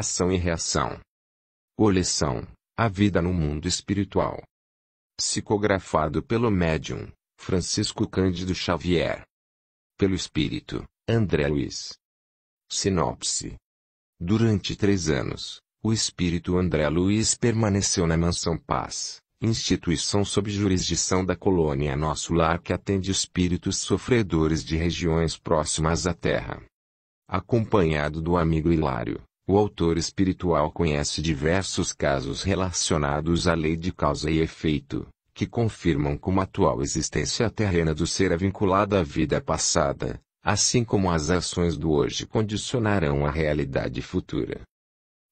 Ação e reação. Coleção. A vida no mundo espiritual. Psicografado pelo médium Francisco Cândido Xavier. Pelo espírito André Luiz. Sinopse. Durante três anos, o espírito André Luiz permaneceu na Mansão Paz, instituição sob jurisdição da colônia Nosso Lar que atende espíritos sofredores de regiões próximas à Terra. Acompanhado do amigo Hilário, o autor espiritual conhece diversos casos relacionados à lei de causa e efeito, que confirmam como a atual existência terrena do ser é vinculada à vida passada, assim como as ações do hoje condicionarão a realidade futura.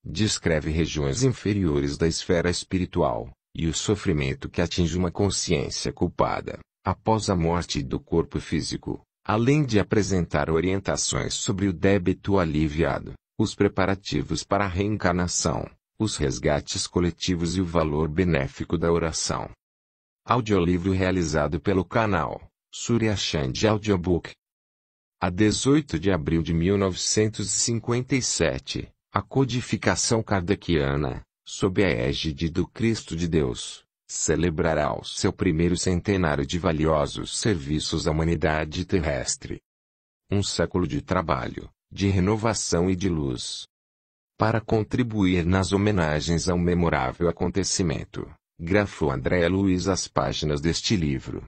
Descreve regiões inferiores da esfera espiritual, e o sofrimento que atinge uma consciência culpada, após a morte do corpo físico, além de apresentar orientações sobre o débito aliviado os preparativos para a reencarnação, os resgates coletivos e o valor benéfico da oração. Audiolivro realizado pelo canal Surya Chand Audiobook. A 18 de abril de 1957, a codificação kardeciana, sob a égide do Cristo de Deus, celebrará o seu primeiro centenário de valiosos serviços à humanidade terrestre. Um século de trabalho, de renovação e de luz. Para contribuir nas homenagens ao memorável acontecimento, grafou André Luiz as páginas deste livro.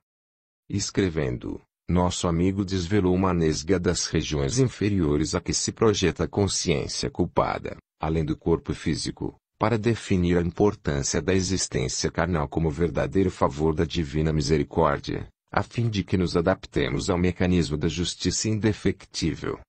Escrevendo, nosso amigo desvelou uma nesga das regiões inferiores a que se projeta a consciência culpada, além do corpo físico, para definir a importância da existência carnal como verdadeiro favor da divina misericórdia, a fim de que nos adaptemos ao mecanismo da justiça indefectível.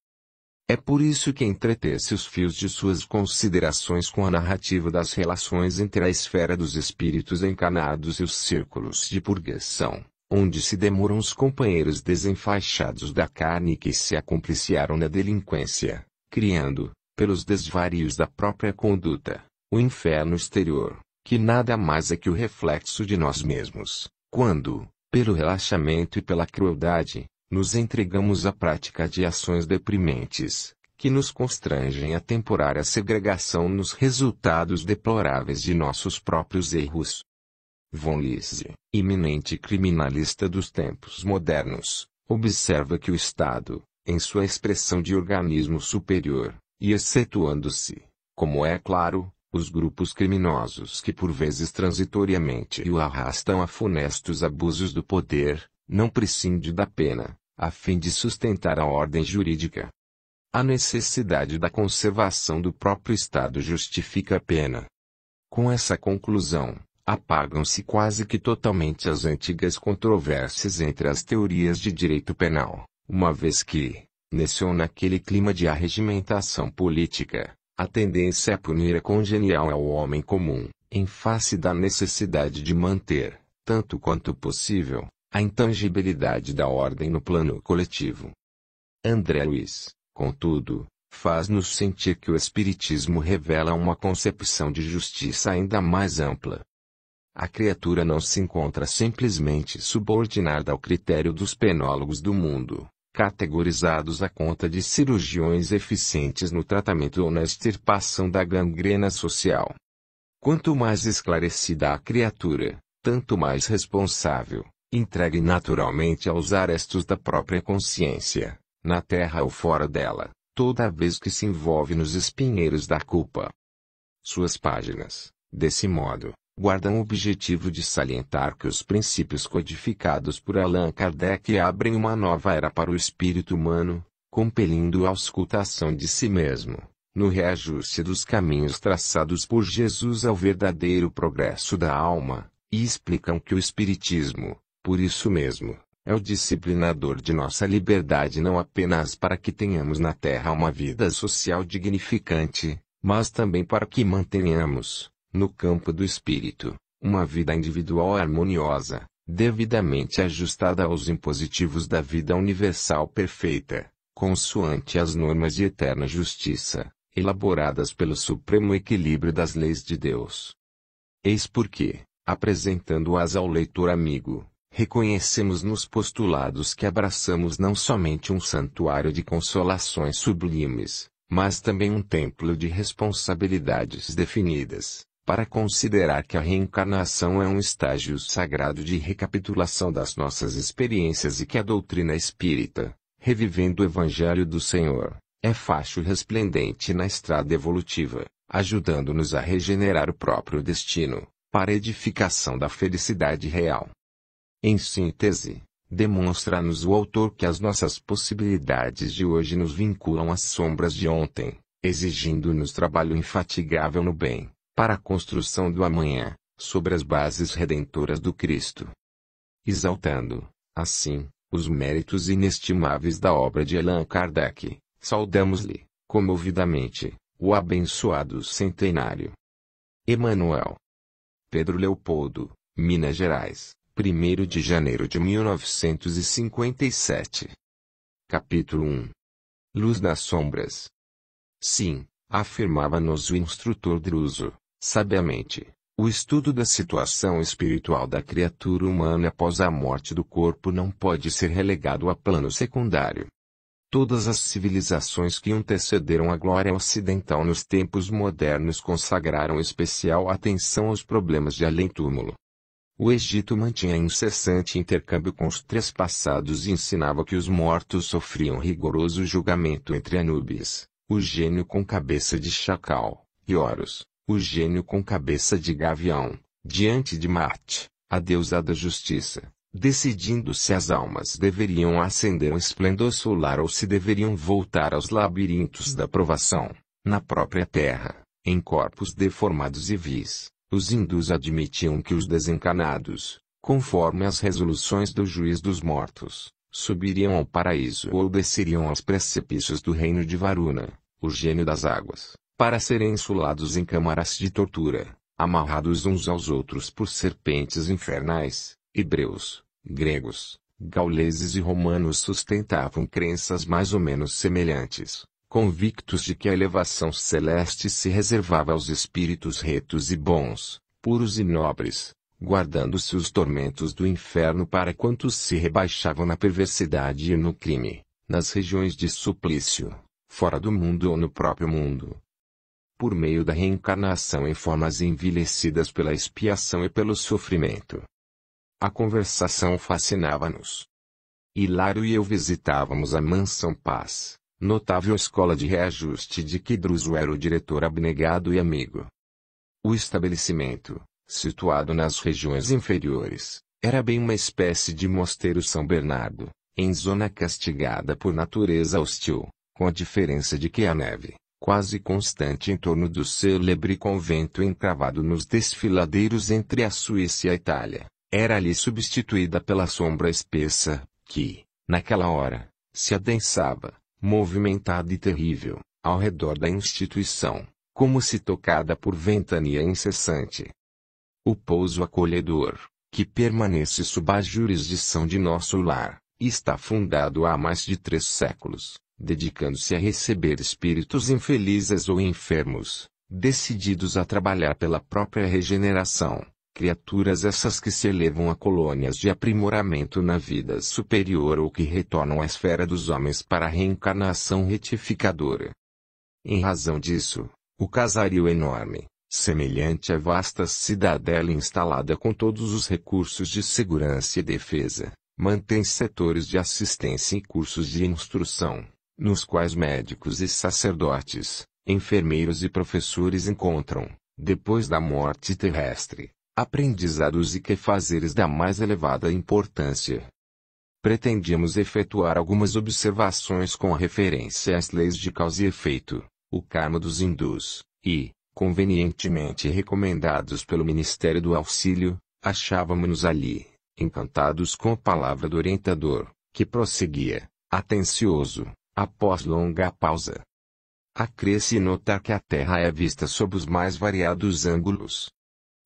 É por isso que entretece os fios de suas considerações com a narrativa das relações entre a esfera dos espíritos encarnados e os círculos de purgação, onde se demoram os companheiros desenfaixados da carne que se acompliciaram na delinquência, criando, pelos desvarios da própria conduta, o inferno exterior, que nada mais é que o reflexo de nós mesmos, quando, pelo relaxamento e pela crueldade, nos entregamos à prática de ações deprimentes, que nos constrangem a temporária segregação nos resultados deploráveis de nossos próprios erros. Von Lise, iminente criminalista dos tempos modernos, observa que o Estado, em sua expressão de organismo superior, e excetuando-se, como é claro, os grupos criminosos que por vezes transitoriamente o arrastam a funestos abusos do poder, não prescinde da pena, a fim de sustentar a ordem jurídica. A necessidade da conservação do próprio Estado justifica a pena. Com essa conclusão, apagam-se quase que totalmente as antigas controvérsias entre as teorias de direito penal, uma vez que, nesse ou naquele clima de arregimentação política, a tendência é a punir é congenial ao homem comum, em face da necessidade de manter, tanto quanto possível, a intangibilidade da ordem no plano coletivo. André Luiz, contudo, faz-nos sentir que o Espiritismo revela uma concepção de justiça ainda mais ampla. A criatura não se encontra simplesmente subordinada ao critério dos penólogos do mundo, categorizados à conta de cirurgiões eficientes no tratamento ou na extirpação da gangrena social. Quanto mais esclarecida a criatura, tanto mais responsável, entregue naturalmente aos arestos da própria consciência, na terra ou fora dela, toda vez que se envolve nos espinheiros da culpa. Suas páginas, desse modo, guardam o objetivo de salientar que os princípios codificados por Allan Kardec abrem uma nova era para o espírito humano, compelindo-o à auscultação de si mesmo, no reajuste dos caminhos traçados por Jesus ao verdadeiro progresso da alma, e explicam que o Espiritismo, por isso mesmo, é o disciplinador de nossa liberdade não apenas para que tenhamos na Terra uma vida social dignificante, mas também para que mantenhamos, no campo do espírito, uma vida individual harmoniosa, devidamente ajustada aos impositivos da vida universal perfeita, consoante as normas de eterna justiça, elaboradas pelo supremo equilíbrio das leis de Deus. Eis porque, apresentando-as ao leitor amigo, reconhecemos-nos postulados que abraçamos não somente um santuário de consolações sublimes, mas também um templo de responsabilidades definidas, para considerar que a reencarnação é um estágio sagrado de recapitulação das nossas experiências e que a doutrina espírita, revivendo o Evangelho do Senhor, é facho resplendente na estrada evolutiva, ajudando-nos a regenerar o próprio destino, para edificação da felicidade real. Em síntese, demonstra-nos o autor que as nossas possibilidades de hoje nos vinculam às sombras de ontem, exigindo-nos trabalho infatigável no bem, para a construção do amanhã, sobre as bases redentoras do Cristo. Exaltando, assim, os méritos inestimáveis da obra de Allan Kardec, saudamos-lhe, comovidamente, o abençoado centenário. Emanuel. Pedro Leopoldo, Minas Gerais. 1 de janeiro de 1957. Capítulo 1 Luz nas sombras. Sim, afirmava-nos o instrutor Druso, sabiamente, o estudo da situação espiritual da criatura humana após a morte do corpo não pode ser relegado a plano secundário. Todas as civilizações que antecederam a glória ocidental nos tempos modernos consagraram especial atenção aos problemas de além-túmulo, o Egito mantinha incessante intercâmbio com os trespassados e ensinava que os mortos sofriam rigoroso julgamento entre Anubis, o gênio com cabeça de chacal, e Horus, o gênio com cabeça de gavião, diante de Marte, a deusa da justiça, decidindo se as almas deveriam ascender ao esplendor solar ou se deveriam voltar aos labirintos da provação, na própria terra, em corpos deformados e vis os hindus admitiam que os desencarnados, conforme as resoluções do juiz dos mortos, subiriam ao paraíso ou desceriam aos precipícios do reino de Varuna, o gênio das águas, para serem insulados em câmaras de tortura, amarrados uns aos outros por serpentes infernais. Hebreus, gregos, gauleses e romanos sustentavam crenças mais ou menos semelhantes, convictos de que a elevação celeste se reservava aos espíritos retos e bons, puros e nobres, guardando-se os tormentos do inferno para quantos se rebaixavam na perversidade e no crime, nas regiões de suplício, fora do mundo ou no próprio mundo. Por meio da reencarnação em formas envelhecidas pela expiação e pelo sofrimento. A conversação fascinava-nos. Hilário e eu visitávamos a mansão Paz Notável escola de reajuste de que Druso era o diretor abnegado e amigo. O estabelecimento, situado nas regiões inferiores, era bem uma espécie de mosteiro São Bernardo, em zona castigada por natureza hostil, com a diferença de que a neve, quase constante em torno do célebre convento encravado nos desfiladeiros entre a Suíça e a Itália, era ali substituída pela sombra espessa, que, naquela hora, se adensava, movimentada e terrível, ao redor da instituição, como se tocada por ventania incessante. O pouso acolhedor, que permanece sob a jurisdição de nosso lar, está fundado há mais de três séculos, dedicando-se a receber espíritos infelizes ou enfermos, decididos a trabalhar pela própria regeneração, Criaturas essas que se elevam a colônias de aprimoramento na vida superior ou que retornam à esfera dos homens para a reencarnação retificadora. Em razão disso, o casario enorme, semelhante a vasta cidadela instalada com todos os recursos de segurança e defesa, mantém setores de assistência e cursos de instrução, nos quais médicos e sacerdotes, enfermeiros e professores encontram, depois da morte terrestre, aprendizados e quefazeres da mais elevada importância. Pretendíamos efetuar algumas observações com referência às leis de causa e efeito, o karma dos hindus, e, convenientemente recomendados pelo Ministério do Auxílio, achávamos-nos ali, encantados com a palavra do orientador, que prosseguia, atencioso, após longa pausa. Acresce notar que a Terra é vista sob os mais variados ângulos,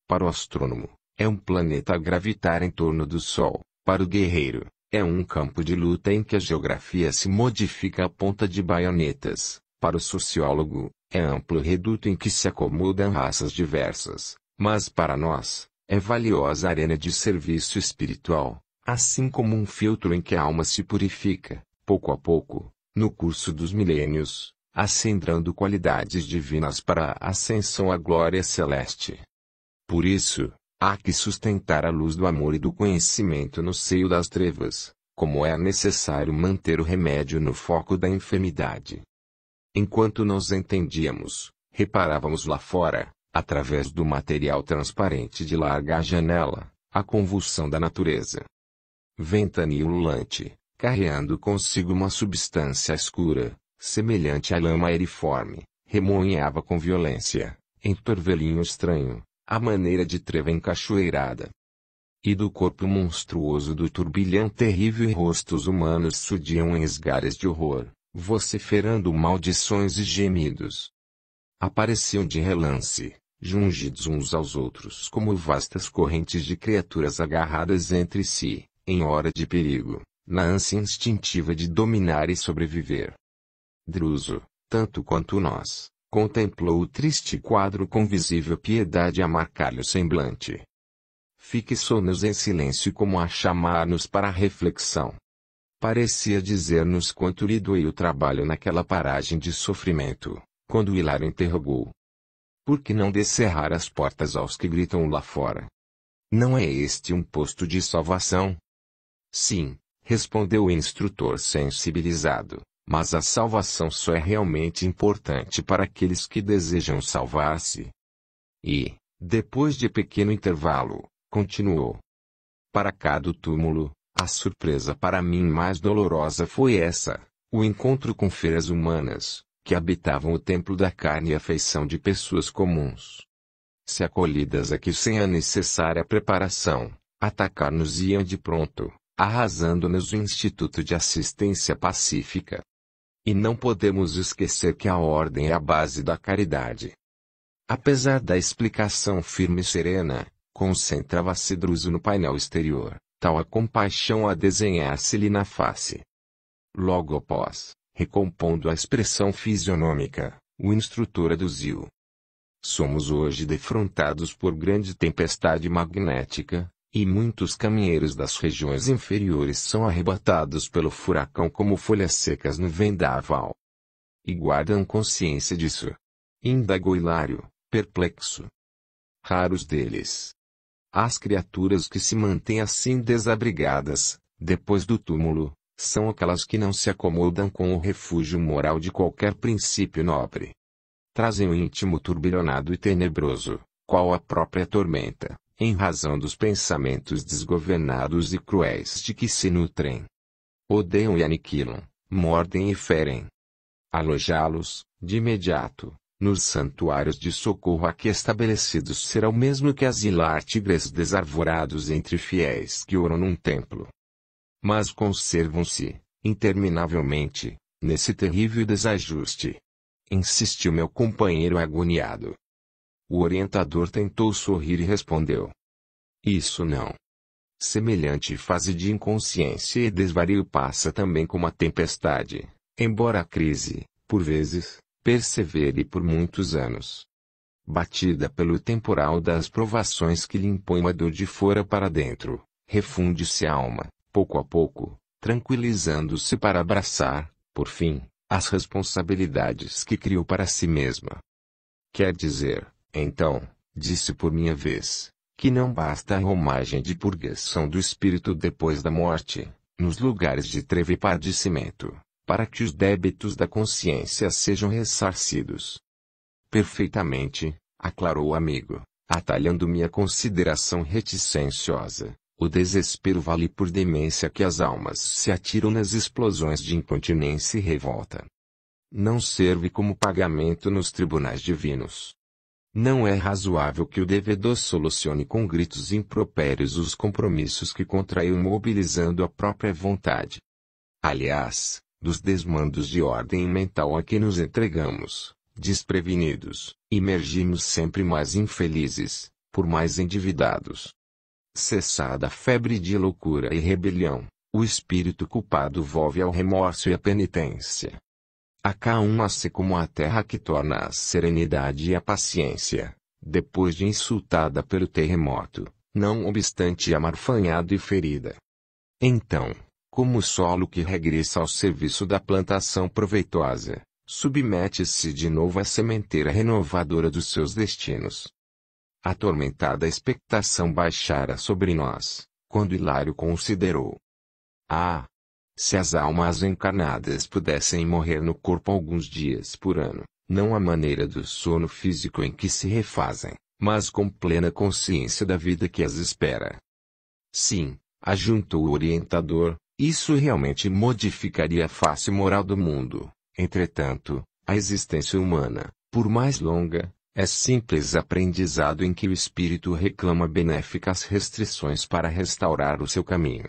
para o astrônomo, é um planeta a gravitar em torno do Sol. Para o guerreiro, é um campo de luta em que a geografia se modifica à ponta de baionetas. Para o sociólogo, é amplo reduto em que se acomodam raças diversas. Mas para nós, é valiosa arena de serviço espiritual, assim como um filtro em que a alma se purifica, pouco a pouco, no curso dos milênios, acendrando qualidades divinas para a ascensão à glória celeste. Por isso, há que sustentar a luz do amor e do conhecimento no seio das trevas, como é necessário manter o remédio no foco da enfermidade. Enquanto nos entendíamos, reparávamos lá fora, através do material transparente de larga janela, a convulsão da natureza. Ventania ululante, carreando consigo uma substância escura, semelhante à lama eriforme, remoinhava com violência, em torvelinho estranho, à maneira de treva encachoeirada. E do corpo monstruoso do turbilhão terrível rostos humanos sudiam em esgares de horror, vociferando maldições e gemidos. Apareciam de relance, jungidos uns aos outros como vastas correntes de criaturas agarradas entre si, em hora de perigo, na ânsia instintiva de dominar e sobreviver. Druso, tanto quanto nós, contemplou o triste quadro com visível piedade a marcar-lhe o semblante. Fixou-nos em silêncio como a chamar-nos para a reflexão. Parecia dizer-nos quanto lhe doeu o trabalho naquela paragem de sofrimento, quando Hilário interrogou. Por que não descerrar as portas aos que gritam lá fora? Não é este um posto de salvação? Sim, respondeu o instrutor sensibilizado. Mas a salvação só é realmente importante para aqueles que desejam salvar-se. E, depois de pequeno intervalo, continuou. Para cada túmulo, a surpresa para mim mais dolorosa foi essa: o encontro com feiras humanas, que habitavam o templo da carne e a feição de pessoas comuns. Se acolhidas aqui sem a necessária preparação, atacar-nos iam de pronto, arrasando-nos o Instituto de Assistência Pacífica, e não podemos esquecer que a ordem é a base da caridade. Apesar da explicação firme e serena, concentrava se Druso no painel exterior, tal a compaixão a desenhar-se-lhe na face. Logo após, recompondo a expressão fisionômica, o instrutor aduziu. Somos hoje defrontados por grande tempestade magnética, e muitos caminheiros das regiões inferiores são arrebatados pelo furacão como folhas secas no vendaval. E guardam consciência disso. Indagou Hilário, perplexo. Raros deles. As criaturas que se mantêm assim desabrigadas, depois do túmulo, são aquelas que não se acomodam com o refúgio moral de qualquer princípio nobre. Trazem o um íntimo turbilhonado e tenebroso, qual a própria tormenta em razão dos pensamentos desgovernados e cruéis de que se nutrem. Odeiam e aniquilam, mordem e ferem. Alojá-los, de imediato, nos santuários de socorro aqui estabelecidos será o mesmo que asilar tigres desarvorados entre fiéis que oram num templo. Mas conservam-se, interminavelmente, nesse terrível desajuste. Insistiu meu companheiro agoniado. O orientador tentou sorrir e respondeu: Isso não. Semelhante fase de inconsciência e desvario passa também como a tempestade, embora a crise, por vezes, persevere por muitos anos. Batida pelo temporal das provações que lhe impõe a dor de fora para dentro, refunde-se a alma, pouco a pouco, tranquilizando-se para abraçar, por fim, as responsabilidades que criou para si mesma. Quer dizer, então, disse por minha vez, que não basta a romagem de purgação do espírito depois da morte, nos lugares de treva e padecimento, para que os débitos da consciência sejam ressarcidos. Perfeitamente, aclarou o amigo, atalhando minha consideração reticenciosa. O desespero vale por demência que as almas se atiram nas explosões de incontinência e revolta. Não serve como pagamento nos tribunais divinos. Não é razoável que o devedor solucione com gritos impropérios os compromissos que contraiu mobilizando a própria vontade. Aliás, dos desmandos de ordem mental a que nos entregamos, desprevenidos, emergimos sempre mais infelizes, por mais endividados. Cessada a febre de loucura e rebelião, o espírito culpado volve ao remorso e à penitência uma assim se como a terra que torna a serenidade e a paciência, depois de insultada pelo terremoto, não obstante amarfanhada e ferida. Então, como o solo que regressa ao serviço da plantação proveitosa, submete-se de novo à sementeira renovadora dos seus destinos. Atormentada a expectação baixara sobre nós, quando Hilário considerou. Ah, se as almas encarnadas pudessem morrer no corpo alguns dias por ano, não à maneira do sono físico em que se refazem, mas com plena consciência da vida que as espera. Sim, ajuntou o orientador, isso realmente modificaria a face moral do mundo. Entretanto, a existência humana, por mais longa, é simples aprendizado em que o espírito reclama benéficas restrições para restaurar o seu caminho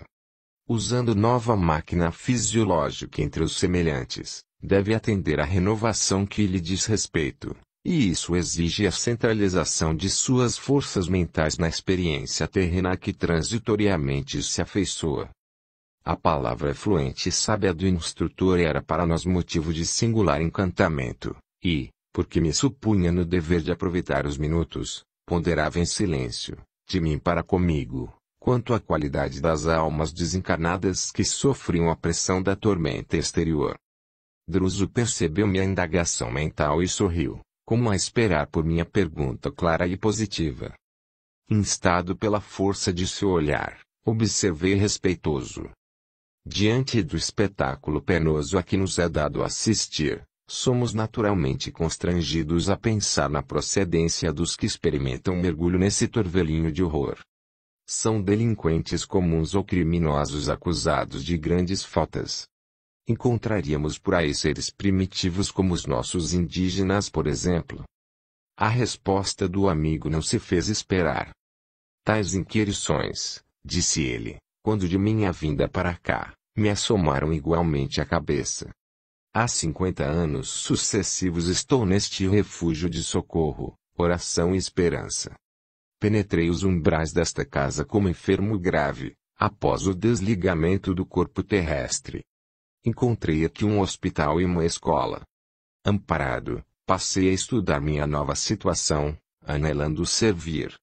usando nova máquina fisiológica entre os semelhantes, deve atender à renovação que lhe diz respeito, e isso exige a centralização de suas forças mentais na experiência terrena que transitoriamente se afeiçoa. A palavra fluente e sábia do instrutor era para nós motivo de singular encantamento, e, porque me supunha no dever de aproveitar os minutos, ponderava em silêncio, de mim para comigo, quanto à qualidade das almas desencarnadas que sofriam a pressão da tormenta exterior. Druso percebeu minha indagação mental e sorriu, como a esperar por minha pergunta clara e positiva. Instado pela força de seu olhar, observei respeitoso. Diante do espetáculo penoso a que nos é dado assistir, somos naturalmente constrangidos a pensar na procedência dos que experimentam mergulho nesse torvelinho de horror são delinquentes comuns ou criminosos acusados de grandes faltas. Encontraríamos por aí seres primitivos como os nossos indígenas, por exemplo. A resposta do amigo não se fez esperar. Tais inquirições, disse ele, quando de minha vinda para cá, me assomaram igualmente a cabeça. Há cinquenta anos sucessivos estou neste refúgio de socorro, oração e esperança. Penetrei os umbrais desta casa como enfermo grave, após o desligamento do corpo terrestre. Encontrei aqui um hospital e uma escola. Amparado, passei a estudar minha nova situação, anelando servir.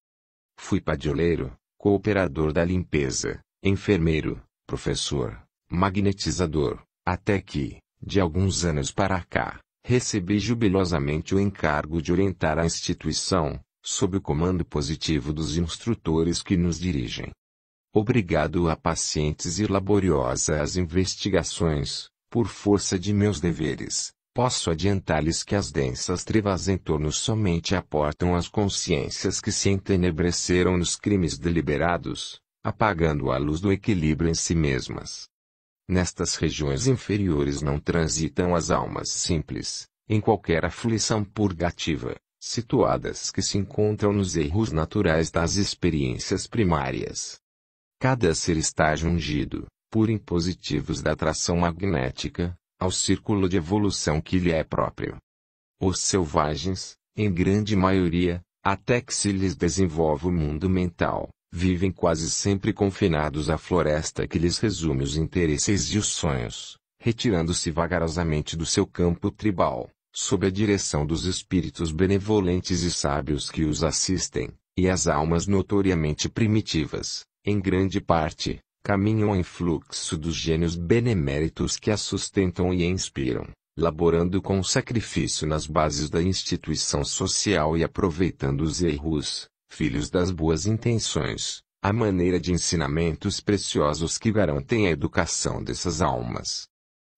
Fui padioleiro, cooperador da limpeza, enfermeiro, professor, magnetizador, até que, de alguns anos para cá, recebi jubilosamente o encargo de orientar a instituição, sob o comando positivo dos instrutores que nos dirigem. Obrigado a pacientes e laboriosas investigações, por força de meus deveres, posso adiantar-lhes que as densas trevas em torno somente aportam as consciências que se entenebreceram nos crimes deliberados, apagando a luz do equilíbrio em si mesmas. Nestas regiões inferiores não transitam as almas simples, em qualquer aflição purgativa, situadas que se encontram nos erros naturais das experiências primárias. Cada ser está jungido, por impositivos da atração magnética, ao círculo de evolução que lhe é próprio. Os selvagens, em grande maioria, até que se lhes desenvolve o mundo mental, vivem quase sempre confinados à floresta que lhes resume os interesses e os sonhos, retirando-se vagarosamente do seu campo tribal sob a direção dos espíritos benevolentes e sábios que os assistem, e as almas notoriamente primitivas, em grande parte, caminham em fluxo dos gênios beneméritos que as sustentam e inspiram, laborando com sacrifício nas bases da instituição social e aproveitando os erros, filhos das boas intenções, à maneira de ensinamentos preciosos que garantem a educação dessas almas.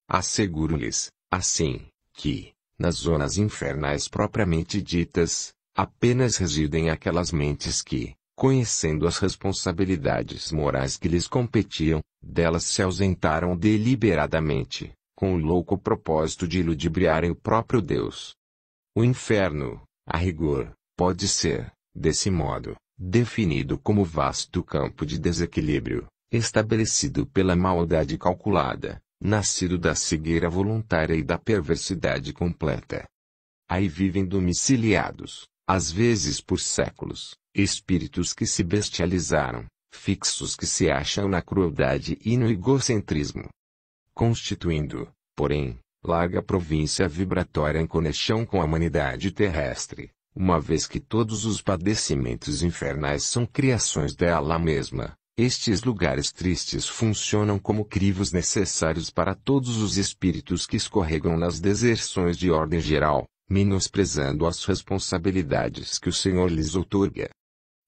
Asseguro-lhes, assim, que, nas zonas infernais propriamente ditas, apenas residem aquelas mentes que, conhecendo as responsabilidades morais que lhes competiam, delas se ausentaram deliberadamente, com o louco propósito de ludibriarem o próprio Deus. O inferno, a rigor, pode ser, desse modo, definido como vasto campo de desequilíbrio, estabelecido pela maldade calculada, nascido da cegueira voluntária e da perversidade completa. Aí vivem domiciliados, às vezes por séculos, espíritos que se bestializaram, fixos que se acham na crueldade e no egocentrismo. Constituindo, porém, larga província vibratória em conexão com a humanidade terrestre, uma vez que todos os padecimentos infernais são criações dela mesma, estes lugares tristes funcionam como crivos necessários para todos os espíritos que escorregam nas deserções de ordem geral, menosprezando as responsabilidades que o Senhor lhes outorga.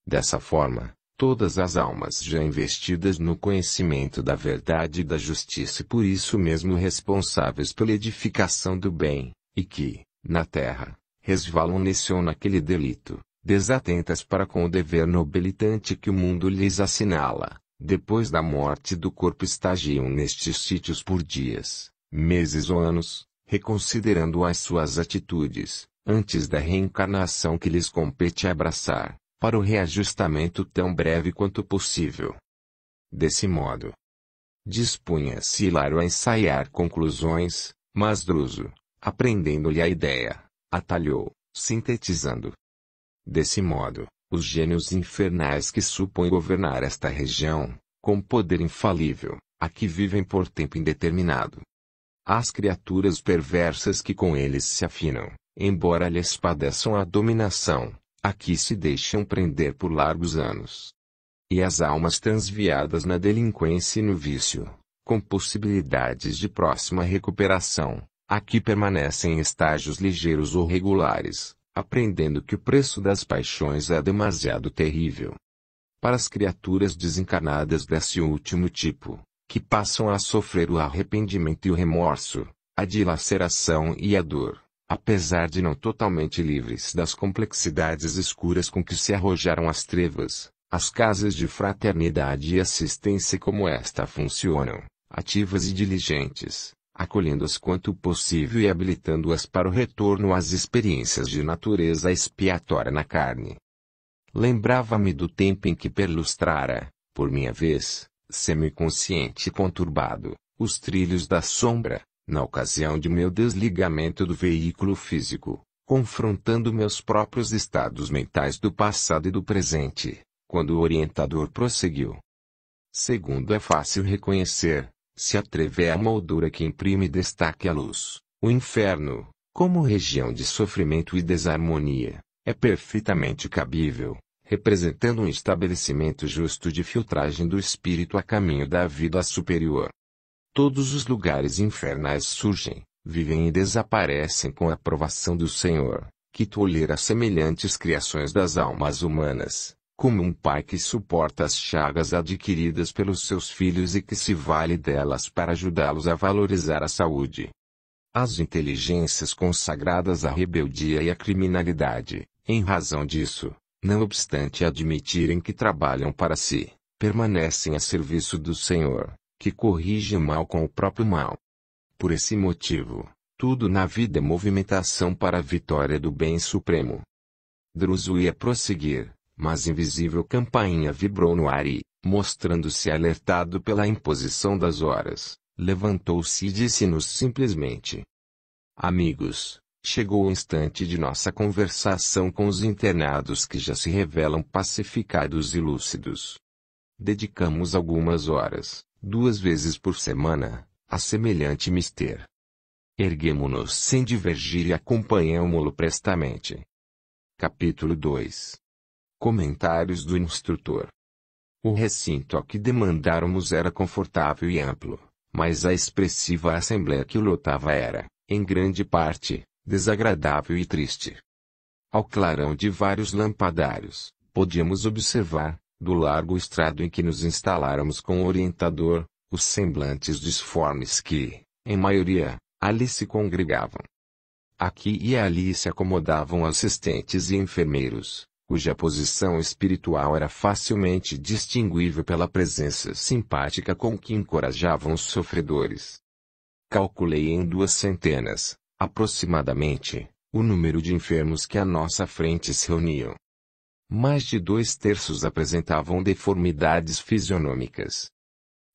Dessa forma, todas as almas já investidas no conhecimento da verdade e da justiça e por isso mesmo responsáveis pela edificação do bem, e que, na terra, resvalam nesse ou naquele delito, desatentas para com o dever nobilitante que o mundo lhes assinala, depois da morte do corpo estagiam nestes sítios por dias, meses ou anos, reconsiderando as suas atitudes, antes da reencarnação que lhes compete abraçar, para o reajustamento tão breve quanto possível. Desse modo, dispunha-se Hilário a ensaiar conclusões, mas Druso, aprendendo-lhe a ideia, atalhou, sintetizando, Desse modo, os gênios infernais que supõem governar esta região, com poder infalível, aqui vivem por tempo indeterminado. As criaturas perversas que com eles se afinam, embora lhes padeçam a dominação, aqui se deixam prender por largos anos. E as almas transviadas na delinquência e no vício, com possibilidades de próxima recuperação, aqui permanecem em estágios ligeiros ou regulares, aprendendo que o preço das paixões é demasiado terrível. Para as criaturas desencarnadas desse último tipo, que passam a sofrer o arrependimento e o remorso, a dilaceração e a dor, apesar de não totalmente livres das complexidades escuras com que se arrojaram as trevas, as casas de fraternidade e assistência como esta funcionam, ativas e diligentes, acolhendo-as quanto possível e habilitando-as para o retorno às experiências de natureza expiatória na carne. Lembrava-me do tempo em que perlustrara, por minha vez, semiconsciente e conturbado, os trilhos da sombra, na ocasião de meu desligamento do veículo físico, confrontando meus próprios estados mentais do passado e do presente, quando o orientador prosseguiu. Segundo é fácil reconhecer, se atrever à moldura que imprime destaque à luz, o inferno, como região de sofrimento e desarmonia, é perfeitamente cabível, representando um estabelecimento justo de filtragem do espírito a caminho da vida superior. Todos os lugares infernais surgem, vivem e desaparecem com a aprovação do Senhor, que tolera semelhantes criações das almas humanas como um pai que suporta as chagas adquiridas pelos seus filhos e que se vale delas para ajudá-los a valorizar a saúde. As inteligências consagradas à rebeldia e à criminalidade, em razão disso, não obstante admitirem que trabalham para si, permanecem a serviço do Senhor, que corrige o mal com o próprio mal. Por esse motivo, tudo na vida é movimentação para a vitória do bem supremo. ia prosseguir mas invisível campainha vibrou no ar e, mostrando-se alertado pela imposição das horas, levantou-se e disse-nos simplesmente: Amigos, chegou o instante de nossa conversação com os internados que já se revelam pacificados e lúcidos. Dedicamos algumas horas, duas vezes por semana, a semelhante mister. Erguemo-nos sem divergir e acompanhamo-lo prestamente. Capítulo 2 Comentários do instrutor. O recinto a que demandáramos era confortável e amplo, mas a expressiva assembleia que o lotava era, em grande parte, desagradável e triste. Ao clarão de vários lampadários, podíamos observar, do largo estrado em que nos instaláramos com o orientador, os semblantes disformes que, em maioria, ali se congregavam. Aqui e ali se acomodavam assistentes e enfermeiros, cuja posição espiritual era facilmente distinguível pela presença simpática com que encorajavam os sofredores. Calculei em duas centenas, aproximadamente, o número de enfermos que à nossa frente se reuniam. Mais de dois terços apresentavam deformidades fisionômicas.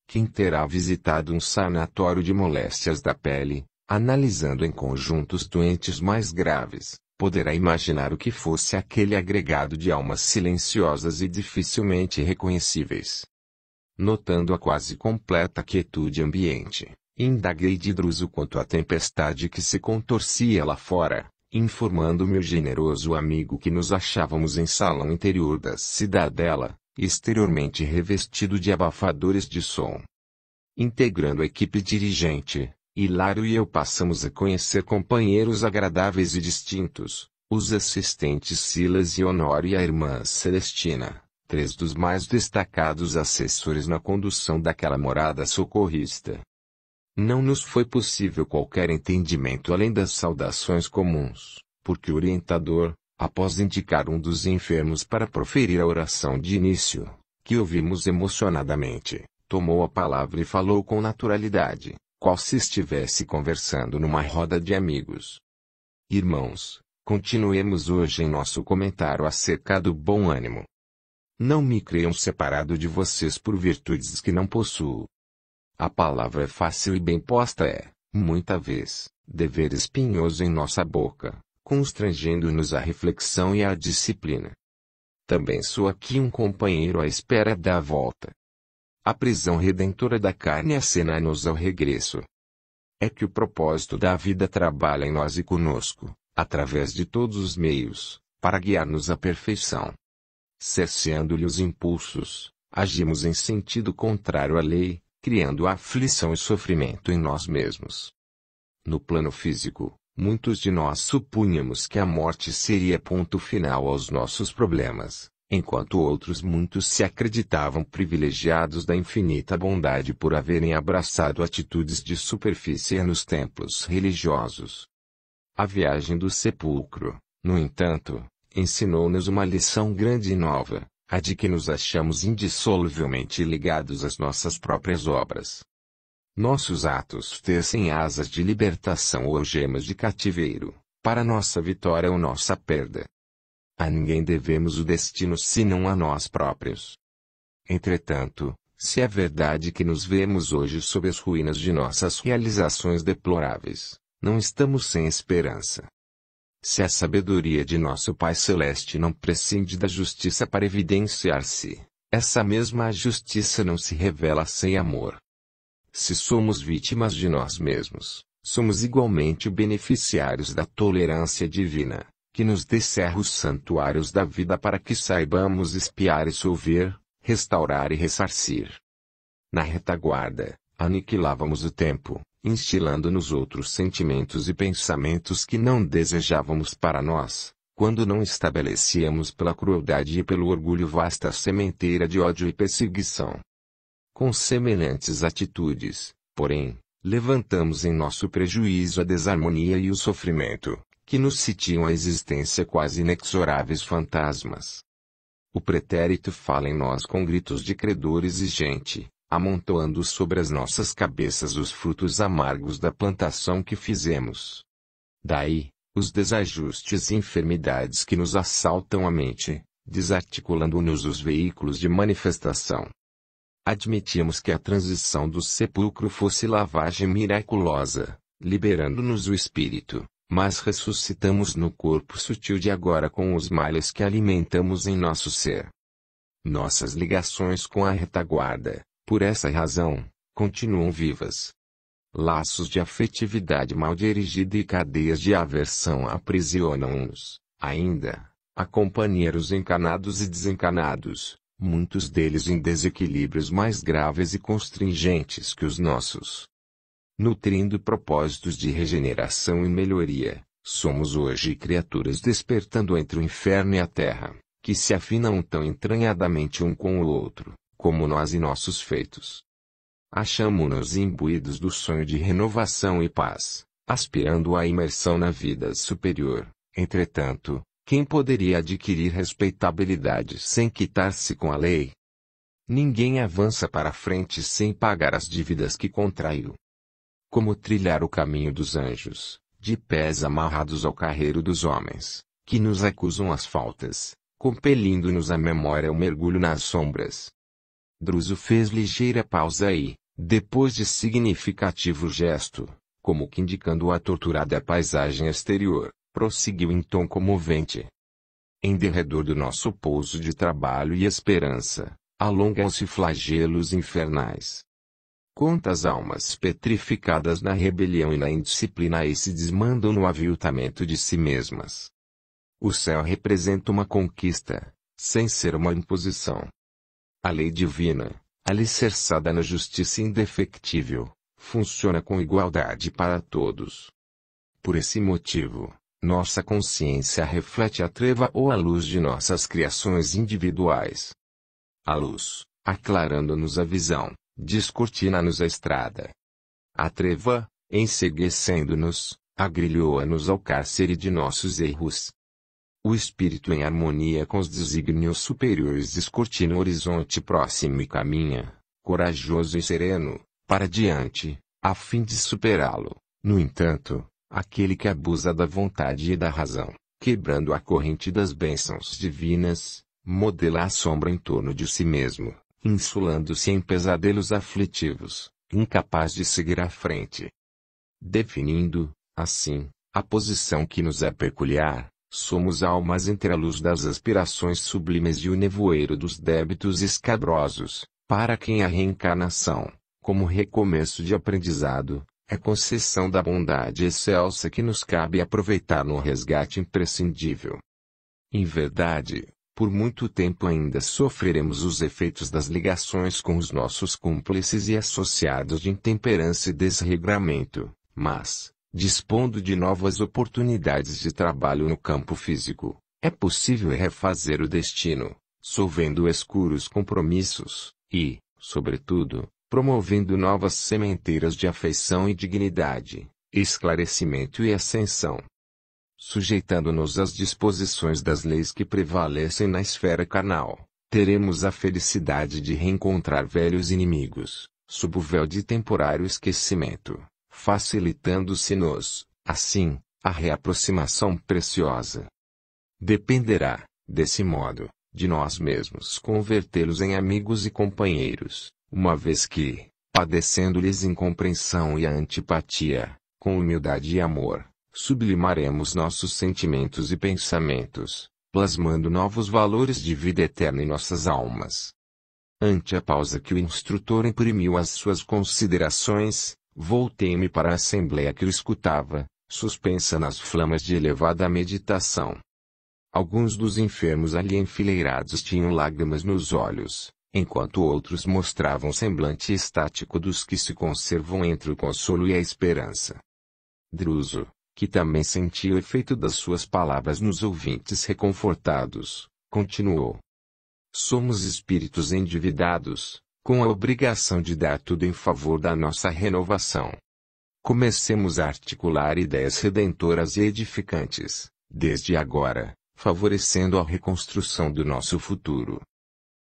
Quem terá visitado um sanatório de moléstias da pele, analisando em conjunto os doentes mais graves, poderá imaginar o que fosse aquele agregado de almas silenciosas e dificilmente reconhecíveis. Notando a quase completa quietude ambiente, indaguei de druso quanto à tempestade que se contorcia lá fora, informando meu generoso amigo que nos achávamos em salão interior da cidadela, exteriormente revestido de abafadores de som. Integrando a equipe dirigente, Hilário e eu passamos a conhecer companheiros agradáveis e distintos, os assistentes Silas e Honório e a irmã Celestina, três dos mais destacados assessores na condução daquela morada socorrista. Não nos foi possível qualquer entendimento além das saudações comuns, porque o orientador, após indicar um dos enfermos para proferir a oração de início, que ouvimos emocionadamente, tomou a palavra e falou com naturalidade qual se estivesse conversando numa roda de amigos. Irmãos, continuemos hoje em nosso comentário acerca do bom ânimo. Não me creiam separado de vocês por virtudes que não possuo. A palavra fácil e bem posta é, muita vez, dever espinhoso em nossa boca, constrangendo-nos à reflexão e à disciplina. Também sou aqui um companheiro à espera da volta. A prisão redentora da carne é acena-nos ao regresso. É que o propósito da vida trabalha em nós e conosco, através de todos os meios, para guiar-nos à perfeição. Cerceando-lhe os impulsos, agimos em sentido contrário à lei, criando aflição e sofrimento em nós mesmos. No plano físico, muitos de nós supunhamos que a morte seria ponto final aos nossos problemas enquanto outros muitos se acreditavam privilegiados da infinita bondade por haverem abraçado atitudes de superfície nos templos religiosos. A viagem do sepulcro, no entanto, ensinou-nos uma lição grande e nova, a de que nos achamos indissoluvelmente ligados às nossas próprias obras. Nossos atos tecem asas de libertação ou gemas de cativeiro, para nossa vitória ou nossa perda. A ninguém devemos o destino senão a nós próprios. Entretanto, se é verdade que nos vemos hoje sob as ruínas de nossas realizações deploráveis, não estamos sem esperança. Se a sabedoria de nosso Pai Celeste não prescinde da justiça para evidenciar-se, essa mesma justiça não se revela sem amor. Se somos vítimas de nós mesmos, somos igualmente beneficiários da tolerância divina que nos descerra os santuários da vida para que saibamos espiar e solver, restaurar e ressarcir. Na retaguarda, aniquilávamos o tempo, instilando nos outros sentimentos e pensamentos que não desejávamos para nós, quando não estabelecíamos pela crueldade e pelo orgulho vasta sementeira de ódio e perseguição. Com semelhantes atitudes, porém, levantamos em nosso prejuízo a desarmonia e o sofrimento, que nos citiam a existência quase inexoráveis fantasmas. O pretérito fala em nós com gritos de credores e gente, amontoando sobre as nossas cabeças os frutos amargos da plantação que fizemos. Daí, os desajustes e enfermidades que nos assaltam a mente, desarticulando-nos os veículos de manifestação. Admitimos que a transição do sepulcro fosse lavagem miraculosa, liberando-nos o espírito, mas ressuscitamos no corpo sutil de agora com os males que alimentamos em nosso ser. Nossas ligações com a retaguarda, por essa razão, continuam vivas. Laços de afetividade mal dirigida e cadeias de aversão aprisionam-nos, ainda, a companheiros encanados e desencanados, muitos deles em desequilíbrios mais graves e constringentes que os nossos nutrindo propósitos de regeneração e melhoria, somos hoje criaturas despertando entre o inferno e a terra, que se afinam tão entranhadamente um com o outro, como nós e nossos feitos. Achamo-nos imbuídos do sonho de renovação e paz, aspirando à imersão na vida superior. Entretanto, quem poderia adquirir respeitabilidade sem quitar-se com a lei? Ninguém avança para frente sem pagar as dívidas que contraiu como trilhar o caminho dos anjos, de pés amarrados ao carreiro dos homens, que nos acusam as faltas, compelindo-nos à memória o mergulho nas sombras. Druso fez ligeira pausa e, depois de significativo gesto, como que indicando a torturada paisagem exterior, prosseguiu em tom comovente. Em derredor do nosso pouso de trabalho e esperança, alongam-se flagelos infernais, Quantas almas petrificadas na rebelião e na indisciplina e se desmandam no aviltamento de si mesmas. O céu representa uma conquista, sem ser uma imposição. A lei divina, alicerçada na justiça indefectível, funciona com igualdade para todos. Por esse motivo, nossa consciência reflete a treva ou a luz de nossas criações individuais. A luz, aclarando-nos a visão, descortina-nos a estrada. A treva, enseguecendo-nos, agrilhoa-nos ao cárcere de nossos erros. O espírito em harmonia com os desígnios superiores descortina o horizonte próximo e caminha, corajoso e sereno, para diante, a fim de superá-lo. No entanto, aquele que abusa da vontade e da razão, quebrando a corrente das bênçãos divinas, modela a sombra em torno de si mesmo insulando-se em pesadelos aflitivos, incapaz de seguir à frente. Definindo, assim, a posição que nos é peculiar, somos almas entre a luz das aspirações sublimes e o nevoeiro dos débitos escabrosos, para quem a reencarnação, como recomeço de aprendizado, é concessão da bondade excelsa que nos cabe aproveitar no resgate imprescindível. Em verdade, por muito tempo ainda sofreremos os efeitos das ligações com os nossos cúmplices e associados de intemperança e desregramento, mas, dispondo de novas oportunidades de trabalho no campo físico, é possível refazer o destino, solvendo escuros compromissos, e, sobretudo, promovendo novas sementeiras de afeição e dignidade, esclarecimento e ascensão sujeitando-nos às disposições das leis que prevalecem na esfera carnal, teremos a felicidade de reencontrar velhos inimigos, sob o véu de temporário esquecimento, facilitando-se-nos, assim, a reaproximação preciosa. Dependerá, desse modo, de nós mesmos convertê-los em amigos e companheiros, uma vez que, padecendo-lhes incompreensão e antipatia, com humildade e amor, sublimaremos nossos sentimentos e pensamentos, plasmando novos valores de vida eterna em nossas almas. Ante a pausa que o instrutor imprimiu às suas considerações, voltei-me para a assembleia que o escutava, suspensa nas flamas de elevada meditação. Alguns dos enfermos ali enfileirados tinham lágrimas nos olhos, enquanto outros mostravam semblante estático dos que se conservam entre o consolo e a esperança. Druso, que também sentiu o efeito das suas palavras nos ouvintes reconfortados, continuou. Somos espíritos endividados, com a obrigação de dar tudo em favor da nossa renovação. Comecemos a articular ideias redentoras e edificantes, desde agora, favorecendo a reconstrução do nosso futuro.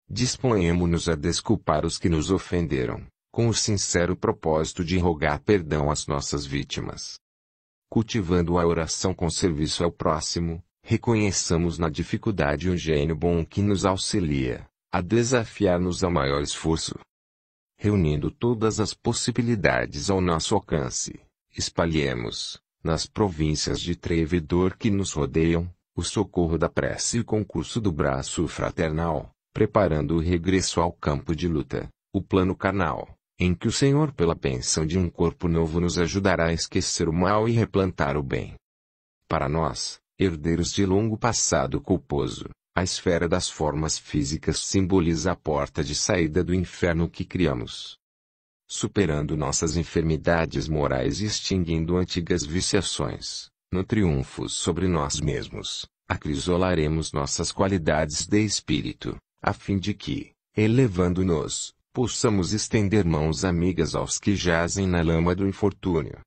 Disponhamo-nos a desculpar os que nos ofenderam, com o sincero propósito de rogar perdão às nossas vítimas cultivando a oração com serviço ao próximo, reconheçamos na dificuldade um gênio bom que nos auxilia a desafiar-nos ao maior esforço. Reunindo todas as possibilidades ao nosso alcance, espalhemos, nas províncias de Trevedor que nos rodeiam, o socorro da prece e o concurso do braço fraternal, preparando o regresso ao campo de luta, o plano carnal, em que o Senhor, pela bênção de um corpo novo, nos ajudará a esquecer o mal e replantar o bem. Para nós, herdeiros de longo passado culposo, a esfera das formas físicas simboliza a porta de saída do inferno que criamos. Superando nossas enfermidades morais e extinguindo antigas viciações, no triunfo sobre nós mesmos, acrisolaremos nossas qualidades de espírito, a fim de que, elevando-nos, possamos estender mãos amigas aos que jazem na lama do infortúnio.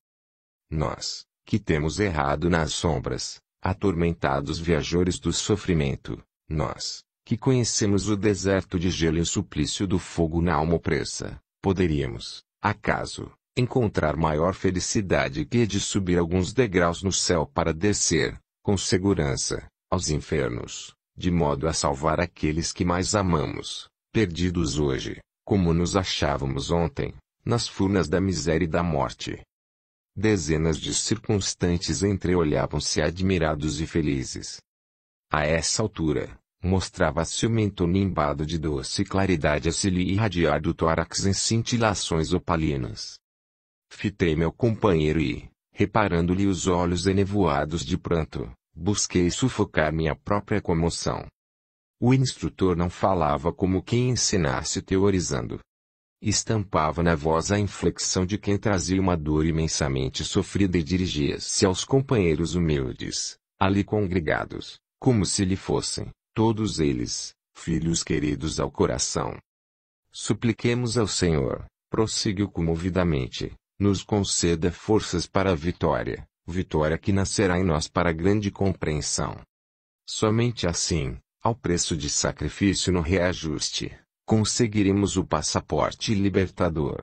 Nós, que temos errado nas sombras, atormentados viajores do sofrimento, nós, que conhecemos o deserto de gelo e o suplício do fogo na alma opressa, poderíamos, acaso, encontrar maior felicidade que de subir alguns degraus no céu para descer, com segurança, aos infernos, de modo a salvar aqueles que mais amamos, perdidos hoje, como nos achávamos ontem, nas furnas da miséria e da morte. Dezenas de circunstantes entreolhavam-se admirados e felizes. A essa altura, mostrava-se o mentor nimbado de doce claridade a se lhe irradiar do tórax em cintilações opalinas. Fitei meu companheiro e, reparando-lhe os olhos enevoados de pranto, busquei sufocar minha própria comoção. O instrutor não falava como quem ensinasse teorizando. Estampava na voz a inflexão de quem trazia uma dor imensamente sofrida e dirigia-se aos companheiros humildes, ali congregados, como se lhe fossem, todos eles, filhos queridos ao coração. Supliquemos ao Senhor, prosseguiu comovidamente, nos conceda forças para a vitória, vitória que nascerá em nós para grande compreensão. Somente assim, ao preço de sacrifício no reajuste, conseguiremos o passaporte libertador.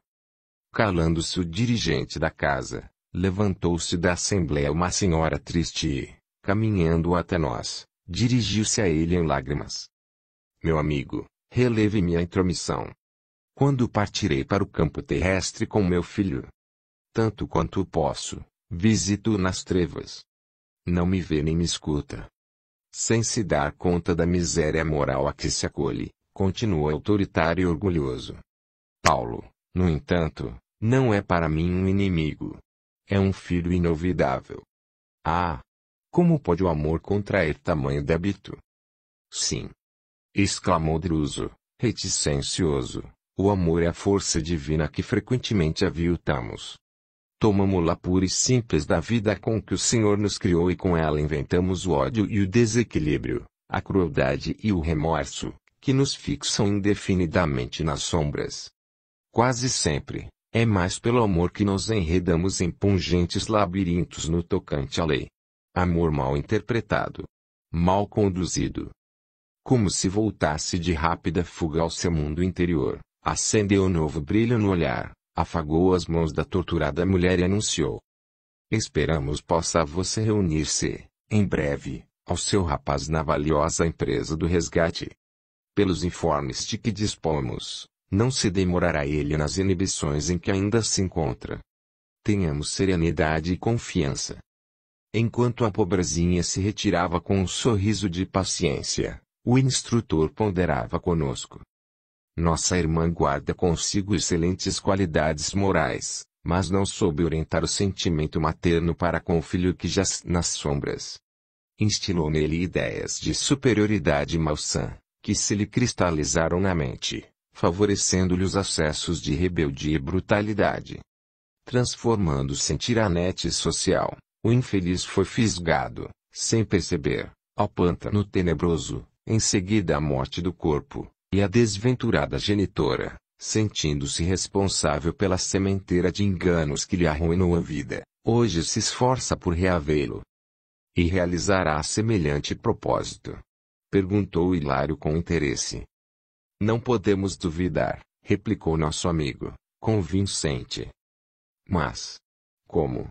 Calando-se o dirigente da casa, levantou-se da assembleia uma senhora triste e, caminhando até nós, dirigiu-se a ele em lágrimas. Meu amigo, releve minha intromissão. Quando partirei para o campo terrestre com meu filho? Tanto quanto posso, visito-o nas trevas. Não me vê nem me escuta sem se dar conta da miséria moral a que se acolhe, continua autoritário e orgulhoso. Paulo, no entanto, não é para mim um inimigo. É um filho inovidável. Ah! Como pode o amor contrair tamanho débito? Sim! exclamou Druso, reticencioso. O amor é a força divina que frequentemente aviltamos. Tomamos-la pura e simples da vida com que o Senhor nos criou e com ela inventamos o ódio e o desequilíbrio, a crueldade e o remorso, que nos fixam indefinidamente nas sombras. Quase sempre, é mais pelo amor que nos enredamos em pungentes labirintos no tocante à lei. Amor mal interpretado. Mal conduzido. Como se voltasse de rápida fuga ao seu mundo interior, acendeu um novo brilho no olhar, afagou as mãos da torturada mulher e anunciou: Esperamos possa você reunir-se, em breve, ao seu rapaz na valiosa empresa do resgate. Pelos informes de que dispomos, não se demorará ele nas inibições em que ainda se encontra. Tenhamos serenidade e confiança. Enquanto a pobrezinha se retirava com um sorriso de paciência, o instrutor ponderava conosco. Nossa irmã guarda consigo excelentes qualidades morais, mas não soube orientar o sentimento materno para com o filho que jaz nas sombras. Instilou nele ideias de superioridade malsã, que se lhe cristalizaram na mente, favorecendo-lhe os acessos de rebeldia e brutalidade. Transformando-se em tiranete social, o infeliz foi fisgado, sem perceber, ao pântano tenebroso, em seguida à morte do corpo, e a desventurada genitora, sentindo-se responsável pela sementeira de enganos que lhe arruinou a vida, hoje se esforça por reavê-lo. E realizará semelhante propósito? Perguntou Hilário com interesse. Não podemos duvidar, replicou nosso amigo, convincente. Mas. Como?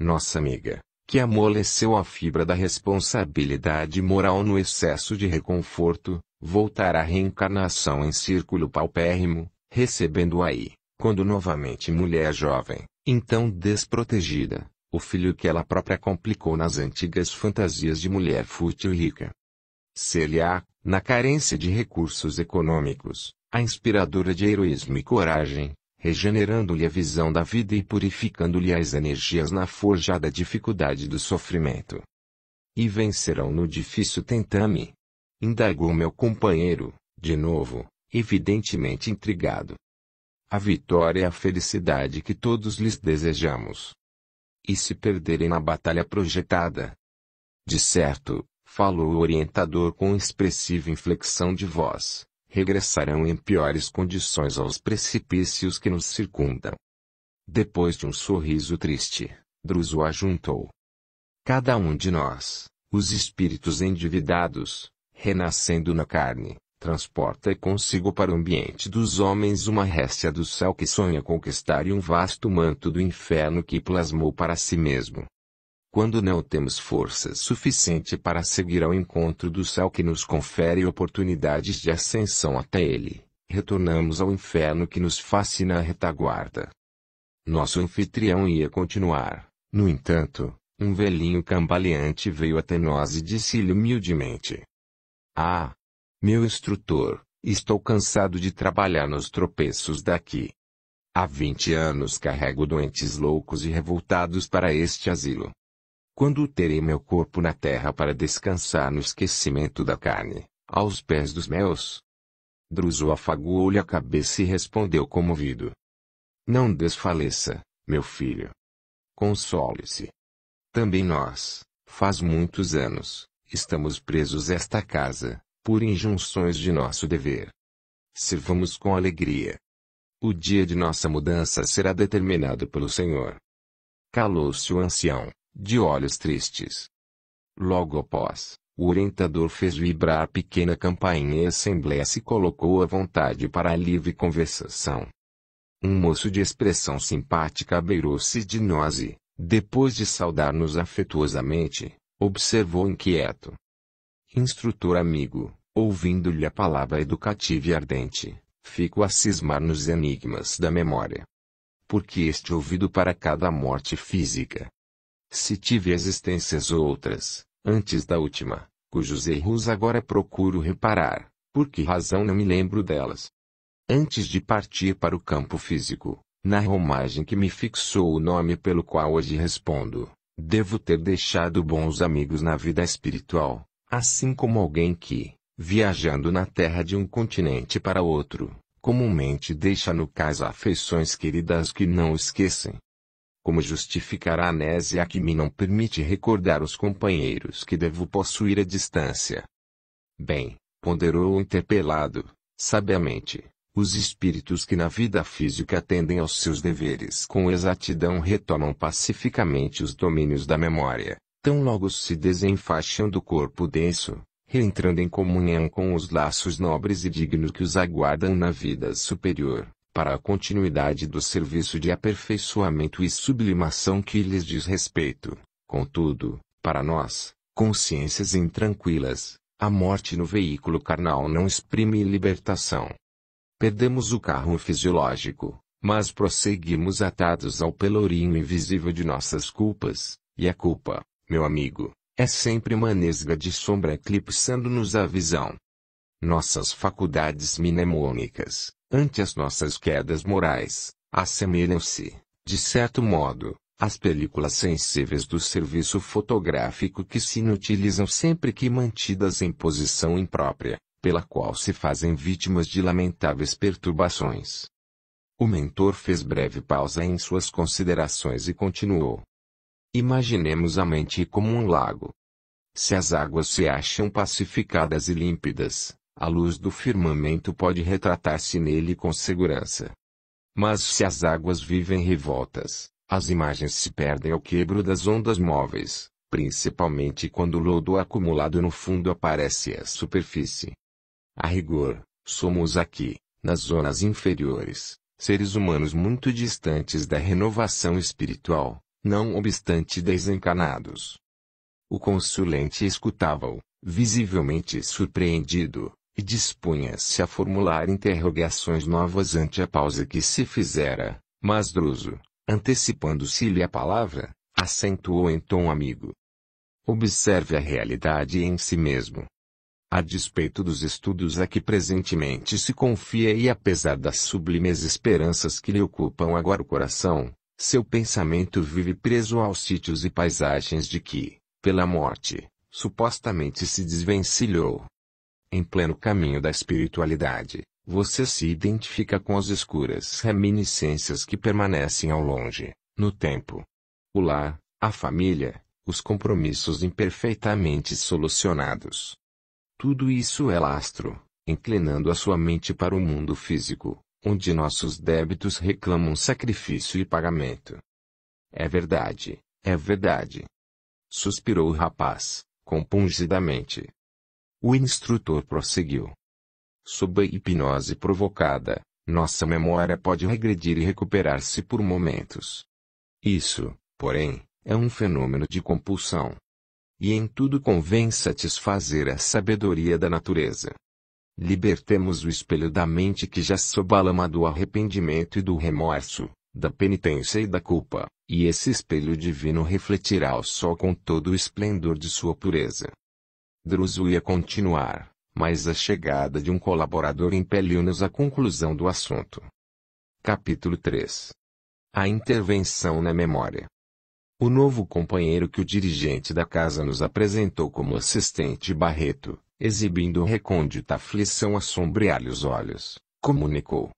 Nossa amiga, que amoleceu a fibra da responsabilidade moral no excesso de reconforto, voltar à reencarnação em círculo paupérrimo, recebendo aí, quando novamente mulher jovem, então desprotegida, o filho que ela própria complicou nas antigas fantasias de mulher fútil e rica. Ser-lhe-á, na carência de recursos econômicos, a inspiradora de heroísmo e coragem, regenerando-lhe a visão da vida e purificando-lhe as energias na forjada dificuldade do sofrimento. E vencerão no difícil tentame, Indagou meu companheiro, de novo, evidentemente intrigado. A vitória e é a felicidade que todos lhes desejamos. E se perderem na batalha projetada? De certo, falou o orientador com expressiva inflexão de voz, regressarão em piores condições aos precipícios que nos circundam. Depois de um sorriso triste, Druso ajuntou. Cada um de nós, os espíritos endividados, renascendo na carne, transporta consigo para o ambiente dos homens uma réstia do céu que sonha conquistar e um vasto manto do inferno que plasmou para si mesmo. Quando não temos força suficiente para seguir ao encontro do céu que nos confere oportunidades de ascensão até ele, retornamos ao inferno que nos fascina a retaguarda. Nosso anfitrião ia continuar, no entanto, um velhinho cambaleante veio até nós e disse-lhe humildemente: ah! Meu instrutor, estou cansado de trabalhar nos tropeços daqui. Há vinte anos carrego doentes loucos e revoltados para este asilo. Quando terei meu corpo na terra para descansar no esquecimento da carne, aos pés dos meus? Druso afagou-lhe a cabeça e respondeu comovido. Não desfaleça, meu filho. Console-se. Também nós, faz muitos anos, Estamos presos esta casa, por injunções de nosso dever. Servamos com alegria. O dia de nossa mudança será determinado pelo Senhor. Calou-se o ancião, de olhos tristes. Logo após, o orientador fez vibrar a pequena campainha e a assembleia se colocou à vontade para a livre conversação. Um moço de expressão simpática abeirou-se de nós e, depois de saudar-nos afetuosamente, Observou inquieto. Instrutor amigo, ouvindo-lhe a palavra educativa e ardente, fico a cismar nos enigmas da memória. Porque este ouvido para cada morte física? Se tive existências outras, antes da última, cujos erros agora procuro reparar, por que razão não me lembro delas? Antes de partir para o campo físico, na romagem que me fixou o nome pelo qual hoje respondo, Devo ter deixado bons amigos na vida espiritual, assim como alguém que, viajando na terra de um continente para outro, comumente deixa no caso afeições queridas que não esquecem. Como justificar a anésia que me não permite recordar os companheiros que devo possuir à distância? Bem, ponderou o interpelado, sabiamente, os espíritos que na vida física atendem aos seus deveres com exatidão retomam pacificamente os domínios da memória, tão logo se desenfaixam do corpo denso, reentrando em comunhão com os laços nobres e dignos que os aguardam na vida superior, para a continuidade do serviço de aperfeiçoamento e sublimação que lhes diz respeito. Contudo, para nós, consciências intranquilas, a morte no veículo carnal não exprime libertação Perdemos o carro fisiológico, mas prosseguimos atados ao pelourinho invisível de nossas culpas, e a culpa, meu amigo, é sempre uma nesga de sombra eclipsando-nos a visão. Nossas faculdades mnemônicas, ante as nossas quedas morais, assemelham-se, de certo modo, às películas sensíveis do serviço fotográfico que se inutilizam sempre que mantidas em posição imprópria, pela qual se fazem vítimas de lamentáveis perturbações. O mentor fez breve pausa em suas considerações e continuou. Imaginemos a mente como um lago. Se as águas se acham pacificadas e límpidas, a luz do firmamento pode retratar-se nele com segurança. Mas se as águas vivem revoltas, as imagens se perdem ao quebro das ondas móveis, principalmente quando o lodo acumulado no fundo aparece à superfície. A rigor, somos aqui, nas zonas inferiores, seres humanos muito distantes da renovação espiritual, não obstante desencarnados. O consulente escutava-o, visivelmente surpreendido, e dispunha-se a formular interrogações novas ante a pausa que se fizera, mas Druso, antecipando-se-lhe a palavra, acentuou em tom amigo. Observe a realidade em si mesmo, a despeito dos estudos a que presentemente se confia e apesar das sublimes esperanças que lhe ocupam agora o coração, seu pensamento vive preso aos sítios e paisagens de que, pela morte, supostamente se desvencilhou. Em pleno caminho da espiritualidade, você se identifica com as escuras reminiscências que permanecem ao longe, no tempo. O lar, a família, os compromissos imperfeitamente solucionados, tudo isso é lastro, inclinando a sua mente para o mundo físico, onde nossos débitos reclamam sacrifício e pagamento. É verdade, é verdade. Suspirou o rapaz, compungidamente. O instrutor prosseguiu. Sob a hipnose provocada, nossa memória pode regredir e recuperar-se por momentos. Isso, porém, é um fenômeno de compulsão, e em tudo convém satisfazer a sabedoria da natureza. Libertemos o espelho da mente que já sob a lama do arrependimento e do remorso, da penitência e da culpa, e esse espelho divino refletirá ao sol com todo o esplendor de sua pureza. Druso ia continuar, mas a chegada de um colaborador impeliu-nos à conclusão do assunto. Capítulo 3 A intervenção na memória o novo companheiro que o dirigente da casa nos apresentou como assistente Barreto, exibindo recôndita aflição a sombrear-lhe os olhos, comunicou.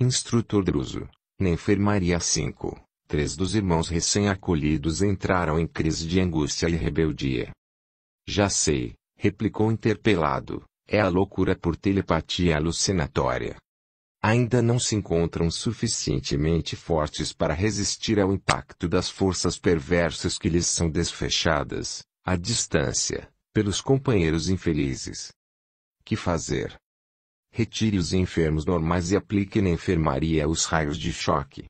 Instrutor Druso, na enfermaria 5, três dos irmãos recém-acolhidos entraram em crise de angústia e rebeldia. Já sei, replicou interpelado, é a loucura por telepatia alucinatória, ainda não se encontram suficientemente fortes para resistir ao impacto das forças perversas que lhes são desfechadas, à distância, pelos companheiros infelizes. Que fazer? Retire os enfermos normais e aplique na enfermaria os raios de choque.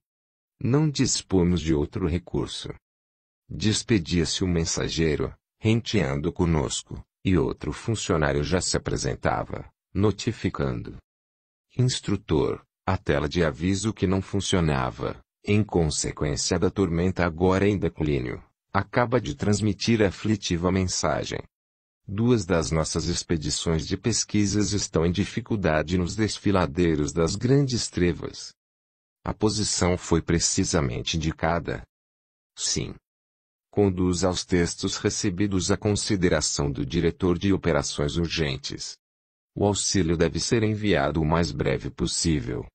Não dispomos de outro recurso. Despedia-se o um mensageiro, renteando conosco, e outro funcionário já se apresentava, notificando. Instrutor, a tela de aviso que não funcionava, em consequência da tormenta agora em declínio, acaba de transmitir a aflitiva mensagem. Duas das nossas expedições de pesquisas estão em dificuldade nos desfiladeiros das grandes trevas. A posição foi precisamente indicada. Sim. Conduz aos textos recebidos a consideração do diretor de operações urgentes. O auxílio deve ser enviado o mais breve possível.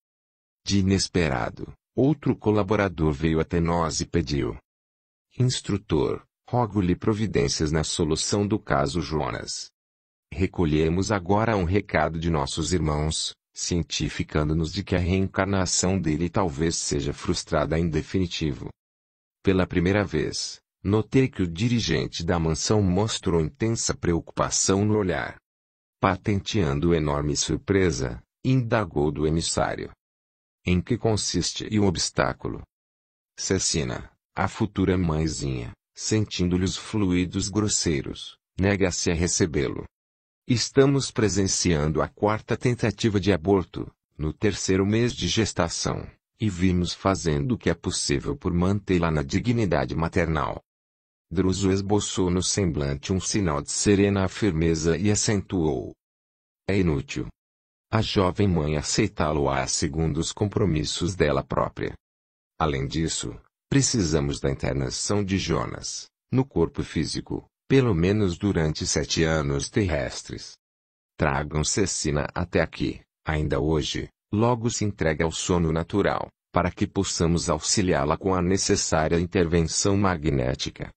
De inesperado, outro colaborador veio até nós e pediu: Instrutor, rogo-lhe providências na solução do caso Jonas. Recolhemos agora um recado de nossos irmãos, cientificando-nos de que a reencarnação dele talvez seja frustrada em definitivo. Pela primeira vez, notei que o dirigente da mansão mostrou intensa preocupação no olhar patenteando enorme surpresa, indagou do emissário. Em que consiste o obstáculo? Cecina, a futura mãezinha, sentindo-lhe os fluidos grosseiros, nega-se a recebê-lo. Estamos presenciando a quarta tentativa de aborto, no terceiro mês de gestação, e vimos fazendo o que é possível por mantê-la na dignidade maternal. Druso esboçou no semblante um sinal de serena firmeza e acentuou. É inútil. A jovem mãe aceitá-lo-á segundo os compromissos dela própria. Além disso, precisamos da internação de Jonas, no corpo físico, pelo menos durante sete anos terrestres. Tragam Cecina até aqui, ainda hoje, logo se entrega ao sono natural, para que possamos auxiliá-la com a necessária intervenção magnética.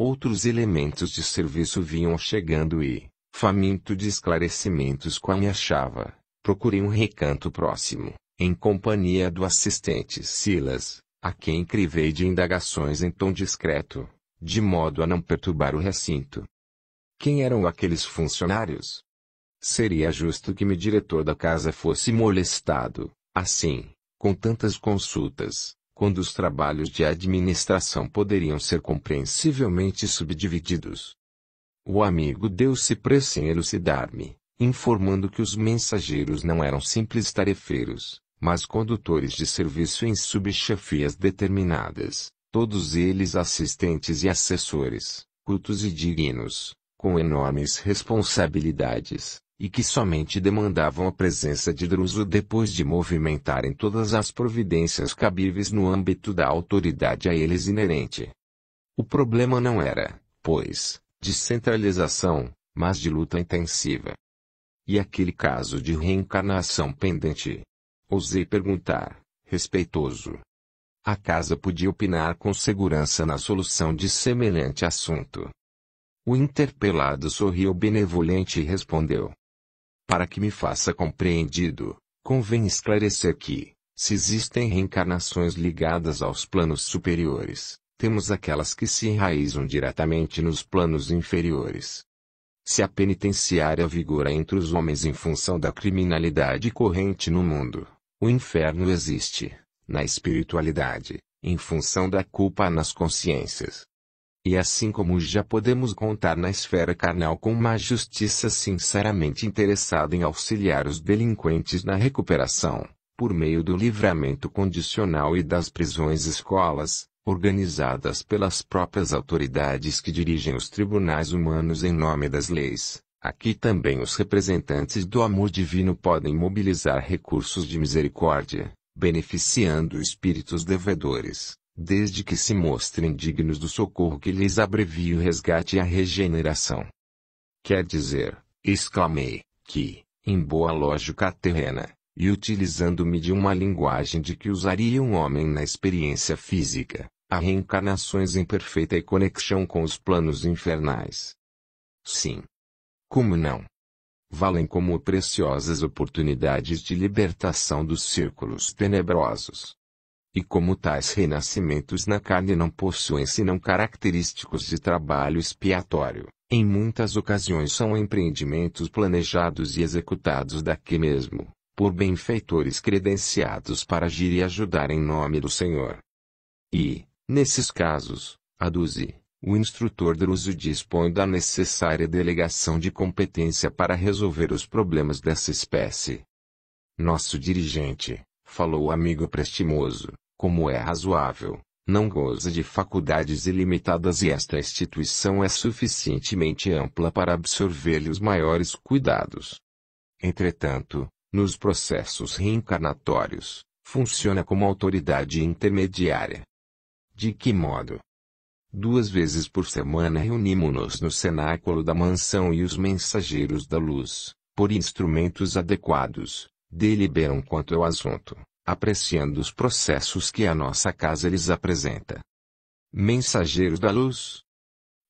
Outros elementos de serviço vinham chegando e, faminto de esclarecimentos a me achava, procurei um recanto próximo, em companhia do assistente Silas, a quem crivei de indagações em tom discreto, de modo a não perturbar o recinto. Quem eram aqueles funcionários? Seria justo que me diretor da casa fosse molestado, assim, com tantas consultas quando os trabalhos de administração poderiam ser compreensivelmente subdivididos. O amigo deu-se pressa em elucidar-me, informando que os mensageiros não eram simples tarefeiros, mas condutores de serviço em subchefias determinadas, todos eles assistentes e assessores, cultos e dignos, com enormes responsabilidades, e que somente demandavam a presença de Druso depois de movimentarem todas as providências cabíveis no âmbito da autoridade a eles inerente. O problema não era, pois, de centralização, mas de luta intensiva. E aquele caso de reencarnação pendente? Ousei perguntar, respeitoso. A casa podia opinar com segurança na solução de semelhante assunto. O interpelado sorriu benevolente e respondeu: para que me faça compreendido, convém esclarecer que, se existem reencarnações ligadas aos planos superiores, temos aquelas que se enraizam diretamente nos planos inferiores. Se a penitenciária vigora entre os homens em função da criminalidade corrente no mundo, o inferno existe, na espiritualidade, em função da culpa nas consciências. E assim como já podemos contar na esfera carnal com uma justiça sinceramente interessada em auxiliar os delinquentes na recuperação, por meio do livramento condicional e das prisões-escolas, organizadas pelas próprias autoridades que dirigem os tribunais humanos em nome das leis, aqui também os representantes do amor divino podem mobilizar recursos de misericórdia, beneficiando espíritos devedores desde que se mostrem dignos do socorro que lhes abrevia o resgate e a regeneração. Quer dizer, exclamei, que, em boa lógica terrena, e utilizando-me de uma linguagem de que usaria um homem na experiência física, há reencarnações em perfeita conexão com os planos infernais. Sim. Como não? Valem como preciosas oportunidades de libertação dos círculos tenebrosos. E como tais renascimentos na carne não possuem senão característicos de trabalho expiatório, em muitas ocasiões são empreendimentos planejados e executados daqui mesmo, por benfeitores credenciados para agir e ajudar em nome do Senhor. E, nesses casos, aduze, o instrutor druso dispõe da necessária delegação de competência para resolver os problemas dessa espécie. Nosso dirigente, falou o amigo prestimoso, como é razoável, não goza de faculdades ilimitadas e esta instituição é suficientemente ampla para absorver-lhe os maiores cuidados. Entretanto, nos processos reencarnatórios, funciona como autoridade intermediária. De que modo? Duas vezes por semana reunimos-nos no cenáculo da mansão e os mensageiros da luz, por instrumentos adequados, deliberam quanto ao assunto, apreciando os processos que a nossa casa lhes apresenta. Mensageiros da luz?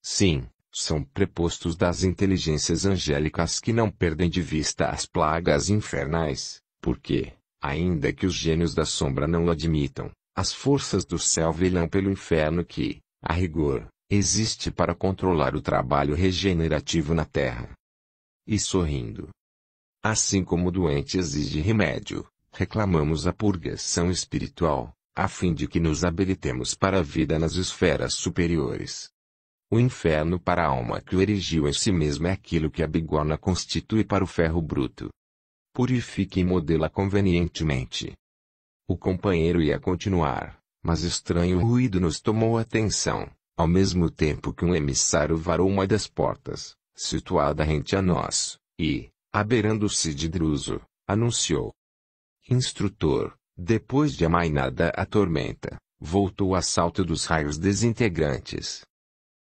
Sim, são prepostos das inteligências angélicas que não perdem de vista as plagas infernais, porque, ainda que os gênios da sombra não o admitam, as forças do céu velam pelo inferno que, a rigor, existe para controlar o trabalho regenerativo na terra. E sorrindo, Assim como o doente exige remédio, reclamamos a purgação espiritual, a fim de que nos habilitemos para a vida nas esferas superiores. O inferno para a alma que o erigiu em si mesma é aquilo que a bigorna constitui para o ferro bruto. Purifique e modela convenientemente. O companheiro ia continuar, mas estranho ruído nos tomou atenção, ao mesmo tempo que um emissário varou uma das portas, situada rente a nós, e, abeirando-se de Druso, anunciou. Instrutor, depois de amainada a tormenta, voltou o assalto dos raios desintegrantes.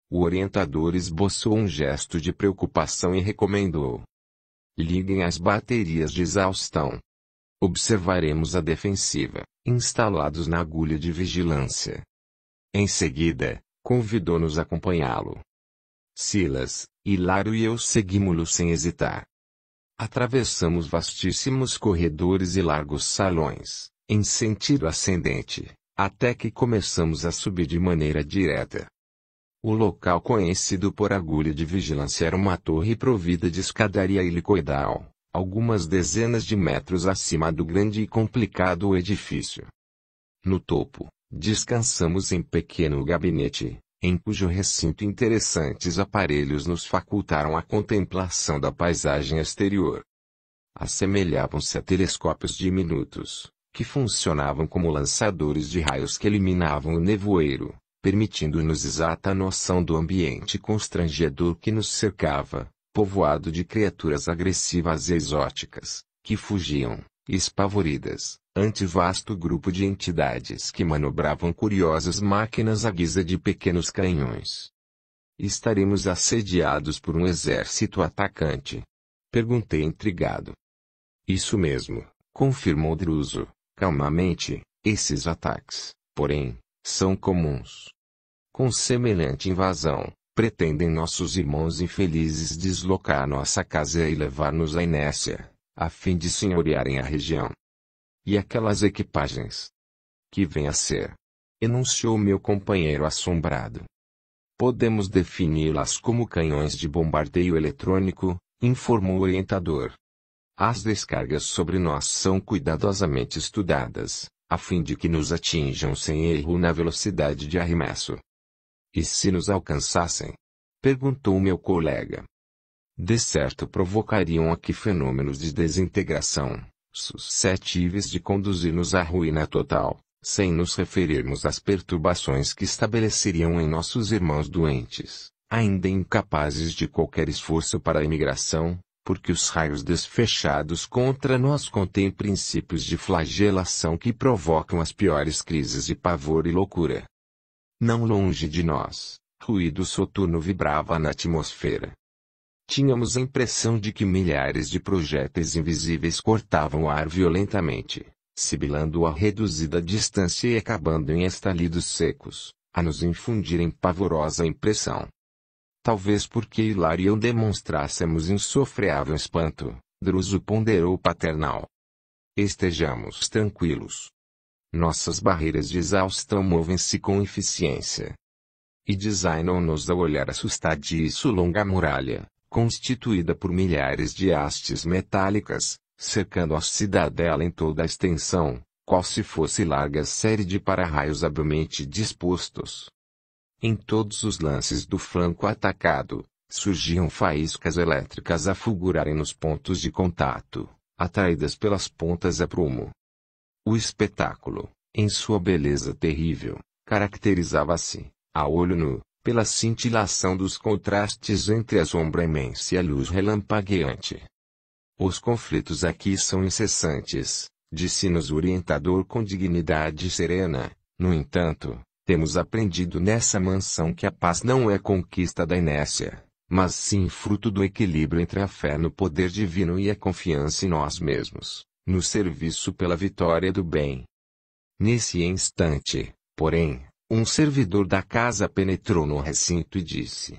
O orientador esboçou um gesto de preocupação e recomendou. Liguem as baterias de exaustão. Observaremos a defensiva, instalados na agulha de vigilância. Em seguida, convidou-nos a acompanhá-lo. Silas, Hilário e eu seguimos-lo sem hesitar. Atravessamos vastíssimos corredores e largos salões, em sentido ascendente, até que começamos a subir de maneira direta. O local conhecido por agulha de vigilância era uma torre provida de escadaria helicoidal, algumas dezenas de metros acima do grande e complicado edifício. No topo, descansamos em pequeno gabinete, em cujo recinto interessantes aparelhos nos facultaram a contemplação da paisagem exterior. Assemelhavam-se a telescópios diminutos, que funcionavam como lançadores de raios que eliminavam o nevoeiro, permitindo-nos exata noção do ambiente constrangedor que nos cercava, povoado de criaturas agressivas e exóticas, que fugiam, espavoridas, ante vasto grupo de entidades que manobravam curiosas máquinas à guisa de pequenos canhões. Estaremos assediados por um exército atacante? Perguntei intrigado. Isso mesmo, confirmou Druso, calmamente, esses ataques, porém, são comuns. Com semelhante invasão, pretendem nossos irmãos infelizes deslocar nossa casa e levar-nos à inércia, a fim de senhorearem a região e aquelas equipagens. Que vem a ser. Enunciou meu companheiro assombrado. Podemos defini-las como canhões de bombardeio eletrônico, informou o orientador. As descargas sobre nós são cuidadosamente estudadas, a fim de que nos atinjam sem erro na velocidade de arremesso. E se nos alcançassem? perguntou meu colega. De certo provocariam aqui fenômenos de desintegração, suscetíveis de conduzir-nos à ruína total, sem nos referirmos às perturbações que estabeleceriam em nossos irmãos doentes, ainda incapazes de qualquer esforço para a imigração, porque os raios desfechados contra nós contêm princípios de flagelação que provocam as piores crises de pavor e loucura. Não longe de nós, ruído soturno vibrava na atmosfera, Tínhamos a impressão de que milhares de projéteis invisíveis cortavam o ar violentamente, sibilando-a reduzida distância e acabando em estalidos secos, a nos infundirem pavorosa impressão. Talvez porque Hilarion demonstrássemos insofreável espanto, Druso ponderou paternal. Estejamos tranquilos. Nossas barreiras de exaustão movem-se com eficiência. E designam-nos a olhar assustadiço longa muralha, constituída por milhares de hastes metálicas, cercando a cidadela em toda a extensão, qual se fosse larga série de para-raios habilmente dispostos. Em todos os lances do flanco atacado, surgiam faíscas elétricas a fulgurarem nos pontos de contato, atraídas pelas pontas a prumo. O espetáculo, em sua beleza terrível, caracterizava-se, a olho nu, pela cintilação dos contrastes entre a sombra imensa e a luz relampagueante. Os conflitos aqui são incessantes, disse-nos o orientador com dignidade serena. No entanto, temos aprendido nessa mansão que a paz não é conquista da inércia, mas sim fruto do equilíbrio entre a fé no poder divino e a confiança em nós mesmos, no serviço pela vitória do bem. Nesse instante, porém, um servidor da casa penetrou no recinto e disse: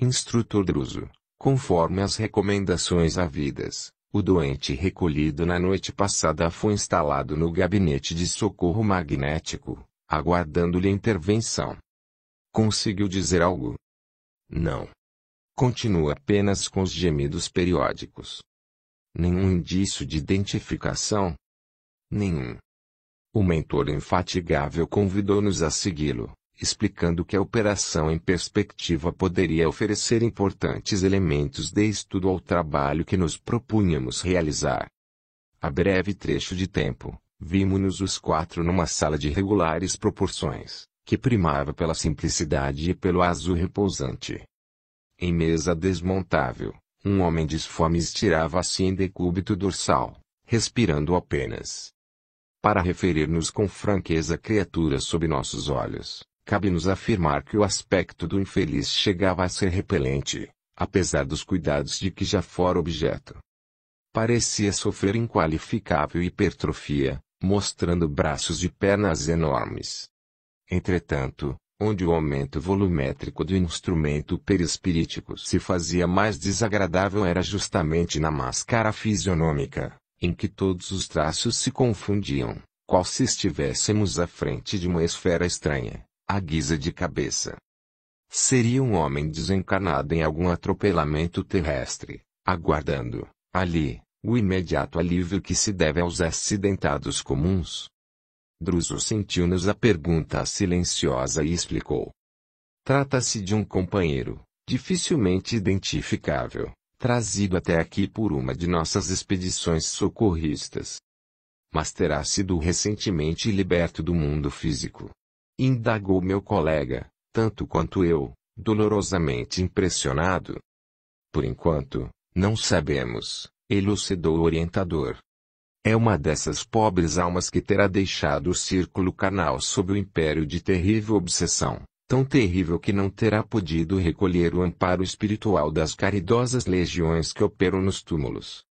Instrutor Druso, conforme as recomendações havidas, o doente recolhido na noite passada foi instalado no gabinete de socorro magnético, aguardando-lhe intervenção. Conseguiu dizer algo? Não. Continua apenas com os gemidos periódicos. Nenhum indício de identificação? Nenhum. O mentor infatigável convidou-nos a segui-lo, explicando que a operação em perspectiva poderia oferecer importantes elementos de estudo ao trabalho que nos propunhamos realizar. A breve trecho de tempo, vimos-nos os quatro numa sala de regulares proporções, que primava pela simplicidade e pelo azul repousante. Em mesa desmontável, um homem disfome estirava-se em decúbito dorsal, respirando apenas para referir-nos com franqueza a criaturas sob nossos olhos, cabe-nos afirmar que o aspecto do infeliz chegava a ser repelente, apesar dos cuidados de que já fora objeto. Parecia sofrer inqualificável hipertrofia, mostrando braços e pernas enormes. Entretanto, onde o aumento volumétrico do instrumento perispirítico se fazia mais desagradável era justamente na máscara fisionômica, em que todos os traços se confundiam, qual se estivéssemos à frente de uma esfera estranha, à guisa de cabeça. Seria um homem desencarnado em algum atropelamento terrestre, aguardando, ali, o imediato alívio que se deve aos acidentados comuns. Druso sentiu-nos a pergunta silenciosa e explicou. Trata-se de um companheiro, dificilmente identificável, trazido até aqui por uma de nossas expedições socorristas. Mas terá sido recentemente liberto do mundo físico. Indagou meu colega, tanto quanto eu, dolorosamente impressionado. Por enquanto, não sabemos, elucidou o orientador. É uma dessas pobres almas que terá deixado o círculo carnal sob o império de terrível obsessão tão terrível que não terá podido recolher o amparo espiritual das caridosas legiões que operam nos túmulos.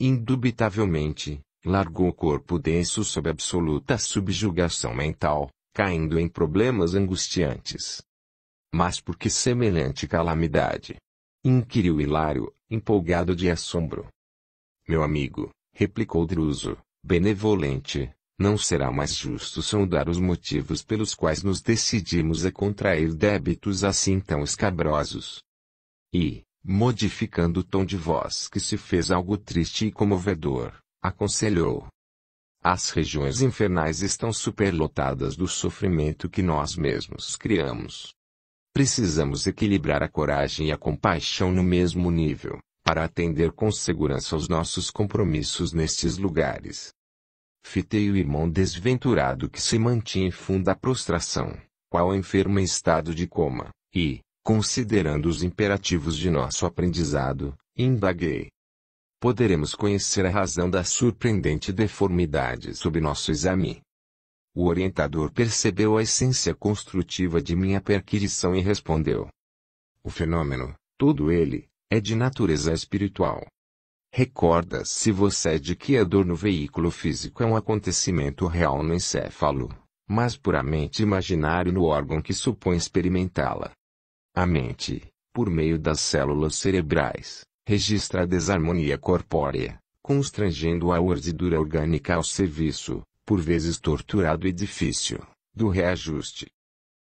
Indubitavelmente, largou o corpo denso sob absoluta subjugação mental, caindo em problemas angustiantes. Mas por que semelhante calamidade? inquiriu Hilário, empolgado de assombro. Meu amigo, replicou Druso, benevolente, não será mais justo sondar os motivos pelos quais nos decidimos a contrair débitos assim tão escabrosos. E, modificando o tom de voz que se fez algo triste e comovedor, aconselhou: As regiões infernais estão superlotadas do sofrimento que nós mesmos criamos. Precisamos equilibrar a coragem e a compaixão no mesmo nível, para atender com segurança aos nossos compromissos nestes lugares. Fitei o irmão desventurado que se mantinha em funda prostração, qual enfermo em estado de coma, e, considerando os imperativos de nosso aprendizado, indaguei. Poderemos conhecer a razão da surpreendente deformidade sob nosso exame. O orientador percebeu a essência construtiva de minha perquisição e respondeu: O fenômeno, todo ele, é de natureza espiritual, Recorda-se você é de que a é dor no veículo físico é um acontecimento real no encéfalo, mas puramente imaginário no órgão que supõe experimentá-la. A mente, por meio das células cerebrais, registra a desarmonia corpórea, constrangendo a urdidura orgânica ao serviço, por vezes torturado e difícil, do reajuste.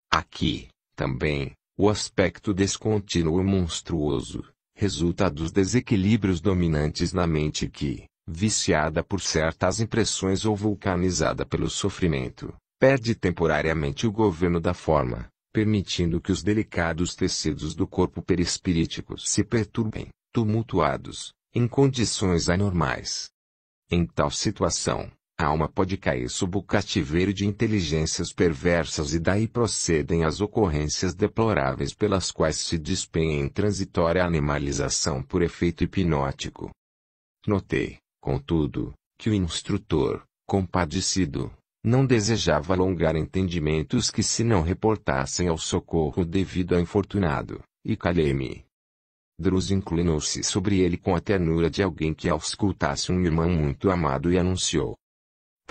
Aqui, também, o aspecto descontínuo monstruoso, resulta dos desequilíbrios dominantes na mente que, viciada por certas impressões ou vulcanizada pelo sofrimento, perde temporariamente o governo da forma, permitindo que os delicados tecidos do corpo perispirítico se perturbem, tumultuados, em condições anormais. Em tal situação, a alma pode cair sob o cativeiro de inteligências perversas e daí procedem as ocorrências deploráveis pelas quais se despenha em transitória animalização por efeito hipnótico. Notei, contudo, que o instrutor, compadecido, não desejava alongar entendimentos que se não reportassem ao socorro devido ao infortunado, e calei-me. Drus inclinou-se sobre ele com a ternura de alguém que auscultasse um irmão muito amado e anunciou: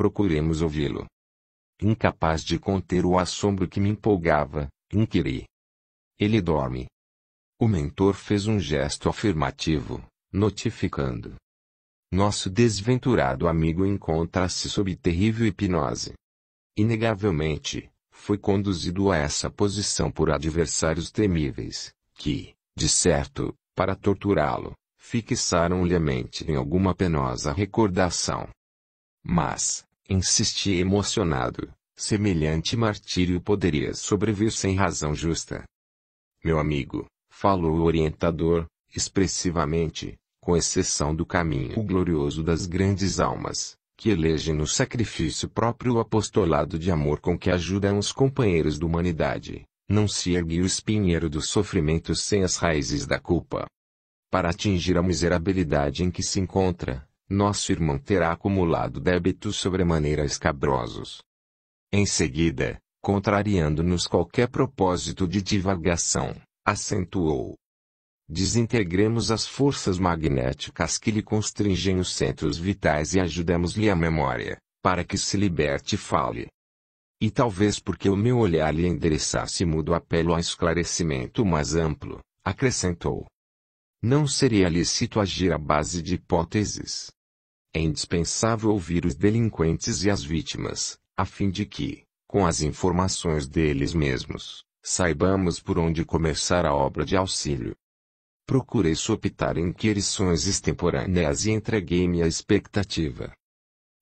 Procuremos ouvi-lo. Incapaz de conter o assombro que me empolgava, inquiri. Ele dorme. O mentor fez um gesto afirmativo, notificando. Nosso desventurado amigo encontra-se sob terrível hipnose. Inegavelmente, foi conduzido a essa posição por adversários temíveis, que, de certo, para torturá-lo, fixaram-lhe a mente em alguma penosa recordação. Mas, insisti emocionado, semelhante martírio poderia sobreviver sem razão justa. Meu amigo, falou o orientador, expressivamente, com exceção do caminho glorioso das grandes almas, que elegem no sacrifício próprio o apostolado de amor com que ajudam os companheiros da humanidade, não se ergue o espinheiro do sofrimento sem as raízes da culpa. Para atingir a miserabilidade em que se encontra, nosso irmão terá acumulado débitos sobremaneira escabrosos. Em seguida, contrariando-nos qualquer propósito de divagação, acentuou. Desintegremos as forças magnéticas que lhe constringem os centros vitais e ajudemos-lhe a memória, para que se liberte e fale. E talvez porque o meu olhar lhe endereçasse mudo apelo a esclarecimento mais amplo, acrescentou. Não seria lícito agir à base de hipóteses, é indispensável ouvir os delinquentes e as vítimas, a fim de que, com as informações deles mesmos, saibamos por onde começar a obra de auxílio. Procurei optar em inquirições extemporâneas e entreguei-me à expectativa.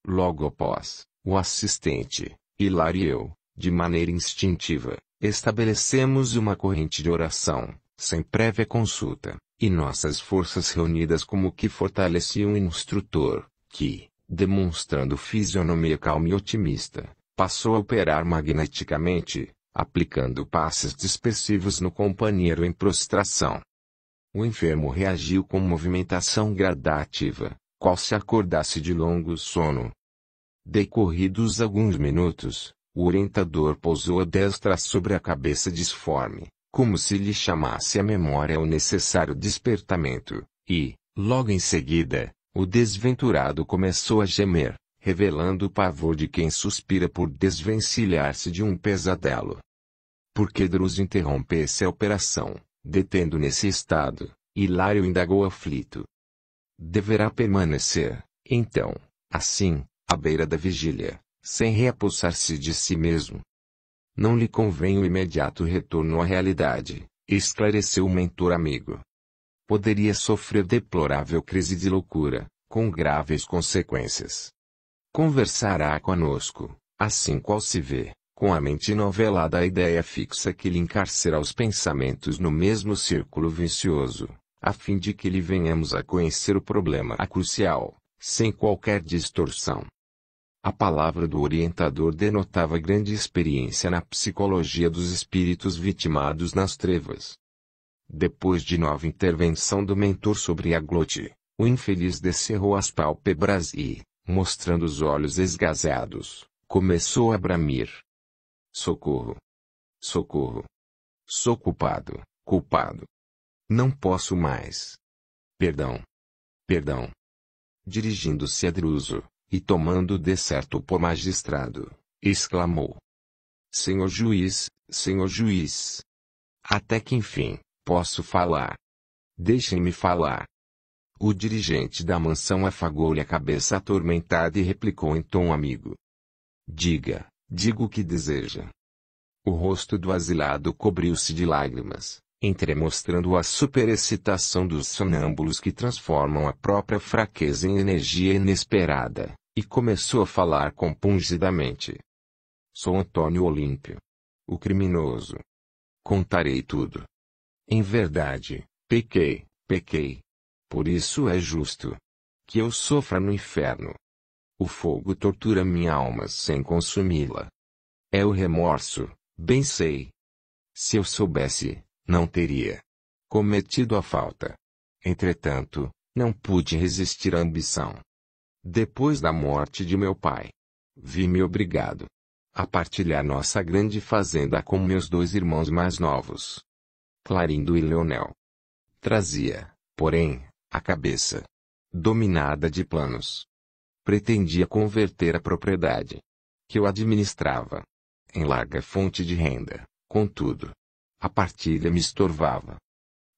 Logo após, o assistente, Hilário e eu, de maneira instintiva, estabelecemos uma corrente de oração, sem prévia consulta, e nossas forças reunidas como que fortaleciam o instrutor, que, demonstrando fisionomia calma e otimista, passou a operar magneticamente, aplicando passes dispersivos no companheiro em prostração. O enfermo reagiu com movimentação gradativa, qual se acordasse de longo sono. Decorridos alguns minutos, o orientador pousou a destra sobre a cabeça disforme, como se lhe chamasse à memória o necessário despertamento, e, logo em seguida, o desventurado começou a gemer, revelando o pavor de quem suspira por desvencilhar-se de um pesadelo. Por que Drus interrompesse a operação, detendo nesse estado, Hilário indagou aflito. Deverá permanecer, então, assim, à beira da vigília, sem reapossar-se de si mesmo. Não lhe convém o imediato retorno à realidade, esclareceu o mentor amigo poderia sofrer deplorável crise de loucura, com graves consequências. Conversará conosco, assim qual se vê, com a mente novelada a ideia fixa que lhe encarcerá os pensamentos no mesmo círculo vicioso, a fim de que lhe venhamos a conhecer o problema crucial, sem qualquer distorção. A palavra do orientador denotava grande experiência na psicologia dos espíritos vitimados nas trevas, depois de nova intervenção do mentor sobre a glote, o infeliz descerrou as pálpebras e, mostrando os olhos esgazeados, começou a bramir. Socorro! Socorro! Sou culpado, culpado. Não posso mais. Perdão. Perdão. Dirigindo-se a Druso, e tomando de certo por magistrado, exclamou. Senhor juiz, senhor juiz. Até que enfim, Posso falar. Deixem-me falar. O dirigente da mansão afagou-lhe a cabeça atormentada e replicou em tom amigo. Diga, diga o que deseja. O rosto do asilado cobriu-se de lágrimas, entremostrando a superexcitação dos sonâmbulos que transformam a própria fraqueza em energia inesperada, e começou a falar compungidamente. Sou Antônio Olímpio. O criminoso. Contarei tudo. Em verdade, pequei, pequei. Por isso é justo que eu sofra no inferno. O fogo tortura minha alma sem consumi-la. É o remorso, bem sei. Se eu soubesse, não teria cometido a falta. Entretanto, não pude resistir à ambição. Depois da morte de meu pai, vi-me obrigado a partilhar nossa grande fazenda com meus dois irmãos mais novos. Clarindo e Leonel. Trazia, porém, a cabeça dominada de planos. Pretendia converter a propriedade que eu administrava em larga fonte de renda, contudo, a partilha me estorvava.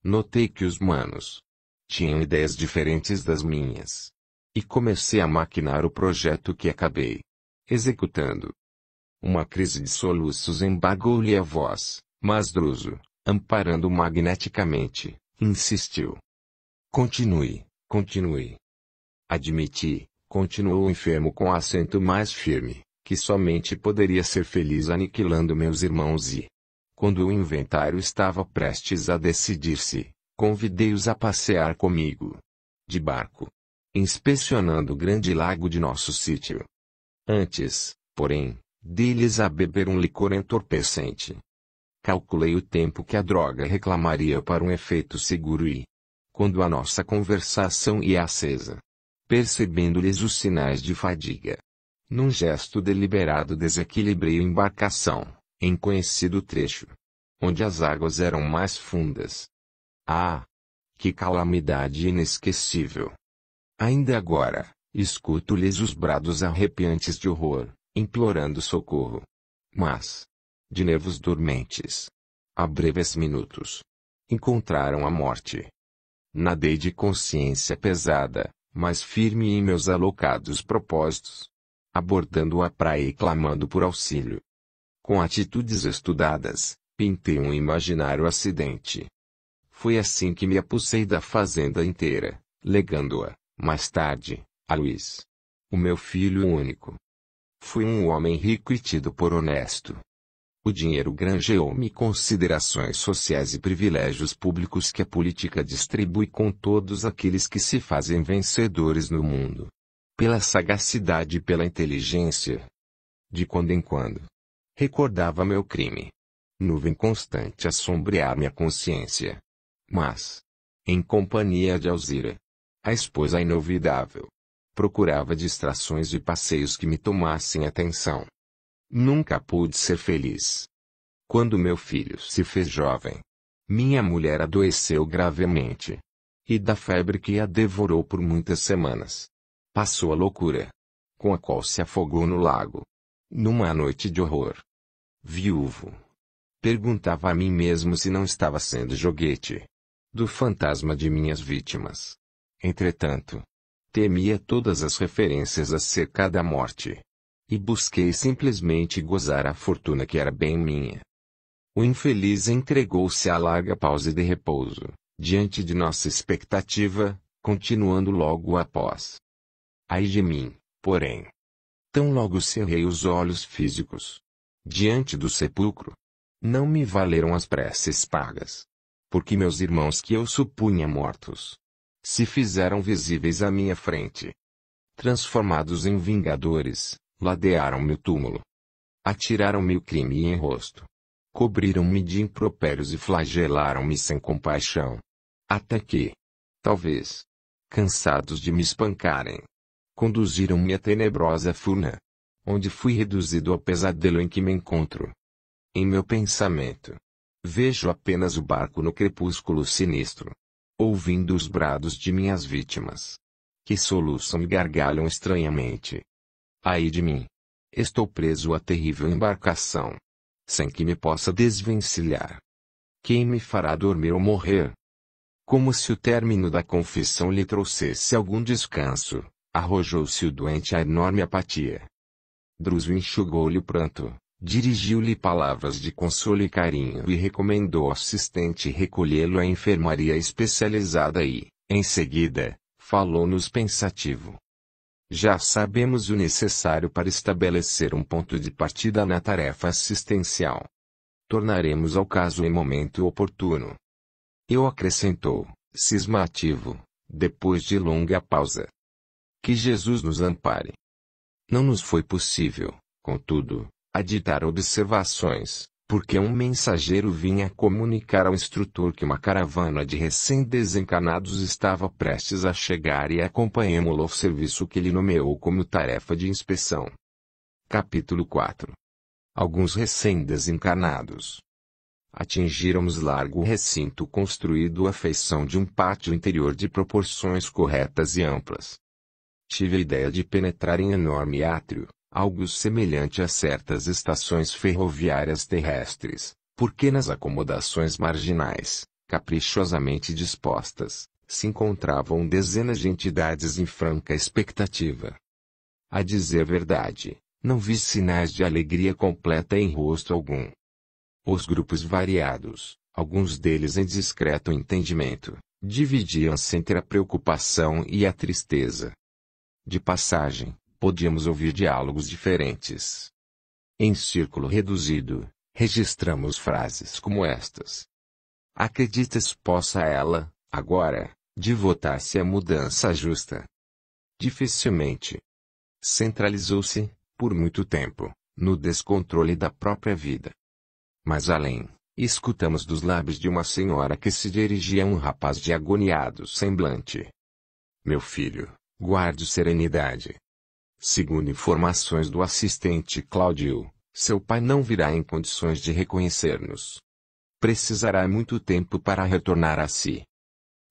Notei que os manos tinham ideias diferentes das minhas e comecei a maquinar o projeto que acabei executando. Uma crise de soluços embargou lhe a voz, mas Druso, amparando magneticamente, insistiu. Continue, continue. Admiti, continuou o enfermo com acento mais firme, que somente poderia ser feliz aniquilando meus irmãos e. Quando o inventário estava prestes a decidir-se, convidei-os a passear comigo. De barco. Inspecionando o grande lago de nosso sítio. Antes, porém, dei-lhes a beber um licor entorpecente, calculei o tempo que a droga reclamaria para um efeito seguro e, quando a nossa conversação ia acesa, percebendo-lhes os sinais de fadiga, num gesto deliberado desequilibrei a embarcação, em conhecido trecho, onde as águas eram mais fundas. Ah! Que calamidade inesquecível! Ainda agora, escuto-lhes os brados arrepiantes de horror, implorando socorro. Mas, de nervos dormentes. A breves minutos. Encontraram a morte. Nadei de consciência pesada, mas firme em meus alocados propósitos. Abordando a praia e clamando por auxílio. Com atitudes estudadas, pintei um imaginário acidente. Foi assim que me apossei da fazenda inteira, legando-a, mais tarde, a Luiz. O meu filho único. Fui um homem rico e tido por honesto. O dinheiro granjeou-me considerações sociais e privilégios públicos que a política distribui com todos aqueles que se fazem vencedores no mundo. Pela sagacidade e pela inteligência. De quando em quando. Recordava meu crime. Nuvem constante a sombrear minha consciência. Mas. Em companhia de Alzira. A esposa inovidável. Procurava distrações e passeios que me tomassem atenção. Nunca pude ser feliz. Quando meu filho se fez jovem, minha mulher adoeceu gravemente. E da febre que a devorou por muitas semanas. Passou a loucura. Com a qual se afogou no lago. Numa noite de horror. Viúvo. Perguntava a mim mesmo se não estava sendo joguete. Do fantasma de minhas vítimas. Entretanto, temia todas as referências acerca da morte e busquei simplesmente gozar a fortuna que era bem minha. O infeliz entregou-se à larga pausa de repouso, diante de nossa expectativa, continuando logo após. Ai de mim, porém. Tão logo cerrei os olhos físicos. Diante do sepulcro. Não me valeram as preces pagas. Porque meus irmãos que eu supunha mortos. Se fizeram visíveis à minha frente. Transformados em vingadores, Ladearam-me o túmulo. Atiraram-me o crime em rosto. Cobriram-me de impropérios e flagelaram-me sem compaixão. Até que, talvez, cansados de me espancarem, conduziram-me à tenebrosa funa, onde fui reduzido ao pesadelo em que me encontro. Em meu pensamento, vejo apenas o barco no crepúsculo sinistro, ouvindo os brados de minhas vítimas, que soluçam e gargalham estranhamente. Ai de mim! Estou preso à terrível embarcação. Sem que me possa desvencilhar. Quem me fará dormir ou morrer? Como se o término da confissão lhe trouxesse algum descanso, arrojou-se o doente à enorme apatia. Druso enxugou-lhe o pranto, dirigiu-lhe palavras de consolo e carinho e recomendou ao assistente recolhê-lo à enfermaria especializada e, em seguida, falou-nos pensativo. Já sabemos o necessário para estabelecer um ponto de partida na tarefa assistencial. Tornaremos ao caso em momento oportuno. Eu acrescentou, cismativo, depois de longa pausa. Que Jesus nos ampare. Não nos foi possível, contudo, aditar observações, porque um mensageiro vinha comunicar ao instrutor que uma caravana de recém-desencarnados estava prestes a chegar e acompanhemos-lo ao serviço que ele nomeou como tarefa de inspeção. Capítulo 4 Alguns recém-desencarnados Atingiramos largo recinto construído à feição de um pátio interior de proporções corretas e amplas. Tive a ideia de penetrar em enorme átrio, algo semelhante a certas estações ferroviárias terrestres, porque nas acomodações marginais, caprichosamente dispostas, se encontravam dezenas de entidades em franca expectativa. A dizer verdade, não vi sinais de alegria completa em rosto algum. Os grupos variados, alguns deles em discreto entendimento, dividiam-se entre a preocupação e a tristeza. De passagem, podíamos ouvir diálogos diferentes. Em círculo reduzido, registramos frases como estas. Acreditas possa ela, agora, devotar-se à mudança justa? Dificilmente. Centralizou-se, por muito tempo, no descontrole da própria vida. Mas além, escutamos dos lábios de uma senhora que se dirigia a um rapaz de agoniado semblante. Meu filho, guarde serenidade. Segundo informações do assistente Cláudio, seu pai não virá em condições de reconhecer-nos. Precisará muito tempo para retornar a si.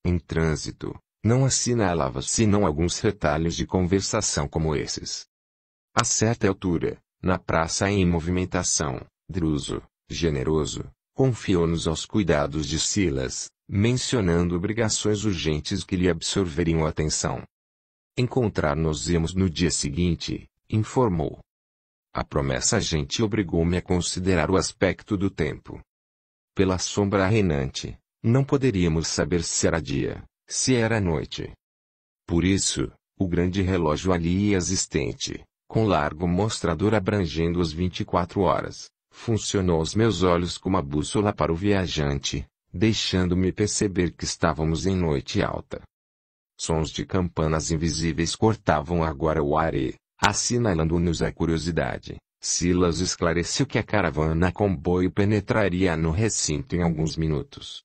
Em trânsito, não assinalava senão alguns retalhos de conversação como esses. A certa altura, na praça em movimentação, Druso, generoso, confiou-nos aos cuidados de Silas, mencionando obrigações urgentes que lhe absorveriam a atenção. Encontrar-nos-emos no dia seguinte, informou. A promessa gente obrigou-me a considerar o aspecto do tempo. Pela sombra reinante, não poderíamos saber se era dia, se era noite. Por isso, o grande relógio ali existente, com largo mostrador abrangendo as 24 horas, funcionou aos meus olhos como a bússola para o viajante, deixando-me perceber que estávamos em noite alta. Sons de campanas invisíveis cortavam agora o ar e, assinalando-nos a curiosidade, Silas esclareceu que a caravana comboio penetraria no recinto em alguns minutos.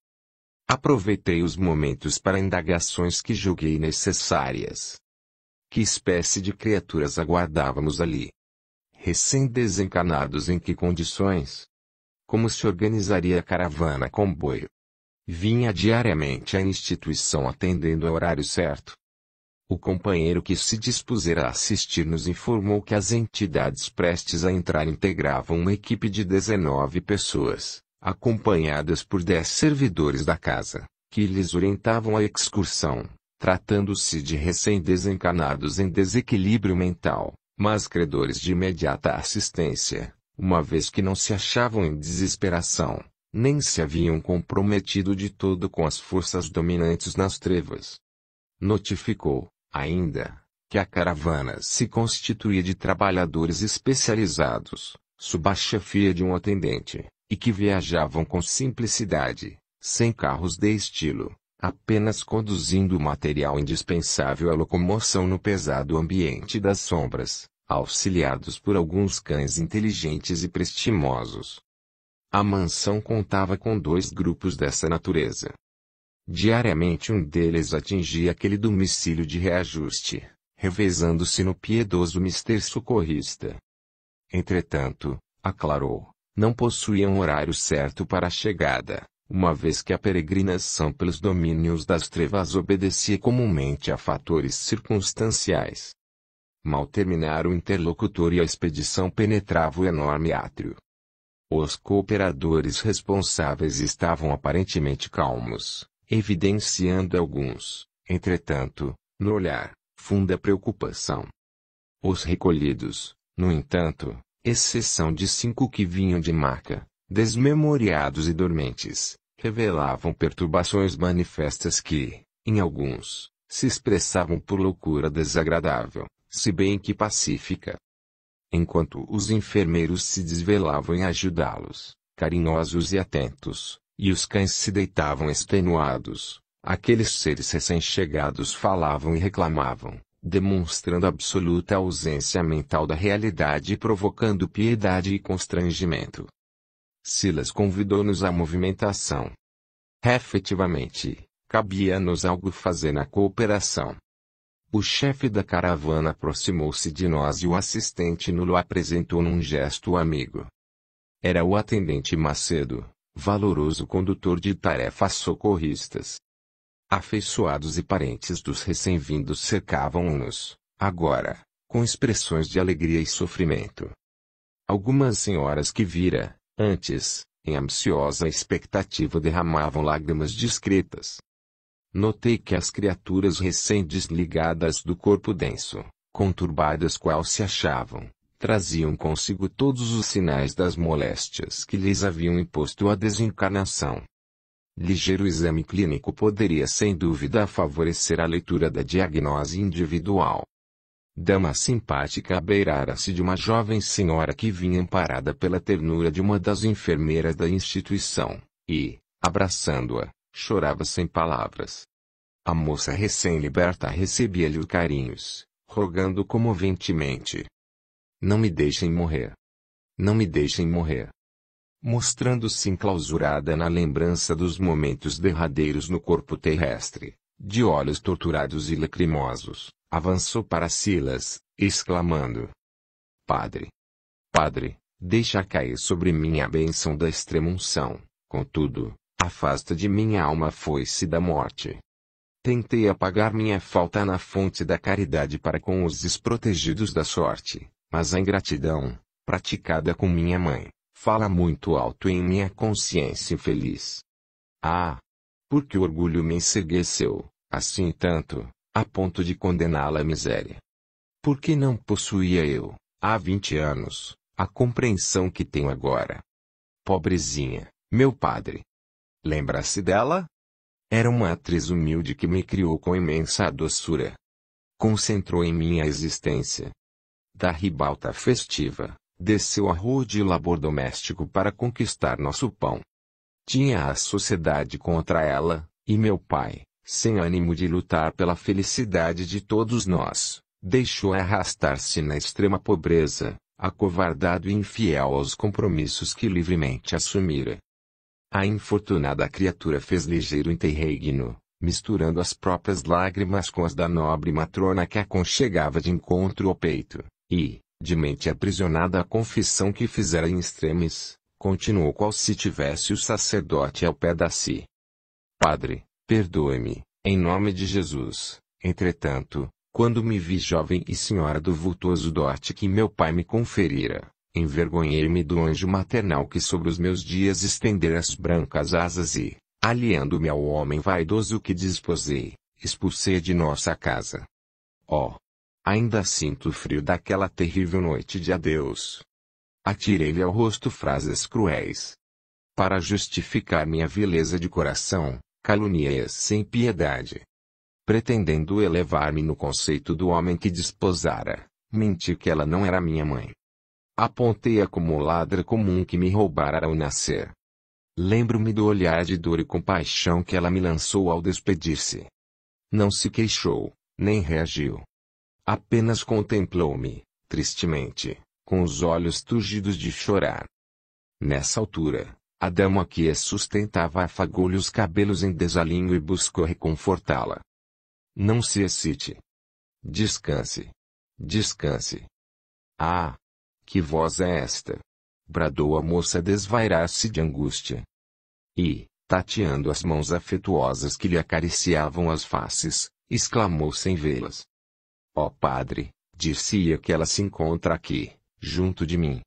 Aproveitei os momentos para indagações que julguei necessárias. Que espécie de criaturas aguardávamos ali? Recém-desencarnados em que condições? Como se organizaria a caravana comboio? Vinha diariamente à instituição atendendo ao horário certo. O companheiro que se dispusera a assistir nos informou que as entidades prestes a entrar integravam uma equipe de 19 pessoas, acompanhadas por 10 servidores da casa, que lhes orientavam a excursão, tratando-se de recém-desencarnados em desequilíbrio mental, mas credores de imediata assistência, uma vez que não se achavam em desesperação nem se haviam comprometido de todo com as forças dominantes nas trevas. Notificou, ainda, que a caravana se constituía de trabalhadores especializados, sob a chefia de um atendente, e que viajavam com simplicidade, sem carros de estilo, apenas conduzindo o material indispensável à locomoção no pesado ambiente das sombras, auxiliados por alguns cães inteligentes e prestimosos a mansão contava com dois grupos dessa natureza. Diariamente um deles atingia aquele domicílio de reajuste, revezando-se no piedoso mister socorrista. Entretanto, aclarou, não possuía um horário certo para a chegada, uma vez que a peregrinação pelos domínios das trevas obedecia comumente a fatores circunstanciais. Mal terminar o interlocutor e a expedição penetrava o enorme átrio. Os cooperadores responsáveis estavam aparentemente calmos, evidenciando alguns, entretanto, no olhar, funda preocupação. Os recolhidos, no entanto, exceção de cinco que vinham de maca, desmemoriados e dormentes, revelavam perturbações manifestas que, em alguns, se expressavam por loucura desagradável, se bem que pacífica, enquanto os enfermeiros se desvelavam em ajudá-los, carinhosos e atentos, e os cães se deitavam extenuados. Aqueles seres recém-chegados falavam e reclamavam, demonstrando absoluta ausência mental da realidade e provocando piedade e constrangimento. Silas convidou-nos à movimentação. Efetivamente, cabia-nos algo fazer na cooperação. O chefe da caravana aproximou-se de nós e o assistente nulo apresentou num gesto amigo. Era o atendente Macedo, valoroso condutor de tarefas socorristas. Afeiçoados e parentes dos recém-vindos cercavam-nos, agora, com expressões de alegria e sofrimento. Algumas senhoras que vira, antes, em ansiosa expectativa derramavam lágrimas discretas. Notei que as criaturas recém-desligadas do corpo denso, conturbadas qual se achavam, traziam consigo todos os sinais das moléstias que lhes haviam imposto a desencarnação. Ligeiro exame clínico poderia sem dúvida favorecer a leitura da diagnose individual. Dama simpática beirara-se de uma jovem senhora que vinha amparada pela ternura de uma das enfermeiras da instituição, e, abraçando-a, Chorava sem palavras. A moça recém-liberta recebia-lhe os carinhos, rogando comoventemente: Não me deixem morrer. Não me deixem morrer. Mostrando-se enclausurada na lembrança dos momentos derradeiros no corpo terrestre, de olhos torturados e lacrimosos, avançou para Silas, exclamando: Padre! Padre, deixa cair sobre mim a bênção da extrema unção, contudo, Afasta de minha alma a foice da morte. Tentei apagar minha falta na fonte da caridade para com os desprotegidos da sorte, mas a ingratidão, praticada com minha mãe, fala muito alto em minha consciência infeliz. Ah! Porque o orgulho me ensegueceu, assim tanto, a ponto de condená-la à miséria. Por que não possuía eu, há vinte anos, a compreensão que tenho agora. Pobrezinha, meu padre, Lembra-se dela? Era uma atriz humilde que me criou com imensa doçura. Concentrou em minha existência. Da ribalta festiva, desceu a rude labor doméstico para conquistar nosso pão. Tinha a sociedade contra ela, e meu pai, sem ânimo de lutar pela felicidade de todos nós, deixou arrastar-se na extrema pobreza, acovardado e infiel aos compromissos que livremente assumira. A infortunada criatura fez ligeiro interregno, misturando as próprias lágrimas com as da nobre matrona que a conchegava de encontro ao peito, e, de mente aprisionada à confissão que fizera em extremis, continuou qual se tivesse o sacerdote ao pé da si. Padre, perdoe-me, em nome de Jesus, entretanto, quando me vi jovem e senhora do vultuoso dote que meu pai me conferira, envergonhei-me do anjo maternal que sobre os meus dias estendera as brancas asas e, aliando-me ao homem vaidoso que desposei, expulsei de nossa casa. Oh! Ainda sinto o frio daquela terrível noite de adeus. Atirei-lhe ao rosto frases cruéis. Para justificar minha vileza de coração, caluniei a sem piedade pretendendo elevar-me no conceito do homem que desposara, menti que ela não era minha mãe, Apontei-a como um ladra comum que me roubara ao nascer. Lembro-me do olhar de dor e compaixão que ela me lançou ao despedir-se. Não se queixou, nem reagiu. Apenas contemplou-me, tristemente, com os olhos túrgidos de chorar. Nessa altura, a dama que a sustentava afagou-lhe os cabelos em desalinho e buscou reconfortá-la. Não se excite. Descanse. Descanse. Ah, que voz é esta? Bradou a moça desvairar-se de angústia. E, tateando as mãos afetuosas que lhe acariciavam as faces, exclamou sem vê-las. Ó oh padre, se ia que ela se encontra aqui, junto de mim.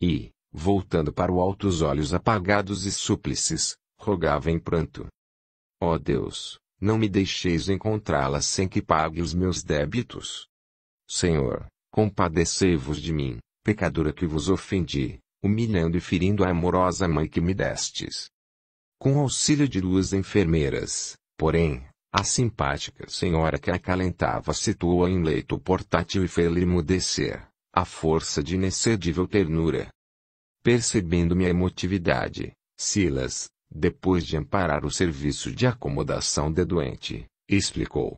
E, voltando para o alto os olhos apagados e súplices, rogava em pranto. Ó oh Deus, não me deixeis encontrá-la sem que pague os meus débitos. Senhor, compadecei-vos de mim pecadora que vos ofendi, humilhando e ferindo a amorosa mãe que me destes. Com auxílio de duas enfermeiras, porém, a simpática senhora que acalentava situou-a em leito portátil e fez-lhe emudecer, à força de inexcedível ternura. Percebendo minha emotividade, Silas, depois de amparar o serviço de acomodação de doente, explicou: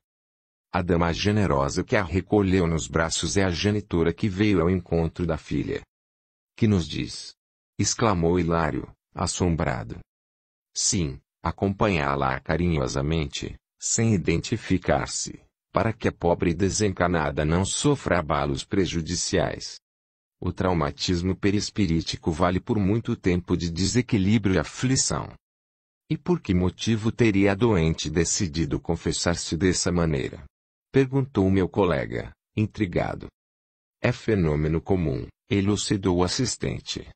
a dama generosa que a recolheu nos braços é a genitora que veio ao encontro da filha. Que nos diz? exclamou Hilário, assombrado. Sim, acompanhá-la carinhosamente, sem identificar-se, para que a pobre desencanada não sofra abalos prejudiciais. O traumatismo perispirítico vale por muito tempo de desequilíbrio e aflição. E por que motivo teria a doente decidido confessar-se dessa maneira? Perguntou meu colega, intrigado. É fenômeno comum, elucidou o assistente.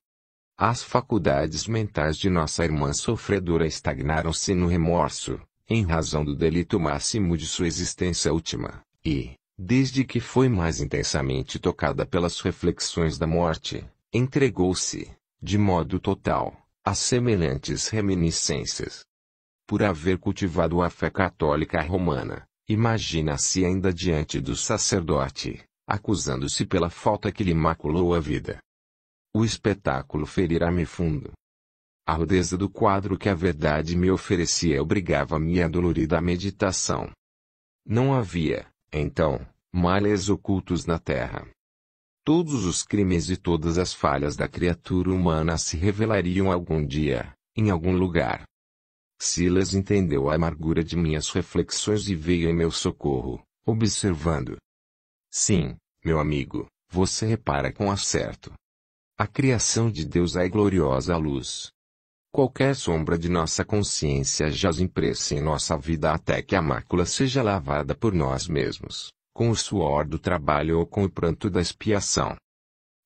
As faculdades mentais de nossa irmã sofredora estagnaram-se no remorso, em razão do delito máximo de sua existência última, e, desde que foi mais intensamente tocada pelas reflexões da morte, entregou-se, de modo total, a semelhantes reminiscências. Por haver cultivado a fé católica romana, Imagina-se ainda diante do sacerdote, acusando-se pela falta que lhe maculou a vida. O espetáculo ferirá-me fundo. A rudeza do quadro que a verdade me oferecia obrigava-me à dolorida meditação. Não havia, então, males ocultos na terra. Todos os crimes e todas as falhas da criatura humana se revelariam algum dia, em algum lugar. Silas entendeu a amargura de minhas reflexões e veio em meu socorro, observando. Sim, meu amigo, você repara com acerto. A criação de Deus é gloriosa luz. Qualquer sombra de nossa consciência jaz impressa em nossa vida até que a mácula seja lavada por nós mesmos, com o suor do trabalho ou com o pranto da expiação.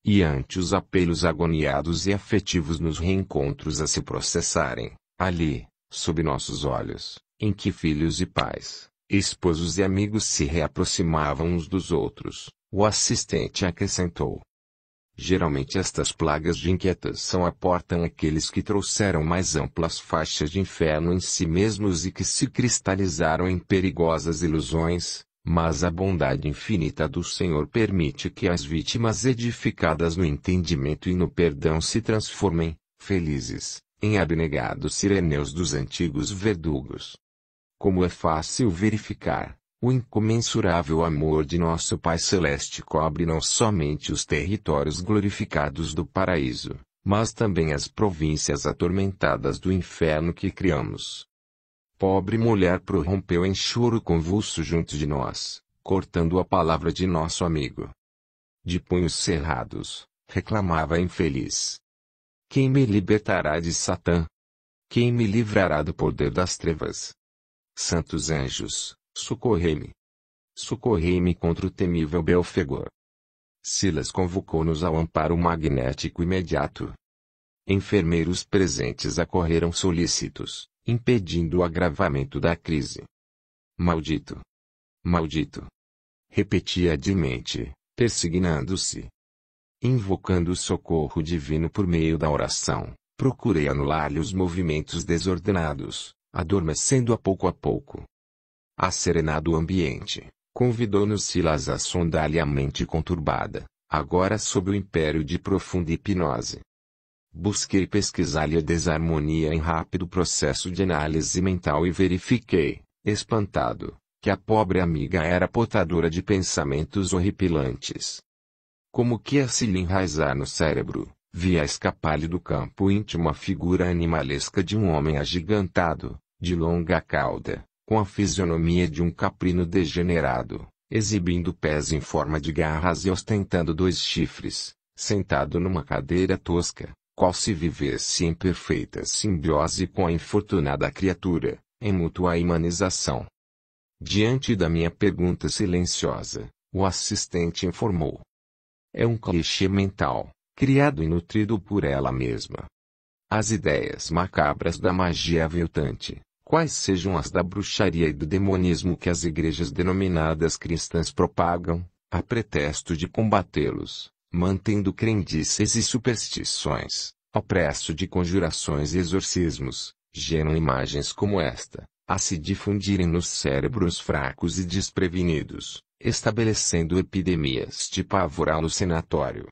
E ante os apelos agoniados e afetivos nos reencontros a se processarem, ali, sob nossos olhos, em que filhos e pais, esposos e amigos se reaproximavam uns dos outros, o assistente acrescentou. Geralmente estas plagas de inquietas são aportam aqueles que trouxeram mais amplas faixas de inferno em si mesmos e que se cristalizaram em perigosas ilusões, mas a bondade infinita do Senhor permite que as vítimas edificadas no entendimento e no perdão se transformem, felizes, em abnegados sireneus dos antigos verdugos. Como é fácil verificar, o incomensurável amor de nosso Pai Celeste cobre não somente os territórios glorificados do paraíso, mas também as províncias atormentadas do inferno que criamos. Pobre mulher prorrompeu em choro convulso junto de nós, cortando a palavra de nosso amigo. De punhos cerrados, reclamava infeliz. Quem me libertará de Satã? Quem me livrará do poder das trevas? Santos anjos, socorrei-me. Socorrei-me contra o temível Belfegor. Silas convocou-nos ao amparo magnético imediato. Enfermeiros presentes acorreram solícitos, impedindo o agravamento da crise. Maldito! Maldito! Repetia de mente, persignando-se, invocando o socorro divino por meio da oração, procurei anular-lhe os movimentos desordenados, adormecendo a pouco a pouco. Asserenado o ambiente, convidou-nos Silas a sondar-lhe a mente conturbada, agora sob o império de profunda hipnose. Busquei pesquisar-lhe a desarmonia em rápido processo de análise mental e verifiquei, espantado, que a pobre amiga era portadora de pensamentos horripilantes como que a se lhe enraizar no cérebro, via escapar-lhe do campo íntimo a figura animalesca de um homem agigantado, de longa cauda, com a fisionomia de um caprino degenerado, exibindo pés em forma de garras e ostentando dois chifres, sentado numa cadeira tosca, qual se vivesse em perfeita simbiose com a infortunada criatura, em mútua imanização. Diante da minha pergunta silenciosa, o assistente informou é um clichê mental, criado e nutrido por ela mesma. As ideias macabras da magia aviltante, quais sejam as da bruxaria e do demonismo que as igrejas denominadas cristãs propagam, a pretexto de combatê-los, mantendo crendices e superstições, ao preço de conjurações e exorcismos, geram imagens como esta, a se difundirem nos cérebros fracos e desprevenidos, estabelecendo epidemias de pavor alucinatório,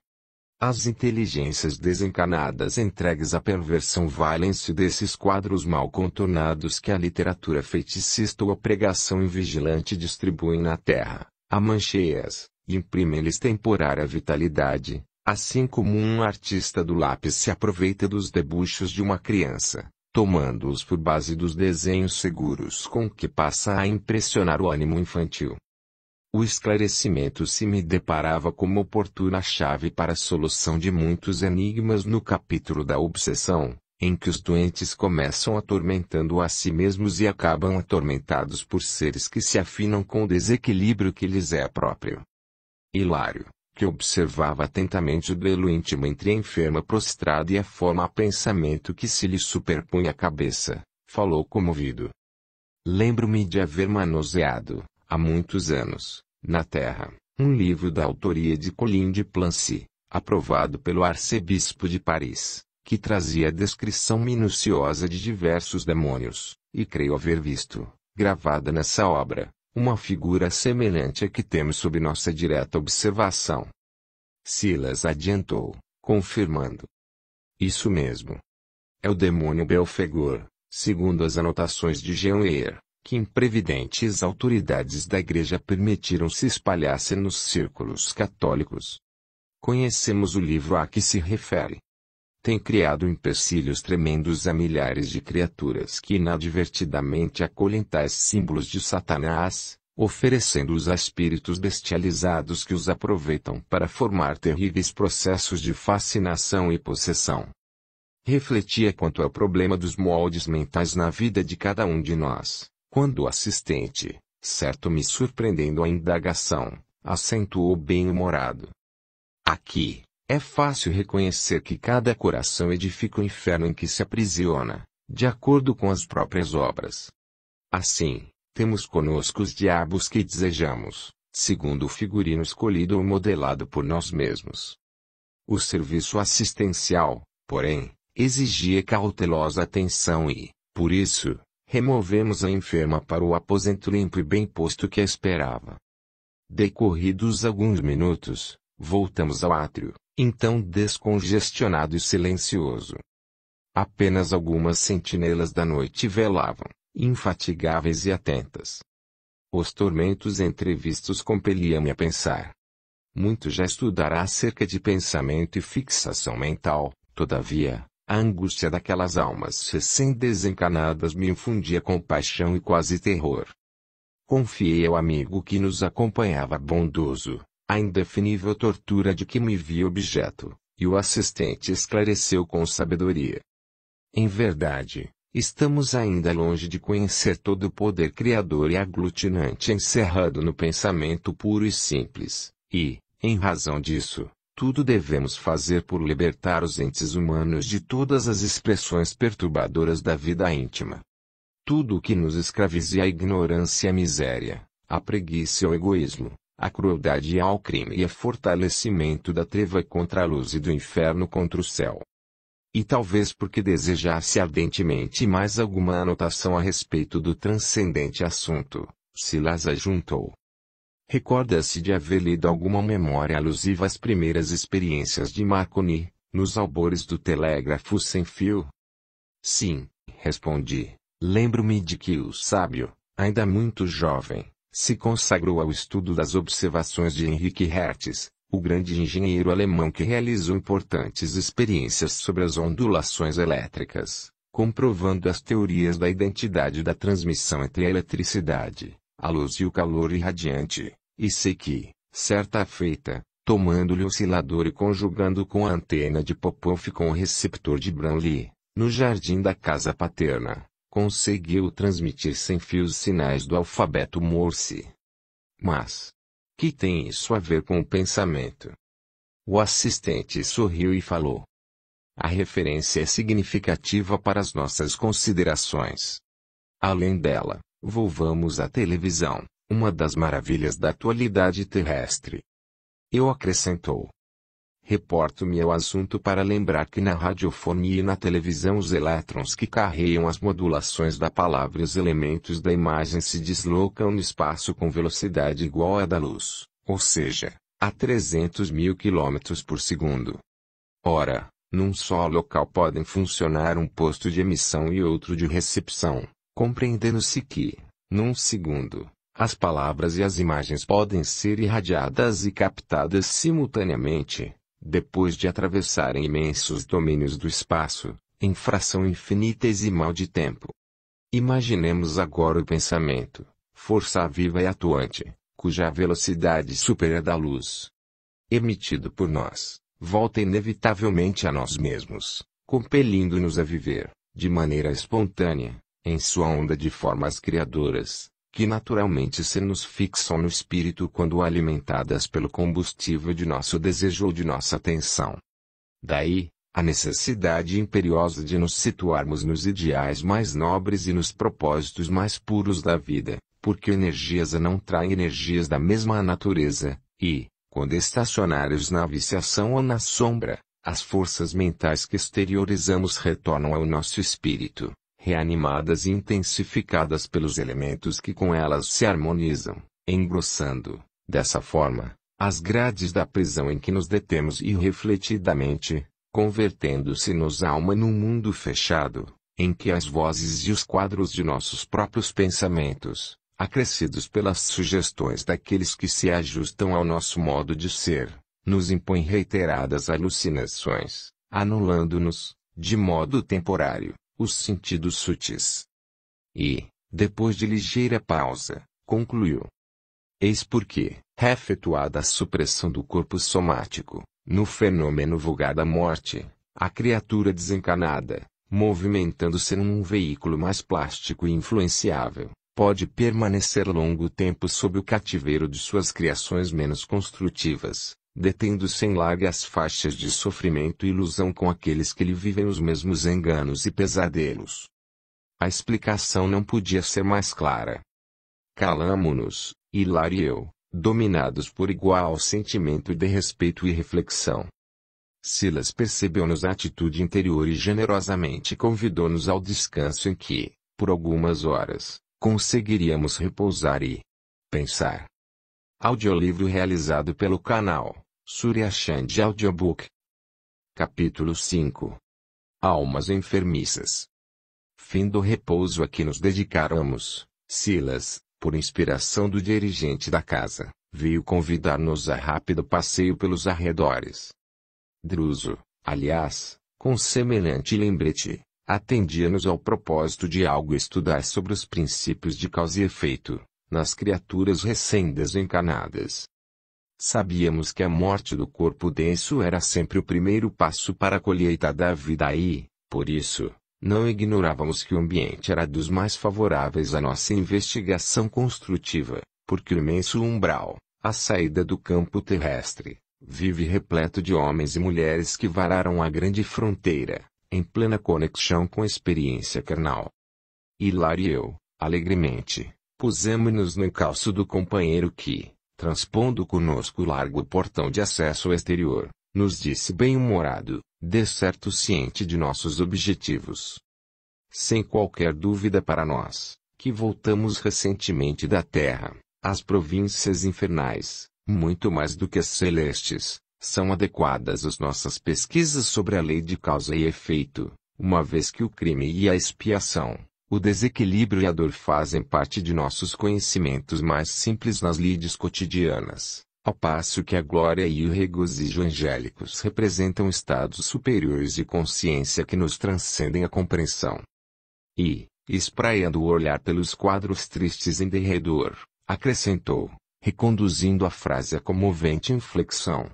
As inteligências desencarnadas entregues à perversão valem-se desses quadros mal contornados que a literatura feiticista ou a pregação invigilante distribuem na terra, a mancheias, e imprimem-lhes temporária vitalidade, assim como um artista do lápis se aproveita dos debuchos de uma criança, tomando-os por base dos desenhos seguros com que passa a impressionar o ânimo infantil. O esclarecimento se me deparava como oportuna chave para a solução de muitos enigmas no capítulo da obsessão, em que os doentes começam atormentando a si mesmos e acabam atormentados por seres que se afinam com o desequilíbrio que lhes é próprio. Hilário, que observava atentamente o duelo íntimo entre a enferma prostrada e a forma a pensamento que se lhe superpunha à cabeça, falou comovido. Lembro-me de haver manuseado, há muitos anos, na Terra, um livro da autoria de Colin de Plancy, aprovado pelo arcebispo de Paris, que trazia a descrição minuciosa de diversos demônios, e creio haver visto, gravada nessa obra, uma figura semelhante à que temos sob nossa direta observação. Silas adiantou, confirmando. Isso mesmo. É o demônio Belfegor, segundo as anotações de Jean Eyer, que imprevidentes autoridades da Igreja permitiram se espalhasse nos círculos católicos. Conhecemos o livro a que se refere. Tem criado empecilhos tremendos a milhares de criaturas que inadvertidamente acolhem tais símbolos de Satanás, oferecendo-os a espíritos bestializados que os aproveitam para formar terríveis processos de fascinação e possessão. Refletia quanto ao problema dos moldes mentais na vida de cada um de nós quando o assistente, certo me surpreendendo a indagação, acentuou bem-humorado. Aqui, é fácil reconhecer que cada coração edifica o inferno em que se aprisiona, de acordo com as próprias obras. Assim, temos conosco os diabos que desejamos, segundo o figurino escolhido ou modelado por nós mesmos. O serviço assistencial, porém, exigia cautelosa atenção e, por isso, Removemos a enferma para o aposento limpo e bem posto que a esperava. Decorridos alguns minutos, voltamos ao átrio, então descongestionado e silencioso. Apenas algumas sentinelas da noite velavam, infatigáveis e atentas. Os tormentos entrevistos compeliam-me a pensar. Muito já estudará acerca de pensamento e fixação mental, todavia, a angústia daquelas almas recém-desencarnadas me infundia compaixão e quase terror. Confiei ao amigo que nos acompanhava bondoso, a indefinível tortura de que me vi objeto, e o assistente esclareceu com sabedoria. Em verdade, estamos ainda longe de conhecer todo o poder criador e aglutinante encerrado no pensamento puro e simples, e, em razão disso, tudo devemos fazer por libertar os entes humanos de todas as expressões perturbadoras da vida íntima. Tudo o que nos escravize a ignorância e a miséria, a preguiça e o egoísmo, a crueldade e ao crime e a fortalecimento da treva contra a luz e do inferno contra o céu. E talvez porque desejasse ardentemente mais alguma anotação a respeito do transcendente assunto, Silas ajuntou. Recorda-se de haver lido alguma memória alusiva às primeiras experiências de Marconi, nos albores do telégrafo sem fio? Sim, respondi. Lembro-me de que o sábio, ainda muito jovem, se consagrou ao estudo das observações de Henrique Hertz, o grande engenheiro alemão que realizou importantes experiências sobre as ondulações elétricas, comprovando as teorias da identidade da transmissão entre a eletricidade a luz e o calor irradiante, e sei que, certa feita, tomando-lhe o oscilador e conjugando com a antena de Popov com o receptor de Branly, no jardim da casa paterna, conseguiu transmitir sem fios sinais do alfabeto Morse. Mas, que tem isso a ver com o pensamento? O assistente sorriu e falou. A referência é significativa para as nossas considerações. Além dela, Volvamos à televisão, uma das maravilhas da atualidade terrestre. Eu acrescentou. Reporto-me ao assunto para lembrar que na radiofonia e na televisão os elétrons que carregam as modulações da palavra e os elementos da imagem se deslocam no espaço com velocidade igual à da luz, ou seja, a 300 mil quilômetros por segundo. Ora, num só local podem funcionar um posto de emissão e outro de recepção, compreendendo-se que, num segundo, as palavras e as imagens podem ser irradiadas e captadas simultaneamente, depois de atravessarem imensos domínios do espaço, em fração infinitesimal de tempo. Imaginemos agora o pensamento, força viva e atuante, cuja velocidade supera a da luz. Emitido por nós, volta inevitavelmente a nós mesmos, compelindo-nos a viver, de maneira espontânea, em sua onda de formas criadoras, que naturalmente se nos fixam no espírito quando alimentadas pelo combustível de nosso desejo ou de nossa atenção. Daí, a necessidade imperiosa de nos situarmos nos ideais mais nobres e nos propósitos mais puros da vida, porque energias não traem energias da mesma natureza, e, quando estacionários na viciação ou na sombra, as forças mentais que exteriorizamos retornam ao nosso espírito reanimadas e intensificadas pelos elementos que com elas se harmonizam, engrossando, dessa forma, as grades da prisão em que nos detemos irrefletidamente, convertendo-se-nos alma num mundo fechado, em que as vozes e os quadros de nossos próprios pensamentos, acrescidos pelas sugestões daqueles que se ajustam ao nosso modo de ser, nos impõem reiteradas alucinações, anulando-nos, de modo temporário, os sentidos sutis. E, depois de ligeira pausa, concluiu. Eis porque, refetuada a supressão do corpo somático, no fenômeno vulgar da morte, a criatura desencanada, movimentando-se num veículo mais plástico e influenciável, pode permanecer longo tempo sob o cativeiro de suas criações menos construtivas, detendo-se em largas faixas de sofrimento e ilusão com aqueles que lhe vivem os mesmos enganos e pesadelos. A explicação não podia ser mais clara. Calamo-nos, Hilar e eu, dominados por igual sentimento de respeito e reflexão. Silas percebeu-nos a atitude interior e generosamente convidou-nos ao descanso em que, por algumas horas, conseguiríamos repousar e pensar. Audiolivro realizado pelo canal Surya Shandy Audiobook. Capítulo 5. Almas enfermiças. Fim do repouso a que nos dedicáramos, Silas, por inspiração do dirigente da casa, veio convidar-nos a rápido passeio pelos arredores. Druso, aliás, com semelhante lembrete, atendia-nos ao propósito de algo estudar sobre os princípios de causa e efeito, nas criaturas recém-desencarnadas, Sabíamos que a morte do corpo denso era sempre o primeiro passo para a colheita da vida e, por isso, não ignorávamos que o ambiente era dos mais favoráveis à nossa investigação construtiva, porque o imenso umbral, a saída do campo terrestre, vive repleto de homens e mulheres que vararam a grande fronteira, em plena conexão com a experiência carnal. Hilário e eu, alegremente, pusemos-nos no calço do companheiro que, transpondo conosco o largo portão de acesso ao exterior, nos disse bem-humorado, de certo ciente de nossos objetivos. Sem qualquer dúvida para nós, que voltamos recentemente da Terra, as províncias infernais, muito mais do que as celestes, são adequadas às nossas pesquisas sobre a lei de causa e efeito, uma vez que o crime e a expiação, o desequilíbrio e a dor fazem parte de nossos conhecimentos mais simples nas lides cotidianas, ao passo que a glória e o regozijo angélicos representam estados superiores de consciência que nos transcendem a compreensão. E, espraiando o olhar pelos quadros tristes em derredor, acrescentou, reconduzindo a frase a comovente inflexão.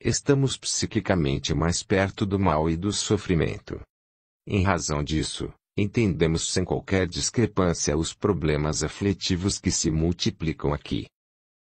Estamos psiquicamente mais perto do mal e do sofrimento. Em razão disso, entendemos sem qualquer discrepância os problemas afetivos que se multiplicam aqui.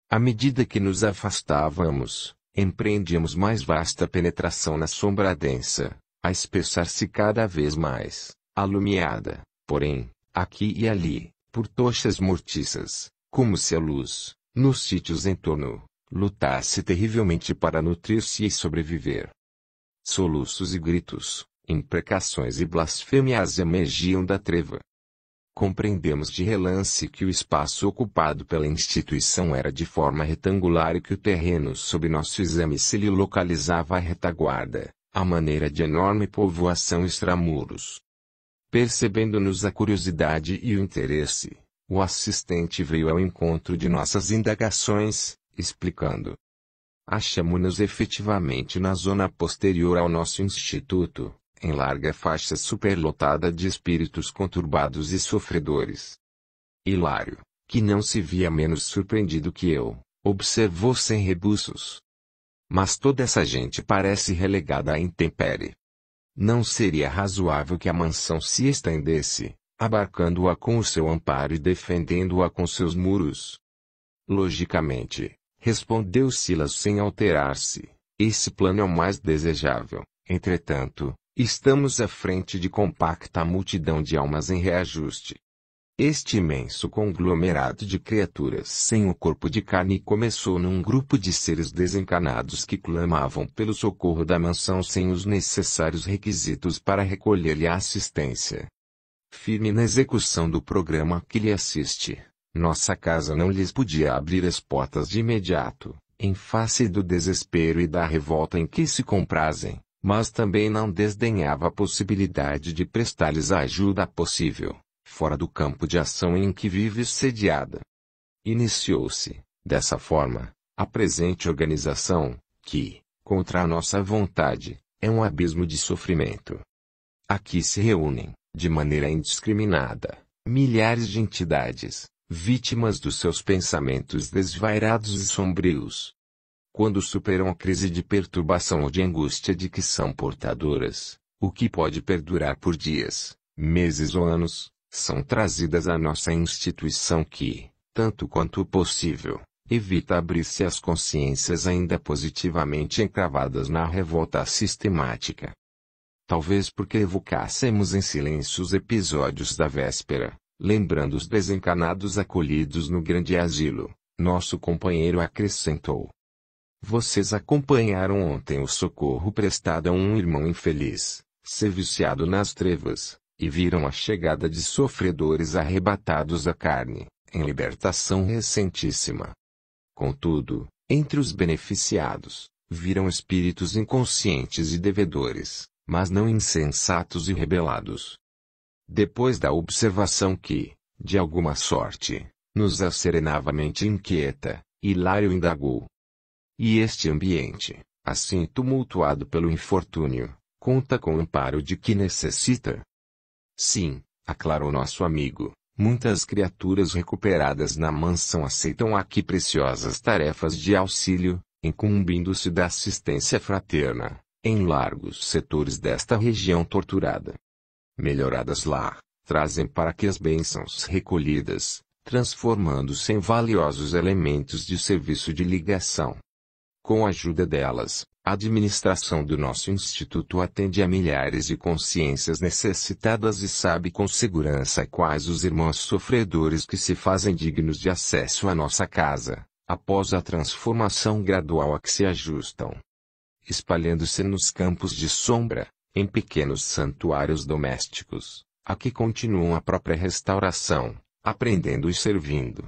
À medida que nos afastávamos, empreendíamos mais vasta penetração na sombra densa, a espessar-se cada vez mais, alumiada, porém, aqui e ali, por tochas mortiças, como se a luz, nos sítios em torno, lutasse terrivelmente para nutrir-se e sobreviver. Soluços e gritos, imprecações e blasfêmias emergiam da treva. Compreendemos de relance que o espaço ocupado pela instituição era de forma retangular e que o terreno sob nosso exame se lhe localizava à retaguarda, à maneira de enorme povoação extramuros. Percebendo-nos a curiosidade e o interesse, o assistente veio ao encontro de nossas indagações, explicando. Achamo-nos efetivamente na zona posterior ao nosso instituto, em larga faixa superlotada de espíritos conturbados e sofredores. Hilário, que não se via menos surpreendido que eu, observou sem rebuços. Mas toda essa gente parece relegada à intempérie. Não seria razoável que a mansão se estendesse, abarcando-a com o seu amparo e defendendo-a com seus muros? Logicamente, respondeu Silas sem alterar-se, esse plano é o mais desejável, entretanto, Estamos à frente de compacta multidão de almas em reajuste. Este imenso conglomerado de criaturas sem o corpo de carne começou num grupo de seres desencarnados que clamavam pelo socorro da mansão sem os necessários requisitos para recolher-lhe a assistência. Firme na execução do programa que lhe assiste, nossa casa não lhes podia abrir as portas de imediato, em face do desespero e da revolta em que se comprazem mas também não desdenhava a possibilidade de prestar-lhes a ajuda possível, fora do campo de ação em que vive sediada. Iniciou-se, dessa forma, a presente organização, que, contra a nossa vontade, é um abismo de sofrimento. Aqui se reúnem, de maneira indiscriminada, milhares de entidades, vítimas dos seus pensamentos desvairados e sombrios, quando superam a crise de perturbação ou de angústia de que são portadoras, o que pode perdurar por dias, meses ou anos, são trazidas à nossa instituição que, tanto quanto possível, evita abrir-se as consciências ainda positivamente encravadas na revolta sistemática. Talvez porque evocássemos em silêncio os episódios da véspera, lembrando os desencanados acolhidos no grande asilo, nosso companheiro acrescentou. Vocês acompanharam ontem o socorro prestado a um irmão infeliz, serviciado nas trevas, e viram a chegada de sofredores arrebatados à carne, em libertação recentíssima. Contudo, entre os beneficiados, viram espíritos inconscientes e devedores, mas não insensatos e rebelados. Depois da observação que, de alguma sorte, nos asserenava a mente inquieta, Hilário indagou: e este ambiente, assim tumultuado pelo infortúnio, conta com o amparo de que necessita. Sim, aclarou nosso amigo, muitas criaturas recuperadas na mansão aceitam aqui preciosas tarefas de auxílio, incumbindo-se da assistência fraterna, em largos setores desta região torturada. Melhoradas lá, trazem para que as bênçãos recolhidas, transformando-se em valiosos elementos de serviço de ligação, com a ajuda delas, a administração do nosso instituto atende a milhares de consciências necessitadas e sabe com segurança quais os irmãos sofredores que se fazem dignos de acesso à nossa casa, após a transformação gradual a que se ajustam. Espalhando-se nos campos de sombra, em pequenos santuários domésticos, a que continuam a própria restauração, aprendendo e servindo.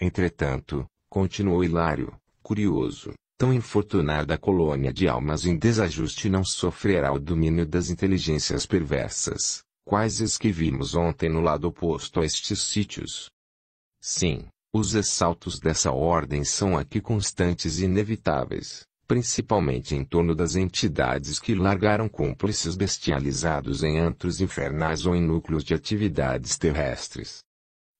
Entretanto, continuou Hilário, curioso, tão infortunada colônia de almas em desajuste não sofrerá o domínio das inteligências perversas, quais as que vimos ontem no lado oposto a estes sítios. Sim, os assaltos dessa ordem são aqui constantes e inevitáveis, principalmente em torno das entidades que largaram cúmplices bestializados em antros infernais ou em núcleos de atividades terrestres.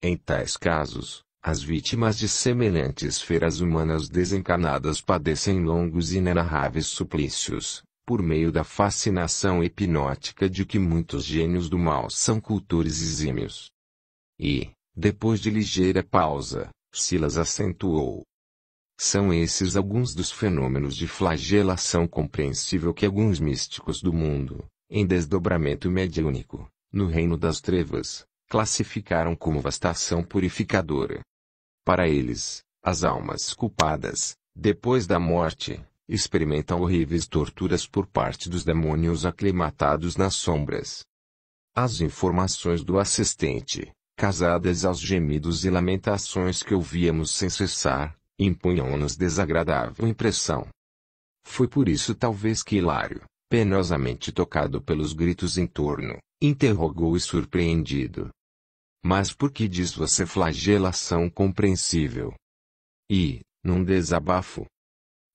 Em tais casos, as vítimas de semelhantes feras humanas desencarnadas padecem longos e inenarráveis suplícios, por meio da fascinação hipnótica de que muitos gênios do mal são cultores exímios. E, depois de ligeira pausa, Silas acentuou. São esses alguns dos fenômenos de flagelação compreensível que alguns místicos do mundo, em desdobramento mediúnico, no reino das trevas, classificaram como vastação purificadora. Para eles, as almas culpadas, depois da morte, experimentam horríveis torturas por parte dos demônios aclimatados nas sombras. As informações do assistente, casadas aos gemidos e lamentações que ouvíamos sem cessar, impunham-nos desagradável impressão. Foi por isso talvez que Hilário, penosamente tocado pelos gritos em torno, interrogou e surpreendido, mas por que diz você flagelação compreensível. E, num desabafo,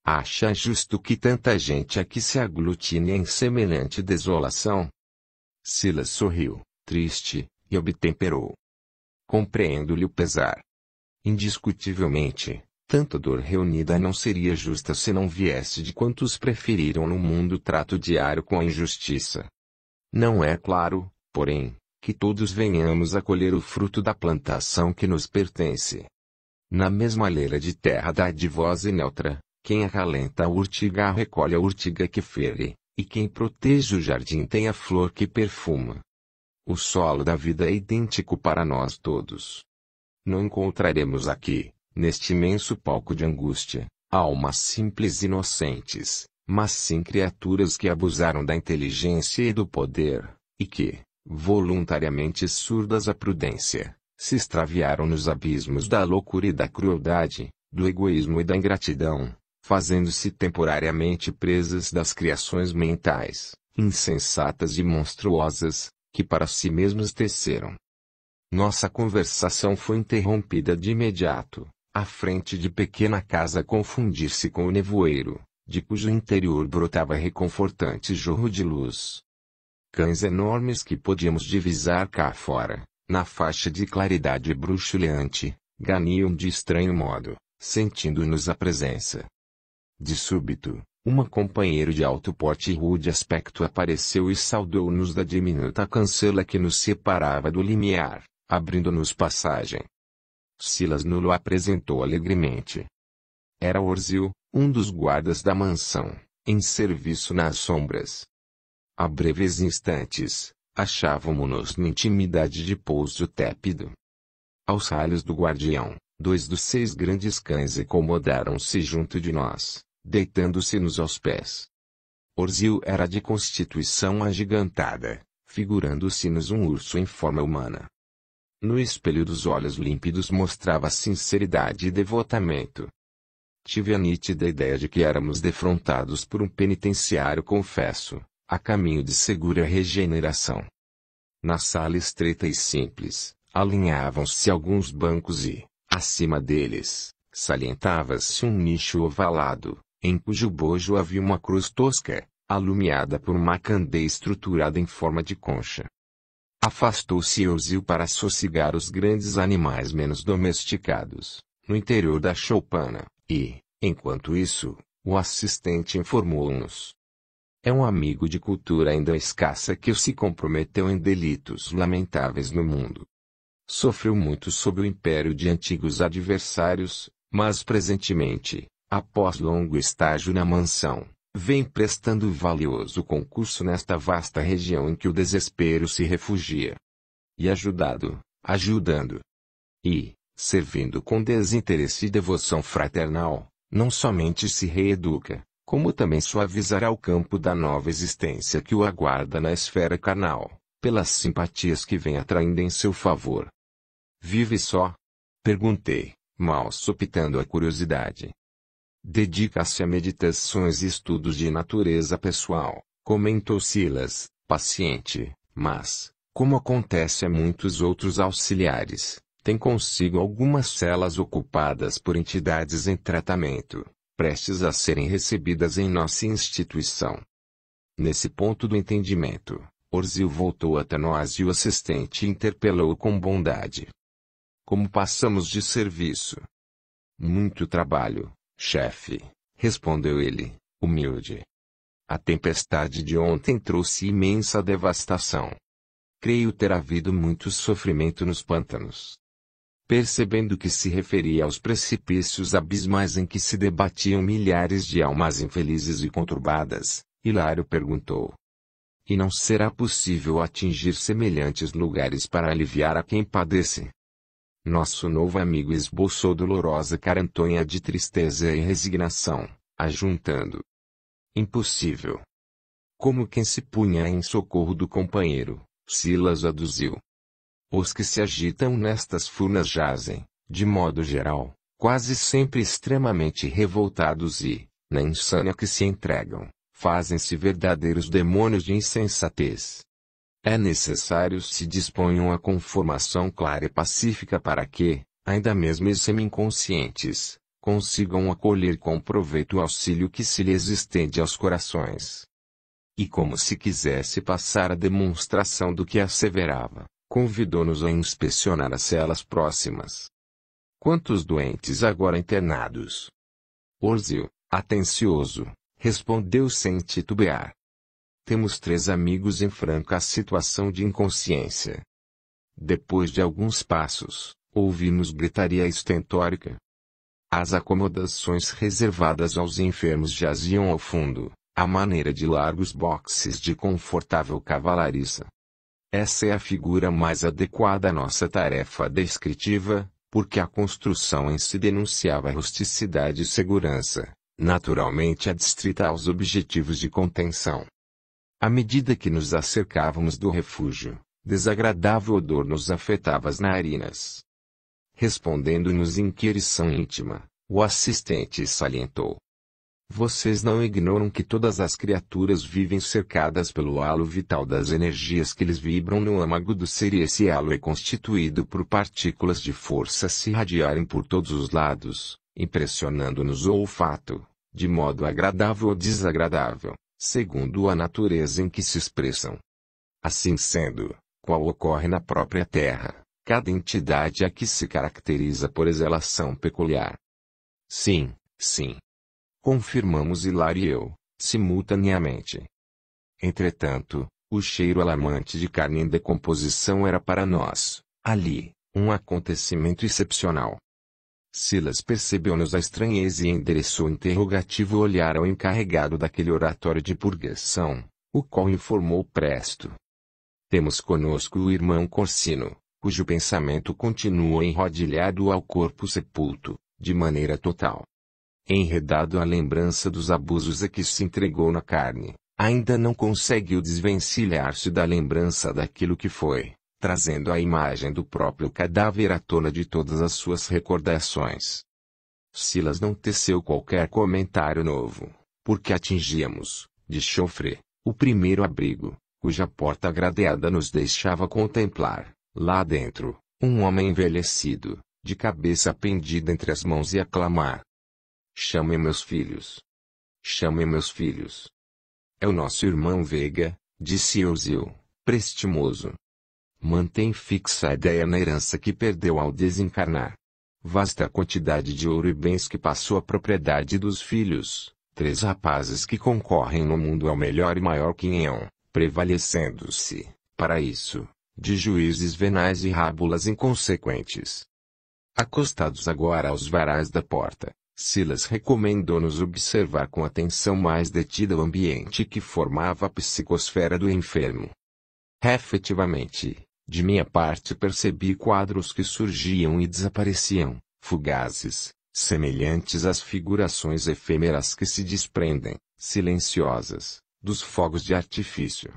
acha justo que tanta gente aqui se aglutine em semelhante desolação? Silas sorriu, triste, e obtemperou. Compreendo-lhe o pesar. Indiscutivelmente, tanta dor reunida não seria justa se não viesse de quantos preferiram no mundo trato diário com a injustiça. Não é claro, porém, que todos venhamos a colher o fruto da plantação que nos pertence. Na mesma leira de terra dá de voz e neutra, quem acalenta a urtiga recolhe a urtiga que fere, e quem protege o jardim tem a flor que perfuma. O solo da vida é idêntico para nós todos. Não encontraremos aqui, neste imenso palco de angústia, almas simples e inocentes, mas sim criaturas que abusaram da inteligência e do poder, e que, voluntariamente surdas à prudência, se extraviaram nos abismos da loucura e da crueldade, do egoísmo e da ingratidão, fazendo-se temporariamente presas das criações mentais, insensatas e monstruosas, que para si mesmos teceram. Nossa conversação foi interrompida de imediato, à frente de pequena casa confundir-se com o nevoeiro, de cujo interior brotava reconfortante jorro de luz cães enormes que podíamos divisar cá fora, na faixa de claridade bruxuleante, ganiam de estranho modo, sentindo-nos a presença. De súbito, uma companheiro de alto porte e rude aspecto apareceu e saudou-nos da diminuta cancela que nos separava do limiar, abrindo-nos passagem. Silas Nulo apresentou alegremente. Era Orzil, um dos guardas da mansão, em serviço nas sombras a breves instantes, achávamo-nos na intimidade de pouso tépido. Aos ralhos do guardião, dois dos seis grandes cães acomodaram-se junto de nós, deitando-se nos aos pés. Orzil era de constituição agigantada, figurando-se-nos um urso em forma humana. No espelho dos olhos límpidos mostrava sinceridade e devotamento. Tive a nítida ideia de que éramos defrontados por um penitenciário confesso, a caminho de segura regeneração. Na sala estreita e simples, alinhavam-se alguns bancos e, acima deles, salientava-se um nicho ovalado, em cujo bojo havia uma cruz tosca, alumiada por uma candeia estruturada em forma de concha. Afastou-se Euzil para sossegar os grandes animais menos domesticados, no interior da choupana, e, enquanto isso, o assistente informou-nos é um amigo de cultura ainda escassa que se comprometeu em delitos lamentáveis no mundo. Sofreu muito sob o império de antigos adversários, mas presentemente, após longo estágio na mansão, vem prestando valioso concurso nesta vasta região em que o desespero se refugia. E ajudado, ajudando. E, servindo com desinteresse e devoção fraternal, não somente se reeduca, como também suavizará o campo da nova existência que o aguarda na esfera carnal, pelas simpatias que vem atraindo em seu favor. Vive só? Perguntei, mal sopitando a curiosidade. Dedica-se a meditações e estudos de natureza pessoal, comentou Silas, paciente, mas, como acontece a muitos outros auxiliares, tem consigo algumas celas ocupadas por entidades em tratamento prestes a serem recebidas em nossa instituição. Nesse ponto do entendimento, Orzil voltou até nós e o assistente interpelou com bondade. Como passamos de serviço? Muito trabalho, chefe, respondeu ele, humilde. A tempestade de ontem trouxe imensa devastação. Creio ter havido muito sofrimento nos pântanos percebendo que se referia aos precipícios abismais em que se debatiam milhares de almas infelizes e conturbadas, Hilário perguntou: E não será possível atingir semelhantes lugares para aliviar a quem padece? Nosso novo amigo esboçou dolorosa carantonha de tristeza e resignação, ajuntando: Impossível. Como quem se punha em socorro do companheiro, Silas aduziu. Os que se agitam nestas furnas jazem, de modo geral, quase sempre extremamente revoltados e, na insânia que se entregam, fazem-se verdadeiros demônios de insensatez. É necessário se disponham a conformação clara e pacífica para que, ainda mesmo semi-inconscientes, consigam acolher com proveito o auxílio que se lhes estende aos corações. E como se quisesse passar a demonstração do que asseverava, convidou-nos a inspecionar as celas próximas. Quantos doentes agora internados? Orzio, atencioso, respondeu sem titubear. Temos três amigos em franca situação de inconsciência. Depois de alguns passos, ouvimos gritaria estentórica. As acomodações reservadas aos enfermos jaziam ao fundo, à maneira de largos boxes de confortável cavalariça. Essa é a figura mais adequada à nossa tarefa descritiva, porque a construção em si denunciava rusticidade e segurança, naturalmente adstrita aos objetivos de contenção. À medida que nos acercávamos do refúgio, desagradável odor nos afetava as narinas. Respondendo-nos inquirição íntima, o assistente salientou: vocês não ignoram que todas as criaturas vivem cercadas pelo halo vital das energias que lhes vibram no âmago do ser e esse halo é constituído por partículas de força se irradiarem por todos os lados, impressionando-nos o olfato, de modo agradável ou desagradável, segundo a natureza em que se expressam. Assim sendo, qual ocorre na própria Terra, cada entidade a que se caracteriza por exalação peculiar. Sim, sim, confirmamos Hilar e eu, simultaneamente. Entretanto, o cheiro alarmante de carne em decomposição era para nós, ali, um acontecimento excepcional. Silas percebeu-nos a estranheza e endereçou o interrogativo olhar ao encarregado daquele oratório de purgação, o qual informou presto. Temos conosco o irmão Corsino, cujo pensamento continua enrodilhado ao corpo sepulto, de maneira total enredado à lembrança dos abusos a que se entregou na carne, ainda não conseguiu desvencilhar-se da lembrança daquilo que foi, trazendo a imagem do próprio cadáver à tona de todas as suas recordações. Silas não teceu qualquer comentário novo, porque atingíamos, de chofre, o primeiro abrigo, cuja porta gradeada nos deixava contemplar, lá dentro, um homem envelhecido, de cabeça pendida entre as mãos e a clamar: Chame meus filhos. Chame meus filhos. É o nosso irmão Veiga, disse Eusil, prestimoso. Mantém fixa a ideia na herança que perdeu ao desencarnar. Vasta quantidade de ouro e bens que passou à propriedade dos filhos, três rapazes que concorrem no mundo ao melhor e maior quinhão, prevalecendo-se, para isso, de juízes venais e rábulas inconsequentes. Acostados agora aos varais da porta, Silas recomendou-nos observar com atenção mais detida o ambiente que formava a psicosfera do enfermo. Efetivamente, de minha parte percebi quadros que surgiam e desapareciam, fugazes, semelhantes às figurações efêmeras que se desprendem, silenciosas, dos fogos de artifício.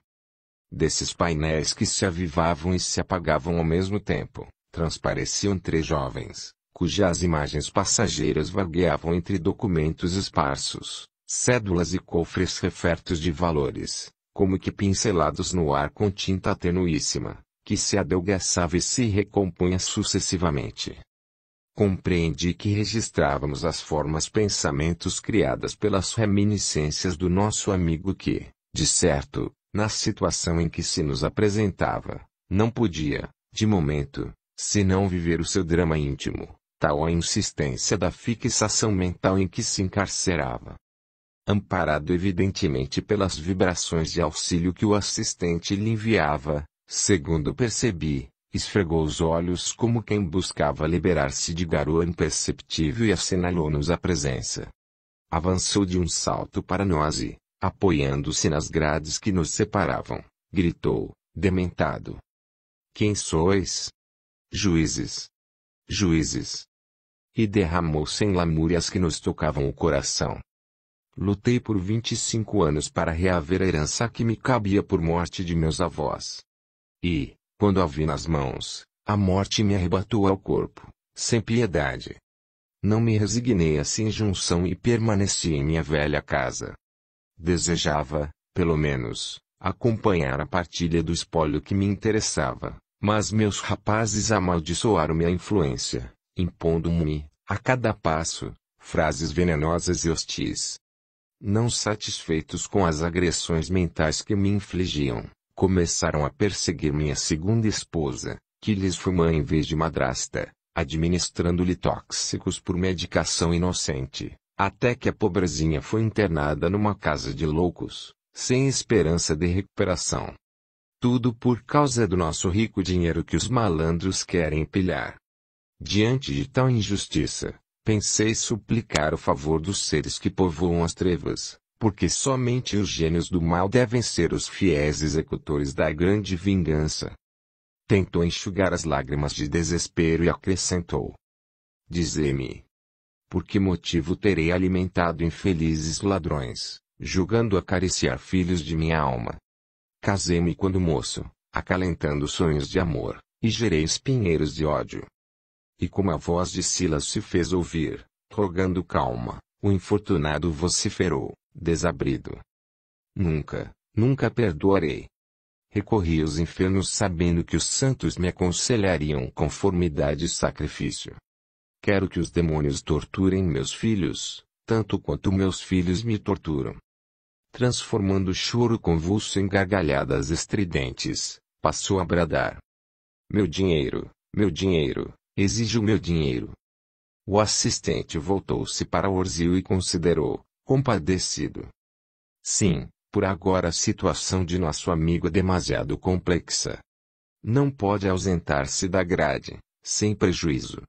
Desses painéis que se avivavam e se apagavam ao mesmo tempo, transpareciam três jovens, cujas imagens passageiras vagueavam entre documentos esparsos, cédulas e cofres refertos de valores, como que pincelados no ar com tinta tenuíssima, que se adelgaçava e se recompunha sucessivamente. Compreendi que registrávamos as formas pensamentos criadas pelas reminiscências do nosso amigo que, de certo, na situação em que se nos apresentava, não podia, de momento, senão viver o seu drama íntimo, tal a insistência da fixação mental em que se encarcerava. Amparado evidentemente pelas vibrações de auxílio que o assistente lhe enviava, segundo percebi, esfregou os olhos como quem buscava liberar-se de garoa imperceptível e assinalou-nos a presença. Avançou de um salto para nós e, apoiando-se nas grades que nos separavam, gritou, dementado: Quem sois? Juízes! Juízes! e derramou sem lamúrias que nos tocavam o coração. Lutei por 25 anos para reaver a herança que me cabia por morte de meus avós. E, quando a vi nas mãos, a morte me arrebatou ao corpo, sem piedade. Não me resignei a essa injunção e permaneci em minha velha casa. Desejava, pelo menos, acompanhar a partilha do espólio que me interessava, mas meus rapazes amaldiçoaram minha influência, impondo-me, a cada passo, frases venenosas e hostis. Não satisfeitos com as agressões mentais que me infligiam, começaram a perseguir minha segunda esposa, que lhes foi mãe em vez de madrasta, administrando-lhe tóxicos por medicação inocente, até que a pobrezinha foi internada numa casa de loucos, sem esperança de recuperação. Tudo por causa do nosso rico dinheiro que os malandros querem pilhar. Diante de tal injustiça, pensei suplicar o favor dos seres que povoam as trevas, porque somente os gênios do mal devem ser os fiéis executores da grande vingança. Tentou enxugar as lágrimas de desespero e acrescentou: Dize-me, por que motivo terei alimentado infelizes ladrões, julgando acariciar filhos de minha alma? Casei-me quando moço, acalentando sonhos de amor, e gerei espinheiros de ódio. E como a voz de Silas se fez ouvir, rogando calma, o infortunado vociferou, desabrido. Nunca, nunca perdoarei. Recorri aos infernos sabendo que os santos me aconselhariam conformidade e sacrifício. Quero que os demônios torturem meus filhos, tanto quanto meus filhos me torturam. Transformando o choro convulso em gargalhadas estridentes, passou a bradar: Meu dinheiro, meu dinheiro, Exijo meu dinheiro. O assistente voltou-se para Orzil e considerou, compadecido. Sim, por agora a situação de nosso amigo é demasiado complexa. Não pode ausentar-se da grade, sem prejuízo.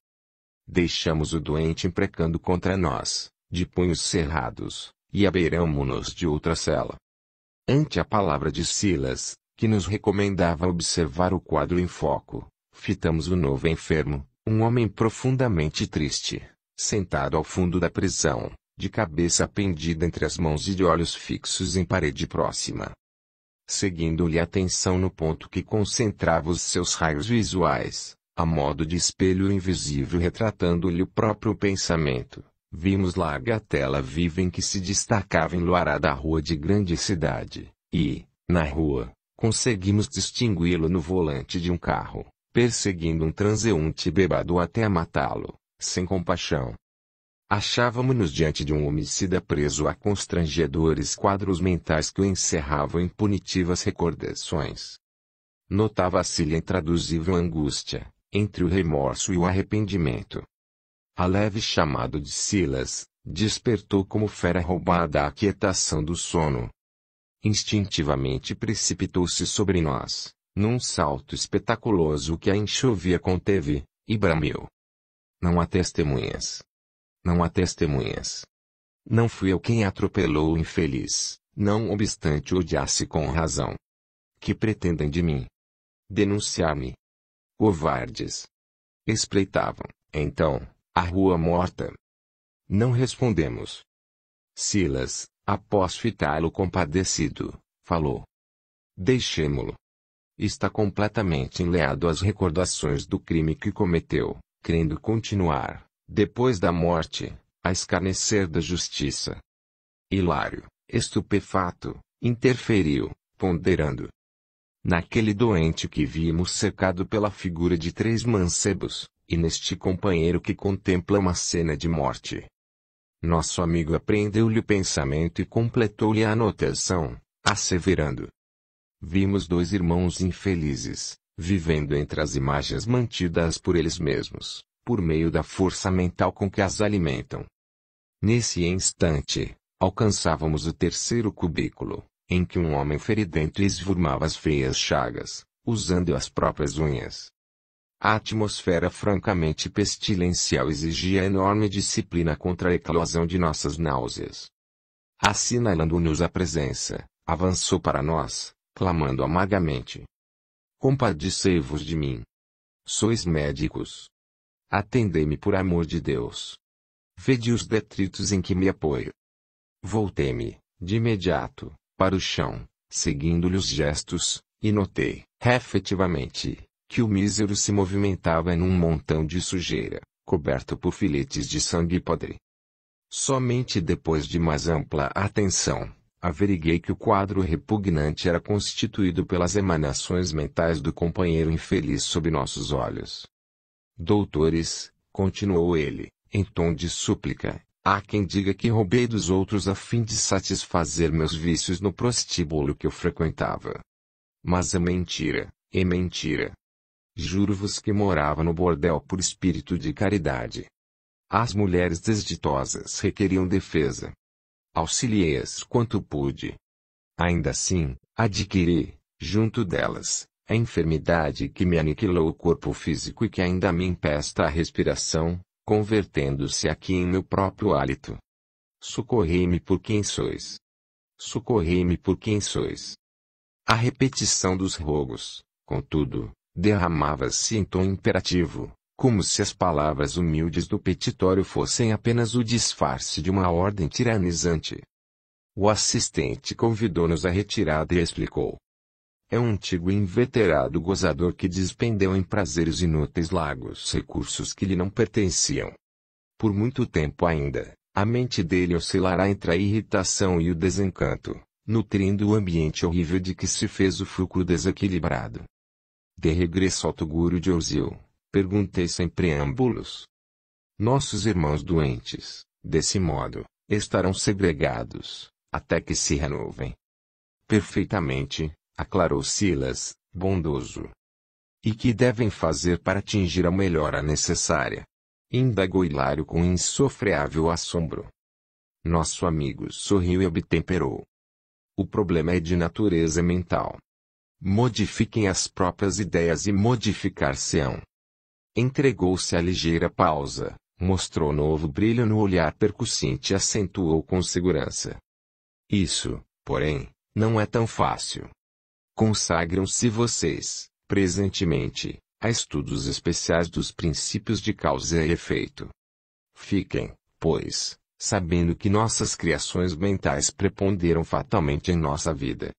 Deixamos o doente imprecando contra nós, de punhos cerrados, e abeiramo-nos de outra cela. Ante a palavra de Silas, que nos recomendava observar o quadro em foco, fitamos o novo enfermo, um homem profundamente triste, sentado ao fundo da prisão, de cabeça pendida entre as mãos e de olhos fixos em parede próxima. Seguindo-lhe a atenção no ponto que concentrava os seus raios visuais, a modo de espelho invisível retratando-lhe o próprio pensamento, vimos larga tela viva em que se destacava em luarada a rua de grande cidade, e, na rua, conseguimos distingui-lo no volante de um carro perseguindo um transeunte bêbado até matá-lo, sem compaixão. Achávamo-nos diante de um homicida preso a constrangedores quadros mentais que o encerravam em punitivas recordações. Notava-se-lhe intraduzível angústia, entre o remorso e o arrependimento. A leve chamado de Silas, despertou como fera roubada a quietação do sono. Instintivamente precipitou-se sobre nós, num salto espetaculoso que a enxovia conteve, e bramiu. Não há testemunhas. Não há testemunhas. Não fui eu quem atropelou o infeliz, não obstante odiasse com razão. Que pretendem de mim? Denunciar-me. Covardes. Espreitavam, então, a rua morta. Não respondemos. Silas, após fitá-lo compadecido, falou. Deixemo-lo. Está completamente enleado às recordações do crime que cometeu, crendo continuar, depois da morte, a escarnecer da justiça. Hilário, estupefato, interferiu, ponderando. Naquele doente que vimos cercado pela figura de três mancebos, e neste companheiro que contempla uma cena de morte. Nosso amigo apreendeu-lhe o pensamento e completou-lhe a anotação, asseverando: vimos dois irmãos infelizes, vivendo entre as imagens mantidas por eles mesmos, por meio da força mental com que as alimentam. Nesse instante, alcançávamos o terceiro cubículo, em que um homem feridento esvurmava as feias chagas, usando as próprias unhas. A atmosfera francamente pestilencial exigia enorme disciplina contra a eclosão de nossas náuseas. Assinalando-nos a presença, avançou para nós, clamando amargamente: Compadecei-vos de mim. Sois médicos. Atendei-me por amor de Deus. Vede os detritos em que me apoio. Voltei-me, de imediato, para o chão, seguindo-lhe os gestos, e notei, efetivamente, que o mísero se movimentava num montão de sujeira, coberto por filetes de sangue podre. Somente depois de mais ampla atenção, averiguei que o quadro repugnante era constituído pelas emanações mentais do companheiro infeliz sob nossos olhos. Doutores, continuou ele, em tom de súplica, há quem diga que roubei dos outros a fim de satisfazer meus vícios no prostíbulo que eu frequentava. Mas é mentira, é mentira. Juro-vos que morava no bordel por espírito de caridade. As mulheres desditosas requeriam defesa, auxiliei-as quanto pude. Ainda assim, adquiri, junto delas, a enfermidade que me aniquilou o corpo físico e que ainda me empesta a respiração, convertendo-se aqui em meu próprio hálito. Socorrei-me por quem sois. Socorrei-me por quem sois. A repetição dos rogos, contudo, derramava-se em tom imperativo, como se as palavras humildes do petitório fossem apenas o disfarce de uma ordem tiranizante. O assistente convidou-nos à retirada e explicou. É um antigo e inveterado gozador que despendeu em prazeres inúteis largos recursos que lhe não pertenciam. Por muito tempo ainda, a mente dele oscilará entre a irritação e o desencanto, nutrindo o ambiente horrível de que se fez o fulcro desequilibrado. De regresso ao Toguro de Ozil, Perguntei sem preâmbulos. Nossos irmãos doentes, desse modo, estarão segregados, até que se renovem. Perfeitamente, aclarou Silas, bondoso. E que devem fazer para atingir a melhora necessária? Indagou Hilário com insofreável assombro. Nosso amigo sorriu e obtemperou. O problema é de natureza mental. Modifiquem as próprias ideias e modificar-se-ão. Entregou-se à ligeira pausa, mostrou novo brilho no olhar percussente e acentuou com segurança. Isso, porém, não é tão fácil. Consagram-se vocês, presentemente, a estudos especiais dos princípios de causa e efeito. Fiquem, pois, sabendo que nossas criações mentais preponderam fatalmente em nossa vida.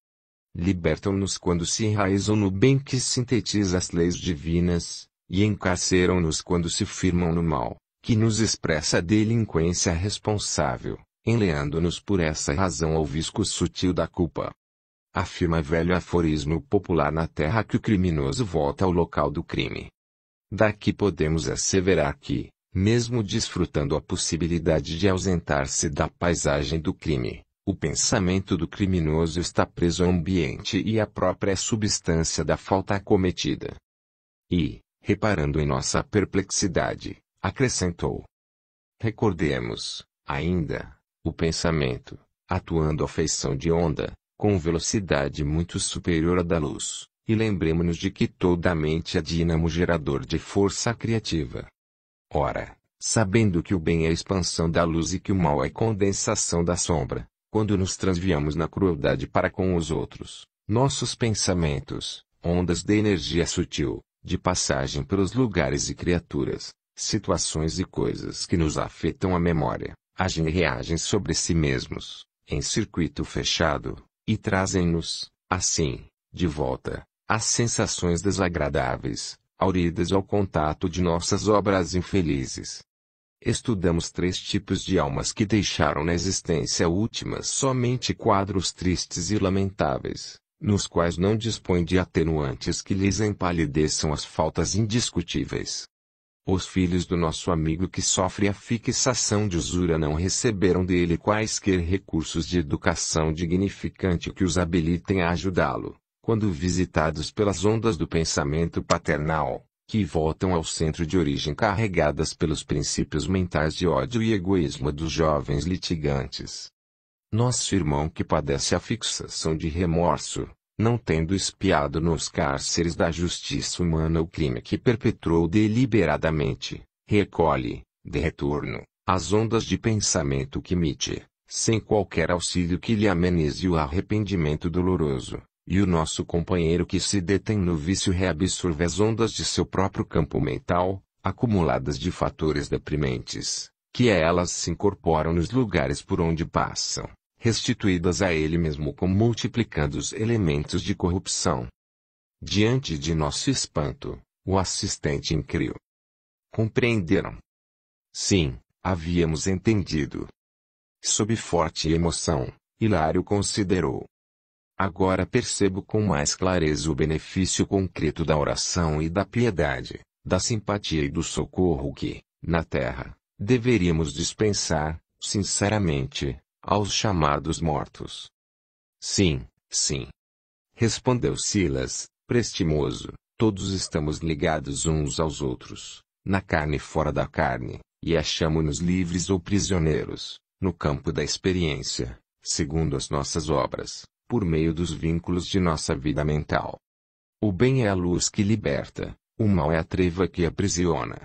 Libertam-nos quando se enraizam no bem que sintetiza as leis divinas, e encarceram-nos quando se firmam no mal, que nos expressa a delinquência responsável, enleando-nos por essa razão ao visco sutil da culpa. Afirma velho aforismo popular na terra que o criminoso volta ao local do crime. Daqui podemos asseverar que, mesmo desfrutando a possibilidade de ausentar-se da paisagem do crime, o pensamento do criminoso está preso ao ambiente e à própria substância da falta cometida. E, reparando em nossa perplexidade, acrescentou. Recordemos, ainda, o pensamento, atuando a feição de onda, com velocidade muito superior à da luz, e lembremos-nos de que toda a mente é dínamo gerador de força criativa. Ora, sabendo que o bem é a expansão da luz e que o mal é condensação da sombra, quando nos transviamos na crueldade para com os outros, nossos pensamentos, ondas de energia sutil, de passagem pelos lugares e criaturas, situações e coisas que nos afetam a memória, agem e reagem sobre si mesmos, em circuito fechado, e trazem-nos, assim, de volta, as sensações desagradáveis, auridas ao contato de nossas obras infelizes. Estudamos três tipos de almas que deixaram na existência última somente quadros tristes e lamentáveis nos quais não dispõe de atenuantes que lhes empalideçam as faltas indiscutíveis. Os filhos do nosso amigo que sofre a fixação de usura não receberam dele quaisquer recursos de educação dignificante que os habilitem a ajudá-lo, quando visitados pelas ondas do pensamento paternal, que voltam ao centro de origem carregadas pelos princípios mentais de ódio e egoísmo dos jovens litigantes. Nosso irmão que padece a fixação de remorso, não tendo espiado nos cárceres da justiça humana o crime que perpetrou deliberadamente, recolhe, de retorno, as ondas de pensamento que emite, sem qualquer auxílio que lhe amenize o arrependimento doloroso, e o nosso companheiro que se detém no vício reabsorve as ondas de seu próprio campo mental, acumuladas de fatores deprimentes, que a elas se incorporam nos lugares por onde passam restituídas a ele mesmo com multiplicando os elementos de corrupção. Diante de nosso espanto, o assistente incriou. Compreenderam? Sim, havíamos entendido. Sob forte emoção, Hilário considerou. Agora percebo com mais clareza o benefício concreto da oração e da piedade, da simpatia e do socorro que, na terra, deveríamos dispensar, sinceramente, aos chamados mortos. Sim, sim. Respondeu Silas, prestimoso, todos estamos ligados uns aos outros, na carne e fora da carne, e achamo-nos livres ou prisioneiros, no campo da experiência, segundo as nossas obras, por meio dos vínculos de nossa vida mental. O bem é a luz que liberta, o mal é a treva que aprisiona.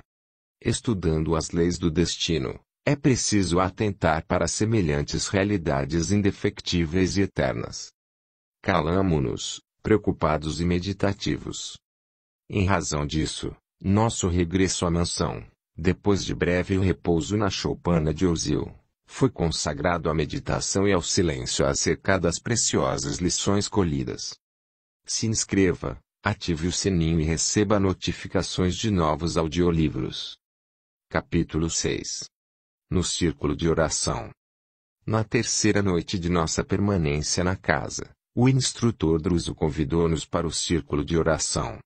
Estudando as leis do destino, é preciso atentar para semelhantes realidades indefectíveis e eternas. Calamo-nos, preocupados e meditativos. Em razão disso, nosso regresso à mansão, depois de breve repouso na choupana de Osil, foi consagrado à meditação e ao silêncio acerca das preciosas lições colhidas. Se inscreva, ative o sininho e receba notificações de novos audiolivros. Capítulo 6 no círculo de oração. Na terceira noite de nossa permanência na casa, o instrutor Druso convidou-nos para o círculo de oração.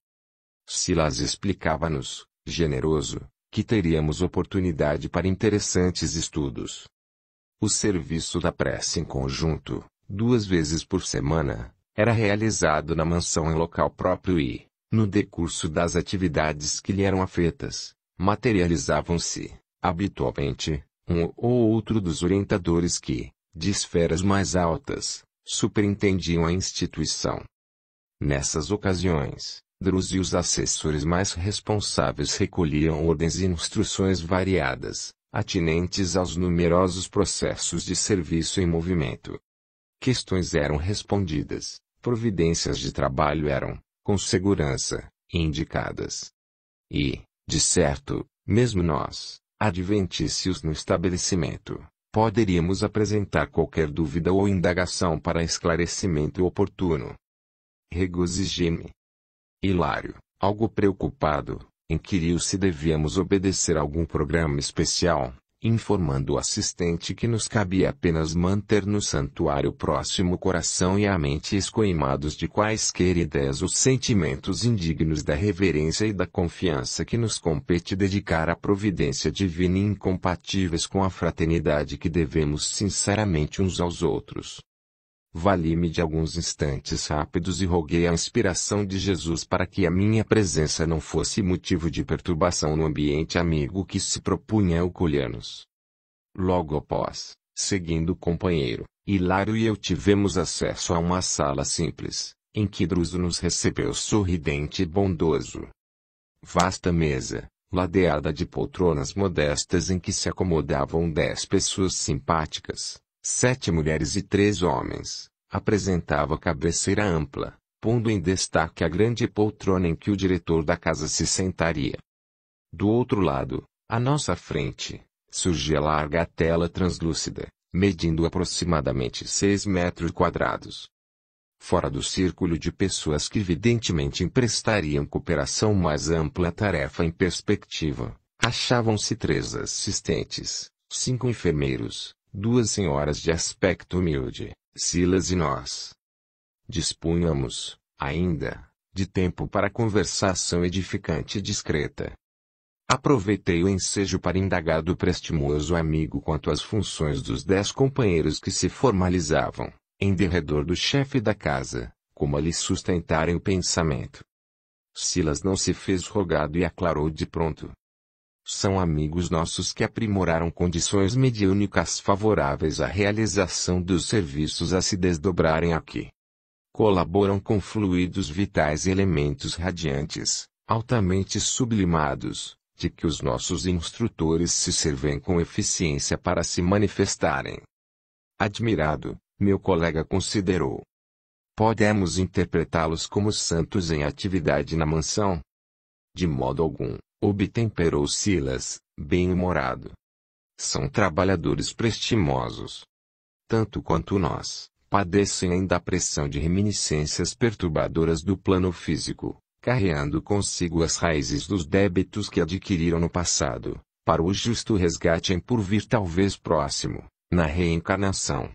Silas explicava-nos, generoso, que teríamos oportunidade para interessantes estudos. O serviço da prece em conjunto, duas vezes por semana, era realizado na mansão em local próprio e, no decurso das atividades que lhe eram afetas, materializavam-se, habitualmente, um ou outro dos orientadores que, de esferas mais altas, superintendiam a instituição. Nessas ocasiões, Drus e os assessores mais responsáveis recolhiam ordens e instruções variadas, atinentes aos numerosos processos de serviço em movimento. Questões eram respondidas, providências de trabalho eram, com segurança, indicadas. E, de certo, mesmo nós, adventícios no estabelecimento, poderíamos apresentar qualquer dúvida ou indagação para esclarecimento oportuno. Regozijei-me. Hilário, algo preocupado, inquiriu se devíamos obedecer a algum programa especial informando o assistente que nos cabia apenas manter no santuário próximo o coração e a mente escoimados de quaisquer ideias ou sentimentos indignos da reverência e da confiança que nos compete dedicar à providência divina e incompatíveis com a fraternidade que devemos sinceramente uns aos outros vali-me de alguns instantes rápidos e roguei a inspiração de Jesus para que a minha presença não fosse motivo de perturbação no ambiente amigo que se propunha a acolher-nos. Logo após, seguindo o companheiro, Hilário e eu tivemos acesso a uma sala simples, em que Druso nos recebeu sorridente e bondoso. Vasta mesa, ladeada de poltronas modestas em que se acomodavam dez pessoas simpáticas, sete mulheres e três homens, apresentava cabeceira ampla, pondo em destaque a grande poltrona em que o diretor da casa se sentaria. Do outro lado, à nossa frente, surgia larga tela translúcida, medindo aproximadamente seis metros quadrados. Fora do círculo de pessoas que evidentemente emprestariam cooperação mais ampla à tarefa em perspectiva, achavam-se três assistentes, cinco enfermeiros, duas senhoras de aspecto humilde, Silas e nós. Dispunhamos, ainda, de tempo para conversação edificante e discreta. Aproveitei o ensejo para indagar do prestimoso amigo quanto às funções dos dez companheiros que se formalizavam, em derredor do chefe da casa, como a lhe sustentarem o pensamento. Silas não se fez rogado e aclarou de pronto. São amigos nossos que aprimoraram condições mediúnicas favoráveis à realização dos serviços a se desdobrarem aqui. Colaboram com fluidos vitais e elementos radiantes, altamente sublimados, de que os nossos instrutores se servem com eficiência para se manifestarem. Admirado, meu colega considerou. Podemos interpretá-los como santos em atividade na mansão, de modo algum, obtemperou Silas, bem-humorado. São trabalhadores prestimosos. Tanto quanto nós, padecem ainda a pressão de reminiscências perturbadoras do plano físico, carreando consigo as raízes dos débitos que adquiriram no passado, para o justo resgate em por vir talvez próximo, na reencarnação.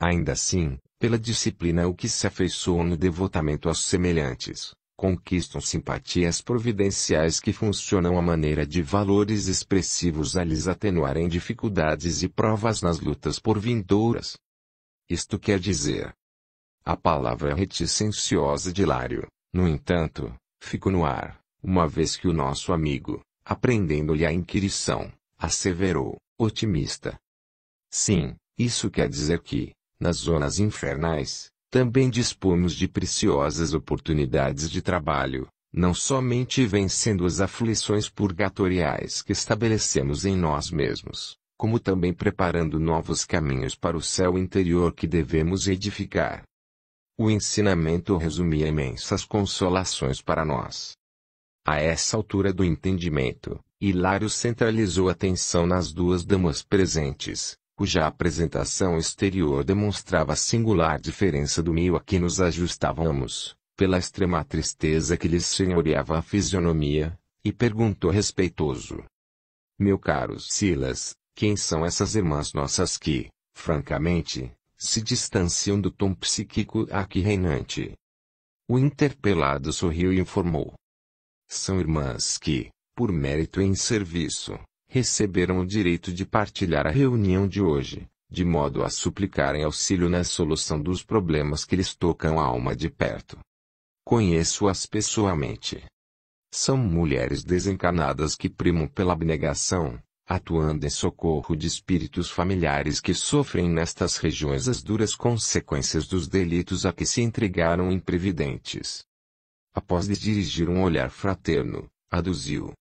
Ainda assim, pela disciplina o que se afeiçoam no devotamento aos semelhantes, conquistam simpatias providenciais que funcionam à maneira de valores expressivos a lhes atenuarem dificuldades e provas nas lutas por vindouras. Isto quer dizer. A palavra é reticenciosa de Lário, no entanto, ficou no ar, uma vez que o nosso amigo, aprendendo-lhe a inquirição, asseverou, otimista. Sim, isso quer dizer que, nas zonas infernais, também dispomos de preciosas oportunidades de trabalho, não somente vencendo as aflições purgatoriais que estabelecemos em nós mesmos, como também preparando novos caminhos para o céu interior que devemos edificar. O ensinamento resumia imensas consolações para nós. A essa altura do entendimento, Hilário centralizou a atenção nas duas damas presentes, cuja apresentação exterior demonstrava a singular diferença do meio a que nos ajustávamos, pela extrema tristeza que lhes senhoreava a fisionomia, e perguntou respeitoso: Meu caro Silas, quem são essas irmãs nossas que, francamente, se distanciam do tom psíquico aqui reinante? O interpelado sorriu e informou: São irmãs que, por mérito em serviço, receberam o direito de partilhar a reunião de hoje, de modo a suplicarem auxílio na solução dos problemas que lhes tocam a alma de perto. Conheço-as pessoalmente. São mulheres desencarnadas que primam pela abnegação, atuando em socorro de espíritos familiares que sofrem nestas regiões as duras consequências dos delitos a que se entregaram imprevidentes. Após lhes dirigir um olhar fraterno, aduziu,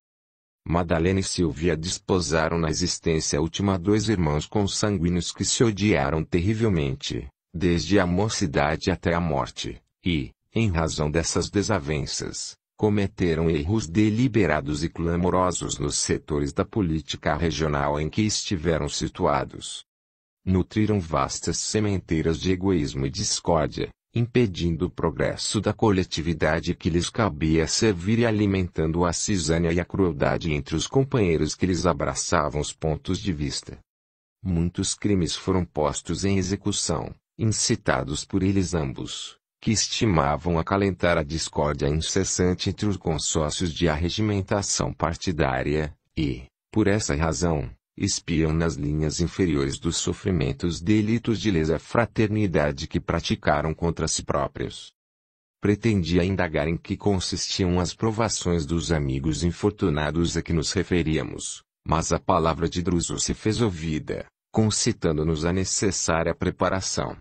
Madalena e Silvia desposaram na existência última dois irmãos consanguíneos que se odiaram terrivelmente, desde a mocidade até a morte, e, em razão dessas desavenças, cometeram erros deliberados e clamorosos nos setores da política regional em que estiveram situados. Nutriram vastas sementeiras de egoísmo e discórdia, impedindo o progresso da coletividade que lhes cabia servir e alimentando a cisânia e a crueldade entre os companheiros que lhes abraçavam os pontos de vista. Muitos crimes foram postos em execução, incitados por eles ambos, que estimavam acalentar a discórdia incessante entre os consórcios de arregimentação partidária, e, por essa razão, espiam nas linhas inferiores dos sofrimentos delitos de lesa fraternidade que praticaram contra si próprios. Pretendia indagar em que consistiam as provações dos amigos infortunados a que nos referíamos, mas a palavra de Druso se fez ouvida, concitando-nos a necessária preparação.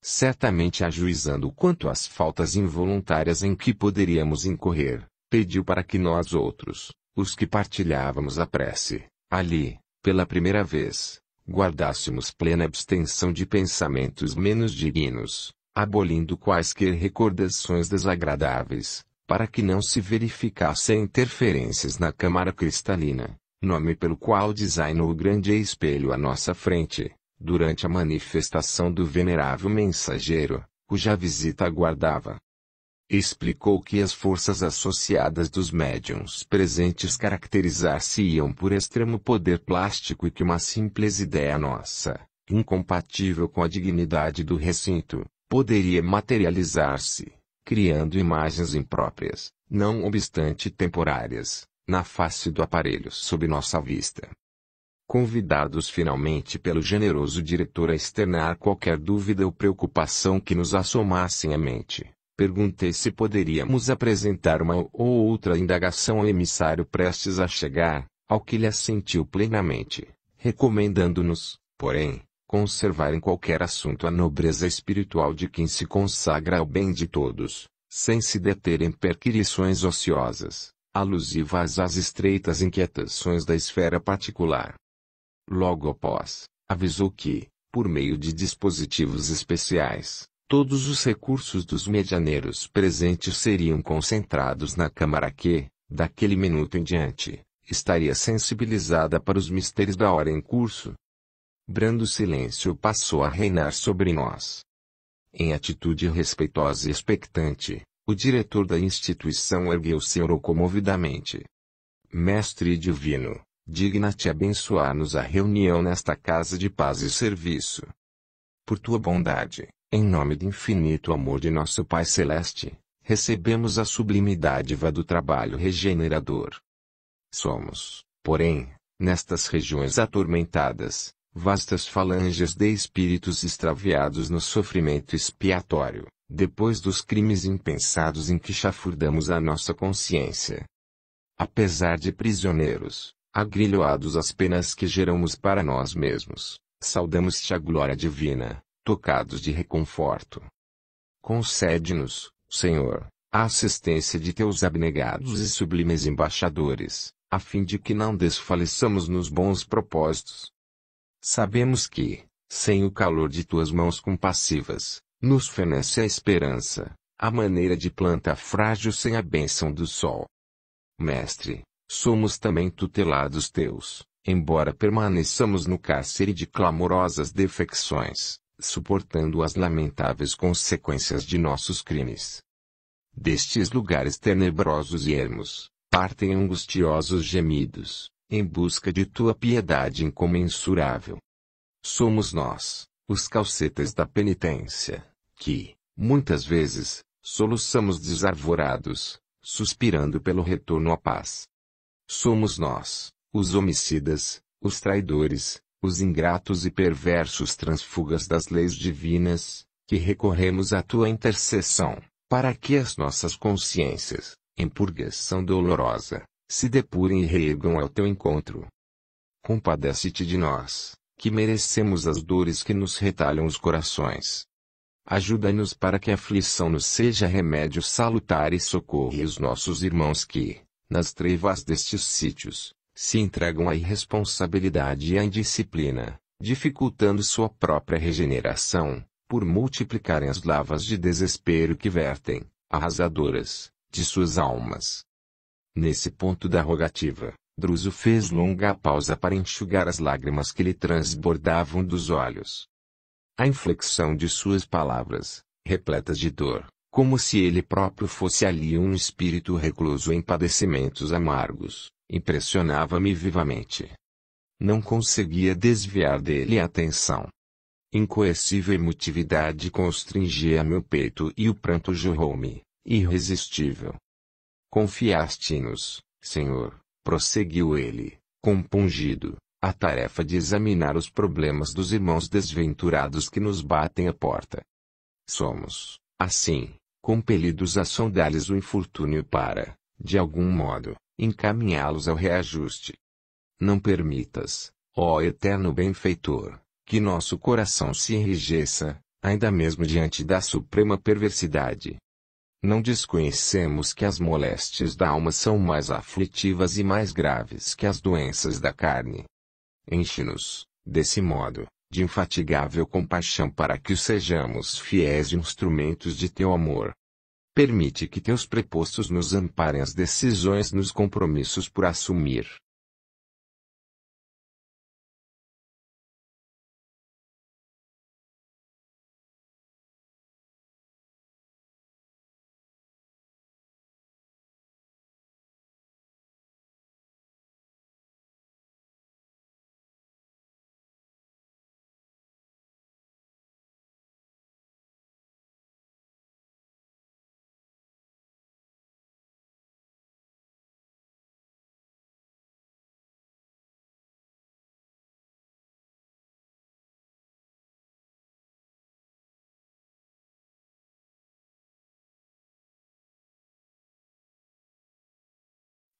Certamente ajuizando quanto às faltas involuntárias em que poderíamos incorrer, pediu para que nós outros, os que partilhávamos a prece, ali, pela primeira vez, guardássemos plena abstenção de pensamentos menos dignos, abolindo quaisquer recordações desagradáveis, para que não se verificassem interferências na câmara cristalina, nome pelo qual designou o grande espelho à nossa frente, durante a manifestação do venerável mensageiro, cuja visita aguardava explicou que as forças associadas dos médiums presentes caracterizar-se-iam por extremo poder plástico e que uma simples ideia nossa, incompatível com a dignidade do recinto, poderia materializar-se, criando imagens impróprias, não obstante temporárias, na face do aparelho sob nossa vista. Convidados finalmente pelo generoso diretor a externar qualquer dúvida ou preocupação que nos assomassem à mente Perguntei se poderíamos apresentar uma ou outra indagação ao emissário prestes a chegar, ao que ele assentiu plenamente, recomendando-nos, porém, conservar em qualquer assunto a nobreza espiritual de quem se consagra ao bem de todos, sem se deter em perquirições ociosas, alusivas às estreitas inquietações da esfera particular. Logo após, avisou que, por meio de dispositivos especiais, todos os recursos dos medianeiros presentes seriam concentrados na Câmara que, daquele minuto em diante, estaria sensibilizada para os mistérios da hora em curso. Brando silêncio passou a reinar sobre nós. Em atitude respeitosa e expectante, o diretor da instituição ergueu-se orocomovidamente. Mestre divino, digna-te abençoar-nos a reunião nesta casa de paz e serviço. Por tua bondade, em nome do infinito amor de nosso Pai Celeste, recebemos a sublime dádiva do trabalho regenerador. Somos, porém, nestas regiões atormentadas, vastas falanges de espíritos extraviados no sofrimento expiatório, depois dos crimes impensados em que chafurdamos a nossa consciência. Apesar de prisioneiros, agrilhoados às penas que geramos para nós mesmos, saudamos-te a glória divina, tocados de reconforto. Concede-nos, Senhor, a assistência de teus abnegados e sublimes embaixadores, a fim de que não desfaleçamos nos bons propósitos. Sabemos que, sem o calor de tuas mãos compassivas, nos fenece a esperança, a maneira de planta frágil sem a bênção do sol. Mestre, somos também tutelados teus, embora permaneçamos no cárcere de clamorosas defecções, suportando as lamentáveis consequências de nossos crimes. Destes lugares tenebrosos e ermos, partem angustiosos gemidos, em busca de tua piedade incomensurável. Somos nós, os calcetas da penitência, que, muitas vezes, soluçamos desarvorados, suspirando pelo retorno à paz. Somos nós, os homicidas, os traidores, os ingratos e perversos transfugas das leis divinas, que recorremos à tua intercessão, para que as nossas consciências, em purgação dolorosa, se depurem e reergam ao teu encontro. Compadece-te de nós, que merecemos as dores que nos retalham os corações. Ajuda-nos para que a aflição nos seja remédio salutar e socorre os nossos irmãos que, nas trevas destes sítios, se entregam à irresponsabilidade e à indisciplina, dificultando sua própria regeneração, por multiplicarem as lavas de desespero que vertem, arrasadoras, de suas almas. Nesse ponto da rogativa, Druso fez longa pausa para enxugar as lágrimas que lhe transbordavam dos olhos. A inflexão de suas palavras, repletas de dor, como se ele próprio fosse ali um espírito recluso em padecimentos amargos, Impressionava-me vivamente. Não conseguia desviar dele a atenção. Incoercível emotividade constringia meu peito e o pranto jorrou-me, irresistível. Confiaste-nos, Senhor, prosseguiu ele, compungido, a tarefa de examinar os problemas dos irmãos desventurados que nos batem à porta. Somos, assim, compelidos a sondar-lhes o infortúnio para, de algum modo, encaminhá-los ao reajuste. Não permitas, ó eterno benfeitor, que nosso coração se enrijeça, ainda mesmo diante da suprema perversidade. Não desconhecemos que as moléstias da alma são mais aflitivas e mais graves que as doenças da carne. Enche-nos, desse modo, de infatigável compaixão para que sejamos fiéis instrumentos de teu amor. Permite que teus prepostos nos amparem as decisões nos compromissos por assumir.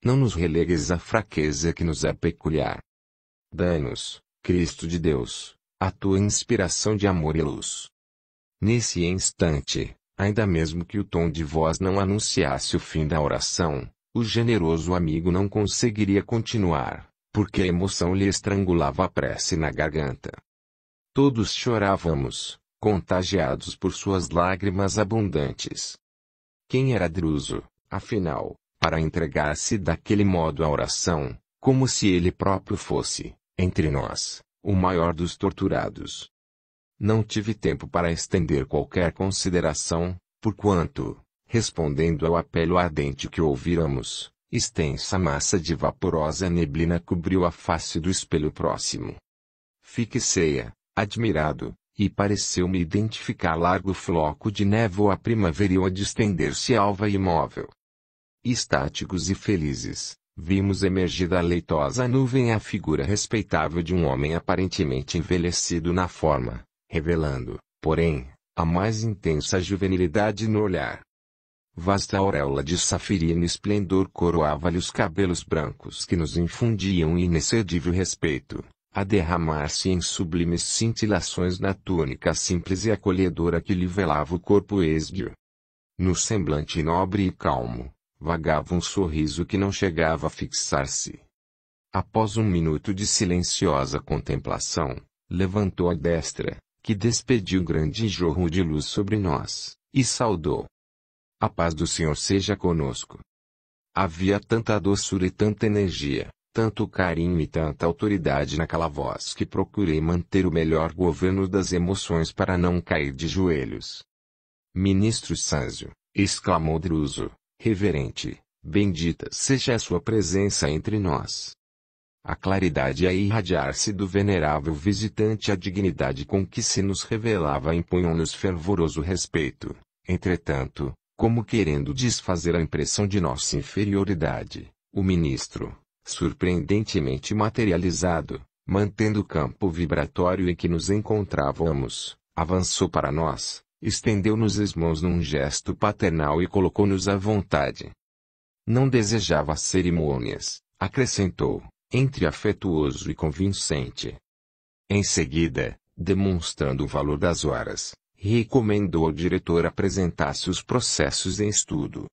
não nos relegues à fraqueza que nos é peculiar. Danos, nos Cristo de Deus, a tua inspiração de amor e luz. Nesse instante, ainda mesmo que o tom de voz não anunciasse o fim da oração, o generoso amigo não conseguiria continuar, porque a emoção lhe estrangulava a prece na garganta. Todos chorávamos, contagiados por suas lágrimas abundantes. Quem era Druso, afinal? para entregar-se daquele modo à oração, como se ele próprio fosse, entre nós, o maior dos torturados. Não tive tempo para estender qualquer consideração, porquanto, respondendo ao apelo ardente que ouviramos, extensa massa de vaporosa neblina cobriu a face do espelho próximo. Fiquei ceia, admirado, e pareceu-me identificar largo floco de névoa primaveril a distender-se alva e imóvel. Estáticos e felizes, vimos emergir da leitosa nuvem a figura respeitável de um homem aparentemente envelhecido na forma, revelando, porém, a mais intensa juvenilidade no olhar. Vasta auréola de safirino esplendor coroava-lhe os cabelos brancos que nos infundiam inexcedível respeito, a derramar-se em sublimes cintilações na túnica simples e acolhedora que lhe velava o corpo esguio. No semblante nobre e calmo, vagava um sorriso que não chegava a fixar-se. Após um minuto de silenciosa contemplação, levantou a destra, que despediu um grande jorro de luz sobre nós, e saudou. A paz do Senhor seja conosco. Havia tanta doçura e tanta energia, tanto carinho e tanta autoridade naquela voz que procurei manter o melhor governo das emoções para não cair de joelhos. Ministro Sanzio, exclamou Druso, Reverente, bendita seja a sua presença entre nós. A claridade a irradiar-se do venerável visitante a dignidade com que se nos revelava impunham-nos fervoroso respeito. Entretanto, como querendo desfazer a impressão de nossa inferioridade, o ministro, surpreendentemente materializado, mantendo o campo vibratório em que nos encontrávamos, avançou para nós, Estendeu-nos as mãos num gesto paternal e colocou-nos à vontade. Não desejava cerimônias, acrescentou, entre afetuoso e convincente. Em seguida, demonstrando o valor das horas, recomendou ao diretor apresentasse os processos em estudo.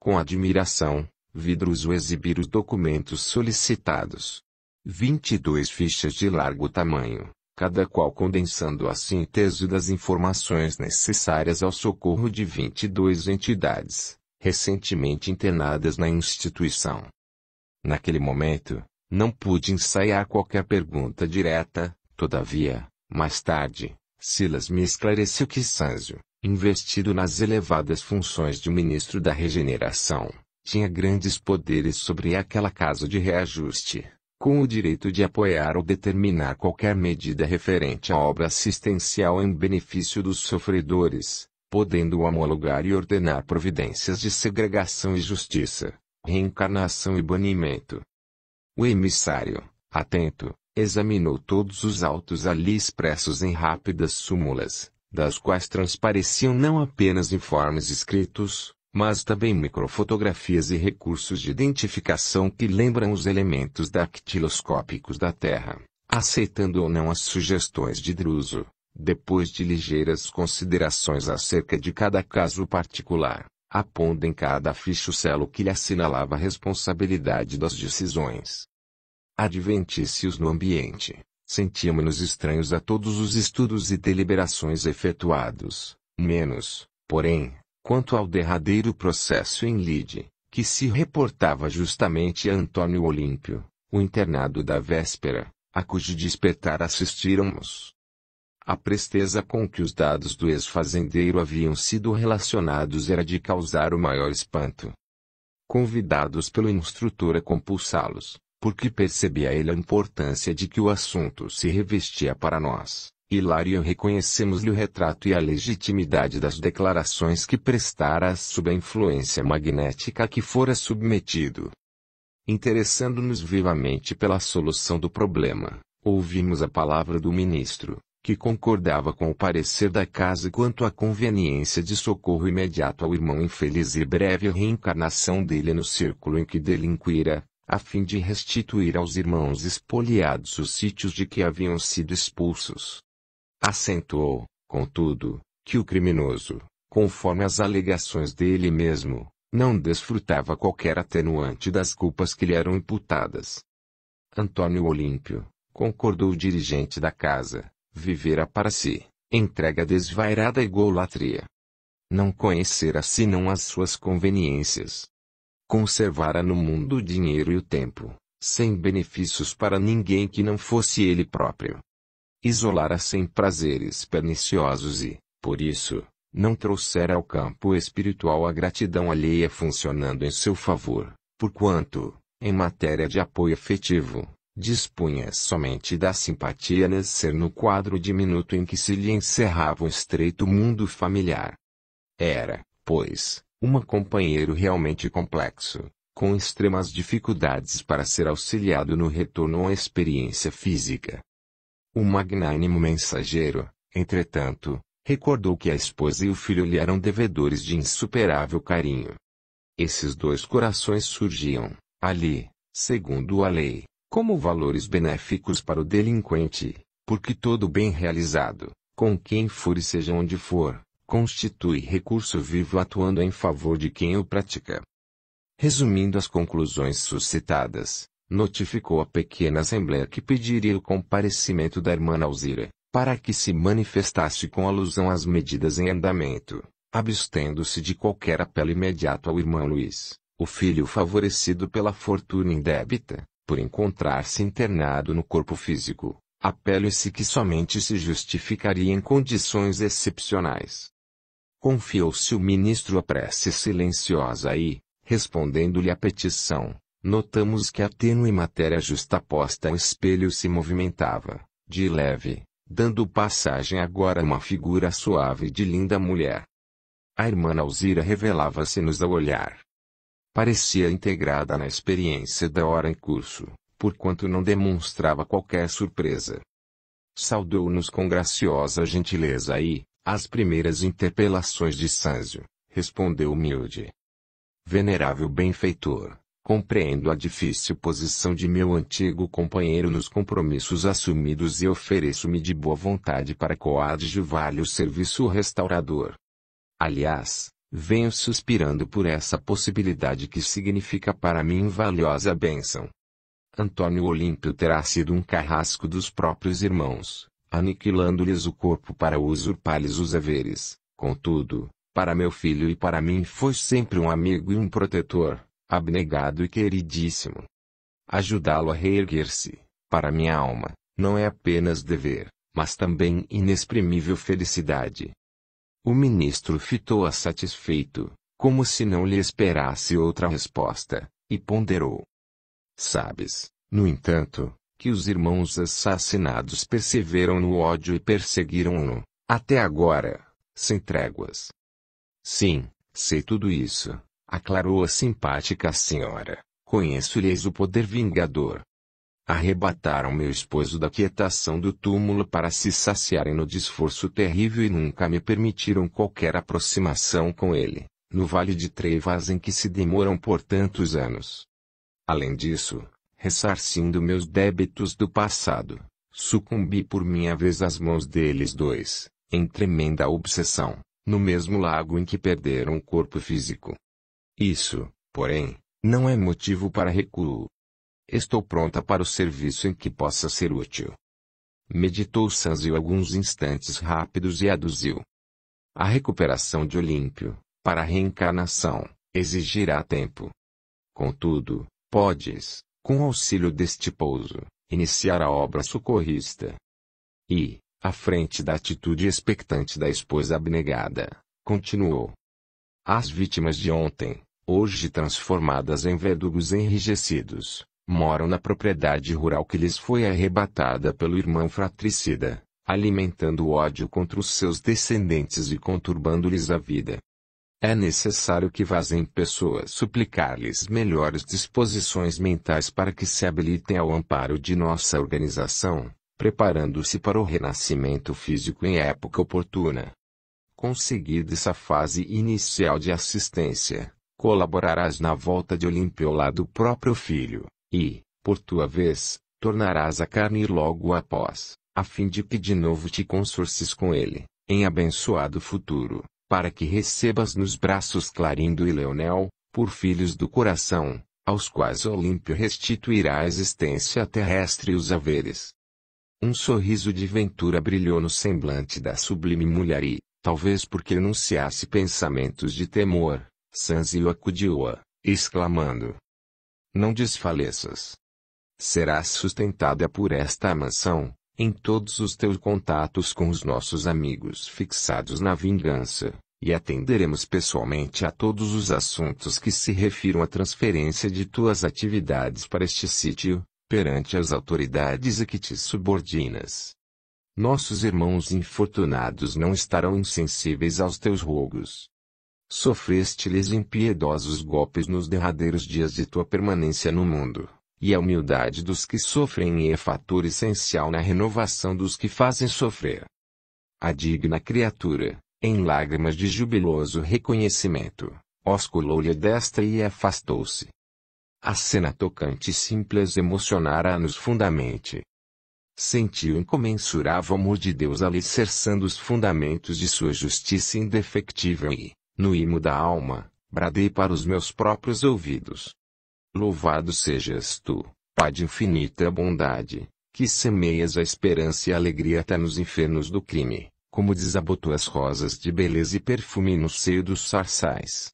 Com admiração, o exibir os documentos solicitados. 22 fichas de largo tamanho, cada qual condensando a síntese das informações necessárias ao socorro de 22 entidades, recentemente internadas na instituição. Naquele momento, não pude ensaiar qualquer pergunta direta, todavia, mais tarde, Silas me esclareceu que Sanzio, investido nas elevadas funções de ministro da regeneração, tinha grandes poderes sobre aquela casa de reajuste com o direito de apoiar ou determinar qualquer medida referente à obra assistencial em benefício dos sofredores, podendo homologar e ordenar providências de segregação e justiça, reencarnação e banimento. O emissário, atento, examinou todos os autos ali expressos em rápidas súmulas, das quais transpareciam não apenas informes escritos, mas também microfotografias e recursos de identificação que lembram os elementos dactiloscópicos da Terra, aceitando ou não as sugestões de Druso, depois de ligeiras considerações acerca de cada caso particular, apondo em cada ficha o selo que lhe assinalava a responsabilidade das decisões. Adventícios no ambiente, sentíamos-nos estranhos a todos os estudos e deliberações efetuados, menos, porém, quanto ao derradeiro processo em Lide, que se reportava justamente a Antônio Olímpio, o internado da véspera, a cujo despertar assistiramos. A presteza com que os dados do ex-fazendeiro haviam sido relacionados era de causar o maior espanto. Convidados pelo instrutor a compulsá-los, porque percebia ele a importância de que o assunto se revestia para nós, Hilário reconhecemos-lhe o retrato e a legitimidade das declarações que prestara sob a influência magnética a que fora submetido. Interessando-nos vivamente pela solução do problema, ouvimos a palavra do ministro, que concordava com o parecer da casa quanto à conveniência de socorro imediato ao irmão infeliz e breve reencarnação dele no círculo em que delinquira, a fim de restituir aos irmãos espoliados os sítios de que haviam sido expulsos. Acentuou, contudo, que o criminoso, conforme as alegações dele mesmo, não desfrutava qualquer atenuante das culpas que lhe eram imputadas. Antônio Olímpio, concordou o dirigente da casa, vivera para si, entrega desvairada golatria, Não conhecera senão as suas conveniências. Conservara no mundo o dinheiro e o tempo, sem benefícios para ninguém que não fosse ele próprio isolara sem prazeres perniciosos e, por isso, não trouxera ao campo espiritual a gratidão alheia funcionando em seu favor, porquanto, em matéria de apoio efetivo, dispunha somente da simpatia nascer no quadro diminuto em que se lhe encerrava o estreito mundo familiar. Era, pois, um companheiro realmente complexo, com extremas dificuldades para ser auxiliado no retorno à experiência física, o magnânimo mensageiro, entretanto, recordou que a esposa e o filho lhe eram devedores de insuperável carinho. Esses dois corações surgiam, ali, segundo a lei, como valores benéficos para o delinquente, porque todo bem realizado, com quem for e seja onde for, constitui recurso vivo atuando em favor de quem o pratica. Resumindo as conclusões suscitadas, notificou a pequena assembleia que pediria o comparecimento da irmã Alzira, para que se manifestasse com alusão às medidas em andamento, abstendo-se de qualquer apelo imediato ao irmão Luiz, o filho favorecido pela fortuna indébita, por encontrar-se internado no corpo físico, apelo-se que somente se justificaria em condições excepcionais. Confiou-se o ministro a prece silenciosa e, respondendo-lhe a petição, Notamos que a tênue matéria justaposta ao espelho se movimentava, de leve, dando passagem agora a uma figura suave de linda mulher. A irmã Alzira revelava-se-nos ao olhar. Parecia integrada na experiência da hora em curso, porquanto não demonstrava qualquer surpresa. Saudou-nos com graciosa gentileza e, às primeiras interpelações de Sanzio, respondeu humilde. Venerável benfeitor, Compreendo a difícil posição de meu antigo companheiro nos compromissos assumidos e ofereço-me de boa vontade para coadjuvar-lhe o serviço restaurador. Aliás, venho suspirando por essa possibilidade que significa para mim valiosa bênção. Antônio Olímpio terá sido um carrasco dos próprios irmãos, aniquilando-lhes o corpo para usurpar-lhes os haveres. Contudo, para meu filho e para mim foi sempre um amigo e um protetor, abnegado e queridíssimo. Ajudá-lo a reerguer-se, para minha alma, não é apenas dever, mas também inexprimível felicidade. O ministro fitou-a satisfeito, como se não lhe esperasse outra resposta, e ponderou. Sabes, no entanto, que os irmãos assassinados perseveram no ódio e perseguiram-no, até agora, sem tréguas. Sim, sei tudo isso, Aclarou a simpática senhora. Conheço-lhes o poder vingador. Arrebataram meu esposo da quietação do túmulo para se saciarem no desforço terrível e nunca me permitiram qualquer aproximação com ele, no vale de Trevas em que se demoram por tantos anos. Além disso, ressarcindo meus débitos do passado, sucumbi por minha vez às mãos deles dois, em tremenda obsessão, no mesmo lago em que perderam o corpo físico. Isso, porém, não é motivo para recuo. Estou pronta para o serviço em que possa ser útil. Meditou Sanzio alguns instantes rápidos e aduziu. A recuperação de Olímpio, para a reencarnação, exigirá tempo. Contudo, podes, com auxílio deste pouso, iniciar a obra socorrista. E, à frente da atitude expectante da esposa abnegada, continuou. As vítimas de ontem, hoje transformadas em verdugos enrijecidos, moram na propriedade rural que lhes foi arrebatada pelo irmão fratricida, alimentando ódio contra os seus descendentes e conturbando-lhes a vida. É necessário que vazem pessoas suplicar-lhes melhores disposições mentais para que se habilitem ao amparo de nossa organização, preparando-se para o renascimento físico em época oportuna. Conseguida essa fase inicial de assistência, colaborarás na volta de Olímpio lá lado do próprio filho, e, por tua vez, tornarás a carne logo após, a fim de que de novo te consorces com ele, em abençoado futuro, para que recebas nos braços Clarindo e Leonel, por filhos do coração, aos quais Olímpio restituirá a existência terrestre e os haveres. Um sorriso de ventura brilhou no semblante da sublime mulher e, talvez porque anunciasse pensamentos de temor, Sanzio acudiu-a, exclamando: Não desfaleças. Serás sustentada por esta mansão, em todos os teus contatos com os nossos amigos fixados na vingança, e atenderemos pessoalmente a todos os assuntos que se refiram à transferência de tuas atividades para este sítio, perante as autoridades a que te subordinas. Nossos irmãos infortunados não estarão insensíveis aos teus rogos. Sofreste-lhes impiedosos golpes nos derradeiros dias de tua permanência no mundo, e a humildade dos que sofrem é fator essencial na renovação dos que fazem sofrer. A digna criatura, em lágrimas de jubiloso reconhecimento, osculou-lhe desta e afastou-se. A cena tocante e simples emocionara-nos fundamente. Sentiu o incomensurável amor de Deus alicerçando os fundamentos de sua justiça indefectível e, no imo da alma, bradei para os meus próprios ouvidos. Louvado sejas tu, Pai de infinita bondade, que semeias a esperança e a alegria até nos infernos do crime, como desabotou as rosas de beleza e perfume no seio dos sarçais.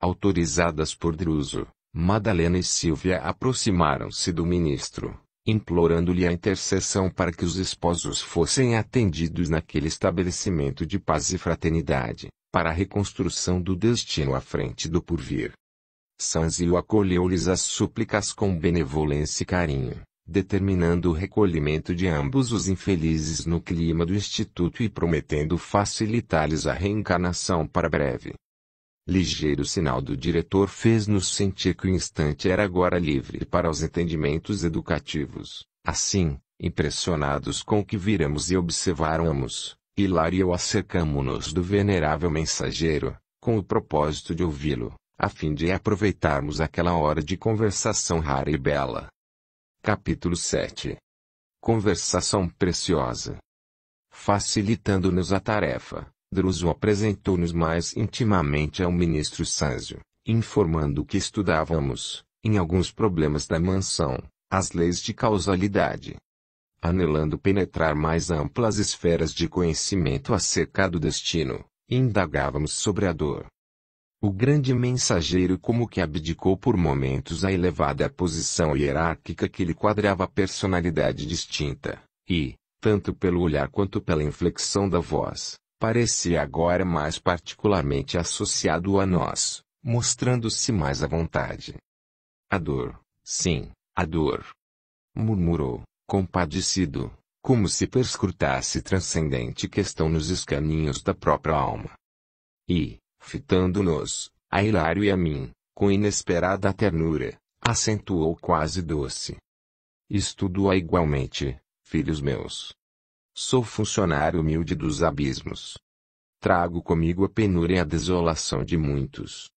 Autorizadas por Druso, Madalena e Silvia aproximaram-se do ministro, implorando-lhe a intercessão para que os esposos fossem atendidos naquele estabelecimento de paz e fraternidade para a reconstrução do destino à frente do porvir. Sanzio acolheu-lhes as súplicas com benevolência e carinho, determinando o recolhimento de ambos os infelizes no clima do instituto e prometendo facilitar-lhes a reencarnação para breve. Ligeiro sinal do diretor fez-nos sentir que o instante era agora livre para os entendimentos educativos. Assim, impressionados com o que viramos e observáramos, e eu acercamo-nos do venerável mensageiro, com o propósito de ouvi-lo, a fim de aproveitarmos aquela hora de conversação rara e bela. Capítulo 7 Conversação preciosa. Facilitando-nos a tarefa, Druso apresentou-nos mais intimamente ao ministro Sanzio, informando que estudávamos, em alguns problemas da mansão, as leis de causalidade, anelando penetrar mais amplas esferas de conhecimento acerca do destino, indagávamos sobre a dor. O grande mensageiro como que abdicou por momentos a elevada posição hierárquica que lhe quadrava a personalidade distinta, e, tanto pelo olhar quanto pela inflexão da voz, parecia agora mais particularmente associado a nós, mostrando-se mais à vontade. A dor, sim, a dor. Murmurou, compadecido, como se perscrutasse transcendente questão nos escaninhos da própria alma. E, fitando-nos, a Hilário e a mim, com inesperada ternura, acentuou quase doce. Estudo-a igualmente, filhos meus. Sou funcionário humilde dos abismos. Trago comigo a penúria e a desolação de muitos.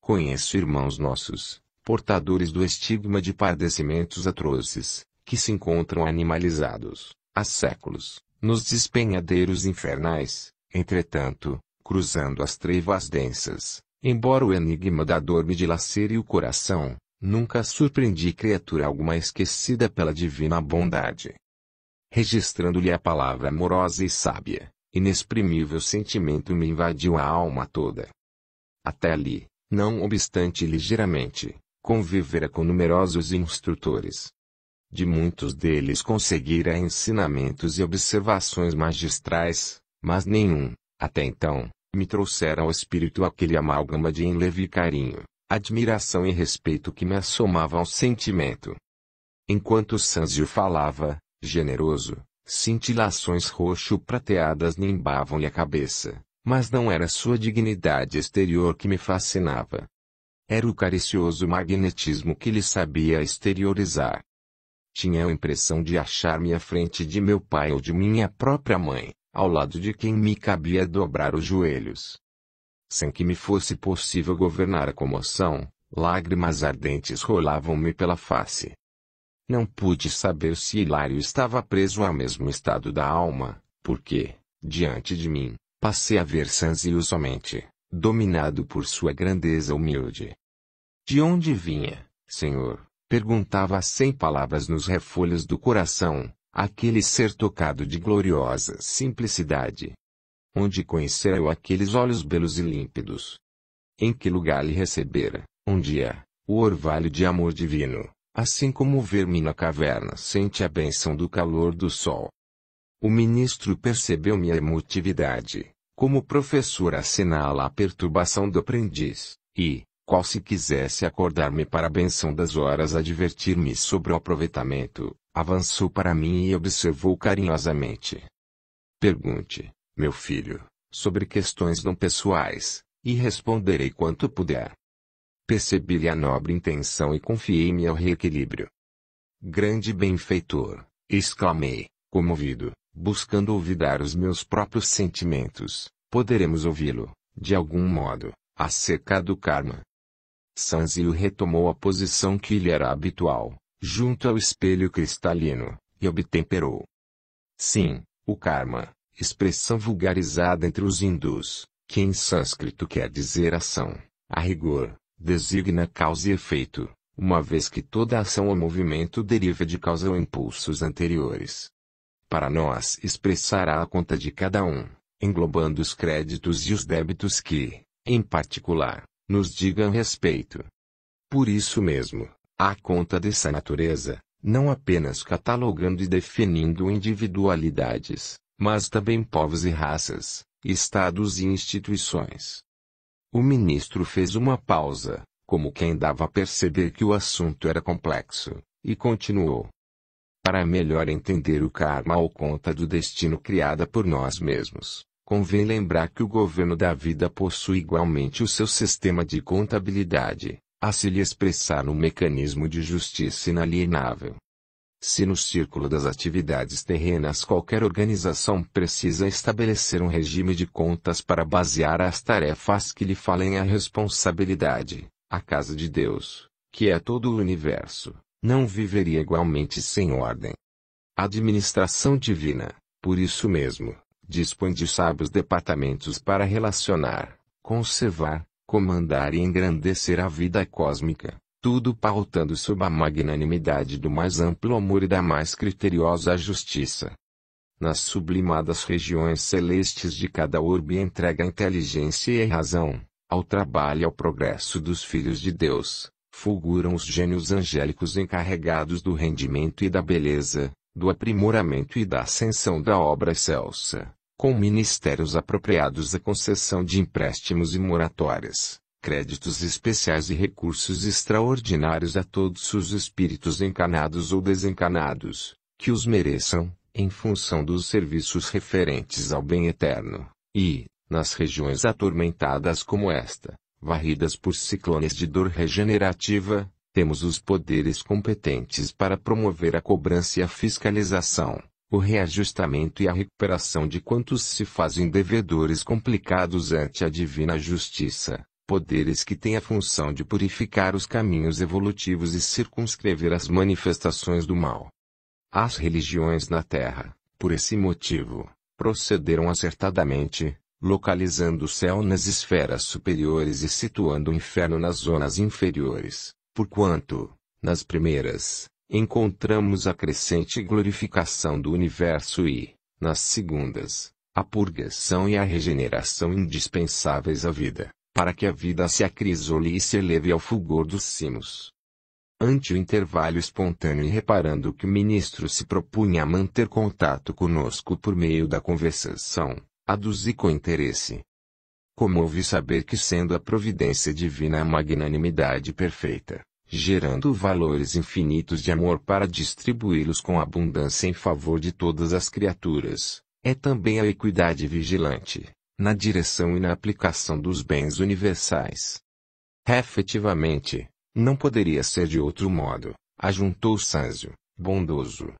Conheço irmãos nossos, portadores do estigma de padecimentos atrozes, que se encontram animalizados, há séculos, nos despenhadeiros infernais, entretanto, cruzando as trevas densas, embora o enigma da dor me dilacere o coração, nunca surpreendi criatura alguma esquecida pela divina bondade. Registrando-lhe a palavra amorosa e sábia, inexprimível sentimento me invadiu a alma toda. Até ali, não obstante ligeiramente, convivera com numerosos instrutores, de muitos deles conseguira ensinamentos e observações magistrais, mas nenhum, até então, me trouxera ao espírito aquele amálgama de enleve e carinho, admiração e respeito que me assomava ao sentimento. Enquanto Sanzio falava, generoso, cintilações roxo-prateadas nimbavam-lhe a cabeça, mas não era sua dignidade exterior que me fascinava. Era o caricioso magnetismo que lhe sabia exteriorizar. Tinha a impressão de achar-me à frente de meu pai ou de minha própria mãe, ao lado de quem me cabia dobrar os joelhos. Sem que me fosse possível governar a comoção, lágrimas ardentes rolavam-me pela face. Não pude saber se Hilário estava preso ao mesmo estado da alma, porque, diante de mim, passei a ver Sanzio somente, dominado por sua grandeza humilde. De onde vinha, senhor? perguntava sem palavras nos refolhos do coração, aquele ser tocado de gloriosa simplicidade. Onde conhecera eu aqueles olhos belos e límpidos? Em que lugar lhe recebera, um dia, é? o orvalho de amor divino, assim como o verme na caverna sente a benção do calor do sol? O ministro percebeu minha emotividade, como o professor assinala a perturbação do aprendiz, e, qual se quisesse acordar-me para a benção das horas advertir-me sobre o aproveitamento, avançou para mim e observou carinhosamente. Pergunte, meu filho, sobre questões não pessoais, e responderei quanto puder. Percebi-lhe a nobre intenção e confiei-me ao reequilíbrio. Grande benfeitor, exclamei, comovido, buscando olvidar os meus próprios sentimentos, poderemos ouvi-lo, de algum modo, acerca do karma. Sanzio retomou a posição que lhe era habitual, junto ao espelho cristalino, e obtemperou. Sim, o karma, expressão vulgarizada entre os hindus, que em sânscrito quer dizer ação, a rigor, designa causa e efeito, uma vez que toda ação ou movimento deriva de causa ou impulsos anteriores. Para nós expressará a conta de cada um, englobando os créditos e os débitos que, em particular, nos digam respeito. Por isso mesmo, à conta dessa natureza, não apenas catalogando e definindo individualidades, mas também povos e raças, estados e instituições. O ministro fez uma pausa, como quem dava a perceber que o assunto era complexo, e continuou. Para melhor entender o karma ou conta do destino criada por nós mesmos, Convém lembrar que o governo da vida possui igualmente o seu sistema de contabilidade, a se lhe expressar um mecanismo de justiça inalienável. Se no círculo das atividades terrenas qualquer organização precisa estabelecer um regime de contas para basear as tarefas que lhe falem a responsabilidade, a casa de Deus, que é todo o universo, não viveria igualmente sem ordem. Administração divina, por isso mesmo, dispõe de sábios departamentos para relacionar, conservar, comandar e engrandecer a vida cósmica, tudo pautando sob a magnanimidade do mais amplo amor e da mais criteriosa justiça. Nas sublimadas regiões celestes de cada orbe entrega a inteligência e a razão, ao trabalho e ao progresso dos filhos de Deus, fulguram os gênios angélicos encarregados do rendimento e da beleza, do aprimoramento e da ascensão da obra excelsa com ministérios apropriados à concessão de empréstimos e moratórias, créditos especiais e recursos extraordinários a todos os espíritos encanados ou desencanados, que os mereçam, em função dos serviços referentes ao bem eterno, e, nas regiões atormentadas como esta, varridas por ciclones de dor regenerativa, temos os poderes competentes para promover a cobrança e a fiscalização o reajustamento e a recuperação de quantos se fazem devedores complicados ante a divina justiça, poderes que têm a função de purificar os caminhos evolutivos e circunscrever as manifestações do mal. As religiões na Terra, por esse motivo, procederam acertadamente, localizando o céu nas esferas superiores e situando o inferno nas zonas inferiores, porquanto, nas primeiras, encontramos a crescente glorificação do universo e, nas segundas, a purgação e a regeneração indispensáveis à vida, para que a vida se acrisole e se eleve ao fulgor dos cimos. Ante o intervalo espontâneo e reparando que o ministro se propunha a manter contato conosco por meio da conversação, aduzi com interesse. Como ouvi saber que sendo a providência divina é a magnanimidade perfeita, gerando valores infinitos de amor para distribuí-los com abundância em favor de todas as criaturas. É também a equidade vigilante, na direção e na aplicação dos bens universais. Efetivamente, não poderia ser de outro modo, ajuntou Sanzio, bondoso.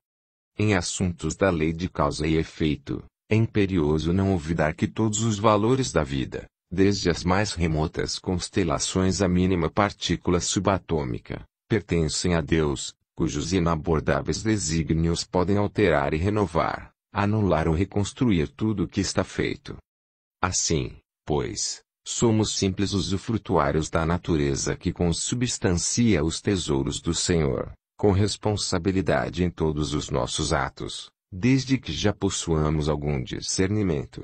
Em assuntos da lei de causa e efeito, é imperioso não olvidar que todos os valores da vida, desde as mais remotas constelações à mínima partícula subatômica, pertencem a Deus, cujos inabordáveis desígnios podem alterar e renovar, anular ou reconstruir tudo o que está feito. Assim, pois, somos simples usufrutuários da natureza que consubstancia os tesouros do Senhor, com responsabilidade em todos os nossos atos, desde que já possuamos algum discernimento.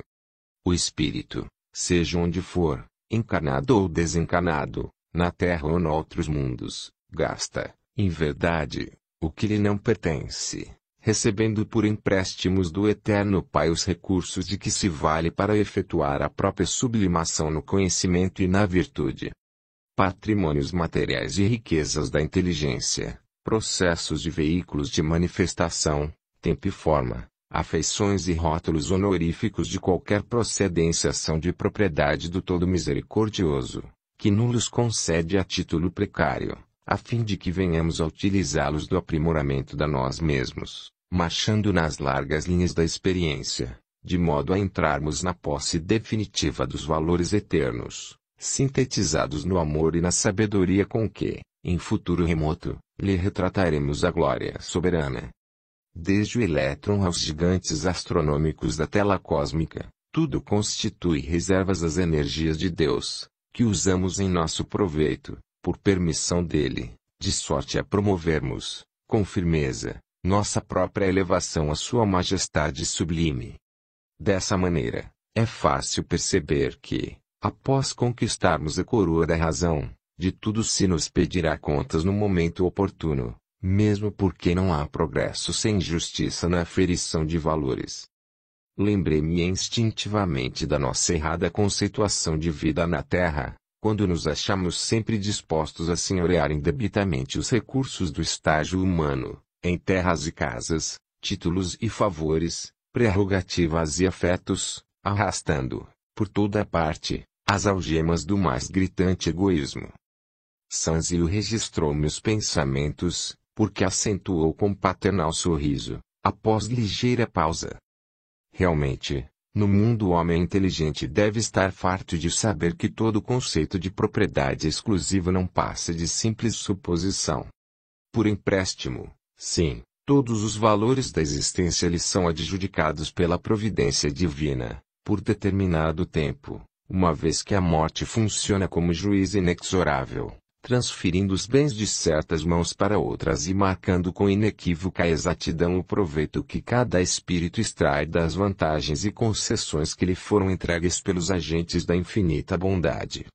O Espírito, seja onde for, encarnado ou desencarnado, na terra ou noutros mundos, gasta, em verdade, o que lhe não pertence, recebendo por empréstimos do Eterno Pai os recursos de que se vale para efetuar a própria sublimação no conhecimento e na virtude. Patrimônios materiais e riquezas da inteligência, processos de veículos de manifestação, tempo e forma, Afeições e rótulos honoríficos de qualquer procedência são de propriedade do Todo Misericordioso, que nulos concede a título precário, a fim de que venhamos a utilizá-los do aprimoramento da nós mesmos, marchando nas largas linhas da experiência, de modo a entrarmos na posse definitiva dos valores eternos, sintetizados no amor e na sabedoria com que, em futuro remoto, lhe retrataremos a glória soberana. Desde o elétron aos gigantes astronômicos da tela cósmica, tudo constitui reservas das energias de Deus, que usamos em nosso proveito, por permissão dele, de sorte a promovermos, com firmeza, nossa própria elevação à Sua Majestade Sublime. Dessa maneira, é fácil perceber que, após conquistarmos a coroa da razão, de tudo se nos pedirá contas no momento oportuno, mesmo porque não há progresso sem justiça na aferição de valores. Lembrei-me instintivamente da nossa errada conceituação de vida na Terra, quando nos achamos sempre dispostos a senhorear indebitamente os recursos do estágio humano, em terras e casas, títulos e favores, prerrogativas e afetos, arrastando, por toda parte, as algemas do mais gritante egoísmo. Sanzio registrou meus pensamentos, porque acentuou com paternal sorriso, após ligeira pausa. Realmente, no mundo o homem inteligente deve estar farto de saber que todo conceito de propriedade exclusiva não passa de simples suposição. Por empréstimo, sim, todos os valores da existência lhe são adjudicados pela providência divina, por determinado tempo, uma vez que a morte funciona como juiz inexorável transferindo os bens de certas mãos para outras e marcando com inequívoca exatidão o proveito que cada espírito extrai das vantagens e concessões que lhe foram entregues pelos agentes da infinita bondade.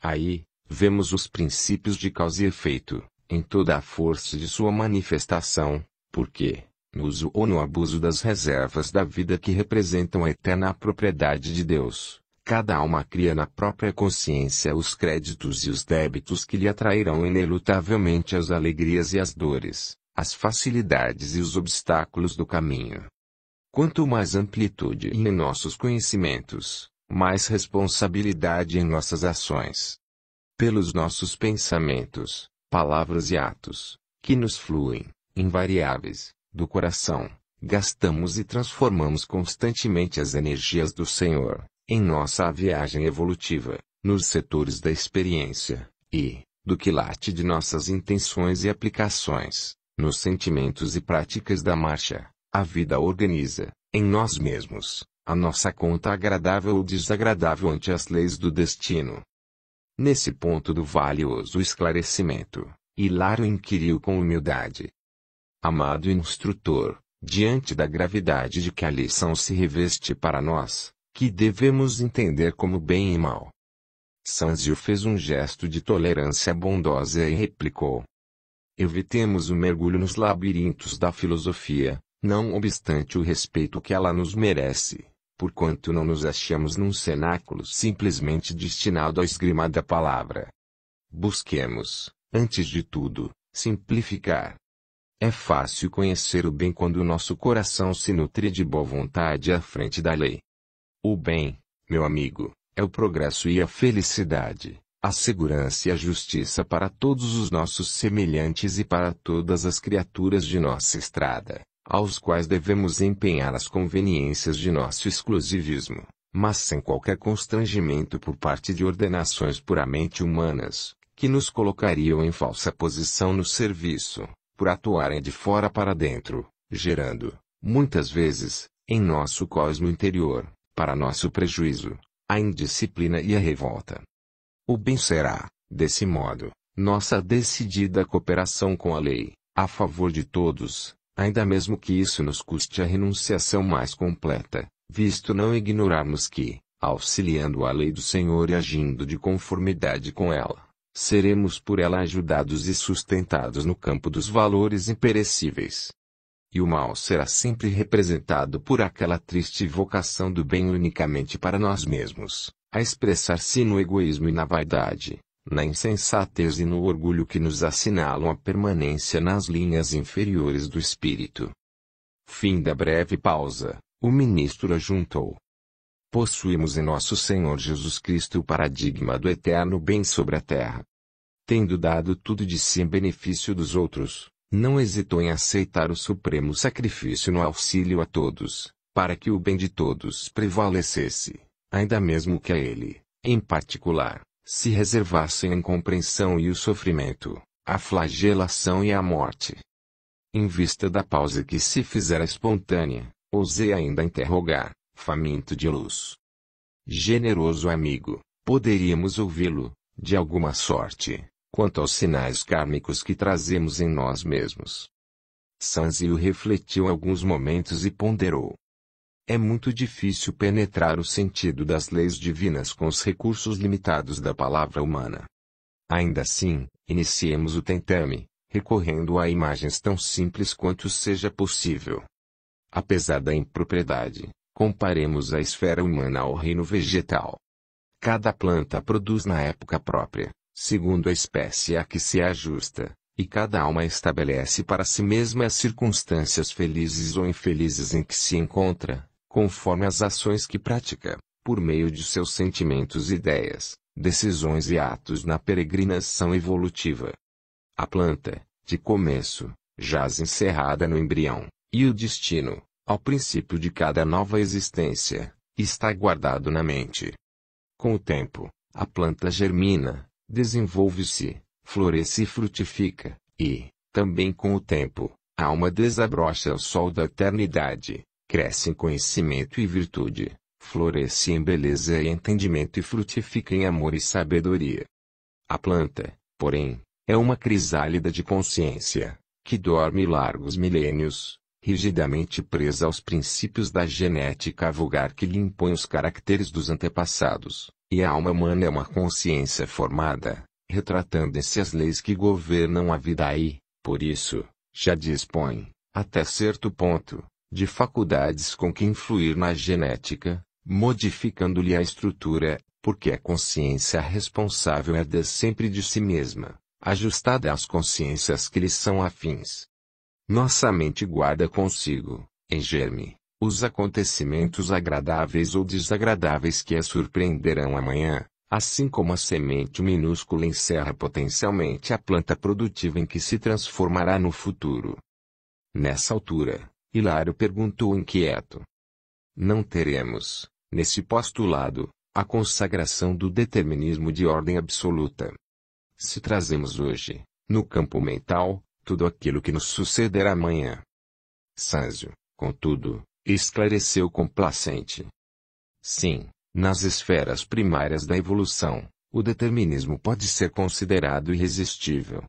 Aí, vemos os princípios de causa e efeito, em toda a força de sua manifestação, porque, no uso ou no abuso das reservas da vida que representam a eterna propriedade de Deus, Cada alma cria na própria consciência os créditos e os débitos que lhe atrairão inelutavelmente as alegrias e as dores, as facilidades e os obstáculos do caminho. Quanto mais amplitude em nossos conhecimentos, mais responsabilidade em nossas ações. Pelos nossos pensamentos, palavras e atos, que nos fluem, invariáveis, do coração, gastamos e transformamos constantemente as energias do Senhor em nossa viagem evolutiva, nos setores da experiência, e, do que late de nossas intenções e aplicações, nos sentimentos e práticas da marcha, a vida organiza, em nós mesmos, a nossa conta agradável ou desagradável ante as leis do destino. Nesse ponto do valioso esclarecimento, Hilário inquiriu com humildade. Amado instrutor, diante da gravidade de que a lição se reveste para nós, que devemos entender como bem e mal. Sanzio fez um gesto de tolerância bondosa e replicou: Evitemos o mergulho nos labirintos da filosofia, não obstante o respeito que ela nos merece, porquanto não nos achamos num cenáculo simplesmente destinado à esgrima da palavra. Busquemos, antes de tudo, simplificar. É fácil conhecer o bem quando o nosso coração se nutre de boa vontade à frente da lei. O bem, meu amigo, é o progresso e a felicidade, a segurança e a justiça para todos os nossos semelhantes e para todas as criaturas de nossa estrada, aos quais devemos empenhar as conveniências de nosso exclusivismo, mas sem qualquer constrangimento por parte de ordenações puramente humanas, que nos colocariam em falsa posição no serviço, por atuarem de fora para dentro, gerando, muitas vezes, em nosso cosmo interior, para nosso prejuízo, a indisciplina e a revolta. O bem será, desse modo, nossa decidida cooperação com a lei, a favor de todos, ainda mesmo que isso nos custe a renunciação mais completa, visto não ignorarmos que, auxiliando a lei do Senhor e agindo de conformidade com ela, seremos por ela ajudados e sustentados no campo dos valores imperecíveis e o mal será sempre representado por aquela triste vocação do bem unicamente para nós mesmos, a expressar-se no egoísmo e na vaidade, na insensatez e no orgulho que nos assinalam a permanência nas linhas inferiores do espírito. Fim da breve pausa, o ministro ajuntou. Possuímos em nosso Senhor Jesus Cristo o paradigma do eterno bem sobre a terra. Tendo dado tudo de si em benefício dos outros, não hesitou em aceitar o supremo sacrifício no auxílio a todos, para que o bem de todos prevalecesse, ainda mesmo que a ele, em particular, se reservassem a incompreensão e o sofrimento, a flagelação e a morte. Em vista da pausa que se fizera espontânea, ousei ainda interrogar, faminto de luz. Generoso amigo, poderíamos ouvi-lo, de alguma sorte, quanto aos sinais kármicos que trazemos em nós mesmos. Sanzio refletiu alguns momentos e ponderou. É muito difícil penetrar o sentido das leis divinas com os recursos limitados da palavra humana. Ainda assim, iniciemos o tentame, recorrendo a imagens tão simples quanto seja possível. Apesar da impropriedade, comparemos a esfera humana ao reino vegetal. Cada planta produz na época própria, segundo a espécie a que se ajusta, e cada alma estabelece para si mesma as circunstâncias felizes ou infelizes em que se encontra, conforme as ações que pratica, por meio de seus sentimentos, ideias, decisões e atos na peregrinação evolutiva. A planta, de começo, jaz encerrada no embrião, e o destino, ao princípio de cada nova existência, está guardado na mente. Com o tempo, a planta germina, desenvolve-se, floresce e frutifica, e, também com o tempo, a alma desabrocha ao sol da eternidade, cresce em conhecimento e virtude, floresce em beleza e entendimento e frutifica em amor e sabedoria. A planta, porém, é uma crisálida de consciência, que dorme largos milênios, rigidamente presa aos princípios da genética vulgar que lhe impõe os caracteres dos antepassados, e a alma humana é uma consciência formada, retratando-se as leis que governam a vida aí, por isso, já dispõe, até certo ponto, de faculdades com que influir na genética, modificando-lhe a estrutura, porque a consciência responsável é de sempre de si mesma, ajustada às consciências que lhe são afins. Nossa mente guarda consigo, em germe, os acontecimentos agradáveis ou desagradáveis que a surpreenderão amanhã, assim como a semente minúscula encerra potencialmente a planta produtiva em que se transformará no futuro. Nessa altura, Hilário perguntou inquieto: Não teremos, nesse postulado, a consagração do determinismo de ordem absoluta. Se trazemos hoje, no campo mental, tudo aquilo que nos sucederá amanhã. Sanzio, contudo, esclareceu complacente. Sim, nas esferas primárias da evolução, o determinismo pode ser considerado irresistível.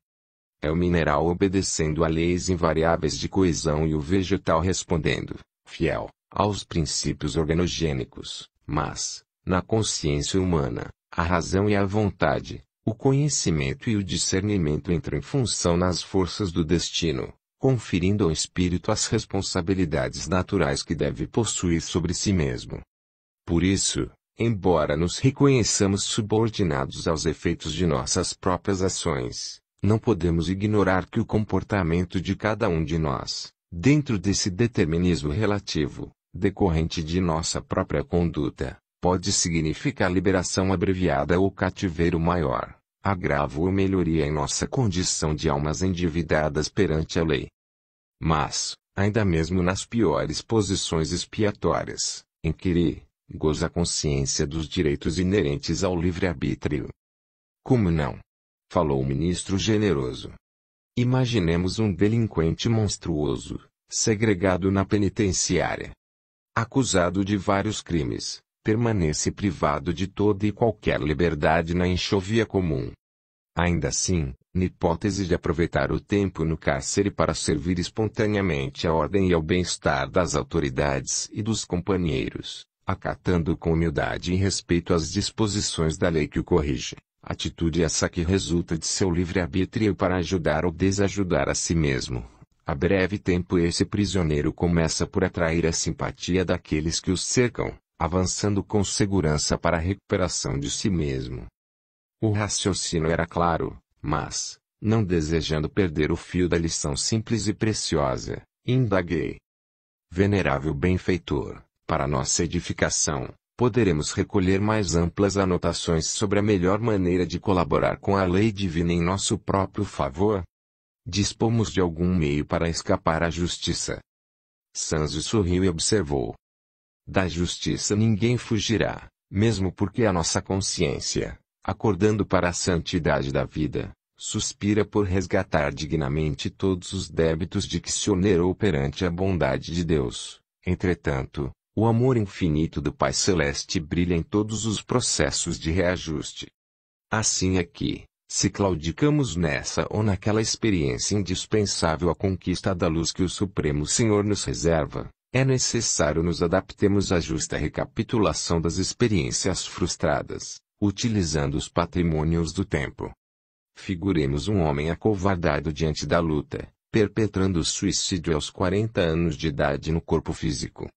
É o mineral obedecendo a leis invariáveis de coesão e o vegetal respondendo, fiel, aos princípios organogênicos, mas, na consciência humana, a razão e a vontade, o conhecimento e o discernimento entram em função nas forças do destino, conferindo ao espírito as responsabilidades naturais que deve possuir sobre si mesmo. Por isso, embora nos reconheçamos subordinados aos efeitos de nossas próprias ações, não podemos ignorar que o comportamento de cada um de nós, dentro desse determinismo relativo, decorrente de nossa própria conduta, pode significar liberação abreviada ou cativeiro maior, agravo ou melhoria em nossa condição de almas endividadas perante a lei. Mas, ainda mesmo nas piores posições expiatórias, inquirir, goza a consciência dos direitos inerentes ao livre-arbítrio. Como não? Falou o ministro generoso. Imaginemos um delinquente monstruoso, segregado na penitenciária. Acusado de vários crimes, permanece privado de toda e qualquer liberdade na enxovia comum. Ainda assim, na hipótese de aproveitar o tempo no cárcere para servir espontaneamente à ordem e ao bem-estar das autoridades e dos companheiros, acatando com humildade e respeito as disposições da lei que o corrige, atitude essa que resulta de seu livre-arbítrio para ajudar ou desajudar a si mesmo. A breve tempo esse prisioneiro começa por atrair a simpatia daqueles que o cercam, avançando com segurança para a recuperação de si mesmo. O raciocínio era claro, mas, não desejando perder o fio da lição simples e preciosa, indaguei. Venerável benfeitor, para nossa edificação, poderemos recolher mais amplas anotações sobre a melhor maneira de colaborar com a lei divina em nosso próprio favor? Dispomos de algum meio para escapar à justiça? Sanzo sorriu e observou. Da justiça ninguém fugirá, mesmo porque a nossa consciência, acordando para a santidade da vida, suspira por resgatar dignamente todos os débitos de que se onerou perante a bondade de Deus. Entretanto, o amor infinito do Pai Celeste brilha em todos os processos de reajuste. Assim é que, se claudicamos nessa ou naquela experiência indispensável à conquista da luz que o Supremo Senhor nos reserva, é necessário nos adaptemos à justa recapitulação das experiências frustradas, utilizando os patrimônios do tempo. Figuremos um homem acovardado diante da luta, perpetrando o suicídio aos 40 anos de idade no corpo físico.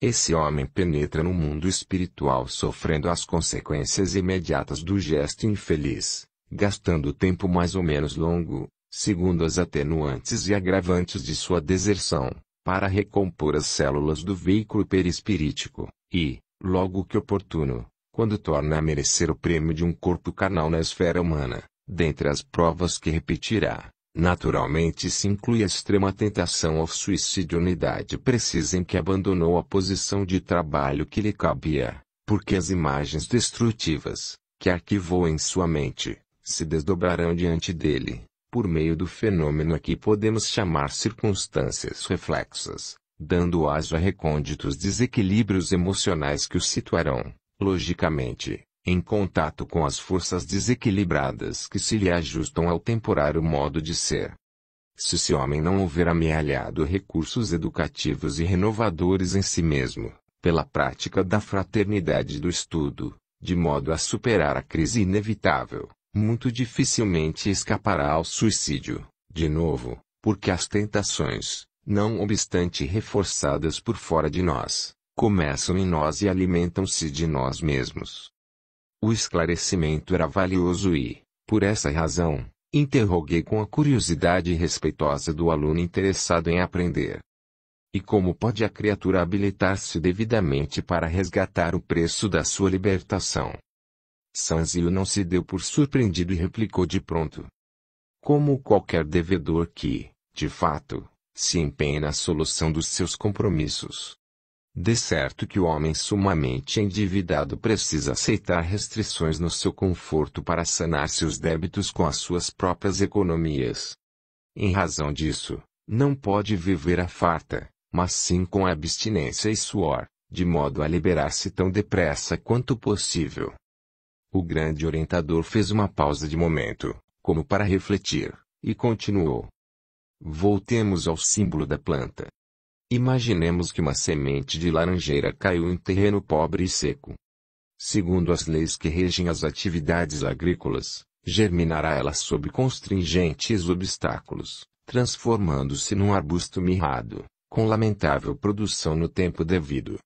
Esse homem penetra no mundo espiritual sofrendo as consequências imediatas do gesto infeliz, gastando tempo mais ou menos longo, segundo as atenuantes e agravantes de sua deserção, para recompor as células do veículo perispirítico, e, logo que oportuno, quando torna a merecer o prêmio de um corpo carnal na esfera humana, dentre as provas que repetirá, naturalmente se inclui a extrema tentação ao suicídio unidade precisa em que abandonou a posição de trabalho que lhe cabia, porque as imagens destrutivas, que arquivou em sua mente, se desdobrarão diante dele, por meio do fenômeno a que podemos chamar circunstâncias reflexas, dando aso a recônditos desequilíbrios emocionais que o situarão, logicamente, em contato com as forças desequilibradas que se lhe ajustam ao temporário modo de ser. Se esse homem não houver amealhado recursos educativos e renovadores em si mesmo, pela prática da fraternidade do estudo, de modo a superar a crise inevitável, muito dificilmente escapará ao suicídio, de novo, porque as tentações, não obstante reforçadas por fora de nós, começam em nós e alimentam-se de nós mesmos. O esclarecimento era valioso e, por essa razão, interroguei com a curiosidade respeitosa do aluno interessado em aprender. E como pode a criatura habilitar-se devidamente para resgatar o preço da sua libertação? Sanzio não se deu por surpreendido e replicou de pronto. Como qualquer devedor que, de fato, se empenhe na solução dos seus compromissos. De certo que o homem sumamente endividado precisa aceitar restrições no seu conforto para sanar seus débitos com as suas próprias economias. Em razão disso, não pode viver à farta, mas sim com abstinência e suor, de modo a liberar-se tão depressa quanto possível. O grande orientador fez uma pausa de momento, como para refletir, e continuou. Voltemos ao símbolo da planta. Imaginemos que uma semente de laranjeira caiu em terreno pobre e seco. Segundo as leis que regem as atividades agrícolas, germinará ela sob constringentes obstáculos, transformando-se num arbusto mirrado, com lamentável produção no tempo devido.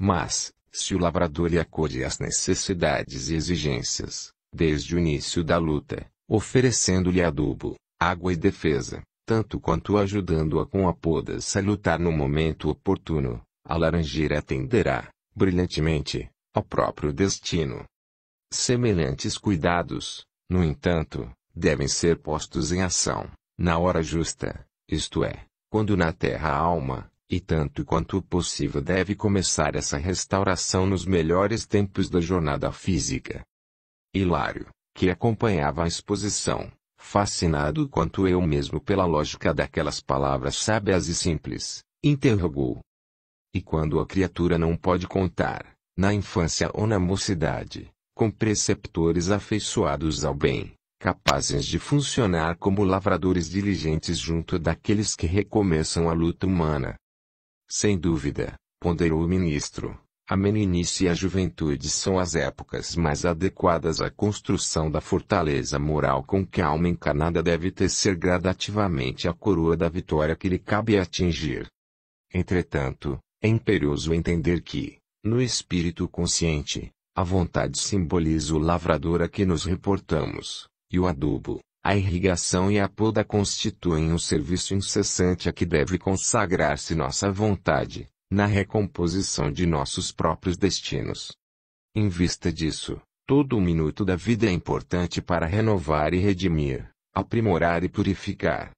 Mas, se o lavrador lhe acode às necessidades e exigências, desde o início da luta, oferecendo-lhe adubo, água e defesa, tanto quanto ajudando-a com a poda a lutar no momento oportuno, a laranjeira atenderá, brilhantemente, ao próprio destino. Semelhantes cuidados, no entanto, devem ser postos em ação, na hora justa, isto é, quando na terra há alma, e tanto quanto possível deve começar essa restauração nos melhores tempos da jornada física. Hilário, que acompanhava a exposição, fascinado quanto eu mesmo pela lógica daquelas palavras sábias e simples, interrogou. E quando a criatura não pode contar, na infância ou na mocidade, com preceptores afeiçoados ao bem, capazes de funcionar como lavradores diligentes junto daqueles que recomeçam a luta humana, sem dúvida, ponderou o ministro, a meninice e a juventude são as épocas mais adequadas à construção da fortaleza moral com que a alma encarnada deve tecer gradativamente a coroa da vitória que lhe cabe atingir. Entretanto, é imperioso entender que, no espírito consciente, a vontade simboliza o lavrador a que nos reportamos, e o adubo, a irrigação e a poda constituem um serviço incessante a que deve consagrar-se nossa vontade, na recomposição de nossos próprios destinos. Em vista disso, todo o minuto da vida é importante para renovar e redimir, aprimorar e purificar.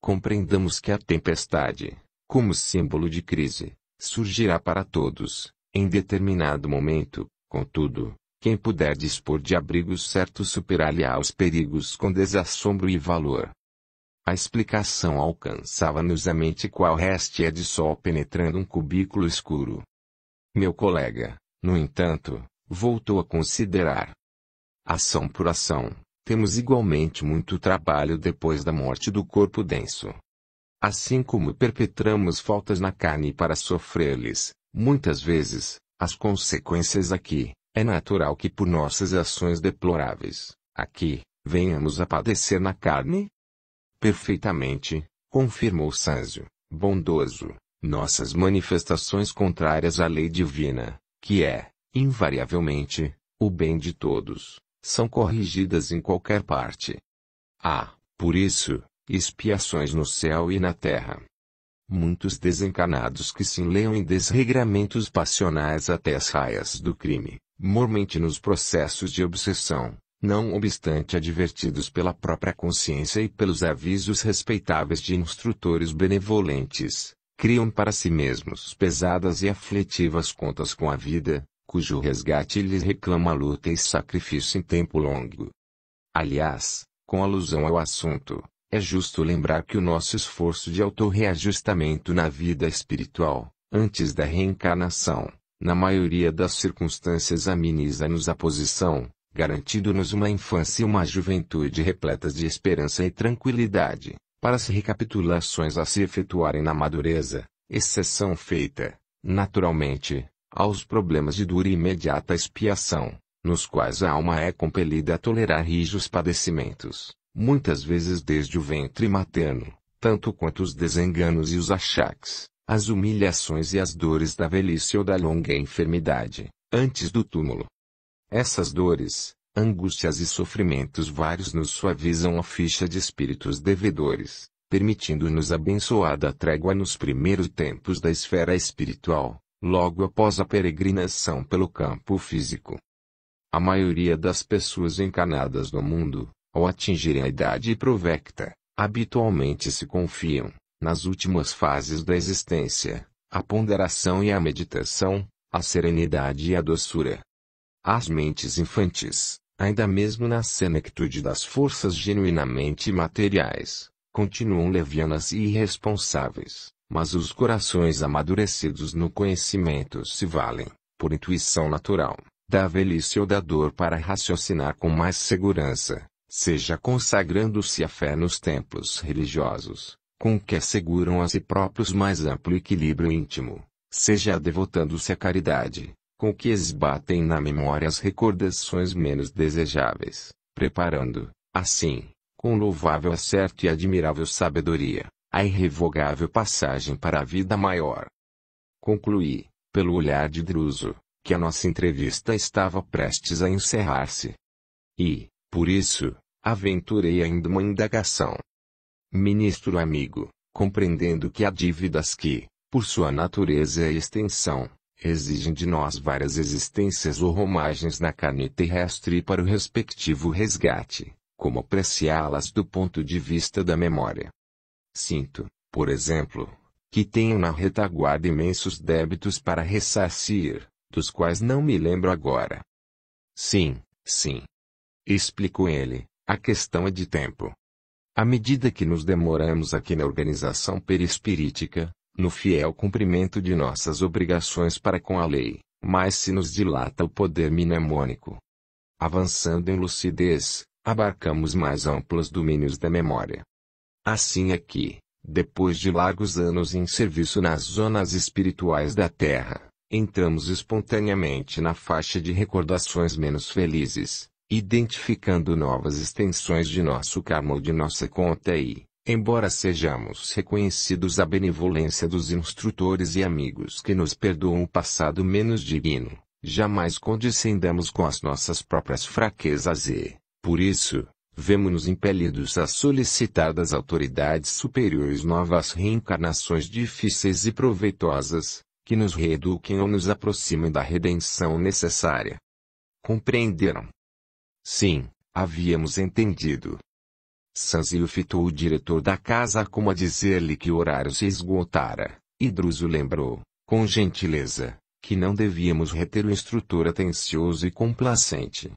Compreendamos que a tempestade, como símbolo de crise, surgirá para todos, em determinado momento, contudo, quem puder dispor de abrigos certos superar lhe aos perigos com desassombro e valor. A explicação alcançava-nos a mente qual reste é de sol penetrando um cubículo escuro. Meu colega, no entanto, voltou a considerar. Ação por ação, temos igualmente muito trabalho depois da morte do corpo denso. Assim como perpetramos faltas na carne para sofrer-lhes, muitas vezes, as consequências aqui, é natural que por nossas ações deploráveis, aqui, venhamos a padecer na carne? Perfeitamente, confirmou Sanzio, bondoso, nossas manifestações contrárias à lei divina, que é, invariavelmente, o bem de todos, são corrigidas em qualquer parte. Há, ah, por isso, expiações no céu e na terra. Muitos desencanados que se enleiam em desregramentos passionais até as raias do crime, mormente nos processos de obsessão, não obstante advertidos pela própria consciência e pelos avisos respeitáveis de instrutores benevolentes, criam para si mesmos pesadas e afletivas contas com a vida, cujo resgate lhes reclama luta e sacrifício em tempo longo. Aliás, com alusão ao assunto, é justo lembrar que o nosso esforço de autorreajustamento na vida espiritual, antes da reencarnação, na maioria das circunstâncias ameniza-nos a posição, garantindo-nos uma infância e uma juventude repletas de esperança e tranquilidade, para as recapitulações a se efetuarem na madureza, exceção feita, naturalmente, aos problemas de dura e imediata expiação, nos quais a alma é compelida a tolerar rijos padecimentos, muitas vezes desde o ventre materno, tanto quanto os desenganos e os achaques as humilhações e as dores da velhice ou da longa enfermidade, antes do túmulo. Essas dores, angústias e sofrimentos vários nos suavizam a ficha de espíritos devedores, permitindo-nos abençoada trégua nos primeiros tempos da esfera espiritual, logo após a peregrinação pelo campo físico. A maioria das pessoas encarnadas no mundo, ao atingirem a idade provecta, habitualmente se confiam, nas últimas fases da existência, a ponderação e a meditação, a serenidade e a doçura. As mentes infantis, ainda mesmo na senectude das forças genuinamente materiais, continuam levianas e irresponsáveis, mas os corações amadurecidos no conhecimento se valem, por intuição natural, da velhice ou da dor para raciocinar com mais segurança, seja consagrando-se à fé nos templos religiosos, com que asseguram a si próprios mais amplo equilíbrio íntimo, seja devotando-se à caridade, com que esbatem na memória as recordações menos desejáveis, preparando, assim, com louvável acerto e admirável sabedoria, a irrevogável passagem para a vida maior. Concluí, pelo olhar de Druso, que a nossa entrevista estava prestes a encerrar-se. E, por isso, aventurei ainda uma indagação. Ministro amigo, compreendendo que há dívidas que, por sua natureza e extensão, exigem de nós várias existências ou romagens na carne terrestre para o respectivo resgate, como apreciá-las do ponto de vista da memória. Sinto, por exemplo, que tenho na retaguarda imensos débitos para ressarcir, dos quais não me lembro agora. Sim, sim. Explicou ele, a questão é de tempo. À medida que nos demoramos aqui na organização perispirítica, no fiel cumprimento de nossas obrigações para com a lei, mais se nos dilata o poder mnemônico. Avançando em lucidez, abarcamos mais amplos domínios da memória. Assim é que, depois de largos anos em serviço nas zonas espirituais da Terra, entramos espontaneamente na faixa de recordações menos felizes, identificando novas extensões de nosso karma ou de nossa conta e, embora sejamos reconhecidos a benevolência dos instrutores e amigos que nos perdoam o passado menos divino, jamais condescendamos com as nossas próprias fraquezas e, por isso, vemos nos impelidos a solicitar das autoridades superiores novas reencarnações difíceis e proveitosas, que nos reeduquem ou nos aproximem da redenção necessária. Compreenderam? Sim, havíamos entendido. Sanzio fitou o diretor da casa como a dizer-lhe que o horário se esgotara, e Druso lembrou, com gentileza, que não devíamos reter o instrutor atencioso e complacente.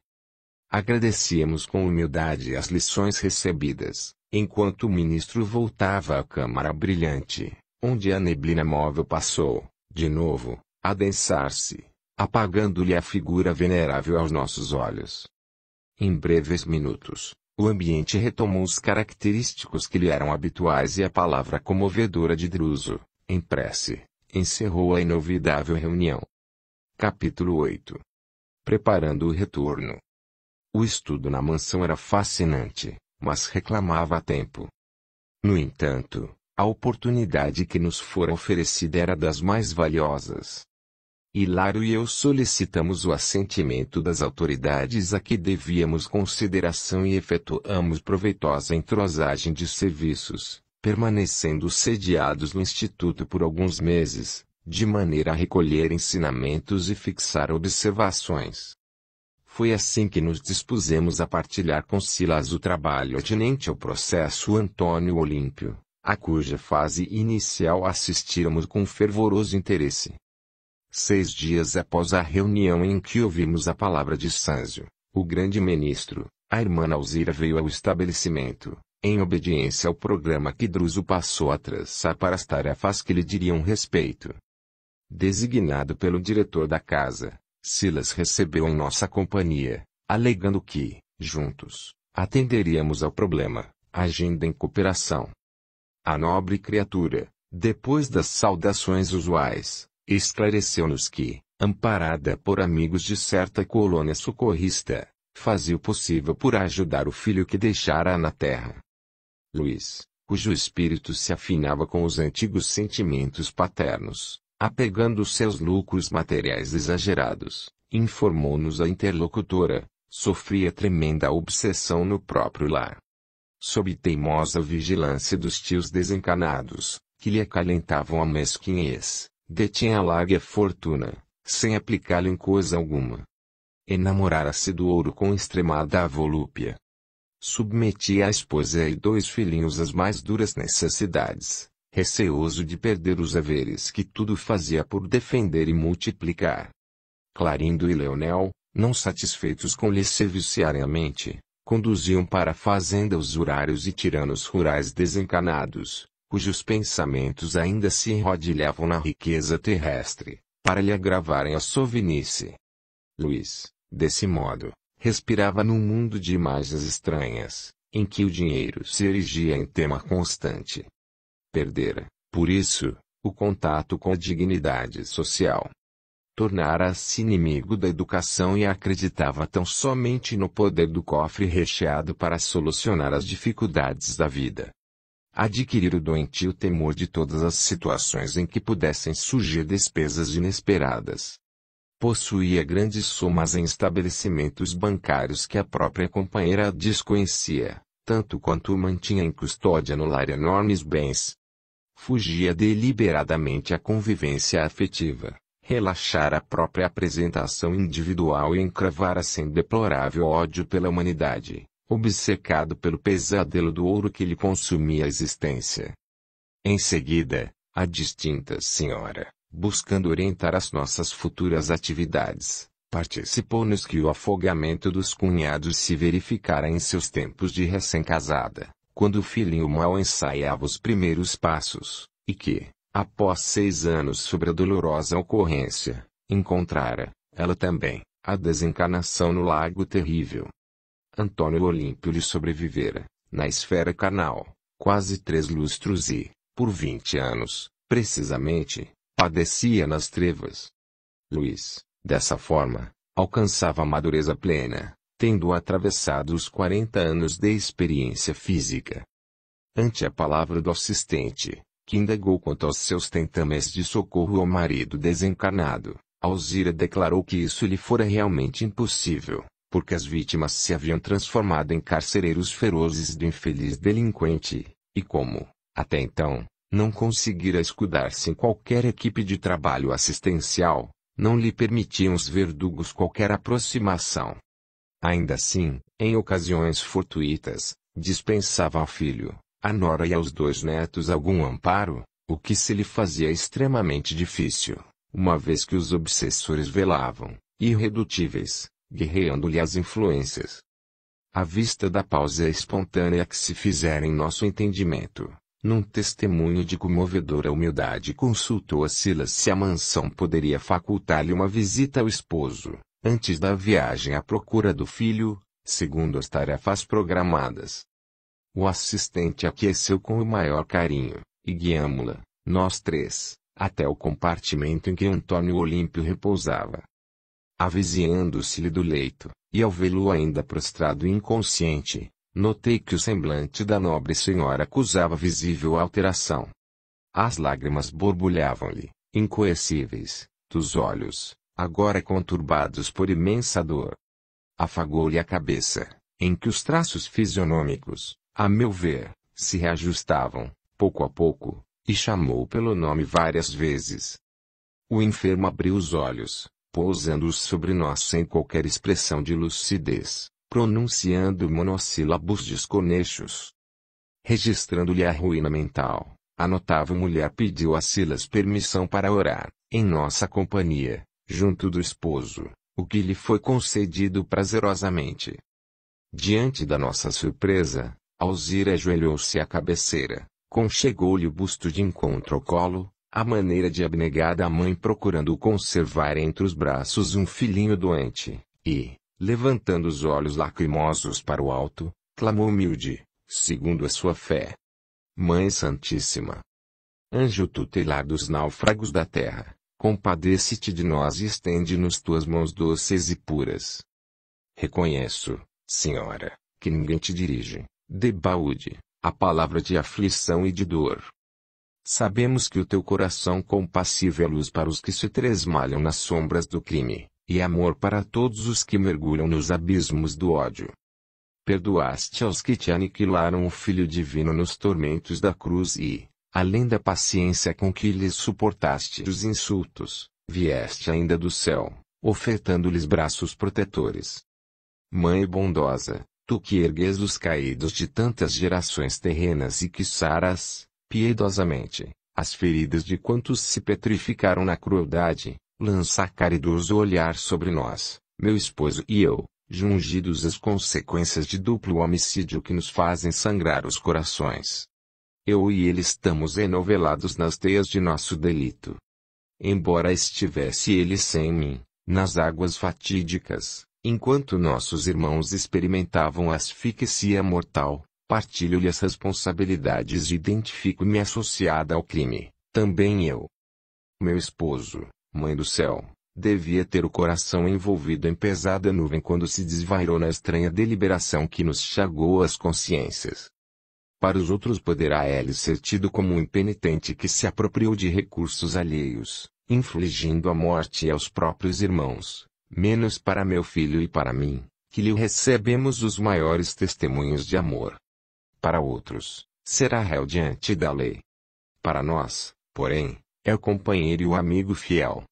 Agradecíamos com humildade as lições recebidas, enquanto o ministro voltava à câmara brilhante, onde a neblina móvel passou, de novo, a densar-se, apagando-lhe a figura venerável aos nossos olhos. Em breves minutos, o ambiente retomou os característicos que lhe eram habituais e a palavra comovedora de Druso, em prece, encerrou a inovidável reunião. Capítulo 8 Preparando o retorno. O estudo na mansão era fascinante, mas reclamava tempo. No entanto, a oportunidade que nos fora oferecida era das mais valiosas. Hilário e eu solicitamos o assentimento das autoridades a que devíamos consideração e efetuamos proveitosa entrosagem de serviços, permanecendo sediados no Instituto por alguns meses, de maneira a recolher ensinamentos e fixar observações. Foi assim que nos dispusemos a partilhar com Silas o trabalho atinente ao processo Antônio Olímpio, a cuja fase inicial assistíramos com fervoroso interesse. Seis dias após a reunião em que ouvimos a palavra de Sanzio, o grande ministro, a irmã Alzira veio ao estabelecimento, em obediência ao programa que Druso passou a traçar para as tarefas que lhe diriam respeito. Designado pelo diretor da casa, Silas recebeu em nossa companhia, alegando que, juntos, atenderíamos ao problema, agindo em cooperação. A nobre criatura, depois das saudações usuais, Esclareceu-nos que, amparada por amigos de certa colônia socorrista, fazia o possível por ajudar o filho que deixara na terra. Luiz, cujo espírito se afinava com os antigos sentimentos paternos, apegando seus lucros materiais exagerados, informou-nos a interlocutora, sofria tremenda obsessão no próprio lar. Sob teimosa vigilância dos tios desencanados, que lhe acalentavam a mesquinhez, detinha a larga fortuna, sem aplicá-lo em coisa alguma. Enamorara-se do ouro com extremada volúpia. Submetia a esposa e dois filhinhos às mais duras necessidades, receoso de perder os haveres que tudo fazia por defender e multiplicar. Clarindo e Leonel, não satisfeitos com lhe serviciarem a mente, conduziam para a fazenda os urários e tiranos rurais desencanados, cujos pensamentos ainda se enrodilhavam na riqueza terrestre, para lhe agravarem a sovinice. Luiz, desse modo, respirava num mundo de imagens estranhas, em que o dinheiro se erigia em tema constante. Perdera, por isso, o contato com a dignidade social. Tornara-se inimigo da educação e acreditava tão somente no poder do cofre recheado para solucionar as dificuldades da vida adquirir o doentio temor de todas as situações em que pudessem surgir despesas inesperadas. Possuía grandes somas em estabelecimentos bancários que a própria companheira desconhecia, tanto quanto mantinha em custódia no lar enormes bens. Fugia deliberadamente à convivência afetiva, relaxar a própria apresentação individual e encravara sem deplorável ódio pela humanidade obcecado pelo pesadelo do ouro que lhe consumia a existência. Em seguida, a distinta senhora, buscando orientar as nossas futuras atividades, participou-nos que o afogamento dos cunhados se verificara em seus tempos de recém-casada, quando o filhinho mal ensaiava os primeiros passos, e que, após seis anos sobre a dolorosa ocorrência, encontrara, ela também, a desencarnação no Lago Terrível. Antônio Olímpio lhe sobrevivera, na esfera carnal, quase três lustros e, por vinte anos, precisamente, padecia nas trevas. Luís, dessa forma, alcançava a madureza plena, tendo atravessado os quarenta anos de experiência física. Ante a palavra do assistente, que indagou quanto aos seus tentames de socorro ao marido desencarnado, Alzira declarou que isso lhe fora realmente impossível, porque as vítimas se haviam transformado em carcereiros ferozes do infeliz delinquente, e como, até então, não conseguira escudar-se em qualquer equipe de trabalho assistencial, não lhe permitiam os verdugos qualquer aproximação. Ainda assim, em ocasiões fortuitas, dispensava ao filho, à nora e aos dois netos algum amparo, o que se lhe fazia extremamente difícil, uma vez que os obsessores velavam, irredutíveis, guerreando-lhe as influências. A vista da pausa é espontânea que se fizer em nosso entendimento, num testemunho de comovedora humildade consultou a Silas se a mansão poderia facultar-lhe uma visita ao esposo, antes da viagem à procura do filho, segundo as tarefas programadas. O assistente aqueceu com o maior carinho, e guiámo-la, nós três, até o compartimento em que Antônio Olímpio repousava avizinhando-se-lhe do leito, e ao vê-lo ainda prostrado e inconsciente, notei que o semblante da nobre senhora acusava visível alteração. As lágrimas borbulhavam-lhe, incoercíveis, dos olhos, agora conturbados por imensa dor. Afagou-lhe a cabeça, em que os traços fisionômicos, a meu ver, se reajustavam, pouco a pouco, e chamou pelo nome várias vezes. O enfermo abriu os olhos, pousando-os sobre nós sem qualquer expressão de lucidez, pronunciando monossílabos desconexos. Registrando-lhe a ruína mental, a notável mulher pediu a Silas permissão para orar, em nossa companhia, junto do esposo, o que lhe foi concedido prazerosamente. Diante da nossa surpresa, Alzira ajoelhou-se à cabeceira, conchegou-lhe o busto de encontro ao colo, a maneira de abnegada a mãe procurando conservar entre os braços um filhinho doente, e, levantando os olhos lacrimosos para o alto, clamou humilde, segundo a sua fé. Mãe Santíssima, anjo tutelar dos náufragos da terra, compadece-te de nós e estende-nos tuas mãos doces e puras. Reconheço, Senhora, que ninguém te dirige, debaúde, a palavra de aflição e de dor, Sabemos que o teu coração compassivo é luz para os que se tresmalham nas sombras do crime, e amor para todos os que mergulham nos abismos do ódio. Perdoaste aos que te aniquilaram o Filho Divino nos tormentos da cruz e, além da paciência com que lhes suportaste os insultos, vieste ainda do céu, ofertando-lhes braços protetores. Mãe bondosa, tu que ergues os caídos de tantas gerações terrenas e que saras, piedosamente, as feridas de quantos se petrificaram na crueldade, lança caridoso olhar sobre nós, meu esposo e eu, jungidos às consequências de duplo homicídio que nos fazem sangrar os corações. Eu e ele estamos enovelados nas teias de nosso delito. Embora estivesse ele sem mim, nas águas fatídicas, enquanto nossos irmãos experimentavam asfixia mortal, Partilho-lhe as responsabilidades e identifico-me associada ao crime, também eu. Meu esposo, mãe do céu, devia ter o coração envolvido em pesada nuvem quando se desvairou na estranha deliberação que nos chagou as consciências. Para os outros poderá ele ser tido como um impenitente que se apropriou de recursos alheios, infligindo a morte aos próprios irmãos, menos para meu filho e para mim, que lhe recebemos os maiores testemunhos de amor para outros, será réu diante da lei. Para nós, porém, é o companheiro e o amigo fiel.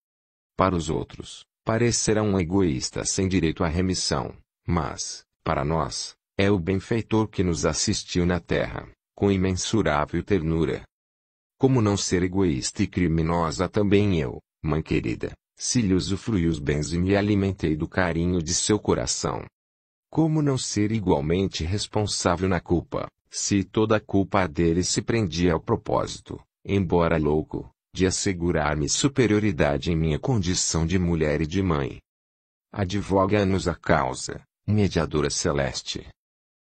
Para os outros, parecerá um egoísta sem direito à remissão, mas, para nós, é o benfeitor que nos assistiu na terra, com imensurável ternura. Como não ser egoísta e criminosa também eu, mãe querida, se lhe usufruí os bens e me alimentei do carinho de seu coração, como não ser igualmente responsável na culpa, se toda a culpa dele se prendia ao propósito, embora louco, de assegurar-me superioridade em minha condição de mulher e de mãe? Advoga-nos a causa, mediadora celeste.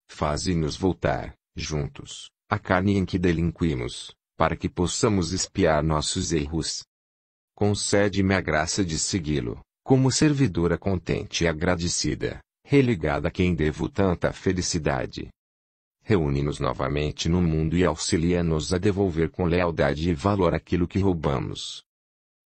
Faze-nos voltar, juntos, a carne em que delinquimos, para que possamos espiar nossos erros. Concede-me a graça de segui-lo, como servidora contente e agradecida, religada a quem devo tanta felicidade. Reúne-nos novamente no mundo e auxilia-nos a devolver com lealdade e valor aquilo que roubamos.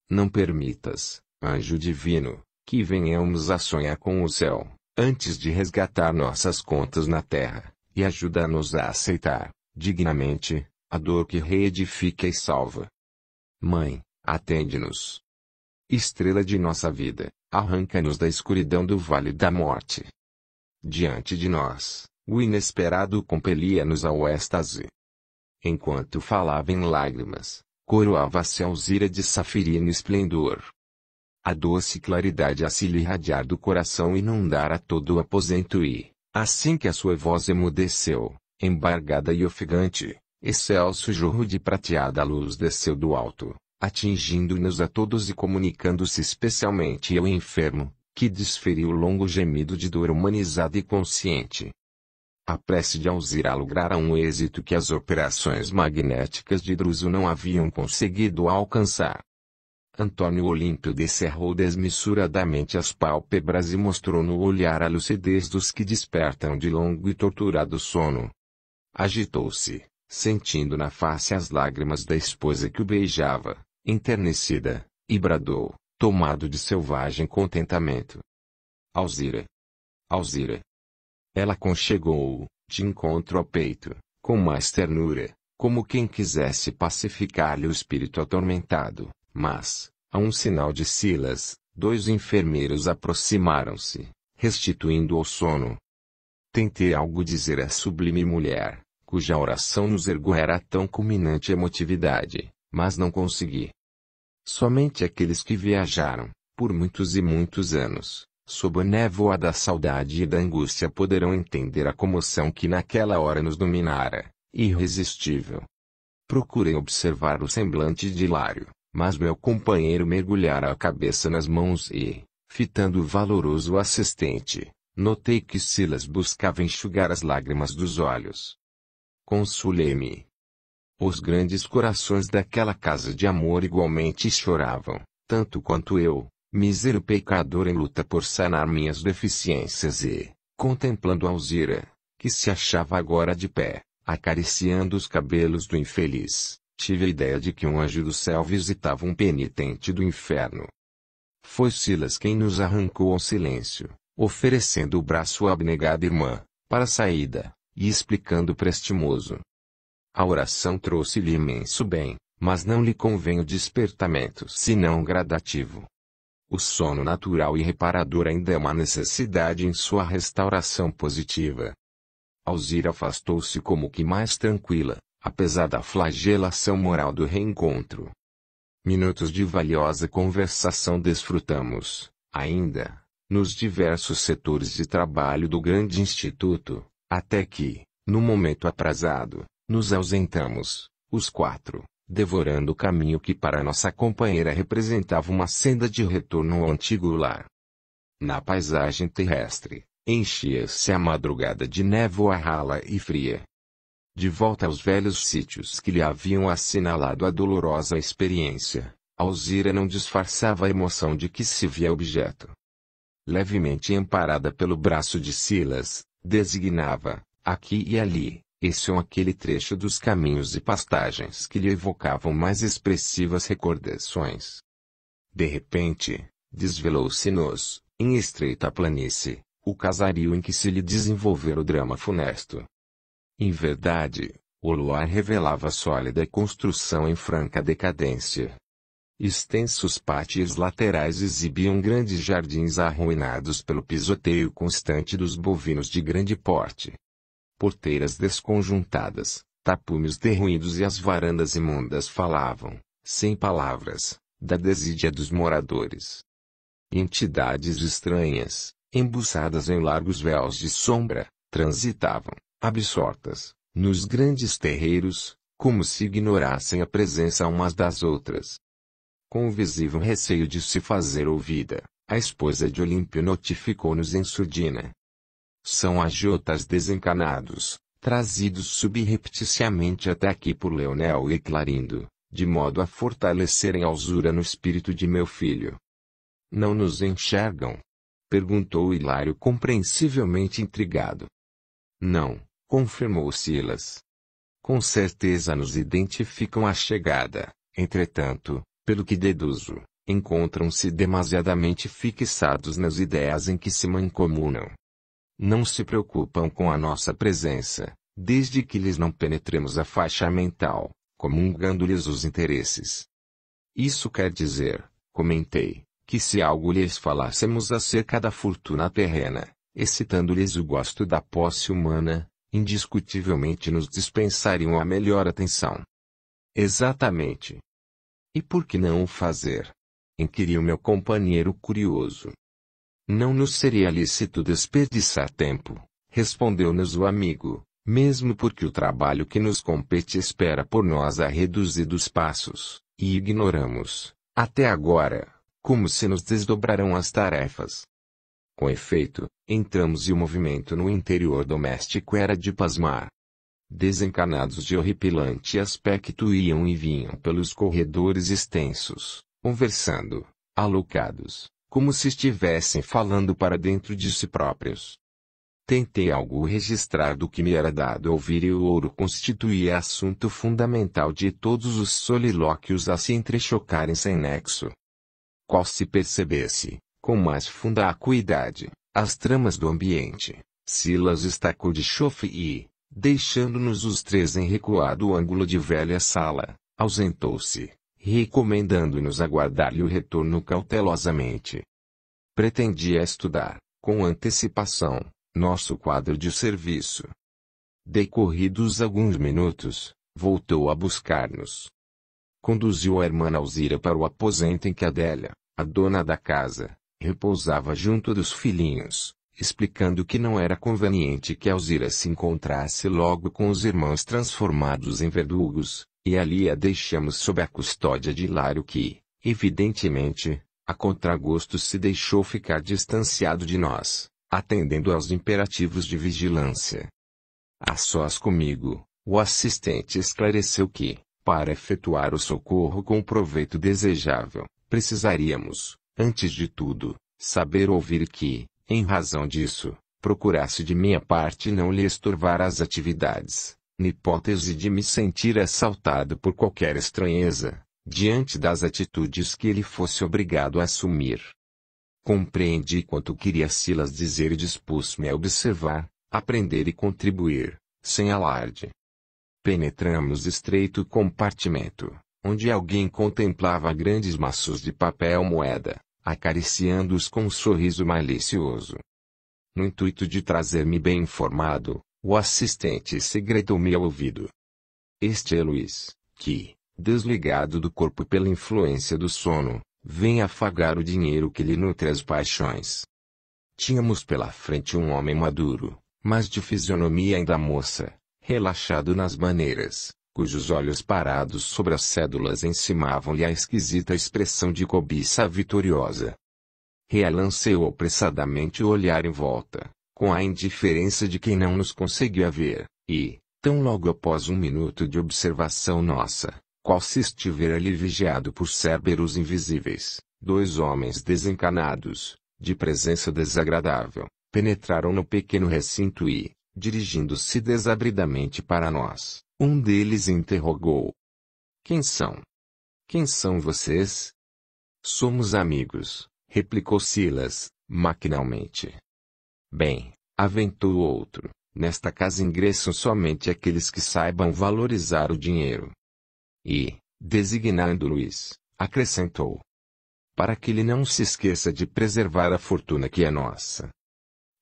Não permitas, anjo divino, que venhamos a sonhar com o céu, antes de resgatar nossas contas na terra, e ajuda-nos a aceitar, dignamente, a dor que reedifica e salva. Mãe, atende-nos. Estrela de nossa vida, arranca-nos da escuridão do vale da morte. Diante de nós, o inesperado compelia-nos ao êxtase. Enquanto falava em lágrimas, coroava-se a alzira de safirino esplendor. A doce claridade a se lhe irradiar do coração inundara todo o aposento e, assim que a sua voz emudeceu, embargada e ofegante, excelso jorro de prateada luz desceu do alto, atingindo-nos a todos e comunicando-se especialmente ao enfermo, que desferiu longo gemido de dor humanizada e consciente. A prece de Alzira lograra um êxito que as operações magnéticas de Druso não haviam conseguido alcançar. Antônio Olímpio descerrou desmissuradamente as pálpebras e mostrou no olhar a lucidez dos que despertam de longo e torturado sono. Agitou-se, sentindo na face as lágrimas da esposa que o beijava, enternecida, e bradou, tomado de selvagem contentamento. Alzira! Alzira! Ela conchegou-o, de encontro ao peito, com mais ternura, como quem quisesse pacificar-lhe o espírito atormentado, mas, a um sinal de Silas, dois enfermeiros aproximaram-se, restituindo ao sono. Tentei algo dizer à sublime mulher, cuja oração nos erguerá tão culminante emotividade, mas não consegui. Somente aqueles que viajaram, por muitos e muitos anos, sob a névoa da saudade e da angústia poderão entender a comoção que naquela hora nos dominara, irresistível. Procurei observar o semblante de Hilário, mas meu companheiro mergulhara a cabeça nas mãos e, fitando o valoroso assistente, notei que Silas buscava enxugar as lágrimas dos olhos. Consulei-me, os grandes corações daquela casa de amor igualmente choravam, tanto quanto eu, mísero pecador em luta por sanar minhas deficiências e, contemplando Alzira, que se achava agora de pé, acariciando os cabelos do infeliz, tive a ideia de que um anjo do céu visitava um penitente do inferno. Foi Silas quem nos arrancou ao silêncio, oferecendo o braço à abnegada irmã, para a saída, e explicando prestimoso, a oração trouxe-lhe imenso bem, mas não lhe convém o despertamento senão gradativo. O sono natural e reparador ainda é uma necessidade em sua restauração positiva. Alzira afastou-se como que mais tranquila, apesar da flagelação moral do reencontro. Minutos de valiosa conversação desfrutamos, ainda, nos diversos setores de trabalho do grande instituto, até que, no momento aprazado, nos ausentamos, os quatro, devorando o caminho que para nossa companheira representava uma senda de retorno ao antigo lar. Na paisagem terrestre, enchia-se a madrugada de névoa rala e fria. De volta aos velhos sítios que lhe haviam assinalado a dolorosa experiência, Alzira não disfarçava a emoção de que se via objeto. Levemente amparada pelo braço de Silas, designava, aqui e ali, esse ou é aquele trecho dos caminhos e pastagens que lhe evocavam mais expressivas recordações. De repente, desvelou-se nos, em estreita planície, o casario em que se lhe desenvolvera o drama funesto. Em verdade, o luar revelava sólida construção em franca decadência. Extensos pátios laterais exibiam grandes jardins arruinados pelo pisoteio constante dos bovinos de grande porte, porteiras desconjuntadas, tapumes derruídos e as varandas imundas falavam, sem palavras, da desídia dos moradores. Entidades estranhas, embuçadas em largos véus de sombra, transitavam, absortas, nos grandes terreiros, como se ignorassem a presença umas das outras. Com o visível receio de se fazer ouvida, a esposa de Olímpio notificou-nos em surdina, são agiotas desencanados, trazidos subrepticiamente até aqui por Leonel e Clarindo, de modo a fortalecerem a usura no espírito de meu filho. Não nos enxergam? Perguntou Hilário compreensivelmente intrigado. Não, confirmou Silas. Com certeza nos identificam à chegada, entretanto, pelo que deduzo, encontram-se demasiadamente fixados nas ideias em que se mancomunam não se preocupam com a nossa presença, desde que lhes não penetremos a faixa mental, comungando-lhes os interesses. Isso quer dizer, comentei, que se algo lhes falássemos acerca da fortuna terrena, excitando-lhes o gosto da posse humana, indiscutivelmente nos dispensariam a melhor atenção. Exatamente. E por que não o fazer? Inquiriu meu companheiro curioso. Não nos seria lícito desperdiçar tempo, respondeu-nos o amigo, mesmo porque o trabalho que nos compete espera por nós a reduzidos passos, e ignoramos, até agora, como se nos desdobrarão as tarefas. Com efeito, entramos e o movimento no interior doméstico era de pasmar. Desencanados de horripilante aspecto iam e vinham pelos corredores extensos, conversando, alocados, como se estivessem falando para dentro de si próprios. Tentei algo registrar do que me era dado ouvir e o ouro constituía assunto fundamental de todos os solilóquios a se entrechocarem sem nexo. Qual se percebesse, com mais funda acuidade, as tramas do ambiente, Silas estacou de chofre e, deixando-nos os três em recuado ângulo de velha sala, ausentou-se recomendando-nos aguardar-lhe o retorno cautelosamente. Pretendia estudar, com antecipação, nosso quadro de serviço. Decorridos alguns minutos, voltou a buscar-nos. Conduziu a irmã Alzira para o aposento em que Adélia, a dona da casa, repousava junto dos filhinhos, explicando que não era conveniente que Alzira se encontrasse logo com os irmãos transformados em verdugos, e ali a deixamos sob a custódia de Hilário que, evidentemente, a contragosto se deixou ficar distanciado de nós, atendendo aos imperativos de vigilância. A sós comigo, o assistente esclareceu que, para efetuar o socorro com o proveito desejável, precisaríamos, antes de tudo, saber ouvir que, em razão disso, procurasse de minha parte não lhe estorvar as atividades, na hipótese de me sentir assaltado por qualquer estranheza, diante das atitudes que ele fosse obrigado a assumir. Compreendi quanto queria Silas dizer e dispus-me a observar, aprender e contribuir, sem alarde. Penetramos estreito compartimento, onde alguém contemplava grandes maços de papel moeda, acariciando-os com um sorriso malicioso. No intuito de trazer-me bem informado, o assistente segredou me ao ouvido. Este é Luiz, que, desligado do corpo pela influência do sono, vem afagar o dinheiro que lhe nutre as paixões. Tínhamos pela frente um homem maduro, mas de fisionomia ainda moça, relaxado nas maneiras, cujos olhos parados sobre as cédulas encimavam-lhe a esquisita expressão de cobiça vitoriosa. Realanceou apressadamente o olhar em volta, com a indiferença de quem não nos conseguia ver, e, tão logo após um minuto de observação nossa, qual se estiver ali vigiado por cérebros invisíveis, dois homens desencanados, de presença desagradável, penetraram no pequeno recinto e, dirigindo-se desabridamente para nós, um deles interrogou: Quem são? Quem são vocês? Somos amigos, replicou Silas, maquinalmente. Bem, aventou o outro, nesta casa ingressam somente aqueles que saibam valorizar o dinheiro. E, designando Luiz, acrescentou: Para que ele não se esqueça de preservar a fortuna que é nossa.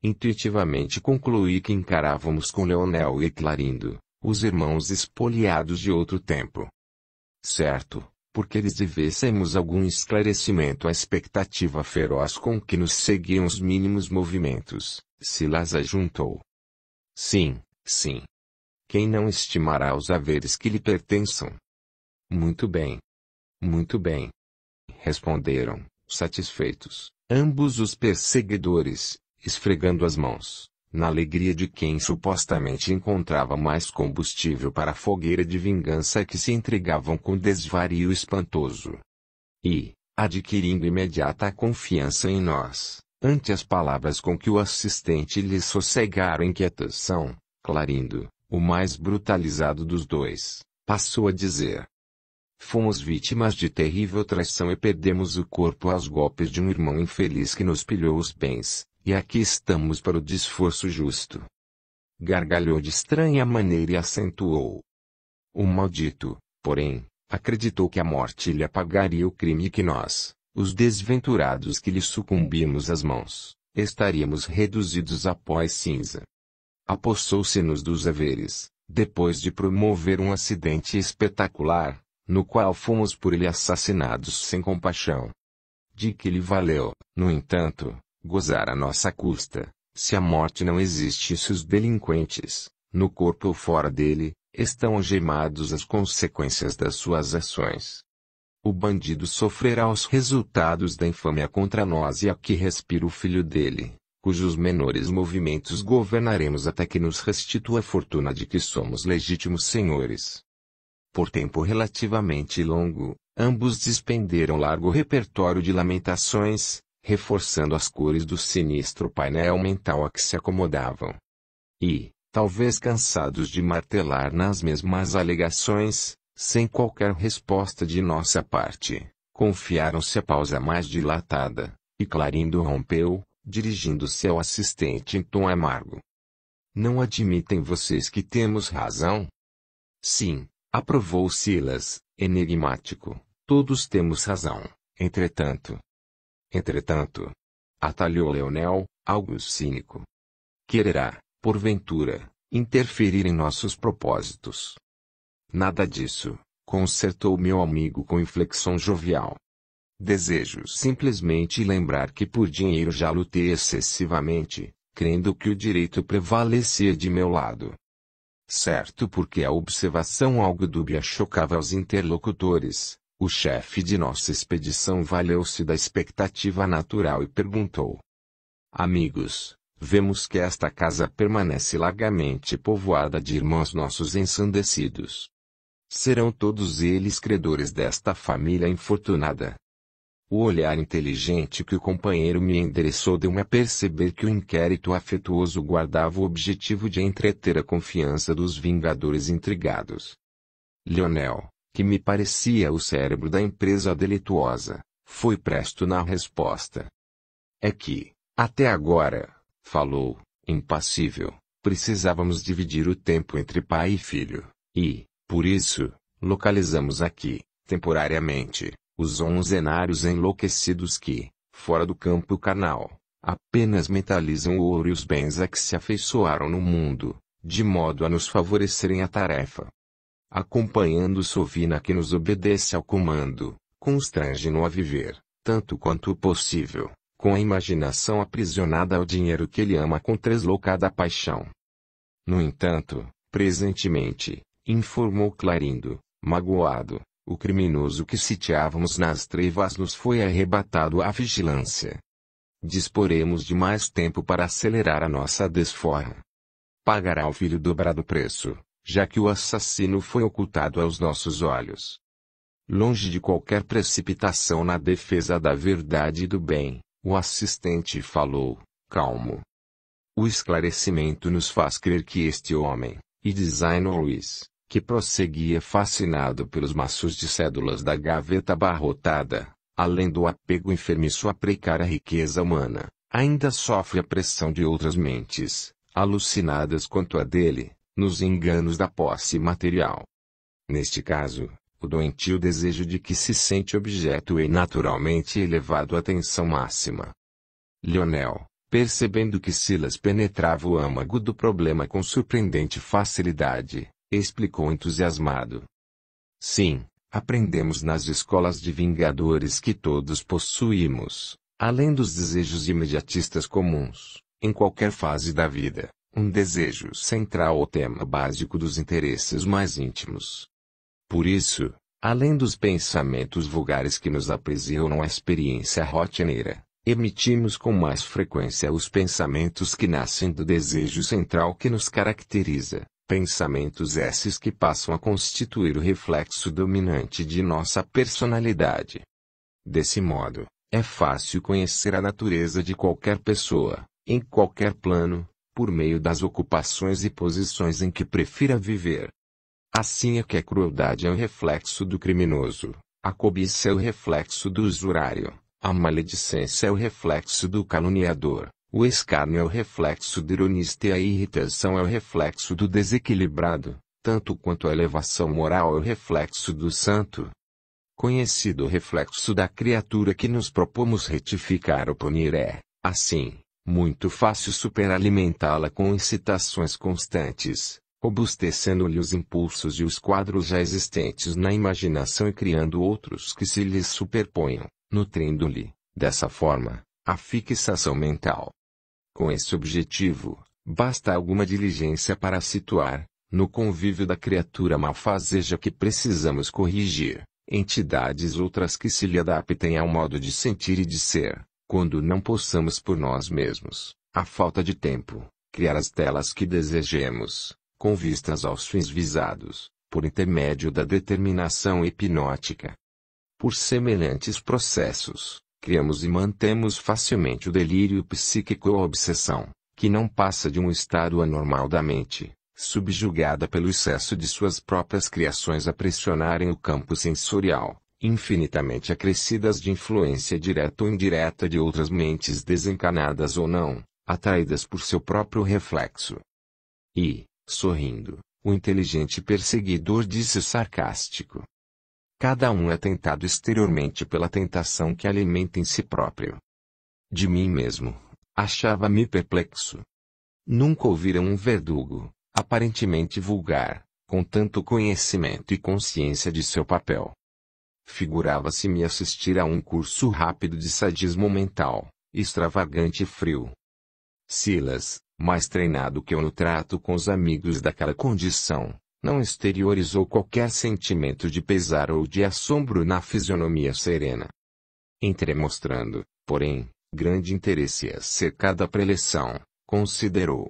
Intuitivamente concluí que encarávamos com Leonel e Clarindo, os irmãos espoliados de outro tempo. Certo, porque lhes devêssemos algum esclarecimento à expectativa feroz com que nos seguiam os mínimos movimentos, Silas ajuntou. Sim, sim. Quem não estimará os haveres que lhe pertençam? Muito bem. Muito bem. Responderam, satisfeitos, ambos os perseguidores, esfregando as mãos na alegria de quem supostamente encontrava mais combustível para a fogueira de vingança que se entregavam com desvario espantoso. E, adquirindo imediata confiança em nós, ante as palavras com que o assistente lhes sossegara a inquietação, Clarindo, o mais brutalizado dos dois, passou a dizer. Fomos vítimas de terrível traição e perdemos o corpo aos golpes de um irmão infeliz que nos pilhou os bens, e aqui estamos para o desforço justo. Gargalhou de estranha maneira e acentuou. O maldito, porém, acreditou que a morte lhe apagaria o crime que nós, os desventurados que lhe sucumbimos às mãos, estaríamos reduzidos a pó e cinza. Apossou-se-nos dos haveres, depois de promover um acidente espetacular, no qual fomos por ele assassinados sem compaixão. De que lhe valeu, no entanto, gozar à nossa custa, se a morte não existe e se os delinquentes, no corpo ou fora dele, estão algemados às consequências das suas ações. O bandido sofrerá os resultados da infâmia contra nós e a que respira o filho dele, cujos menores movimentos governaremos até que nos restitua a fortuna de que somos legítimos senhores. Por tempo relativamente longo, ambos despenderam largo repertório de lamentações, reforçando as cores do sinistro painel mental a que se acomodavam. E, talvez cansados de martelar nas mesmas alegações, sem qualquer resposta de nossa parte, confiaram-se a pausa mais dilatada, e Clarindo rompeu, dirigindo-se ao assistente em tom amargo. Não admitem vocês que temos razão? Sim, aprovou Silas, enigmático, todos temos razão, entretanto, Entretanto, atalhou Leonel, algo cínico. Quererá, porventura, interferir em nossos propósitos. Nada disso, consertou meu amigo com inflexão jovial. Desejo simplesmente lembrar que por dinheiro já lutei excessivamente, crendo que o direito prevalecia de meu lado. Certo porque a observação algo dúbia chocava aos interlocutores, o chefe de nossa expedição valeu-se da expectativa natural e perguntou: Amigos, vemos que esta casa permanece largamente povoada de irmãos nossos ensandecidos. Serão todos eles credores desta família infortunada. O olhar inteligente que o companheiro me endereçou deu-me a perceber que o inquérito afetuoso guardava o objetivo de entreter a confiança dos vingadores intrigados. Lionel que me parecia o cérebro da empresa delituosa, foi presto na resposta. É que, até agora, falou, impassível, precisávamos dividir o tempo entre pai e filho, e, por isso, localizamos aqui, temporariamente, os onzenários enlouquecidos que, fora do campo carnal, apenas mentalizam o ouro e os bens a que se afeiçoaram no mundo, de modo a nos favorecerem a tarefa acompanhando Sovina que nos obedece ao comando, constrange-no a viver, tanto quanto possível, com a imaginação aprisionada ao dinheiro que ele ama com deslocada paixão. No entanto, presentemente, informou Clarindo, magoado, o criminoso que sitiávamos nas trevas nos foi arrebatado à vigilância. Disporemos de mais tempo para acelerar a nossa desforra. Pagará o filho dobrado preço, já que o assassino foi ocultado aos nossos olhos. Longe de qualquer precipitação na defesa da verdade e do bem, o assistente falou, calmo. O esclarecimento nos faz crer que este homem, e Design Luiz, que prosseguia fascinado pelos maços de cédulas da gaveta abarrotada, além do apego enfermiço a precar a riqueza humana, ainda sofre a pressão de outras mentes, alucinadas quanto a dele, nos enganos da posse material. Neste caso, o doentio desejo de que se sente objeto é naturalmente elevado à tensão máxima. Lionel, percebendo que Silas penetrava o âmago do problema com surpreendente facilidade, explicou entusiasmado. Sim, aprendemos nas escolas de vingadores que todos possuímos, além dos desejos imediatistas comuns, em qualquer fase da vida, um desejo central ou tema básico dos interesses mais íntimos. Por isso, além dos pensamentos vulgares que nos aprisionam à experiência rotineira, emitimos com mais frequência os pensamentos que nascem do desejo central que nos caracteriza, pensamentos esses que passam a constituir o reflexo dominante de nossa personalidade. Desse modo, é fácil conhecer a natureza de qualquer pessoa, em qualquer plano, por meio das ocupações e posições em que prefira viver. Assim é que a crueldade é o reflexo do criminoso, a cobiça é o reflexo do usurário, a maledicência é o reflexo do caluniador, o escárnio é o reflexo do ironista e a irritação é o reflexo do desequilibrado, tanto quanto a elevação moral é o reflexo do santo. Conhecido o reflexo da criatura que nos propomos retificar ou punir é, assim, muito fácil superalimentá-la com incitações constantes, robustecendo-lhe os impulsos e os quadros já existentes na imaginação e criando outros que se lhes superponham, nutrindo-lhe, dessa forma, a fixação mental. Com esse objetivo, basta alguma diligência para situar, no convívio da criatura malfazeja que precisamos corrigir, entidades outras que se lhe adaptem ao modo de sentir e de ser, quando não possamos por nós mesmos, a falta de tempo, criar as telas que desejemos, com vistas aos fins visados, por intermédio da determinação hipnótica. Por semelhantes processos, criamos e mantemos facilmente o delírio psíquico ou obsessão, que não passa de um estado anormal da mente, subjugada pelo excesso de suas próprias criações a pressionarem o campo sensorial, infinitamente acrescidas de influência direta ou indireta de outras mentes desencanadas ou não, atraídas por seu próprio reflexo. E, sorrindo, o inteligente perseguidor disse sarcástico: Cada um é tentado exteriormente pela tentação que alimenta em si próprio. De mim mesmo, achava-me perplexo. Nunca ouviram um verdugo, aparentemente vulgar, com tanto conhecimento e consciência de seu papel figurava-se me assistir a um curso rápido de sadismo mental, extravagante e frio. Silas, mais treinado que eu no trato com os amigos daquela condição, não exteriorizou qualquer sentimento de pesar ou de assombro na fisionomia serena. Entremostrando, porém, grande interesse acerca da preleção, considerou.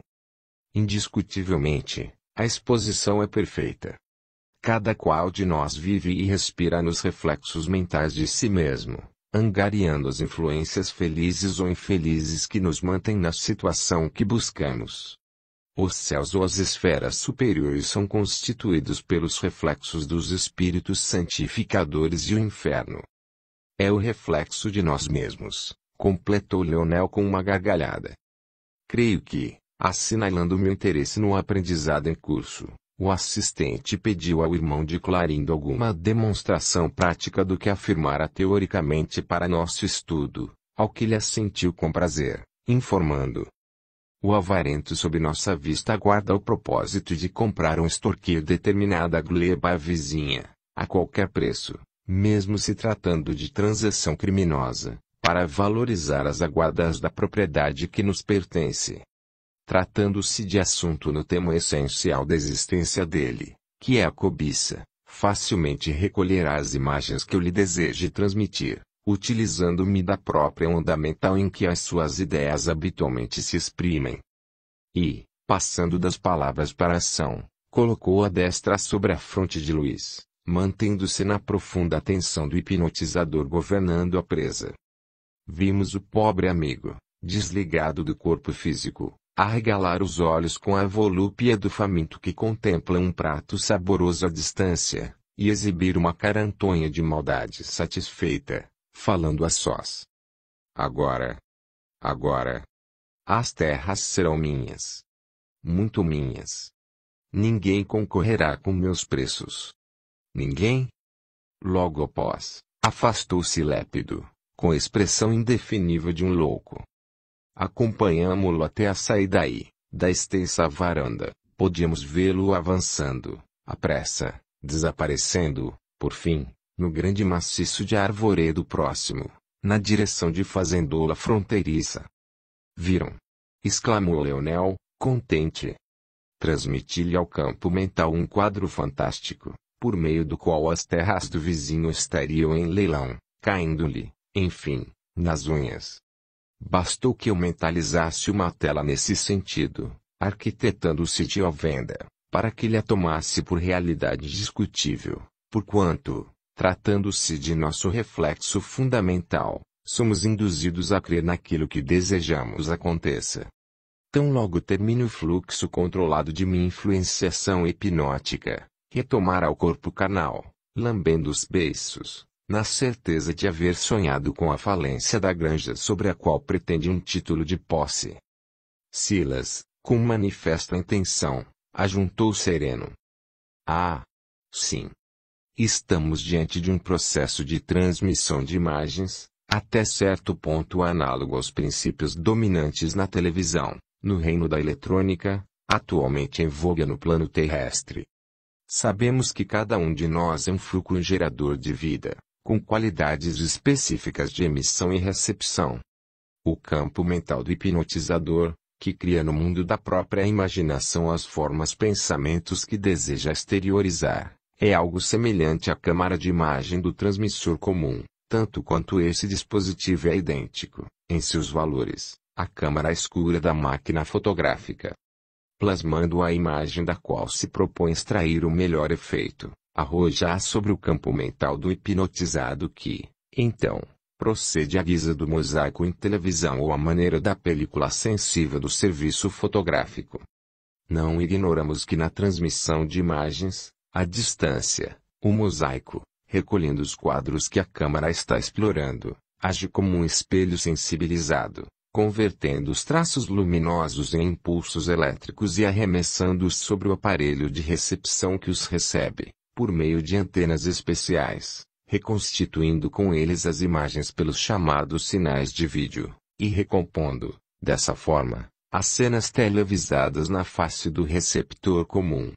Indiscutivelmente, a exposição é perfeita. Cada qual de nós vive e respira nos reflexos mentais de si mesmo, angariando as influências felizes ou infelizes que nos mantêm na situação que buscamos. Os céus ou as esferas superiores são constituídos pelos reflexos dos espíritos santificadores e o inferno é o reflexo de nós mesmos, completou Leonel com uma gargalhada. Creio que, assinalando meu interesse no aprendizado em curso, o assistente pediu ao irmão de Clarindo alguma demonstração prática do que afirmara teoricamente para nosso estudo, ao que lhe assentiu com prazer, informando. O avarento sob nossa vista aguarda o propósito de comprar ou extorquir determinada gleba vizinha, a qualquer preço, mesmo se tratando de transação criminosa, para valorizar as aguadas da propriedade que nos pertence. Tratando-se de assunto no tema essencial da existência dele, que é a cobiça, facilmente recolherá as imagens que eu lhe deseje transmitir, utilizando-me da própria onda mental em que as suas ideias habitualmente se exprimem. E, passando das palavras para a ação, colocou a destra sobre a fronte de Luiz, mantendo-se na profunda atenção do hipnotizador governando a presa. Vimos o pobre amigo, desligado do corpo físico, arregalar os olhos com a volúpia do faminto que contempla um prato saboroso à distância, e exibir uma carantonha de maldade satisfeita, falando a sós. Agora. Agora. As terras serão minhas. Muito minhas. Ninguém concorrerá com meus preços. Ninguém? Logo após, afastou-se lépido, com expressão indefinível de um louco. Acompanhamo-lo até a saída e, da extensa varanda, podíamos vê-lo avançando, à pressa, desaparecendo, por fim, no grande maciço de arvoredo próximo, na direção de fazendola fronteiriça. Viram? exclamou Leonel, contente. Transmiti-lhe ao campo mental um quadro fantástico, por meio do qual as terras do vizinho estariam em leilão, caindo-lhe, enfim, nas unhas. Bastou que eu mentalizasse uma tela nesse sentido, arquitetando o sítio à venda, para que ele a tomasse por realidade discutível, porquanto, tratando-se de nosso reflexo fundamental, somos induzidos a crer naquilo que desejamos aconteça. Tão logo termine o fluxo controlado de minha influenciação hipnótica, retomar ao corpo carnal, lambendo os beiços, na certeza de haver sonhado com a falência da granja sobre a qual pretende um título de posse. Silas, com manifesta intenção, ajuntou sereno. Ah! Sim. Estamos diante de um processo de transmissão de imagens, até certo ponto análogo aos princípios dominantes na televisão, no reino da eletrônica, atualmente em voga no plano terrestre. Sabemos que cada um de nós é um fluxo gerador de vida, com qualidades específicas de emissão e recepção. O campo mental do hipnotizador, que cria no mundo da própria imaginação as formas pensamentos que deseja exteriorizar, é algo semelhante à câmara de imagem do transmissor comum, tanto quanto esse dispositivo é idêntico, em seus valores, à câmara escura da máquina fotográfica, plasmando a imagem da qual se propõe extrair o melhor efeito arrojar sobre o campo mental do hipnotizado que, então, procede à guisa do mosaico em televisão ou à maneira da película sensível do serviço fotográfico. Não ignoramos que na transmissão de imagens, à distância, o mosaico, recolhendo os quadros que a câmara está explorando, age como um espelho sensibilizado, convertendo os traços luminosos em impulsos elétricos e arremessando-os sobre o aparelho de recepção que os recebe por meio de antenas especiais, reconstituindo com eles as imagens pelos chamados sinais de vídeo, e recompondo, dessa forma, as cenas televisadas na face do receptor comum.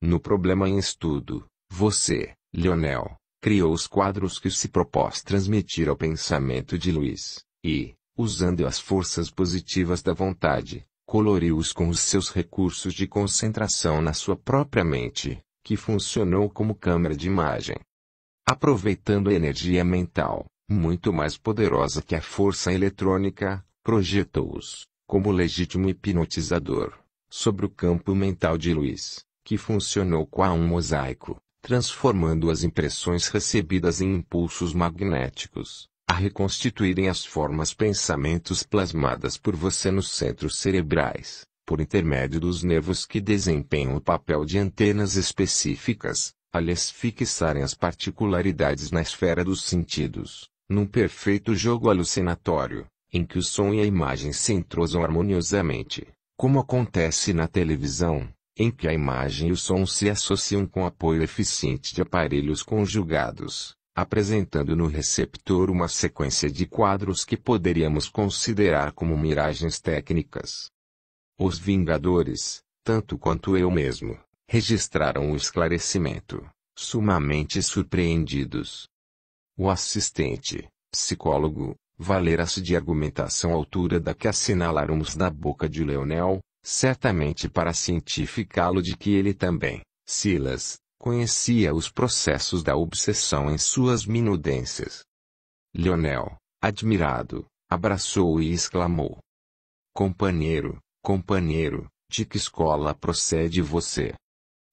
No problema em estudo, você, Lionel, criou os quadros que se propôs transmitir ao pensamento de Luiz, e, usando as forças positivas da vontade, coloriu-os com os seus recursos de concentração na sua própria mente, que funcionou como câmera de imagem. Aproveitando a energia mental, muito mais poderosa que a força eletrônica, projetou-os, como legítimo hipnotizador, sobre o campo mental de Luiz, que funcionou a um mosaico, transformando as impressões recebidas em impulsos magnéticos, a reconstituírem as formas pensamentos plasmadas por você nos centros cerebrais por intermédio dos nervos que desempenham o papel de antenas específicas, aliás fixarem as particularidades na esfera dos sentidos, num perfeito jogo alucinatório, em que o som e a imagem se entrosam harmoniosamente, como acontece na televisão, em que a imagem e o som se associam com apoio eficiente de aparelhos conjugados apresentando no receptor uma sequência de quadros que poderíamos considerar como miragens técnicas. Os Vingadores, tanto quanto eu mesmo, registraram o esclarecimento, sumamente surpreendidos. O assistente, psicólogo, valera-se de argumentação à altura da que assinalarmos da boca de Leonel, certamente para cientificá-lo de que ele também, Silas, conhecia os processos da obsessão em suas minudências. Leonel, admirado, abraçou-o e exclamou: Companheiro, Companheiro, de que escola procede você?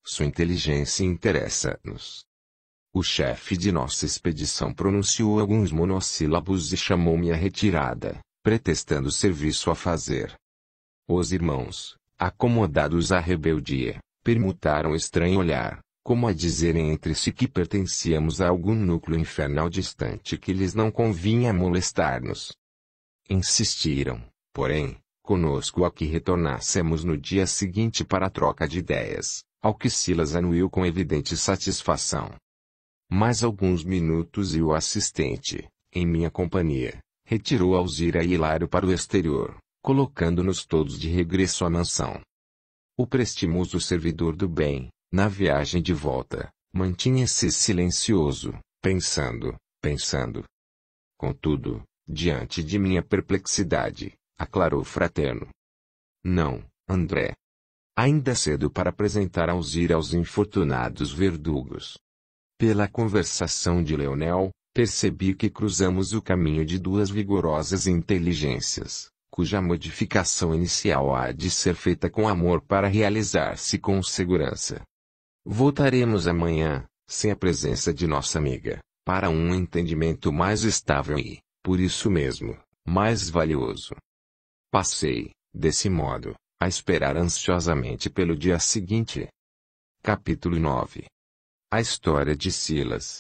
Sua inteligência interessa-nos. O chefe de nossa expedição pronunciou alguns monossílabos e chamou-me à retirada, pretextando serviço a fazer. Os irmãos, acomodados à rebeldia, permutaram estranho olhar, como a dizerem entre si que pertencíamos a algum núcleo infernal distante que lhes não convinha molestar-nos. Insistiram, porém, conosco a que retornássemos no dia seguinte para a troca de ideias, ao que Silas anuiu com evidente satisfação. Mais alguns minutos e o assistente, em minha companhia, retirou Alzira e Hilário para o exterior, colocando-nos todos de regresso à mansão. O prestimoso servidor do bem, na viagem de volta, mantinha-se silencioso, pensando, pensando. Contudo, diante de minha perplexidade, aclarou fraterno. Não, André. Ainda cedo para apresentar Alzira aos infortunados verdugos. Pela conversação de Leonel, percebi que cruzamos o caminho de duas vigorosas inteligências, cuja modificação inicial há de ser feita com amor para realizar-se com segurança. Voltaremos amanhã, sem a presença de nossa amiga, para um entendimento mais estável e, por isso mesmo, mais valioso. Passei, desse modo, a esperar ansiosamente pelo dia seguinte. Capítulo 9 A história de Silas.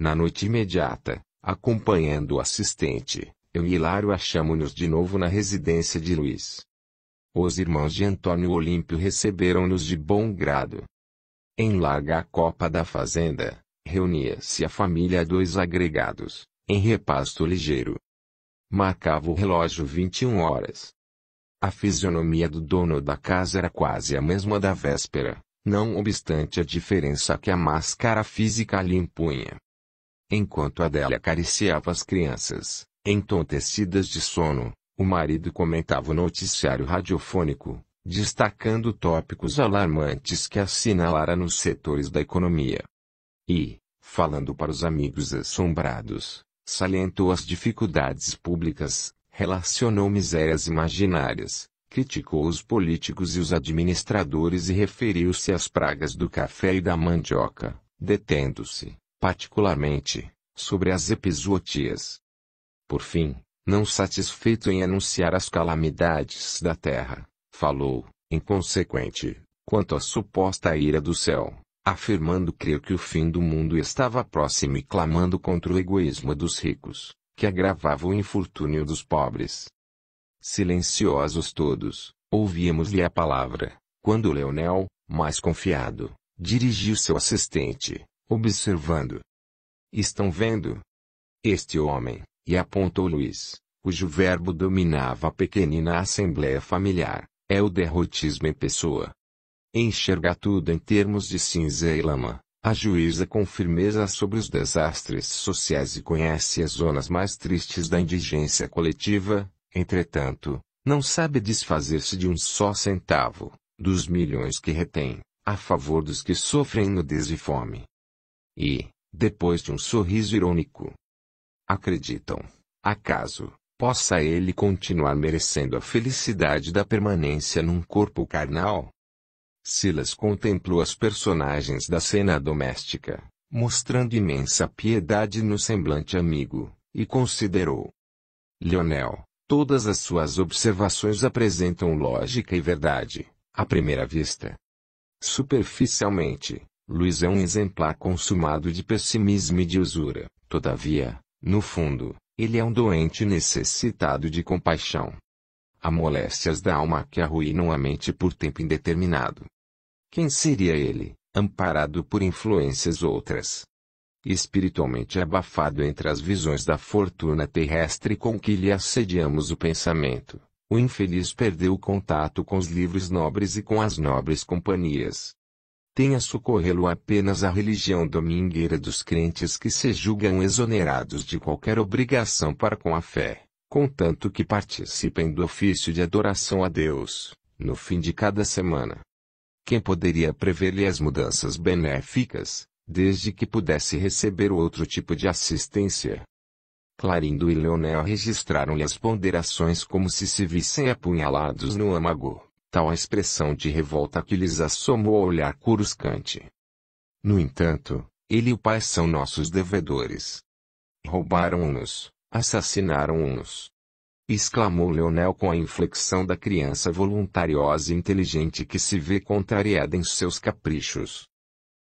Na noite imediata, acompanhando o assistente, eu e Hilário achamos-nos de novo na residência de Luiz. Os irmãos de Antônio Olímpio receberam-nos de bom grado. Em larga a copa da fazenda, reunia-se a família a dois agregados, em repasto ligeiro, Marcava o relógio 21 horas. A fisionomia do dono da casa era quase a mesma da véspera, não obstante a diferença que a máscara física lhe impunha. Enquanto Adélia acariciava as crianças, entontecidas de sono, o marido comentava o noticiário radiofônico, destacando tópicos alarmantes que assinalara nos setores da economia. E, falando para os amigos assombrados, salientou as dificuldades públicas, relacionou misérias imaginárias, criticou os políticos e os administradores e referiu-se às pragas do café e da mandioca, detendo-se, particularmente, sobre as epizootias. Por fim, não satisfeito em anunciar as calamidades da terra, falou, inconsequente, quanto à suposta ira do céu afirmando crer que o fim do mundo estava próximo e clamando contra o egoísmo dos ricos, que agravava o infortúnio dos pobres. Silenciosos todos, ouvíamos-lhe a palavra, quando Leonel, mais confiado, dirigiu seu assistente, observando. Estão vendo? Este homem, e apontou Luiz, cujo verbo dominava a pequenina assembleia familiar, é o derrotismo em pessoa enxerga tudo em termos de cinza e lama, ajuiza com firmeza sobre os desastres sociais e conhece as zonas mais tristes da indigência coletiva, entretanto, não sabe desfazer-se de um só centavo, dos milhões que retém, a favor dos que sofrem nudez e fome. E, depois de um sorriso irônico, acreditam, acaso, possa ele continuar merecendo a felicidade da permanência num corpo carnal? Silas contemplou as personagens da cena doméstica, mostrando imensa piedade no semblante amigo, e considerou. Lionel, todas as suas observações apresentam lógica e verdade, à primeira vista. Superficialmente, Luiz é um exemplar consumado de pessimismo e de usura, todavia, no fundo, ele é um doente necessitado de compaixão. Há moléstias da alma que arruinam a mente por tempo indeterminado. Quem seria ele, amparado por influências outras? Espiritualmente abafado entre as visões da fortuna terrestre com que lhe assediamos o pensamento, o infeliz perdeu o contato com os livros nobres e com as nobres companhias. Tenha socorrê-lo apenas a religião domingueira dos crentes que se julgam exonerados de qualquer obrigação para com a fé, contanto que participem do ofício de adoração a Deus, no fim de cada semana. Quem poderia prever-lhe as mudanças benéficas, desde que pudesse receber outro tipo de assistência? Clarindo e Leonel registraram-lhe as ponderações como se se vissem apunhalados no âmago, tal a expressão de revolta que lhes assomou ao olhar coruscante. No entanto, ele e o pai são nossos devedores. Roubaram-nos, assassinaram-nos, exclamou Leonel com a inflexão da criança voluntariosa e inteligente que se vê contrariada em seus caprichos.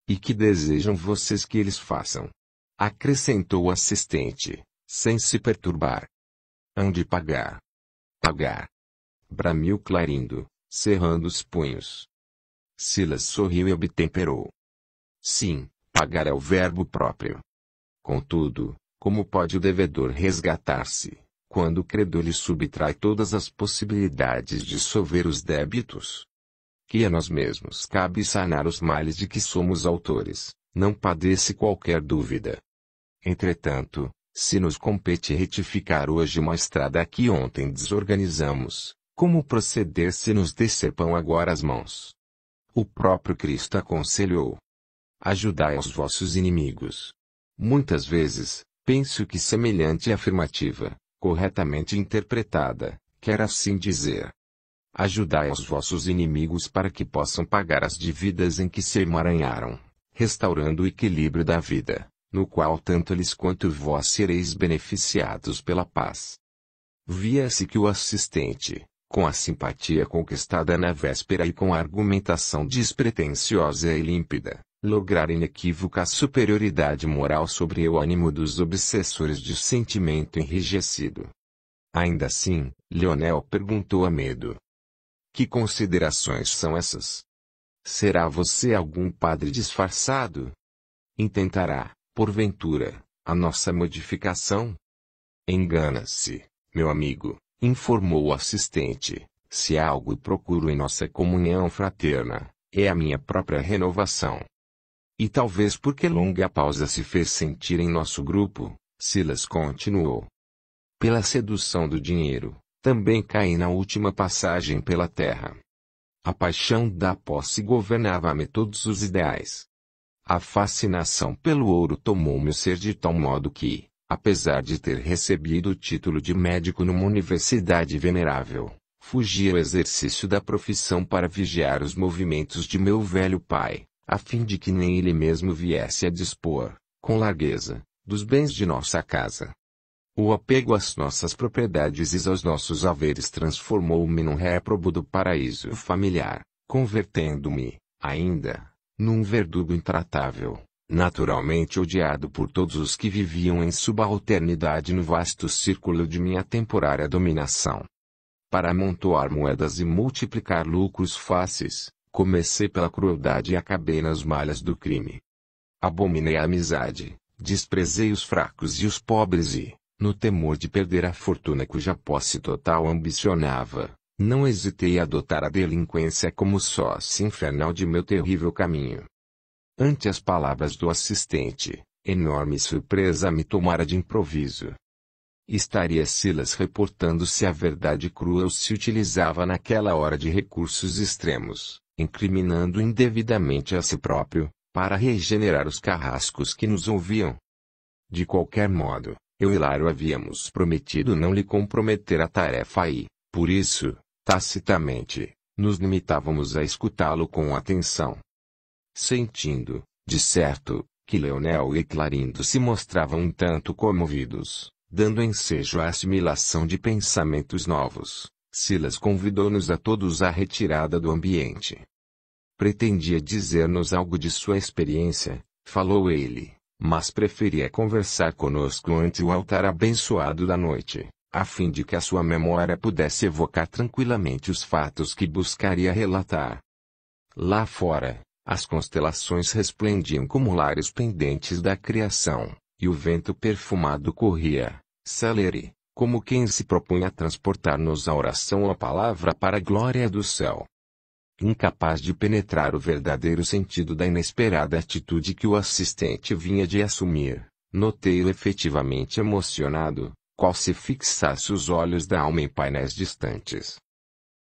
E que desejam vocês que eles façam? Acrescentou o assistente, sem se perturbar. Hão de pagar. Pagar. Bramiu Clarindo, cerrando os punhos. Silas sorriu e obtemperou. Sim, pagar é o verbo próprio. Contudo, como pode o devedor resgatar-se? quando o credor lhe subtrai todas as possibilidades de solver os débitos. Que a nós mesmos cabe sanar os males de que somos autores, não padece qualquer dúvida. Entretanto, se nos compete retificar hoje uma estrada que ontem desorganizamos, como proceder se nos decepam agora as mãos? O próprio Cristo aconselhou: Ajudai aos vossos inimigos. Muitas vezes, penso que semelhante afirmativa, corretamente interpretada, quer assim dizer: Ajudai aos vossos inimigos para que possam pagar as dívidas em que se emaranharam, restaurando o equilíbrio da vida, no qual tanto eles quanto vós sereis beneficiados pela paz. Via-se que o assistente, com a simpatia conquistada na véspera e com a argumentação despretensiosa e límpida, lograr inequívoca superioridade moral sobre o ânimo dos obsessores de sentimento enrijecido. Ainda assim, Lionel perguntou a medo: Que considerações são essas? Será você algum padre disfarçado? Intentará, porventura, a nossa modificação? Engana-se, meu amigo, informou o assistente. Se algo procuro em nossa comunhão fraterna, é a minha própria renovação. E talvez porque longa pausa se fez sentir em nosso grupo, Silas continuou. Pela sedução do dinheiro, também caí na última passagem pela terra. A paixão da posse governava-me todos os ideais. A fascinação pelo ouro tomou meu ser de tal modo que, apesar de ter recebido o título de médico numa universidade venerável, fugi ao exercício da profissão para vigiar os movimentos de meu velho pai, a fim de que nem ele mesmo viesse a dispor, com largueza, dos bens de nossa casa. O apego às nossas propriedades e aos nossos haveres transformou-me num réprobo do paraíso familiar, convertendo-me, ainda, num verdugo intratável, naturalmente odiado por todos os que viviam em subalternidade no vasto círculo de minha temporária dominação. Para amontoar moedas e multiplicar lucros fáceis, Comecei pela crueldade e acabei nas malhas do crime. Abominei a amizade, desprezei os fracos e os pobres e, no temor de perder a fortuna cuja posse total ambicionava, não hesitei a adotar a delinquência como sócio infernal de meu terrível caminho. Ante as palavras do assistente, enorme surpresa me tomara de improviso. Estaria Silas reportando se a verdade crua ou se utilizava naquela hora de recursos extremos incriminando indevidamente a si próprio, para regenerar os carrascos que nos ouviam. De qualquer modo, eu e Laro havíamos prometido não lhe comprometer a tarefa e, por isso, tacitamente, nos limitávamos a escutá-lo com atenção. Sentindo, de certo, que Leonel e Clarindo se mostravam um tanto comovidos, dando ensejo à assimilação de pensamentos novos, Silas convidou-nos a todos à retirada do ambiente. Pretendia dizer-nos algo de sua experiência, falou ele, mas preferia conversar conosco ante o altar abençoado da noite, a fim de que a sua memória pudesse evocar tranquilamente os fatos que buscaria relatar. Lá fora, as constelações resplendiam como lares pendentes da criação, e o vento perfumado corria, celere, como quem se propunha a transportar-nos a oração à palavra para a glória do céu. Incapaz de penetrar o verdadeiro sentido da inesperada atitude que o assistente vinha de assumir, notei-o efetivamente emocionado, qual se fixasse os olhos da alma em painéis distantes.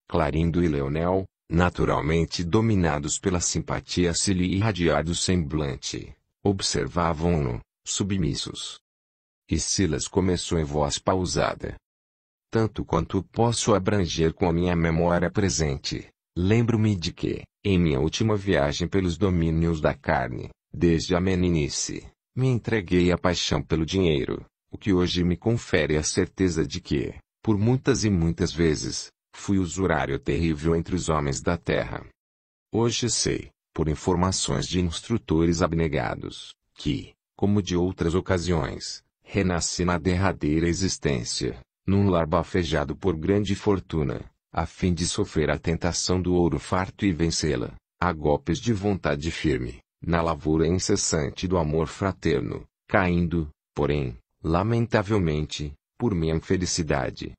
Clarindo e Leonel, naturalmente dominados pela simpatia se lhe irradiar do semblante, observavam-no, submissos. E Silas começou em voz pausada. Tanto quanto posso abranger com a minha memória presente, lembro-me de que, em minha última viagem pelos domínios da carne, desde a meninice, me entreguei à paixão pelo dinheiro, o que hoje me confere a certeza de que, por muitas e muitas vezes, fui usurário terrível entre os homens da terra. Hoje sei, por informações de instrutores abnegados, que, como de outras ocasiões, renasce na derradeira existência, num lar bafejado por grande fortuna, a fim de sofrer a tentação do ouro farto e vencê-la, a golpes de vontade firme, na lavoura incessante do amor fraterno, caindo, porém, lamentavelmente, por minha infelicidade.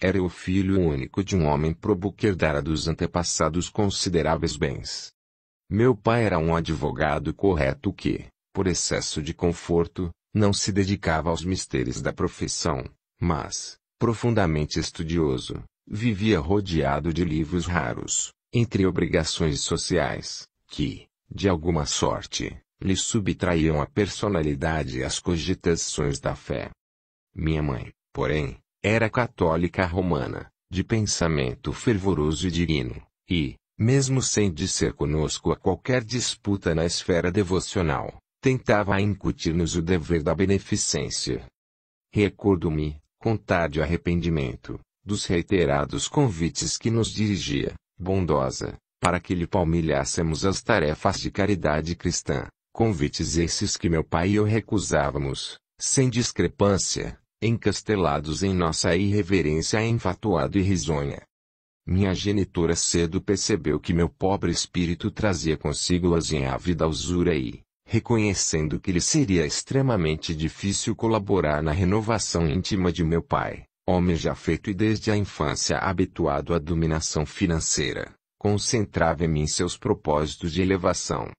Era o filho único de um homem probo que herdara dos antepassados consideráveis bens. Meu pai era um advogado correto que, por excesso de conforto, não se dedicava aos mistérios da profissão, mas, profundamente estudioso, vivia rodeado de livros raros, entre obrigações sociais, que, de alguma sorte, lhe subtraíam a personalidade e as cogitações da fé. Minha mãe, porém, era católica romana, de pensamento fervoroso e divino, e, mesmo sem disser conosco a qualquer disputa na esfera devocional, tentava incutir-nos o dever da beneficência. Recordo-me, com tarde arrependimento, dos reiterados convites que nos dirigia, bondosa, para que lhe palmilhássemos as tarefas de caridade cristã, convites esses que meu pai e eu recusávamos, sem discrepância, encastelados em nossa irreverência enfatuada e risonha. Minha genitora cedo percebeu que meu pobre espírito trazia consigo lazinha a vida usura e, reconhecendo que lhe seria extremamente difícil colaborar na renovação íntima de meu pai, homem já feito e desde a infância habituado à dominação financeira, concentrava em mim seus propósitos de elevação.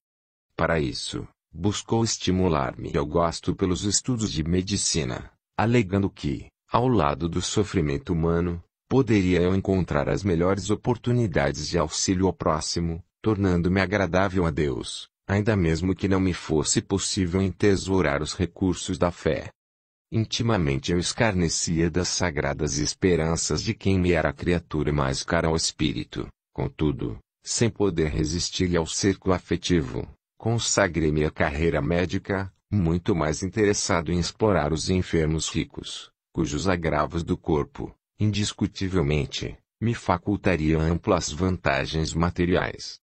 Para isso, buscou estimular-me ao gosto pelos estudos de medicina, alegando que, ao lado do sofrimento humano, poderia eu encontrar as melhores oportunidades de auxílio ao próximo, tornando-me agradável a Deus, ainda mesmo que não me fosse possível entesourar os recursos da fé. Intimamente eu escarnecia das sagradas esperanças de quem me era a criatura mais cara ao espírito, contudo, sem poder resistir-lhe ao cerco afetivo, consagrei-me à carreira médica, muito mais interessado em explorar os enfermos ricos, cujos agravos do corpo, indiscutivelmente, me facultariam amplas vantagens materiais.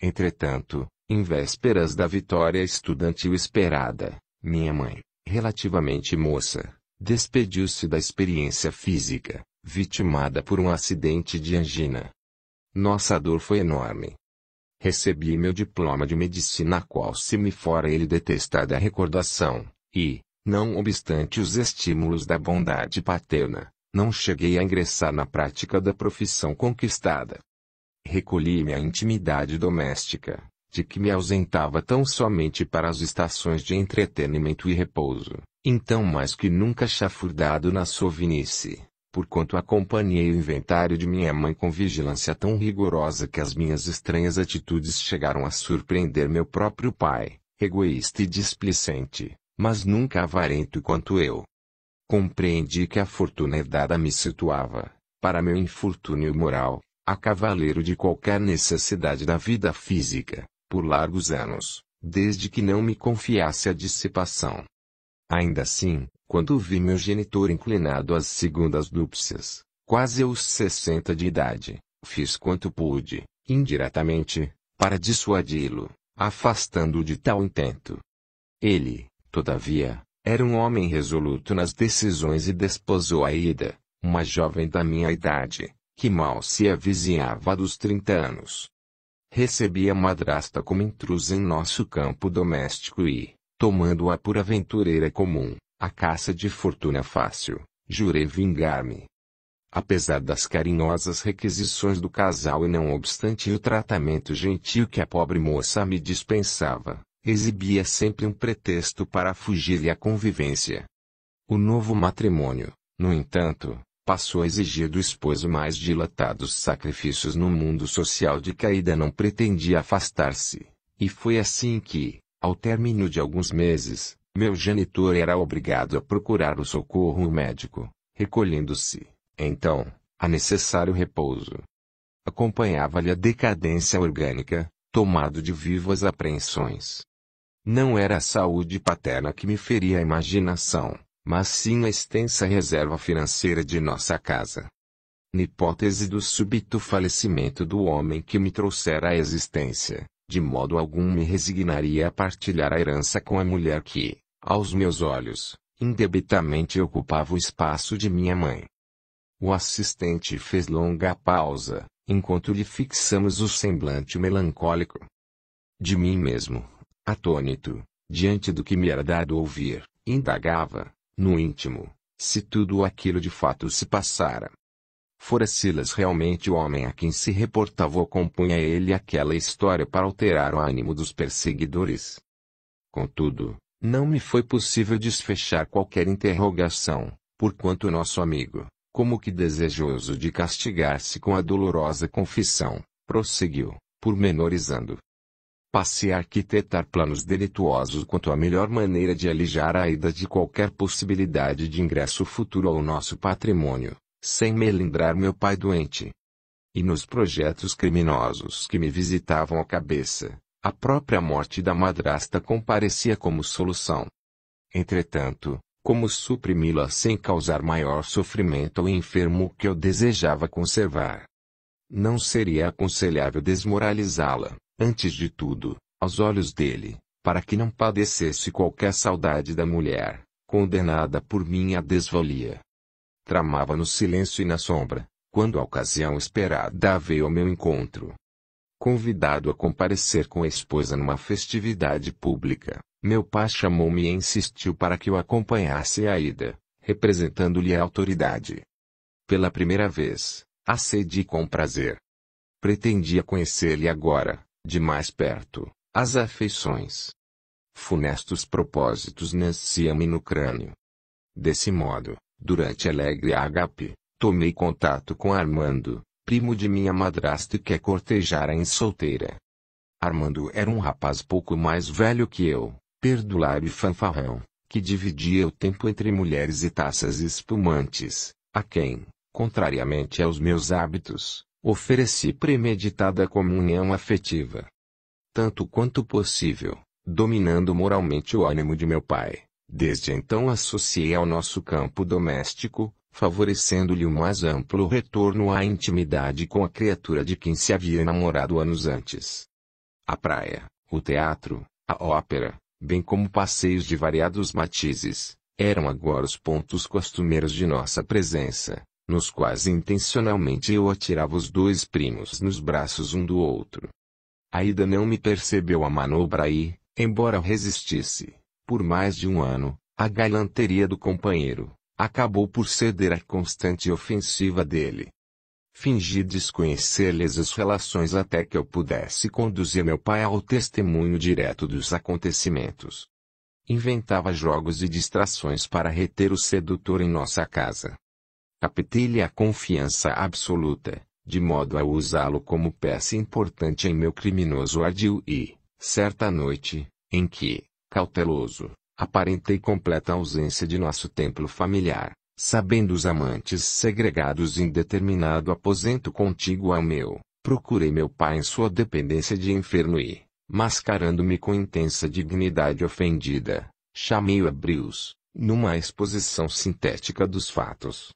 Entretanto, em vésperas da vitória estudantil esperada, minha mãe, relativamente moça, despediu-se da experiência física, vitimada por um acidente de angina. Nossa dor foi enorme. Recebi meu diploma de medicina, qual se me fora ele detestada a recordação, e, não obstante os estímulos da bondade paterna, não cheguei a ingressar na prática da profissão conquistada. Recolhi-me à intimidade doméstica, de que me ausentava tão somente para as estações de entretenimento e repouso, então mais que nunca chafurdado na sovinice, por quanto acompanhei o inventário de minha mãe com vigilância tão rigorosa que as minhas estranhas atitudes chegaram a surpreender meu próprio pai, egoísta e displicente, mas nunca avarento quanto eu. Compreendi que a fortuna herdada me situava, para meu infortúnio moral, a cavaleiro de qualquer necessidade da vida física, por largos anos, desde que não me confiasse a dissipação. Ainda assim, quando vi meu genitor inclinado às segundas núpcias, quase aos 60 de idade, fiz quanto pude, indiretamente, para dissuadi-lo, afastando-o de tal intento. Ele, todavia, era um homem resoluto nas decisões e desposou a Ida, uma jovem da minha idade, que mal se avizinhava dos 30 anos. Recebi a madrasta como intrusa em nosso campo doméstico e, tomando-a por aventureira comum, a caça de fortuna fácil, jurei vingar-me. Apesar das carinhosas requisições do casal e não obstante o tratamento gentil que a pobre moça me dispensava, exibia sempre um pretexto para fugir-lhe à convivência. O novo matrimônio, no entanto, passou a exigir do esposo mais dilatados sacrifícios no mundo social de que ainda não pretendia afastar-se. E foi assim que, ao término de alguns meses, meu genitor era obrigado a procurar o socorro médico, recolhendo-se, então, a necessário repouso. Acompanhava-lhe a decadência orgânica, tomado de vivas apreensões. Não era a saúde paterna que me feria a imaginação, mas sim a extensa reserva financeira de nossa casa. Na hipótese do súbito falecimento do homem que me trouxera à existência, de modo algum me resignaria a partilhar a herança com a mulher que, aos meus olhos, indebitamente ocupava o espaço de minha mãe. O assistente fez longa pausa, enquanto lhe fixamos o semblante melancólico. De mim mesmo, atônito, diante do que me era dado ouvir, indagava, no íntimo, se tudo aquilo de fato se passara. Fora Silas realmente o homem a quem se reportava ou compunha ele aquela história para alterar o ânimo dos perseguidores. Contudo, não me foi possível desfechar qualquer interrogação, porquanto nosso amigo, como que desejoso de castigar-se com a dolorosa confissão, prosseguiu, pormenorizando passei a arquitetar planos delituosos quanto à melhor maneira de alijar a ida de qualquer possibilidade de ingresso futuro ao nosso patrimônio, sem melindrar meu pai doente. E nos projetos criminosos que me visitavam a cabeça, a própria morte da madrasta comparecia como solução. Entretanto, como suprimi-la sem causar maior sofrimento ao enfermo que eu desejava conservar? Não seria aconselhável desmoralizá-la, antes de tudo, aos olhos dele, para que não padecesse qualquer saudade da mulher, condenada por mim à desvalia. Tramava no silêncio e na sombra, quando a ocasião esperada veio ao meu encontro. Convidado a comparecer com a esposa numa festividade pública, meu pai chamou-me e insistiu para que eu acompanhasse a ida, representando-lhe a autoridade. Pela primeira vez, acedi com prazer. Pretendia conhecer-lhe agora, de mais perto, as afeições. Funestos propósitos nasciam-me no crânio. Desse modo, durante alegre agape, tomei contato com Armando, primo de minha madrasta que a é cortejara em solteira. Armando era um rapaz pouco mais velho que eu, perdulário e fanfarrão, que dividia o tempo entre mulheres e taças espumantes, a quem, contrariamente aos meus hábitos, Ofereci premeditada comunhão afetiva. Tanto quanto possível, dominando moralmente o ânimo de meu pai, desde então associei ao nosso campo doméstico, favorecendo-lhe o mais amplo retorno à intimidade com a criatura de quem se havia namorado anos antes. A praia, o teatro, a ópera, bem como passeios de variados matizes, eram agora os pontos costumeiros de nossa presença nos quais intencionalmente eu atirava os dois primos nos braços um do outro. Aida não me percebeu a manobra e, embora resistisse, por mais de um ano, a galanteria do companheiro, acabou por ceder à constante ofensiva dele. Fingi desconhecer-lhes as relações até que eu pudesse conduzir meu pai ao testemunho direto dos acontecimentos. Inventava jogos e distrações para reter o sedutor em nossa casa. Captei-lhe a confiança absoluta, de modo a usá-lo como peça importante em meu criminoso ardil e, certa noite, em que, cauteloso, aparentei completa ausência de nosso templo familiar, sabendo os amantes segregados em determinado aposento contigo ao meu, procurei meu pai em sua dependência de inferno e, mascarando-me com intensa dignidade ofendida, chamei-o a Brios, numa exposição sintética dos fatos,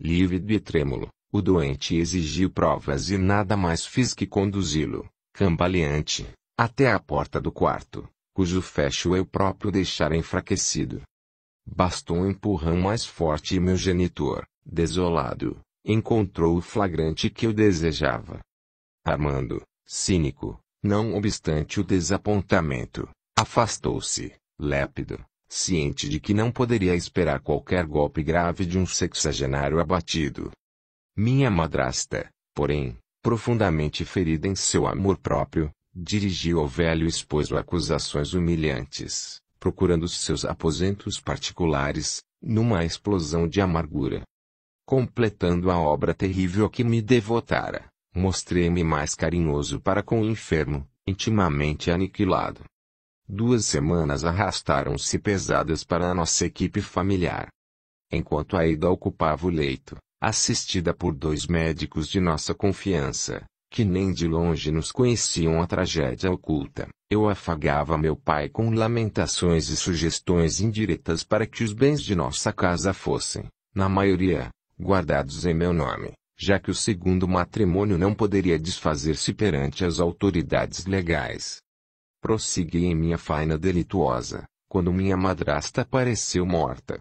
Lívido e trêmulo, o doente exigiu provas e nada mais fiz que conduzi-lo, cambaleante, até à porta do quarto, cujo fecho eu próprio deixara enfraquecido. Bastou um empurrão mais forte e meu genitor, desolado, encontrou o flagrante que eu desejava. Armando, cínico, não obstante o desapontamento, afastou-se, lépido, ciente de que não poderia esperar qualquer golpe grave de um sexagenário abatido. Minha madrasta, porém, profundamente ferida em seu amor próprio, dirigiu ao velho esposo acusações humilhantes, procurando seus aposentos particulares, numa explosão de amargura. Completando a obra terrível que me devotara, mostrei-me mais carinhoso para com o enfermo, intimamente aniquilado. Duas semanas arrastaram-se pesadas para a nossa equipe familiar. Enquanto a ida ocupava o leito, assistida por dois médicos de nossa confiança, que nem de longe nos conheciam a tragédia oculta, eu afagava meu pai com lamentações e sugestões indiretas para que os bens de nossa casa fossem, na maioria, guardados em meu nome, já que o segundo matrimônio não poderia desfazer-se perante as autoridades legais prossegui em minha faina delituosa, quando minha madrasta apareceu morta.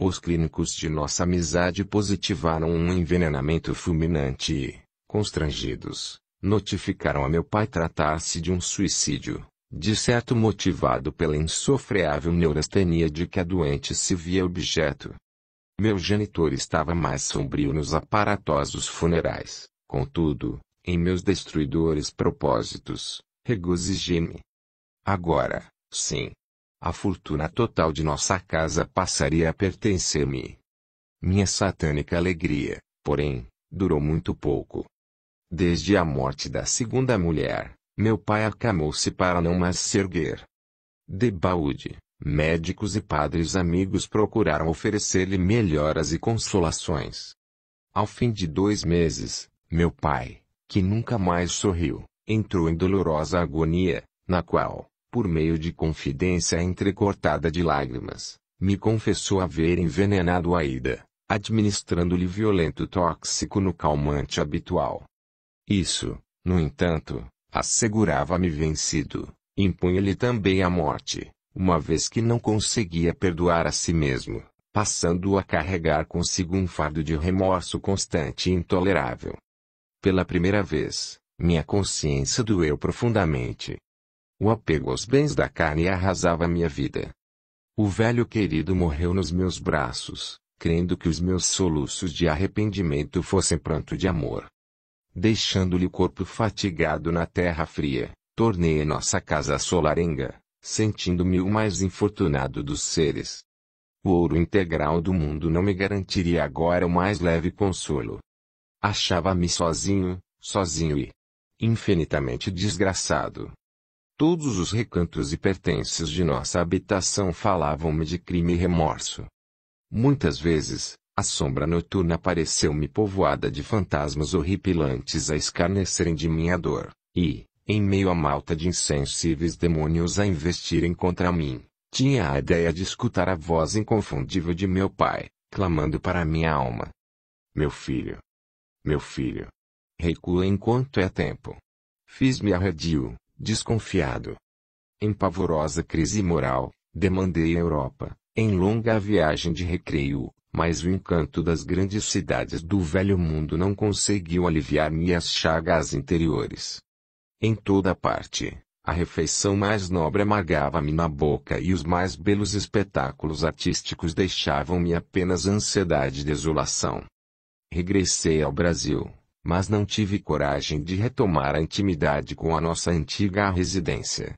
Os clínicos de nossa amizade positivaram um envenenamento fulminante e, constrangidos, notificaram a meu pai tratar-se de um suicídio, de certo motivado pela insofreável neurastenia de que a doente se via objeto. Meu genitor estava mais sombrio nos aparatosos funerais, contudo, em meus destruidores propósitos, regozijei-me, Agora, sim. A fortuna total de nossa casa passaria a pertencer-me. Minha satânica alegria, porém, durou muito pouco. Desde a morte da segunda mulher, meu pai acamou-se para não mais se erguer. baúde, médicos e padres amigos procuraram oferecer-lhe melhoras e consolações. Ao fim de dois meses, meu pai, que nunca mais sorriu, entrou em dolorosa agonia, na qual, por meio de confidência entrecortada de lágrimas, me confessou haver envenenado a ida, administrando-lhe violento tóxico no calmante habitual. Isso, no entanto, assegurava-me vencido, impunha-lhe também a morte, uma vez que não conseguia perdoar a si mesmo, passando o a carregar consigo um fardo de remorso constante e intolerável. Pela primeira vez, minha consciência doeu profundamente, o apego aos bens da carne arrasava minha vida. O velho querido morreu nos meus braços, crendo que os meus soluços de arrependimento fossem pranto de amor. Deixando-lhe o corpo fatigado na terra fria, tornei nossa casa solarenga, sentindo-me o mais infortunado dos seres. O ouro integral do mundo não me garantiria agora o mais leve consolo. Achava-me sozinho, sozinho e infinitamente desgraçado. Todos os recantos e pertences de nossa habitação falavam-me de crime e remorso. Muitas vezes, a sombra noturna pareceu-me povoada de fantasmas horripilantes a escarnecerem de minha dor, e, em meio à malta de insensíveis demônios a investirem contra mim, tinha a ideia de escutar a voz inconfundível de meu pai, clamando para minha alma. Meu filho. Meu filho. Recua enquanto é tempo. Fiz-me arredio, desconfiado. Em pavorosa crise moral, demandei a Europa, em longa viagem de recreio, mas o encanto das grandes cidades do velho mundo não conseguiu aliviar minhas chagas interiores. Em toda parte, a refeição mais nobre amargava-me na boca e os mais belos espetáculos artísticos deixavam-me apenas ansiedade e desolação. Regressei ao Brasil mas não tive coragem de retomar a intimidade com a nossa antiga residência.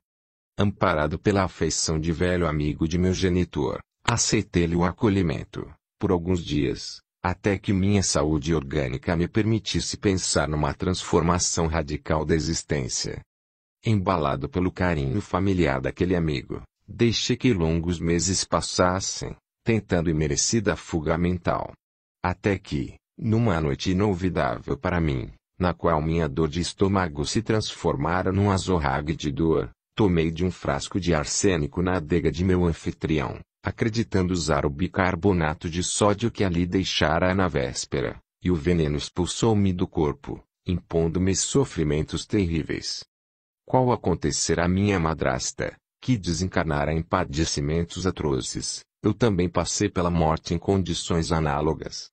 Amparado pela afeição de velho amigo de meu genitor, aceitei-lhe o acolhimento, por alguns dias, até que minha saúde orgânica me permitisse pensar numa transformação radical da existência. Embalado pelo carinho familiar daquele amigo, deixei que longos meses passassem, tentando imerecida fuga mental. Até que, numa noite inolvidável para mim, na qual minha dor de estômago se transformara num azorrague de dor, tomei de um frasco de arsênico na adega de meu anfitrião, acreditando usar o bicarbonato de sódio que ali deixara na véspera, e o veneno expulsou-me do corpo, impondo-me sofrimentos terríveis. Qual acontecerá à minha madrasta, que desencarnara em padecimentos atrozes, eu também passei pela morte em condições análogas.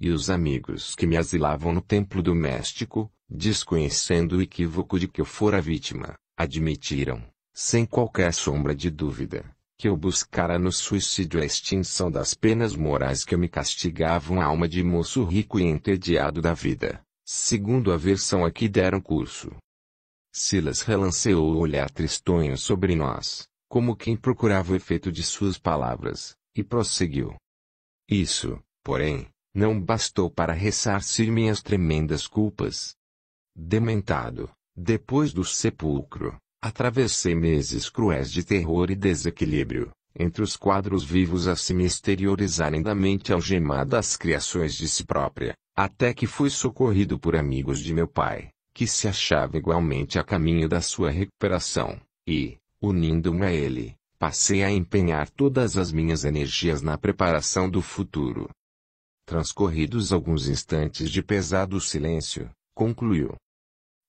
E os amigos que me asilavam no templo doméstico, desconhecendo o equívoco de que eu fora vítima, admitiram, sem qualquer sombra de dúvida, que eu buscara no suicídio a extinção das penas morais que me castigavam a alma de moço rico e entediado da vida, segundo a versão a que deram curso. Silas relanceou o olhar tristonho sobre nós, como quem procurava o efeito de suas palavras, e prosseguiu. Isso, porém, não bastou para ressarcir minhas tremendas culpas. Dementado, depois do sepulcro, atravessei meses cruéis de terror e desequilíbrio, entre os quadros vivos a se me exteriorizarem da mente algemada às criações de si própria, até que fui socorrido por amigos de meu pai, que se achava igualmente a caminho da sua recuperação, e, unindo-me a ele, passei a empenhar todas as minhas energias na preparação do futuro. Transcorridos alguns instantes de pesado silêncio, concluiu.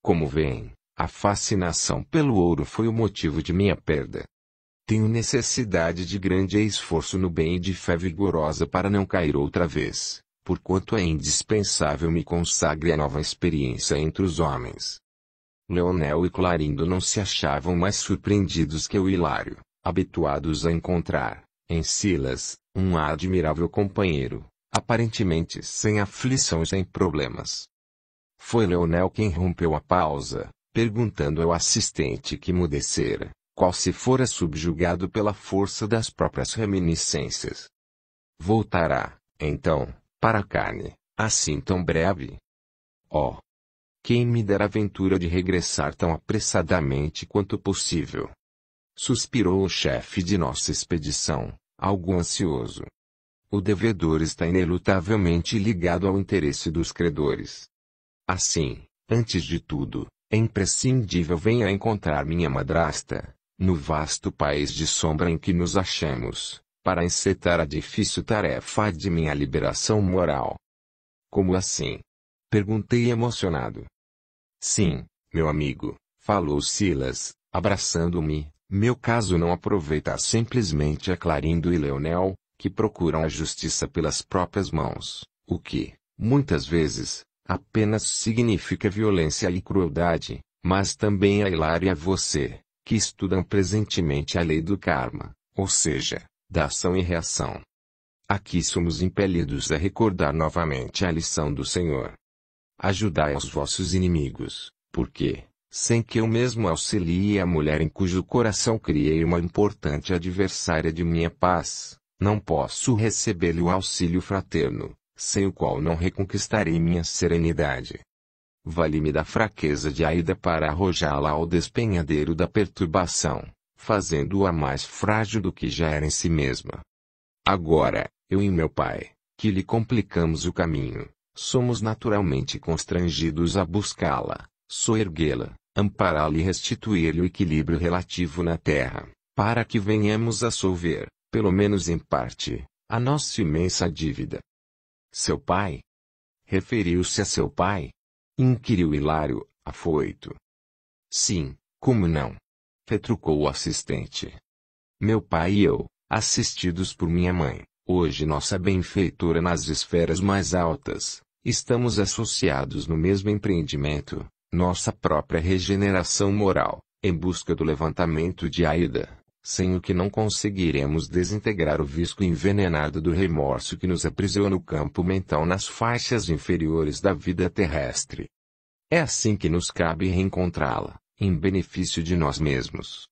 Como veem, a fascinação pelo ouro foi o motivo de minha perda. Tenho necessidade de grande esforço no bem e de fé vigorosa para não cair outra vez, porquanto é indispensável me consagre a nova experiência entre os homens. Leonel e Clarindo não se achavam mais surpreendidos que o Hilário, habituados a encontrar, em Silas, um admirável companheiro, aparentemente sem aflição e sem problemas. Foi Leonel quem rompeu a pausa, perguntando ao assistente que mudecera, qual se fora subjugado pela força das próprias reminiscências. Voltará, então, para a carne, assim tão breve? Oh! Quem me dera a ventura de regressar tão apressadamente quanto possível? Suspirou o chefe de nossa expedição, algo ansioso o devedor está inelutavelmente ligado ao interesse dos credores. Assim, antes de tudo, é imprescindível venha encontrar minha madrasta, no vasto país de sombra em que nos achamos, para encetar a difícil tarefa de minha liberação moral. Como assim? Perguntei emocionado. Sim, meu amigo, falou Silas, abraçando-me, meu caso não aproveita simplesmente a Clarindo e Leonel, que procuram a justiça pelas próprias mãos, o que, muitas vezes, apenas significa violência e crueldade, mas também é a hilária você, que estudam presentemente a lei do karma, ou seja, da ação e reação. Aqui somos impelidos a recordar novamente a lição do Senhor. Ajudai aos vossos inimigos, porque, sem que eu mesmo auxilie a mulher em cujo coração criei uma importante adversária de minha paz, não posso receber-lhe o auxílio fraterno, sem o qual não reconquistarei minha serenidade. Vale-me da fraqueza de Aida para arrojá-la ao despenhadeiro da perturbação, fazendo-a mais frágil do que já era em si mesma. Agora, eu e meu pai, que lhe complicamos o caminho, somos naturalmente constrangidos a buscá-la, soerguê-la, ampará-la e restituir-lhe o equilíbrio relativo na terra, para que venhamos a solver, pelo menos em parte, a nossa imensa dívida. Seu pai? Referiu-se a seu pai? Inquiriu Hilário, afoito. Sim, como não? Retrucou o assistente. Meu pai e eu, assistidos por minha mãe, hoje nossa benfeitora nas esferas mais altas, estamos associados no mesmo empreendimento, nossa própria regeneração moral, em busca do levantamento de Aida, sem o que não conseguiremos desintegrar o visco envenenado do remorso que nos aprisiona o campo mental nas faixas inferiores da vida terrestre. É assim que nos cabe reencontrá-la, em benefício de nós mesmos.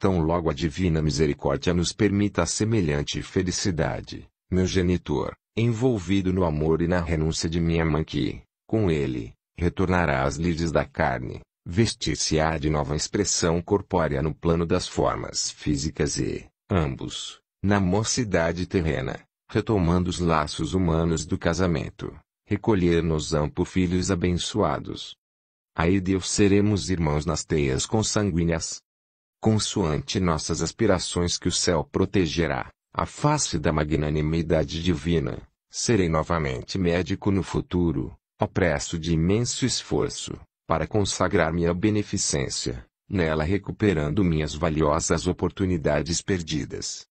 Tão logo a divina misericórdia nos permita semelhante felicidade, meu genitor, envolvido no amor e na renúncia de minha mãe que, com ele, retornará às lides da carne, vestir-se-á de nova expressão corpórea no plano das formas físicas e, ambos, na mocidade terrena, retomando os laços humanos do casamento, recolher-nos por filhos abençoados. Aí Deus seremos irmãos nas teias consanguíneas. Consoante nossas aspirações que o céu protegerá, a face da magnanimidade divina, serei novamente médico no futuro, opresso de imenso esforço, para consagrar minha beneficência, nela recuperando minhas valiosas oportunidades perdidas.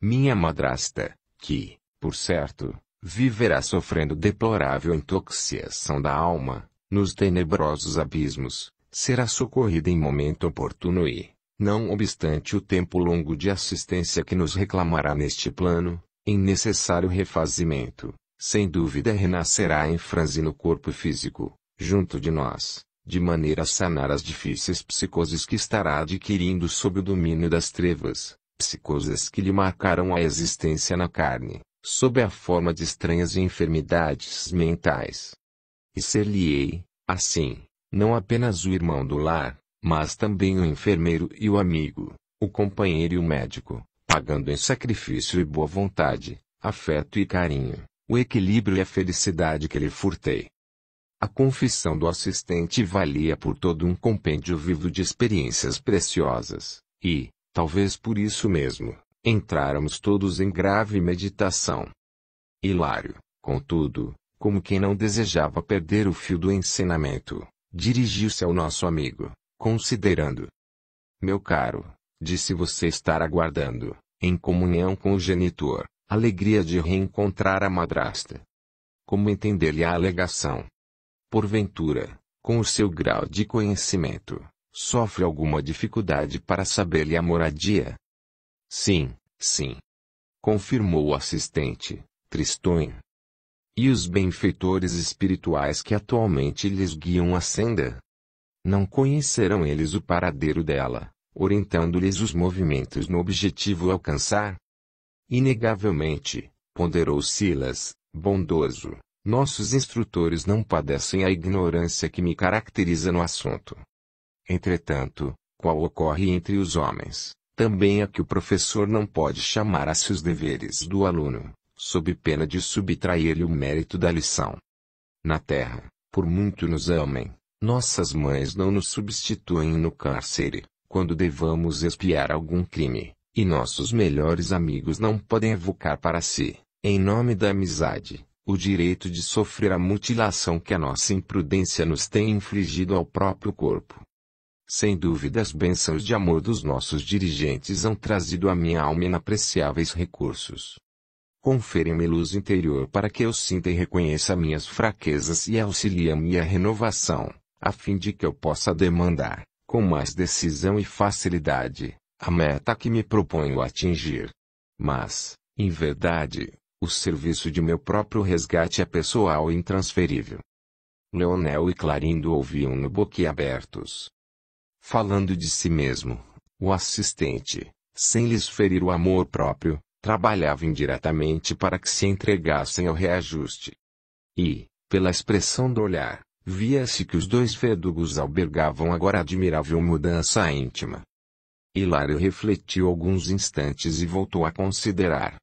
Minha madrasta, que, por certo, viverá sofrendo deplorável intoxicação da alma, nos tenebrosos abismos, será socorrida em momento oportuno e, não obstante o tempo longo de assistência que nos reclamará neste plano, em necessário refazimento, sem dúvida renascerá em franze no corpo físico, junto de nós, de maneira a sanar as difíceis psicoses que estará adquirindo sob o domínio das trevas, psicoses que lhe marcaram a existência na carne, sob a forma de estranhas enfermidades mentais. E ser-lhe-ei, assim, não apenas o irmão do lar, mas também o enfermeiro e o amigo, o companheiro e o médico, pagando em sacrifício e boa vontade, afeto e carinho, o equilíbrio e a felicidade que lhe furtei. A confissão do assistente valia por todo um compêndio vivo de experiências preciosas, e, talvez por isso mesmo, entráramos todos em grave meditação. Hilário, contudo, como quem não desejava perder o fio do ensinamento, dirigiu-se ao nosso amigo, considerando. Meu caro, disse você estar aguardando, em comunhão com o genitor, alegria de reencontrar a madrasta. Como entender-lhe a alegação, porventura, com o seu grau de conhecimento, sofre alguma dificuldade para saber-lhe a moradia? Sim, sim. Confirmou o assistente, tristonho. E os benfeitores espirituais que atualmente lhes guiam a senda? Não conhecerão eles o paradeiro dela, orientando-lhes os movimentos no objetivo alcançar? Inegavelmente, ponderou Silas, bondoso, nossos instrutores não padecem a ignorância que me caracteriza no assunto. Entretanto, qual ocorre entre os homens, também é que o professor não pode chamar a seus deveres do aluno, sob pena de subtrair-lhe o mérito da lição. Na terra, por muito nos amem, nossas mães não nos substituem no cárcere, quando devamos expiar algum crime, e nossos melhores amigos não podem evocar para si, em nome da amizade, o direito de sofrer a mutilação que a nossa imprudência nos tem infligido ao próprio corpo. Sem dúvida, as bênçãos de amor dos nossos dirigentes hão trazido à minha alma inapreciáveis recursos. Conferem-me luz interior para que eu sinta e reconheça minhas fraquezas e auxiliem me à renovação, a fim de que eu possa demandar, com mais decisão e facilidade, a meta que me proponho atingir. Mas, em verdade, o serviço de meu próprio resgate é pessoal e intransferível. Leonel e Clarindo ouviam-no boquiabertos. Falando de si mesmo, o assistente, sem lhes ferir o amor próprio, trabalhava indiretamente para que se entregassem ao reajuste. E, pela expressão do olhar, via-se que os dois verdugos albergavam agora admirável mudança íntima. Hilário refletiu alguns instantes e voltou a considerar.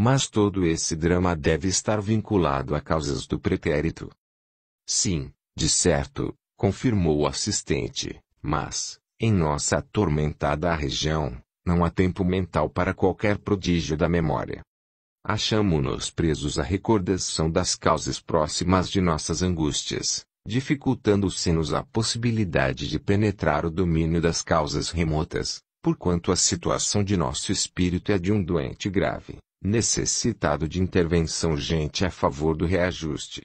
Mas todo esse drama deve estar vinculado a causas do pretérito. Sim, de certo, confirmou o assistente, mas, em nossa atormentada região, não há tempo mental para qualquer prodígio da memória. Achamo-nos presos à recordação das causas próximas de nossas angústias, dificultando-se-nos a possibilidade de penetrar o domínio das causas remotas, porquanto a situação de nosso espírito é de um doente grave necessitado de intervenção urgente a favor do reajuste.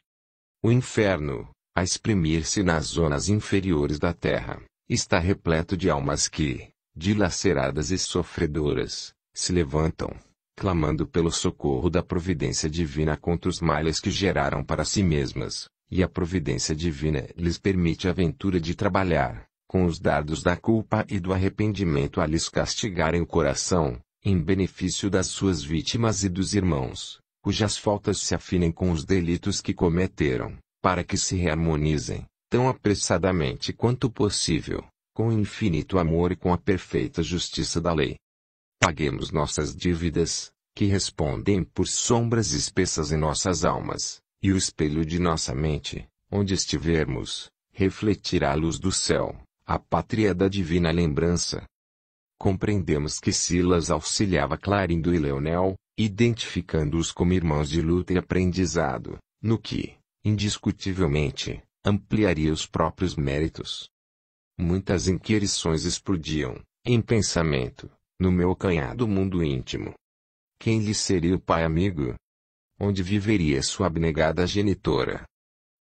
O inferno, a exprimir-se nas zonas inferiores da terra, está repleto de almas que, dilaceradas e sofredoras, se levantam, clamando pelo socorro da providência divina contra os males que geraram para si mesmas, e a providência divina lhes permite a aventura de trabalhar, com os dardos da culpa e do arrependimento a lhes castigarem o coração, em benefício das suas vítimas e dos irmãos, cujas faltas se afinem com os delitos que cometeram, para que se reharmonizem, tão apressadamente quanto possível, com o infinito amor e com a perfeita justiça da lei. Paguemos nossas dívidas, que respondem por sombras espessas em nossas almas, e o espelho de nossa mente, onde estivermos, refletirá a luz do céu, a pátria da divina lembrança compreendemos que Silas auxiliava Clarindo e Leonel, identificando-os como irmãos de luta e aprendizado, no que, indiscutivelmente, ampliaria os próprios méritos. Muitas inquirições explodiam, em pensamento, no meu acanhado mundo íntimo. Quem lhe seria o pai amigo? Onde viveria sua abnegada genitora?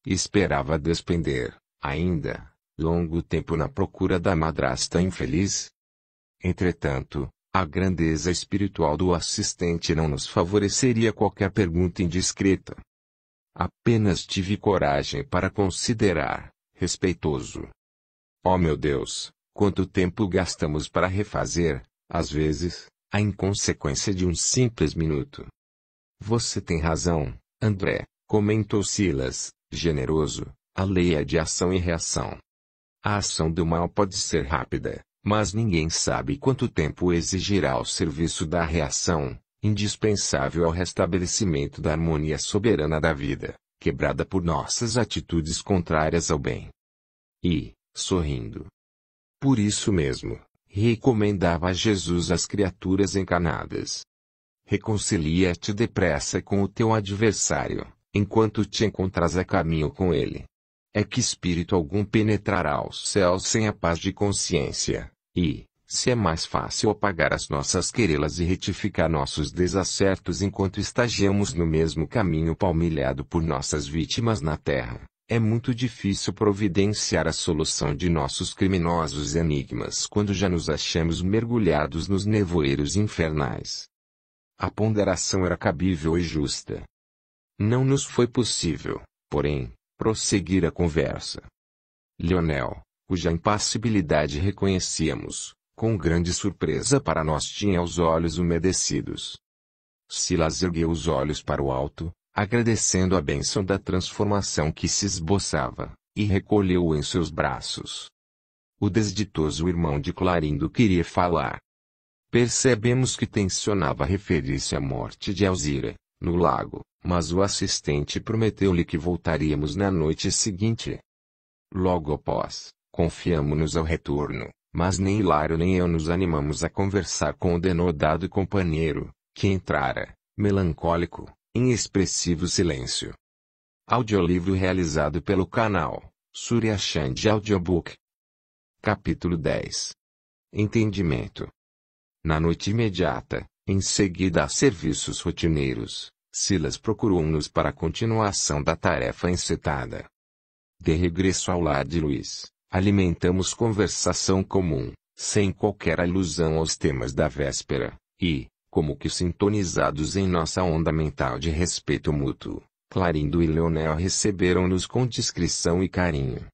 Esperava despender, ainda, longo tempo na procura da madrasta infeliz, Entretanto, a grandeza espiritual do assistente não nos favoreceria qualquer pergunta indiscreta. Apenas tive coragem para considerar, respeitoso. Oh meu Deus, quanto tempo gastamos para refazer, às vezes, a inconsequência de um simples minuto. Você tem razão, André, comentou Silas, generoso, a lei é de ação e reação. A ação do mal pode ser rápida, mas ninguém sabe quanto tempo exigirá o serviço da reação, indispensável ao restabelecimento da harmonia soberana da vida, quebrada por nossas atitudes contrárias ao bem. E, sorrindo. Por isso mesmo, recomendava a Jesus às criaturas encanadas. Reconcilia-te depressa com o teu adversário, enquanto te encontras a caminho com ele. É que espírito algum penetrará aos céus sem a paz de consciência, e, se é mais fácil apagar as nossas querelas e retificar nossos desacertos enquanto estagiamos no mesmo caminho palmilhado por nossas vítimas na terra, é muito difícil providenciar a solução de nossos criminosos enigmas quando já nos achamos mergulhados nos nevoeiros infernais. A ponderação era cabível e justa. Não nos foi possível, porém, prosseguir a conversa. Lionel, cuja impassibilidade reconhecíamos, com grande surpresa para nós tinha os olhos umedecidos. Silas ergueu os olhos para o alto, agradecendo a bênção da transformação que se esboçava, e recolheu-o em seus braços. O desditoso irmão de Clarindo queria falar. Percebemos que tensionava referir-se à morte de Alzira, no lago, mas o assistente prometeu-lhe que voltaríamos na noite seguinte. Logo após, Confiamos-nos ao retorno, mas nem Hilário nem eu nos animamos a conversar com o denodado companheiro, que entrara, melancólico, em expressivo silêncio. Audiolivro realizado pelo canal Surya Chand Audiobook. Capítulo 10 Entendimento Na noite imediata, em seguida a serviços rotineiros, Silas procurou-nos para a continuação da tarefa encetada. De regresso ao lar de Luiz, alimentamos conversação comum, sem qualquer alusão aos temas da véspera, e, como que sintonizados em nossa onda mental de respeito mútuo, Clarindo e Leonel receberam-nos com discrição e carinho.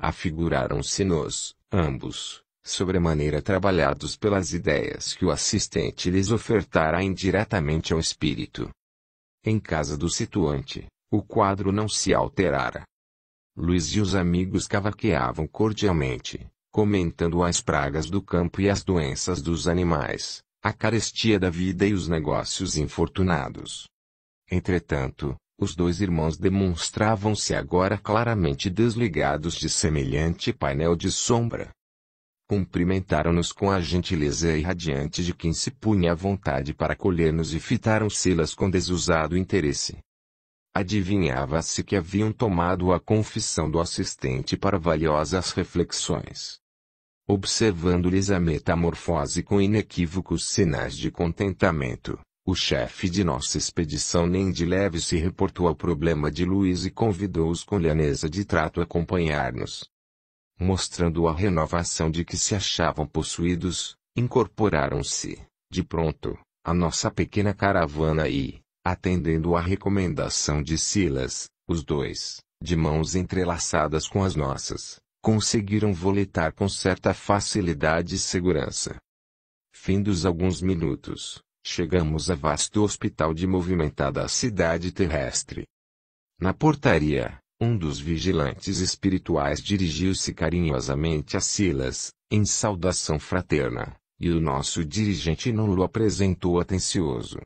Afiguraram-se-nos, ambos, sobremaneira trabalhados pelas ideias que o assistente lhes ofertara indiretamente ao espírito. Em casa do situante, o quadro não se alterara, Luiz e os amigos cavaqueavam cordialmente, comentando as pragas do campo e as doenças dos animais, a carestia da vida e os negócios infortunados. Entretanto, os dois irmãos demonstravam-se agora claramente desligados de semelhante painel de sombra. Cumprimentaram-nos com a gentileza irradiante de quem se punha à vontade para acolher-nos e fitaram-se-las com desusado interesse. Adivinhava-se que haviam tomado a confissão do assistente para valiosas reflexões. Observando-lhes a metamorfose com inequívocos sinais de contentamento, o chefe de nossa expedição nem de leve se reportou ao problema de Luiz e convidou-os com lhaneza de trato a acompanhar-nos. Mostrando a renovação de que se achavam possuídos, incorporaram-se, de pronto, à nossa pequena caravana e, atendendo à recomendação de Silas, os dois, de mãos entrelaçadas com as nossas, conseguiram voletar com certa facilidade e segurança. Findos alguns minutos, chegamos a vasto hospital de movimentada cidade terrestre. Na portaria, um dos vigilantes espirituais dirigiu-se carinhosamente a Silas, em saudação fraterna, e o nosso dirigente não lo apresentou atencioso.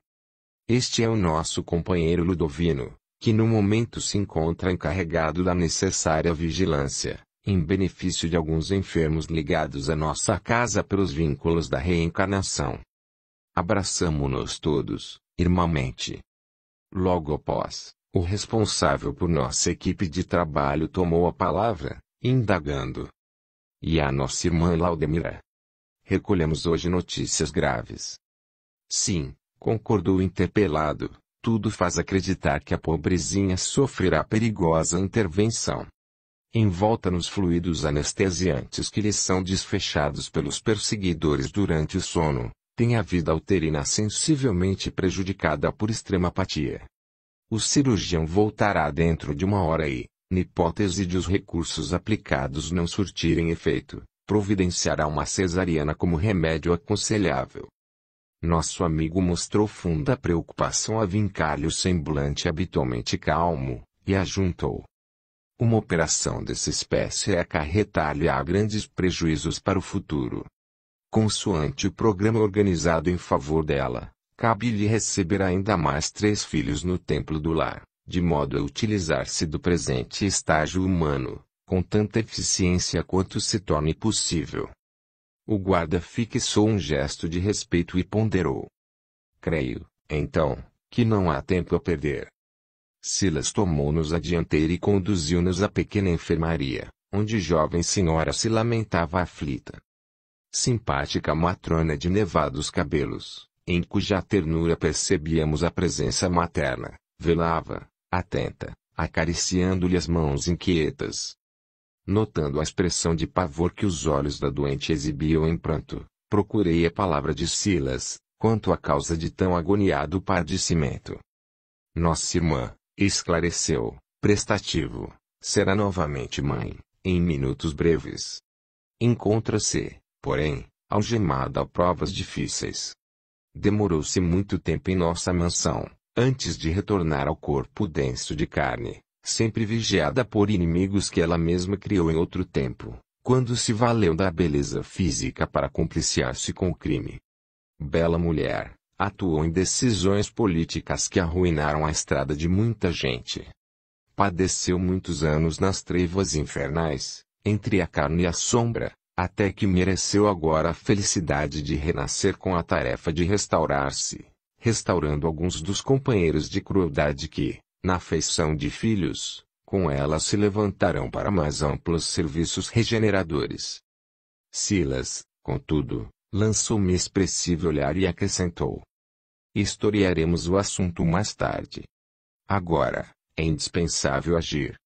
Este é o nosso companheiro Ludovino, que no momento se encontra encarregado da necessária vigilância, em benefício de alguns enfermos ligados à nossa casa pelos vínculos da reencarnação. Abraçamo-nos todos, irmãmente. Logo após, o responsável por nossa equipe de trabalho tomou a palavra, indagando. E a nossa irmã Laudemira? Recolhemos hoje notícias graves. Sim, concordou o interpelado. Tudo faz acreditar que a pobrezinha sofrerá perigosa intervenção. Envolta nos fluidos anestesiantes que lhe são desfechados pelos perseguidores durante o sono, tem a vida uterina sensivelmente prejudicada por extrema apatia. O cirurgião voltará dentro de uma hora e, na hipótese de os recursos aplicados não surtirem efeito, providenciará uma cesariana como remédio aconselhável. Nosso amigo mostrou funda preocupação a vincar-lhe o semblante habitualmente calmo, e ajuntou. Uma operação dessa espécie é acarretar-lhe a grandes prejuízos para o futuro. Consoante o programa organizado em favor dela, cabe-lhe receber ainda mais três filhos no templo do lar, de modo a utilizar-se do presente estágio humano, com tanta eficiência quanto se torne possível. O guarda fixou um gesto de respeito e ponderou. Creio, então, que não há tempo a perder. Silas tomou-nos a dianteira e conduziu-nos à pequena enfermaria, onde jovem senhora se lamentava aflita. Simpática matrona de nevados cabelos, em cuja ternura percebíamos a presença materna, velava, atenta, acariciando-lhe as mãos inquietas, Notando a expressão de pavor que os olhos da doente exibiam em pranto, procurei a palavra de Silas, quanto à causa de tão agoniado padecimento. Nossa irmã, esclareceu, prestativo, será novamente mãe, em minutos breves. Encontra-se, porém, algemada a provas difíceis. Demorou-se muito tempo em nossa mansão, antes de retornar ao corpo denso de carne, sempre vigiada por inimigos que ela mesma criou em outro tempo, quando se valeu da beleza física para compliciar-se com o crime. Bela mulher, atuou em decisões políticas que arruinaram a estrada de muita gente. Padeceu muitos anos nas trevas infernais, entre a carne e a sombra, até que mereceu agora a felicidade de renascer com a tarefa de restaurar-se, restaurando alguns dos companheiros de crueldade que, na feição de filhos, com ela se levantarão para mais amplos serviços regeneradores. Silas, contudo, lançou-me expressivo olhar e acrescentou. Historiaremos o assunto mais tarde. Agora, é indispensável agir.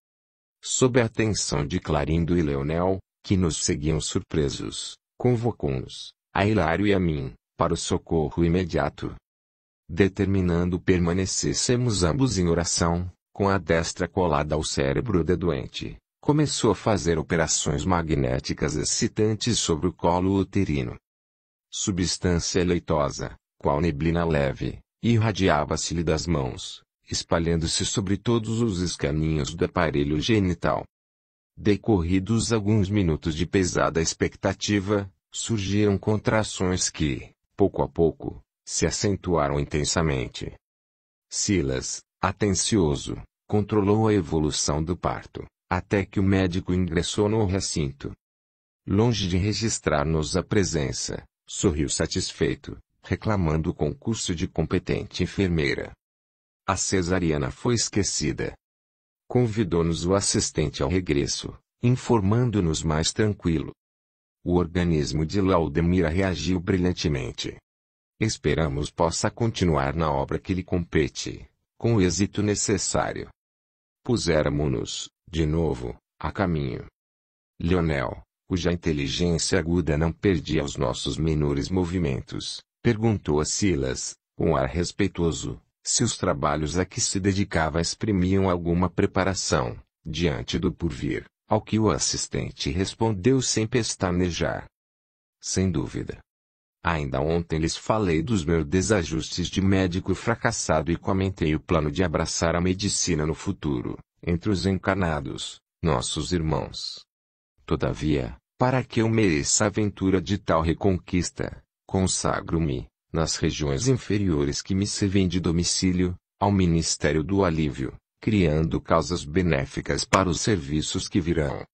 Sob a atenção de Clarindo e Leonel, que nos seguiam surpresos, convocou-nos, a Hilário e a mim, para o socorro imediato determinando permanecêssemos ambos em oração, com a destra colada ao cérebro da doente, começou a fazer operações magnéticas excitantes sobre o colo uterino. Substância leitosa, qual neblina leve, irradiava-se-lhe das mãos, espalhando-se sobre todos os escaninhos do aparelho genital. Decorridos alguns minutos de pesada expectativa, surgiram contrações que, pouco a pouco, se acentuaram intensamente. Silas, atencioso, controlou a evolução do parto, até que o médico ingressou no recinto. Longe de registrar-nos a presença, sorriu satisfeito, reclamando o concurso de competente enfermeira. A cesariana foi esquecida. Convidou-nos o assistente ao regresso, informando-nos mais tranquilo. O organismo de Laudemira reagiu brilhantemente. Esperamos possa continuar na obra que lhe compete, com o êxito necessário. Puséramos-nos, de novo, a caminho. Lionel, cuja inteligência aguda não perdia os nossos menores movimentos, perguntou a Silas, com ar respeitoso, se os trabalhos a que se dedicava exprimiam alguma preparação, diante do porvir, ao que o assistente respondeu sem pestanejar. Sem dúvida, Ainda ontem lhes falei dos meus desajustes de médico fracassado e comentei o plano de abraçar a medicina no futuro, entre os encarnados, nossos irmãos. Todavia, para que eu mereça a aventura de tal reconquista, consagro-me, nas regiões inferiores que me servem de domicílio, ao Ministério do Alívio, criando causas benéficas para os serviços que virão.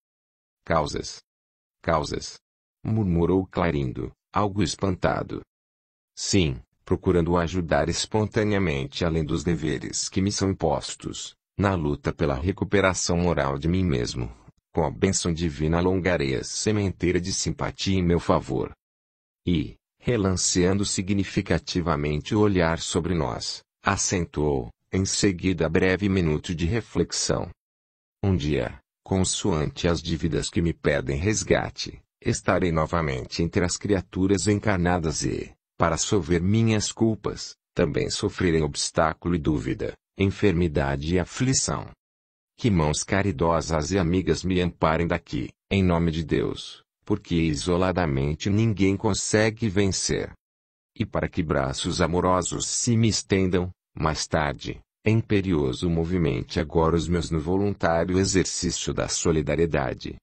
Causas. Causas. Murmurou Clarindo, algo espantado. Sim, procurando ajudar espontaneamente além dos deveres que me são impostos, na luta pela recuperação moral de mim mesmo. Com a bênção divina alongarei a sementeira de simpatia em meu favor. E, relanceando significativamente o olhar sobre nós, assentou, em seguida breve minuto de reflexão. Um dia, consoante as dívidas que me pedem resgate, estarei novamente entre as criaturas encarnadas e, para sover minhas culpas, também sofrerei obstáculo e dúvida, enfermidade e aflição. Que mãos caridosas e amigas me amparem daqui, em nome de Deus, porque isoladamente ninguém consegue vencer. E para que braços amorosos se me estendam, mais tarde, é imperioso movimente agora os meus no voluntário exercício da solidariedade,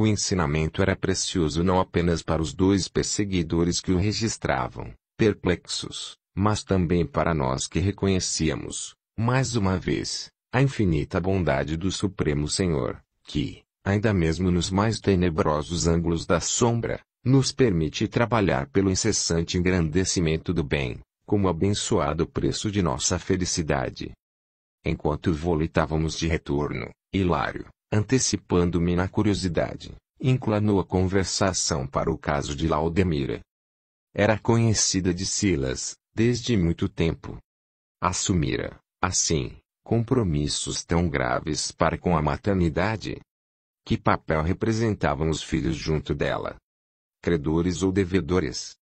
o ensinamento era precioso não apenas para os dois perseguidores que o registravam, perplexos, mas também para nós que reconhecíamos, mais uma vez, a infinita bondade do Supremo Senhor, que, ainda mesmo nos mais tenebrosos ângulos da sombra, nos permite trabalhar pelo incessante engrandecimento do bem, como abençoado preço de nossa felicidade. Enquanto volitávamos de retorno, Hilário, antecipando-me na curiosidade, inclinou a conversação para o caso de Laudemira. Era conhecida de Silas, desde muito tempo. Assumira, assim, compromissos tão graves para com a maternidade? Que papel representavam os filhos junto dela? Credores ou devedores?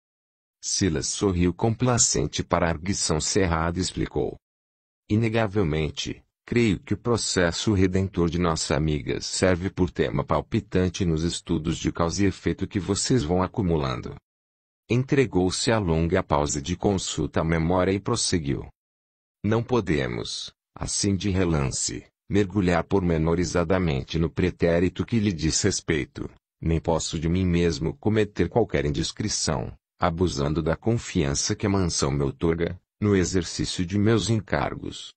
Silas sorriu complacente para a arguição cerrada e explicou. Inegavelmente, Creio que o processo redentor de nossa amiga serve por tema palpitante nos estudos de causa e efeito que vocês vão acumulando. Entregou-se a longa pausa de consulta à memória e prosseguiu. Não podemos, assim de relance, mergulhar pormenorizadamente no pretérito que lhe diz respeito, nem posso de mim mesmo cometer qualquer indiscrição, abusando da confiança que a mansão me outorga, no exercício de meus encargos.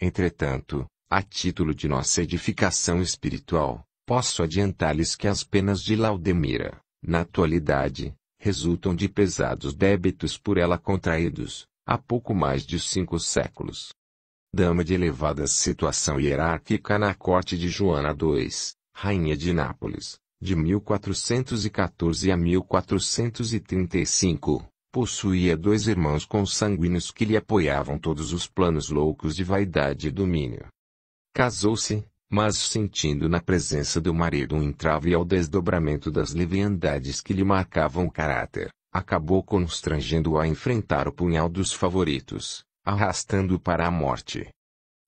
Entretanto, a título de nossa edificação espiritual, posso adiantar-lhes que as penas de Laudemira, na atualidade, resultam de pesados débitos por ela contraídos, há pouco mais de cinco séculos. Dama de elevada situação hierárquica na corte de Joana II, rainha de Nápoles, de 1414 a 1435, Possuía dois irmãos consanguíneos que lhe apoiavam todos os planos loucos de vaidade e domínio. Casou-se, mas sentindo na presença do marido um entrave ao desdobramento das leviandades que lhe marcavam o caráter, acabou constrangendo-o a enfrentar o punhal dos favoritos, arrastando-o para a morte.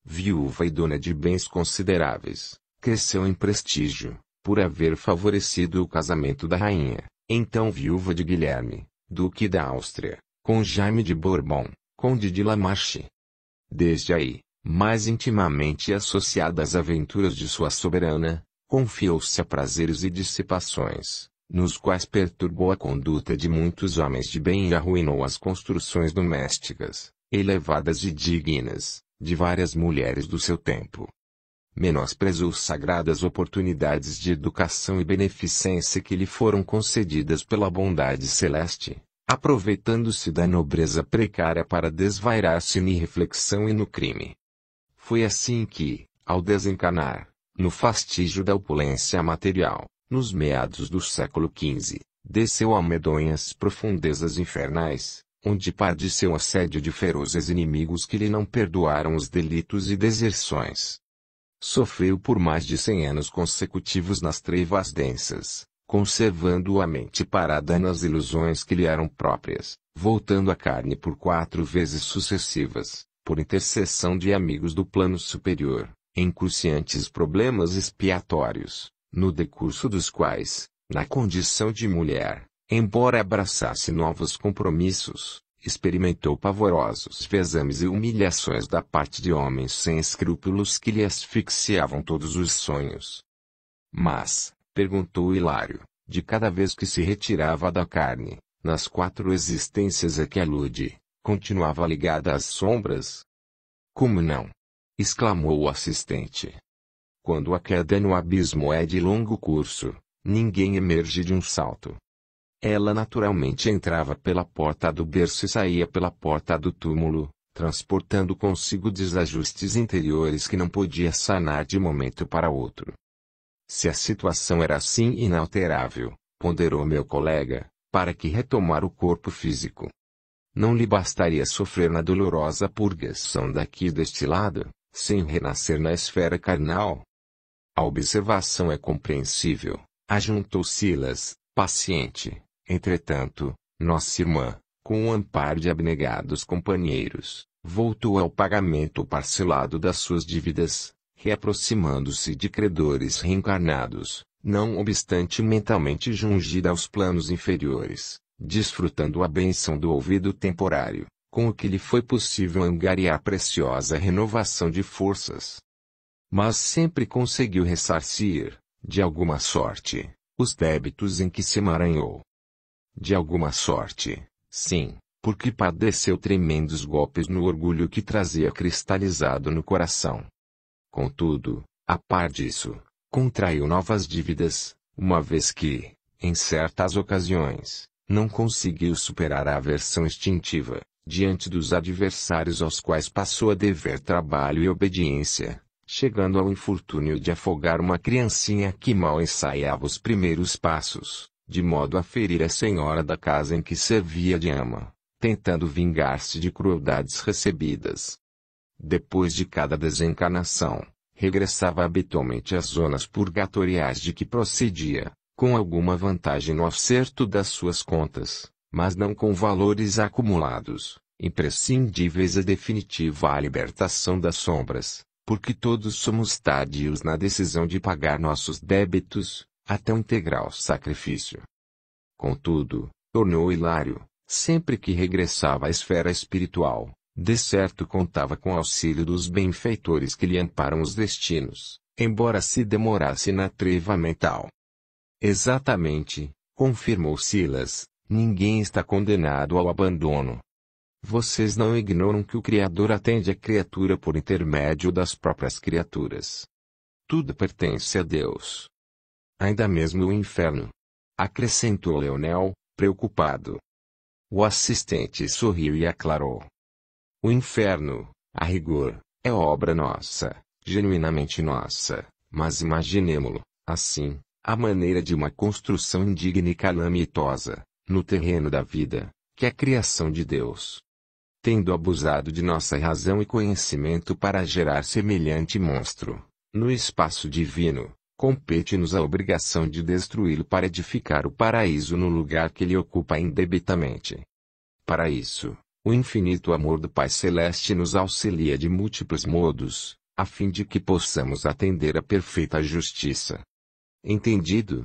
Viúva e dona de bens consideráveis, cresceu em prestígio, por haver favorecido o casamento da rainha, então viúva de Guilherme, duque da Áustria, com Jaime de Bourbon, conde de La Marche. Desde aí, mais intimamente associada às aventuras de sua soberana, confiou-se a prazeres e dissipações, nos quais perturbou a conduta de muitos homens de bem e arruinou as construções domésticas, elevadas e dignas, de várias mulheres do seu tempo menospreza as sagradas oportunidades de educação e beneficência que lhe foram concedidas pela bondade celeste, aproveitando-se da nobreza precária para desvairar-se na reflexão e no crime. Foi assim que, ao desencanar, no fastígio da opulência material, nos meados do século XV, desceu a medonhas profundezas infernais, onde padeceu assédio de ferozes inimigos que lhe não perdoaram os delitos e deserções Sofreu por mais de cem anos consecutivos nas trevas densas, conservando a mente parada nas ilusões que lhe eram próprias, voltando à carne por quatro vezes sucessivas, por intercessão de amigos do plano superior, em cruciantes problemas expiatórios, no decurso dos quais, na condição de mulher, embora abraçasse novos compromissos, experimentou pavorosos vexames e humilhações da parte de homens sem escrúpulos que lhe asfixiavam todos os sonhos. Mas, perguntou Hilário, de cada vez que se retirava da carne, nas quatro existências a que alude, continuava ligada às sombras? Como não? exclamou o assistente. Quando a queda no abismo é de longo curso, ninguém emerge de um salto. Ela naturalmente entrava pela porta do berço e saía pela porta do túmulo, transportando consigo desajustes interiores que não podia sanar de momento para outro. Se a situação era assim inalterável, ponderou meu colega, para que retomar o corpo físico? Não lhe bastaria sofrer na dolorosa purgação daqui deste lado, sem renascer na esfera carnal? A observação é compreensível, ajuntou Silas, paciente. Entretanto, nossa irmã, com o amparo de abnegados companheiros, voltou ao pagamento parcelado das suas dívidas, reaproximando-se de credores reencarnados, não obstante mentalmente jungida aos planos inferiores, desfrutando a benção do ouvido temporário, com o que lhe foi possível angariar preciosa renovação de forças. Mas sempre conseguiu ressarcir, de alguma sorte, os débitos em que se emaranhou, de alguma sorte, sim, porque padeceu tremendos golpes no orgulho que trazia cristalizado no coração. Contudo, a par disso, contraiu novas dívidas, uma vez que, em certas ocasiões, não conseguiu superar a aversão instintiva, diante dos adversários aos quais passou a dever trabalho e obediência, chegando ao infortúnio de afogar uma criancinha que mal ensaiava os primeiros passos, de modo a ferir a senhora da casa em que servia de ama, tentando vingar-se de crueldades recebidas. Depois de cada desencarnação, regressava habitualmente às zonas purgatoriais de que procedia, com alguma vantagem no acerto das suas contas, mas não com valores acumulados, imprescindíveis à definitiva libertação das sombras, porque todos somos tardios na decisão de pagar nossos débitos, até o integral sacrifício. Contudo, tornou Hilário, sempre que regressava à esfera espiritual, de certo contava com o auxílio dos benfeitores que lhe amparam os destinos, embora se demorasse na treva mental. Exatamente, confirmou Silas, ninguém está condenado ao abandono. Vocês não ignoram que o Criador atende a criatura por intermédio das próprias criaturas. Tudo pertence a Deus ainda mesmo o inferno. Acrescentou Leonel, preocupado. O assistente sorriu e aclarou. O inferno, a rigor, é obra nossa, genuinamente nossa, mas imaginemo-lo, assim, à maneira de uma construção indigna e calamitosa, no terreno da vida, que é a criação de Deus. Tendo abusado de nossa razão e conhecimento para gerar semelhante monstro, no espaço divino, compete-nos a obrigação de destruí-lo para edificar o paraíso no lugar que ele ocupa indebitamente. Para isso, o infinito amor do Pai Celeste nos auxilia de múltiplos modos, a fim de que possamos atender à perfeita justiça. Entendido?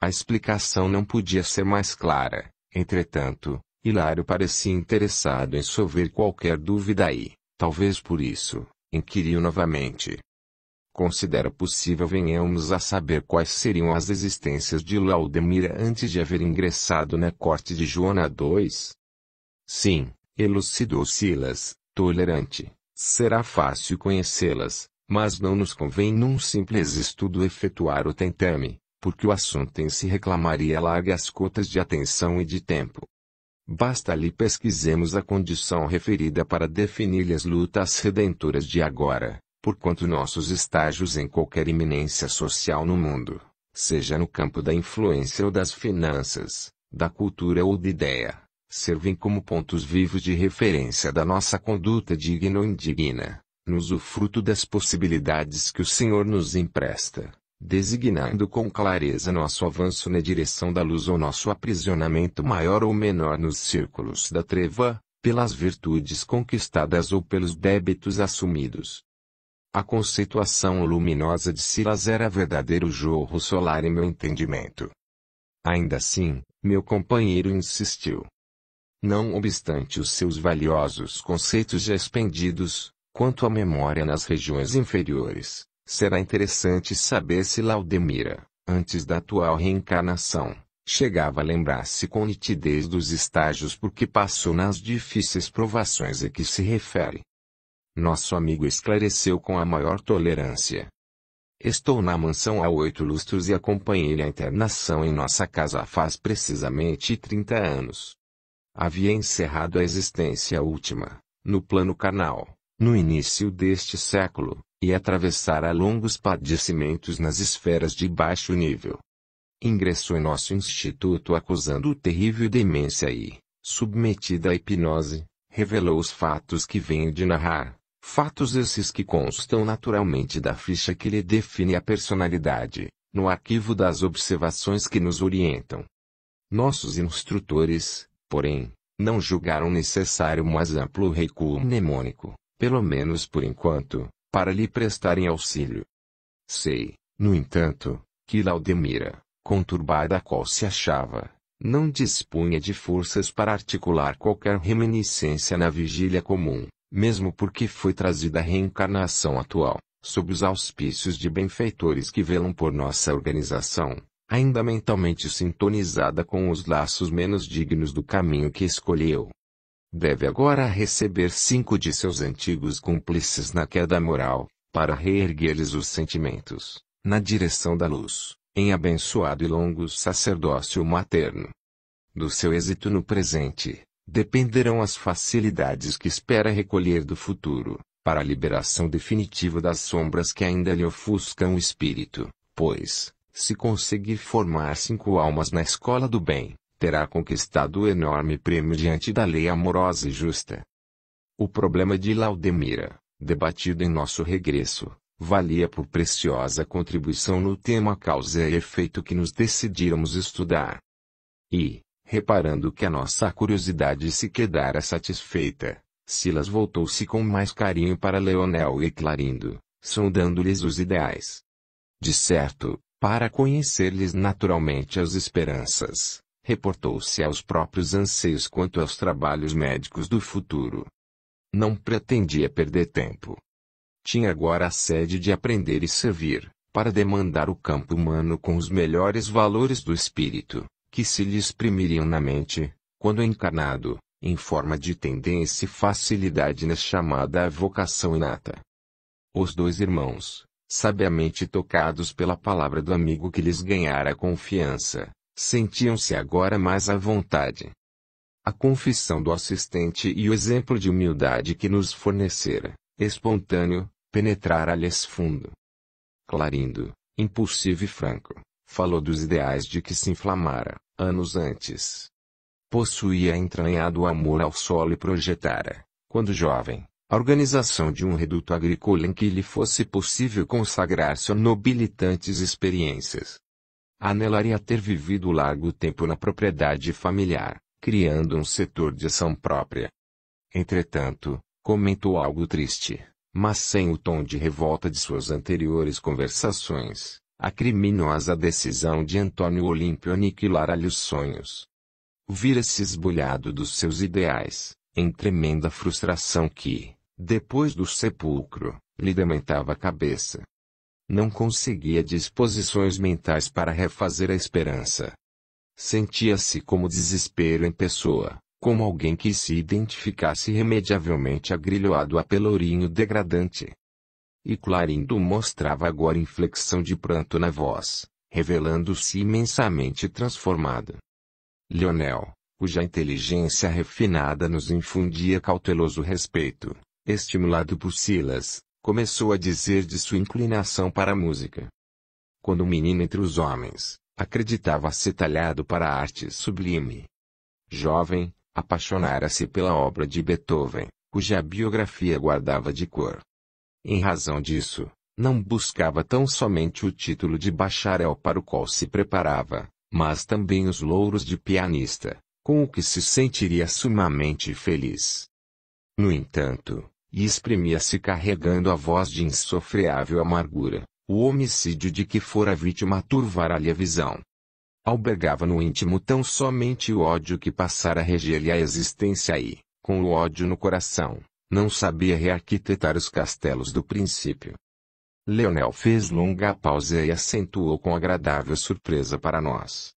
A explicação não podia ser mais clara, entretanto, Hilário parecia interessado em solver qualquer dúvida e, talvez por isso, inquiriu novamente considera possível venhamos a saber quais seriam as existências de Laudemira antes de haver ingressado na corte de Joana II? Sim, elucidou Silas, tolerante, será fácil conhecê-las, mas não nos convém num simples estudo efetuar o tentame, porque o assunto em si reclamaria largas cotas de atenção e de tempo. Basta lhe pesquisemos a condição referida para definir-lhe as lutas redentoras de agora, porquanto nossos estágios em qualquer iminência social no mundo, seja no campo da influência ou das finanças, da cultura ou da ideia, servem como pontos vivos de referência da nossa conduta digna ou indigna, no usufruto das possibilidades que o Senhor nos empresta, designando com clareza nosso avanço na direção da luz ou nosso aprisionamento maior ou menor nos círculos da treva, pelas virtudes conquistadas ou pelos débitos assumidos. A conceituação luminosa de Silas era verdadeiro jorro solar em meu entendimento. Ainda assim, meu companheiro insistiu. Não obstante os seus valiosos conceitos já expendidos, quanto à memória nas regiões inferiores, será interessante saber se Laudemira, antes da atual reencarnação, chegava a lembrar-se com nitidez dos estágios por que passou nas difíceis provações a que se refere. Nosso amigo esclareceu com a maior tolerância. Estou na mansão há oito lustros e acompanhei a internação em nossa casa faz precisamente 30 anos. Havia encerrado a existência última, no plano carnal, no início deste século, e atravessara longos padecimentos nas esferas de baixo nível. Ingressou em nosso instituto acusando terrível demência e, submetida à hipnose, revelou os fatos que venho de narrar, Fatos esses que constam naturalmente da ficha que lhe define a personalidade, no arquivo das observações que nos orientam. Nossos instrutores, porém, não julgaram necessário mais amplo recuo mnemônico, pelo menos por enquanto, para lhe prestarem auxílio. Sei, no entanto, que Laudemira, conturbada a qual se achava, não dispunha de forças para articular qualquer reminiscência na vigília comum mesmo porque foi trazida a reencarnação atual, sob os auspícios de benfeitores que velam por nossa organização, ainda mentalmente sintonizada com os laços menos dignos do caminho que escolheu. Deve agora receber cinco de seus antigos cúmplices na queda moral, para reerguer-lhes os sentimentos, na direção da luz, em abençoado e longo sacerdócio materno. Do seu êxito no presente, dependerão as facilidades que espera recolher do futuro, para a liberação definitiva das sombras que ainda lhe ofuscam o espírito, pois, se conseguir formar cinco almas na escola do bem, terá conquistado o enorme prêmio diante da lei amorosa e justa. O problema de Laudemira, debatido em nosso regresso, valia por preciosa contribuição no tema causa e efeito que nos decidíramos estudar. E, Reparando que a nossa curiosidade se quedara satisfeita, Silas voltou-se com mais carinho para Leonel e Clarindo, sondando-lhes os ideais. De certo, para conhecer-lhes naturalmente as esperanças, reportou-se aos próprios anseios quanto aos trabalhos médicos do futuro. Não pretendia perder tempo. Tinha agora a sede de aprender e servir, para demandar o campo humano com os melhores valores do espírito, que se lhe exprimiriam na mente, quando encarnado, em forma de tendência e facilidade na chamada vocação inata. Os dois irmãos, sabiamente tocados pela palavra do amigo que lhes ganhara confiança, sentiam-se agora mais à vontade. A confissão do assistente e o exemplo de humildade que nos fornecera, espontâneo, penetrara-lhes fundo. Clarindo, impulsivo e franco, Falou dos ideais de que se inflamara, anos antes. Possuía entranhado amor ao solo e projetara, quando jovem, a organização de um reduto agrícola em que lhe fosse possível consagrar-se a nobilitantes experiências. Anelaria ter vivido largo tempo na propriedade familiar, criando um setor de ação própria. Entretanto, comentou algo triste, mas sem o tom de revolta de suas anteriores conversações. A criminosa decisão de Antônio Olímpio aniquilara-lhe os sonhos. Vira-se esbulhado dos seus ideais, em tremenda frustração que, depois do sepulcro, lhe dementava a cabeça. Não conseguia disposições mentais para refazer a esperança. Sentia-se como desespero em pessoa, como alguém que se identificasse remediavelmente agrilhoado a pelourinho degradante. E Clarindo mostrava agora inflexão de pranto na voz, revelando-se imensamente transformada. Lionel, cuja inteligência refinada nos infundia cauteloso respeito, estimulado por Silas, começou a dizer de sua inclinação para a música. Quando um menino entre os homens, acreditava ser talhado para a arte sublime. Jovem, apaixonara-se pela obra de Beethoven, cuja biografia guardava de cor, em razão disso, não buscava tão somente o título de bacharel para o qual se preparava, mas também os louros de pianista, com o que se sentiria sumamente feliz. No entanto, exprimia-se carregando a voz de insofreável amargura, o homicídio de que fora vítima turvara-lhe a visão. Albergava no íntimo tão somente o ódio que passara a reger-lhe a existência e, com o ódio no coração, não sabia rearquitetar os castelos do princípio. Leonel fez longa pausa e acentuou com agradável surpresa para nós.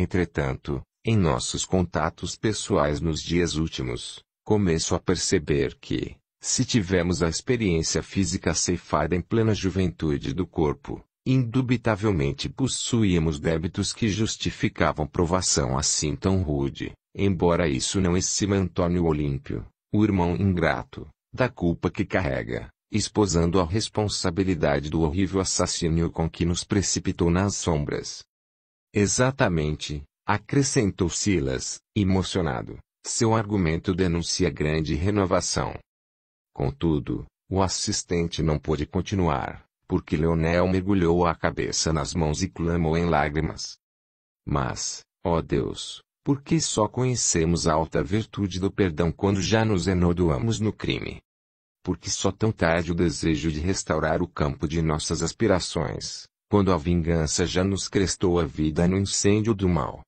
Entretanto, em nossos contatos pessoais nos dias últimos, começo a perceber que, se tivemos a experiência física ceifada em plena juventude do corpo, indubitavelmente possuíamos débitos que justificavam provação assim tão rude, embora isso não exima Antônio Olímpio, o irmão ingrato, da culpa que carrega, esposando a responsabilidade do horrível assassínio com que nos precipitou nas sombras. Exatamente, acrescentou Silas, emocionado. Seu argumento denuncia grande renovação. Contudo, o assistente não pôde continuar, porque Leonel mergulhou a cabeça nas mãos e clamou em lágrimas. Mas, ó Deus, por que só conhecemos a alta virtude do perdão quando já nos enodoamos no crime? Por que só tão tarde o desejo de restaurar o campo de nossas aspirações, quando a vingança já nos crestou a vida no incêndio do mal.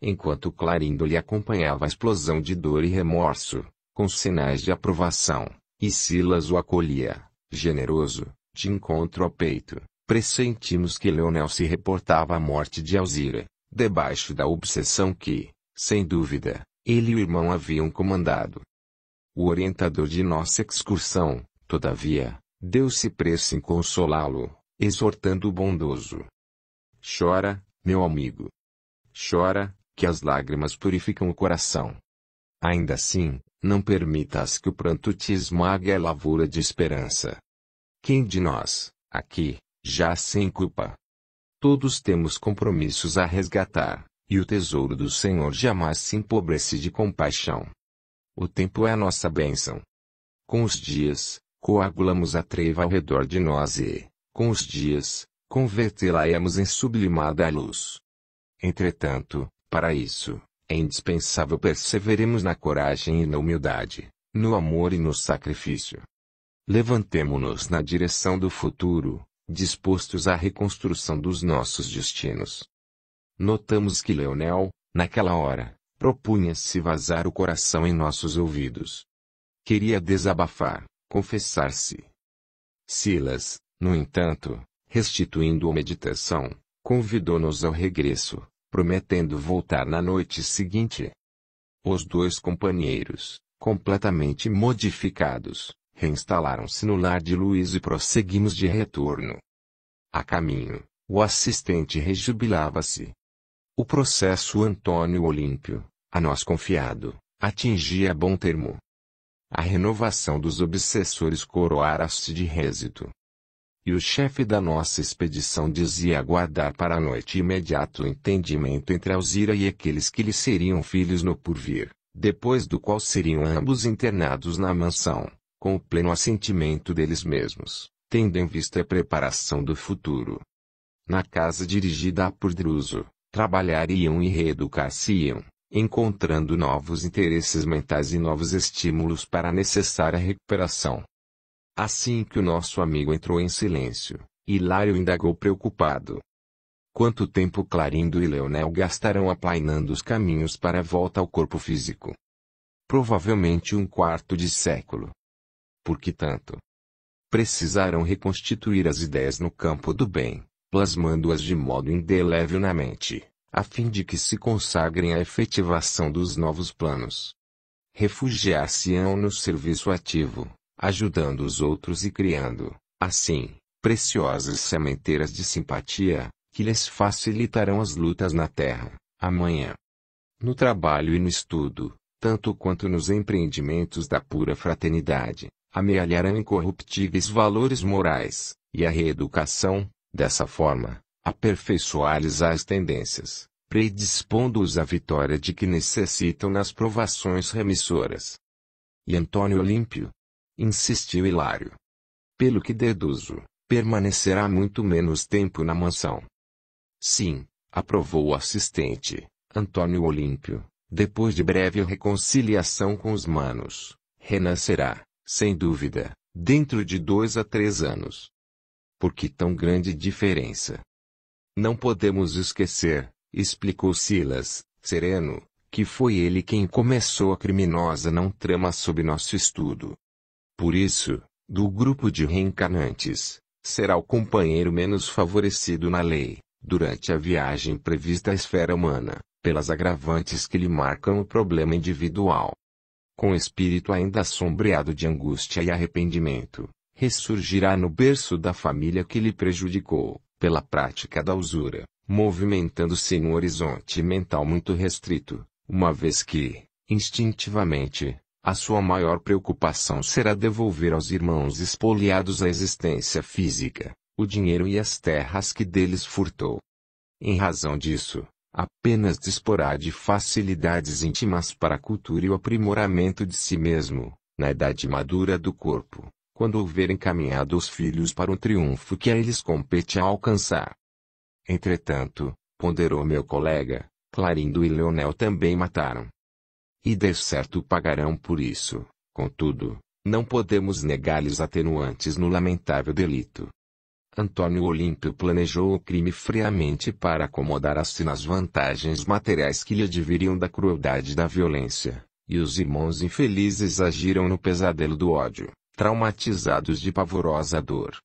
Enquanto Clarindo lhe acompanhava a explosão de dor e remorso, com sinais de aprovação, e Silas o acolhia, generoso, de encontro ao peito, pressentimos que Leonel se reportava à morte de Alzira, debaixo da obsessão que, sem dúvida, ele e o irmão haviam comandado. O orientador de nossa excursão, todavia, deu-se preço em consolá-lo, exortando o bondoso. Chora, meu amigo. Chora, que as lágrimas purificam o coração. Ainda assim, não permitas que o pranto te esmague a lavoura de esperança. Quem de nós, aqui, já sem culpa? Todos temos compromissos a resgatar, e o tesouro do Senhor jamais se empobrece de compaixão. O tempo é a nossa bênção. Com os dias, coagulamos a treva ao redor de nós e, com os dias, convertê-la-emos em sublimada luz. Entretanto, para isso, é indispensável perseveremos na coragem e na humildade, no amor e no sacrifício. Levantemo-nos na direção do futuro, dispostos à reconstrução dos nossos destinos. Notamos que Leonel, naquela hora, propunha-se vazar o coração em nossos ouvidos. Queria desabafar, confessar-se. Silas, no entanto, restituindo a meditação, convidou-nos ao regresso, prometendo voltar na noite seguinte. Os dois companheiros, completamente modificados, reinstalaram-se no lar de Luiz e prosseguimos de retorno. A caminho, o assistente rejubilava-se. O processo Antônio Olímpio, a nós confiado, atingia bom termo. A renovação dos obsessores coroara-se de êxito. E o chefe da nossa expedição dizia aguardar para a noite imediato entendimento entre Alzira e aqueles que lhe seriam filhos no porvir, depois do qual seriam ambos internados na mansão, com o pleno assentimento deles mesmos, tendo em vista a preparação do futuro. Na casa dirigida a Druso, trabalhariam e reeducar-se-iam, encontrando novos interesses mentais e novos estímulos para a necessária recuperação. Assim que o nosso amigo entrou em silêncio, Hilário indagou preocupado. Quanto tempo Clarindo e Leonel gastarão aplainando os caminhos para a volta ao corpo físico? Provavelmente um quarto de século. Por que tanto? Precisarão reconstituir as ideias no campo do bem, plasmando-as de modo indelével na mente, a fim de que se consagrem à efetivação dos novos planos. Refugiar-se-ão no serviço ativo, ajudando os outros e criando, assim, preciosas sementeiras de simpatia, que lhes facilitarão as lutas na terra, amanhã. No trabalho e no estudo, tanto quanto nos empreendimentos da pura fraternidade, amealharão incorruptíveis valores morais, e a reeducação, dessa forma, aperfeiçoar-lhes as tendências, predispondo-os à vitória de que necessitam nas provações remissoras. E Antônio Olímpio, insistiu Hilário. Pelo que deduzo, permanecerá muito menos tempo na mansão. Sim, aprovou o assistente, Antônio Olímpio. Depois de breve reconciliação com os manos, renascerá, sem dúvida, dentro de dois a três anos. Por que tão grande diferença? Não podemos esquecer, explicou Silas, sereno, que foi ele quem começou a criminosa não trama sob nosso estudo. Por isso, do grupo de reencarnantes, será o companheiro menos favorecido na lei, durante a viagem prevista à esfera humana, pelas agravantes que lhe marcam o problema individual. Com o espírito ainda assombreado de angústia e arrependimento, ressurgirá no berço da família que lhe prejudicou, pela prática da usura, movimentando-se num horizonte mental muito restrito, uma vez que, instintivamente, a sua maior preocupação será devolver aos irmãos espoliados a existência física, o dinheiro e as terras que deles furtou. Em razão disso, apenas disporá de facilidades íntimas para a cultura e o aprimoramento de si mesmo, na idade madura do corpo, quando houver encaminhado os filhos para o triunfo que a eles compete alcançar. Entretanto, ponderou meu colega, Clarindo e Leonel também mataram, e certo pagarão por isso. Contudo, não podemos negar-lhes atenuantes no lamentável delito. Antônio Olímpio planejou o crime friamente para acomodar se nas vantagens materiais que lhe adviriam da crueldade da violência, e os irmãos infelizes agiram no pesadelo do ódio, traumatizados de pavorosa dor.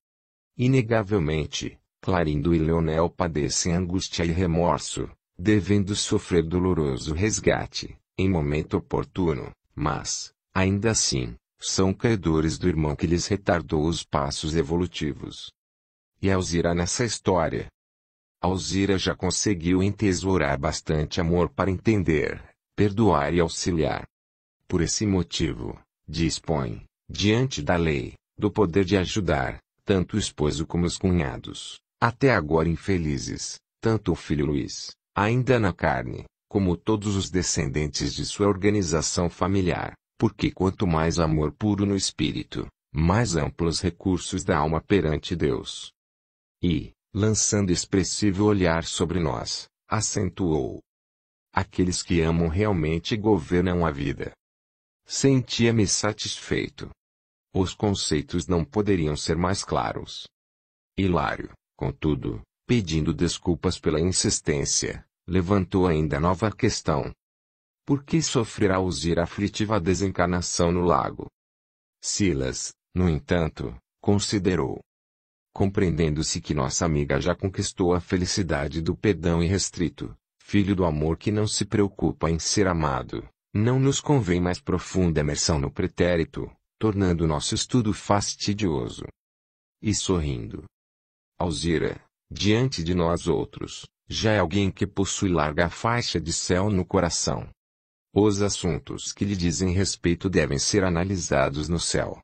Inegavelmente, Clarindo e Leonel padecem angústia e remorso, devendo sofrer doloroso resgate, em momento oportuno, mas, ainda assim, são credores do irmão que lhes retardou os passos evolutivos. E Alzira nessa história. Alzira já conseguiu entesourar bastante amor para entender, perdoar e auxiliar. Por esse motivo, dispõe, diante da lei, do poder de ajudar, tanto o esposo como os cunhados, até agora infelizes, tanto o filho Luiz, ainda na carne, como todos os descendentes de sua organização familiar, porque quanto mais amor puro no espírito, mais amplos recursos da alma perante Deus. E, lançando expressivo olhar sobre nós, acentuou: Aqueles que amam realmente governam a vida. Sentia-me satisfeito. Os conceitos não poderiam ser mais claros. Hilário, contudo, pedindo desculpas pela insistência, levantou ainda nova questão. Por que sofrerá Uzir aflitiva desencarnação no lago? Silas, no entanto, considerou. Compreendendo-se que nossa amiga já conquistou a felicidade do perdão irrestrito, filho do amor que não se preocupa em ser amado, não nos convém mais profunda imersão no pretérito, tornando nosso estudo fastidioso. E sorrindo. Alzira, diante de nós outros, já é alguém que possui larga faixa de céu no coração. Os assuntos que lhe dizem respeito devem ser analisados no céu.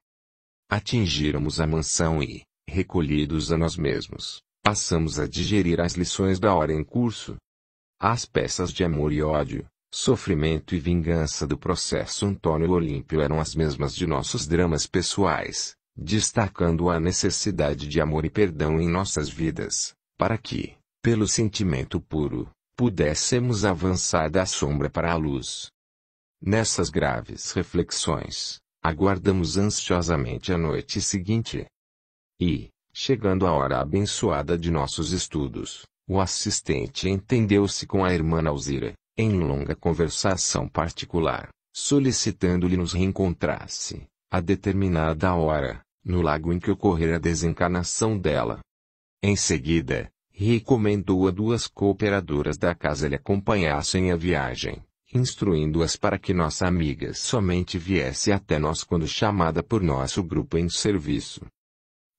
Atingirmos a mansão e, recolhidos a nós mesmos, passamos a digerir as lições da hora em curso. As peças de amor e ódio, sofrimento e vingança do processo Antônio Olímpio eram as mesmas de nossos dramas pessoais, destacando a necessidade de amor e perdão em nossas vidas, para que, pelo sentimento puro, pudéssemos avançar da sombra para a luz. Nessas graves reflexões, aguardamos ansiosamente a noite seguinte. E, chegando a hora abençoada de nossos estudos, o assistente entendeu-se com a irmã Alzira, em longa conversação particular, solicitando-lhe nos reencontrasse, a determinada hora, no lago em que ocorrera a desencarnação dela. Em seguida, recomendou a duas cooperadoras da casa lhe acompanhassem a viagem, instruindo-as para que nossa amiga somente viesse até nós quando chamada por nosso grupo em serviço.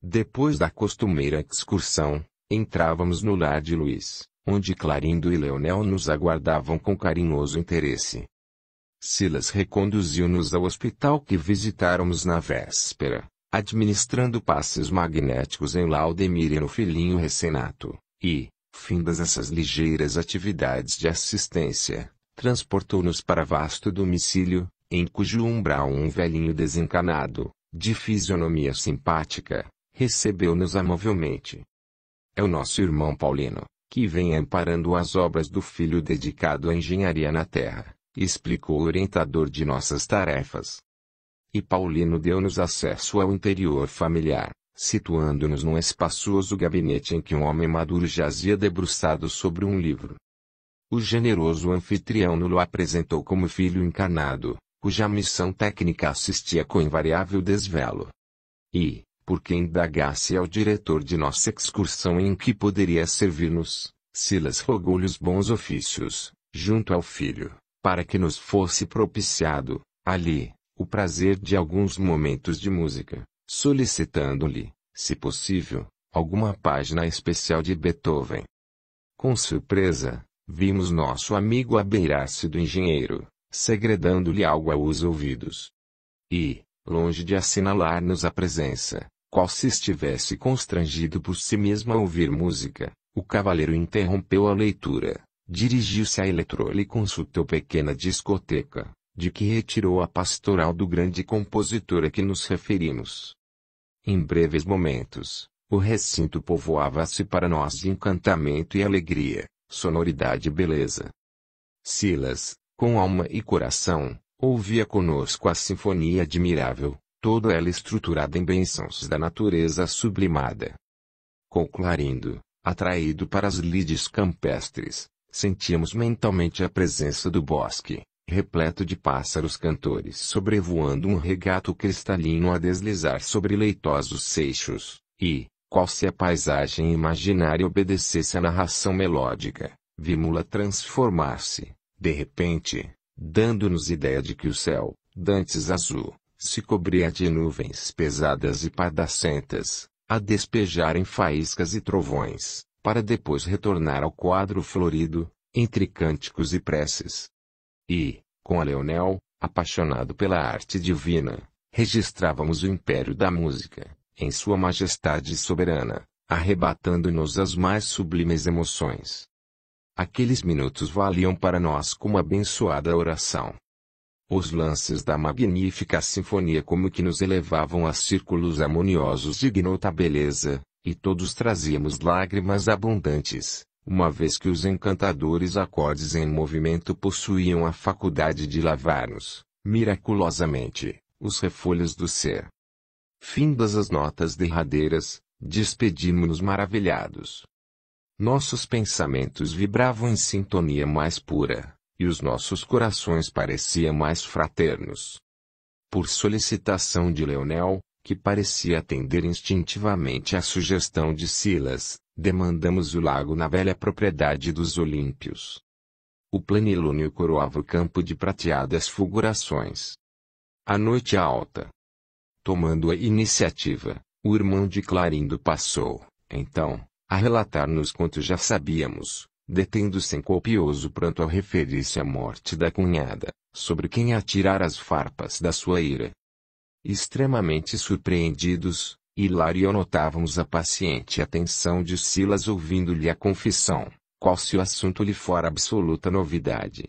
Depois da costumeira excursão, entrávamos no lar de Luiz, onde Clarindo e Leonel nos aguardavam com carinhoso interesse. Silas reconduziu-nos ao hospital que visitáramos na véspera, administrando passes magnéticos em Laudemir e no filhinho recém-nato e, findas essas ligeiras atividades de assistência, transportou-nos para vasto domicílio, em cujo umbral um velhinho desencanado, de fisionomia simpática, recebeu-nos amavelmente. É o nosso irmão Paulino, que vem amparando as obras do filho dedicado à engenharia na terra, explicou o orientador de nossas tarefas. E Paulino deu-nos acesso ao interior familiar, situando-nos num espaçoso gabinete em que um homem maduro jazia debruçado sobre um livro. O generoso anfitrião o apresentou como filho encarnado, cuja missão técnica assistia com invariável desvelo. E, porque indagasse ao é diretor de nossa excursão em que poderia servir-nos, Silas rogou-lhe os bons ofícios, junto ao filho, para que nos fosse propiciado, ali, o prazer de alguns momentos de música solicitando-lhe, se possível, alguma página especial de Beethoven. Com surpresa, vimos nosso amigo abeirar-se do engenheiro, segredando-lhe algo aos ouvidos. E, longe de assinalar-nos a presença, qual se estivesse constrangido por si mesmo a ouvir música, o cavaleiro interrompeu a leitura, dirigiu-se à eletrole e consultou pequena discoteca, de que retirou a pastoral do grande compositor a que nos referimos. Em breves momentos, o recinto povoava-se para nós de encantamento e alegria, sonoridade e beleza. Silas, com alma e coração, ouvia conosco a sinfonia admirável, toda ela estruturada em bênçãos da natureza sublimada. Com clarindo, atraído para as lides campestres, sentíamos mentalmente a presença do bosque, repleto de pássaros cantores sobrevoando um regato cristalino a deslizar sobre leitosos seixos, e, qual se a paisagem imaginária obedecesse à narração melódica, vimos-la transformar-se, de repente, dando-nos ideia de que o céu, dantes azul, se cobria de nuvens pesadas e pardacentas, a despejar em faíscas e trovões, para depois retornar ao quadro florido, entre cânticos e preces, e, com a Leonel, apaixonado pela arte divina, registrávamos o império da música, em sua majestade soberana, arrebatando-nos as mais sublimes emoções. Aqueles minutos valiam para nós como abençoada oração. Os lances da magnífica sinfonia como que nos elevavam a círculos harmoniosos de ignota beleza, e todos trazíamos lágrimas abundantes uma vez que os encantadores acordes em movimento possuíam a faculdade de lavar-nos, miraculosamente, os refolhos do ser. Findas as notas derradeiras, despedimo-nos maravilhados. Nossos pensamentos vibravam em sintonia mais pura, e os nossos corações pareciam mais fraternos. Por solicitação de Leonel, que parecia atender instintivamente à sugestão de Silas, demandamos o lago na velha propriedade dos Olímpios. O planilônio coroava o campo de prateadas fulgurações. A noite alta. Tomando a iniciativa, o irmão de Clarindo passou, então, a relatar-nos quanto já sabíamos, detendo-se em copioso pranto ao referir-se à morte da cunhada, sobre quem atirar as farpas da sua ira. Extremamente surpreendidos, Hilário notávamos a paciente atenção de Silas ouvindo-lhe a confissão, qual se o assunto lhe fora absoluta novidade.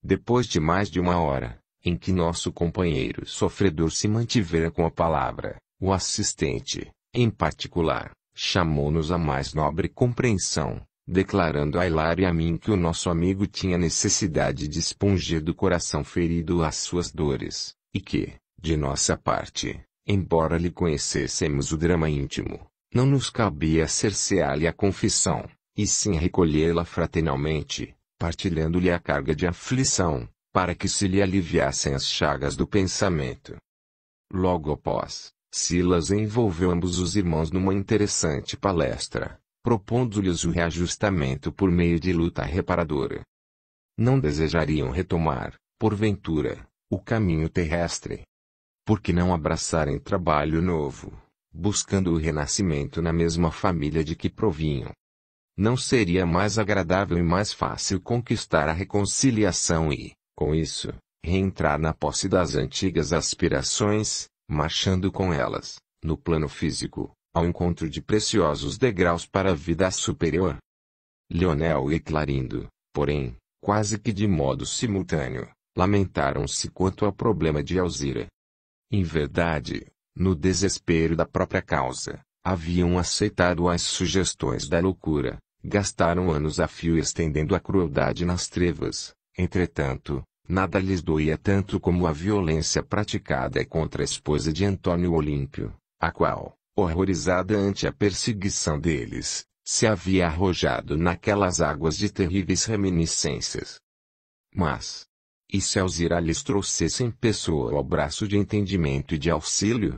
Depois de mais de uma hora, em que nosso companheiro sofredor se mantivera com a palavra, o assistente, em particular, chamou-nos a mais nobre compreensão, declarando a Hilário e a mim que o nosso amigo tinha necessidade de expungir do coração ferido as suas dores, e que, de nossa parte, embora lhe conhecêssemos o drama íntimo, não nos cabia cercear-lhe a confissão, e sim recolhê-la fraternalmente, partilhando-lhe a carga de aflição, para que se lhe aliviassem as chagas do pensamento. Logo após, Silas envolveu ambos os irmãos numa interessante palestra, propondo-lhes o reajustamento por meio de luta reparadora. Não desejariam retomar, porventura, o caminho terrestre, por que não abraçarem trabalho novo, buscando o renascimento na mesma família de que provinham? Não seria mais agradável e mais fácil conquistar a reconciliação e, com isso, reentrar na posse das antigas aspirações, marchando com elas, no plano físico, ao encontro de preciosos degraus para a vida superior? Leonel e Clarindo, porém, quase que de modo simultâneo, lamentaram-se quanto ao problema de Alzira. Em verdade, no desespero da própria causa, haviam aceitado as sugestões da loucura, gastaram anos a fio estendendo a crueldade nas trevas, entretanto, nada lhes doía tanto como a violência praticada contra a esposa de Antônio Olímpio, a qual, horrorizada ante a perseguição deles, se havia arrojado naquelas águas de terríveis reminiscências. Mas, e Celzira lhes trouxessem pessoa ao braço de entendimento e de auxílio?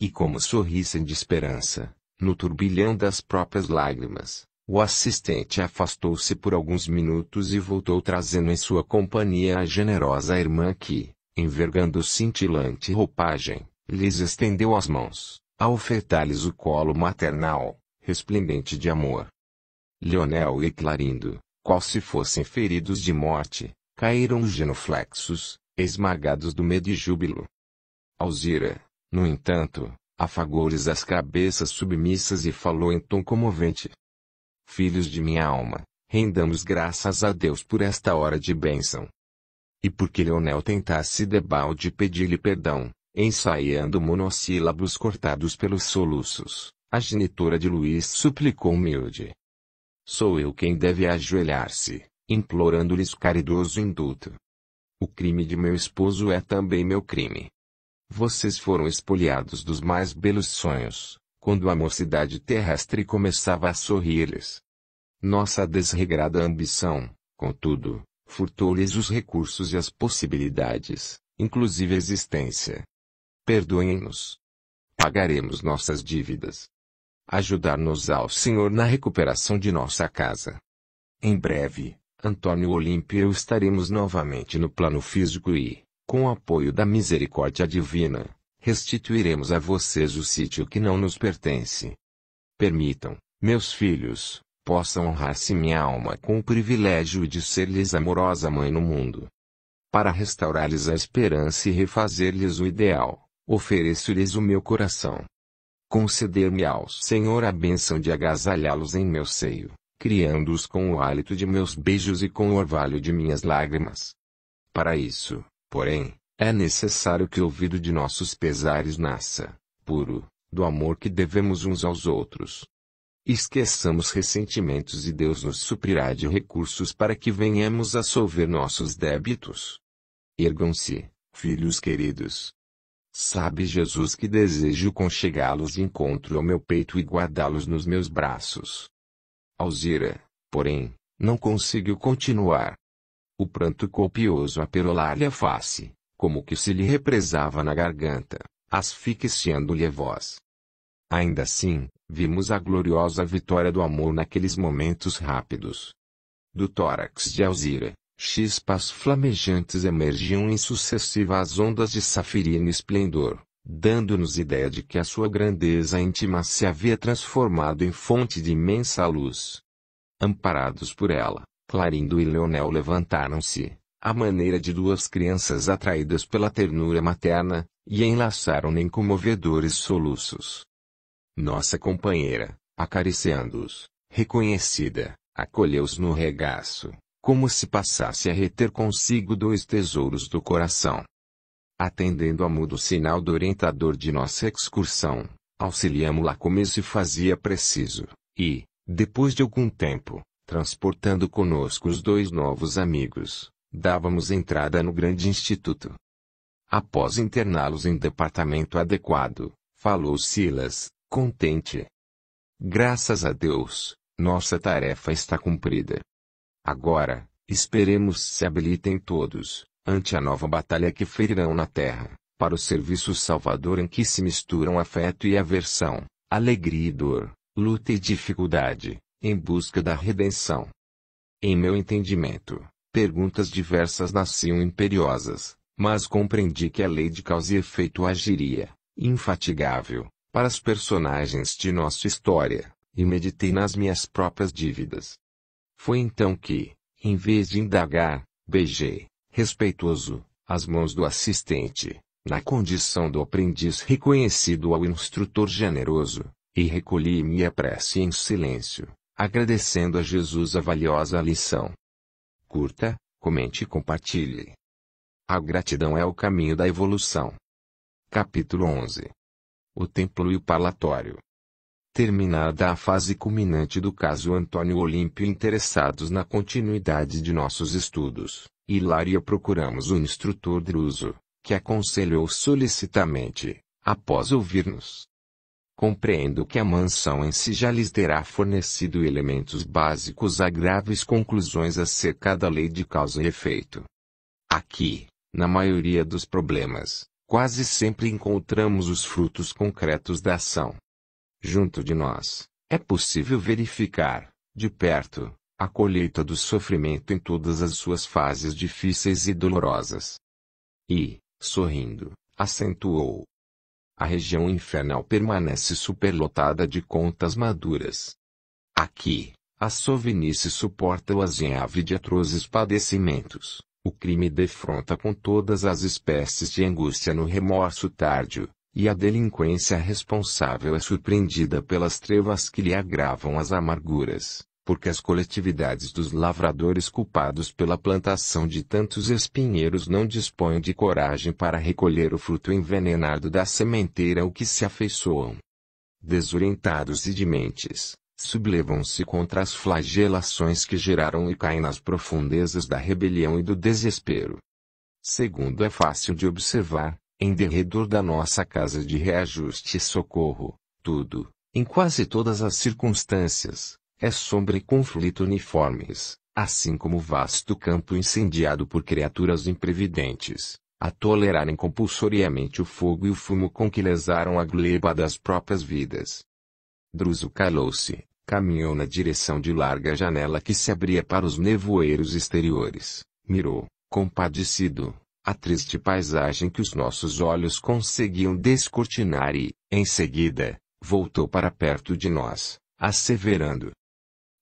E como sorrissem de esperança, no turbilhão das próprias lágrimas, o assistente afastou-se por alguns minutos e voltou trazendo em sua companhia a generosa irmã que, envergando cintilante roupagem, lhes estendeu as mãos, a ofertar-lhes o colo maternal, resplendente de amor. Leonel e Clarindo, qual se fossem feridos de morte, Caíram genuflexos, esmagados do medo e júbilo. Alzira, no entanto, afagou-lhes as cabeças submissas e falou em tom comovente. Filhos de minha alma, rendamos graças a Deus por esta hora de bênção. E porque Leonel tentasse debalde pedir-lhe perdão, ensaiando monossílabos cortados pelos soluços, a genitora de Luís suplicou humilde. Sou eu quem deve ajoelhar-se, implorando-lhes caridoso indulto. O crime de meu esposo é também meu crime. Vocês foram espoliados dos mais belos sonhos, quando a mocidade terrestre começava a sorrir-lhes. Nossa desregrada ambição, contudo, furtou-lhes os recursos e as possibilidades, inclusive a existência. Perdoem-nos. Pagaremos nossas dívidas. Ajudar-nos ao Senhor na recuperação de nossa casa. Em breve, Antônio Olímpio e eu estaremos novamente no plano físico e, com o apoio da misericórdia divina, restituiremos a vocês o sítio que não nos pertence. Permitam, meus filhos, possam honrar-se minha alma com o privilégio de ser-lhes amorosa mãe no mundo. Para restaurar-lhes a esperança e refazer-lhes o ideal, ofereço-lhes o meu coração. Conceder-me ao Senhor a bênção de agasalhá-los em meu seio, criando-os com o hálito de meus beijos e com o orvalho de minhas lágrimas. Para isso, porém, é necessário que o ouvido de nossos pesares nasça, puro, do amor que devemos uns aos outros. Esqueçamos ressentimentos e Deus nos suprirá de recursos para que venhamos a solver nossos débitos. Ergam-se, filhos queridos. Sabe Jesus que desejo conchegá-los de encontro ao meu peito e guardá-los nos meus braços. Alzira, porém, não conseguiu continuar. O pranto copioso aperolar-lhe a face, como que se lhe represava na garganta, asfixiando-lhe a voz. Ainda assim, vimos a gloriosa vitória do amor naqueles momentos rápidos. Do tórax de Alzira, chispas flamejantes emergiam em sucessivas ondas de safirino esplendor dando-nos ideia de que a sua grandeza íntima se havia transformado em fonte de imensa luz. Amparados por ela, Clarindo e Leonel levantaram-se, à maneira de duas crianças atraídas pela ternura materna, e enlaçaram-na em comovedores soluços. Nossa companheira, acariciando-os, reconhecida, acolheu-os no regaço, como se passasse a reter consigo dois tesouros do coração. Atendendo a mudo sinal do orientador de nossa excursão, auxiliamo-la como se fazia preciso, e, depois de algum tempo, transportando conosco os dois novos amigos, dávamos entrada no grande instituto. Após interná-los em departamento adequado, falou Silas, contente. Graças a Deus, nossa tarefa está cumprida. Agora, esperemos se habilitem todos, ante a nova batalha que ferirão na terra, para o serviço salvador em que se misturam afeto e aversão, alegria e dor, luta e dificuldade, em busca da redenção. Em meu entendimento, perguntas diversas nasciam imperiosas, mas compreendi que a lei de causa e efeito agiria, infatigável, para os personagens de nossa história, e meditei nas minhas próprias dívidas. Foi então que, em vez de indagar, beijei, respeitoso, às mãos do assistente, na condição do aprendiz reconhecido ao instrutor generoso, e recolhi minha prece em silêncio, agradecendo a Jesus a valiosa lição. Curta, comente e compartilhe. A gratidão é o caminho da evolução. Capítulo 11 O Templo e o Palatório Terminada a fase culminante do caso Antônio Olímpio interessados na continuidade de nossos estudos, Hilário e procuramos o instrutor Druso, que aconselhou solicitamente, após ouvir-nos. Compreendo que a mansão em si já lhes terá fornecido elementos básicos a graves conclusões acerca da lei de causa e efeito. Aqui, na maioria dos problemas, quase sempre encontramos os frutos concretos da ação. Junto de nós, é possível verificar, de perto, a colheita do sofrimento em todas as suas fases difíceis e dolorosas. E, sorrindo, acentuou. A região infernal permanece superlotada de contas maduras. Aqui, a sovinice suporta o azinhave de atrozes padecimentos. O crime defronta com todas as espécies de angústia no remorso tardio, e a delinquência responsável é surpreendida pelas trevas que lhe agravam as amarguras porque as coletividades dos lavradores culpados pela plantação de tantos espinheiros não dispõem de coragem para recolher o fruto envenenado da sementeira o que se afeiçoam. Desorientados e dementes, sublevam-se contra as flagelações que geraram e caem nas profundezas da rebelião e do desespero. Segundo é fácil de observar, em derredor da nossa casa de reajuste e socorro, tudo, em quase todas as circunstâncias, é sombra e conflito uniformes, assim como vasto campo incendiado por criaturas imprevidentes, a tolerarem compulsoriamente o fogo e o fumo com que lesaram a gleba das próprias vidas. Druso calou-se, caminhou na direção de larga janela que se abria para os nevoeiros exteriores, mirou, compadecido, a triste paisagem que os nossos olhos conseguiam descortinar e, em seguida, voltou para perto de nós, asseverando: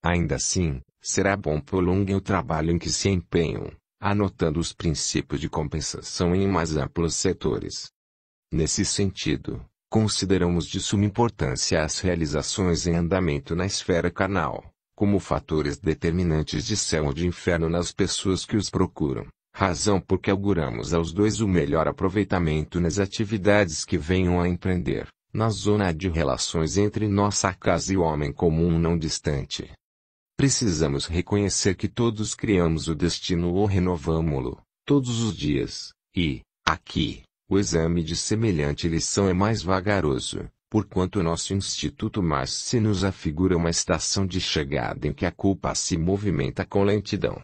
Ainda assim, será bom prolonguem o trabalho em que se empenham, anotando os princípios de compensação em mais amplos setores. Nesse sentido, consideramos de suma importância as realizações em andamento na esfera canal, como fatores determinantes de céu ou de inferno nas pessoas que os procuram, razão por que auguramos aos dois o melhor aproveitamento nas atividades que venham a empreender, na zona de relações entre nossa casa e o homem comum não distante. Precisamos reconhecer que todos criamos o destino ou renovámo lo todos os dias, e, aqui, o exame de semelhante lição é mais vagaroso, porquanto nosso instituto mais se nos afigura uma estação de chegada em que a culpa se movimenta com lentidão.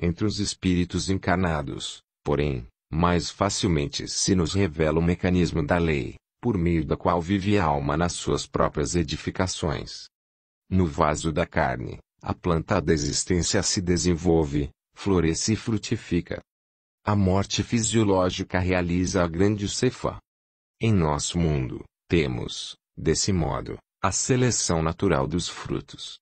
Entre os espíritos encarnados, porém, mais facilmente se nos revela o mecanismo da lei, por meio da qual vive a alma nas suas próprias edificações. No vaso da carne, a planta da existência se desenvolve, floresce e frutifica. A morte fisiológica realiza a grande cefa. Em nosso mundo, temos, desse modo, a seleção natural dos frutos.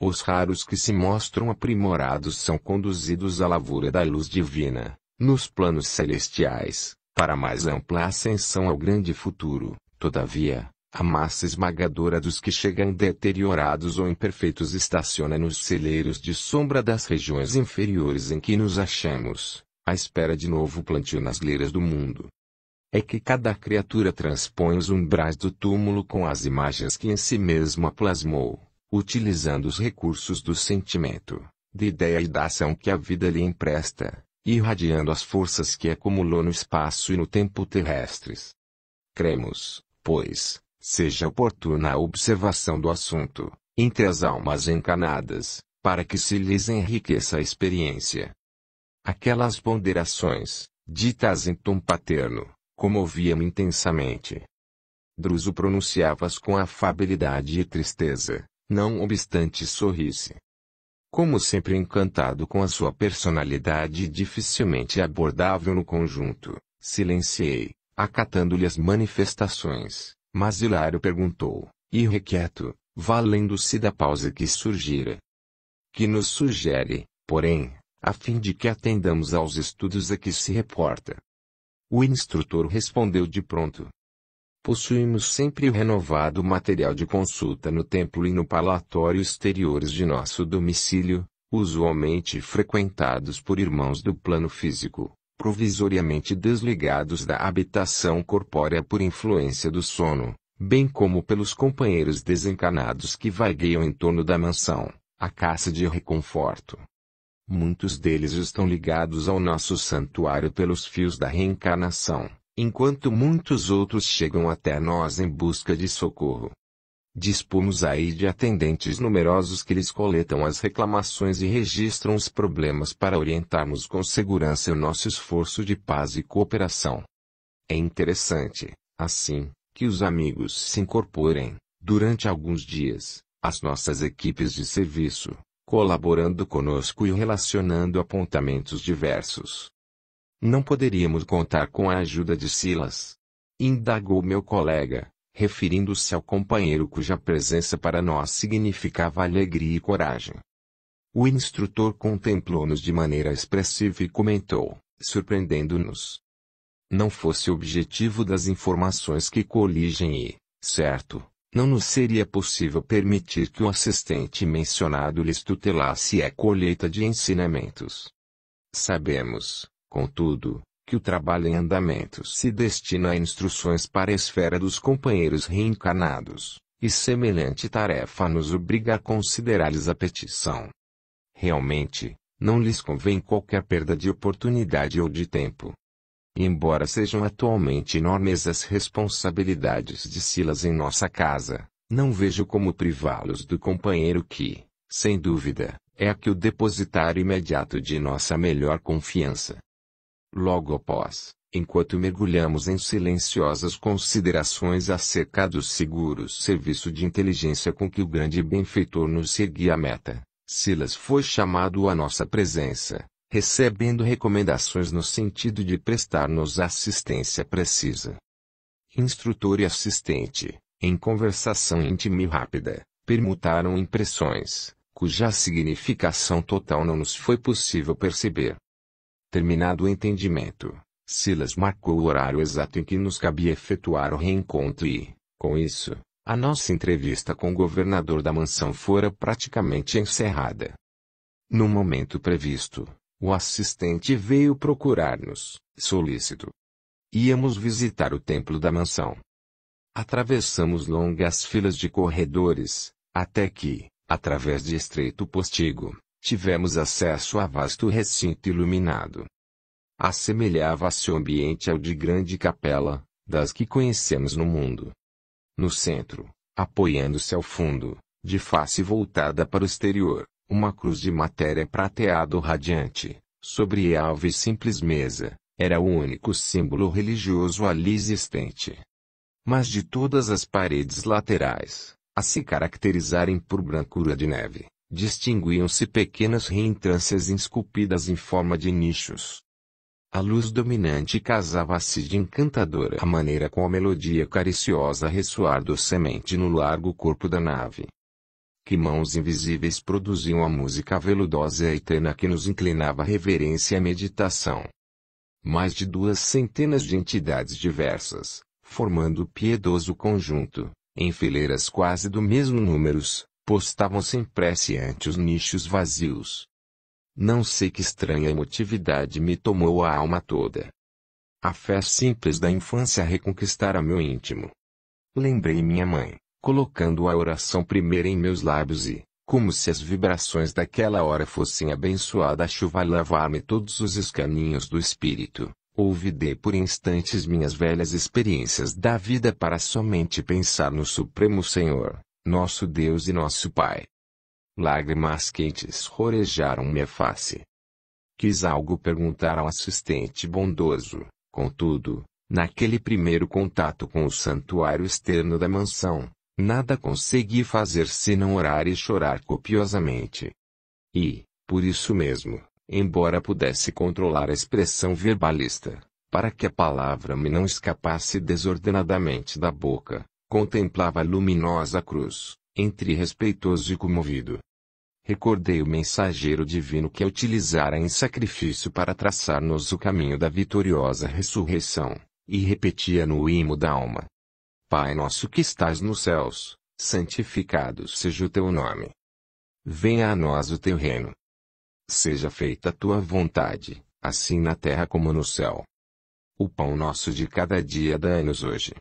Os raros que se mostram aprimorados são conduzidos à lavoura da luz divina, nos planos celestiais, para mais ampla ascensão ao grande futuro. Todavia, a massa esmagadora dos que chegam deteriorados ou imperfeitos estaciona nos celeiros de sombra das regiões inferiores em que nos achamos, à espera de novo plantio nas leiras do mundo. É que cada criatura transpõe os umbrais do túmulo com as imagens que em si mesma plasmou, utilizando os recursos do sentimento, da ideia e da ação que a vida lhe empresta, irradiando as forças que acumulou no espaço e no tempo terrestres. Cremos, pois, seja oportuna a observação do assunto, entre as almas encanadas, para que se lhes enriqueça a experiência. Aquelas ponderações, ditas em tom paterno, comoviam me intensamente. Druso pronunciava-as com afabilidade e tristeza, não obstante sorrisse. Como sempre encantado com a sua personalidade dificilmente abordável no conjunto, silenciei, acatando-lhe as manifestações, mas Hilário perguntou, irrequieto, valendo-se da pausa que surgira. Que nos sugere, porém, a fim de que atendamos aos estudos a que se reporta. O instrutor respondeu de pronto. Possuímos sempre renovado material de consulta no templo e no palatório exteriores de nosso domicílio, usualmente frequentados por irmãos do plano físico provisoriamente desligados da habitação corpórea por influência do sono, bem como pelos companheiros desencarnados que vagueiam em torno da mansão, a caça de reconforto. Muitos deles estão ligados ao nosso santuário pelos fios da reencarnação, enquanto muitos outros chegam até nós em busca de socorro. Dispomos aí de atendentes numerosos que lhes coletam as reclamações e registram os problemas para orientarmos com segurança o nosso esforço de paz e cooperação. É interessante, assim, que os amigos se incorporem, durante alguns dias, às nossas equipes de serviço, colaborando conosco e relacionando apontamentos diversos. Não poderíamos contar com a ajuda de Silas? Indagou meu colega referindo-se ao companheiro cuja presença para nós significava alegria e coragem. O instrutor contemplou-nos de maneira expressiva e comentou, surpreendendo-nos. Não fosse o objetivo das informações que coligem e, certo, não nos seria possível permitir que o assistente mencionado lhes tutelasse a colheita de ensinamentos. Sabemos, contudo, que o trabalho em andamento se destina a instruções para a esfera dos companheiros reencarnados, e semelhante tarefa nos obriga a considerar-lhes a petição. Realmente, não lhes convém qualquer perda de oportunidade ou de tempo. Embora sejam atualmente enormes as responsabilidades de Silas em nossa casa, não vejo como privá-los do companheiro que, sem dúvida, é aqui o depositário imediato de nossa melhor confiança. Logo após, enquanto mergulhamos em silenciosas considerações acerca do seguro serviço de inteligência com que o grande benfeitor nos seguia a meta, Silas foi chamado à nossa presença, recebendo recomendações no sentido de prestar-nos assistência precisa. Instrutor e assistente, em conversação íntima e rápida, permutaram impressões, cuja significação total não nos foi possível perceber. Terminado o entendimento, Silas marcou o horário exato em que nos cabia efetuar o reencontro e, com isso, a nossa entrevista com o governador da mansão fora praticamente encerrada. No momento previsto, o assistente veio procurar-nos, solícito. Íamos visitar o templo da mansão. Atravessamos longas filas de corredores, até que, através de estreito postigo, tivemos acesso a vasto recinto iluminado. Assemelhava-se o ambiente ao de grande capela, das que conhecemos no mundo. No centro, apoiando-se ao fundo, de face voltada para o exterior, uma cruz de matéria prateado radiante, sobre alve alva e simples mesa, era o único símbolo religioso ali existente. Mas de todas as paredes laterais, a se caracterizarem por brancura de neve, distinguiam-se pequenas reentrâncias esculpidas em forma de nichos. A luz dominante casava-se de encantadora a maneira com a melodia cariciosa ressoar docemente no largo corpo da nave. Que mãos invisíveis produziam a música veludosa e eterna que nos inclinava à reverência e à meditação. Mais de duas centenas de entidades diversas, formando o piedoso conjunto, em fileiras quase do mesmo números, postavam sem prece ante os nichos vazios. Não sei que estranha emotividade me tomou a alma toda. A fé simples da infância reconquistara meu íntimo. Lembrei minha mãe, colocando a oração primeira em meus lábios e, como se as vibrações daquela hora fossem abençoada a chuva lavar-me todos os escaninhos do espírito, ouvidei por instantes minhas velhas experiências da vida para somente pensar no Supremo Senhor, nosso Deus e nosso Pai. Lágrimas quentes rorejaram minha face. Quis algo perguntar ao assistente bondoso, contudo, naquele primeiro contato com o santuário externo da mansão, nada consegui fazer senão orar e chorar copiosamente. E, por isso mesmo, embora pudesse controlar a expressão verbalista, para que a palavra me não escapasse desordenadamente da boca, Contemplava a luminosa cruz, entre respeitoso e comovido. Recordei o mensageiro divino que a utilizara em sacrifício para traçar-nos o caminho da vitoriosa ressurreição, e repetia no imo da alma: Pai nosso que estás nos céus, santificado seja o teu nome. Venha a nós o teu reino. Seja feita a tua vontade, assim na terra como no céu. O pão nosso de cada dia dá nos hoje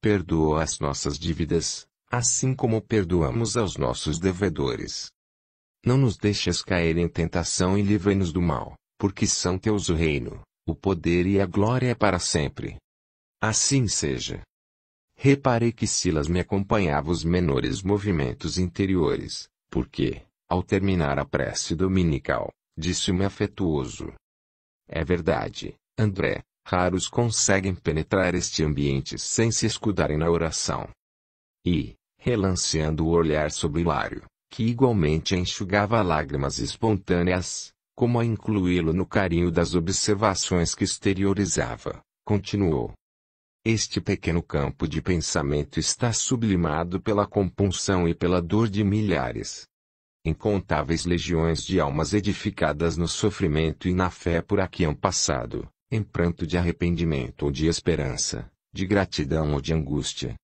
perdoa as nossas dívidas, assim como perdoamos aos nossos devedores. Não nos deixes cair em tentação e livra-nos do mal, porque são teus o reino, o poder e a glória para sempre. Assim seja. Reparei que Silas me acompanhava os menores movimentos interiores, porque, ao terminar a prece dominical, disse-me afetuoso. É verdade, André, Raros conseguem penetrar este ambiente sem se escudarem na oração. E, relanceando o olhar sobre Hilário, que igualmente enxugava lágrimas espontâneas, como a incluí-lo no carinho das observações que exteriorizava, continuou. Este pequeno campo de pensamento está sublimado pela compunção e pela dor de milhares. Incontáveis legiões de almas edificadas no sofrimento e na fé por aqui han passado, em pranto de arrependimento ou de esperança, de gratidão ou de angústia.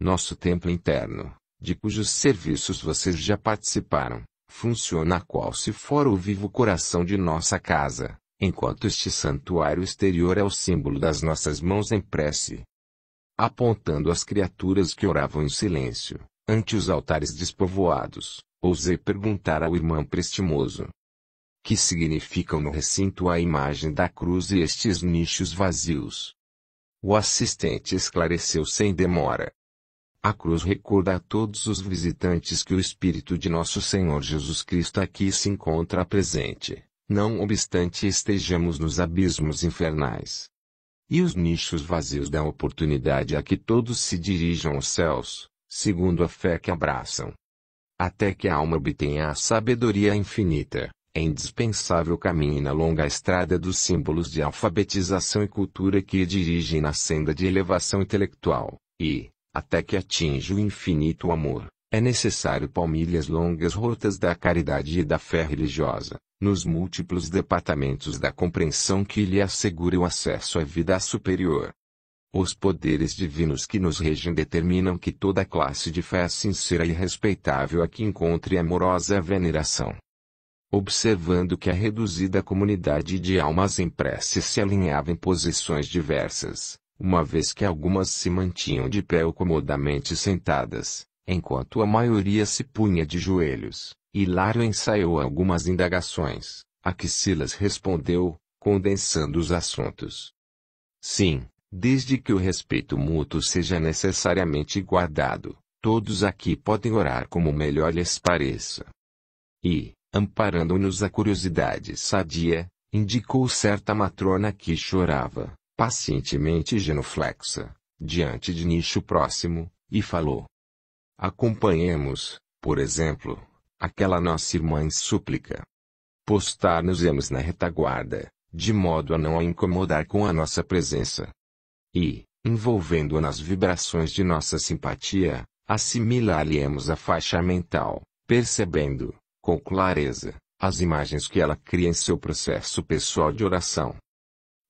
Nosso templo interno, de cujos serviços vocês já participaram, funciona qual se for o vivo coração de nossa casa, enquanto este santuário exterior é o símbolo das nossas mãos em prece. Apontando as criaturas que oravam em silêncio, ante os altares despovoados, ousei perguntar ao irmão prestimoso, que significam no recinto a imagem da cruz e estes nichos vazios. O assistente esclareceu sem demora. A cruz recorda a todos os visitantes que o Espírito de Nosso Senhor Jesus Cristo aqui se encontra presente, não obstante estejamos nos abismos infernais. E os nichos vazios dão oportunidade a que todos se dirijam aos céus, segundo a fé que abraçam. Até que a alma obtenha a sabedoria infinita. É indispensável caminhar na longa estrada dos símbolos de alfabetização e cultura que dirigem na senda de elevação intelectual, e, até que atinja o infinito amor, é necessário palmilhas as longas rotas da caridade e da fé religiosa, nos múltiplos departamentos da compreensão que lhe assegure o acesso à vida superior. Os poderes divinos que nos regem determinam que toda classe de fé sincera e respeitável aqui encontre amorosa veneração, observando que a reduzida comunidade de almas em prece se alinhava em posições diversas, uma vez que algumas se mantinham de pé ou comodamente sentadas, enquanto a maioria se punha de joelhos. Hilário ensaiou algumas indagações, a que Silas respondeu, condensando os assuntos. Sim, desde que o respeito mútuo seja necessariamente guardado, todos aqui podem orar como melhor lhes pareça. E, amparando-nos a curiosidade sadia, indicou certa matrona que chorava, pacientemente genuflexa, diante de nicho próximo, e falou. Acompanhemos, por exemplo, aquela nossa irmã em súplica. Postar-nos-emos na retaguarda, de modo a não a incomodar com a nossa presença. E, envolvendo-a nas vibrações de nossa simpatia, assimilar-lhe-emos a faixa mental, percebendo, com clareza as imagens que ela cria em seu processo pessoal de oração.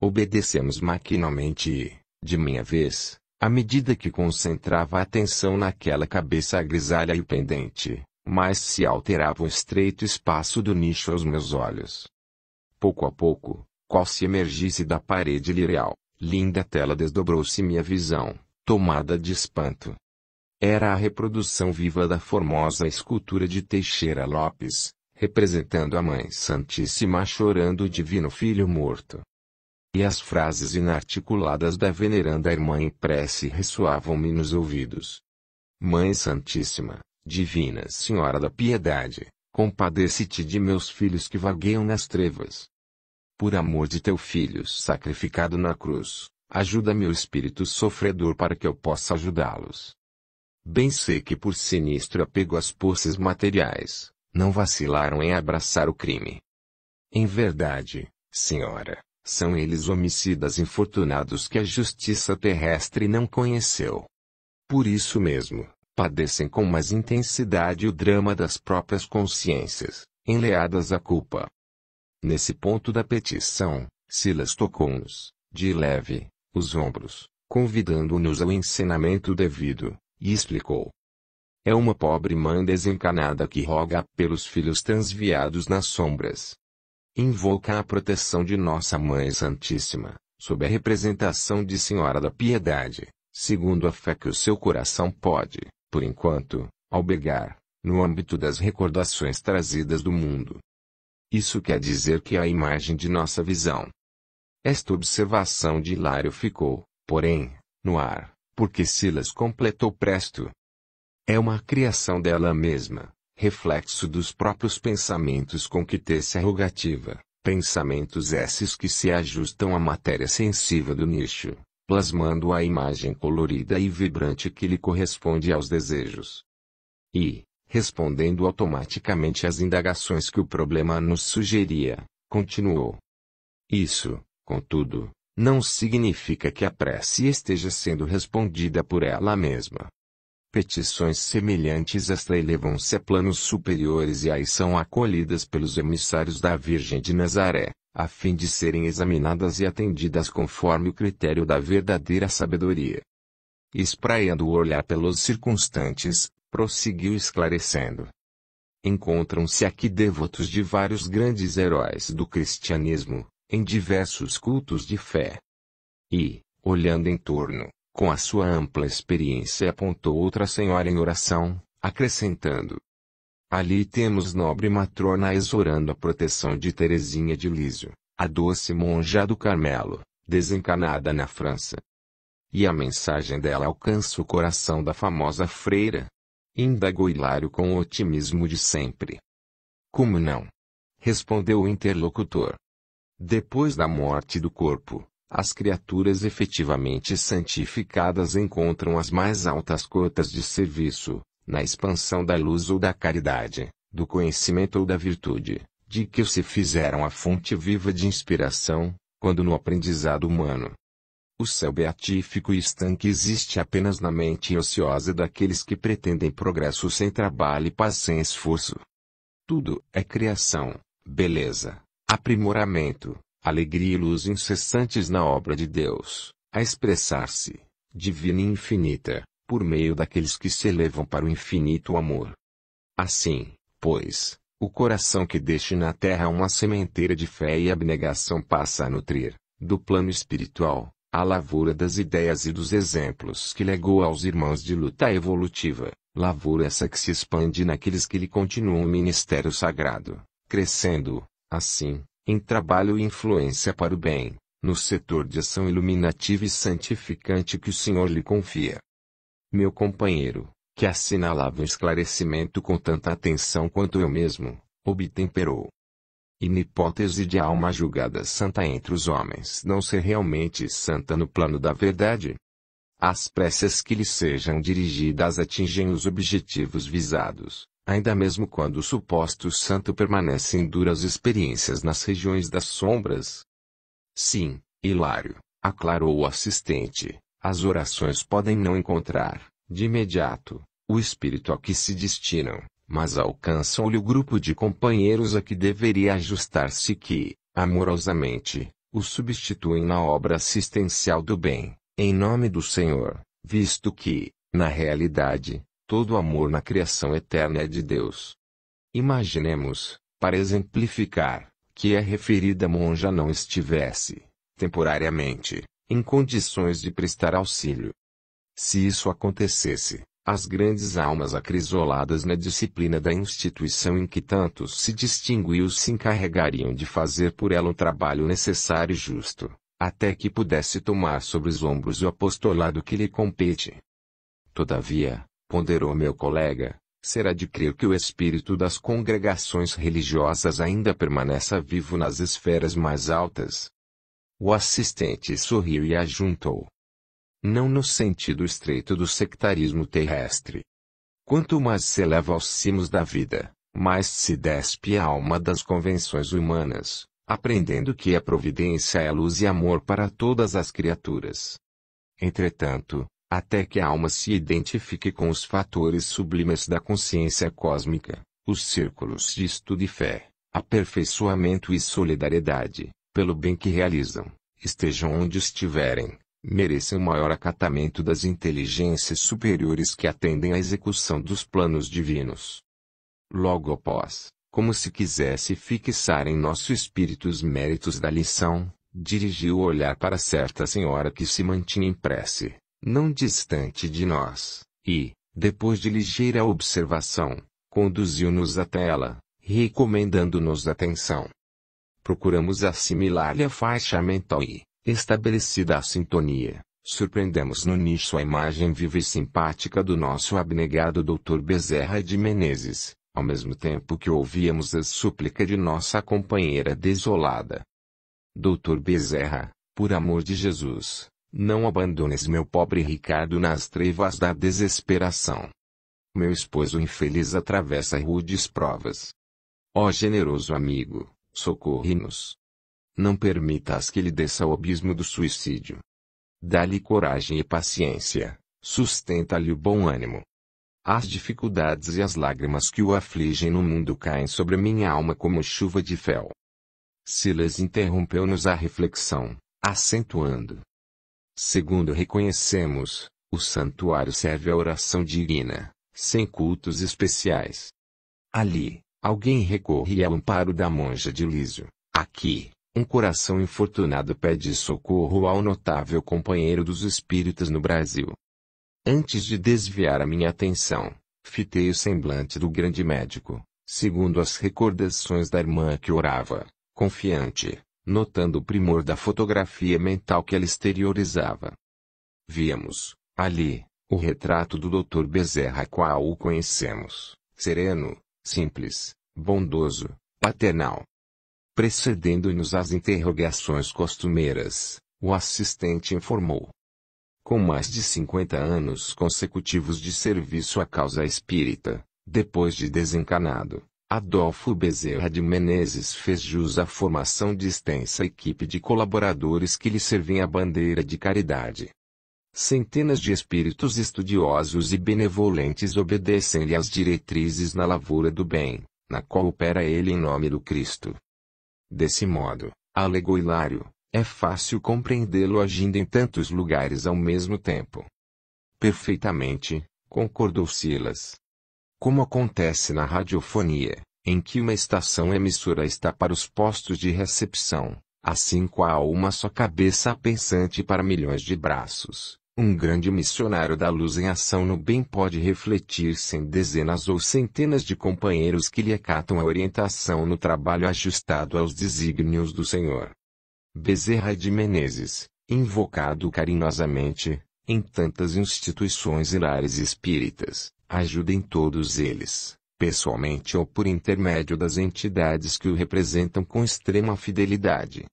Obedecemos maquinalmente e, de minha vez, à medida que concentrava a atenção naquela cabeça grisalha e pendente, mais se alterava o estreito espaço do nicho aos meus olhos. Pouco a pouco, qual se emergisse da parede lireal, linda tela desdobrou-se minha visão, tomada de espanto, era a reprodução viva da formosa escultura de Teixeira Lopes, representando a Mãe Santíssima chorando o Divino Filho morto. E as frases inarticuladas da veneranda irmã em prece ressoavam-me nos ouvidos. Mãe Santíssima, Divina Senhora da Piedade, compadece-te de meus filhos que vagueiam nas trevas. Por amor de teu filho sacrificado na cruz, ajuda meu espírito sofredor para que eu possa ajudá-los. Bem sei que por sinistro apego às posses materiais, não vacilaram em abraçar o crime. Em verdade, senhora, são eles homicidas infortunados que a justiça terrestre não conheceu. Por isso mesmo, padecem com mais intensidade o drama das próprias consciências, enleadas à culpa. Nesse ponto da petição, Silas tocou-nos, de leve, os ombros, convidando-nos ao ensinamento devido, e explicou. É uma pobre mãe desencanada que roga pelos filhos transviados nas sombras. Invoca a proteção de Nossa Mãe Santíssima, sob a representação de Senhora da Piedade, segundo a fé que o seu coração pode, por enquanto, albergar, no âmbito das recordações trazidas do mundo. Isso quer dizer que é a imagem de nossa visão. Esta observação de Hilário ficou, porém, no ar, porque Silas completou presto. É uma criação dela mesma, reflexo dos próprios pensamentos com que tece a rogativa, pensamentos esses que se ajustam à matéria sensível do nicho, plasmando a imagem colorida e vibrante que lhe corresponde aos desejos. E, respondendo automaticamente às indagações que o problema nos sugeria, continuou. Isso, contudo, não significa que a prece esteja sendo respondida por ela mesma. Petições semelhantes esta elevam-se a planos superiores e aí são acolhidas pelos emissários da Virgem de Nazaré, a fim de serem examinadas e atendidas conforme o critério da verdadeira sabedoria. Espraiando o olhar pelos circunstantes, prosseguiu esclarecendo. Encontram-se aqui devotos de vários grandes heróis do cristianismo, em diversos cultos de fé. E, olhando em torno, com a sua ampla experiência apontou outra senhora em oração, acrescentando: Ali temos nobre matrona exorando a proteção de Teresinha de Lísio, a doce monja do Carmelo, desencarnada na França. E a mensagem dela alcança o coração da famosa freira. Indagou Hilário com o otimismo de sempre. Como não? Respondeu o interlocutor. Depois da morte do corpo, as criaturas efetivamente santificadas encontram as mais altas cotas de serviço, na expansão da luz ou da caridade, do conhecimento ou da virtude, de que se fizeram a fonte viva de inspiração, quando no aprendizado humano. O céu beatífico e estanque existe apenas na mente ociosa daqueles que pretendem progresso sem trabalho e paz sem esforço. Tudo é criação, beleza, aprimoramento, alegria e luz incessantes na obra de Deus, a expressar-se, divina e infinita, por meio daqueles que se elevam para o infinito amor. Assim, pois, o coração que deixe na terra uma sementeira de fé e abnegação passa a nutrir, do plano espiritual, a lavoura das ideias e dos exemplos que legou aos irmãos de luta evolutiva, lavoura essa que se expande naqueles que lhe continuam o ministério sagrado, crescendo, assim, em trabalho e influência para o bem, no setor de ação iluminativa e santificante que o Senhor lhe confia. Meu companheiro, que assinalava o esclarecimento com tanta atenção quanto eu mesmo, obtemperou. In hipótese de alma julgada santa entre os homens não ser realmente santa no plano da verdade, as preces que lhe sejam dirigidas atingem os objetivos visados, ainda mesmo quando o suposto santo permanece em duras experiências nas regiões das sombras. Sim, Hilário, aclarou o assistente, as orações podem não encontrar, de imediato, o espírito a que se destinam, mas alcançam-lhe o grupo de companheiros a que deveria ajustar-se que, amorosamente, o substituem na obra assistencial do bem, em nome do Senhor, visto que, na realidade, Todo amor na criação eterna é de Deus. Imaginemos, para exemplificar, que é a referida monja não estivesse, temporariamente, em condições de prestar auxílio. Se isso acontecesse, as grandes almas acrisoladas na disciplina da instituição em que tantos se distinguiu se encarregariam de fazer por ela o trabalho necessário e justo, até que pudesse tomar sobre os ombros o apostolado que lhe compete. Todavia, ponderou meu colega, será de crer que o espírito das congregações religiosas ainda permaneça vivo nas esferas mais altas. O assistente sorriu e ajuntou. Não no sentido estreito do sectarismo terrestre. Quanto mais se eleva aos cimos da vida, mais se despe a alma das convenções humanas, aprendendo que a providência é luz e amor para todas as criaturas. Entretanto, até que a alma se identifique com os fatores sublimes da consciência cósmica, os círculos de estudo e fé, aperfeiçoamento e solidariedade, pelo bem que realizam, estejam onde estiverem, merecem o maior acatamento das inteligências superiores que atendem à execução dos planos divinos. Logo após, como se quisesse fixar em nosso espírito os méritos da lição, dirigiu o olhar para certa senhora que se mantinha em prece não distante de nós, e, depois de ligeira observação, conduziu-nos até ela, recomendando-nos atenção. Procuramos assimilar-lhe a faixa mental e, estabelecida a sintonia, surpreendemos no nicho a imagem viva e simpática do nosso abnegado doutor Bezerra de Menezes, ao mesmo tempo que ouvíamos a súplica de nossa companheira desolada. Doutor Bezerra, por amor de Jesus, não abandones meu pobre Ricardo nas trevas da desesperação. Meu esposo infeliz atravessa rudes provas. Ó generoso amigo, socorre-nos. Não permitas que ele desça ao abismo do suicídio. Dá-lhe coragem e paciência, sustenta-lhe o bom ânimo. As dificuldades e as lágrimas que o afligem no mundo caem sobre minha alma como chuva de fel. Silas interrompeu-nos a reflexão, acentuando. Segundo reconhecemos, o santuário serve à oração divina, sem cultos especiais. Ali, alguém recorre ao amparo da monja de Lísio. Aqui, um coração infortunado pede socorro ao notável companheiro dos espíritas no Brasil. Antes de desviar a minha atenção, fitei o semblante do grande médico, segundo as recordações da irmã que orava, confiante, notando o primor da fotografia mental que ela exteriorizava. Víamos, ali, o retrato do Dr. Bezerra qual o conhecemos, sereno, simples, bondoso, paternal. Precedendo-nos às interrogações costumeiras, o assistente informou. Com mais de 50 anos consecutivos de serviço à causa espírita, depois de desencarnado, Adolfo Bezerra de Menezes fez jus à formação de extensa equipe de colaboradores que lhe servem a bandeira de caridade. Centenas de espíritos estudiosos e benevolentes obedecem-lhe as diretrizes na lavoura do bem, na qual opera ele em nome do Cristo. Desse modo, alegou Hilário, é fácil compreendê-lo agindo em tantos lugares ao mesmo tempo. Perfeitamente, concordou Silas como acontece na radiofonia, em que uma estação emissora está para os postos de recepção, assim qual há uma só cabeça pensante para milhões de braços. Um grande missionário da luz em ação no bem pode refletir sem dezenas ou centenas de companheiros que lhe acatam a orientação no trabalho ajustado aos desígnios do Senhor. Bezerra de Menezes, invocado carinhosamente, em tantas instituições e lares espíritas, ajudem todos eles, pessoalmente ou por intermédio das entidades que o representam com extrema fidelidade.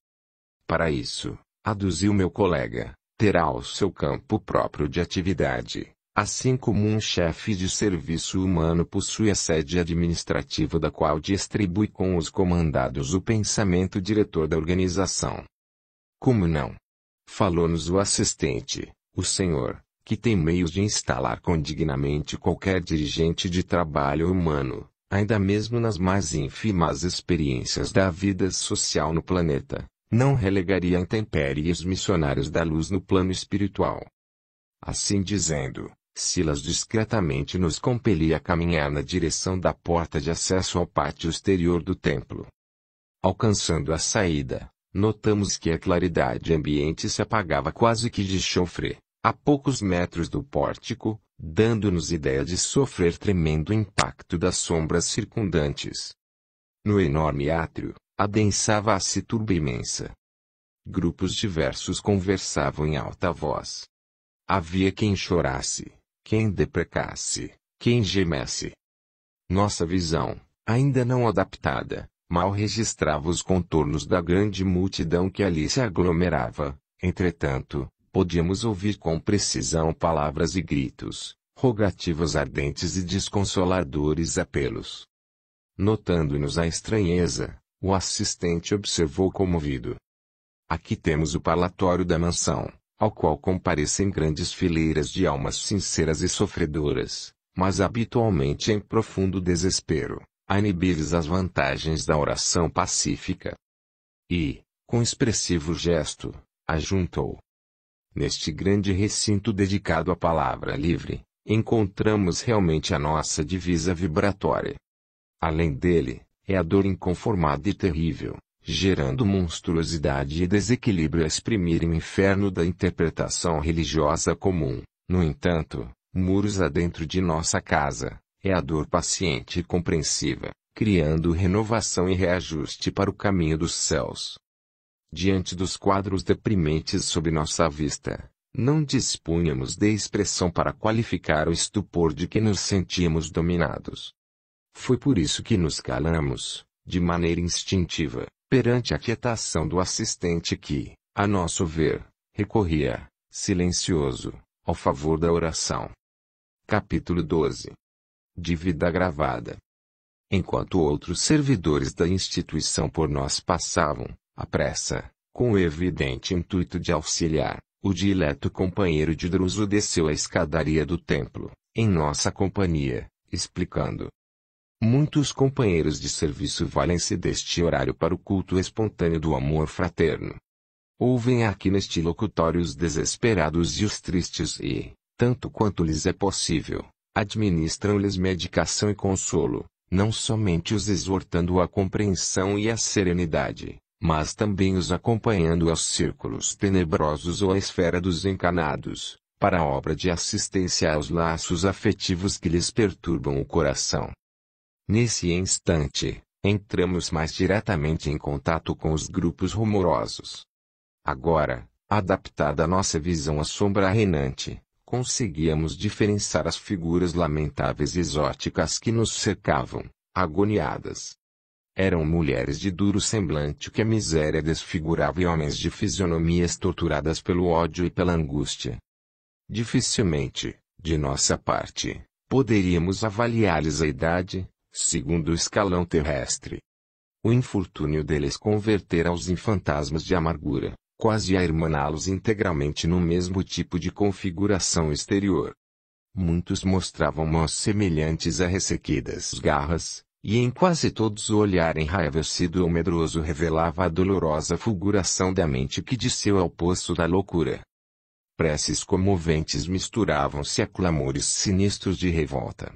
Para isso, aduziu meu colega, terá o seu campo próprio de atividade, assim como um chefe de serviço humano possui a sede administrativa da qual distribui com os comandados o pensamento diretor da organização. Como não? Falou-nos o assistente, o senhor, que tem meios de instalar condignamente qualquer dirigente de trabalho humano, ainda mesmo nas mais ínfimas experiências da vida social no planeta, não relegaria a intempéries missionários da luz no plano espiritual. Assim dizendo, Silas discretamente nos compelia a caminhar na direção da porta de acesso ao pátio exterior do templo. Alcançando a saída, notamos que a claridade ambiente se apagava quase que de chofre, a poucos metros do pórtico, dando-nos ideia de sofrer tremendo impacto das sombras circundantes. No enorme átrio, adensava-se turba imensa. Grupos diversos conversavam em alta voz. Havia quem chorasse, quem deprecasse, quem gemesse. Nossa visão, ainda não adaptada, mal registrava os contornos da grande multidão que ali se aglomerava, entretanto, Podíamos ouvir com precisão palavras e gritos, rogativas ardentes e desconsoladores apelos. Notando-nos a estranheza, o assistente observou comovido. Aqui temos o parlatório da mansão, ao qual comparecem grandes fileiras de almas sinceras e sofredoras, mas habitualmente em profundo desespero, a inibir-lhes as vantagens da oração pacífica. E, com expressivo gesto, ajuntou: Neste grande recinto dedicado à palavra livre, encontramos realmente a nossa divisa vibratória. Além dele, é a dor inconformada e terrível, gerando monstruosidade e desequilíbrio a exprimir o inferno da interpretação religiosa comum. No entanto, muros adentro de nossa casa, é a dor paciente e compreensiva, criando renovação e reajuste para o caminho dos céus diante dos quadros deprimentes sob nossa vista, não dispunhamos de expressão para qualificar o estupor de que nos sentíamos dominados. Foi por isso que nos calamos, de maneira instintiva, perante a quietação do assistente que, a nosso ver, recorria, silencioso, ao favor da oração. Capítulo 12 Dívida agravada. Enquanto outros servidores da instituição por nós passavam, a pressa, com o evidente intuito de auxiliar, o dileto companheiro de Druso desceu a escadaria do templo, em nossa companhia, explicando. Muitos companheiros de serviço valem-se deste horário para o culto espontâneo do amor fraterno. Ouvem aqui neste locutório os desesperados e os tristes e, tanto quanto lhes é possível, administram-lhes medicação e consolo, não somente os exortando à compreensão e à serenidade, mas também os acompanhando aos círculos tenebrosos ou à esfera dos encanados, para a obra de assistência aos laços afetivos que lhes perturbam o coração. Nesse instante, entramos mais diretamente em contato com os grupos rumorosos. Agora, adaptada a nossa visão à sombra reinante, conseguíamos diferenciar as figuras lamentáveis e exóticas que nos cercavam, agoniadas, eram mulheres de duro semblante que a miséria desfigurava e homens de fisionomias torturadas pelo ódio e pela angústia. Dificilmente, de nossa parte, poderíamos avaliar-lhes a idade, segundo o escalão terrestre. O infortúnio deles convertera os em fantasmas de amargura, quase a irmaná-los integralmente no mesmo tipo de configuração exterior. Muitos mostravam mãos semelhantes a ressequidas garras, e em quase todos o olhar enraivecido ou medroso revelava a dolorosa fulguração da mente que desceu ao poço da loucura. Preces comoventes misturavam-se a clamores sinistros de revolta.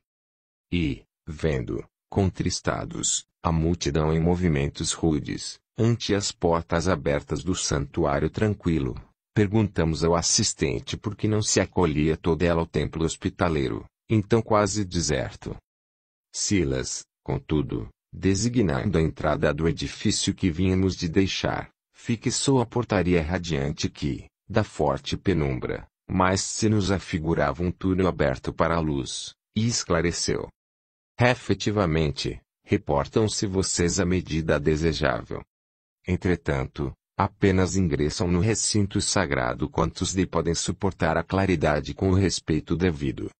E, vendo, contristados, a multidão em movimentos rudes, ante as portas abertas do santuário tranquilo, perguntamos ao assistente por que não se acolhia toda ela ao templo hospitaleiro, então quase deserto. Silas, Contudo, designando a entrada do edifício que vínhamos de deixar, fixou a portaria radiante que, da forte penumbra, mais se nos afigurava um túnel aberto para a luz, e esclareceu. Efetivamente, reportam-se vocês à medida desejável. Entretanto, apenas ingressam no recinto sagrado quantos lhe podem suportar a claridade com o respeito devido.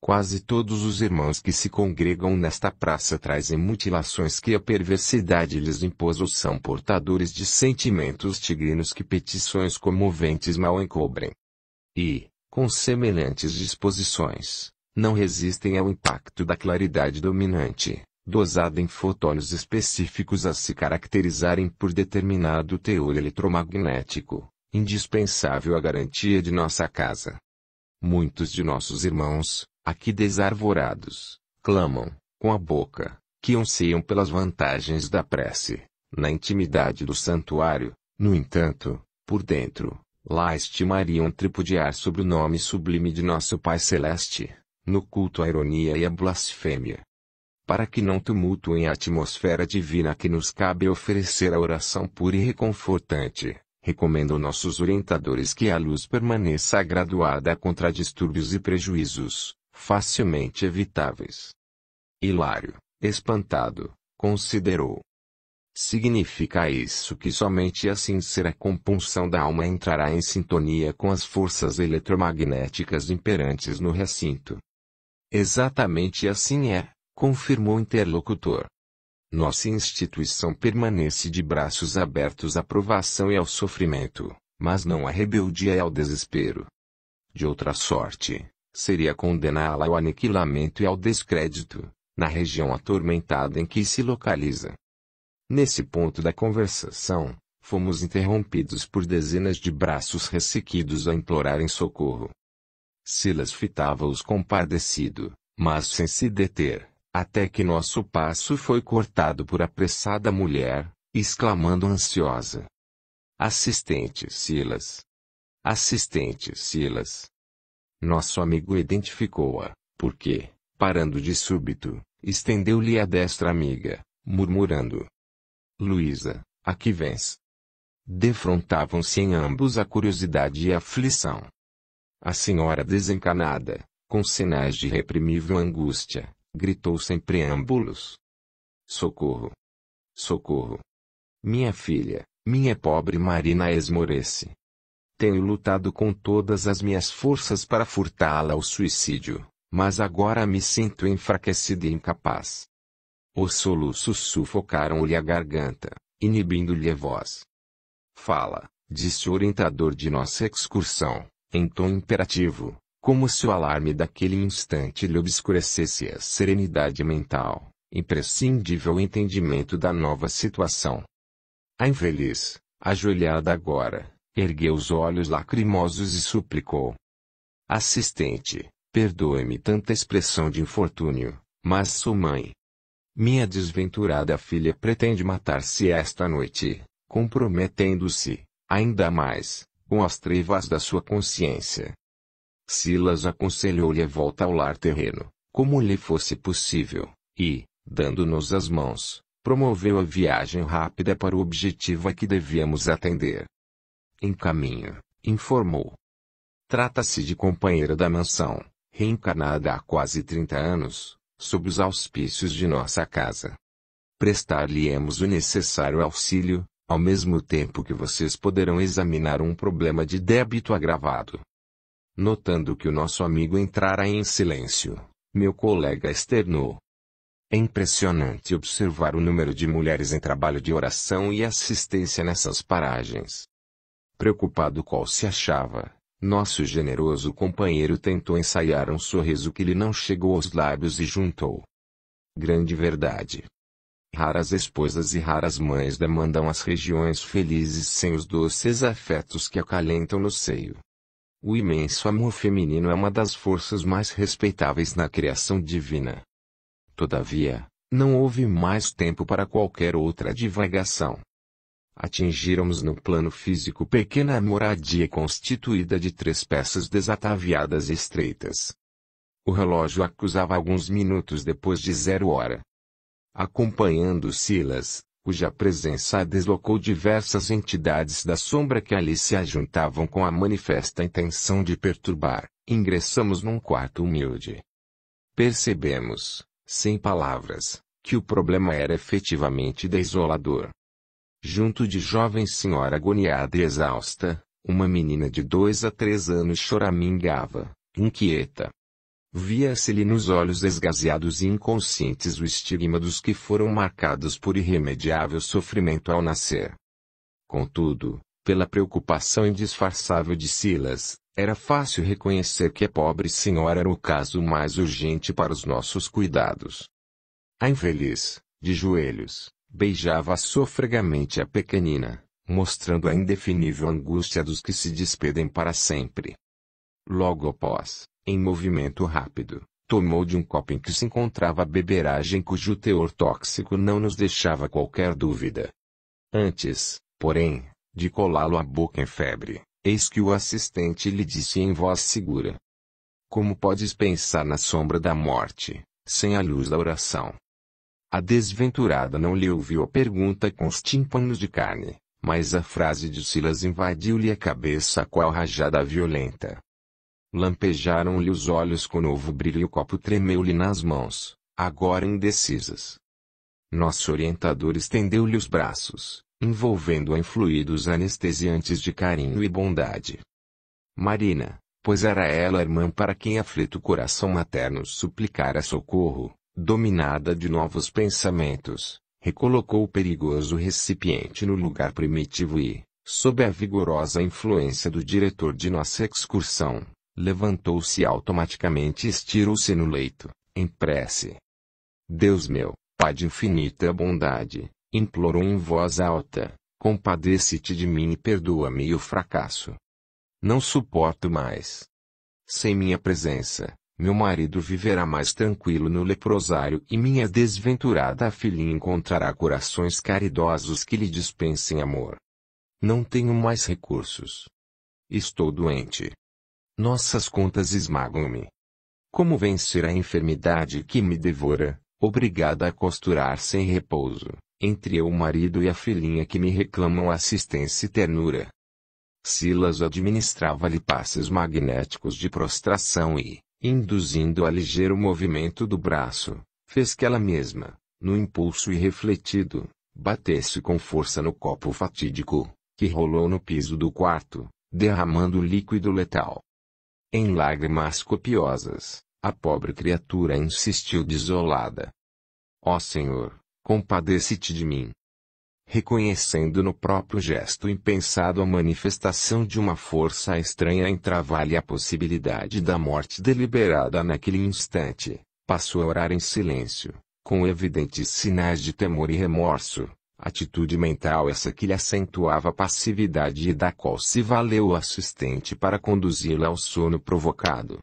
Quase todos os irmãos que se congregam nesta praça trazem mutilações que a perversidade lhes impôs ou são portadores de sentimentos tigrinos que petições comoventes mal encobrem. E, com semelhantes disposições, não resistem ao impacto da claridade dominante, dosada em fotônios específicos a se caracterizarem por determinado teor eletromagnético, indispensável à garantia de nossa casa. Muitos de nossos irmãos, aqui desarvorados, clamam, com a boca, que anseiam pelas vantagens da prece, na intimidade do santuário, no entanto, por dentro, lá estimariam tripudiar sobre o nome sublime de nosso Pai Celeste, no culto à ironia e à blasfêmia. Para que não tumultuem a atmosfera divina que nos cabe oferecer a oração pura e reconfortante, recomendo nossos orientadores que a luz permaneça graduada contra distúrbios e prejuízos, facilmente evitáveis. Hilário, espantado, considerou. Significa isso que somente a sincera compunção da alma entrará em sintonia com as forças eletromagnéticas imperantes no recinto. Exatamente assim é, confirmou o interlocutor. Nossa instituição permanece de braços abertos à provação e ao sofrimento, mas não à rebeldia e ao desespero. De outra sorte, seria condená-la ao aniquilamento e ao descrédito, na região atormentada em que se localiza. Nesse ponto da conversação, fomos interrompidos por dezenas de braços ressequidos a implorarem socorro. Silas fitava-os compadecido, mas sem se deter, até que nosso passo foi cortado por apressada mulher, exclamando ansiosa: Assistente Silas! Assistente Silas! Nosso amigo identificou-a, porque, parando de súbito, estendeu-lhe a destra amiga, murmurando: Luísa, aqui vens. Defrontavam-se em ambos a curiosidade e a aflição. A senhora desencanada, com sinais de reprimível angústia, gritou sem preâmbulos: Socorro! Socorro! Minha filha, minha pobre Marina esmorece. Tenho lutado com todas as minhas forças para furtá-la ao suicídio, mas agora me sinto enfraquecida e incapaz. Os soluços sufocaram-lhe a garganta, inibindo-lhe a voz. Fala, disse o orientador de nossa excursão, em tom imperativo, como se o alarme daquele instante lhe obscurecesse a serenidade mental, imprescindível entendimento da nova situação. A infeliz, ajoelhada agora, ergueu os olhos lacrimosos e suplicou. Assistente, perdoe-me tanta expressão de infortúnio, mas sou mãe. Minha desventurada filha pretende matar-se esta noite, comprometendo-se, ainda mais, com as trevas da sua consciência. Silas aconselhou-lhe a volta ao lar terreno, como lhe fosse possível, e, dando-nos as mãos, promoveu a viagem rápida para o objetivo a que devíamos atender em caminho, informou. Trata-se de companheira da mansão, reencarnada há quase 30 anos, sob os auspícios de nossa casa. Prestar-lhe-emos o necessário auxílio, ao mesmo tempo que vocês poderão examinar um problema de débito agravado. Notando que o nosso amigo entrara em silêncio, meu colega externou. É impressionante observar o número de mulheres em trabalho de oração e assistência nessas paragens. Preocupado qual se achava, nosso generoso companheiro tentou ensaiar um sorriso que lhe não chegou aos lábios e juntou. Grande verdade. Raras esposas e raras mães demandam as regiões felizes sem os doces afetos que acalentam no seio. O imenso amor feminino é uma das forças mais respeitáveis na criação divina. Todavia, não houve mais tempo para qualquer outra divagação atingiramos no plano físico pequena moradia constituída de três peças desataviadas e estreitas. O relógio acusava alguns minutos depois de zero hora. Acompanhando Silas, cuja presença deslocou diversas entidades da sombra que ali se ajuntavam com a manifesta intenção de perturbar, ingressamos num quarto humilde. Percebemos, sem palavras, que o problema era efetivamente desolador junto de jovem senhora agoniada e exausta, uma menina de dois a três anos choramingava, inquieta. Via-se-lhe nos olhos esgazeados e inconscientes o estigma dos que foram marcados por irremediável sofrimento ao nascer. Contudo, pela preocupação indisfarçável de Silas, era fácil reconhecer que a pobre senhora era o caso mais urgente para os nossos cuidados. A infeliz, de joelhos, Beijava sofregamente a pequenina, mostrando a indefinível angústia dos que se despedem para sempre. Logo após, em movimento rápido, tomou de um copo em que se encontrava a beberagem cujo teor tóxico não nos deixava qualquer dúvida. Antes, porém, de colá-lo à boca em febre, eis que o assistente lhe disse em voz segura: Como podes pensar na sombra da morte, sem a luz da oração? A desventurada não lhe ouviu a pergunta com os tímpanos de carne, mas a frase de Silas invadiu-lhe a cabeça qual rajada violenta. Lampejaram-lhe os olhos com novo brilho e o copo tremeu-lhe nas mãos, agora indecisas. Nosso orientador estendeu-lhe os braços, envolvendo-a em fluidos anestesiantes de carinho e bondade. Marina, pois era ela a irmã para quem aflito coração materno suplicara socorro, dominada de novos pensamentos, recolocou o perigoso recipiente no lugar primitivo e, sob a vigorosa influência do diretor de nossa excursão, levantou-se automaticamente e estirou-se no leito, em prece. Deus meu, Pai de infinita bondade, implorou em voz alta, compadece-te de mim e perdoa-me o fracasso. Não suporto mais. Sem minha presença, meu marido viverá mais tranquilo no leprosário e minha desventurada filha encontrará corações caridosos que lhe dispensem amor. Não tenho mais recursos. Estou doente. Nossas contas esmagam-me. Como vencer a enfermidade que me devora, obrigada a costurar sem repouso, entre eu, o marido e a filhinha que me reclamam assistência e ternura? Silas administrava-lhe passes magnéticos de prostração e, induzindo a ligeiro movimento do braço, fez que ela mesma, no impulso irrefletido, batesse com força no copo fatídico, que rolou no piso do quarto, derramando líquido letal. Em lágrimas copiosas, a pobre criatura insistiu desolada: Ó oh Senhor, compadece-te de mim reconhecendo no próprio gesto impensado a manifestação de uma força estranha travar lhe a possibilidade da morte deliberada naquele instante, passou a orar em silêncio, com evidentes sinais de temor e remorso, atitude mental essa que lhe acentuava a passividade e da qual se valeu o assistente para conduzi-la ao sono provocado.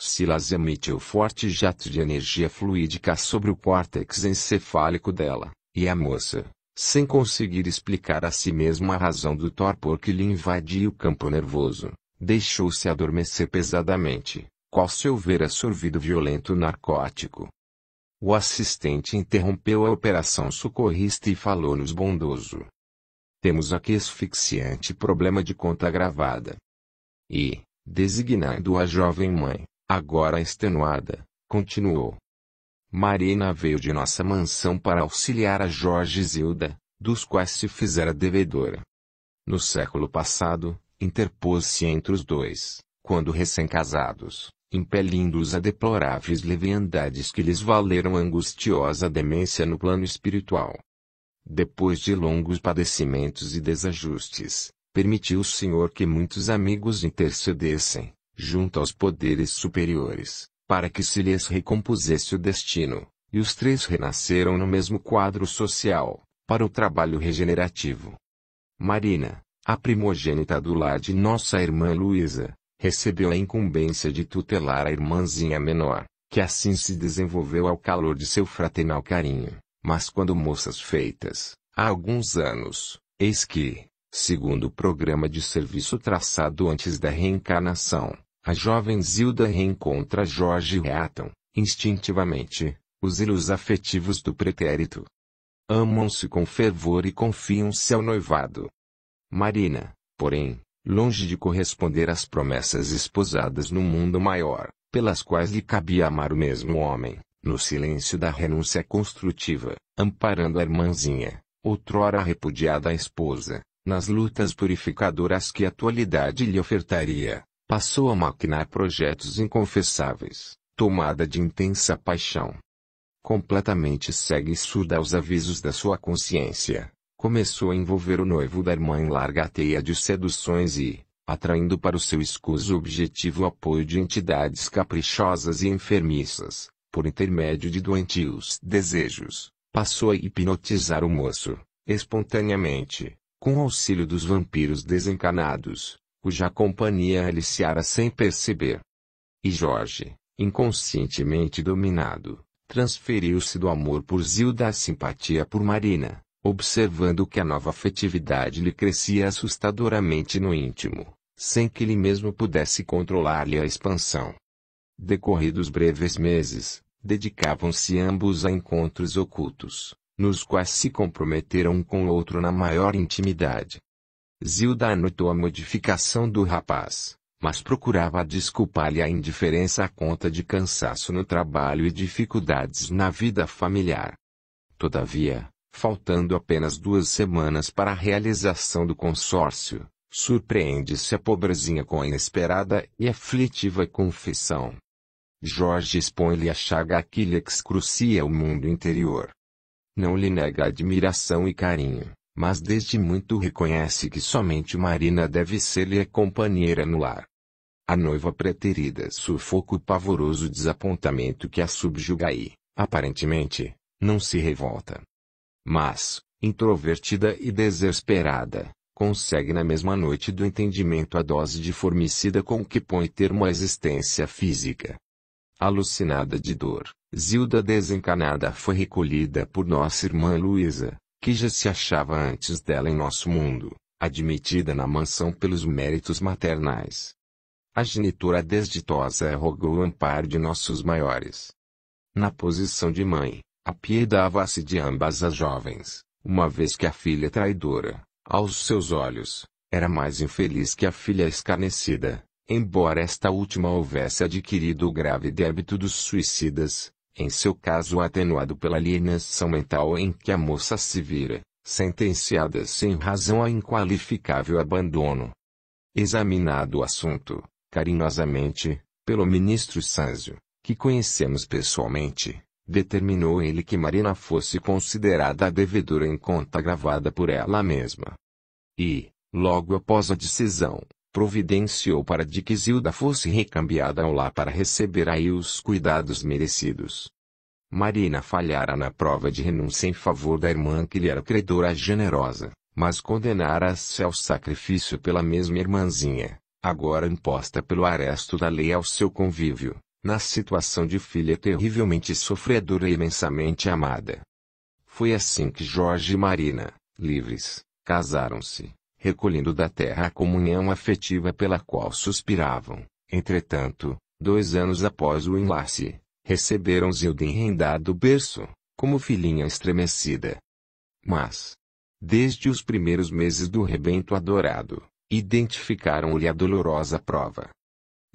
Silas emitiu forte jato de energia fluídica sobre o córtex encefálico dela, e a moça, sem conseguir explicar a si mesmo a razão do torpor que lhe invadia o campo nervoso, deixou-se adormecer pesadamente, qual se houvera absorvido violento narcótico. O assistente interrompeu a operação socorrista e falou-nos bondoso. Temos aqui asfixiante problema de conta gravada. E, designando a jovem mãe, agora extenuada, continuou. Marina veio de nossa mansão para auxiliar a Jorge e Zilda, dos quais se fizera devedora. No século passado, interpôs-se entre os dois, quando recém-casados, impelindo-os a deploráveis leviandades que lhes valeram angustiosa demência no plano espiritual. Depois de longos padecimentos e desajustes, permitiu o Senhor que muitos amigos intercedessem, junto aos poderes superiores, para que se lhes recompusesse o destino, e os três renasceram no mesmo quadro social, para o trabalho regenerativo. Marina, a primogênita do lar de nossa irmã Luísa, recebeu a incumbência de tutelar a irmãzinha menor, que assim se desenvolveu ao calor de seu fraternal carinho, mas quando moças feitas, há alguns anos, eis que, segundo o programa de serviço traçado antes da reencarnação, a jovem Zilda reencontra Jorge e reatam, instintivamente, os hilos afetivos do pretérito. Amam-se com fervor e confiam-se ao noivado. Marina, porém, longe de corresponder às promessas esposadas no mundo maior, pelas quais lhe cabia amar o mesmo homem, no silêncio da renúncia construtiva, amparando a irmãzinha, outrora repudiada a esposa, nas lutas purificadoras que a atualidade lhe ofertaria, Passou a maquinar projetos inconfessáveis, tomada de intensa paixão. Completamente cega e surda aos avisos da sua consciência, começou a envolver o noivo da irmã em larga teia de seduções e, atraindo para o seu escuso objetivo o apoio de entidades caprichosas e enfermiças, por intermédio de doentios desejos, passou a hipnotizar o moço, espontaneamente, com auxílio dos vampiros desencanados, cuja companhia aliciara sem perceber. E Jorge, inconscientemente dominado, transferiu-se do amor por Zilda à simpatia por Marina, observando que a nova afetividade lhe crescia assustadoramente no íntimo, sem que ele mesmo pudesse controlar-lhe a expansão. Decorridos breves meses, dedicavam-se ambos a encontros ocultos, nos quais se comprometeram um com o outro na maior intimidade. Zilda anotou a modificação do rapaz, mas procurava desculpar-lhe a indiferença à conta de cansaço no trabalho e dificuldades na vida familiar. Todavia, faltando apenas duas semanas para a realização do consórcio, surpreende-se a pobrezinha com a inesperada e aflitiva confissão. Jorge expõe-lhe a chaga que lhe excrucia o mundo interior. Não lhe nega admiração e carinho, mas desde muito reconhece que somente Marina deve ser-lhe companheira no lar. A noiva preterida sufoca o pavoroso desapontamento que a subjuga e, aparentemente, não se revolta. Mas, introvertida e desesperada, consegue na mesma noite do entendimento a dose de formicida com que põe termo à existência física. Alucinada de dor, Zilda desencanada foi recolhida por nossa irmã Luísa, que já se achava antes dela em nosso mundo, admitida na mansão pelos méritos maternais. A genitora desditosa rogou o amparo de nossos maiores. Na posição de mãe, apiedava-se de ambas as jovens, uma vez que a filha traidora, aos seus olhos, era mais infeliz que a filha escarnecida, embora esta última houvesse adquirido o grave débito dos suicidas, em seu caso atenuado pela alienação mental em que a moça se vira, sentenciada sem razão a inqualificável abandono. Examinado o assunto, carinhosamente, pelo ministro Sanzio, que conhecemos pessoalmente, determinou ele que Marina fosse considerada a devedora em conta gravada por ela mesma. E, logo após a decisão, providenciou para que Zilda fosse recambiada ao lá para receber aí os cuidados merecidos. Marina falhara na prova de renúncia em favor da irmã que lhe era credora generosa, mas condenara-se ao sacrifício pela mesma irmãzinha, agora imposta pelo aresto da lei ao seu convívio, na situação de filha terrivelmente sofredora e imensamente amada. Foi assim que Jorge e Marina, livres, casaram-se recolhendo da terra a comunhão afetiva pela qual suspiravam. Entretanto, dois anos após o enlace, receberam Zilda do berço, como filhinha estremecida. Mas, desde os primeiros meses do rebento adorado, identificaram-lhe a dolorosa prova.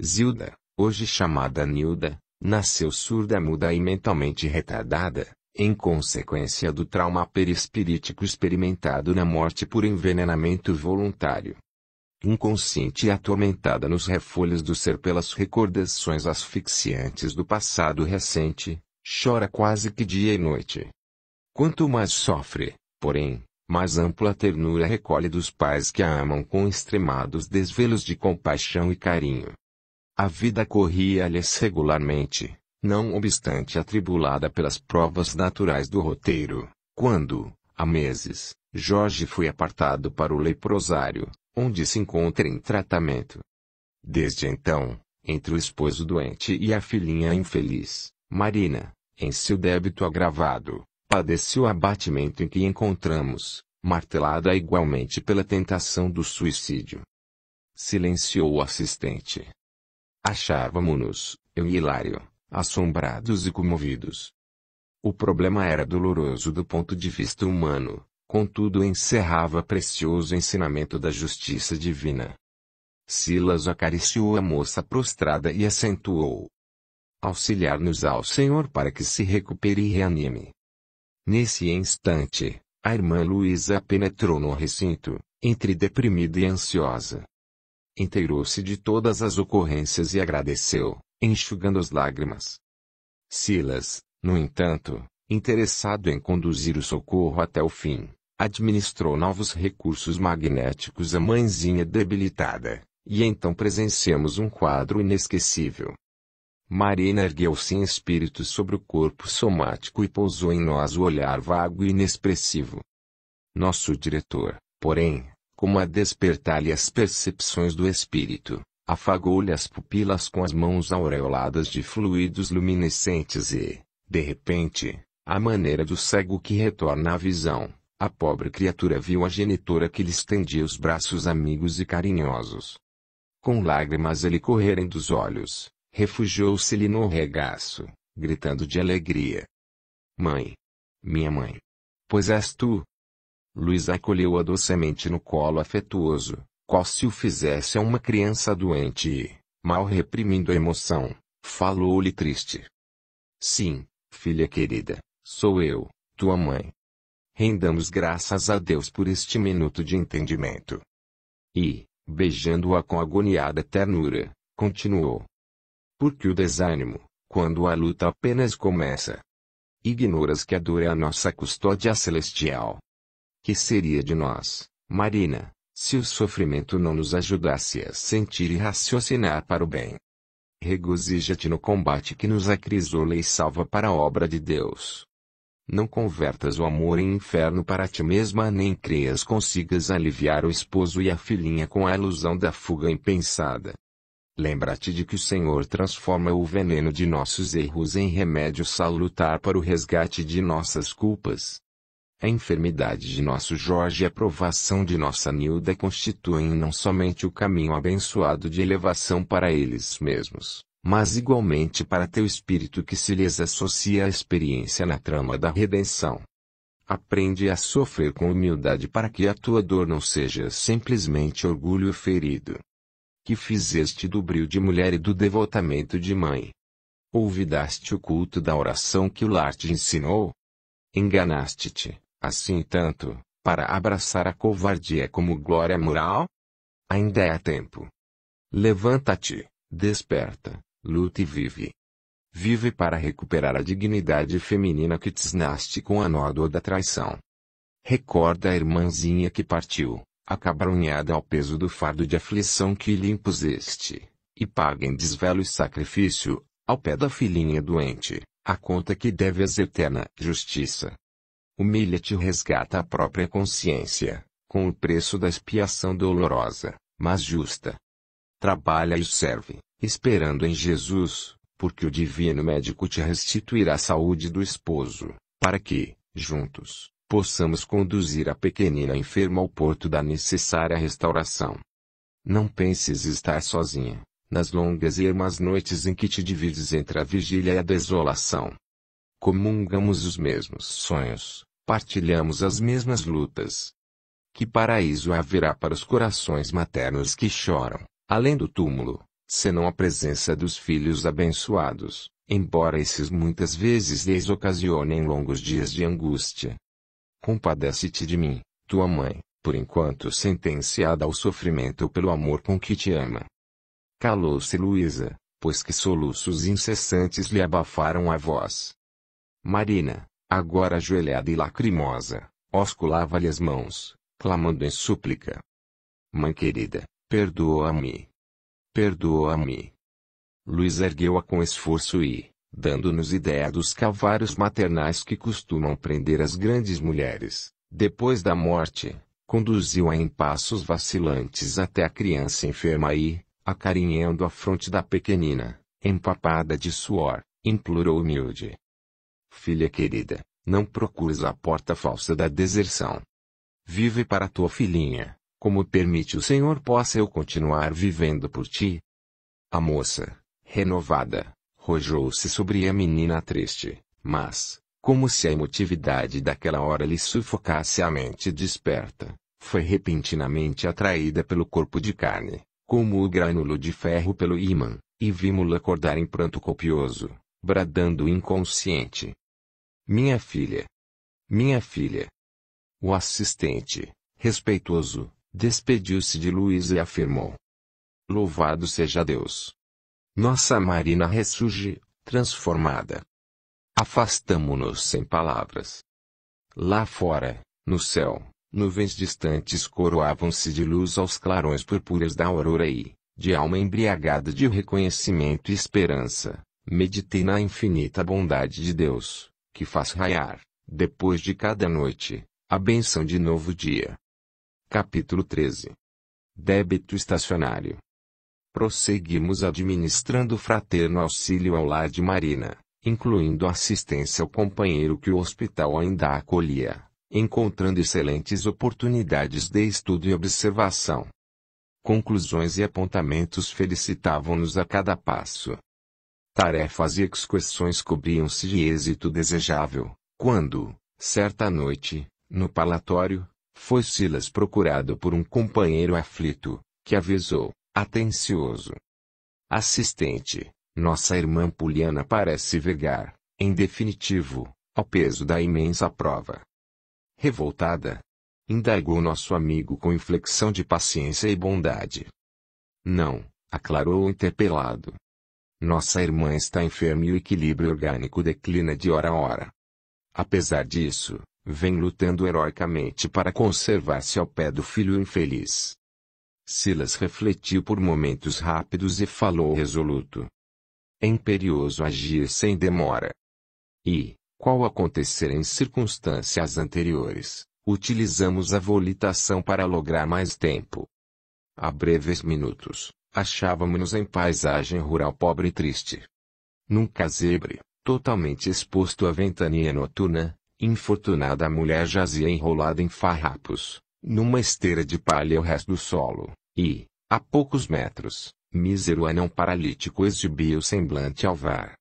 Zilda, hoje chamada Nilda, nasceu surda muda e mentalmente retardada, em consequência do trauma perispirítico experimentado na morte por envenenamento voluntário. Inconsciente e atormentada nos refolhos do ser pelas recordações asfixiantes do passado recente, chora quase que dia e noite. Quanto mais sofre, porém, mais ampla ternura recolhe dos pais que a amam com extremados desvelos de compaixão e carinho. A vida corria-lhes regularmente, não obstante atribulada pelas provas naturais do roteiro, quando, há meses, Jorge foi apartado para o leprosário, onde se encontra em tratamento. Desde então, entre o esposo doente e a filhinha infeliz, Marina, em seu débito agravado, padeceu o abatimento em que encontramos, martelada igualmente pela tentação do suicídio. Silenciou o assistente. Achávamo-nos, eu e Hilário, assombrados e comovidos. O problema era doloroso do ponto de vista humano, contudo encerrava precioso ensinamento da justiça divina. Silas acariciou a moça prostrada e acentuou: Auxiliar-nos ao Senhor para que se recupere e reanime. Nesse instante, a irmã Luísa penetrou no recinto, entre deprimida e ansiosa. Inteirou-se de todas as ocorrências e agradeceu, enxugando as lágrimas. Silas, no entanto, interessado em conduzir o socorro até o fim, administrou novos recursos magnéticos à mãezinha debilitada, e então presenciamos um quadro inesquecível. Marina ergueu-se em espírito sobre o corpo somático e pousou em nós o olhar vago e inexpressivo. Nosso diretor, porém, como a despertar-lhe as percepções do espírito, afagou-lhe as pupilas com as mãos aureoladas de fluidos luminescentes e, de repente, à maneira do cego que retorna à visão, a pobre criatura viu a genitora que lhe estendia os braços amigos e carinhosos. Com lágrimas ele correrem dos olhos, refugiou-se-lhe no regaço, gritando de alegria. Mãe! Minha mãe! Pois és tu! Luísa acolheu-a docemente no colo afetuoso, qual se o fizesse a uma criança doente e, mal reprimindo a emoção, falou-lhe triste. Sim, filha querida, sou eu, tua mãe. Rendamos graças a Deus por este minuto de entendimento. E, beijando-a com agoniada ternura, continuou. Porque o desânimo, quando a luta apenas começa, ignoras que a dor é a nossa custódia celestial. Que seria de nós, Marina, se o sofrimento não nos ajudasse a sentir e raciocinar para o bem. Regozija-te no combate que nos acrisola e salva para a obra de Deus. Não convertas o amor em inferno para ti mesma nem creias consigas aliviar o esposo e a filhinha com a ilusão da fuga impensada. Lembra-te de que o Senhor transforma o veneno de nossos erros em remédio salutar para o resgate de nossas culpas. A enfermidade de nosso Jorge e a provação de nossa Nilda constituem não somente o caminho abençoado de elevação para eles mesmos, mas igualmente para teu espírito que se lhes associa à experiência na trama da redenção. Aprende a sofrer com humildade para que a tua dor não seja simplesmente orgulho ferido. Que fizeste do brilho de mulher e do devotamento de mãe. Ouvidaste o culto da oração que o lar te ensinou? Enganaste-te. Assim tanto, para abraçar a covardia é como glória moral? Ainda é tempo. Levanta-te, desperta, luta e vive. Vive para recuperar a dignidade feminina que desnaste com a nódoa da traição. Recorda a irmãzinha que partiu, acabrunhada ao peso do fardo de aflição que lhe impuseste, e paga em desvelo e sacrifício, ao pé da filhinha doente, a conta que deve deves eterna justiça. Humilha-te resgata a própria consciência, com o preço da expiação dolorosa, mas justa. Trabalha e serve, esperando em Jesus, porque o Divino Médico te restituirá a saúde do esposo, para que, juntos, possamos conduzir a pequenina enferma ao porto da necessária restauração. Não penses estar sozinha, nas longas e ermas noites em que te divides entre a vigília e a desolação. Comungamos os mesmos sonhos, partilhamos as mesmas lutas. Que paraíso haverá para os corações maternos que choram, além do túmulo, senão a presença dos filhos abençoados, embora esses muitas vezes lhes ocasionem longos dias de angústia. Compadece-te de mim, tua mãe, por enquanto sentenciada ao sofrimento pelo amor com que te ama. Calou-se Luísa, pois que soluços incessantes lhe abafaram a voz. Marina, Agora ajoelhada e lacrimosa, osculava-lhe as mãos, clamando em súplica. Mãe querida, perdoa-me. Perdoa-me. Luiz ergueu-a com esforço e, dando-nos ideia dos cavalos maternais que costumam prender as grandes mulheres, depois da morte, conduziu-a em passos vacilantes até a criança enferma e, acarinhando a fronte da pequenina, empapada de suor, implorou humilde: filha querida, não procures a porta falsa da deserção. Vive para tua filhinha, como permite o Senhor possa eu continuar vivendo por ti. A moça, renovada, rojou-se sobre a menina triste, mas, como se a emotividade daquela hora lhe sufocasse a mente desperta, foi repentinamente atraída pelo corpo de carne, como o grânulo de ferro pelo ímã, e vimos-la acordar em pranto copioso, bradando inconsciente, minha filha. Minha filha. O assistente, respeitoso, despediu-se de Luiz e afirmou: Louvado seja Deus. Nossa Marina ressurge, transformada. Afastamo-nos sem palavras. Lá fora, no céu, nuvens distantes coroavam-se de luz aos clarões purpúreos da aurora e, de alma embriagada de reconhecimento e esperança, meditei na infinita bondade de Deus, que faz raiar, depois de cada noite, a benção de novo dia. Capítulo 13 Débito Estacionário Prosseguimos administrando fraterno auxílio ao lar de Marina, incluindo assistência ao companheiro que o hospital ainda acolhia, encontrando excelentes oportunidades de estudo e observação. Conclusões e apontamentos felicitavam-nos a cada passo, tarefas e excursões cobriam-se de êxito desejável, quando, certa noite, no palatório, foi Silas procurado por um companheiro aflito, que avisou, atencioso. Assistente, nossa irmã Puliana parece vegar, em definitivo, ao peso da imensa prova. Revoltada, indagou nosso amigo com inflexão de paciência e bondade. Não, aclarou o interpelado, nossa irmã está enferma e o equilíbrio orgânico declina de hora a hora. Apesar disso, vem lutando heroicamente para conservar-se ao pé do filho infeliz. Silas refletiu por momentos rápidos e falou resoluto. É imperioso agir sem demora. E, qual acontecer em circunstâncias anteriores, utilizamos a volitação para lograr mais tempo. A breves minutos, achávamo-nos em paisagem rural pobre e triste. Num casebre, totalmente exposto à ventania noturna, infortunada a mulher jazia enrolada em farrapos, numa esteira de palha ao resto do solo, e, a poucos metros, mísero anão paralítico exibia o semblante alvar.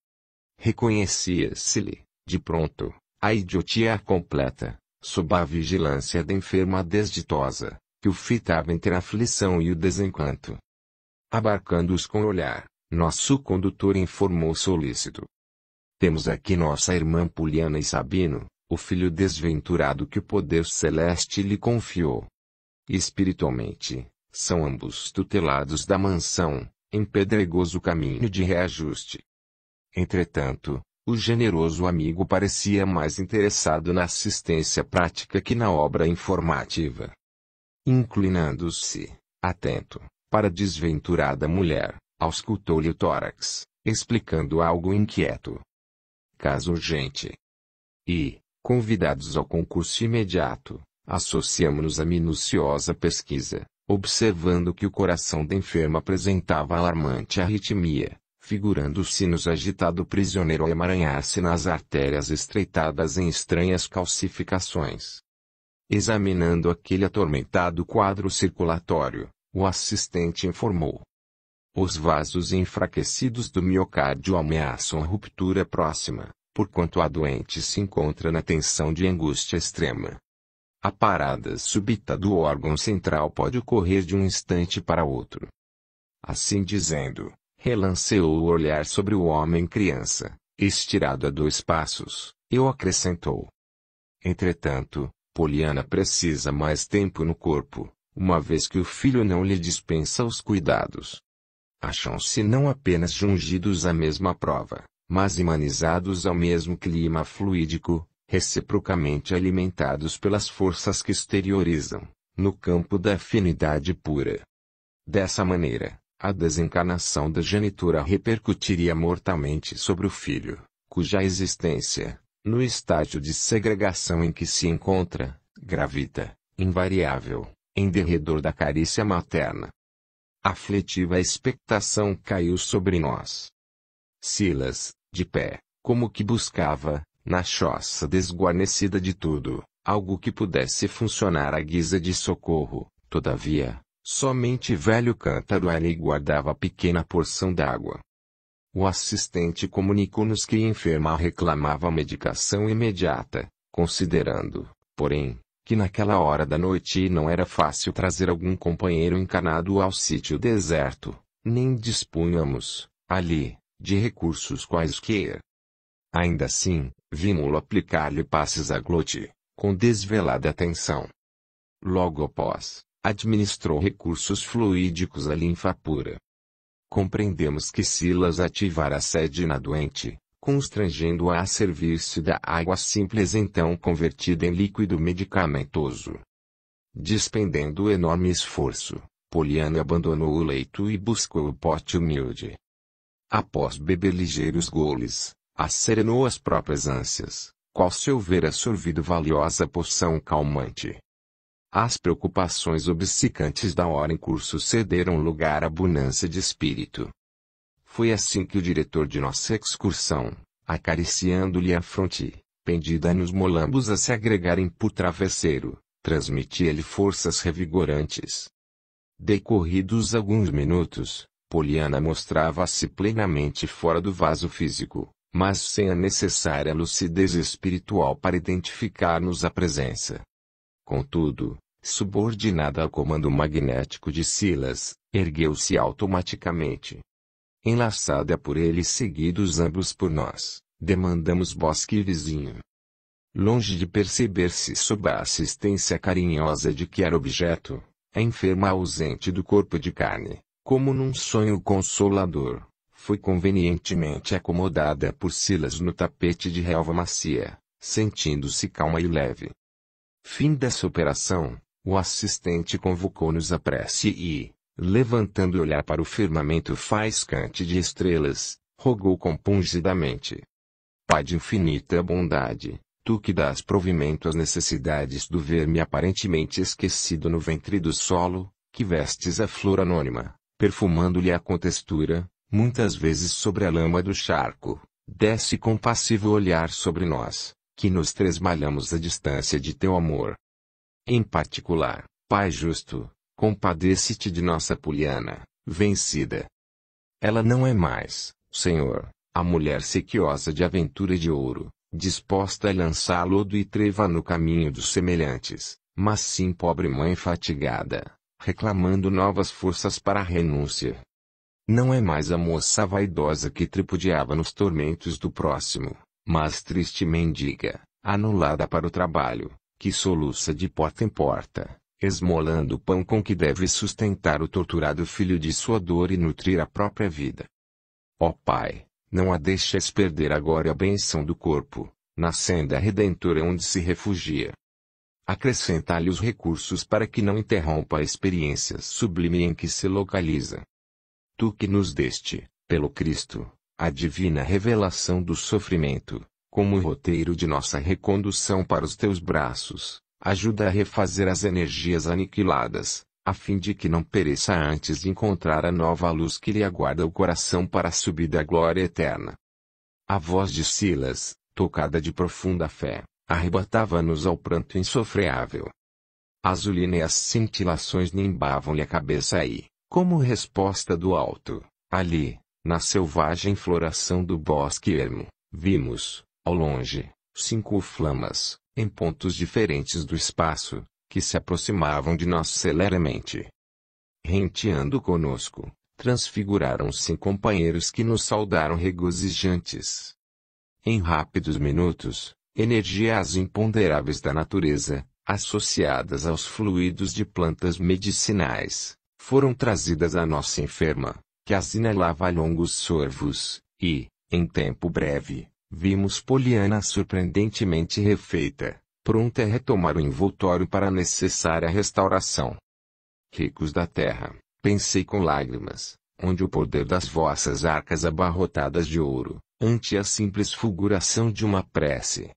Reconhecia-se-lhe, de pronto, a idiotia completa, sob a vigilância da enferma desditosa, que o fitava entre a aflição e o desencanto abarcando-os com o olhar, nosso condutor informou solícito. Temos aqui nossa irmã Puliana e Sabino, o filho desventurado que o poder celeste lhe confiou. Espiritualmente, são ambos tutelados da mansão, em pedregoso caminho de reajuste. Entretanto, o generoso amigo parecia mais interessado na assistência prática que na obra informativa. Inclinando-se, atento, para a desventurada mulher, auscultou-lhe o tórax, explicando algo inquieto. Caso urgente. E, convidados ao concurso imediato, associamo-nos à minuciosa pesquisa, observando que o coração da enferma apresentava alarmante arritmia, figurando se sinos agitado prisioneiro a emaranhar-se nas artérias estreitadas em estranhas calcificações. Examinando aquele atormentado quadro circulatório, o assistente informou. Os vasos enfraquecidos do miocárdio ameaçam ruptura próxima, porquanto a doente se encontra na tensão de angústia extrema. A parada súbita do órgão central pode ocorrer de um instante para outro. Assim dizendo, relanceou o olhar sobre o homem-criança, estirado a dois passos, eu acrescentou. Entretanto, Poliana precisa mais tempo no corpo, uma vez que o filho não lhe dispensa os cuidados. Acham-se não apenas jungidos à mesma prova, mas imanizados ao mesmo clima fluídico, reciprocamente alimentados pelas forças que exteriorizam, no campo da afinidade pura. Dessa maneira, a desencarnação da genitora repercutiria mortalmente sobre o filho, cuja existência, no estágio de segregação em que se encontra, gravita, invariável, em derredor da carícia materna. Afletiva expectação caiu sobre nós. Silas, de pé, como que buscava, na choça desguarnecida de tudo, algo que pudesse funcionar à guisa de socorro, todavia, somente velho cântaro ali guardava pequena porção d'água. O assistente comunicou-nos que a enferma reclamava medicação imediata, considerando, porém, que naquela hora da noite não era fácil trazer algum companheiro encanado ao sítio deserto, nem dispunhamos, ali, de recursos quaisquer. Ainda assim, vimos-lo aplicar-lhe passes à glote, com desvelada atenção. Logo após, administrou recursos fluídicos à linfa pura. Compreendemos que Silas ativara a sede na doente, constrangendo-a a, a servir-se da água simples então convertida em líquido medicamentoso. Despendendo enorme esforço, Poliana abandonou o leito e buscou o pote humilde. Após beber ligeiros goles, acerenou as próprias ânsias, qual se houver absorvido valiosa poção calmante. As preocupações obcecantes da hora em curso cederam lugar à bonança de espírito, foi assim que o diretor de nossa excursão, acariciando-lhe a fronte, pendida nos molambos a se agregarem por travesseiro, transmitia-lhe forças revigorantes. Decorridos alguns minutos, Poliana mostrava-se plenamente fora do vaso físico, mas sem a necessária lucidez espiritual para identificar-nos a presença. Contudo, subordinada ao comando magnético de Silas, ergueu-se automaticamente, enlaçada por ele seguidos ambos por nós, demandamos bosque vizinho. Longe de perceber-se sob a assistência carinhosa de que era objeto, a enferma ausente do corpo de carne, como num sonho consolador, foi convenientemente acomodada por Silas no tapete de relva macia, sentindo-se calma e leve. Fim dessa operação, o assistente convocou-nos à prece e, levantando o olhar para o firmamento faiscante de estrelas, rogou compungidamente. Pai de infinita bondade, tu que dás provimento às necessidades do verme aparentemente esquecido no ventre do solo, que vestes a flor anônima, perfumando-lhe a contextura, muitas vezes sobre a lama do charco, desce compassivo olhar sobre nós, que nos tresmalhamos à distância de teu amor. Em particular, Pai justo, compadece-te de nossa Poliana, vencida. Ela não é mais, Senhor, a mulher sequiosa de aventura e de ouro, disposta a lançar lodo e treva no caminho dos semelhantes, mas sim pobre mãe fatigada, reclamando novas forças para a renúncia. Não é mais a moça vaidosa que tripudiava nos tormentos do próximo, mas triste mendiga, anulada para o trabalho, que soluça de porta em porta, esmolando o pão com que deve sustentar o torturado filho de sua dor e nutrir a própria vida. Ó Pai, não a deixes perder agora a benção do corpo, na senda redentora onde se refugia. Acrescenta-lhe os recursos para que não interrompa a experiência sublime em que se localiza. Tu que nos deste, pelo Cristo, a divina revelação do sofrimento, como roteiro de nossa recondução para os teus braços, ajuda a refazer as energias aniquiladas, a fim de que não pereça antes de encontrar a nova luz que lhe aguarda o coração para a subida à glória eterna. A voz de Silas, tocada de profunda fé, arrebatava-nos ao pranto insofreável. Azulina e as cintilações nimbavam-lhe a cabeça e, como resposta do alto, ali, na selvagem floração do bosque ermo, vimos, ao longe, cinco flamas, em pontos diferentes do espaço, que se aproximavam de nós celeremente. Renteando conosco, transfiguraram-se em companheiros que nos saudaram regozijantes. Em rápidos minutos, energias imponderáveis da natureza, associadas aos fluidos de plantas medicinais, foram trazidas à nossa enferma, que as inalava longos sorvos, e, em tempo breve, Vimos Poliana surpreendentemente refeita, pronta a retomar o envoltório para a necessária restauração. Ricos da terra, pensei com lágrimas, onde o poder das vossas arcas abarrotadas de ouro, ante a simples fulguração de uma prece.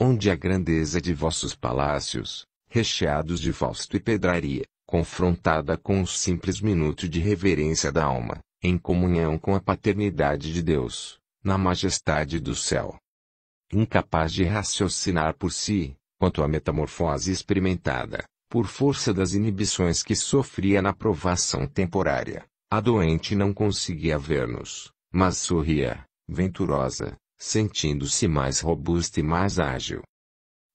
Onde a grandeza de vossos palácios, recheados de fausto e pedraria, confrontada com um simples minuto de reverência da alma, em comunhão com a paternidade de Deus, na majestade do céu. Incapaz de raciocinar por si, quanto à metamorfose experimentada, por força das inibições que sofria na provação temporária, a doente não conseguia ver-nos, mas sorria, venturosa, sentindo-se mais robusta e mais ágil.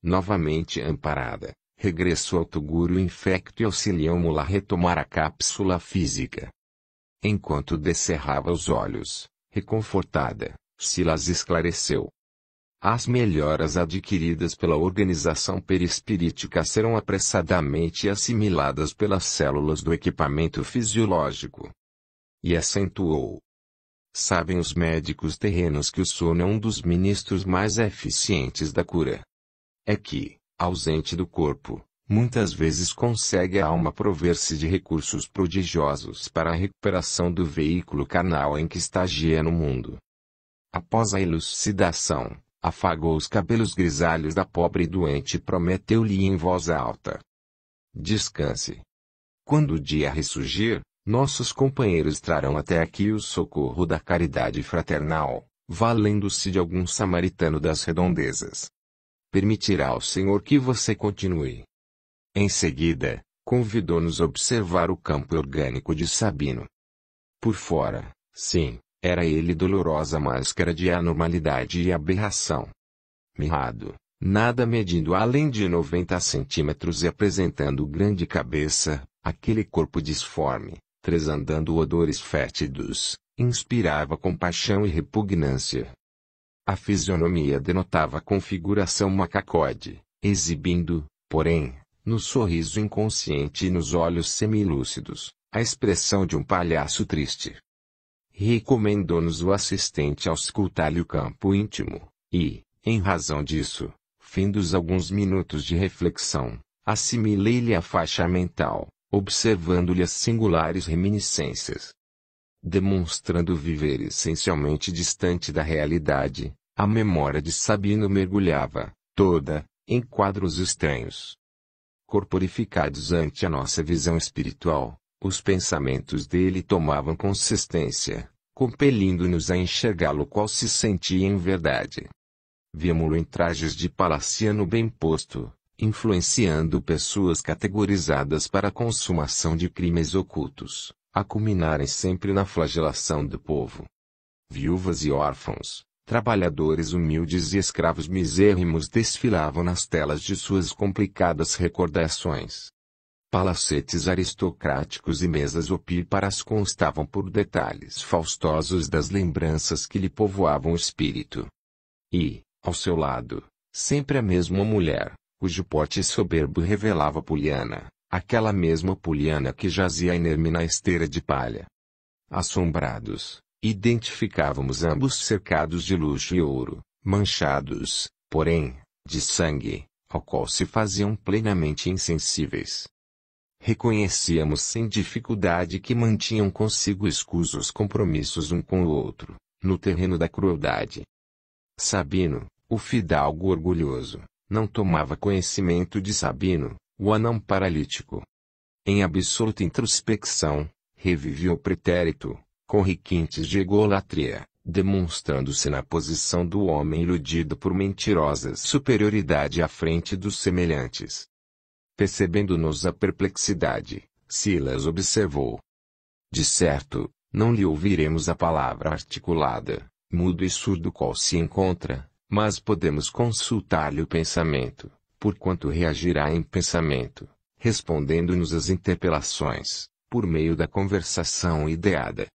Novamente amparada, regressou ao tuguro infecto e auxiliou-mo a retomar a cápsula física. Enquanto descerrava os olhos, Reconfortada, Silas esclareceu. As melhoras adquiridas pela organização perispirítica serão apressadamente assimiladas pelas células do equipamento fisiológico. E acentuou. Sabem os médicos terrenos que o sono é um dos ministros mais eficientes da cura. É que, ausente do corpo, muitas vezes consegue a alma prover-se de recursos prodigiosos para a recuperação do veículo carnal em que estagia no mundo. Após a elucidação, afagou os cabelos grisalhos da pobre doente e prometeu-lhe em voz alta: Descanse. Quando o dia ressurgir, nossos companheiros trarão até aqui o socorro da caridade fraternal, valendo-se de algum samaritano das redondezas. Permitirá ao Senhor que você continue em seguida, convidou-nos a observar o campo orgânico de Sabino. Por fora, sim, era ele dolorosa máscara de anormalidade e aberração. Mirrado, nada medindo além de 90 centímetros e apresentando grande cabeça, aquele corpo disforme, tresandando odores fétidos, inspirava compaixão e repugnância. A fisionomia denotava configuração macacode, exibindo, porém, no sorriso inconsciente e nos olhos semilúcidos, a expressão de um palhaço triste. Recomendou-nos o assistente auscultar-lhe o campo íntimo, e, em razão disso, findos alguns minutos de reflexão, assimilei-lhe a faixa mental, observando-lhe as singulares reminiscências. Demonstrando viver essencialmente distante da realidade, a memória de Sabino mergulhava, toda, em quadros estranhos, corporificados ante a nossa visão espiritual, os pensamentos dele tomavam consistência, compelindo-nos a enxergá-lo qual se sentia em verdade. vimos lo em trajes de palaciano bem posto, influenciando pessoas categorizadas para a consumação de crimes ocultos, a culminarem sempre na flagelação do povo. Viúvas e órfãos, Trabalhadores humildes e escravos misérrimos desfilavam nas telas de suas complicadas recordações. Palacetes aristocráticos e mesas opíparas constavam por detalhes faustosos das lembranças que lhe povoavam o espírito. E, ao seu lado, sempre a mesma mulher, cujo porte soberbo revelava Puliana, aquela mesma Puliana que jazia inerme na esteira de palha. Assombrados, Identificávamos ambos cercados de luxo e ouro, manchados, porém, de sangue, ao qual se faziam plenamente insensíveis. Reconhecíamos sem dificuldade que mantinham consigo escusos compromissos um com o outro, no terreno da crueldade. Sabino, o fidalgo orgulhoso, não tomava conhecimento de Sabino, o anão paralítico. Em absoluta introspecção, revivia o pretérito, com requintes de egolatria, demonstrando-se na posição do homem iludido por mentirosa superioridade à frente dos semelhantes. Percebendo-nos a perplexidade, Silas observou. De certo, não lhe ouviremos a palavra articulada, mudo e surdo qual se encontra, mas podemos consultar-lhe o pensamento, porquanto reagirá em pensamento, respondendo-nos às interpelações, por meio da conversação ideada.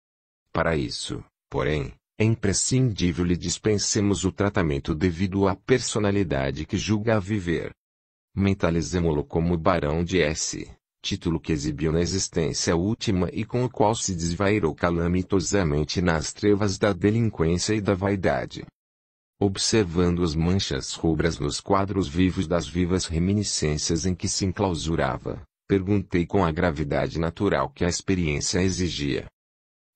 Para isso, porém, é imprescindível lhe dispensemos o tratamento devido à personalidade que julga viver. Mentalizemo-lo como Barão de S, título que exibiu na existência última e com o qual se desvairou calamitosamente nas trevas da delinquência e da vaidade. Observando as manchas rubras nos quadros vivos das vivas reminiscências em que se enclausurava, perguntei com a gravidade natural que a experiência exigia.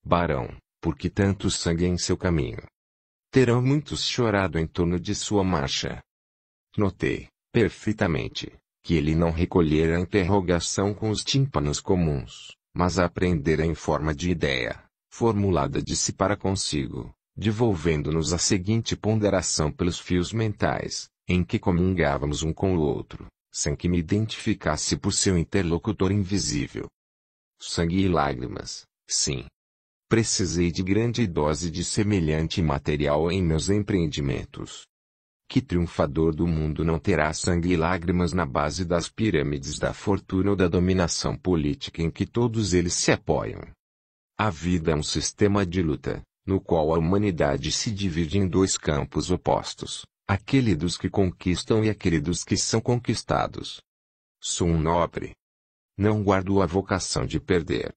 Barão, por que tanto sangue em seu caminho. Terão muitos chorado em torno de sua marcha. Notei, perfeitamente, que ele não recolhera a interrogação com os tímpanos comuns, mas a aprendera em forma de ideia, formulada de si para consigo, devolvendo-nos a seguinte ponderação pelos fios mentais, em que comungávamos um com o outro, sem que me identificasse por seu interlocutor invisível. Sangue e lágrimas, sim, Precisei de grande dose de semelhante material em meus empreendimentos. Que triunfador do mundo não terá sangue e lágrimas na base das pirâmides da fortuna ou da dominação política em que todos eles se apoiam? A vida é um sistema de luta, no qual a humanidade se divide em dois campos opostos, aquele dos que conquistam e aquele dos que são conquistados. Sou um nobre. Não guardo a vocação de perder,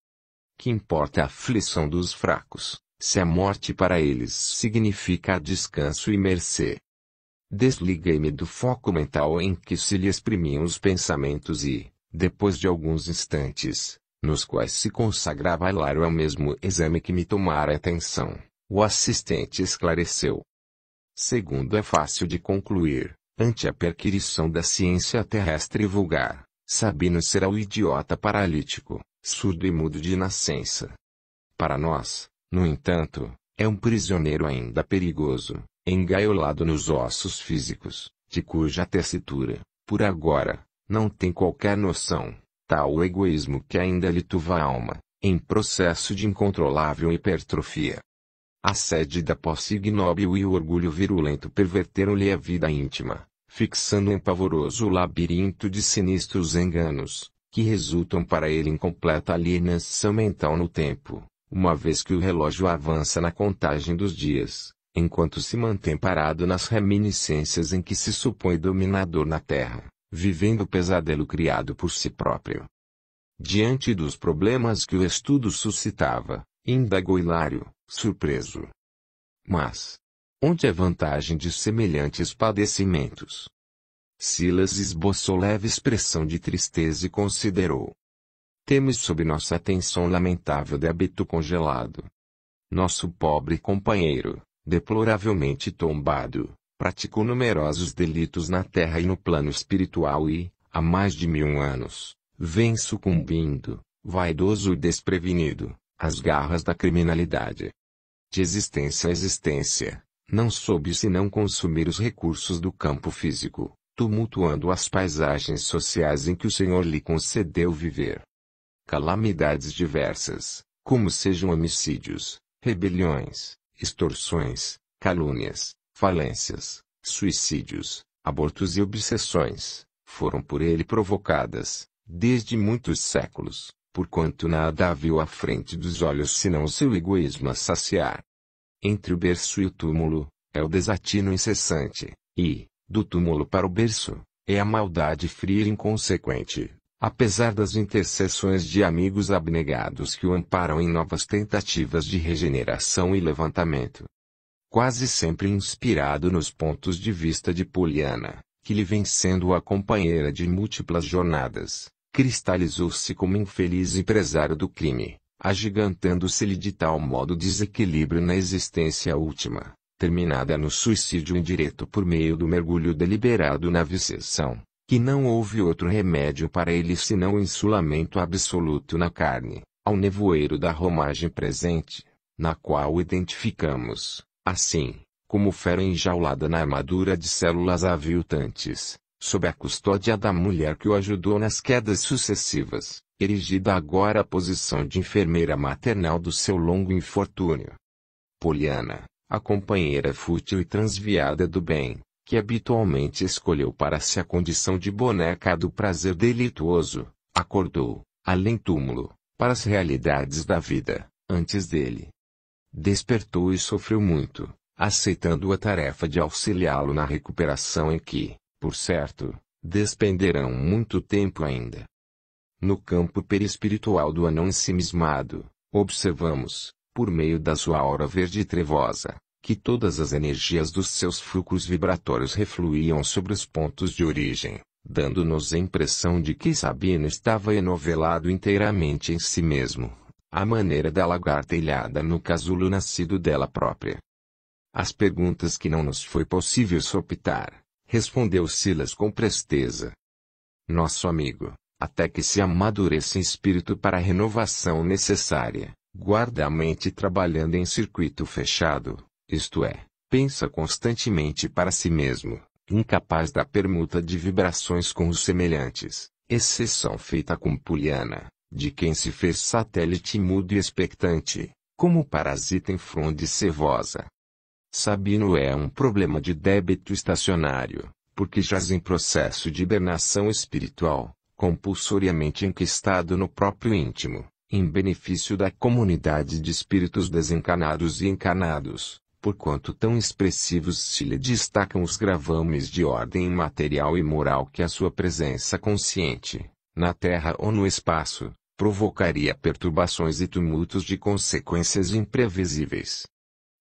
que importa a aflição dos fracos, se a morte para eles significa descanso e mercê? Desliguei-me do foco mental em que se lhe exprimiam os pensamentos e, depois de alguns instantes, nos quais se consagrava a Hilário ao mesmo exame que me tomara atenção, o assistente esclareceu. Segundo é fácil de concluir, ante a perquirição da ciência terrestre vulgar, Sabino será o idiota paralítico, surdo e mudo de nascença. Para nós, no entanto, é um prisioneiro ainda perigoso, engaiolado nos ossos físicos, de cuja tessitura, por agora, não tem qualquer noção, tal o egoísmo que ainda lhe tuva a alma, em processo de incontrolável hipertrofia. A sede da posse ignóbil e o orgulho virulento perverteram-lhe a vida íntima, fixando em pavoroso labirinto de sinistros enganos, que resultam para ele em completa alienação mental no tempo, uma vez que o relógio avança na contagem dos dias, enquanto se mantém parado nas reminiscências em que se supõe dominador na Terra, vivendo o pesadelo criado por si próprio. Diante dos problemas que o estudo suscitava, indagou Hilário, surpreso. Mas, onde a vantagem de semelhantes padecimentos? Silas esboçou leve expressão de tristeza e considerou. Temos sob nossa atenção lamentável débito congelado. Nosso pobre companheiro, deploravelmente tombado, praticou numerosos delitos na terra e no plano espiritual e, há mais de mil anos, vem sucumbindo, vaidoso e desprevenido, às garras da criminalidade. De existência a existência, não soube senão consumir os recursos do campo físico, tumultuando as paisagens sociais em que o Senhor lhe concedeu viver. Calamidades diversas, como sejam homicídios, rebeliões, extorsões, calúnias, falências, suicídios, abortos e obsessões, foram por ele provocadas, desde muitos séculos, porquanto nada viu à frente dos olhos senão seu egoísmo a saciar. Entre o berço e o túmulo, é o desatino incessante, e, do túmulo para o berço, é a maldade fria e inconsequente, apesar das intercessões de amigos abnegados que o amparam em novas tentativas de regeneração e levantamento. Quase sempre inspirado nos pontos de vista de Poliana, que lhe vem sendo a companheira de múltiplas jornadas, cristalizou-se como infeliz empresário do crime, agigantando-se-lhe de tal modo desequilíbrio na existência última, terminada no suicídio indireto por meio do mergulho deliberado na vissecção, que não houve outro remédio para ele senão o insulamento absoluto na carne, ao nevoeiro da romagem presente, na qual identificamos, assim, como fera enjaulada na armadura de células aviltantes, sob a custódia da mulher que o ajudou nas quedas sucessivas, erigida agora à posição de enfermeira maternal do seu longo infortúnio. Poliana, a companheira fútil e transviada do bem, que habitualmente escolheu para si a condição de boneca do prazer delituoso, acordou, além túmulo, para as realidades da vida, antes dele. Despertou e sofreu muito, aceitando a tarefa de auxiliá-lo na recuperação em que, por certo, despenderão muito tempo ainda. No campo perispiritual do anão ensimismado, observamos, por meio da sua aura verde trevosa, que todas as energias dos seus fulcros vibratórios refluíam sobre os pontos de origem, dando-nos a impressão de que Sabino estava enovelado inteiramente em si mesmo, à maneira da lagarta ilhada no casulo nascido dela própria. As perguntas que não nos foi possível sopitar, respondeu Silas com presteza. Nosso amigo, até que se amadureça em espírito para a renovação necessária, Guarda a mente trabalhando em circuito fechado, isto é, pensa constantemente para si mesmo, incapaz da permuta de vibrações com os semelhantes, exceção feita com Puliana, de quem se fez satélite mudo e expectante, como parasita em fronde cevosa. Sabino é um problema de débito estacionário, porque jaz em processo de hibernação espiritual, compulsoriamente enquistado no próprio íntimo em benefício da comunidade de espíritos desencarnados e encarnados, por quanto tão expressivos se lhe destacam os gravames de ordem material e moral que a sua presença consciente, na Terra ou no espaço, provocaria perturbações e tumultos de consequências imprevisíveis.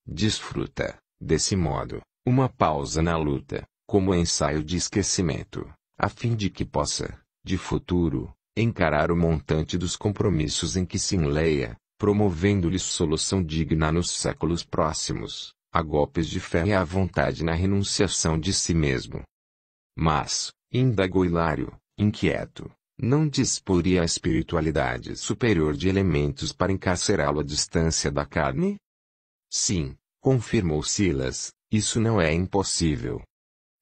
Desfruta, desse modo, uma pausa na luta, como ensaio de esquecimento, a fim de que possa, de futuro, encarar o montante dos compromissos em que se enleia, promovendo-lhes solução digna nos séculos próximos, a golpes de fé e à vontade na renunciação de si mesmo. Mas, indagou Hilário, inquieto, não disporia a espiritualidade superior de elementos para encarcerá-lo à distância da carne? Sim, confirmou Silas, isso não é impossível.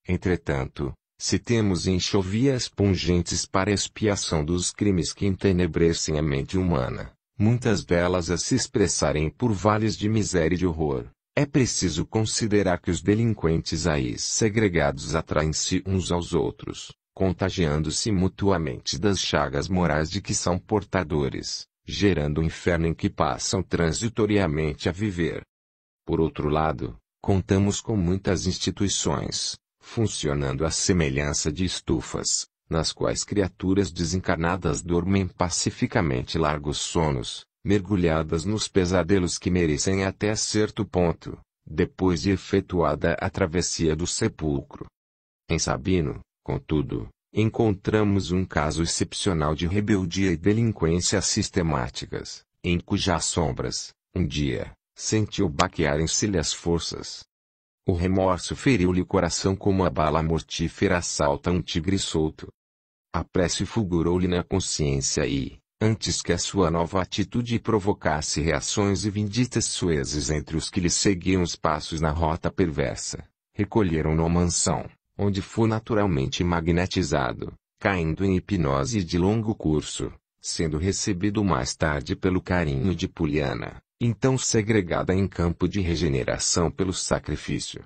Entretanto, se temos enxovias pungentes para expiação dos crimes que entenebrecem a mente humana, muitas delas a se expressarem por vales de miséria e de horror, é preciso considerar que os delinquentes aí segregados atraem-se uns aos outros, contagiando-se mutuamente das chagas morais de que são portadores, gerando o um inferno em que passam transitoriamente a viver. Por outro lado, contamos com muitas instituições, funcionando à semelhança de estufas, nas quais criaturas desencarnadas dormem pacificamente largos sonos, mergulhadas nos pesadelos que merecem até certo ponto, depois de efetuada a travessia do sepulcro. Em Sabino, contudo, encontramos um caso excepcional de rebeldia e delinquência sistemáticas, em cujas sombras, um dia, sentiu baquearem-se-lhe as forças, o remorso feriu-lhe o coração como a bala mortífera assalta um tigre solto. A prece fulgurou-lhe na consciência e, antes que a sua nova atitude provocasse reações e vinditas suezes entre os que lhe seguiam os passos na rota perversa, recolheram-no à mansão, onde foi naturalmente magnetizado, caindo em hipnose de longo curso, sendo recebido mais tarde pelo carinho de Puliana então segregada em campo de regeneração pelo sacrifício.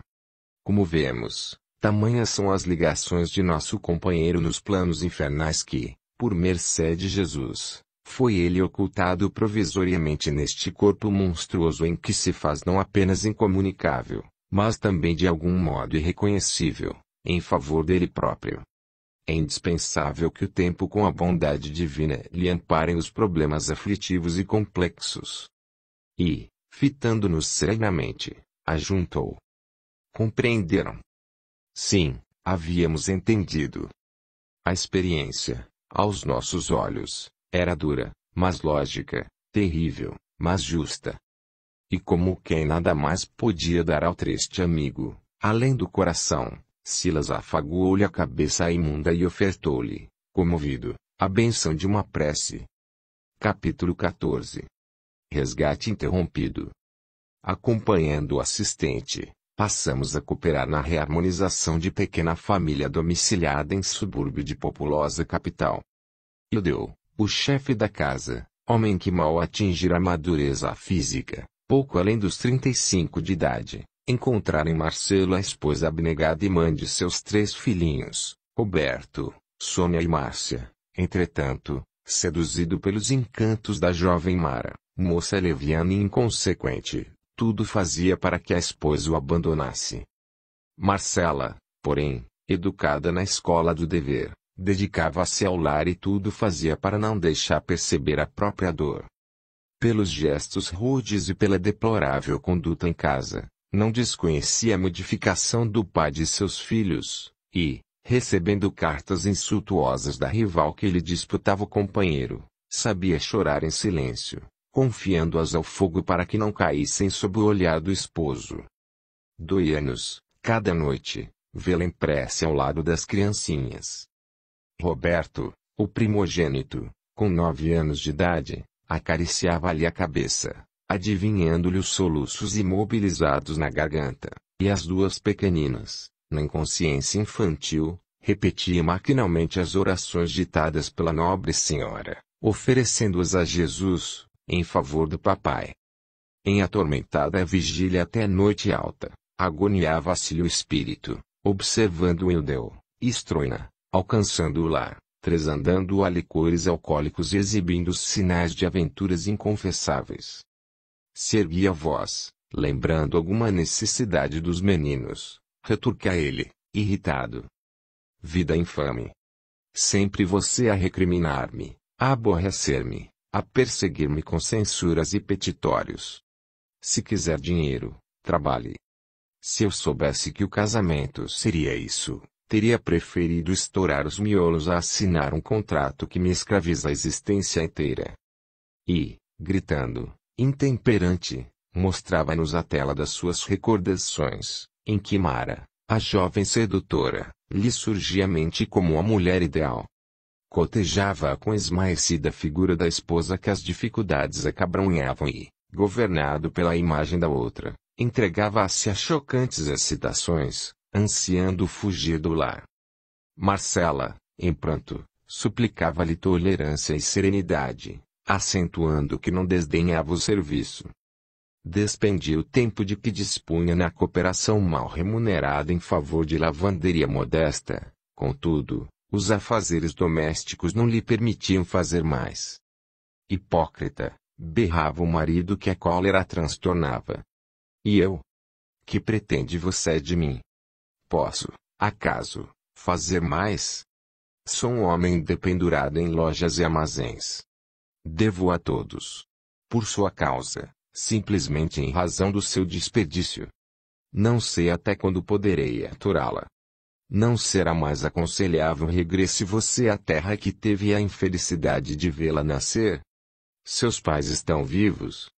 Como vemos, tamanhas são as ligações de nosso companheiro nos planos infernais que, por mercê de Jesus, foi ele ocultado provisoriamente neste corpo monstruoso em que se faz não apenas incomunicável, mas também de algum modo irreconhecível, em favor dele próprio. É indispensável que o tempo com a bondade divina lhe amparem os problemas aflitivos e complexos, e, fitando-nos serenamente, ajuntou. Compreenderam? Sim, havíamos entendido. A experiência, aos nossos olhos, era dura, mas lógica, terrível, mas justa. E como quem nada mais podia dar ao triste amigo, além do coração, Silas afagou-lhe a cabeça imunda e ofertou-lhe, comovido, a benção de uma prece. Capítulo 14 Resgate interrompido. Acompanhando o assistente, passamos a cooperar na reharmonização de pequena família domiciliada em subúrbio de populosa capital. Ildeu, o chefe da casa, homem que mal atingira a madureza física, pouco além dos 35 de idade, encontrar em Marcelo a esposa abnegada e mãe de seus três filhinhos, Roberto, Sônia e Márcia. Entretanto, seduzido pelos encantos da jovem Mara, Moça leviana e inconsequente, tudo fazia para que a esposa o abandonasse. Marcela, porém, educada na escola do dever, dedicava-se ao lar e tudo fazia para não deixar perceber a própria dor. Pelos gestos rudes e pela deplorável conduta em casa, não desconhecia a modificação do pai de seus filhos, e, recebendo cartas insultuosas da rival que lhe disputava o companheiro, sabia chorar em silêncio confiando-as ao fogo para que não caíssem sob o olhar do esposo. Doianos, cada noite, vê-la em prece ao lado das criancinhas. Roberto, o primogênito, com nove anos de idade, acariciava-lhe a cabeça, adivinhando-lhe os soluços imobilizados na garganta, e as duas pequeninas, na inconsciência infantil, repetia maquinalmente as orações ditadas pela nobre senhora, oferecendo-as a Jesus, em favor do papai. Em atormentada vigília até noite alta, agoniava-se o espírito, observando Eudel, estroina, alcançando-o lá, tresandando a licores alcoólicos e exibindo sinais de aventuras inconfessáveis. Se erguia a voz, lembrando alguma necessidade dos meninos, retorquia ele, irritado. Vida infame. Sempre você a recriminar-me, a aborrecer-me, a perseguir-me com censuras e petitórios. Se quiser dinheiro, trabalhe. Se eu soubesse que o casamento seria isso, teria preferido estourar os miolos a assinar um contrato que me escraviza a existência inteira. E, gritando, intemperante, mostrava-nos a tela das suas recordações, em que Mara, a jovem sedutora, lhe surgia à mente como a mulher ideal. Cotejava-a com esmaecida figura da esposa que as dificuldades acabrunhavam e, governado pela imagem da outra, entregava-se a chocantes excitações, ansiando fugir do lar. Marcela, em pranto, suplicava-lhe tolerância e serenidade, acentuando que não desdenhava o serviço. Despendia o tempo de que dispunha na cooperação mal remunerada em favor de lavanderia modesta, contudo, os afazeres domésticos não lhe permitiam fazer mais. Hipócrita, berrava o marido que a cólera transtornava. E eu? Que pretende você de mim? Posso, acaso, fazer mais? Sou um homem dependurado em lojas e armazéns. Devo a todos. Por sua causa, simplesmente em razão do seu desperdício. Não sei até quando poderei aturá-la não será mais aconselhável regresse você à terra que teve a infelicidade de vê-la nascer. Seus pais estão vivos.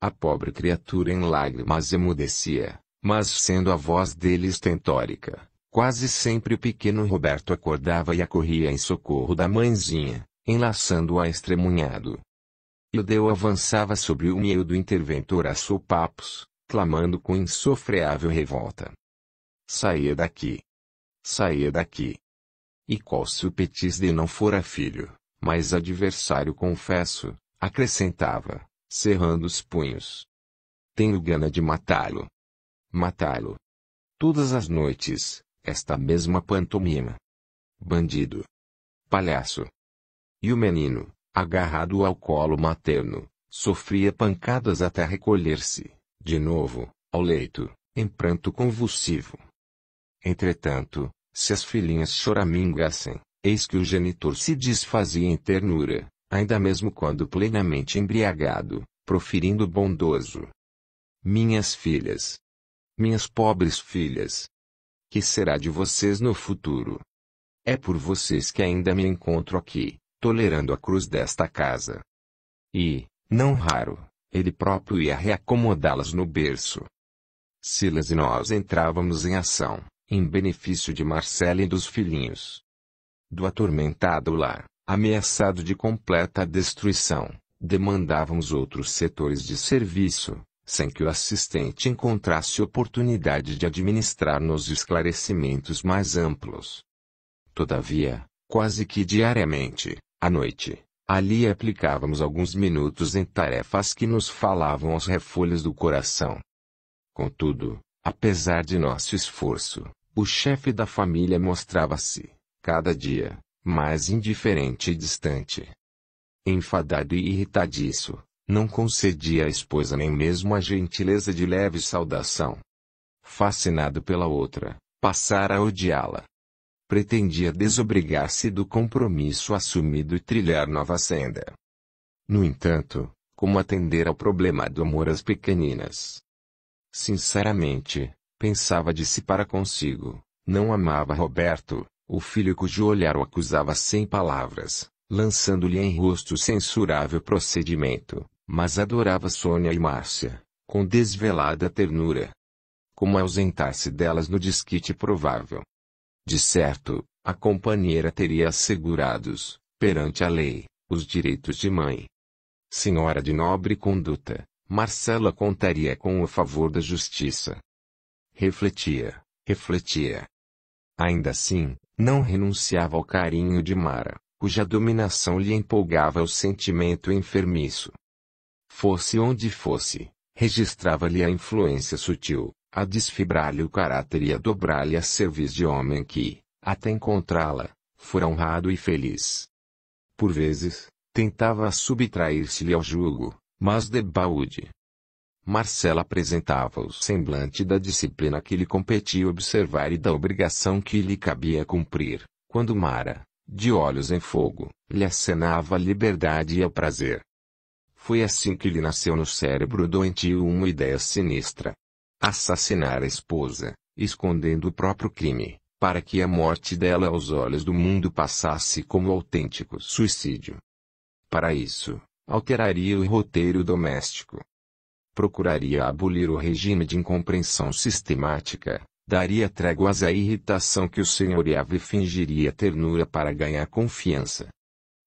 A pobre criatura em lágrimas emudecia, mas sendo a voz dele estentórica, quase sempre o pequeno Roberto acordava e acorria em socorro da mãezinha, enlaçando-a estremunhado. Ildeu avançava sobre o meio do interventor a sopapos, clamando com insofreável revolta. Saia daqui saia daqui. E qual se o de não fora filho, mas adversário confesso, acrescentava, cerrando os punhos. Tenho gana de matá-lo. Matá-lo. Todas as noites, esta mesma pantomima. Bandido. Palhaço. E o menino, agarrado ao colo materno, sofria pancadas até recolher-se, de novo, ao leito, em pranto convulsivo. Entretanto, se as filhinhas choramingassem, eis que o genitor se desfazia em ternura, ainda mesmo quando plenamente embriagado, proferindo bondoso: Minhas filhas, minhas pobres filhas, que será de vocês no futuro? É por vocês que ainda me encontro aqui, tolerando a cruz desta casa. E, não raro, ele próprio ia reacomodá-las no berço. Silas e nós entrávamos em ação, em benefício de Marcela e dos filhinhos. Do atormentado lar, ameaçado de completa destruição, demandávamos outros setores de serviço, sem que o assistente encontrasse oportunidade de administrar nos esclarecimentos mais amplos. Todavia, quase que diariamente, à noite, ali aplicávamos alguns minutos em tarefas que nos falavam aos refolhos do coração. Contudo, apesar de nosso esforço, o chefe da família mostrava-se, cada dia, mais indiferente e distante. Enfadado e irritadiço, não concedia à esposa nem mesmo a gentileza de leve saudação. Fascinado pela outra, passara a odiá-la. Pretendia desobrigar-se do compromisso assumido e trilhar nova senda. No entanto, como atender ao problema do amor às pequeninas? Sinceramente, Pensava de si para consigo. Não amava Roberto, o filho cujo olhar o acusava sem palavras, lançando-lhe em rosto censurável procedimento, mas adorava Sônia e Márcia, com desvelada ternura. Como ausentar-se delas no disquite provável? De certo, a companheira teria assegurados, perante a lei, os direitos de mãe. Senhora de nobre conduta, Marcela contaria com o favor da justiça refletia, refletia. Ainda assim, não renunciava ao carinho de Mara, cuja dominação lhe empolgava o sentimento enfermiço. Fosse onde fosse, registrava-lhe a influência sutil, a desfibrar-lhe o caráter e a dobrar-lhe a cerviz de homem que, até encontrá-la, fora honrado e feliz. Por vezes, tentava subtrair-se-lhe ao jugo, mas Debaúde, Marcela apresentava o semblante da disciplina que lhe competia observar e da obrigação que lhe cabia cumprir, quando Mara, de olhos em fogo, lhe acenava a liberdade e ao prazer. Foi assim que lhe nasceu no cérebro doentio uma ideia sinistra. Assassinar a esposa, escondendo o próprio crime, para que a morte dela aos olhos do mundo passasse como autêntico suicídio. Para isso, alteraria o roteiro doméstico, procuraria abolir o regime de incompreensão sistemática, daria tréguas à irritação que o senhoreava e fingiria ternura para ganhar confiança.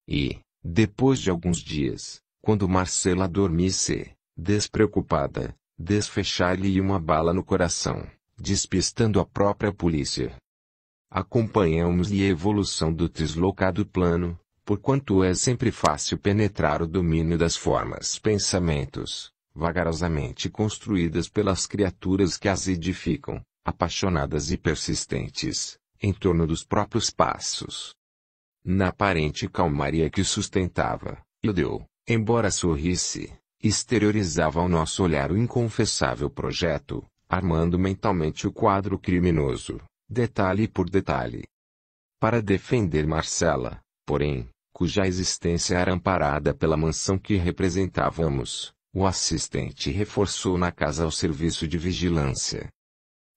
E, depois de alguns dias, quando Marcela dormisse, despreocupada, desfechar-lhe uma bala no coração, despistando a própria polícia. Acompanhamos-lhe a evolução do deslocado plano, porquanto é sempre fácil penetrar o domínio das formas pensamentos, vagarosamente construídas pelas criaturas que as edificam, apaixonadas e persistentes, em torno dos próprios passos. Na aparente calmaria que sustentava, Ildeu, embora sorrisse, exteriorizava ao nosso olhar o inconfessável projeto, armando mentalmente o quadro criminoso, detalhe por detalhe. Para defender Marcela, porém, cuja existência era amparada pela mansão que representávamos, o assistente reforçou na casa o serviço de vigilância.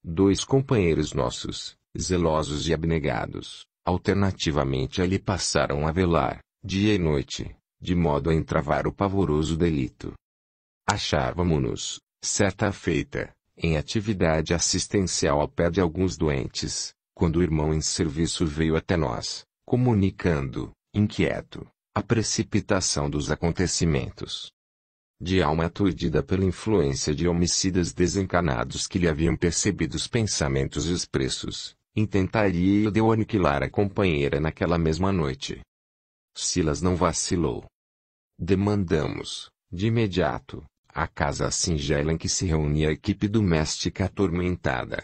Dois companheiros nossos, zelosos e abnegados, alternativamente ali passaram a velar, dia e noite, de modo a entravar o pavoroso delito. Achávamo-nos, certa feita, em atividade assistencial ao pé de alguns doentes, quando o irmão em serviço veio até nós, comunicando, inquieto, a precipitação dos acontecimentos de alma aturdida pela influência de homicidas desencanados que lhe haviam percebido os pensamentos expressos, intentaria e deu aniquilar a companheira naquela mesma noite. Silas não vacilou. Demandamos, de imediato, a casa singela em que se reunia a equipe doméstica atormentada.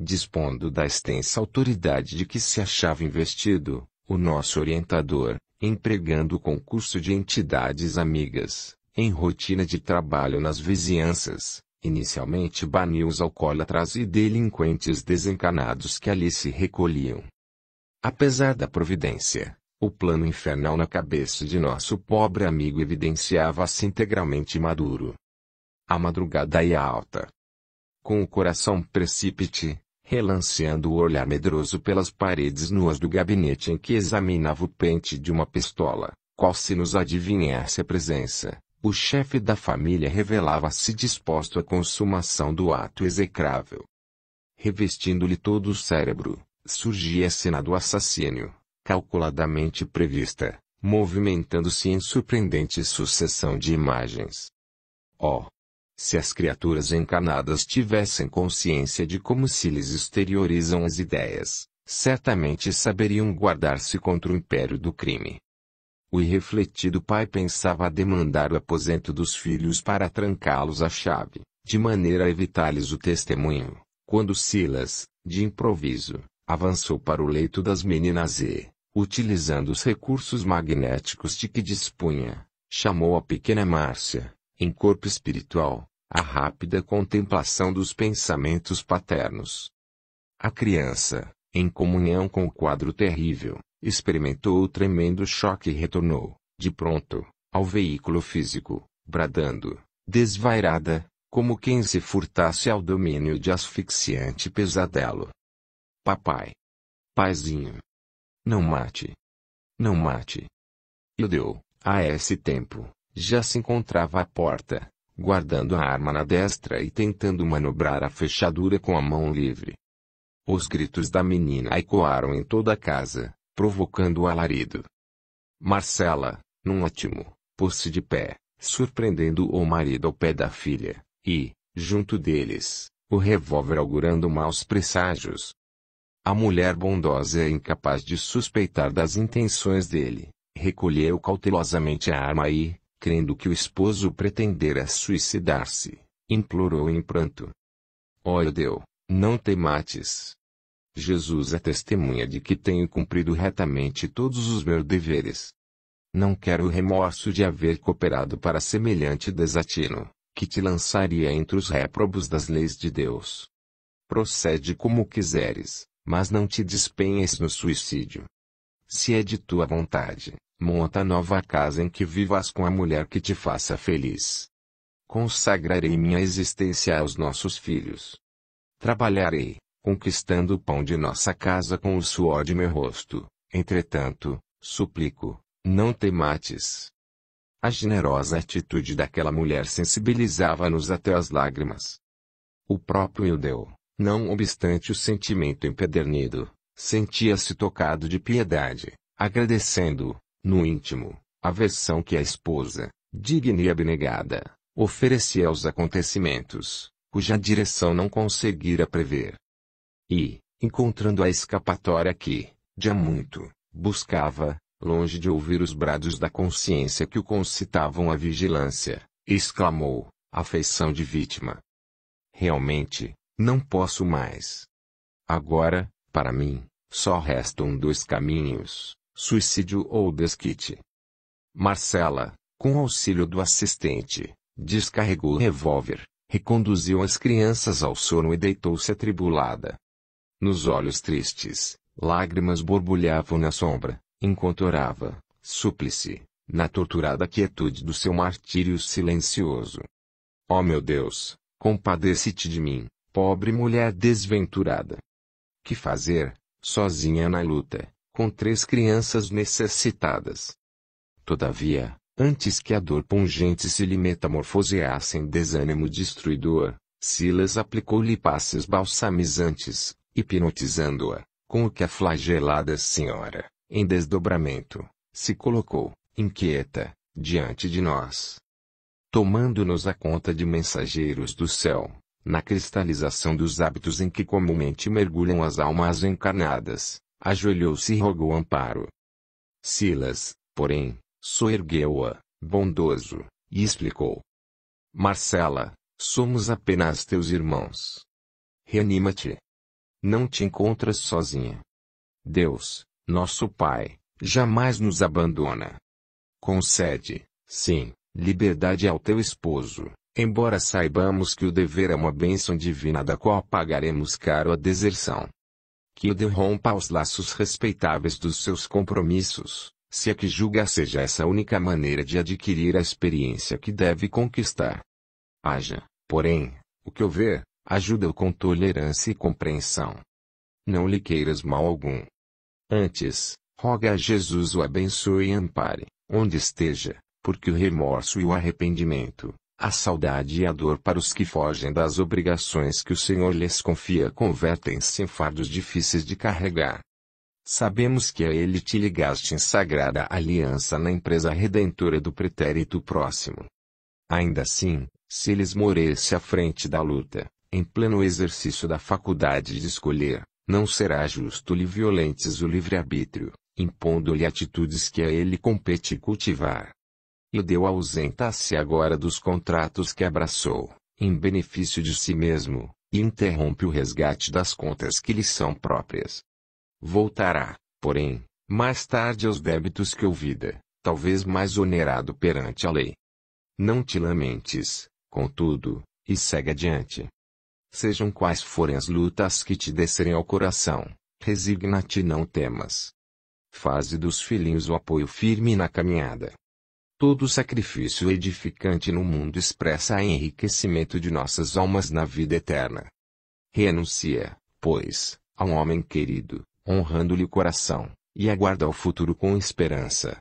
Dispondo da extensa autoridade de que se achava investido, o nosso orientador, empregando o concurso de entidades amigas, em rotina de trabalho nas vizinhanças, inicialmente baniu os alcoólatras e delinquentes desencanados que ali se recolhiam. Apesar da providência, o plano infernal na cabeça de nosso pobre amigo evidenciava-se integralmente maduro. A madrugada ia alta. Com o coração precípite, relanceando o olhar medroso pelas paredes nuas do gabinete em que examinava o pente de uma pistola, qual se nos adivinhasse a presença, o chefe da família revelava-se disposto à consumação do ato execrável. Revestindo-lhe todo o cérebro, surgia a cena do assassínio, calculadamente prevista, movimentando-se em surpreendente sucessão de imagens. Oh! Se as criaturas encarnadas tivessem consciência de como se lhes exteriorizam as ideias, certamente saberiam guardar-se contra o império do crime. O irrefletido pai pensava demandar o aposento dos filhos para trancá-los à chave, de maneira a evitar-lhes o testemunho, quando Silas, de improviso, avançou para o leito das meninas e, utilizando os recursos magnéticos de que dispunha, chamou a pequena Márcia, em corpo espiritual, a rápida contemplação dos pensamentos paternos. A criança, em comunhão com o quadro terrível, experimentou o tremendo choque e retornou, de pronto, ao veículo físico, bradando, desvairada, como quem se furtasse ao domínio de asfixiante pesadelo. Papai! Paizinho! Não mate! Não mate! E deu, a esse tempo, já se encontrava à porta, guardando a arma na destra e tentando manobrar a fechadura com a mão livre. Os gritos da menina ecoaram em toda a casa, provocando o alarido. Marcela, num ótimo, pôs-se de pé, surpreendendo o marido ao pé da filha, e, junto deles, o revólver augurando maus presságios. A mulher bondosa é incapaz de suspeitar das intenções dele, recolheu cautelosamente a arma e, crendo que o esposo pretendera suicidar-se, implorou em pranto. Ó oh, Eudeu, não te mates. Jesus é testemunha de que tenho cumprido retamente todos os meus deveres. Não quero o remorso de haver cooperado para semelhante desatino, que te lançaria entre os réprobos das leis de Deus. Procede como quiseres, mas não te despenhes no suicídio. Se é de tua vontade, monta nova casa em que vivas com a mulher que te faça feliz. Consagrarei minha existência aos nossos filhos. Trabalharei, conquistando o pão de nossa casa com o suor de meu rosto. Entretanto, suplico, não temates. A generosa atitude daquela mulher sensibilizava-nos até as lágrimas. O próprio Ildeu, não obstante o sentimento empedernido, sentia-se tocado de piedade, agradecendo, no íntimo, a versão que a esposa, digna e abnegada, oferecia aos acontecimentos, cuja direção não conseguira prever. E, encontrando a escapatória que, de há muito, buscava, longe de ouvir os brados da consciência que o concitavam à vigilância, exclamou, afeição de vítima. Realmente, não posso mais. Agora, para mim, só restam dois caminhos, suicídio ou desquite. Marcela, com auxílio do assistente, descarregou o revólver, reconduziu as crianças ao sono e deitou-se atribulada. Nos olhos tristes, lágrimas borbulhavam na sombra, enquanto orava, súplice, na torturada quietude do seu martírio silencioso. Ó oh meu Deus, compadece-te de mim, pobre mulher desventurada. Que fazer, sozinha na luta, com três crianças necessitadas? Todavia, antes que a dor pungente se lhe metamorfoseasse em desânimo destruidor, Silas aplicou-lhe passes balsamizantes, hipnotizando-a, com o que a flagelada senhora, em desdobramento, se colocou, inquieta, diante de nós. Tomando-nos a conta de mensageiros do céu, na cristalização dos hábitos em que comumente mergulham as almas encarnadas, ajoelhou-se e rogou amparo. Silas, porém, soergueu-a, bondoso, e explicou: Marcela, somos apenas teus irmãos. Reanima-te não te encontras sozinha. Deus, nosso Pai, jamais nos abandona. Concede, sim, liberdade ao teu esposo, embora saibamos que o dever é uma bênção divina da qual pagaremos caro a deserção. Que o derrompa os laços respeitáveis dos seus compromissos, se é que julga seja essa a única maneira de adquirir a experiência que deve conquistar. Haja, porém, o que houver, Ajuda-o com tolerância e compreensão. Não lhe queiras mal algum. Antes, roga a Jesus o abençoe e ampare, onde esteja, porque o remorso e o arrependimento, a saudade e a dor para os que fogem das obrigações que o Senhor lhes confia convertem-se em fardos difíceis de carregar. Sabemos que a Ele te ligaste em sagrada aliança na empresa redentora do pretérito próximo. Ainda assim, se lhes morresse à frente da luta, em pleno exercício da faculdade de escolher, não será justo lhe violentes o livre-arbítrio, impondo-lhe atitudes que a ele compete cultivar. E deu ausenta-se agora dos contratos que abraçou, em benefício de si mesmo, e interrompe o resgate das contas que lhe são próprias. Voltará, porém, mais tarde aos débitos que ouvida, talvez mais onerado perante a lei. Não te lamentes, contudo, e segue adiante. Sejam quais forem as lutas que te descerem ao coração, resigna-te não temas. Faze dos filhinhos o apoio firme na caminhada. Todo sacrifício edificante no mundo expressa enriquecimento de nossas almas na vida eterna. Renuncia, pois, a um homem querido, honrando-lhe o coração, e aguarda o futuro com esperança.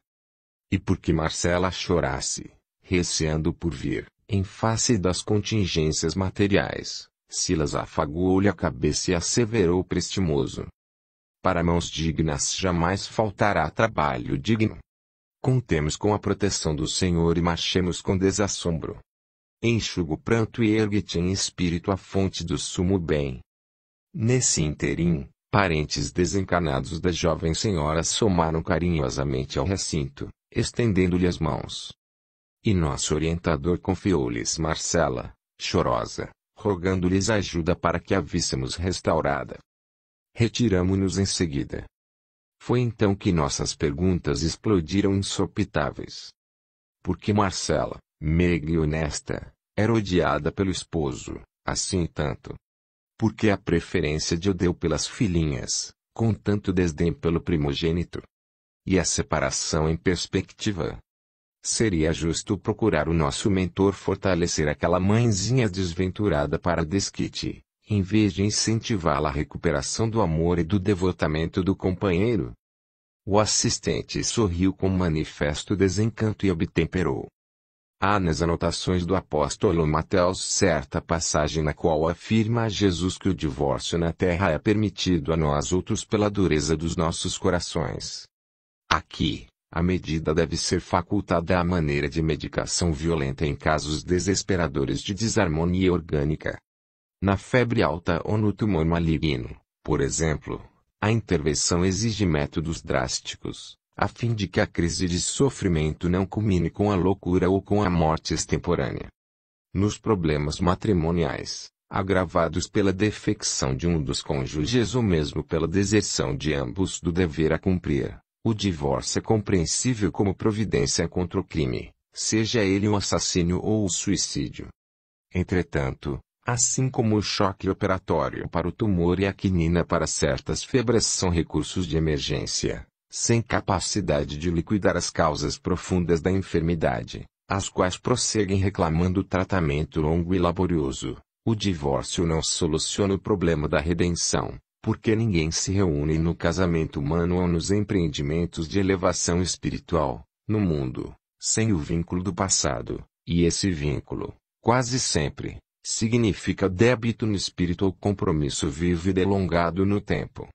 E porque Marcela chorasse, receando por vir, em face das contingências materiais, Silas afagou-lhe a cabeça e asseverou prestimoso. Para mãos dignas jamais faltará trabalho digno. Contemos com a proteção do Senhor e marchemos com desassombro. Enxuga o pranto e ergue-te em espírito a fonte do sumo bem. Nesse interim, parentes desencarnados da jovem senhora somaram carinhosamente ao recinto, estendendo-lhe as mãos. E nosso orientador confiou-lhes Marcela, chorosa, rogando-lhes ajuda para que a víssemos restaurada. Retiramo-nos em seguida. Foi então que nossas perguntas explodiram insopitáveis. Porque Marcela, meiga e honesta, era odiada pelo esposo, assim tanto. Porque a preferência de Odeu pelas filhinhas, com tanto desdém pelo primogênito. E a separação em perspectiva, Seria justo procurar o nosso mentor fortalecer aquela mãezinha desventurada para desquite, em vez de incentivá-la à recuperação do amor e do devotamento do companheiro? O assistente sorriu com manifesto desencanto e obtemperou. Há nas anotações do apóstolo Mateus certa passagem na qual afirma a Jesus que o divórcio na terra é permitido a nós outros pela dureza dos nossos corações. Aqui, a medida deve ser facultada à maneira de medicação violenta em casos desesperadores de desarmonia orgânica. Na febre alta ou no tumor maligno, por exemplo, a intervenção exige métodos drásticos, a fim de que a crise de sofrimento não culmine com a loucura ou com a morte extemporânea. Nos problemas matrimoniais, agravados pela defecção de um dos cônjuges ou mesmo pela deserção de ambos do dever a cumprir, o divórcio é compreensível como providência contra o crime, seja ele um assassínio ou o suicídio. Entretanto, assim como o choque operatório para o tumor e a quinina para certas febras são recursos de emergência, sem capacidade de liquidar as causas profundas da enfermidade, as quais prosseguem reclamando tratamento longo e laborioso, o divórcio não soluciona o problema da redenção, porque ninguém se reúne no casamento humano ou nos empreendimentos de elevação espiritual, no mundo, sem o vínculo do passado, e esse vínculo, quase sempre, significa débito no espírito ou compromisso vivo e delongado no tempo.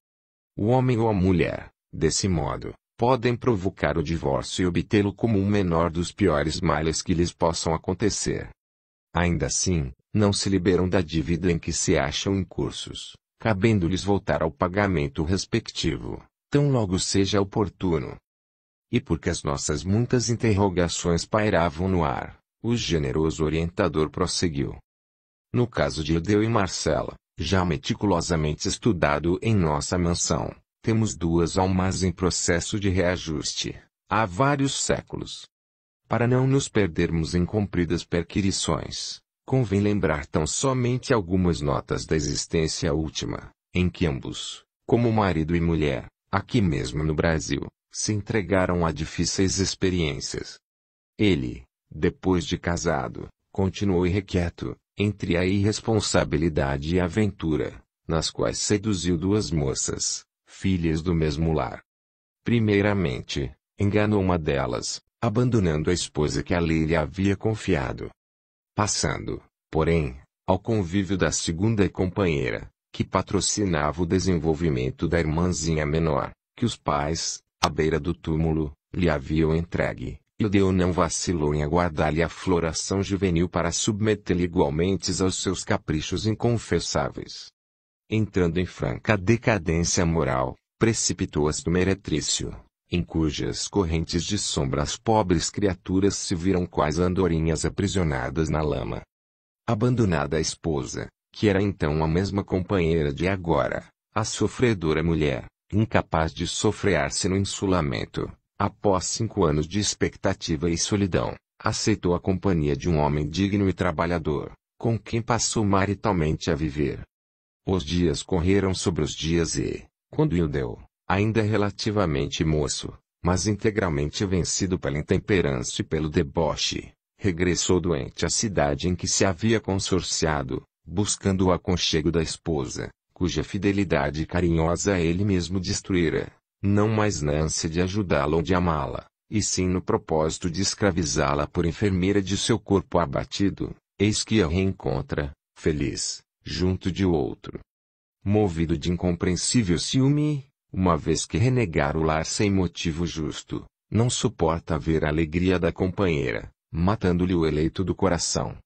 O homem ou a mulher, desse modo, podem provocar o divórcio e obtê-lo como o menor dos piores males que lhes possam acontecer. Ainda assim, não se liberam da dívida em que se acham incursos cabendo-lhes voltar ao pagamento respectivo, tão logo seja oportuno. E porque as nossas muitas interrogações pairavam no ar, o generoso orientador prosseguiu. No caso de Edeu e Marcela, já meticulosamente estudado em nossa mansão, temos duas almas em processo de reajuste, há vários séculos. Para não nos perdermos em compridas perquirições, Convém lembrar tão somente algumas notas da existência última, em que ambos, como marido e mulher, aqui mesmo no Brasil, se entregaram a difíceis experiências. Ele, depois de casado, continuou irrequieto, entre a irresponsabilidade e a aventura, nas quais seduziu duas moças, filhas do mesmo lar. Primeiramente, enganou uma delas, abandonando a esposa que a lei lhe havia confiado, passando, porém, ao convívio da segunda companheira, que patrocinava o desenvolvimento da irmãzinha menor, que os pais, à beira do túmulo, lhe haviam entregue. E Deu não vacilou em aguardar-lhe a floração juvenil para submetê-la igualmente aos seus caprichos inconfessáveis. Entrando em franca decadência moral, precipitou-as do meretrício, em cujas correntes de sombra as pobres criaturas se viram quais andorinhas aprisionadas na lama. Abandonada a esposa, que era então a mesma companheira de agora, a sofredora mulher, incapaz de sofrear-se no insulamento, após cinco anos de expectativa e solidão, aceitou a companhia de um homem digno e trabalhador, com quem passou maritalmente a viver. Os dias correram sobre os dias e, quando Ildeu, ainda é relativamente moço, mas integralmente vencido pela intemperança e pelo deboche, regressou doente à cidade em que se havia consorciado, buscando o aconchego da esposa, cuja fidelidade carinhosa ele mesmo destruíra, não mais na ânsia de ajudá-la ou de amá-la, e sim no propósito de escravizá-la por enfermeira de seu corpo abatido, eis que a reencontra, feliz, junto de outro. Movido de incompreensível ciúme, uma vez que renegar o lar sem motivo justo, não suporta ver a alegria da companheira, matando-lhe o eleito do coração.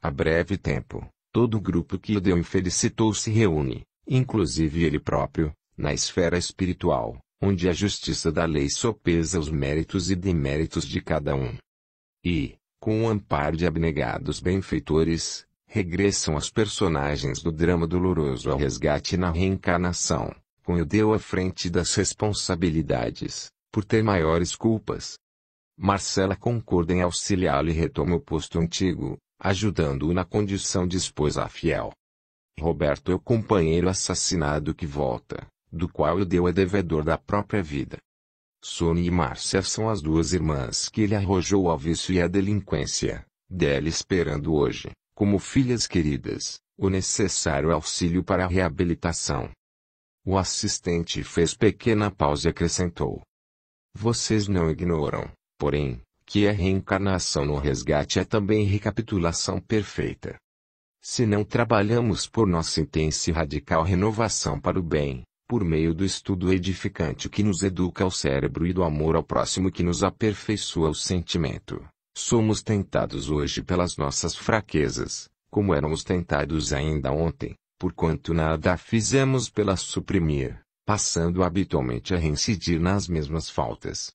A breve tempo, todo o grupo que o deu infelicitou se reúne, inclusive ele próprio, na esfera espiritual, onde a justiça da lei sopesa os méritos e deméritos de cada um. E, com o amparo de abnegados benfeitores, regressam as personagens do drama doloroso ao resgate na reencarnação deu à frente das responsabilidades, por ter maiores culpas. Marcela concorda em auxiliá-lo e retoma o posto antigo, ajudando-o na condição de esposa fiel. Roberto é o companheiro assassinado que volta, do qual o deu é devedor da própria vida. Sônia e Márcia são as duas irmãs que ele arrojou ao vício e à delinquência, dela esperando hoje, como filhas queridas, o necessário auxílio para a reabilitação. O assistente fez pequena pausa e acrescentou: Vocês não ignoram, porém, que a reencarnação no resgate é também recapitulação perfeita. Se não trabalhamos por nossa intensa e radical renovação para o bem, por meio do estudo edificante que nos educa ao cérebro e do amor ao próximo que nos aperfeiçoa o sentimento, somos tentados hoje pelas nossas fraquezas, como éramos tentados ainda ontem, porquanto nada fizemos pela suprimir, passando habitualmente a reincidir nas mesmas faltas.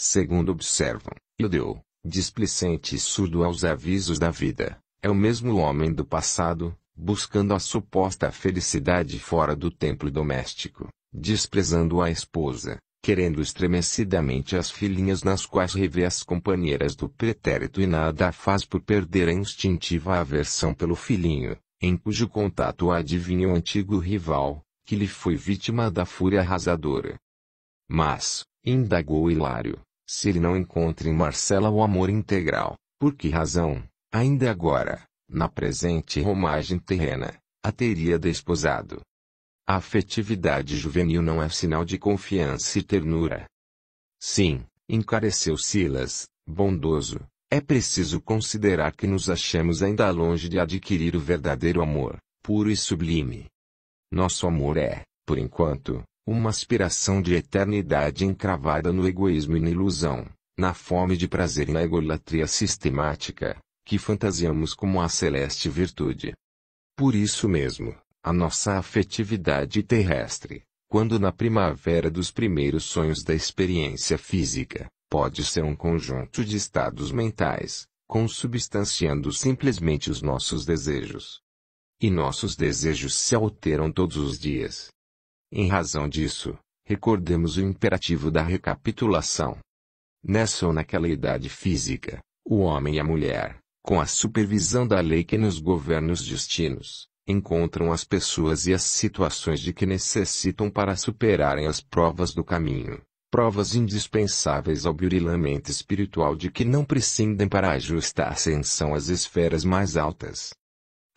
Segundo observam, Iudeu, displicente e surdo aos avisos da vida, é o mesmo homem do passado, buscando a suposta felicidade fora do templo doméstico, desprezando a esposa, querendo estremecidamente as filhinhas nas quais revê as companheiras do pretérito e nada faz por perder a instintiva aversão pelo filhinho, em cujo contato adivinha o antigo rival, que lhe foi vítima da fúria arrasadora. Mas, indagou Hilário, se ele não encontra em Marcela o amor integral, por que razão, ainda agora, na presente romagem terrena, a teria desposado? A afetividade juvenil não é sinal de confiança e ternura. Sim, encareceu Silas, bondoso, é preciso considerar que nos achamos ainda longe de adquirir o verdadeiro amor, puro e sublime. Nosso amor é, por enquanto, uma aspiração de eternidade encravada no egoísmo e na ilusão, na fome de prazer e na egolatria sistemática, que fantasiamos como a celeste virtude. Por isso mesmo, a nossa afetividade terrestre, quando na primavera dos primeiros sonhos da experiência física, pode ser um conjunto de estados mentais, consubstanciando simplesmente os nossos desejos. E nossos desejos se alteram todos os dias. Em razão disso, recordemos o imperativo da recapitulação. Nessa ou naquela idade física, o homem e a mulher, com a supervisão da lei que nos governa os destinos, encontram as pessoas e as situações de que necessitam para superarem as provas do caminho provas indispensáveis ao burilamento espiritual de que não prescindem para ajustar justa ascensão às esferas mais altas.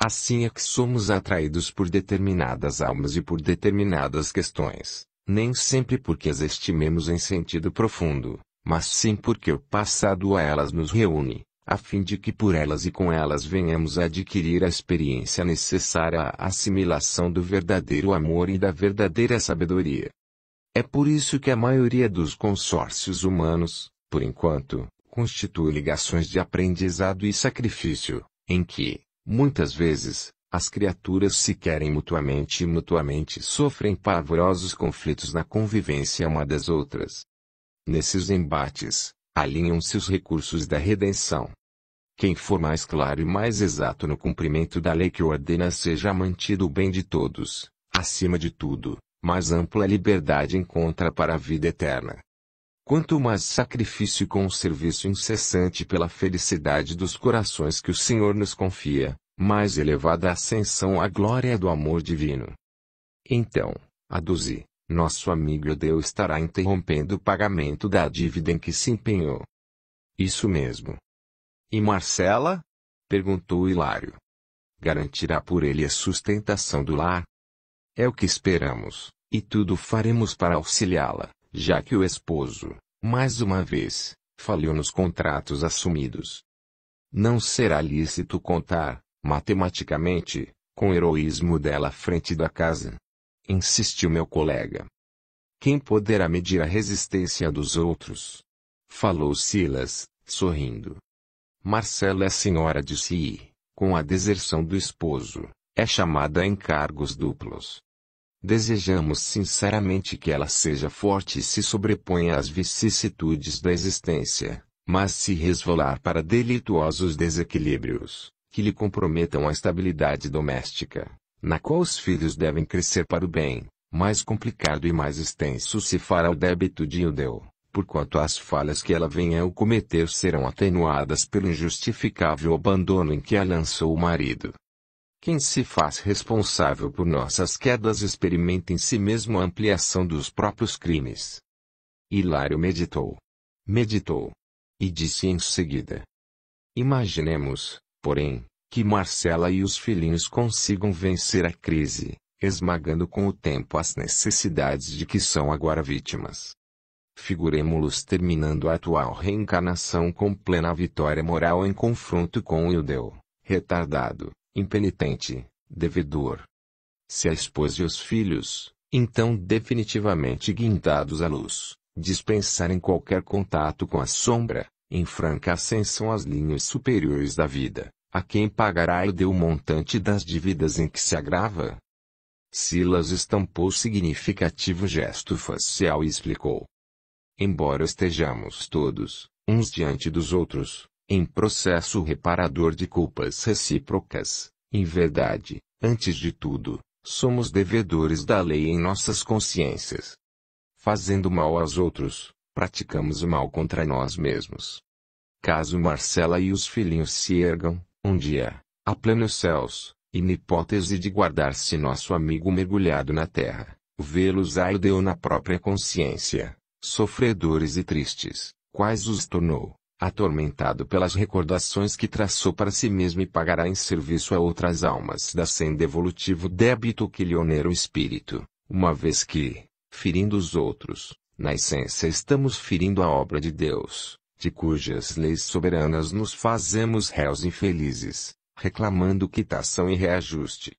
Assim é que somos atraídos por determinadas almas e por determinadas questões, nem sempre porque as estimemos em sentido profundo, mas sim porque o passado a elas nos reúne, a fim de que por elas e com elas venhamos a adquirir a experiência necessária à assimilação do verdadeiro amor e da verdadeira sabedoria. É por isso que a maioria dos consórcios humanos, por enquanto, constitui ligações de aprendizado e sacrifício, em que, muitas vezes, as criaturas se querem mutuamente e mutuamente sofrem pavorosos conflitos na convivência uma das outras. Nesses embates, alinham-se os recursos da redenção. Quem for mais claro e mais exato no cumprimento da lei que ordena seja mantido o bem de todos, acima de tudo, mais ampla liberdade encontra para a vida eterna. Quanto mais sacrifício com o serviço incessante pela felicidade dos corações que o Senhor nos confia, mais elevada ascensão à glória do amor divino. Então, aduzi, nosso amigo Deus estará interrompendo o pagamento da dívida em que se empenhou. Isso mesmo. E Marcela? perguntou Hilário. Garantirá por ele a sustentação do lar, é o que esperamos, e tudo faremos para auxiliá-la, já que o esposo, mais uma vez, falhou nos contratos assumidos. Não será lícito contar, matematicamente, com o heroísmo dela à frente da casa. Insistiu meu colega. Quem poderá medir a resistência dos outros? Falou Silas, sorrindo. Marcela é senhora de si, com a deserção do esposo, é chamada a encargos duplos. Desejamos sinceramente que ela seja forte e se sobreponha às vicissitudes da existência, mas se resvalar para delituosos desequilíbrios, que lhe comprometam a estabilidade doméstica, na qual os filhos devem crescer para o bem, mais complicado e mais extenso se fará o débito de Udeu, porquanto as falhas que ela venha a cometer serão atenuadas pelo injustificável abandono em que a lançou o marido, quem se faz responsável por nossas quedas experimenta em si mesmo a ampliação dos próprios crimes. Hilário meditou. Meditou. E disse em seguida: Imaginemos, porém, que Marcela e os filhinhos consigam vencer a crise, esmagando com o tempo as necessidades de que são agora vítimas. Figuremos-los terminando a atual reencarnação com plena vitória moral em confronto com o Eudeu, retardado, impenitente, devedor. Se a esposa e os filhos, então definitivamente guindados à luz, dispensarem qualquer contato com a sombra, em franca ascensão às linhas superiores da vida, a quem pagará e deu o montante das dívidas em que se agrava? Silas estampou significativo gesto facial e explicou. Embora estejamos todos, uns diante dos outros, em processo reparador de culpas recíprocas, em verdade, antes de tudo, somos devedores da lei em nossas consciências. Fazendo mal aos outros, praticamos o mal contra nós mesmos. Caso Marcela e os filhinhos se ergam, um dia, a plenos céus, e na hipótese de guardar-se nosso amigo mergulhado na terra, vê-los ai deu na própria consciência, sofredores e tristes, quais os tornou, atormentado pelas recordações que traçou para si mesmo e pagará em serviço a outras almas da sem devolutivo débito que lhe onera o espírito, uma vez que, ferindo os outros, na essência estamos ferindo a obra de Deus, de cujas leis soberanas nos fazemos réus infelizes, reclamando quitação e reajuste.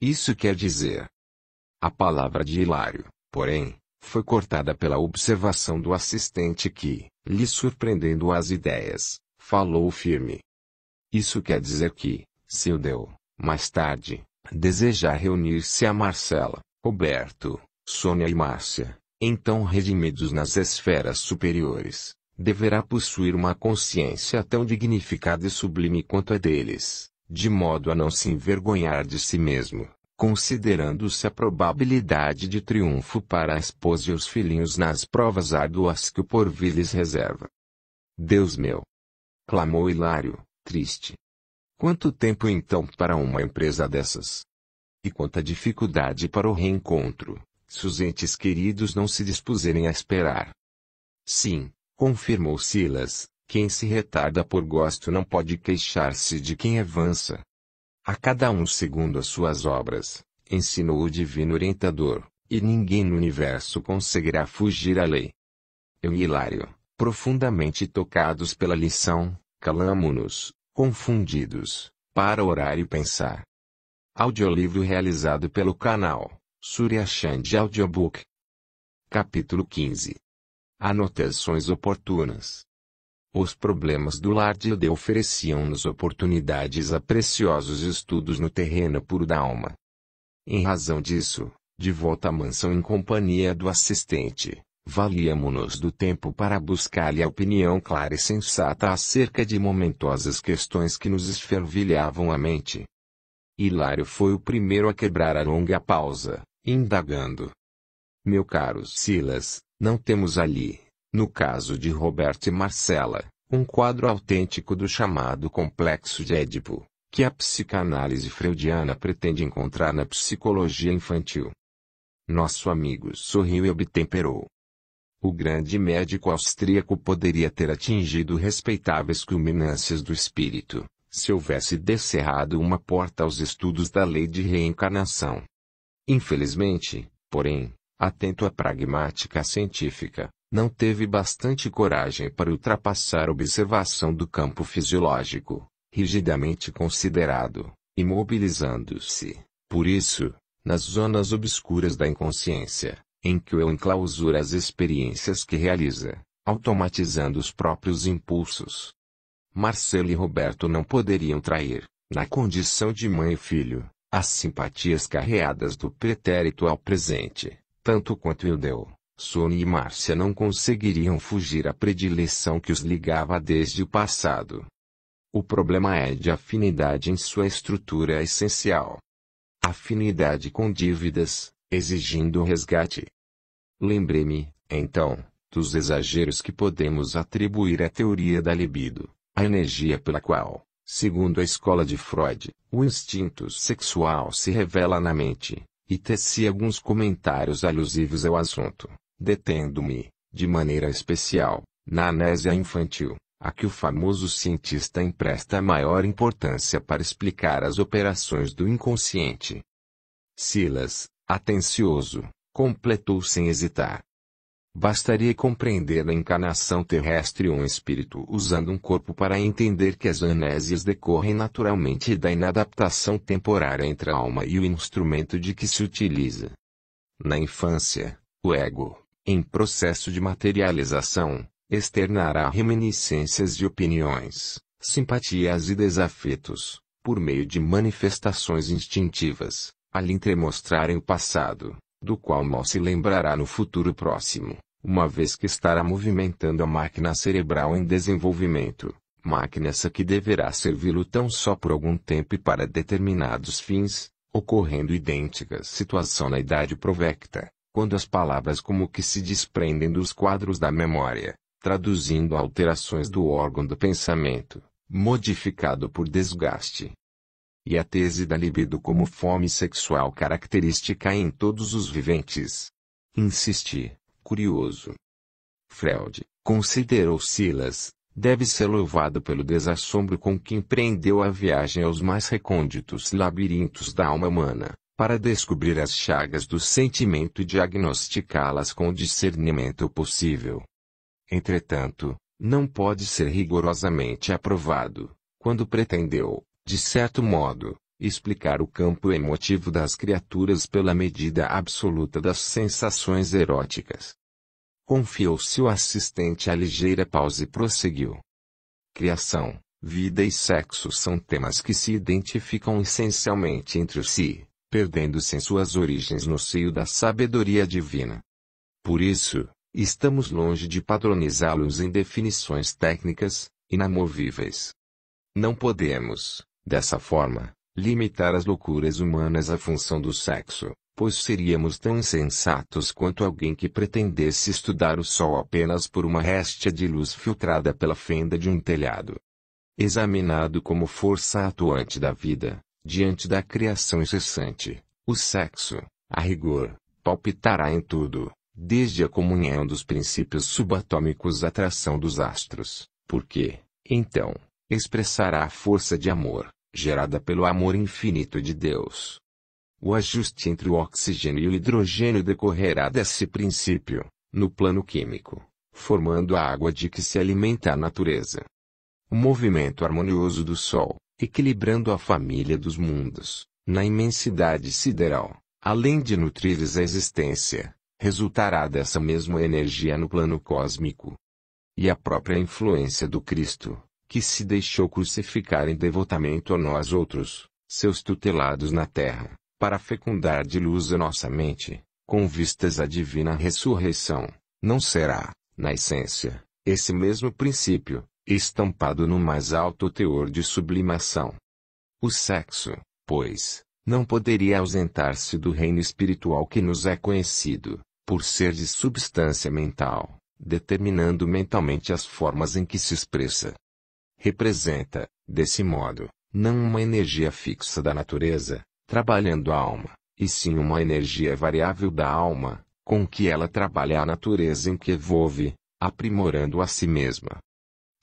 Isso quer dizer. A palavra de Hilário, porém, foi cortada pela observação do assistente que, lhe surpreendendo as ideias, falou firme. Isso quer dizer que, se o deu, mais tarde, desejar reunir-se a Marcela, Roberto, Sônia e Márcia, então redimidos nas esferas superiores, deverá possuir uma consciência tão dignificada e sublime quanto a deles, de modo a não se envergonhar de si mesmo, considerando-se a probabilidade de triunfo para a esposa e os filhinhos nas provas árduas que o porvir lhes reserva. Deus meu! clamou Hilário, triste. Quanto tempo então para uma empresa dessas? E quanta dificuldade para o reencontro, se os entes queridos não se dispuserem a esperar. Sim, confirmou Silas, quem se retarda por gosto não pode queixar-se de quem avança. A cada um segundo as suas obras, ensinou o divino orientador, e ninguém no universo conseguirá fugir à lei. Eu e Hilário, profundamente tocados pela lição, calamo-nos, confundidos, para orar e pensar. Audiolivro realizado pelo canal Surya Chand Audiobook. Capítulo 15. Anotações oportunas. Os problemas do lar de Hilde ofereciam-nos oportunidades a preciosos estudos no terreno puro da alma. Em razão disso, de volta à mansão em companhia do assistente, valíamos-nos do tempo para buscar-lhe a opinião clara e sensata acerca de momentosas questões que nos esfervilhavam a mente. Hilário foi o primeiro a quebrar a longa pausa, indagando. Meu caro Silas, não temos ali, no caso de Roberto e Marcela, um quadro autêntico do chamado complexo de Édipo, que a psicanálise freudiana pretende encontrar na psicologia infantil. Nosso amigo sorriu e obtemperou. O grande médico austríaco poderia ter atingido respeitáveis culminâncias do espírito, se houvesse descerrado uma porta aos estudos da lei de reencarnação. Infelizmente, porém, atento à pragmática científica, não teve bastante coragem para ultrapassar a observação do campo fisiológico, rigidamente considerado, imobilizando-se, por isso, nas zonas obscuras da inconsciência, em que o eu enclausura as experiências que realiza, automatizando os próprios impulsos. Marcelo e Roberto não poderiam trair, na condição de mãe e filho, as simpatias carreadas do pretérito ao presente, tanto quanto eu deu. Sônia e Márcia não conseguiriam fugir à predileção que os ligava desde o passado. O problema é de afinidade em sua estrutura essencial. Afinidade com dívidas, exigindo resgate. Lembre-me, então, dos exageros que podemos atribuir à teoria da libido, a energia pela qual, segundo a escola de Freud, o instinto sexual se revela na mente, e teci alguns comentários alusivos ao assunto detendo-me, de maneira especial, na anésia infantil, a que o famoso cientista empresta maior importância para explicar as operações do inconsciente. Silas, atencioso, completou sem hesitar. Bastaria compreender a encarnação terrestre ou um espírito usando um corpo para entender que as anésias decorrem naturalmente da inadaptação temporária entre a alma e o instrumento de que se utiliza. Na infância, o ego, em processo de materialização, externará reminiscências de opiniões, simpatias e desafetos, por meio de manifestações instintivas, a lhe entremostrarem o passado, do qual mal se lembrará no futuro próximo, uma vez que estará movimentando a máquina cerebral em desenvolvimento, máquina essa que deverá servi-lo tão só por algum tempo e para determinados fins, ocorrendo idêntica situação na idade provecta, quando as palavras como que se desprendem dos quadros da memória, traduzindo alterações do órgão do pensamento, modificado por desgaste. E a tese da libido como fome sexual característica em todos os viventes. Insisti, curioso. Freud, considerou Silas, deve ser louvado pelo desassombro com que empreendeu a viagem aos mais recônditos labirintos da alma humana para descobrir as chagas do sentimento e diagnosticá-las com o discernimento possível. Entretanto, não pode ser rigorosamente aprovado, quando pretendeu, de certo modo, explicar o campo emotivo das criaturas pela medida absoluta das sensações eróticas. Confiou-se o assistente à ligeira pausa e prosseguiu. Criação, vida e sexo são temas que se identificam essencialmente entre si, perdendo-se em suas origens no seio da sabedoria divina. Por isso, estamos longe de padronizá-los em definições técnicas, inamovíveis. Não podemos, dessa forma, limitar as loucuras humanas à função do sexo, pois seríamos tão insensatos quanto alguém que pretendesse estudar o Sol apenas por uma réstia de luz filtrada pela fenda de um telhado. Examinado como força atuante da vida, diante da criação incessante, o sexo, a rigor, palpitará em tudo, desde a comunhão dos princípios subatômicos à atração dos astros, porque, então, expressará a força de amor, gerada pelo amor infinito de Deus. O ajuste entre o oxigênio e o hidrogênio decorrerá desse princípio, no plano químico, formando a água de que se alimenta a natureza. O movimento harmonioso do Sol, equilibrando a família dos mundos, na imensidade sideral, além de nutrir-lhes a existência, resultará dessa mesma energia no plano cósmico. E a própria influência do Cristo, que se deixou crucificar em devotamento a nós outros, seus tutelados na terra, para fecundar de luz a nossa mente, com vistas à divina ressurreição, não será, na essência, esse mesmo princípio, estampado no mais alto teor de sublimação. O sexo, pois, não poderia ausentar-se do reino espiritual que nos é conhecido, por ser de substância mental, determinando mentalmente as formas em que se expressa. Representa, desse modo, não uma energia fixa da natureza, trabalhando a alma, e sim uma energia variável da alma, com que ela trabalha a natureza em que evolve, aprimorando a si mesma.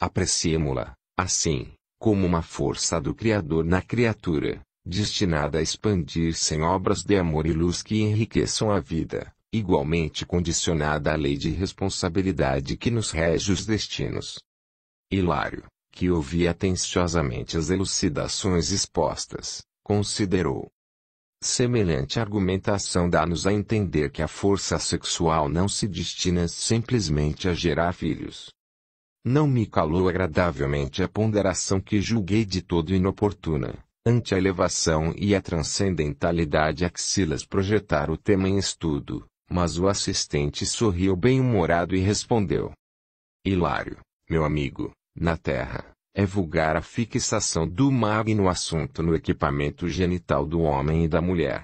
Apreciemo-la, assim, como uma força do Criador na criatura, destinada a expandir-se em obras de amor e luz que enriqueçam a vida, igualmente condicionada à lei de responsabilidade que nos rege os destinos. Hilário, que ouvia atenciosamente as elucidações expostas, considerou. Semelhante argumentação dá-nos a entender que a força sexual não se destina simplesmente a gerar filhos, não me calou agradavelmente a ponderação que julguei de todo inoportuna, ante a elevação e a transcendentalidade a que Silas projetar o tema em estudo, mas o assistente sorriu bem-humorado e respondeu. Hilário, meu amigo, na Terra, é vulgar a fixação do magno assunto no equipamento genital do homem e da mulher.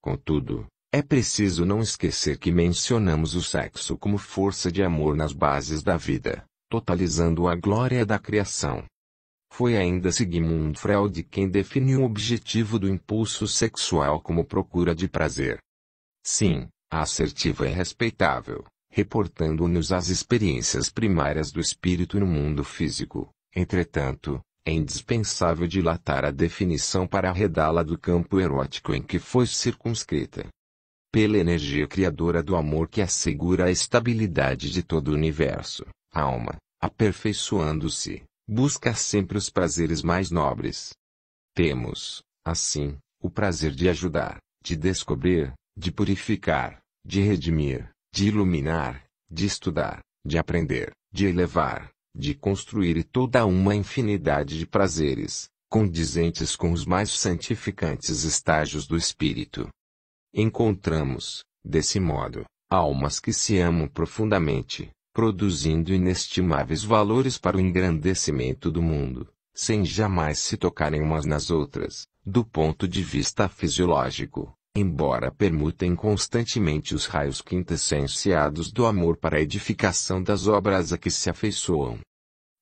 Contudo, é preciso não esquecer que mencionamos o sexo como força de amor nas bases da vida, totalizando a glória da criação. Foi ainda Sigmund Freud quem definiu o objetivo do impulso sexual como procura de prazer. Sim, a assertiva é respeitável, reportando-nos as experiências primárias do espírito no mundo físico. Entretanto, é indispensável dilatar a definição para arredá-la do campo erótico em que foi circunscrita. Pela energia criadora do amor que assegura a estabilidade de todo o universo, a alma, aperfeiçoando-se, busca sempre os prazeres mais nobres. Temos, assim, o prazer de ajudar, de descobrir, de purificar, de redimir, de iluminar, de estudar, de aprender, de elevar, de construir e toda uma infinidade de prazeres, condizentes com os mais santificantes estágios do espírito. Encontramos, desse modo, almas que se amam profundamente, produzindo inestimáveis valores para o engrandecimento do mundo, sem jamais se tocarem umas nas outras, do ponto de vista fisiológico, embora permutem constantemente os raios quintessenciados do amor para a edificação das obras a que se afeiçoam.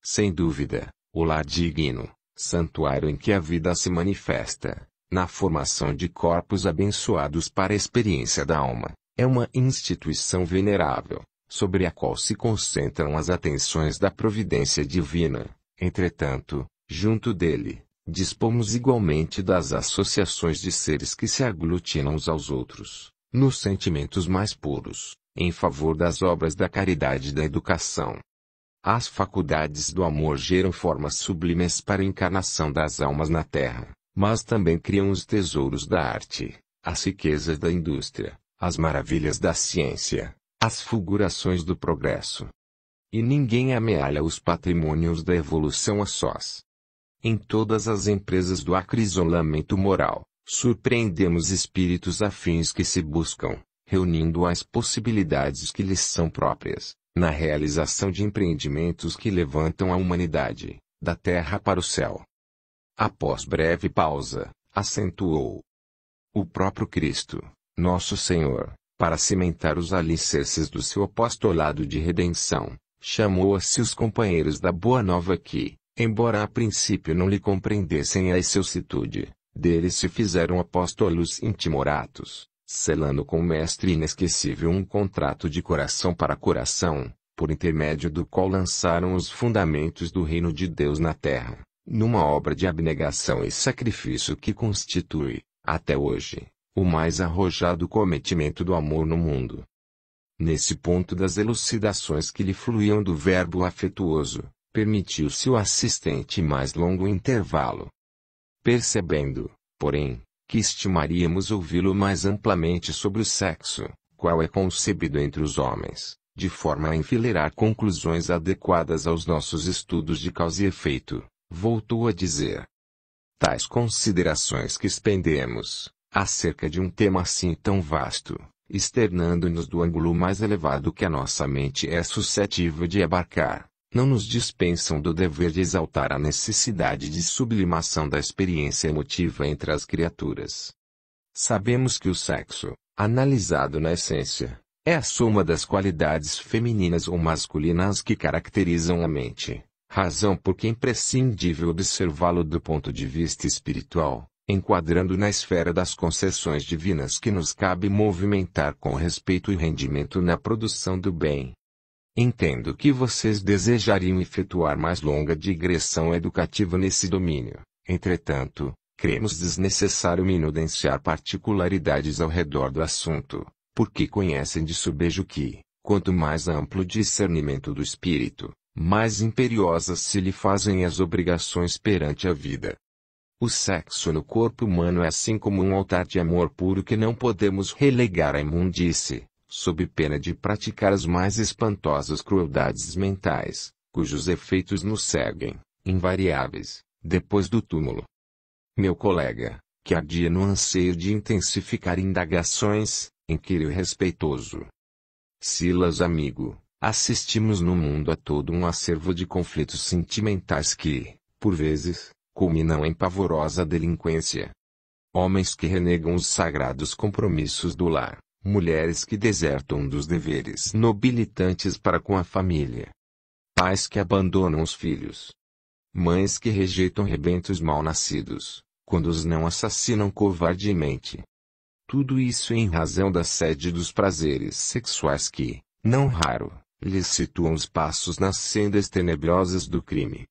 Sem dúvida, o lar digno, santuário em que a vida se manifesta, na formação de corpos abençoados para a experiência da alma, é uma instituição venerável sobre a qual se concentram as atenções da providência divina. Entretanto, junto dele, dispomos igualmente das associações de seres que se aglutinam uns aos outros, nos sentimentos mais puros, em favor das obras da caridade e da educação. As faculdades do amor geram formas sublimes para a encarnação das almas na terra, mas também criam os tesouros da arte, as riquezas da indústria, as maravilhas da ciência, as fulgurações do progresso. E ninguém amealha os patrimônios da evolução a sós. Em todas as empresas do acrisolamento moral, surpreendemos espíritos afins que se buscam, reunindo as possibilidades que lhes são próprias, na realização de empreendimentos que levantam a humanidade, da terra para o céu. Após breve pausa, acentuou: O próprio Cristo, nosso Senhor, para cimentar os alicerces do seu apostolado de redenção, chamou a si os companheiros da Boa Nova que, embora a princípio não lhe compreendessem a excelsitude, deles se fizeram apóstolos intimoratos, selando com o mestre inesquecível um contrato de coração para coração, por intermédio do qual lançaram os fundamentos do reino de Deus na terra, numa obra de abnegação e sacrifício que constitui, até hoje, o mais arrojado cometimento do amor no mundo. Nesse ponto das elucidações que lhe fluíam do verbo afetuoso, permitiu-se o assistente mais longo intervalo. Percebendo, porém, que estimaríamos ouvi-lo mais amplamente sobre o sexo, qual é concebido entre os homens, de forma a enfileirar conclusões adequadas aos nossos estudos de causa e efeito, voltou a dizer. Tais considerações que expendemos, acerca de um tema assim tão vasto, externando-nos do ângulo mais elevado que a nossa mente é suscetível de abarcar, não nos dispensam do dever de exaltar a necessidade de sublimação da experiência emotiva entre as criaturas. Sabemos que o sexo, analisado na essência, é a soma das qualidades femininas ou masculinas que caracterizam a mente, razão por que é imprescindível observá-lo do ponto de vista espiritual, enquadrando na esfera das concessões divinas que nos cabe movimentar com respeito e rendimento na produção do bem. Entendo que vocês desejariam efetuar mais longa digressão educativa nesse domínio, entretanto, cremos desnecessário minudenciar particularidades ao redor do assunto, porque conhecem de subejo que, quanto mais amplo discernimento do espírito, mais imperiosas se lhe fazem as obrigações perante a vida. O sexo no corpo humano é assim como um altar de amor puro que não podemos relegar à imundice, sob pena de praticar as mais espantosas crueldades mentais, cujos efeitos nos seguem, invariáveis, depois do túmulo. Meu colega, que ardia no anseio de intensificar indagações, inquiriu respeitoso. Silas amigo, assistimos no mundo a todo um acervo de conflitos sentimentais que, por vezes, culminam em pavorosa delinquência. Homens que renegam os sagrados compromissos do lar, mulheres que desertam dos deveres nobilitantes para com a família, pais que abandonam os filhos, mães que rejeitam rebentos mal-nascidos, quando os não assassinam covardemente. Tudo isso em razão da sede dos prazeres sexuais que, não raro, lhes situam os passos nas sendas tenebrosas do crime.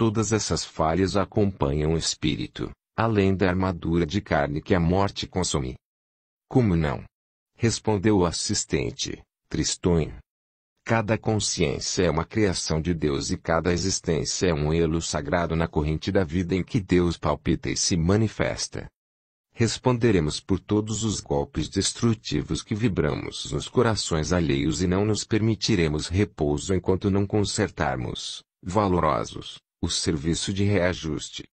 Todas essas falhas acompanham o espírito, além da armadura de carne que a morte consome. Como não? Respondeu o assistente, tristonho. Cada consciência é uma criação de Deus e cada existência é um elo sagrado na corrente da vida em que Deus palpita e se manifesta. Responderemos por todos os golpes destrutivos que vibramos nos corações alheios e não nos permitiremos repouso enquanto não consertarmos, valorosos, o serviço de reajuste.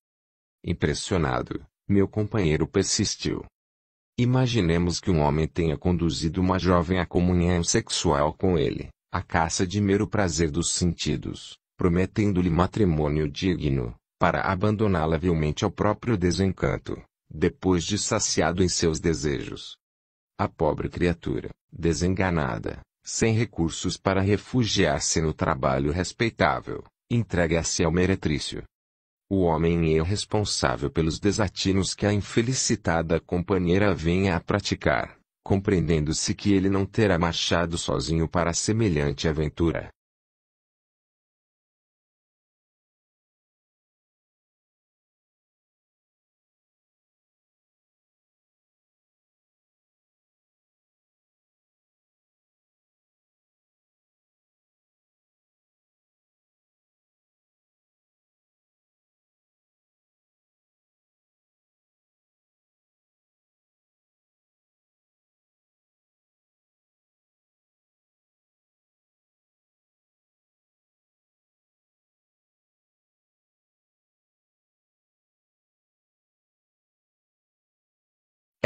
Impressionado, meu companheiro persistiu. Imaginemos que um homem tenha conduzido uma jovem à comunhão sexual com ele, à caça de mero prazer dos sentidos, prometendo-lhe matrimônio digno, para abandoná-la vilmente ao próprio desencanto, depois de saciado em seus desejos. A pobre criatura, desenganada, sem recursos para refugiar-se no trabalho respeitável, entrega-se ao meretrício. O homem é responsável pelos desatinos que a infelicitada companheira venha a praticar, compreendendo-se que ele não terá marchado sozinho para semelhante aventura.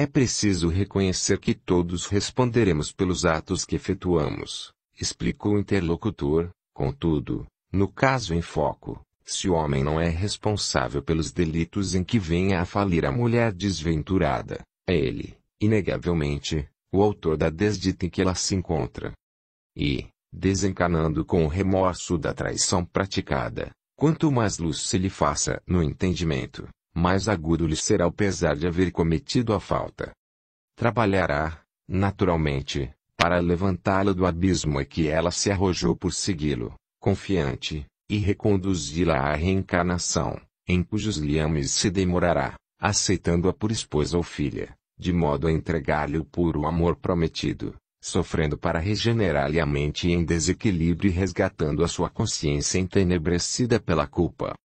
É preciso reconhecer que todos responderemos pelos atos que efetuamos, explicou o interlocutor, contudo, no caso em foco, se o homem não é responsável pelos delitos em que venha a falir a mulher desventurada, é ele, inegavelmente, o autor da desdita em que ela se encontra. E, desencanando com o remorso da traição praticada, quanto mais luz se lhe faça no entendimento, mais agudo lhe será o pesar de haver cometido a falta. Trabalhará, naturalmente, para levantá-la do abismo a que ela se arrojou por segui-lo, confiante, e reconduzi-la à reencarnação, em cujos liames se demorará, aceitando-a por esposa ou filha, de modo a entregar-lhe o puro amor prometido, sofrendo para regenerar-lhe a mente em desequilíbrio e resgatando a sua consciência entenebrecida pela culpa.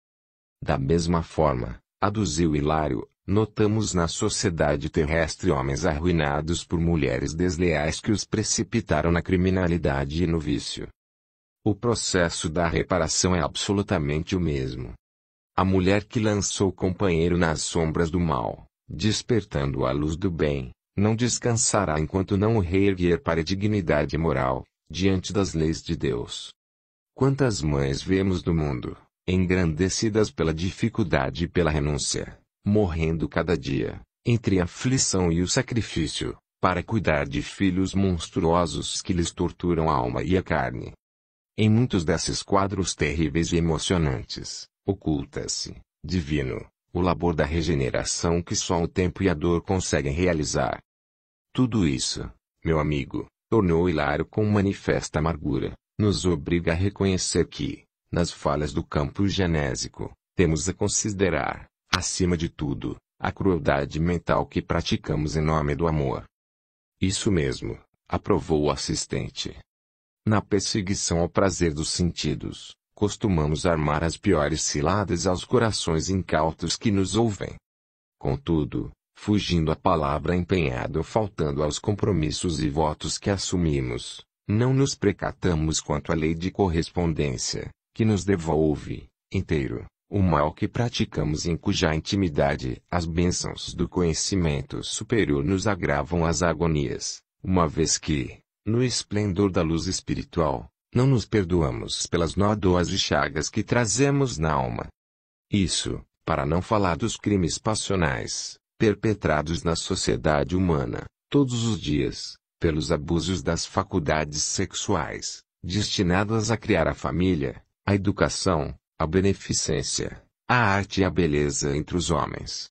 Da mesma forma, aduziu Hilário, notamos na sociedade terrestre homens arruinados por mulheres desleais que os precipitaram na criminalidade e no vício. O processo da reparação é absolutamente o mesmo. A mulher que lançou o companheiro nas sombras do mal, despertando a luz do bem, não descansará enquanto não o reerguer para a dignidade moral, diante das leis de Deus. Quantas mães vemos no mundo, engrandecidas pela dificuldade e pela renúncia, morrendo cada dia, entre a aflição e o sacrifício, para cuidar de filhos monstruosos que lhes torturam a alma e a carne. Em muitos desses quadros terríveis e emocionantes, oculta-se, divino, o labor da regeneração que só o tempo e a dor conseguem realizar. Tudo isso, meu amigo, tornou Hilário com manifesta amargura, nos obriga a reconhecer que, nas falhas do campo genésico, temos a considerar, acima de tudo, a crueldade mental que praticamos em nome do amor. Isso mesmo, aprovou o assistente. Na perseguição ao prazer dos sentidos, costumamos armar as piores ciladas aos corações incautos que nos ouvem. Contudo, fugindo à palavra empenhada ou faltando aos compromissos e votos que assumimos, não nos precatamos quanto à lei de correspondência, que nos devolve, inteiro, o mal que praticamos em cuja intimidade as bênçãos do conhecimento superior nos agravam as agonias, uma vez que, no esplendor da luz espiritual, não nos perdoamos pelas nódoas e chagas que trazemos na alma. Isso, para não falar dos crimes passionais, perpetrados na sociedade humana, todos os dias, pelos abusos das faculdades sexuais, destinadas a criar a família, a educação, a beneficência, a arte e a beleza entre os homens.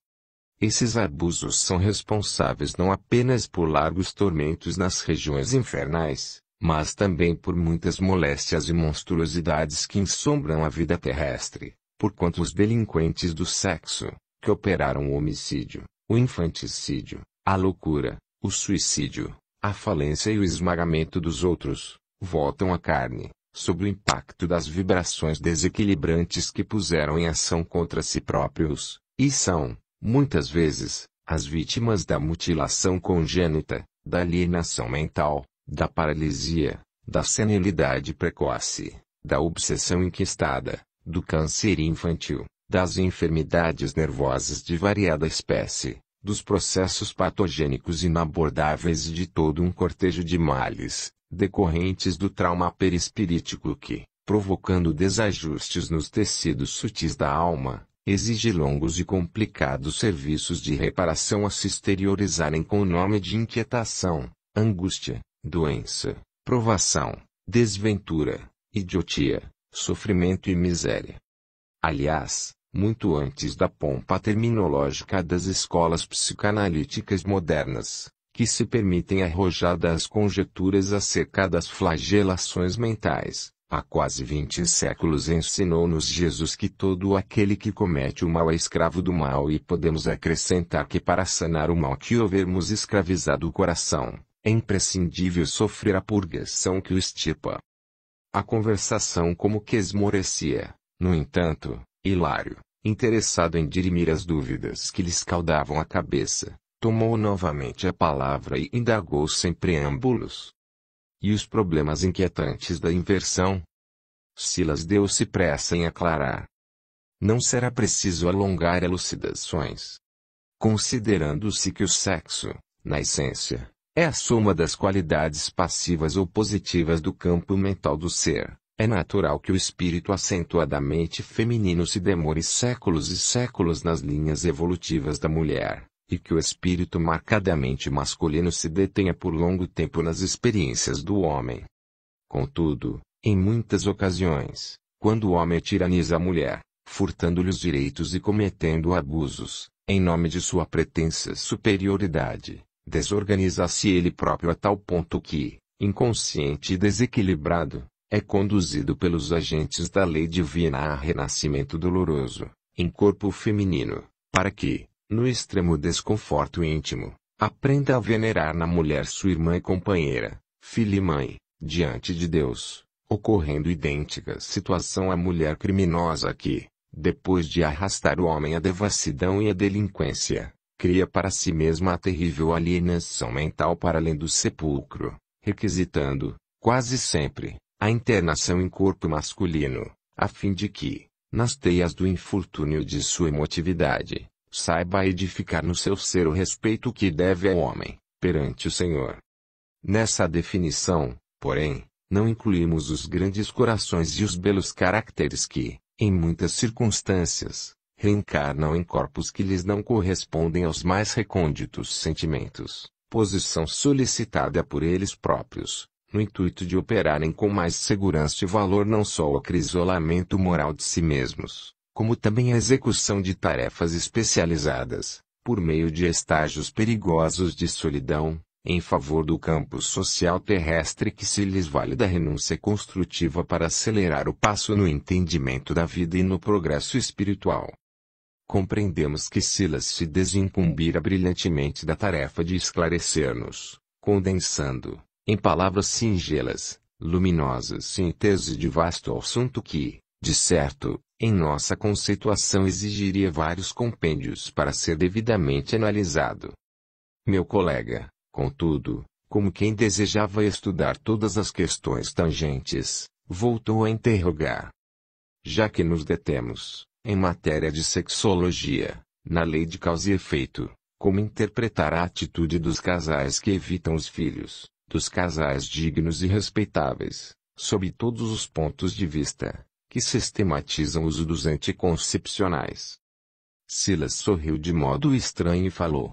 Esses abusos são responsáveis não apenas por largos tormentos nas regiões infernais, mas também por muitas moléstias e monstruosidades que ensombram a vida terrestre, por quanto os delinquentes do sexo, que operaram o homicídio, o infanticídio, a loucura, o suicídio, a falência e o esmagamento dos outros, voltam à carne, sob o impacto das vibrações desequilibrantes que puseram em ação contra si próprios, e são, muitas vezes, as vítimas da mutilação congênita, da alienação mental, da paralisia, da senilidade precoce, da obsessão enquistada, do câncer infantil, das enfermidades nervosas de variada espécie, dos processos patogênicos inabordáveis e de todo um cortejo de males, decorrentes do trauma perispirítico que, provocando desajustes nos tecidos sutis da alma, exige longos e complicados serviços de reparação a se exteriorizarem com o nome de inquietação, angústia, doença, provação, desventura, idiotia, sofrimento e miséria. Aliás, muito antes da pompa terminológica das escolas psicanalíticas modernas, que se permitem arrojadas conjecturas acerca das flagelações mentais. Há quase vinte séculos ensinou-nos Jesus que todo aquele que comete o mal é escravo do mal e podemos acrescentar que para sanar o mal que houvermos escravizado o coração, é imprescindível sofrer a purgação que o estipa. A conversação como que esmorecia, no entanto, Hilário, interessado em dirimir as dúvidas que lhe escaldavam a cabeça, tomou novamente a palavra e indagou sem preâmbulos. E os problemas inquietantes da inversão? Silas deu-se pressa em aclarar. Não será preciso alongar elucidações. Considerando-se que o sexo, na essência, é a soma das qualidades passivas ou positivas do campo mental do ser, é natural que o espírito acentuadamente feminino se demore séculos e séculos nas linhas evolutivas da mulher, e que o espírito marcadamente masculino se detenha por longo tempo nas experiências do homem. Contudo, em muitas ocasiões, quando o homem tiraniza a mulher, furtando-lhe os direitos e cometendo abusos, em nome de sua pretensa superioridade, desorganiza-se ele próprio a tal ponto que, inconsciente e desequilibrado, é conduzido pelos agentes da lei divina a renascimento doloroso, em corpo feminino, para que, no extremo desconforto íntimo, aprenda a venerar na mulher sua irmã e companheira, filha e mãe, diante de Deus, ocorrendo idêntica situação à mulher criminosa que, depois de arrastar o homem à devassidão e à delinquência, cria para si mesma a terrível alienação mental para além do sepulcro, requisitando, quase sempre, a internação em corpo masculino, a fim de que, nas teias do infortúnio de sua emotividade, saiba edificar no seu ser o respeito que deve ao homem, perante o Senhor. Nessa definição, porém, não incluímos os grandes corações e os belos caracteres que, em muitas circunstâncias, reencarnam em corpos que lhes não correspondem aos mais recônditos sentimentos, posição solicitada por eles próprios, no intuito de operarem com mais segurança e valor não só o acrisolamento moral de si mesmos, como também a execução de tarefas especializadas, por meio de estágios perigosos de solidão, em favor do campo social terrestre que se lhes vale da renúncia construtiva para acelerar o passo no entendimento da vida e no progresso espiritual. Compreendemos que Silas se desincumbira brilhantemente da tarefa de esclarecer-nos, condensando, em palavras singelas, luminosas síntese de vasto assunto que, de certo, em nossa conceituação exigiria vários compêndios para ser devidamente analisado. Meu colega, contudo, como quem desejava estudar todas as questões tangentes, voltou a interrogar. Já que nos detemos, em matéria de sexologia, na lei de causa e efeito, como interpretar a atitude dos casais que evitam os filhos, dos casais dignos e respeitáveis, sob todos os pontos de vista, que sistematizam o uso dos anticoncepcionais. Silas sorriu de modo estranho e falou.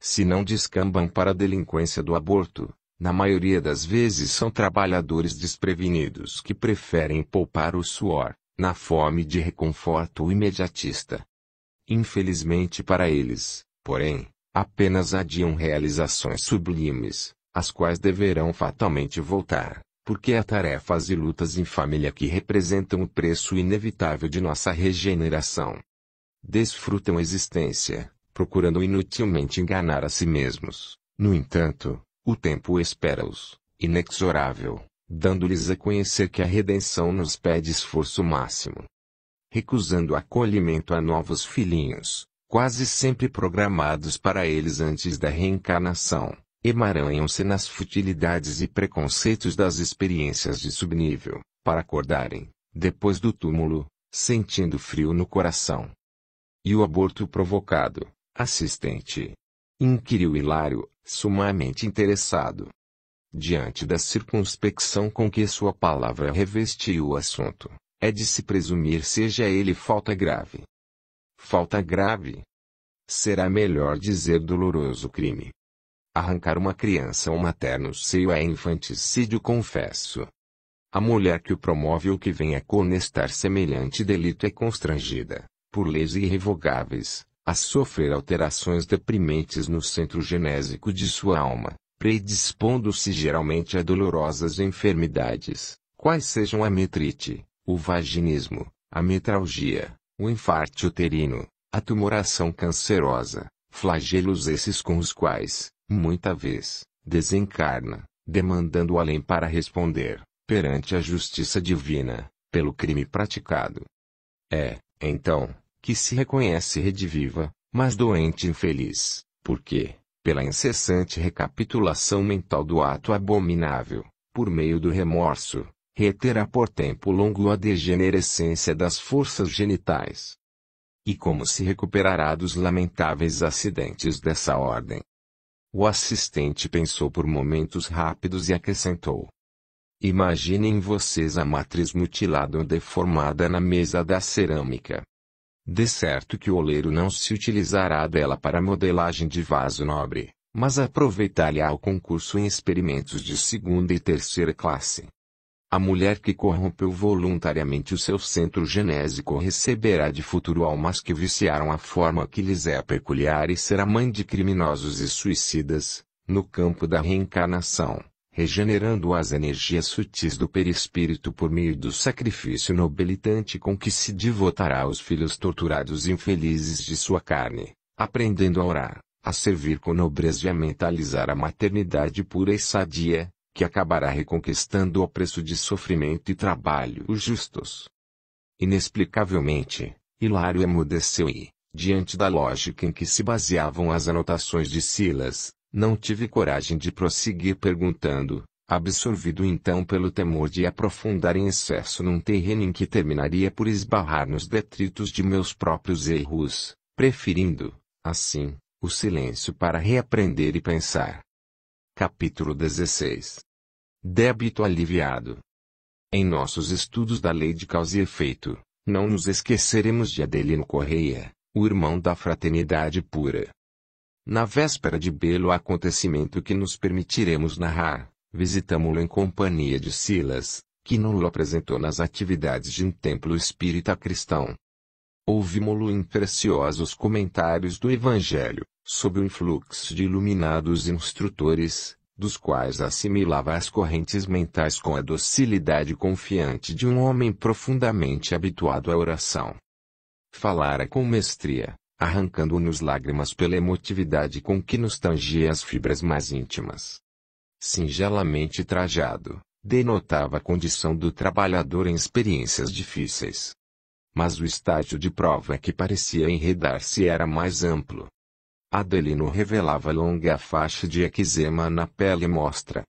Se não descambam para a delinquência do aborto, na maioria das vezes são trabalhadores desprevenidos que preferem poupar o suor, na fome de reconforto imediatista. Infelizmente para eles, porém, apenas adiam realizações sublimes, as quais deverão fatalmente voltar porque há tarefas e lutas em família que representam o preço inevitável de nossa regeneração. Desfrutam a existência, procurando inutilmente enganar a si mesmos. No entanto, o tempo espera-os, inexorável, dando-lhes a conhecer que a redenção nos pede esforço máximo. Recusando acolhimento a novos filhinhos, quase sempre programados para eles antes da reencarnação emaranham-se nas futilidades e preconceitos das experiências de subnível, para acordarem, depois do túmulo, sentindo frio no coração. E o aborto provocado, assistente? Inquiriu Hilário, sumamente interessado. Diante da circunspecção com que sua palavra revestiu o assunto, é de se presumir seja ele falta grave. Falta grave? Será melhor dizer doloroso crime. Arrancar uma criança ou materno seio é infanticídio confesso. A mulher que o promove ou que venha conestar semelhante delito é constrangida, por leis irrevogáveis, a sofrer alterações deprimentes no centro genésico de sua alma, predispondo-se geralmente a dolorosas enfermidades, quais sejam a metrite, o vaginismo, a metralgia, o infarto uterino, a tumoração cancerosa, flagelos esses com os quais, muita vez, desencarna, demandando além para responder, perante a justiça divina, pelo crime praticado. É, então, que se reconhece rediviva, mas doente infeliz, porque, pela incessante recapitulação mental do ato abominável, por meio do remorso, reterá por tempo longo a degenerescência das forças genitais. E como se recuperará dos lamentáveis acidentes dessa ordem? O assistente pensou por momentos rápidos e acrescentou. Imaginem vocês a matriz mutilada ou deformada na mesa da cerâmica. De certo que o oleiro não se utilizará dela para modelagem de vaso nobre, mas aproveitar-lhe ao concurso em experimentos de segunda e terceira classe. A mulher que corrompeu voluntariamente o seu centro genésico receberá de futuro almas que viciaram a forma que lhes é peculiar e será mãe de criminosos e suicidas, no campo da reencarnação, regenerando as energias sutis do perispírito por meio do sacrifício nobilitante com que se devotará aos filhos torturados e infelizes de sua carne, aprendendo a orar, a servir com nobreza e a mentalizar a maternidade pura e sadia, que acabará reconquistando ao preço de sofrimento e trabalho os justos. Inexplicavelmente, Hilário emudeceu e, diante da lógica em que se baseavam as anotações de Silas, não tive coragem de prosseguir perguntando, absorvido então pelo temor de aprofundar em excesso num terreno em que terminaria por esbarrar nos detritos de meus próprios erros, preferindo, assim, o silêncio para reaprender e pensar. Capítulo 16 Débito aliviado. Em nossos estudos da lei de causa e efeito, não nos esqueceremos de Adelino Correia, o irmão da fraternidade pura. Na véspera de belo acontecimento que nos permitiremos narrar, visitamo-lo em companhia de Silas, que não nos apresentou nas atividades de um templo espírita cristão. Ouvimos-lo em preciosos comentários do Evangelho, sob o influxo de iluminados instrutores, dos quais assimilava as correntes mentais com a docilidade confiante de um homem profundamente habituado à oração. Falara com mestria, arrancando-nos lágrimas pela emotividade com que nos tangia as fibras mais íntimas. Singelamente trajado, denotava a condição do trabalhador em experiências difíceis. Mas o estágio de prova que parecia enredar-se era mais amplo, Adelino revelava longa faixa de eczema na pele mostra.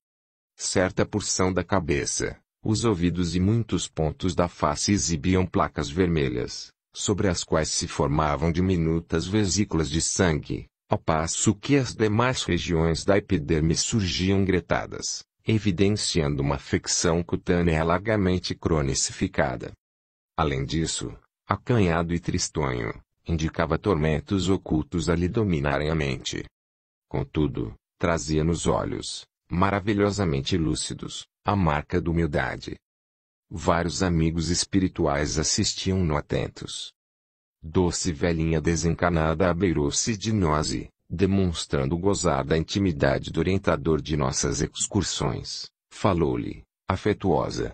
Certa porção da cabeça, os ouvidos e muitos pontos da face exibiam placas vermelhas, sobre as quais se formavam diminutas vesículas de sangue, ao passo que as demais regiões da epiderme surgiam gretadas, evidenciando uma afecção cutânea largamente cronicificada. Além disso, acanhado e tristonho, indicava tormentos ocultos a lhe dominarem a mente. Contudo, trazia nos olhos, maravilhosamente lúcidos, a marca da humildade. Vários amigos espirituais assistiam-no atentos. Doce velhinha desencanada abeirou-se de nós e, demonstrando gozar da intimidade do orientador de nossas excursões, falou-lhe, afetuosa.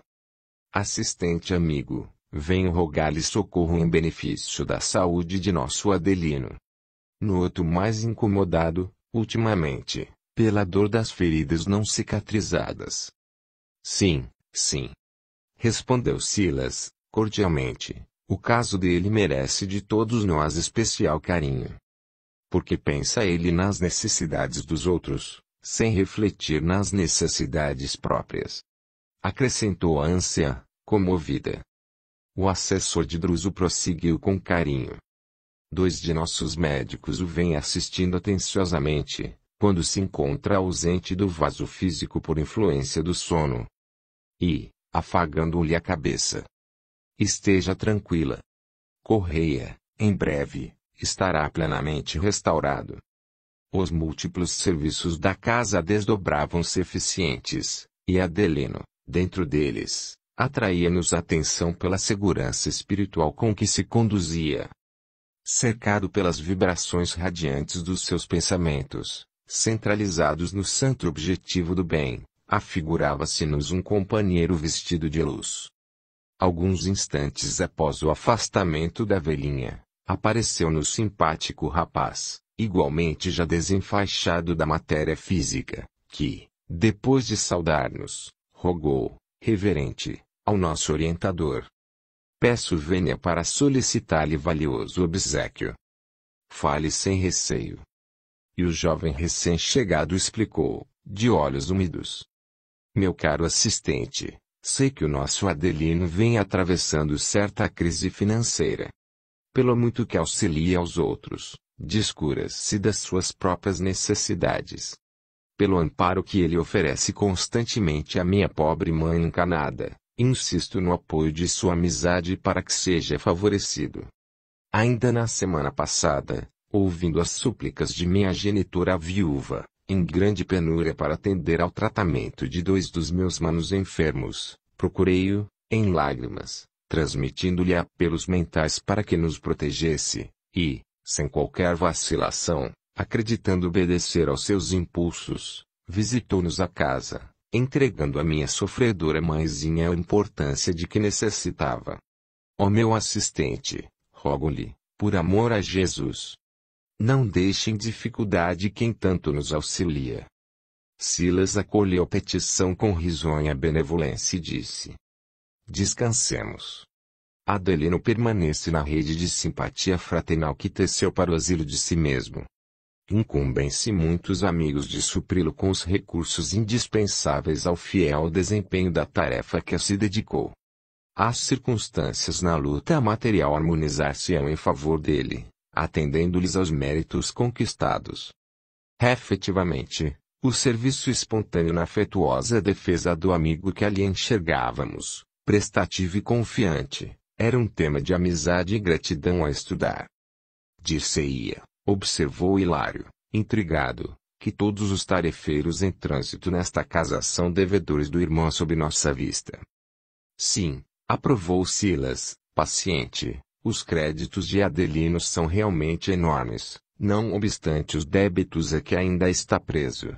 Assistente amigo, venho rogar-lhe socorro em benefício da saúde de nosso Adelino. Noto mais incomodado, ultimamente, pela dor das feridas não cicatrizadas. Sim, sim. Respondeu Silas, cordialmente, o caso dele merece de todos nós especial carinho. Porque pensa ele nas necessidades dos outros, sem refletir nas necessidades próprias. Acrescentou a ânsia, comovida. O assessor de Druso prosseguiu com carinho. Dois de nossos médicos o vêm assistindo atenciosamente, quando se encontra ausente do vaso físico por influência do sono. E, afagando-lhe a cabeça. Esteja tranquila. Correia, em breve, estará plenamente restaurado. Os múltiplos serviços da casa desdobravam-se eficientes, e Adelino, dentro deles, atraía-nos a atenção pela segurança espiritual com que se conduzia. Cercado pelas vibrações radiantes dos seus pensamentos, centralizados no santo objetivo do bem, afigurava-se-nos um companheiro vestido de luz. Alguns instantes após o afastamento da velhinha, apareceu-nos simpático rapaz, igualmente já desenfaixado da matéria física, que, depois de saudar-nos, rogou, reverente, ao nosso orientador. Peço vênia para solicitar-lhe valioso obsequio. Fale sem receio. E o jovem recém-chegado explicou, de olhos úmidos. Meu caro assistente, sei que o nosso Adelino vem atravessando certa crise financeira. Pelo muito que auxilia aos outros, descura-se das suas próprias necessidades. Pelo amparo que ele oferece constantemente à minha pobre mãe encanada, Insisto no apoio de sua amizade para que seja favorecido. Ainda na semana passada, ouvindo as súplicas de minha genitora viúva, em grande penúria para atender ao tratamento de dois dos meus manos enfermos, procurei-o, em lágrimas, transmitindo-lhe apelos mentais para que nos protegesse, e, sem qualquer vacilação, acreditando obedecer aos seus impulsos, visitou-nos a casa, entregando à minha sofredora mãezinha a importância de que necessitava. Ó oh meu assistente, rogo-lhe, por amor a Jesus, não deixe em dificuldade quem tanto nos auxilia. Silas acolheu a petição com risonha benevolência e disse: Descansemos. Adelino permanece na rede de simpatia fraternal que teceu para o asilo de si mesmo incumbem-se muitos amigos de supri-lo com os recursos indispensáveis ao fiel desempenho da tarefa que a se dedicou. As circunstâncias na luta material harmonizar-se-ão em favor dele, atendendo-lhes aos méritos conquistados. Efetivamente, o serviço espontâneo na afetuosa defesa do amigo que ali enxergávamos, prestativo e confiante, era um tema de amizade e gratidão a estudar. Dir-se-ia, Observou Hilário, intrigado, que todos os tarefeiros em trânsito nesta casa são devedores do irmão sob nossa vista. Sim, aprovou Silas, paciente, os créditos de Adelino são realmente enormes, não obstante os débitos a que ainda está preso.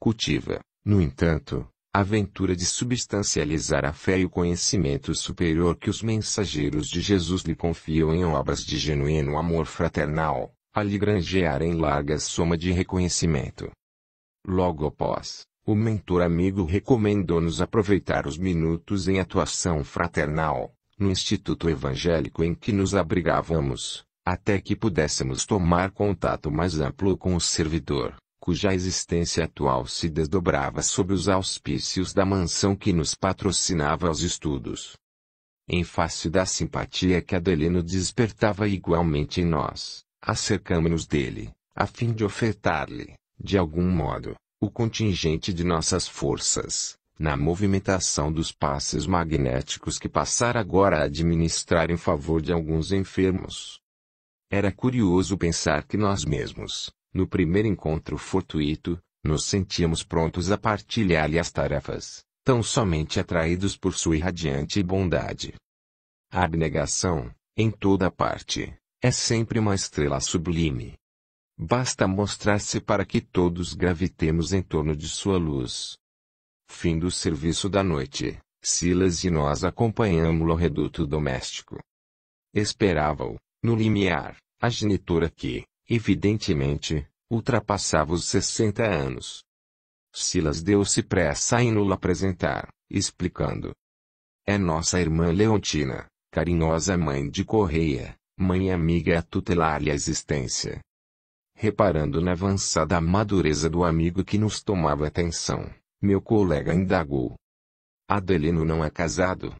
Cultiva, no entanto, a aventura de substancializar a fé e o conhecimento superior que os mensageiros de Jesus lhe confiam em obras de genuíno amor fraternal, ali granjear em larga soma de reconhecimento. Logo após, o mentor amigo recomendou-nos aproveitar os minutos em atuação fraternal, no instituto evangélico em que nos abrigávamos, até que pudéssemos tomar contato mais amplo com o servidor, cuja existência atual se desdobrava sob os auspícios da mansão que nos patrocinava aos estudos. Em face da simpatia que Adelino despertava igualmente em nós, acercamo-nos dele, a fim de ofertar-lhe, de algum modo, o contingente de nossas forças, na movimentação dos passes magnéticos que passar agora a administrar em favor de alguns enfermos. Era curioso pensar que nós mesmos, no primeiro encontro fortuito, nos sentíamos prontos a partilhar-lhe as tarefas, tão somente atraídos por sua irradiante bondade. A abnegação, em toda parte, é sempre uma estrela sublime. Basta mostrar-se para que todos gravitemos em torno de sua luz. Fim do serviço da noite, Silas e nós acompanhamos-lo ao reduto doméstico. Esperava-o, no limiar, a genitora que, evidentemente, ultrapassava os 60 anos. Silas deu-se pressa em nos apresentar, explicando. É nossa irmã Leontina, carinhosa mãe de Correia, mãe é e amiga a tutelar-lhe a existência. Reparando na avançada madureza do amigo que nos tomava atenção, meu colega indagou. Adelino não é casado?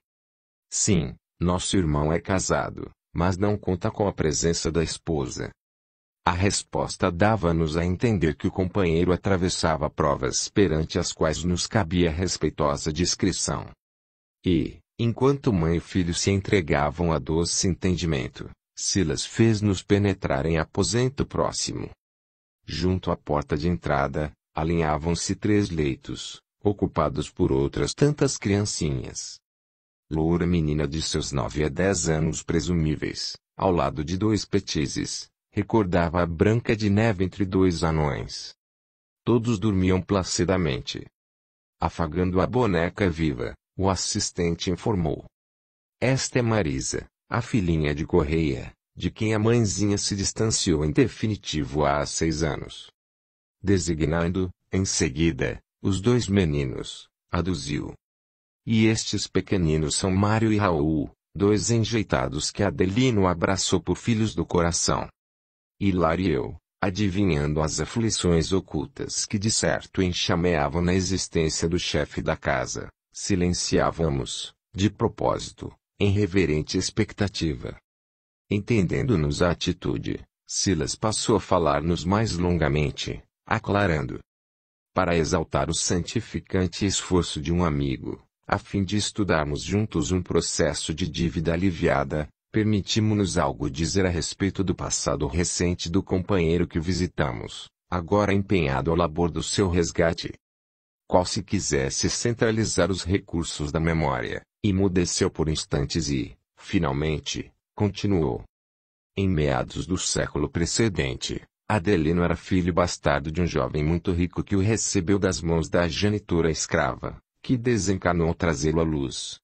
Sim, nosso irmão é casado, mas não conta com a presença da esposa. A resposta dava-nos a entender que o companheiro atravessava provas perante as quais nos cabia respeitosa discrição. E, enquanto mãe e filho se entregavam a doce entendimento, Silas fez-nos penetrar em aposento próximo. Junto à porta de entrada, alinhavam-se três leitos, ocupados por outras tantas criancinhas. Loura menina de seus nove a dez anos presumíveis, ao lado de dois petizes, recordava a branca de neve entre dois anões. Todos dormiam placidamente. Afagando a boneca viva, o assistente informou. Esta é Marisa, a filhinha de Correia, de quem a mãezinha se distanciou em definitivo há seis anos. Designando, em seguida, os dois meninos, aduziu. E estes pequeninos são Mário e Raul, dois enjeitados que Adelino abraçou por filhos do coração. Hilário e eu, adivinhando as aflições ocultas que de certo enxameavam na existência do chefe da casa, silenciávamos, de propósito, em reverente expectativa. Entendendo-nos a atitude, Silas passou a falar-nos mais longamente, aclarando. Para exaltar o santificante esforço de um amigo, a fim de estudarmos juntos um processo de dívida aliviada, permitimos-nos algo dizer a respeito do passado recente do companheiro que visitamos, agora empenhado ao labor do seu resgate. Qual se quisesse centralizar os recursos da memória, Emudeceu por instantes e, finalmente, continuou. Em meados do século precedente, Adelino era filho bastardo de um jovem muito rico que o recebeu das mãos da genitora escrava, que desencanou trazê-lo à luz.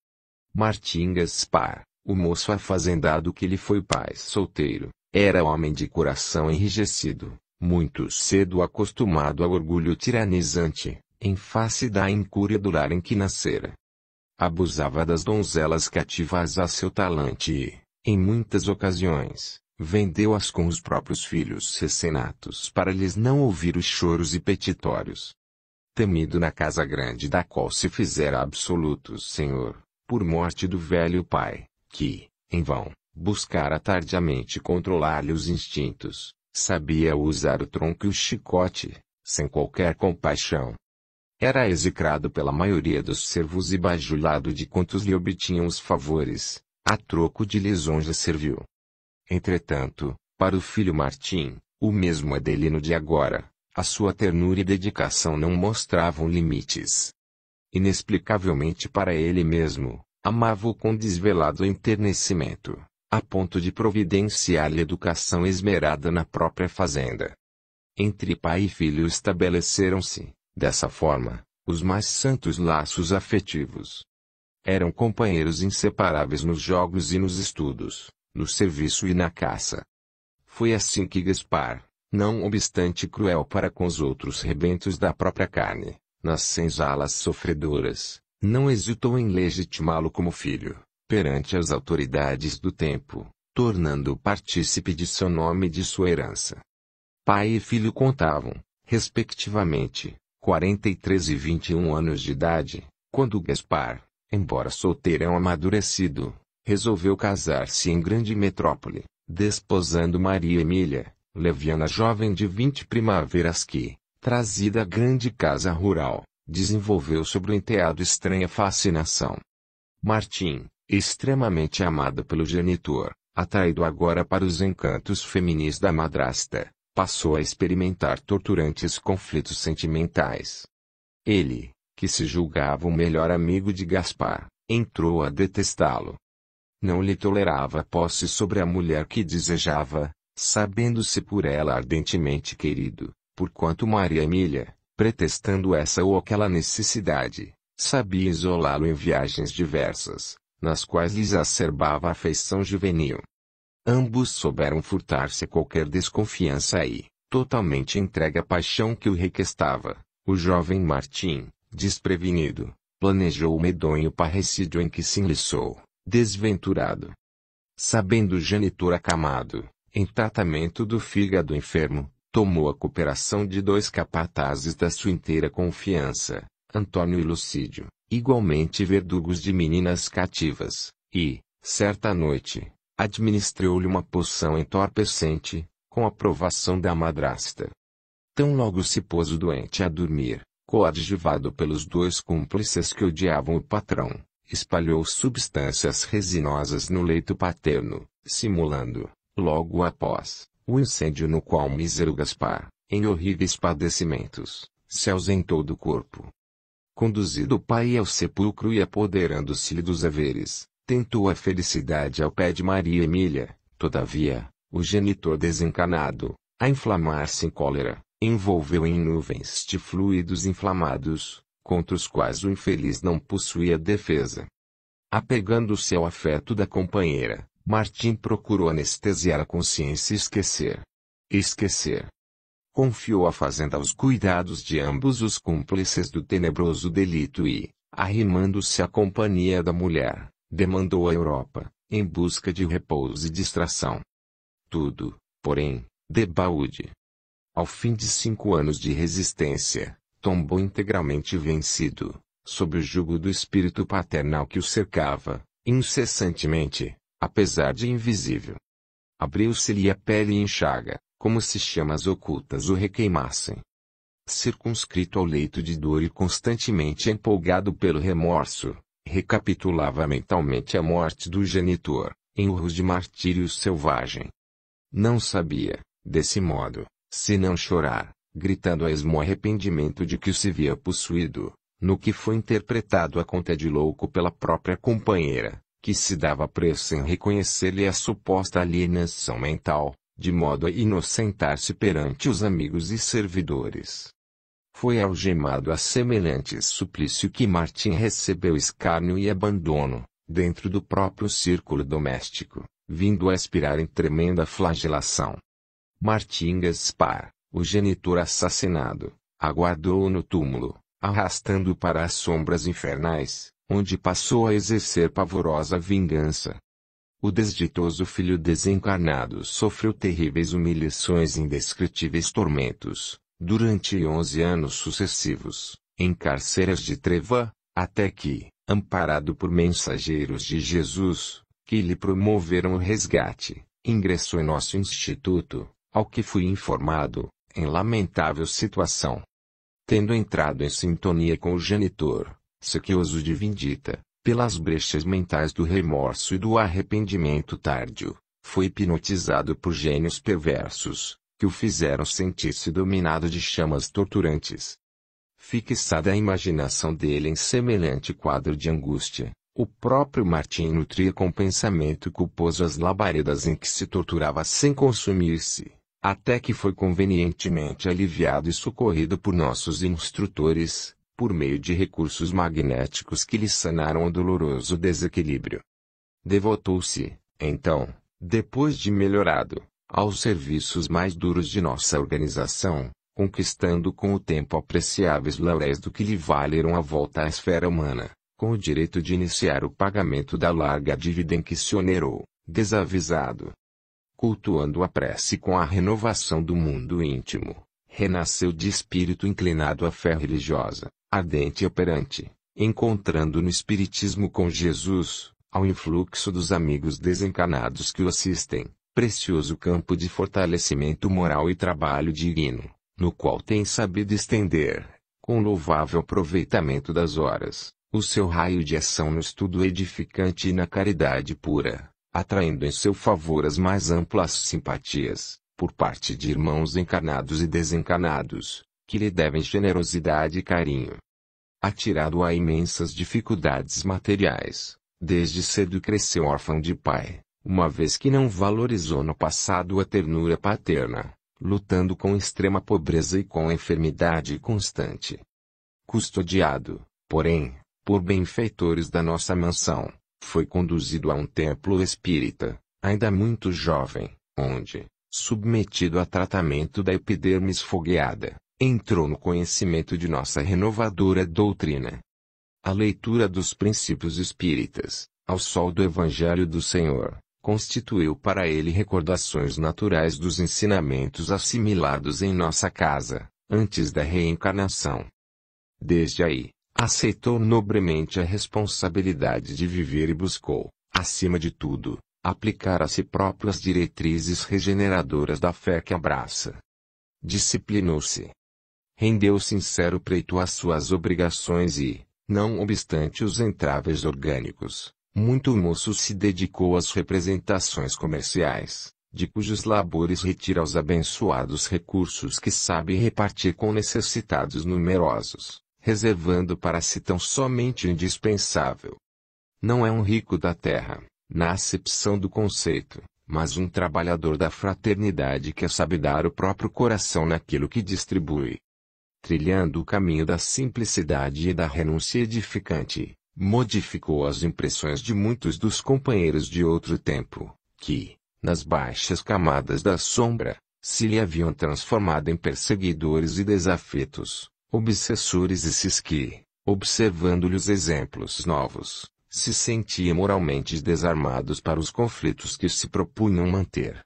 Martim Gaspar, o moço afazendado que lhe foi pai solteiro, era homem de coração enrijecido, muito cedo acostumado ao orgulho tiranizante, em face da incúria do lar em que nascera abusava das donzelas cativas a seu talante e, em muitas ocasiões, vendeu-as com os próprios filhos recenatos para lhes não ouvir os choros e petitórios. Temido na casa grande da qual se fizera absoluto senhor, por morte do velho pai, que, em vão, buscara tardiamente controlar-lhe os instintos, sabia usar o tronco e o chicote, sem qualquer compaixão, era execrado pela maioria dos servos e bajulado de quantos lhe obtinham os favores, a troco de lisonja serviu. Entretanto, para o filho Martim, o mesmo Adelino é de agora, a sua ternura e dedicação não mostravam limites. Inexplicavelmente para ele mesmo, amava-o com desvelado enternecimento, a ponto de providenciar-lhe educação esmerada na própria fazenda. Entre pai e filho estabeleceram-se, Dessa forma, os mais santos laços afetivos eram companheiros inseparáveis nos jogos e nos estudos, no serviço e na caça. Foi assim que Gaspar, não obstante cruel para com os outros rebentos da própria carne, nas senzalas sofredoras, não hesitou em legitimá-lo como filho, perante as autoridades do tempo, tornando-o partícipe de seu nome e de sua herança. Pai e filho contavam, respectivamente, 43 e 21 anos de idade, quando Gaspar, embora solteirão amadurecido, resolveu casar-se em grande metrópole, desposando Maria Emília, leviana jovem de 20 primaveras que, trazida à grande casa rural, desenvolveu sobre o enteado estranha fascinação. Martim, extremamente amado pelo genitor, atraído agora para os encantos feminis da madrasta, passou a experimentar torturantes conflitos sentimentais. Ele, que se julgava o melhor amigo de Gaspar, entrou a detestá-lo. Não lhe tolerava posse sobre a mulher que desejava, sabendo-se por ela ardentemente querido, porquanto Maria Emília, pretextando essa ou aquela necessidade, sabia isolá-lo em viagens diversas, nas quais lhe exacerbava a afeição juvenil. Ambos souberam furtar-se a qualquer desconfiança e, totalmente entregue à paixão que o requestava, o jovem Martim, desprevenido, planejou o medonho parricídio em que se enliçou, desventurado. Sabendo o genitor acamado, em tratamento do fígado enfermo, tomou a cooperação de dois capatazes da sua inteira confiança, Antônio e Lucídio, igualmente verdugos de meninas cativas, e, certa noite, Administrou-lhe uma poção entorpecente, com aprovação da madrasta. Tão logo se pôs o doente a dormir, coadjuvado pelos dois cúmplices que odiavam o patrão, espalhou substâncias resinosas no leito paterno, simulando, logo após, o incêndio no qual o mísero Gaspar, em horríveis padecimentos, se ausentou do corpo. Conduzido o pai ao sepulcro e apoderando-se lhe dos haveres, tentou a felicidade ao pé de Maria Emília, todavia, o genitor desencanado, a inflamar-se em cólera, envolveu em nuvens de fluidos inflamados, contra os quais o infeliz não possuía defesa. Apegando-se ao afeto da companheira, Martim procurou anestesiar a consciência e esquecer. Esquecer. Confiou a fazenda aos cuidados de ambos os cúmplices do tenebroso delito e, arrimando-se à companhia da mulher, demandou a Europa, em busca de repouso e distração. Tudo, porém, debaúde. Ao fim de cinco anos de resistência, tombou integralmente vencido, sob o jugo do espírito paternal que o cercava, incessantemente, apesar de invisível. Abriu-se-lhe a pele chaga, como se chamas ocultas o requeimassem. Circunscrito ao leito de dor e constantemente empolgado pelo remorso, recapitulava mentalmente a morte do genitor, em urros de martírio selvagem. Não sabia, desse modo, se não chorar, gritando a esmo arrependimento de que se via possuído, no que foi interpretado a conta de louco pela própria companheira, que se dava preço em reconhecer-lhe a suposta alienação mental, de modo a inocentar-se perante os amigos e servidores. Foi algemado a semelhante suplício que Martim recebeu escárnio e abandono, dentro do próprio círculo doméstico, vindo a expirar em tremenda flagelação. Martim Gaspar, o genitor assassinado, aguardou-o no túmulo, arrastando-o para as sombras infernais, onde passou a exercer pavorosa vingança. O desditoso filho desencarnado sofreu terríveis humilhações e indescritíveis tormentos, durante onze anos sucessivos, em carceras de treva, até que, amparado por mensageiros de Jesus, que lhe promoveram o resgate, ingressou em nosso instituto, ao que fui informado, em lamentável situação. Tendo entrado em sintonia com o genitor, sequioso de vindita, pelas brechas mentais do remorso e do arrependimento tardio, foi hipnotizado por gênios perversos, que o fizeram sentir-se dominado de chamas torturantes. Fixada a imaginação dele em semelhante quadro de angústia, o próprio Martim nutria com pensamento culposo as labaredas em que se torturava sem consumir-se, até que foi convenientemente aliviado e socorrido por nossos instrutores, por meio de recursos magnéticos que lhe sanaram o doloroso desequilíbrio. Devotou-se, então, depois de melhorado, aos serviços mais duros de nossa organização, conquistando com o tempo apreciáveis lauréis do que lhe valeram a volta à esfera humana, com o direito de iniciar o pagamento da larga dívida em que se onerou, desavisado. Cultuando a prece com a renovação do mundo íntimo, renasceu de espírito inclinado à fé religiosa, ardente e operante, encontrando no Espiritismo com Jesus, ao influxo dos amigos desencanados que o assistem, precioso campo de fortalecimento moral e trabalho digno, no qual tem sabido estender, com louvável aproveitamento das horas, o seu raio de ação no estudo edificante e na caridade pura, atraindo em seu favor as mais amplas simpatias, por parte de irmãos encarnados e desencarnados, que lhe devem generosidade e carinho. Atirado a imensas dificuldades materiais, desde cedo cresceu órfão de pai uma vez que não valorizou no passado a ternura paterna, lutando com extrema pobreza e com enfermidade constante. Custodiado, porém, por benfeitores da nossa mansão, foi conduzido a um templo espírita, ainda muito jovem, onde, submetido a tratamento da epiderme esfogueada, entrou no conhecimento de nossa renovadora doutrina. A leitura dos princípios espíritas, ao sol do Evangelho do Senhor, constituiu para ele recordações naturais dos ensinamentos assimilados em nossa casa, antes da reencarnação. Desde aí, aceitou nobremente a responsabilidade de viver e buscou, acima de tudo, aplicar a si próprio as diretrizes regeneradoras da fé que abraça. Disciplinou-se. Rendeu sincero preito às suas obrigações e, não obstante os entraves orgânicos, muito moço se dedicou às representações comerciais, de cujos labores retira os abençoados recursos que sabe repartir com necessitados numerosos, reservando para si tão somente o indispensável. Não é um rico da terra, na acepção do conceito, mas um trabalhador da fraternidade que sabe dar o próprio coração naquilo que distribui. Trilhando o caminho da simplicidade e da renúncia edificante, modificou as impressões de muitos dos companheiros de outro tempo, que, nas baixas camadas da sombra, se lhe haviam transformado em perseguidores e desafetos, obsessores esses que, observando-lhe os exemplos novos, se sentia moralmente desarmados para os conflitos que se propunham manter.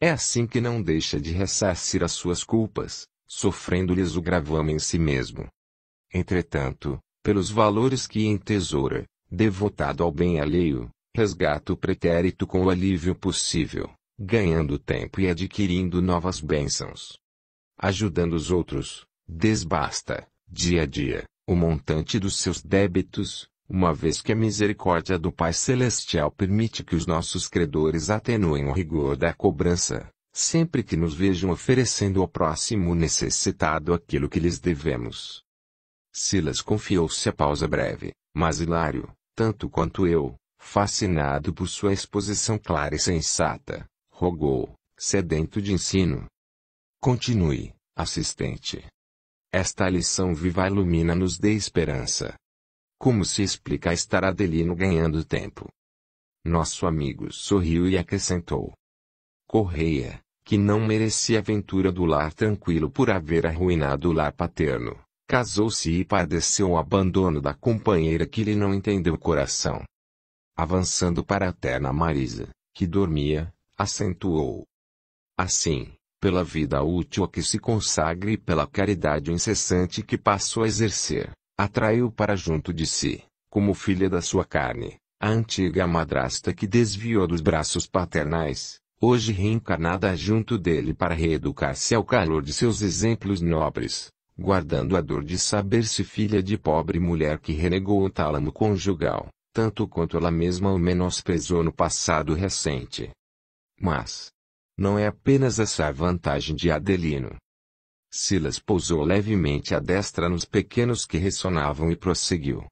É assim que não deixa de ressarcir as suas culpas, sofrendo-lhes o gravame em si mesmo. Entretanto, pelos valores que entesoura, devotado ao bem alheio, resgata o pretérito com o alívio possível, ganhando tempo e adquirindo novas bênçãos. Ajudando os outros, desbasta, dia a dia, o montante dos seus débitos, uma vez que a misericórdia do Pai Celestial permite que os nossos credores atenuem o rigor da cobrança, sempre que nos vejam oferecendo ao próximo necessitado aquilo que lhes devemos. Silas confiou-se a pausa breve, mas Hilário, tanto quanto eu, fascinado por sua exposição clara e sensata, rogou, sedento de ensino. Continue, assistente. Esta lição viva ilumina-nos de esperança. Como se explica estar Adelino ganhando tempo? Nosso amigo sorriu e acrescentou. Correia, que não merecia a aventura do lar tranquilo por haver arruinado o lar paterno, Casou-se e padeceu o abandono da companheira que lhe não entendeu o coração. Avançando para a terna Marisa, que dormia, acentuou. Assim, pela vida útil a que se consagre e pela caridade incessante que passou a exercer, atraiu para junto de si, como filha da sua carne, a antiga madrasta que desviou dos braços paternais, hoje reencarnada junto dele para reeducar-se ao calor de seus exemplos nobres guardando a dor de saber-se filha de pobre mulher que renegou o tálamo conjugal, tanto quanto ela mesma o menosprezou no passado recente. Mas, não é apenas essa a vantagem de Adelino. Silas pousou levemente a destra nos pequenos que ressonavam e prosseguiu.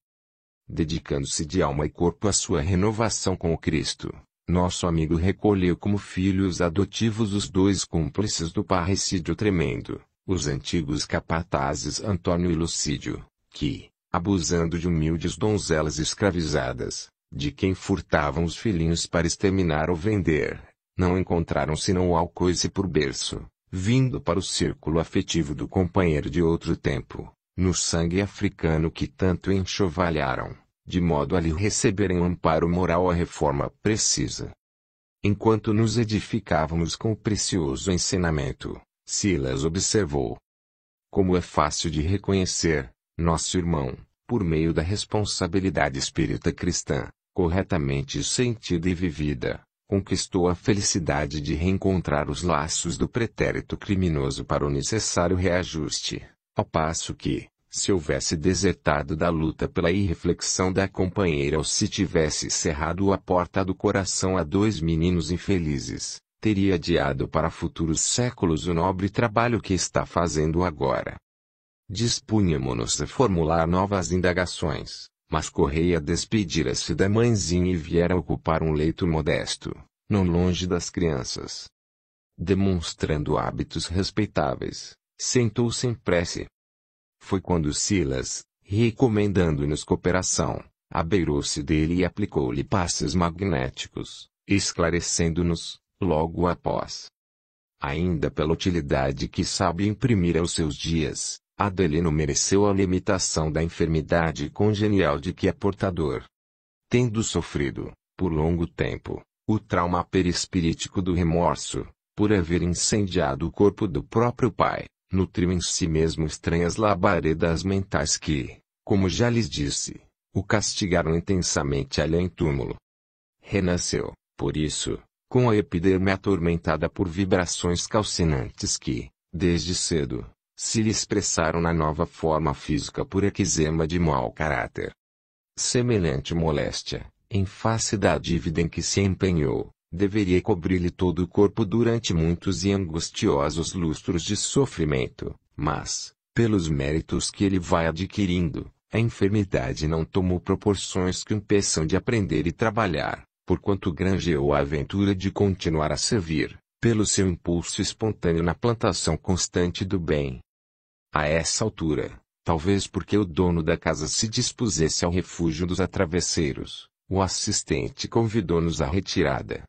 Dedicando-se de alma e corpo à sua renovação com o Cristo, nosso amigo recolheu como filhos adotivos os dois cúmplices do parricídio tremendo, os antigos capatazes Antônio e Lucídio, que, abusando de humildes donzelas escravizadas, de quem furtavam os filhinhos para exterminar ou vender, não encontraram senão o alcoice por berço, vindo para o círculo afetivo do companheiro de outro tempo, no sangue africano que tanto enxovalharam, de modo a lhe receberem o um amparo moral à reforma precisa. Enquanto nos edificávamos com o precioso ensinamento, Silas observou. Como é fácil de reconhecer, nosso irmão, por meio da responsabilidade espírita cristã, corretamente sentida e vivida, conquistou a felicidade de reencontrar os laços do pretérito criminoso para o necessário reajuste, ao passo que, se houvesse desertado da luta pela irreflexão da companheira ou se tivesse cerrado a porta do coração a dois meninos infelizes, teria adiado para futuros séculos o nobre trabalho que está fazendo agora. Dispunhamos-nos a formular novas indagações, mas Correia despedira-se da mãezinha e viera ocupar um leito modesto, não longe das crianças. Demonstrando hábitos respeitáveis, sentou se em prece. Foi quando Silas, recomendando-nos cooperação, abeirou-se dele e aplicou-lhe passes magnéticos, esclarecendo-nos, logo após. Ainda pela utilidade que sabe imprimir aos seus dias, Adelino mereceu a limitação da enfermidade congenial de que é portador. Tendo sofrido, por longo tempo, o trauma perispirítico do remorso, por haver incendiado o corpo do próprio pai, nutriu em si mesmo estranhas labaredas mentais que, como já lhes disse, o castigaram intensamente além túmulo. Renasceu, por isso, com a epiderme atormentada por vibrações calcinantes que, desde cedo, se lhe expressaram na nova forma física por eczema de mau caráter. Semelhante moléstia, em face da dívida em que se empenhou, deveria cobrir-lhe todo o corpo durante muitos e angustiosos lustros de sofrimento, mas, pelos méritos que ele vai adquirindo, a enfermidade não tomou proporções que o impeçam de aprender e trabalhar, porquanto granjeou é a aventura de continuar a servir, pelo seu impulso espontâneo na plantação constante do bem. A essa altura, talvez porque o dono da casa se dispusesse ao refúgio dos atravesseiros, o assistente convidou-nos à retirada.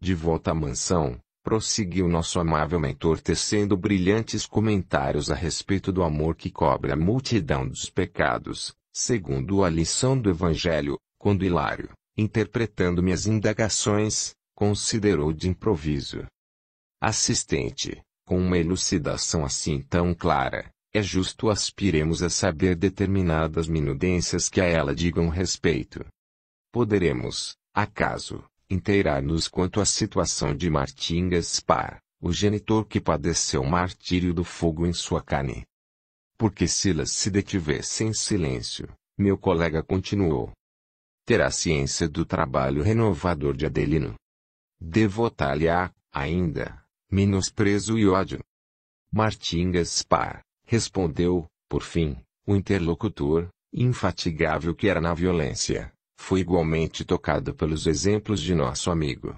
De volta à mansão, prosseguiu nosso amável mentor tecendo brilhantes comentários a respeito do amor que cobre a multidão dos pecados, segundo a lição do Evangelho, quando Hilário, interpretando minhas indagações, considerou de improviso. Assistente, com uma elucidação assim tão clara, é justo aspiremos a saber determinadas minudências que a ela digam respeito. Poderemos, acaso, inteirar-nos quanto à situação de Martingas Gaspar, o genitor que padeceu o martírio do fogo em sua carne. Porque Silas se detivesse em silêncio, meu colega continuou terá ciência do trabalho renovador de Adelino. Devotar-lhe-á, ainda, menosprezo e ódio. Martim Gaspar, respondeu, por fim, o interlocutor, infatigável que era na violência, foi igualmente tocado pelos exemplos de nosso amigo.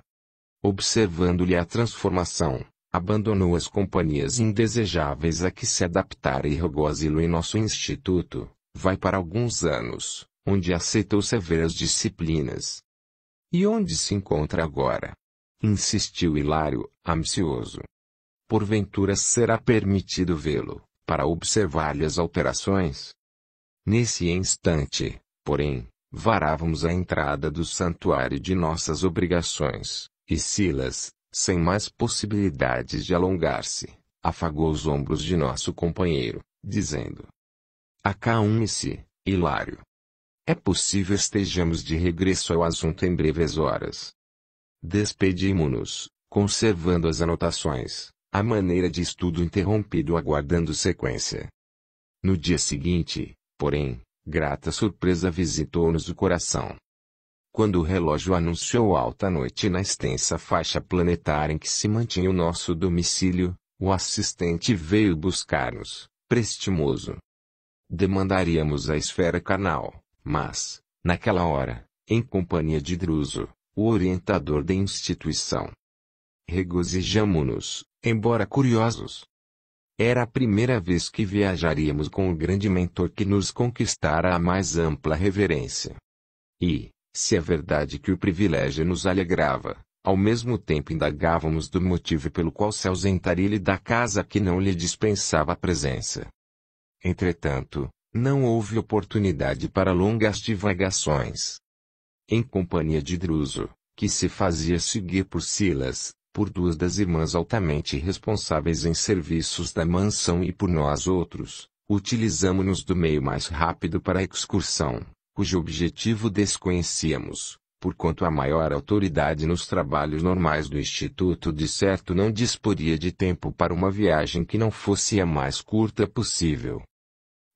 Observando-lhe a transformação, abandonou as companhias indesejáveis a que se adaptara e rogou asilo em nosso instituto, vai para alguns anos, onde aceitou severas disciplinas. E onde se encontra agora? Insistiu Hilário, ansioso. Porventura será permitido vê-lo, para observar-lhe as alterações? Nesse instante, porém, varávamos a entrada do santuário de nossas obrigações, e Silas, sem mais possibilidades de alongar-se, afagou os ombros de nosso companheiro, dizendo: Acalme-se, Hilário. É possível estejamos de regresso ao assunto em breves horas. Despedimos-nos, conservando as anotações, à maneira de estudo interrompido aguardando sequência. No dia seguinte, porém, grata surpresa visitou-nos o coração. Quando o relógio anunciou alta noite na extensa faixa planetária em que se mantinha o nosso domicílio, o assistente veio buscar-nos, prestimoso. Demandaríamos a esfera canal, mas, naquela hora, em companhia de Druso, o orientador da instituição, regozijamo-nos, embora curiosos. Era a primeira vez que viajaríamos com o grande mentor que nos conquistara a mais ampla reverência. E, se é verdade que o privilégio nos alegrava, ao mesmo tempo indagávamos do motivo pelo qual se ausentaria da casa que não lhe dispensava a presença. Entretanto, não houve oportunidade para longas divagações. Em companhia de Druso, que se fazia seguir por Silas, por duas das irmãs altamente responsáveis em serviços da mansão e por nós outros, utilizamos-nos do meio mais rápido para a excursão, cujo objetivo desconhecíamos, por quanto a maior autoridade nos trabalhos normais do Instituto de certo não disporia de tempo para uma viagem que não fosse a mais curta possível.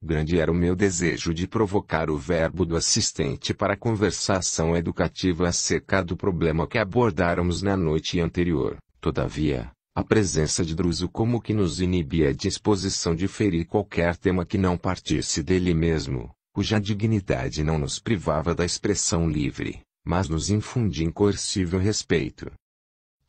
Grande era o meu desejo de provocar o verbo do assistente para conversação educativa acerca do problema que abordáramos na noite anterior. Todavia, a presença de Druso como que nos inibia a disposição de ferir qualquer tema que não partisse dele mesmo, cuja dignidade não nos privava da expressão livre, mas nos infundia incoercível respeito.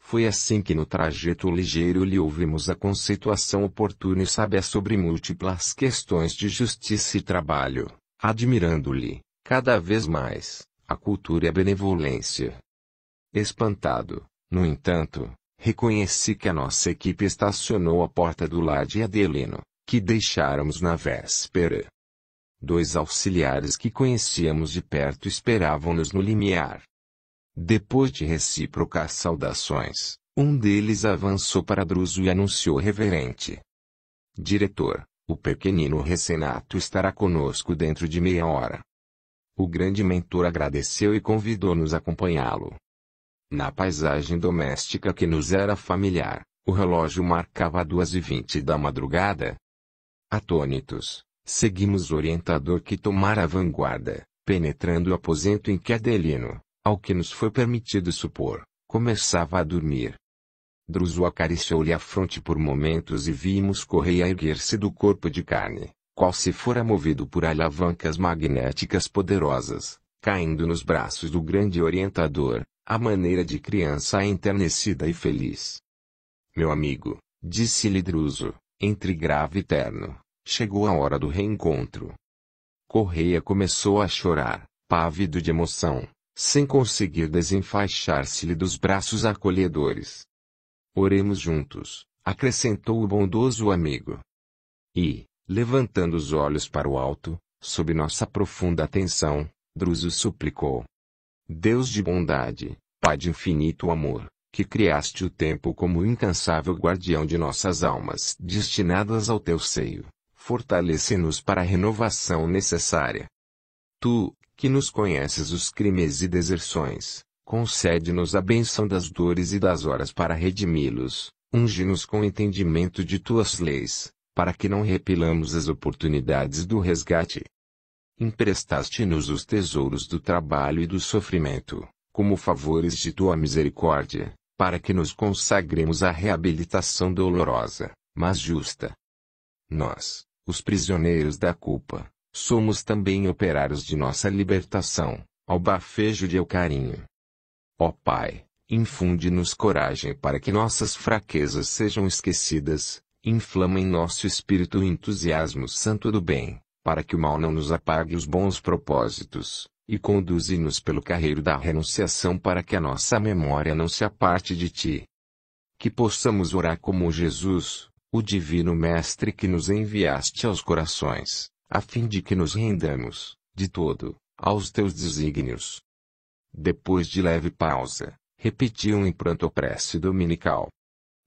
Foi assim que no trajeto ligeiro lhe ouvimos a conceituação oportuna e sábia sobre múltiplas questões de justiça e trabalho, admirando-lhe, cada vez mais, a cultura e a benevolência. Espantado, no entanto, reconheci que a nossa equipe estacionou à porta do lar de Adelino, que deixáramos na véspera. Dois auxiliares que conhecíamos de perto esperavam-nos no limiar, depois de recíprocas saudações, um deles avançou para Druso e anunciou reverente. Diretor, o pequenino Recenato estará conosco dentro de meia hora. O grande mentor agradeceu e convidou-nos a acompanhá-lo. Na paisagem doméstica que nos era familiar, o relógio marcava duas e vinte da madrugada. Atônitos, seguimos o orientador que tomara a vanguarda, penetrando o aposento em que Adelino, ao que nos foi permitido supor, começava a dormir. Druso acariciou-lhe a fronte por momentos e vimos Correia erguer-se do corpo de carne, qual se fora movido por alavancas magnéticas poderosas, caindo nos braços do grande orientador, à maneira de criança enternecida e feliz. Meu amigo, disse-lhe Druso, entre grave e terno, chegou a hora do reencontro. Correia começou a chorar, pávido de emoção sem conseguir desenfaixar-se-lhe dos braços acolhedores. Oremos juntos, acrescentou o bondoso amigo. E, levantando os olhos para o alto, sob nossa profunda atenção, Druso suplicou: Deus de bondade, Pai de infinito amor, que criaste o tempo como incansável guardião de nossas almas destinadas ao teu seio, fortalece-nos para a renovação necessária. Tu, que nos conheces os crimes e deserções, concede-nos a benção das dores e das horas para redimi-los, unge-nos com entendimento de tuas leis, para que não repelamos as oportunidades do resgate. Emprestaste-nos os tesouros do trabalho e do sofrimento, como favores de tua misericórdia, para que nos consagremos à reabilitação dolorosa, mas justa. Nós, os prisioneiros da culpa, somos também operários de nossa libertação, ao bafejo de carinho. Ó Pai, infunde-nos coragem para que nossas fraquezas sejam esquecidas, inflama em nosso espírito o entusiasmo santo do bem, para que o mal não nos apague os bons propósitos, e conduze-nos pelo carreiro da renunciação para que a nossa memória não se aparte de Ti. Que possamos orar como Jesus, o Divino Mestre que nos enviaste aos corações a fim de que nos rendamos, de todo, aos teus desígnios. Depois de leve pausa, repetiu em pranto a prece dominical.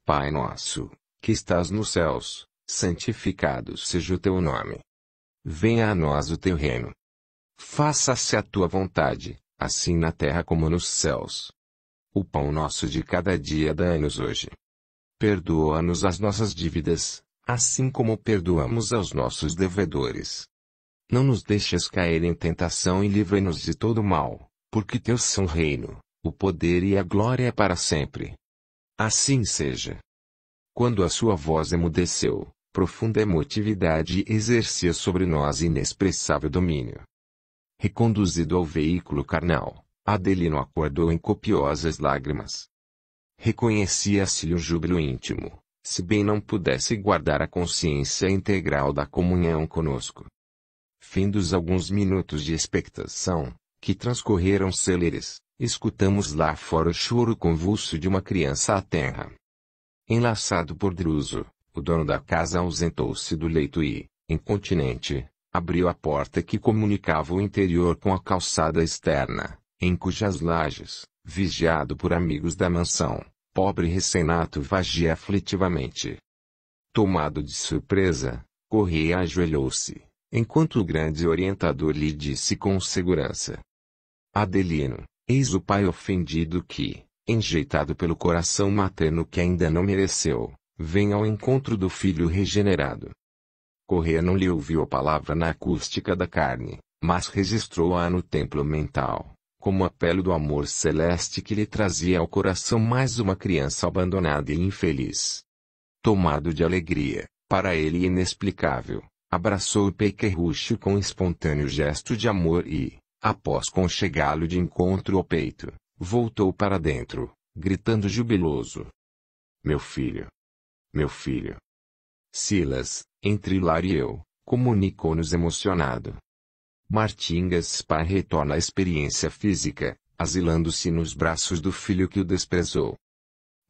Pai nosso, que estás nos céus, santificado seja o teu nome. Venha a nós o teu reino. Faça-se a tua vontade, assim na terra como nos céus. O pão nosso de cada dia dá nos hoje. Perdoa-nos as nossas dívidas, assim como perdoamos aos nossos devedores. Não nos deixes cair em tentação e livra-nos de todo mal, porque teus são o reino, o poder e a glória é para sempre. Assim seja. Quando a sua voz emudeceu, profunda emotividade exercia sobre nós inexpressável domínio. Reconduzido ao veículo carnal, Adelino acordou em copiosas lágrimas. Reconhecia-se-lhe o júbilo íntimo, se bem não pudesse guardar a consciência integral da comunhão conosco. Fim dos alguns minutos de expectação, que transcorreram céleres, escutamos lá fora o choro convulso de uma criança à terra. Enlaçado por Druso, o dono da casa ausentou-se do leito e, incontinente, abriu a porta que comunicava o interior com a calçada externa, em cujas lajes, vigiado por amigos da mansão, pobre recém-nato vagia aflitivamente. Tomado de surpresa, Correia ajoelhou-se, enquanto o grande orientador lhe disse com segurança: Adelino, eis o pai ofendido que, enjeitado pelo coração materno que ainda não mereceu, vem ao encontro do filho regenerado. Correia não lhe ouviu a palavra na acústica da carne, mas registrou-a no templo mental, como apelo do amor celeste que lhe trazia ao coração mais uma criança abandonada e infeliz. Tomado de alegria, para ele inexplicável, abraçou o Pequerrucho com espontâneo gesto de amor e, após conchegá-lo de encontro ao peito, voltou para dentro, gritando jubiloso. Meu filho! Meu filho! Silas, entre Lar e eu, comunicou-nos emocionado, Martingas Spa retorna à experiência física, asilando-se nos braços do filho que o desprezou.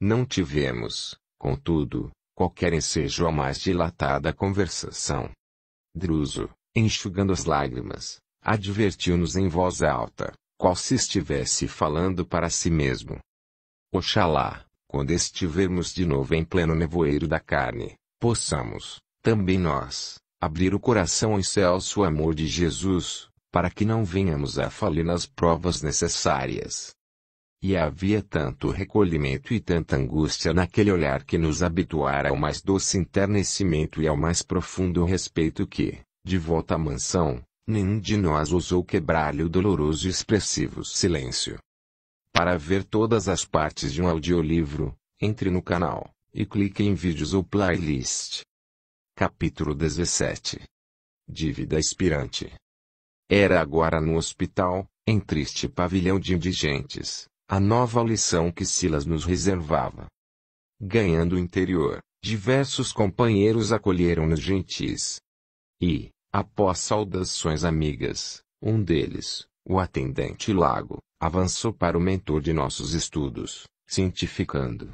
Não tivemos, contudo, qualquer ensejo a mais dilatada conversação. Druso, enxugando as lágrimas, advertiu-nos em voz alta, qual se estivesse falando para si mesmo. Oxalá, quando estivermos de novo em pleno nevoeiro da carne, possamos, também nós, abrir o coração ao excelso amor de Jesus, para que não venhamos a falir nas provas necessárias. E havia tanto recolhimento e tanta angústia naquele olhar que nos habituara ao mais doce enternecimento e ao mais profundo respeito que, de volta à mansão, nenhum de nós ousou quebrar-lhe o doloroso e expressivo silêncio. Para ver todas as partes de um audiolivro, entre no canal, e clique em vídeos ou playlist. Capítulo 17 Dívida expirante. Era agora no hospital, em triste pavilhão de indigentes, a nova lição que Silas nos reservava. Ganhando o interior, diversos companheiros acolheram-nos gentis. E, após saudações amigas, um deles, o atendente Lago, avançou para o mentor de nossos estudos, cientificando.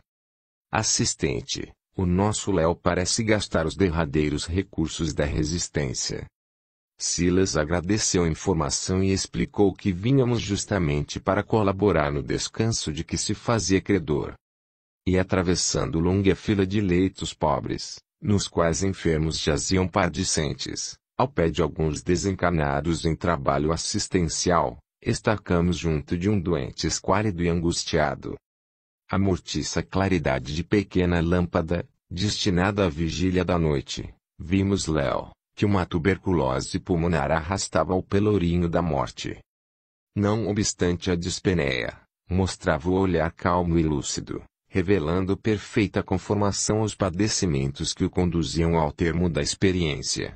Assistente, o nosso Léo parece gastar os derradeiros recursos da resistência. Silas agradeceu a informação e explicou que vínhamos justamente para colaborar no descanso de que se fazia credor. E atravessando longa fila de leitos pobres, nos quais enfermos jaziam pardicentes, ao pé de alguns desencarnados em trabalho assistencial, estacamos junto de um doente esquálido e angustiado, amortiça a claridade de pequena lâmpada, destinada à vigília da noite. Vimos Léo, que uma tuberculose pulmonar arrastava o pelourinho da morte. Não obstante a dispeneia, mostrava o olhar calmo e lúcido, revelando perfeita conformação aos padecimentos que o conduziam ao termo da experiência.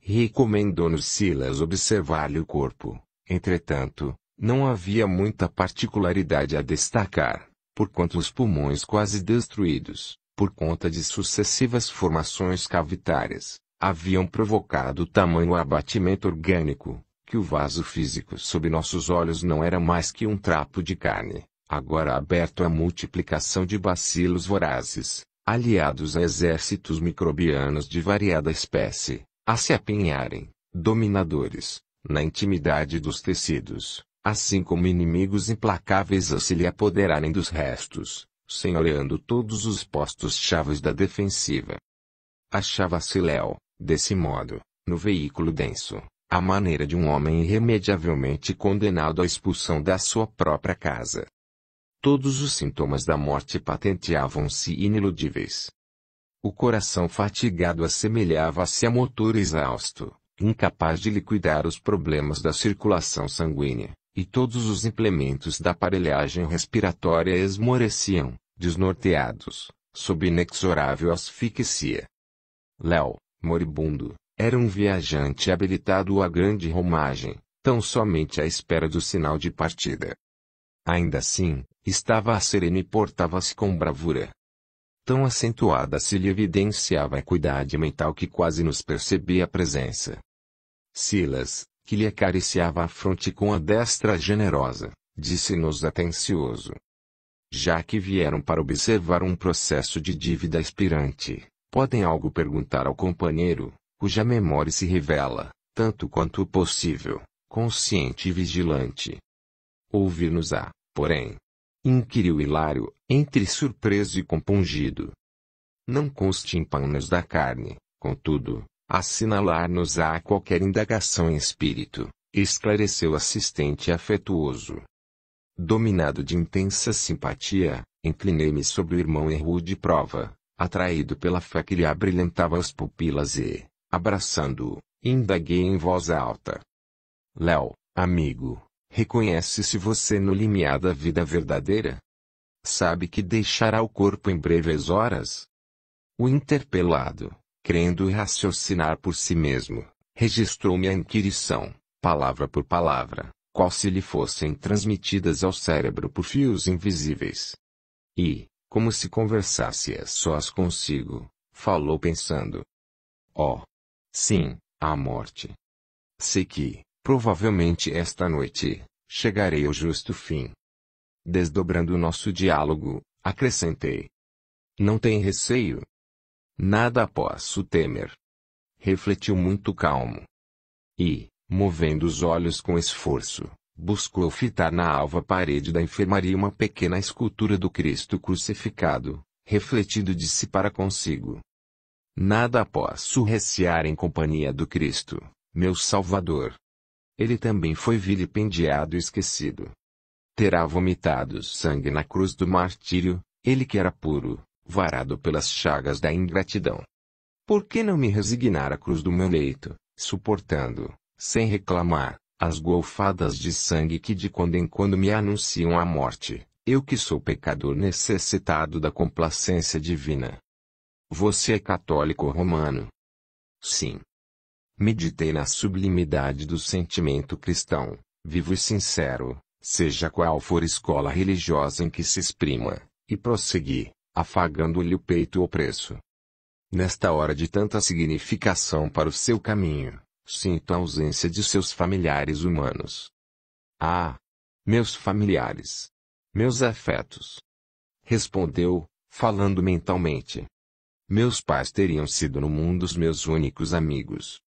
Recomendou-nos Silas observar-lhe o corpo, entretanto, não havia muita particularidade a destacar por quanto os pulmões quase destruídos, por conta de sucessivas formações cavitárias, haviam provocado tamanho abatimento orgânico, que o vaso físico sob nossos olhos não era mais que um trapo de carne, agora aberto à multiplicação de bacilos vorazes, aliados a exércitos microbianos de variada espécie, a se apinharem, dominadores, na intimidade dos tecidos, assim como inimigos implacáveis a se lhe apoderarem dos restos, senhoreando todos os postos chaves da defensiva. Achava-se Léo, desse modo, no veículo denso, à maneira de um homem irremediavelmente condenado à expulsão da sua própria casa. Todos os sintomas da morte patenteavam-se ineludíveis. O coração fatigado assemelhava-se a motor exausto, incapaz de liquidar os problemas da circulação sanguínea, e todos os implementos da aparelhagem respiratória esmoreciam, desnorteados, sob inexorável asfixia. Léo, moribundo, era um viajante habilitado à grande romagem, tão somente à espera do sinal de partida. Ainda assim, estava sereno e portava-se com bravura. Tão acentuada se lhe evidenciava a equidade mental que quase nos percebia a presença. Silas, que lhe acariciava a fronte com a destra generosa, disse-nos atencioso. Já que vieram para observar um processo de dívida expirante, podem algo perguntar ao companheiro, cuja memória se revela, tanto quanto possível, consciente e vigilante. Ouvir-nos-á, porém. Inquiriu Hilário, entre surpreso e compungido. Não conste em panos da carne, contudo, assinalar-nos á qualquer indagação em espírito, esclareceu o assistente afetuoso. Dominado de intensa simpatia, inclinei-me sobre o irmão em rude prova, atraído pela fé que lhe abrilhantava as pupilas e, abraçando-o, indaguei em voz alta. Léo, amigo, reconhece-se você no limiar da vida verdadeira? Sabe que deixará o corpo em breves horas? O interpelado, crendo raciocinar por si mesmo, registrou-me a inquirição, palavra por palavra, qual se lhe fossem transmitidas ao cérebro por fios invisíveis. E, como se conversasse a sós consigo, falou pensando. Oh! Sim, a morte. Sei que, provavelmente esta noite, chegarei ao justo fim. Desdobrando nosso diálogo, acrescentei. Não tem receio, Nada posso temer. Refletiu muito calmo. E, movendo os olhos com esforço, buscou fitar na alva parede da enfermaria uma pequena escultura do Cristo crucificado, refletido de si para consigo. Nada posso recear em companhia do Cristo, meu Salvador. Ele também foi vilipendiado e esquecido. Terá vomitado sangue na cruz do martírio, ele que era puro, varado pelas chagas da ingratidão. Por que não me resignar à cruz do meu leito, suportando, sem reclamar, as golfadas de sangue que de quando em quando me anunciam a morte, eu que sou pecador necessitado da complacência divina? Você é católico romano? Sim. Meditei na sublimidade do sentimento cristão, vivo e sincero, seja qual for a escola religiosa em que se exprima, e prossegui afagando-lhe o peito opresso. Nesta hora de tanta significação para o seu caminho, sinto a ausência de seus familiares humanos. Ah! Meus familiares! Meus afetos! Respondeu, falando mentalmente. Meus pais teriam sido no mundo os meus únicos amigos.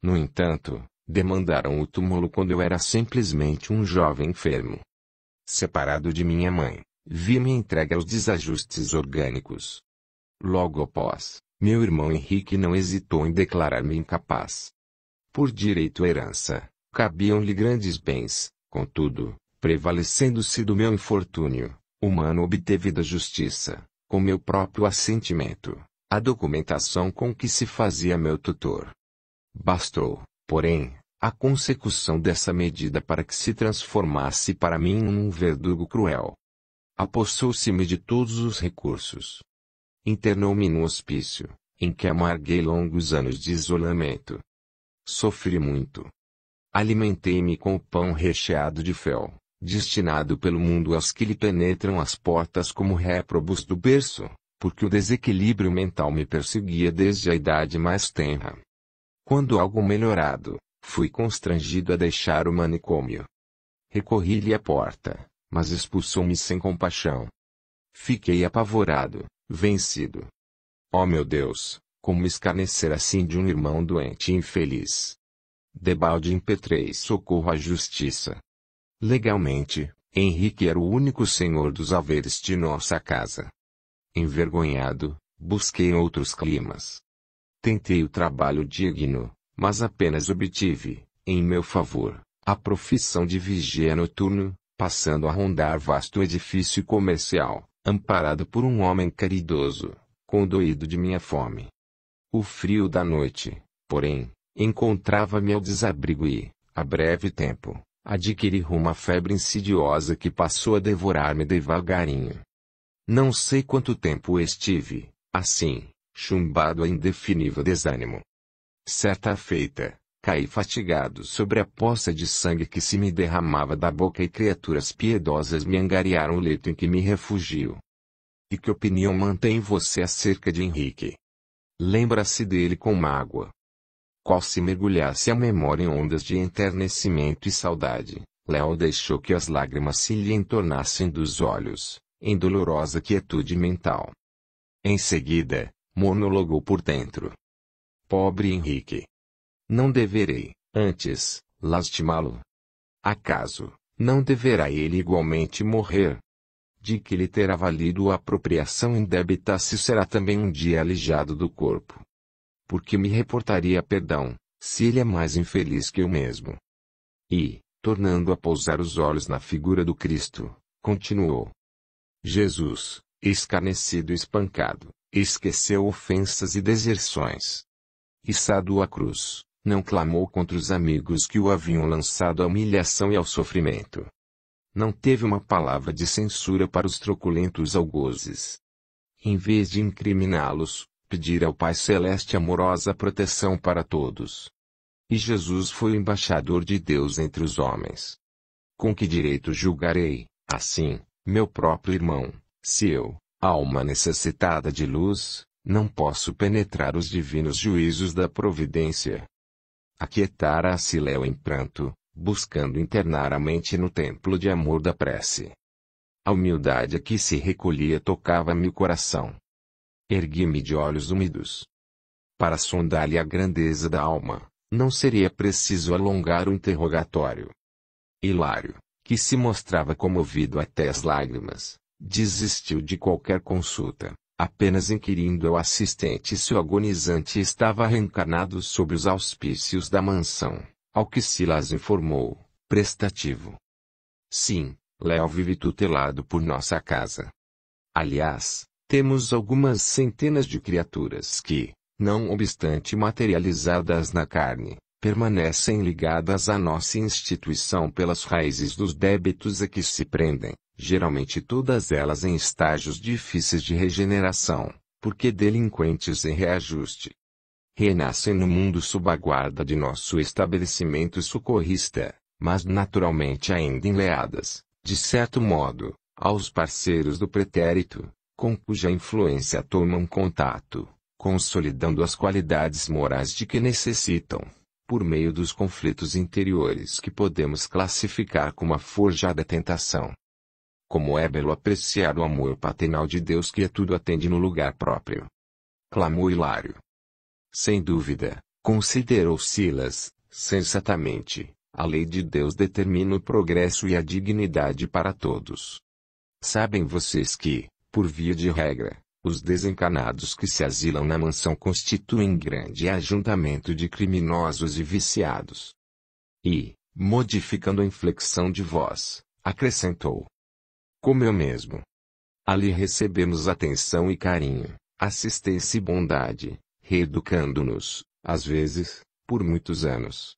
No entanto, demandaram o túmulo quando eu era simplesmente um jovem enfermo. Separado de minha mãe, vi-me entregue aos desajustes orgânicos. Logo após, meu irmão Henrique não hesitou em declarar-me incapaz. Por direito à herança, cabiam-lhe grandes bens, contudo, prevalecendo-se do meu infortúnio, o humano obteve da justiça, com meu próprio assentimento, a documentação com que se fazia meu tutor. Bastou, porém, a consecução dessa medida para que se transformasse para mim num verdugo cruel apossou-se-me de todos os recursos. Internou-me num hospício, em que amarguei longos anos de isolamento. Sofri muito. Alimentei-me com o pão recheado de fel, destinado pelo mundo aos que lhe penetram as portas como réprobos do berço, porque o desequilíbrio mental me perseguia desde a idade mais tenra. Quando algo melhorado, fui constrangido a deixar o manicômio. Recorri-lhe à porta, mas expulsou-me sem compaixão. Fiquei apavorado, vencido. Oh meu Deus, como escarnecer assim de um irmão doente e infeliz. Debalde impetrei socorro à justiça. Legalmente, Henrique era o único senhor dos haveres de nossa casa. Envergonhado, busquei outros climas. Tentei o trabalho digno, mas apenas obtive, em meu favor, a profissão de vigia noturno, passando a rondar vasto edifício comercial, amparado por um homem caridoso, condoído de minha fome. O frio da noite, porém, encontrava-me ao desabrigo e, a breve tempo, adquiri uma febre insidiosa que passou a devorar-me devagarinho. Não sei quanto tempo estive, assim, chumbado a indefinível desânimo. Certa feita, caí fatigado sobre a poça de sangue que se me derramava da boca e criaturas piedosas me angariaram o leito em que me refugio. E que opinião mantém você acerca de Henrique? Lembra-se dele com mágoa. Qual se mergulhasse a memória em ondas de enternecimento e saudade, Léo deixou que as lágrimas se lhe entornassem dos olhos, em dolorosa quietude mental. Em seguida, monologou por dentro. Pobre Henrique não deverei, antes, lastimá-lo. Acaso, não deverá ele igualmente morrer? De que lhe terá valido a apropriação indébita se será também um dia alijado do corpo? Porque me reportaria perdão, se ele é mais infeliz que eu mesmo. E, tornando a pousar os olhos na figura do Cristo, continuou. Jesus, escarnecido e espancado, esqueceu ofensas e deserções. Içado à cruz, não clamou contra os amigos que o haviam lançado à humilhação e ao sofrimento. Não teve uma palavra de censura para os truculentos algozes. Em vez de incriminá-los, pedir ao Pai Celeste amorosa proteção para todos. E Jesus foi o embaixador de Deus entre os homens. Com que direito julgarei, assim, meu próprio irmão, se eu, alma necessitada de luz, não posso penetrar os divinos juízos da providência? aquietara a Sileu em pranto, buscando internar a mente no templo de amor da prece. A humildade a que se recolhia tocava-me o coração. Ergui-me de olhos úmidos. Para sondar-lhe a grandeza da alma, não seria preciso alongar o interrogatório. Hilário, que se mostrava comovido até as lágrimas, desistiu de qualquer consulta, apenas inquirindo ao assistente se o agonizante estava reencarnado sob os auspícios da mansão, ao que Silas informou, prestativo. Sim, Léo vive tutelado por nossa casa. Aliás, temos algumas centenas de criaturas que, não obstante materializadas na carne, permanecem ligadas à nossa instituição pelas raízes dos débitos a que se prendem, geralmente todas elas em estágios difíceis de regeneração, porque delinquentes em reajuste. Renascem no mundo sob a guarda de nosso estabelecimento socorrista, mas naturalmente ainda enleadas, de certo modo, aos parceiros do pretérito, com cuja influência tomam contato, consolidando as qualidades morais de que necessitam, por meio dos conflitos interiores que podemos classificar como a forjada tentação, como é belo apreciar o amor paternal de Deus que a tudo atende no lugar próprio. Clamou Hilário. Sem dúvida, considerou Silas, sensatamente, a lei de Deus determina o progresso e a dignidade para todos. Sabem vocês que, por via de regra, os desencanados que se asilam na mansão constituem grande ajuntamento de criminosos e viciados. E, modificando a inflexão de voz, acrescentou: como eu mesmo. Ali recebemos atenção e carinho, assistência e bondade, reeducando-nos, às vezes, por muitos anos.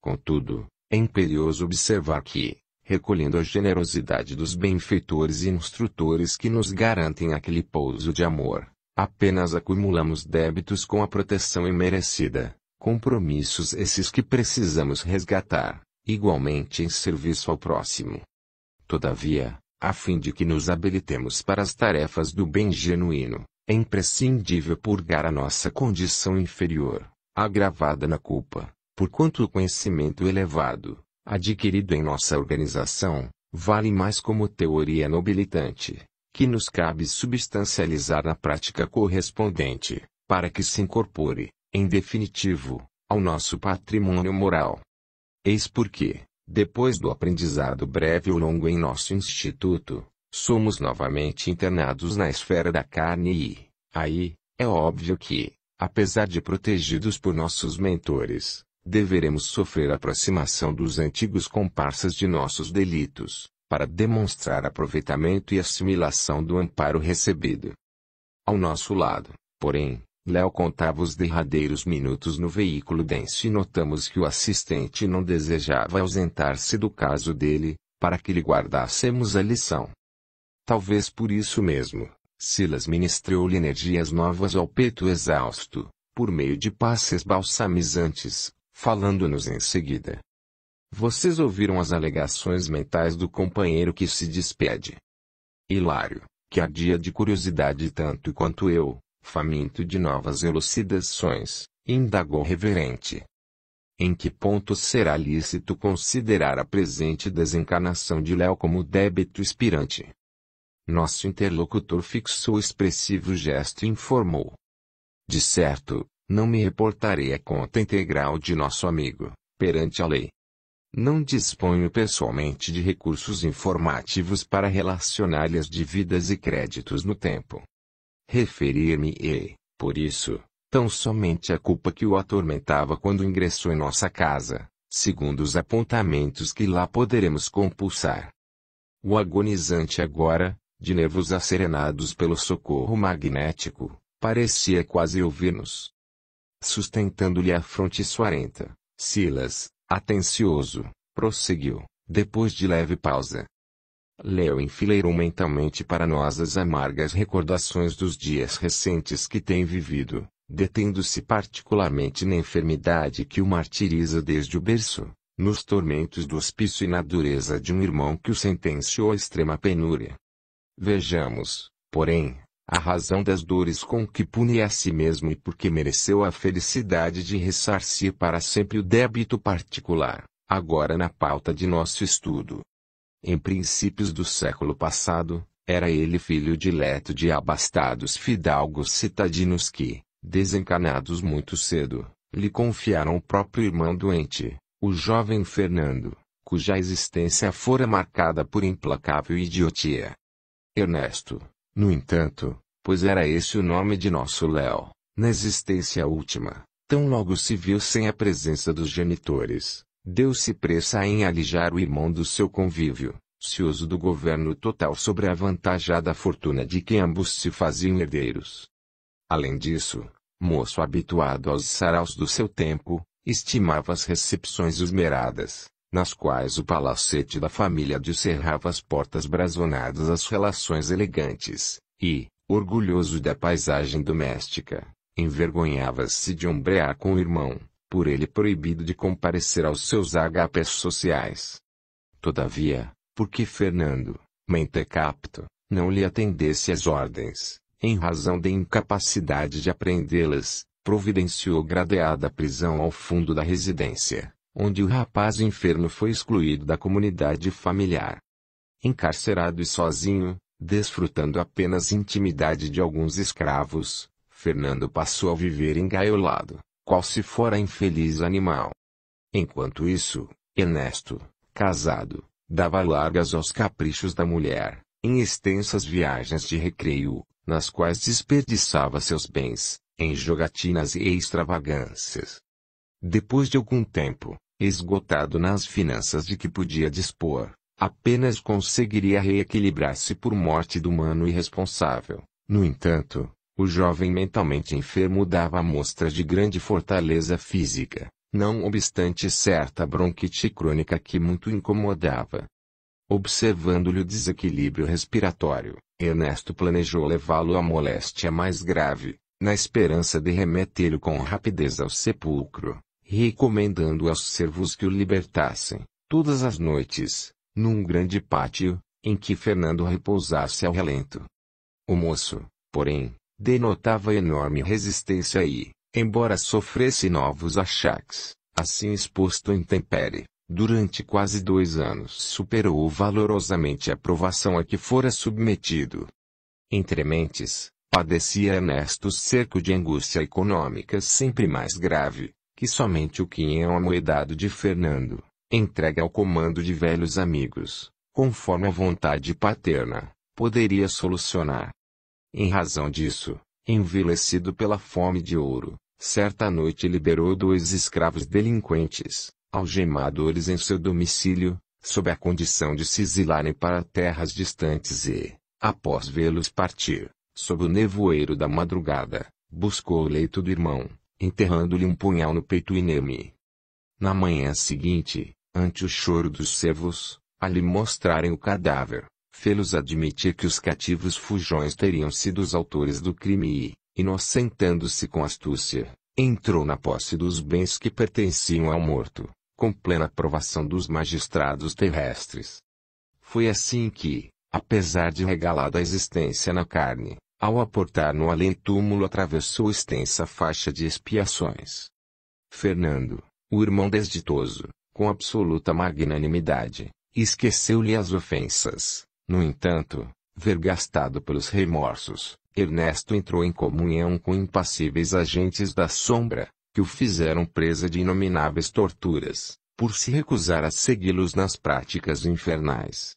Contudo, é imperioso observar que, recolhendo a generosidade dos benfeitores e instrutores que nos garantem aquele pouso de amor, apenas acumulamos débitos com a proteção imerecida, compromissos esses que precisamos resgatar, igualmente em serviço ao próximo. Todavia, a fim de que nos habilitemos para as tarefas do bem genuíno, é imprescindível purgar a nossa condição inferior, agravada na culpa, porquanto o conhecimento elevado, adquirido em nossa organização, vale mais como teoria nobilitante, que nos cabe substancializar na prática correspondente, para que se incorpore, em definitivo, ao nosso patrimônio moral. Eis porque, depois do aprendizado breve ou longo em nosso instituto, somos novamente internados na esfera da carne e, aí, é óbvio que, apesar de protegidos por nossos mentores, deveremos sofrer a aproximação dos antigos comparsas de nossos delitos, para demonstrar aproveitamento e assimilação do amparo recebido. Ao nosso lado, porém, Léo contava os derradeiros minutos no veículo denso e notamos que o assistente não desejava ausentar-se do caso dele, para que lhe guardássemos a lição. Talvez por isso mesmo, Silas ministrou-lhe energias novas ao peito exausto, por meio de passes balsamizantes, falando-nos em seguida. Vocês ouviram as alegações mentais do companheiro que se despede. Hilário, que ardia de curiosidade tanto quanto eu, faminto de novas elucidações, indagou reverente. Em que ponto será lícito considerar a presente desencarnação de Léo como débito expirante? Nosso interlocutor fixou expressivo gesto e informou. De certo, não me reportarei a conta integral de nosso amigo, perante a lei. Não disponho pessoalmente de recursos informativos para relacionar-lhe as dívidas e créditos no tempo, Referir-me-ei, por isso, tão somente à culpa que o atormentava quando ingressou em nossa casa, segundo os apontamentos que lá poderemos compulsar. O agonizante agora, de nervos acerenados pelo socorro magnético, parecia quase ouvir-nos. Sustentando-lhe a fronte suarenta, Silas, atencioso, prosseguiu, depois de leve pausa. Leo enfileirou mentalmente para nós as amargas recordações dos dias recentes que tem vivido, detendo-se particularmente na enfermidade que o martiriza desde o berço, nos tormentos do hospício e na dureza de um irmão que o sentenciou à extrema penúria. Vejamos, porém, a razão das dores com que pune a si mesmo e porque mereceu a felicidade de ressarcir para sempre o débito particular, agora na pauta de nosso estudo. Em princípios do século passado, era ele filho dileto de abastados fidalgos citadinos que, desencanados muito cedo, lhe confiaram o próprio irmão doente, o jovem Fernando, cuja existência fora marcada por implacável idiotia. Ernesto, no entanto, pois era esse o nome de nosso Léo, na existência última, tão logo se viu sem a presença dos genitores, Deu-se pressa em alijar o irmão do seu convívio, cioso do governo total sobre a avantajada fortuna de que ambos se faziam herdeiros. Além disso, moço habituado aos saraus do seu tempo, estimava as recepções esmeradas, nas quais o palacete da família descerrava as portas brazonadas às relações elegantes, e, orgulhoso da paisagem doméstica, envergonhava-se de ombrear com o irmão, por ele proibido de comparecer aos seus agapés sociais. Todavia, porque Fernando, mentecapto, não lhe atendesse às ordens, em razão da incapacidade de apreendê-las, providenciou gradeada prisão ao fundo da residência, onde o rapaz enfermo foi excluído da comunidade familiar. Encarcerado e sozinho, desfrutando apenas intimidade de alguns escravos, Fernando passou a viver engaiolado, qual se fora infeliz animal. Enquanto isso, Ernesto, casado, dava largas aos caprichos da mulher, em extensas viagens de recreio, nas quais desperdiçava seus bens, em jogatinas e extravagâncias. Depois de algum tempo, esgotado nas finanças de que podia dispor, apenas conseguiria reequilibrar-se por morte do humano irresponsável. No entanto, o jovem mentalmente enfermo dava mostras de grande fortaleza física, não obstante certa bronquite crônica que muito incomodava. Observando-lhe o desequilíbrio respiratório, Ernesto planejou levá-lo à moléstia mais grave, na esperança de remetê-lo com rapidez ao sepulcro, recomendando aos servos que o libertassem, todas as noites, num grande pátio, em que Fernando repousasse ao relento. O moço, porém, denotava enorme resistência e, embora sofresse novos achaques, assim exposto em tempere, durante quase dois anos superou valorosamente a provação a que fora submetido. Entrementes, padecia Ernesto cerco de angústia econômica sempre mais grave, que somente o quinhão é amoedado de Fernando, entregue ao comando de velhos amigos, conforme a vontade paterna, poderia solucionar. Em razão disso, envelhecido pela fome de ouro, certa noite liberou dois escravos delinquentes, algemadores em seu domicílio, sob a condição de se exilarem para terras distantes e, após vê-los partir, sob o nevoeiro da madrugada, buscou o leito do irmão, enterrando-lhe um punhal no peito ineme. Na manhã seguinte, ante o choro dos servos, a lhe mostrarem o cadáver, fê-los admitir que os cativos fujões teriam sido os autores do crime e, inocentando-se com astúcia, entrou na posse dos bens que pertenciam ao morto, com plena aprovação dos magistrados terrestres. Foi assim que, apesar de regalada a existência na carne, ao aportar no além-túmulo atravessou extensa faixa de expiações. Fernando, o irmão desditoso, com absoluta magnanimidade, esqueceu-lhe as ofensas, no entanto, vergastado pelos remorsos, Ernesto entrou em comunhão com impassíveis agentes da sombra, que o fizeram presa de inomináveis torturas, por se recusar a segui-los nas práticas infernais.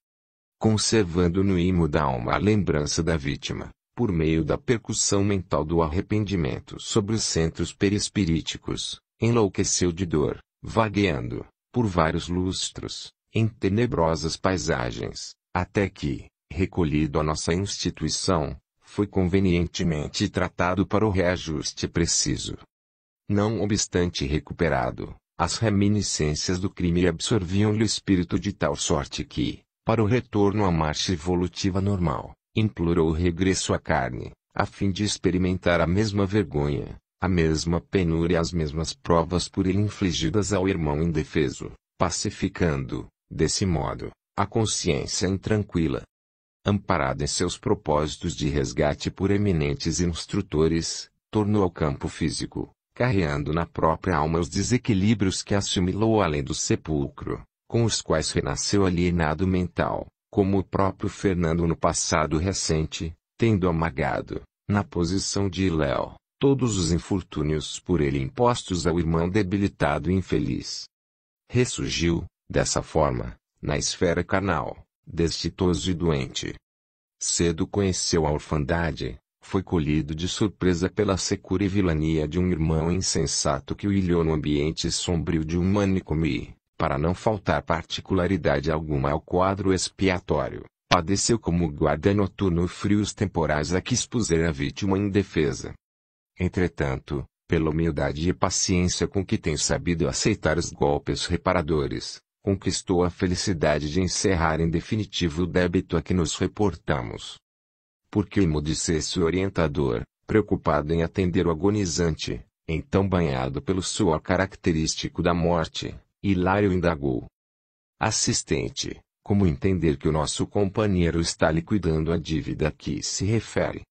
Conservando no imo da alma a lembrança da vítima, por meio da percussão mental do arrependimento sobre os centros perispiríticos, enlouqueceu de dor, vagueando, por vários lustros, em tenebrosas paisagens, até que, recolhido à nossa instituição, foi convenientemente tratado para o reajuste preciso. Não obstante recuperado, as reminiscências do crime absorviam-lhe o espírito de tal sorte que, para o retorno à marcha evolutiva normal, implorou o regresso à carne, a fim de experimentar a mesma vergonha, a mesma penúria e as mesmas provas por ele infligidas ao irmão indefeso, pacificando, desse modo, a consciência intranquila, amparada em seus propósitos de resgate por eminentes instrutores, tornou ao campo físico, carreando na própria alma os desequilíbrios que assimilou além do sepulcro, com os quais renasceu alienado mental, como o próprio Fernando no passado recente, tendo amargado, na posição de Léo, todos os infortúnios por ele impostos ao irmão debilitado e infeliz. Ressurgiu, dessa forma, na esfera carnal, destitoso e doente. Cedo conheceu a orfandade, foi colhido de surpresa pela secura e vilania de um irmão insensato que o ilhou no ambiente sombrio de um manicômio para não faltar particularidade alguma ao quadro expiatório, padeceu como guarda noturno frios temporais a que expusera a vítima indefesa. Entretanto, pela humildade e paciência com que tem sabido aceitar os golpes reparadores, conquistou a felicidade de encerrar em definitivo o débito a que nos reportamos. Porque o o orientador, preocupado em atender o agonizante, então banhado pelo suor característico da morte, Hilário indagou. Assistente, como entender que o nosso companheiro está liquidando a dívida a que se refere?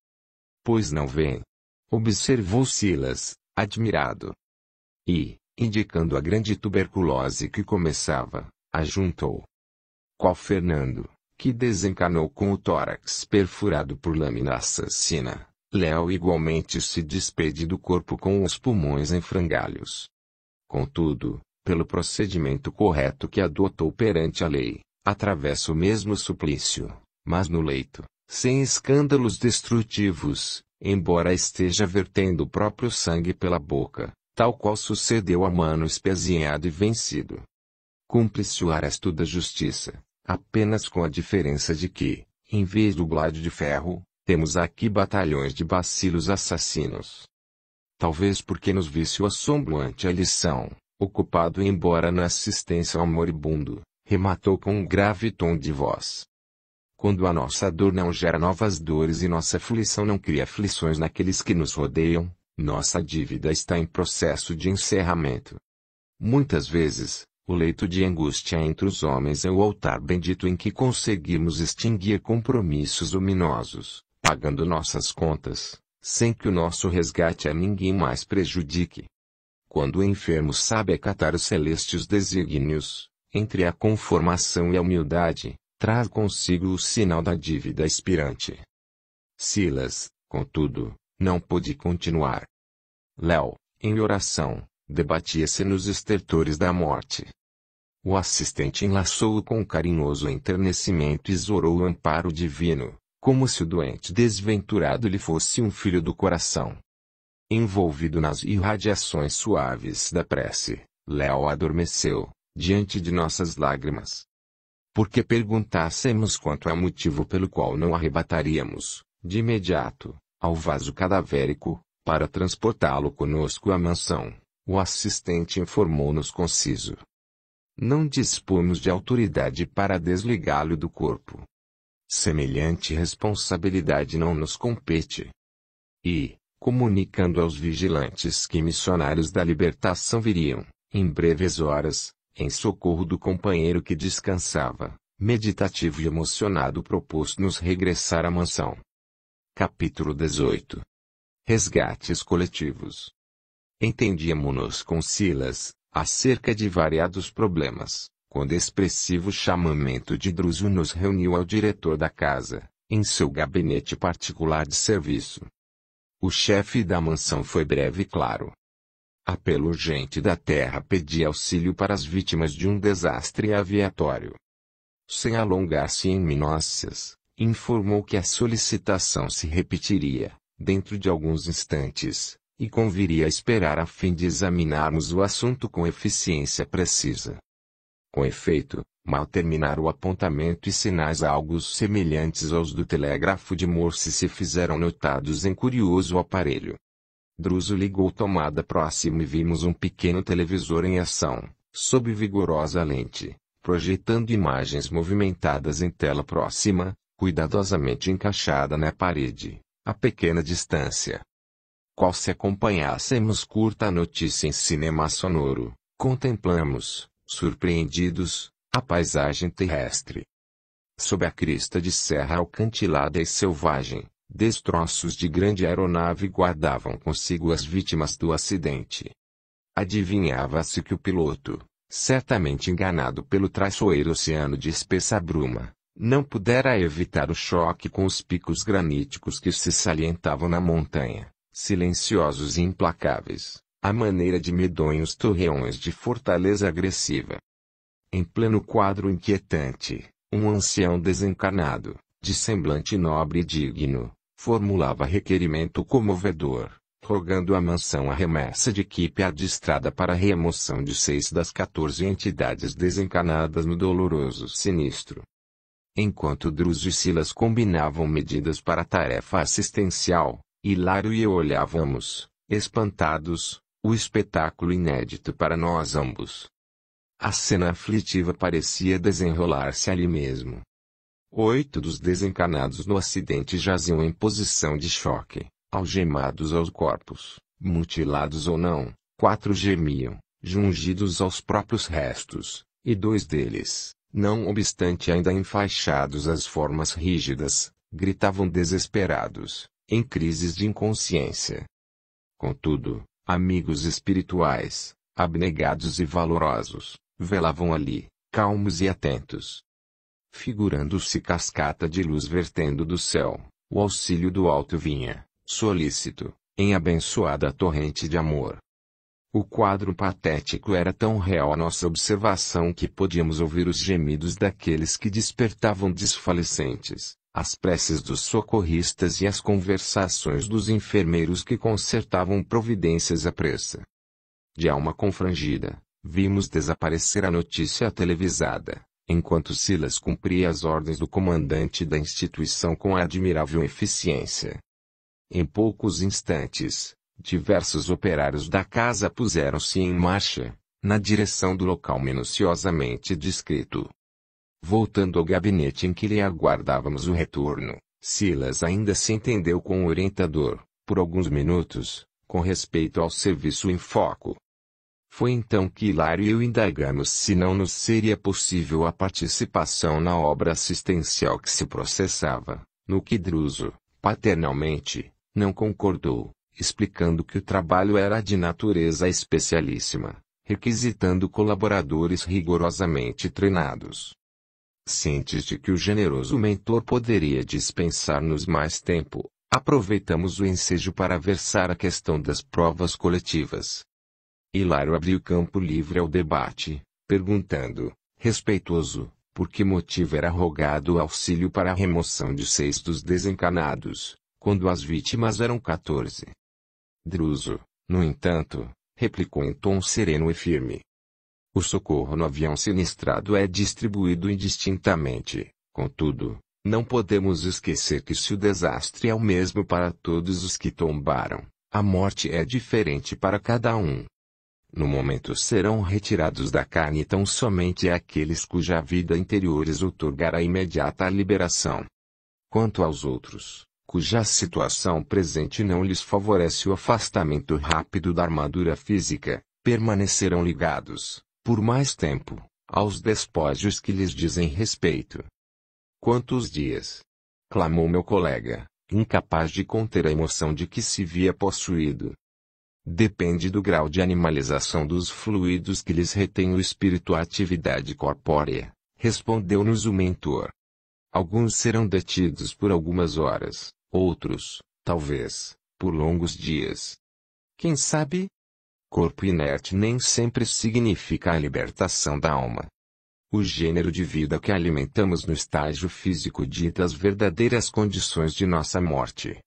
Pois não vem. Observou Silas, admirado. E, indicando a grande tuberculose que começava, ajuntou. Qual Fernando, que desencanou com o tórax perfurado por lâmina assassina, Léo igualmente se despede do corpo com os pulmões em frangalhos. Contudo, pelo procedimento correto que adotou perante a lei, atravessa o mesmo suplício, mas no leito, sem escândalos destrutivos, embora esteja vertendo o próprio sangue pela boca, tal qual sucedeu a Mano espezinhado e vencido. Cumpre Suaresto da justiça, apenas com a diferença de que, em vez do blade de ferro, temos aqui batalhões de bacilos assassinos. Talvez porque nos visse o assombro ante a lição, ocupado embora na assistência ao moribundo, rematou com um grave tom de voz. Quando a nossa dor não gera novas dores e nossa aflição não cria aflições naqueles que nos rodeiam, nossa dívida está em processo de encerramento. Muitas vezes, o leito de angústia entre os homens é o altar bendito em que conseguimos extinguir compromissos ominosos, pagando nossas contas, sem que o nosso resgate a ninguém mais prejudique. Quando o enfermo sabe acatar os celestes desígnios, entre a conformação e a humildade, traz consigo o sinal da dívida expirante. Silas, contudo, não pôde continuar. Léo, em oração, debatia-se nos estertores da morte. O assistente enlaçou-o com um carinhoso enternecimento e exorou o amparo divino, como se o doente desventurado lhe fosse um filho do coração. Envolvido nas irradiações suaves da prece, Léo adormeceu, diante de nossas lágrimas. Porque perguntássemos quanto ao motivo pelo qual não arrebataríamos, de imediato, ao vaso cadavérico, para transportá-lo conosco à mansão, o assistente informou-nos conciso. Não dispomos de autoridade para desligá-lo do corpo. Semelhante responsabilidade não nos compete. E, comunicando aos vigilantes que missionários da libertação viriam, em breves horas, em socorro do companheiro que descansava, meditativo e emocionado propôs-nos regressar à mansão. Capítulo 18 Resgates coletivos. Entendíamos-nos com Silas, acerca de variados problemas, quando expressivo chamamento de Druso nos reuniu ao diretor da casa, em seu gabinete particular de serviço. O chefe da mansão foi breve e claro. Apelo urgente da terra pedia auxílio para as vítimas de um desastre aviatório. Sem alongar-se em minúcias, informou que a solicitação se repetiria, dentro de alguns instantes, e conviria esperar a fim de examinarmos o assunto com eficiência precisa. Com efeito, mal terminar o apontamento e sinais algo semelhantes aos do telégrafo de Morse se fizeram notados em curioso aparelho. Druso ligou tomada próxima e vimos um pequeno televisor em ação, sob vigorosa lente, projetando imagens movimentadas em tela próxima, cuidadosamente encaixada na parede, a pequena distância. Qual se acompanhássemos curta notícia em cinema sonoro, contemplamos, surpreendidos, a paisagem terrestre. Sob a crista de serra alcantilada e selvagem, destroços de grande aeronave guardavam consigo as vítimas do acidente. Adivinhava-se que o piloto, certamente enganado pelo traiçoeiro oceano de espessa bruma, não pudera evitar o choque com os picos graníticos que se salientavam na montanha, silenciosos e implacáveis, à maneira de medonhos torreões de fortaleza agressiva. Em pleno quadro inquietante, um ancião desencarnado, de semblante nobre e digno, formulava requerimento comovedor, rogando à mansão a remessa de equipe adestrada para a remoção de seis das 14 entidades desencarnadas no doloroso sinistro. Enquanto Druso e Silas combinavam medidas para a tarefa assistencial, Hilário e eu olhávamos, espantados, o espetáculo inédito para nós ambos. A cena aflitiva parecia desenrolar-se ali mesmo. Oito dos desencanados no acidente jaziam em posição de choque, algemados aos corpos, mutilados ou não, quatro gemiam, jungidos aos próprios restos, e dois deles, não obstante ainda enfaixados as formas rígidas, gritavam desesperados, em crises de inconsciência. Contudo, amigos espirituais, abnegados e valorosos, velavam ali, calmos e atentos. Figurando-se cascata de luz vertendo do céu, o auxílio do alto vinha, solícito, em abençoada torrente de amor. O quadro patético era tão real à nossa observação que podíamos ouvir os gemidos daqueles que despertavam desfalecentes, as preces dos socorristas e as conversações dos enfermeiros que consertavam providências à pressa. De alma confrangida, vimos desaparecer a notícia televisada, enquanto Silas cumpria as ordens do comandante da instituição com admirável eficiência. Em poucos instantes, Diversos operários da casa puseram-se em marcha, na direção do local minuciosamente descrito. Voltando ao gabinete em que lhe aguardávamos o retorno, Silas ainda se entendeu com o orientador, por alguns minutos, com respeito ao serviço em foco. Foi então que Hilário e eu indagamos se não nos seria possível a participação na obra assistencial que se processava, no que Druso, paternalmente, não concordou explicando que o trabalho era de natureza especialíssima, requisitando colaboradores rigorosamente treinados. Cientes de que o generoso mentor poderia dispensar-nos mais tempo, aproveitamos o ensejo para versar a questão das provas coletivas. Hilário abriu campo livre ao debate, perguntando, respeitoso, por que motivo era rogado auxílio para a remoção de seis dos desencanados, quando as vítimas eram 14. Druso, no entanto, replicou em tom sereno e firme. O socorro no avião sinistrado é distribuído indistintamente, contudo, não podemos esquecer que se o desastre é o mesmo para todos os que tombaram, a morte é diferente para cada um. No momento serão retirados da carne tão somente aqueles cuja vida interior exultorgará imediata liberação. Quanto aos outros, cuja situação presente não lhes favorece o afastamento rápido da armadura física, permanecerão ligados, por mais tempo, aos despojos que lhes dizem respeito. Quantos dias? clamou meu colega, incapaz de conter a emoção de que se via possuído. Depende do grau de animalização dos fluidos que lhes retém o espírito à atividade corpórea, respondeu-nos o mentor. Alguns serão detidos por algumas horas, outros, talvez, por longos dias. Quem sabe? Corpo inerte nem sempre significa a libertação da alma. O gênero de vida que alimentamos no estágio físico dita as verdadeiras condições de nossa morte.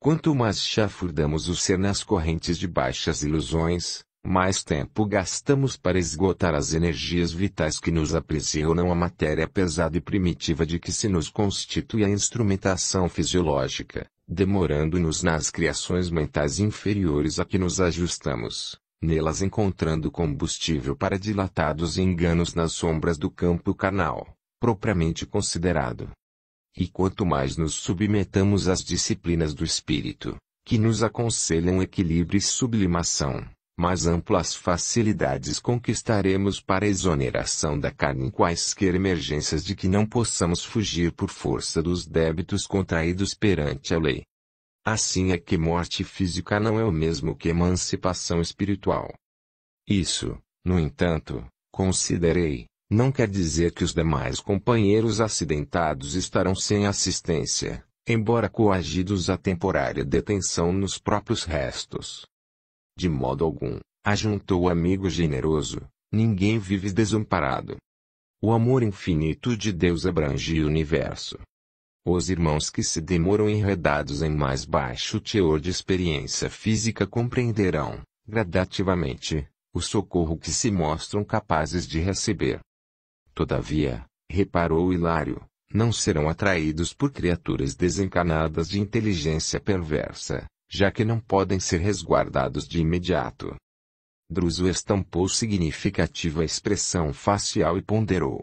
Quanto mais chafurdamos o ser nas correntes de baixas ilusões, mais tempo gastamos para esgotar as energias vitais que nos aprisionam a matéria pesada e primitiva de que se nos constitui a instrumentação fisiológica, demorando-nos nas criações mentais inferiores a que nos ajustamos, nelas encontrando combustível para dilatados enganos nas sombras do campo carnal, propriamente considerado. E quanto mais nos submetamos às disciplinas do espírito, que nos aconselham equilíbrio e sublimação, mas amplas facilidades conquistaremos para a exoneração da carne em quaisquer emergências de que não possamos fugir por força dos débitos contraídos perante a lei. Assim é que morte física não é o mesmo que emancipação espiritual. Isso, no entanto, considerei, não quer dizer que os demais companheiros acidentados estarão sem assistência, embora coagidos à temporária detenção nos próprios restos. De modo algum, ajuntou o amigo generoso, ninguém vive desamparado. O amor infinito de Deus abrange o universo. Os irmãos que se demoram enredados em mais baixo teor de experiência física compreenderão, gradativamente, o socorro que se mostram capazes de receber. Todavia, reparou Hilário, não serão atraídos por criaturas desencanadas de inteligência perversa, já que não podem ser resguardados de imediato. Druso estampou significativa expressão facial e ponderou.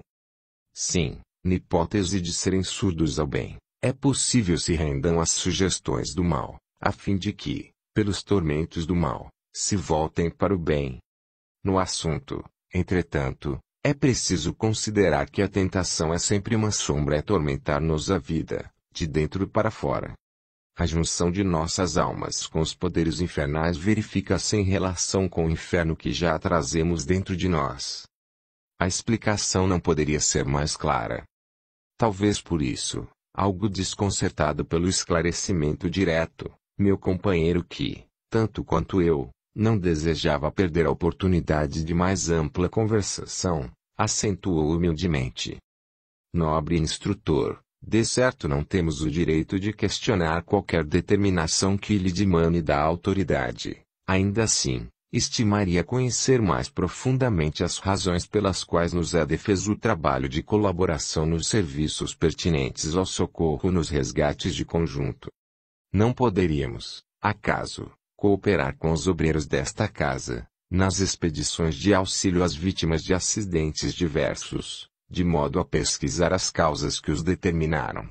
Sim, na hipótese de serem surdos ao bem, é possível se rendam às sugestões do mal, a fim de que, pelos tormentos do mal, se voltem para o bem. No assunto, entretanto, é preciso considerar que a tentação é sempre uma sombra a atormentar-nos a vida, de dentro para fora, a junção de nossas almas com os poderes infernais verifica-se em relação com o inferno que já trazemos dentro de nós. A explicação não poderia ser mais clara. Talvez por isso, algo desconcertado pelo esclarecimento direto, meu companheiro que, tanto quanto eu, não desejava perder a oportunidade de mais ampla conversação, acentuou humildemente. Nobre instrutor, de certo não temos o direito de questionar qualquer determinação que lhe dimane da autoridade. Ainda assim, estimaria conhecer mais profundamente as razões pelas quais nos é defeso o trabalho de colaboração nos serviços pertinentes ao socorro nos resgates de conjunto. Não poderíamos, acaso, cooperar com os obreiros desta casa, nas expedições de auxílio às vítimas de acidentes diversos, de modo a pesquisar as causas que os determinaram.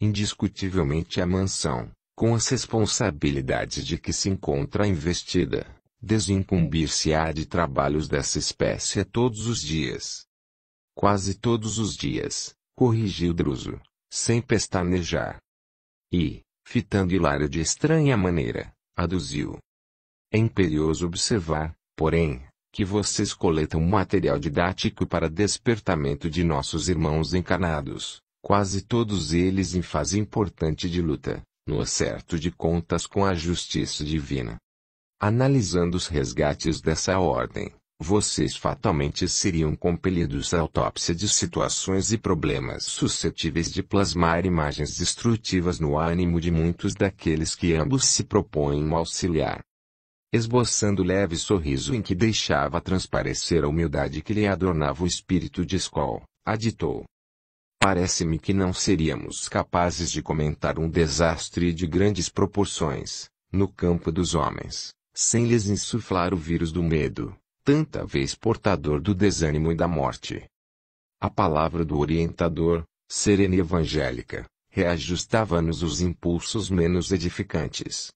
Indiscutivelmente a mansão, com as responsabilidades de que se encontra investida, desincumbir-se-á de trabalhos dessa espécie todos os dias. Quase todos os dias, corrigiu Druso, sem pestanejar. E, fitando Hilário de estranha maneira, aduziu. É imperioso observar, porém, que vocês coletam material didático para despertamento de nossos irmãos encarnados, quase todos eles em fase importante de luta, no acerto de contas com a justiça divina. Analisando os resgates dessa ordem, vocês fatalmente seriam compelidos à autópsia de situações e problemas suscetíveis de plasmar imagens destrutivas no ânimo de muitos daqueles que ambos se propõem auxiliar esboçando leve sorriso em que deixava transparecer a humildade que lhe adornava o espírito de Skoll, aditou. Parece-me que não seríamos capazes de comentar um desastre de grandes proporções, no campo dos homens, sem lhes insuflar o vírus do medo, tanta vez portador do desânimo e da morte. A palavra do orientador, serena e evangélica, reajustava-nos os impulsos menos edificantes.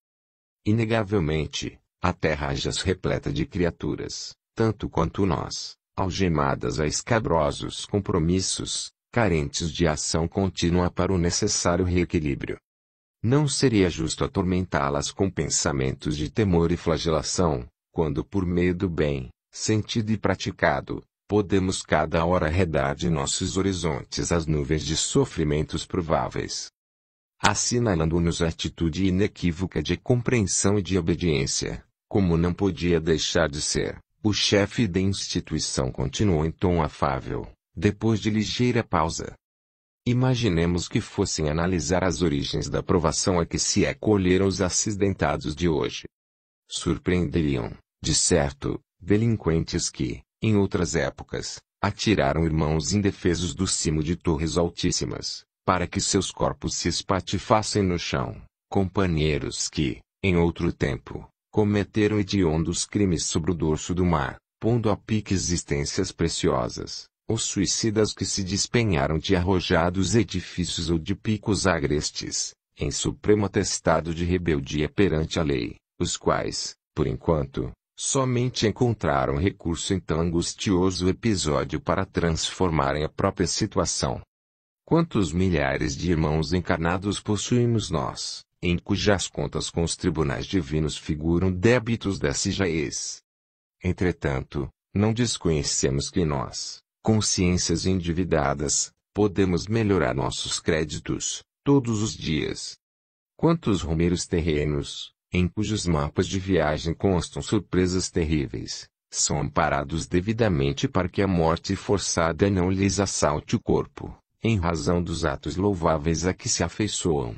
Inegavelmente, a terra jaz repleta de criaturas, tanto quanto nós, algemadas a escabrosos compromissos, carentes de ação contínua para o necessário reequilíbrio. Não seria justo atormentá-las com pensamentos de temor e flagelação, quando por meio do bem, sentido e praticado, podemos cada hora redar de nossos horizontes as nuvens de sofrimentos prováveis. Assinalando-nos a atitude inequívoca de compreensão e de obediência, como não podia deixar de ser, o chefe da instituição continuou em tom afável, depois de ligeira pausa. Imaginemos que fossem analisar as origens da provação a que se acolheram os acidentados de hoje. Surpreenderiam, de certo, delinquentes que, em outras épocas, atiraram irmãos indefesos do cimo de torres altíssimas, para que seus corpos se espatifassem no chão, companheiros que, em outro tempo, Cometeram hediondos crimes sobre o dorso do mar, pondo a pique existências preciosas, os suicidas que se despenharam de arrojados edifícios ou de picos agrestes, em supremo atestado de rebeldia perante a lei, os quais, por enquanto, somente encontraram recurso em tão angustioso episódio para transformarem a própria situação. Quantos milhares de irmãos encarnados possuímos nós, em cujas contas com os tribunais divinos figuram débitos desse reis. Entretanto, não desconhecemos que nós, consciências endividadas, podemos melhorar nossos créditos, todos os dias. Quantos romeiros terrenos, em cujos mapas de viagem constam surpresas terríveis, são amparados devidamente para que a morte forçada não lhes assalte o corpo, em razão dos atos louváveis a que se afeiçoam.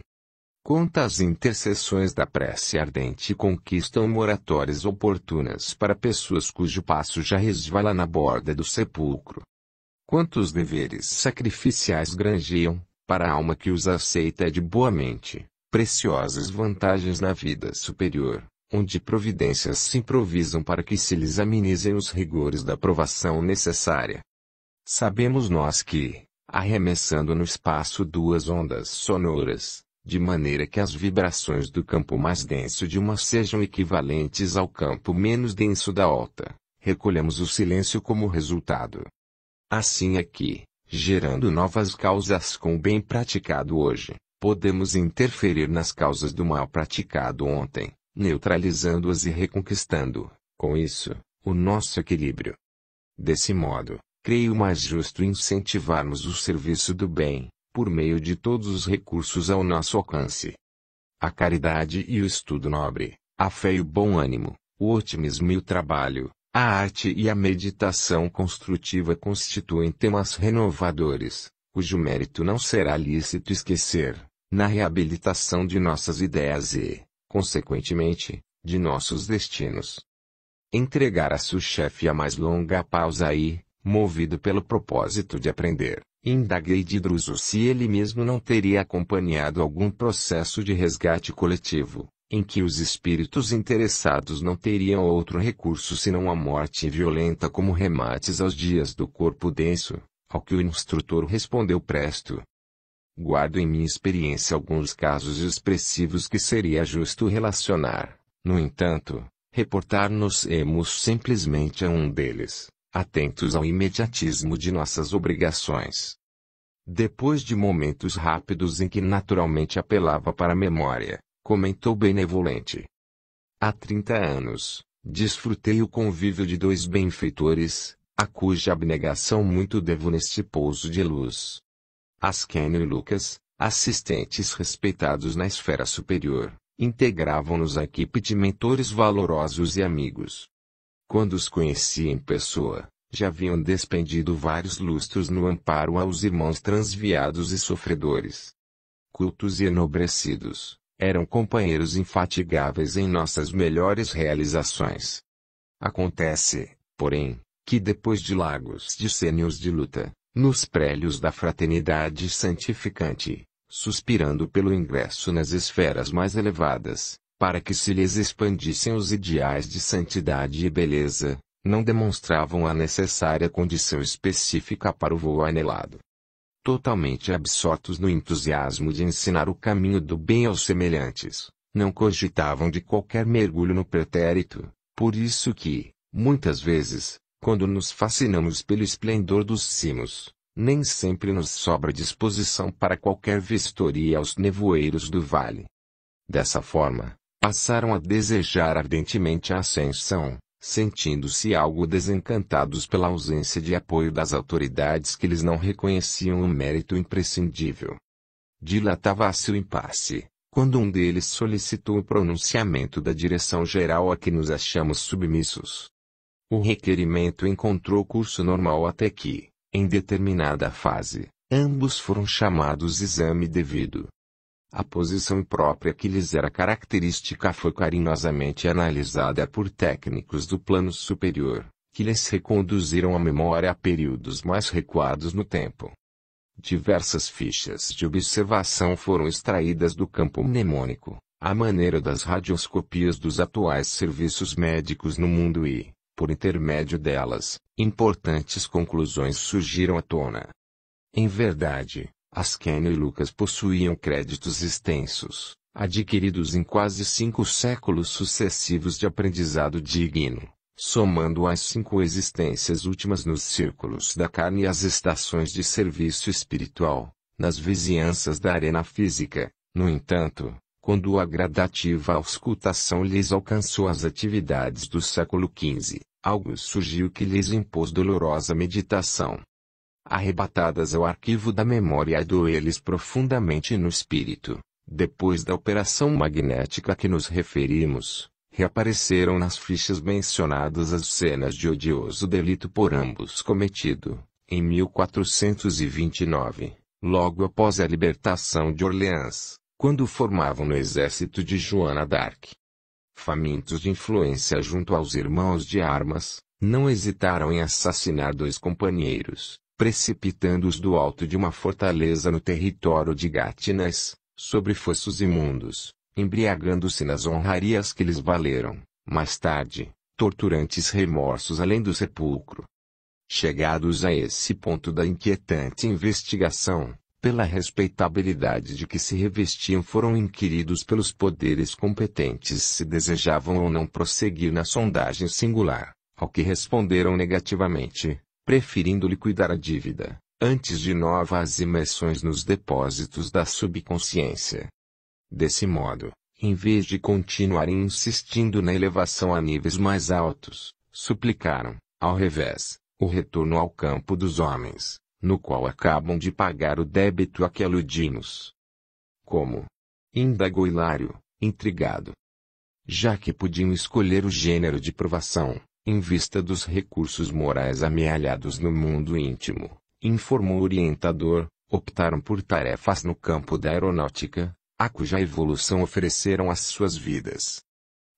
Quantas intercessões da prece ardente conquistam moratórias oportunas para pessoas cujo passo já resvala na borda do sepulcro? Quantos deveres sacrificiais granjeiam, para a alma que os aceita de boa mente, preciosas vantagens na vida superior, onde providências se improvisam para que se lhes amenizem os rigores da provação necessária? Sabemos nós que, arremessando no espaço duas ondas sonoras, de maneira que as vibrações do campo mais denso de uma sejam equivalentes ao campo menos denso da outra, recolhemos o silêncio como resultado. Assim aqui, gerando novas causas com o bem praticado hoje, podemos interferir nas causas do mal praticado ontem, neutralizando-as e reconquistando, com isso, o nosso equilíbrio. Desse modo, creio mais justo incentivarmos o serviço do bem, por meio de todos os recursos ao nosso alcance. A caridade e o estudo nobre, a fé e o bom ânimo, o otimismo e o trabalho, a arte e a meditação construtiva constituem temas renovadores, cujo mérito não será lícito esquecer, na reabilitação de nossas ideias e, consequentemente, de nossos destinos. Entregar a seu chefe a mais longa pausa aí, movido pelo propósito de aprender, Indaguei de Druso se ele mesmo não teria acompanhado algum processo de resgate coletivo, em que os espíritos interessados não teriam outro recurso senão a morte violenta como remates aos dias do corpo denso, ao que o instrutor respondeu presto. Guardo em minha experiência alguns casos expressivos que seria justo relacionar, no entanto, reportar-nos-emos simplesmente a um deles atentos ao imediatismo de nossas obrigações. Depois de momentos rápidos em que naturalmente apelava para a memória, comentou benevolente. Há 30 anos, desfrutei o convívio de dois benfeitores, a cuja abnegação muito devo neste pouso de luz. Asquênio e Lucas, assistentes respeitados na esfera superior, integravam-nos a equipe de mentores valorosos e amigos. Quando os conheci em pessoa, já haviam despendido vários lustros no amparo aos irmãos transviados e sofredores. Cultos e enobrecidos, eram companheiros infatigáveis em nossas melhores realizações. Acontece, porém, que depois de largos decênios de luta, nos prélios da fraternidade santificante, suspirando pelo ingresso nas esferas mais elevadas, para que se lhes expandissem os ideais de santidade e beleza, não demonstravam a necessária condição específica para o voo anelado. Totalmente absortos no entusiasmo de ensinar o caminho do bem aos semelhantes, não cogitavam de qualquer mergulho no pretérito, por isso que, muitas vezes, quando nos fascinamos pelo esplendor dos cimos, nem sempre nos sobra disposição para qualquer vistoria aos nevoeiros do vale. Dessa forma, passaram a desejar ardentemente a ascensão, sentindo-se algo desencantados pela ausência de apoio das autoridades que lhes não reconheciam o mérito imprescindível. Dilatava-se o impasse, quando um deles solicitou o pronunciamento da direção geral a que nos achamos submissos. O requerimento encontrou curso normal até que, em determinada fase, ambos foram chamados exame devido. A posição própria que lhes era característica foi carinhosamente analisada por técnicos do plano superior, que lhes reconduziram a memória a períodos mais recuados no tempo. Diversas fichas de observação foram extraídas do campo mnemônico, à maneira das radioscopias dos atuais serviços médicos no mundo e, por intermédio delas, importantes conclusões surgiram à tona. Em verdade, Ascânio e Lucas possuíam créditos extensos, adquiridos em quase cinco séculos sucessivos de aprendizado digno, somando as cinco existências últimas nos círculos da carne e as estações de serviço espiritual, nas vizinhanças da arena física. No entanto, quando a gradativa auscultação lhes alcançou as atividades do século XV, algo surgiu que lhes impôs dolorosa meditação arrebatadas ao arquivo da memória e doeles profundamente no espírito, depois da operação magnética a que nos referimos, reapareceram nas fichas mencionadas as cenas de odioso delito por ambos cometido, em 1429, logo após a libertação de Orleans, quando formavam no exército de Joana d'Arc. Famintos de influência junto aos irmãos de armas, não hesitaram em assassinar dois companheiros, precipitando-os do alto de uma fortaleza no território de Gatinas, sobre fossos imundos, embriagando-se nas honrarias que lhes valeram, mais tarde, torturantes remorsos além do sepulcro. Chegados a esse ponto da inquietante investigação, pela respeitabilidade de que se revestiam foram inquiridos pelos poderes competentes se desejavam ou não prosseguir na sondagem singular, ao que responderam negativamente, preferindo liquidar a dívida, antes de novas imersões nos depósitos da subconsciência. Desse modo, em vez de continuarem insistindo na elevação a níveis mais altos, suplicaram, ao revés, o retorno ao campo dos homens, no qual acabam de pagar o débito a que aludimos. Como? Indagou Hilário, intrigado. Já que podiam escolher o gênero de provação, em vista dos recursos morais amealhados no mundo íntimo, informou o orientador, optaram por tarefas no campo da aeronáutica, a cuja evolução ofereceram as suas vidas.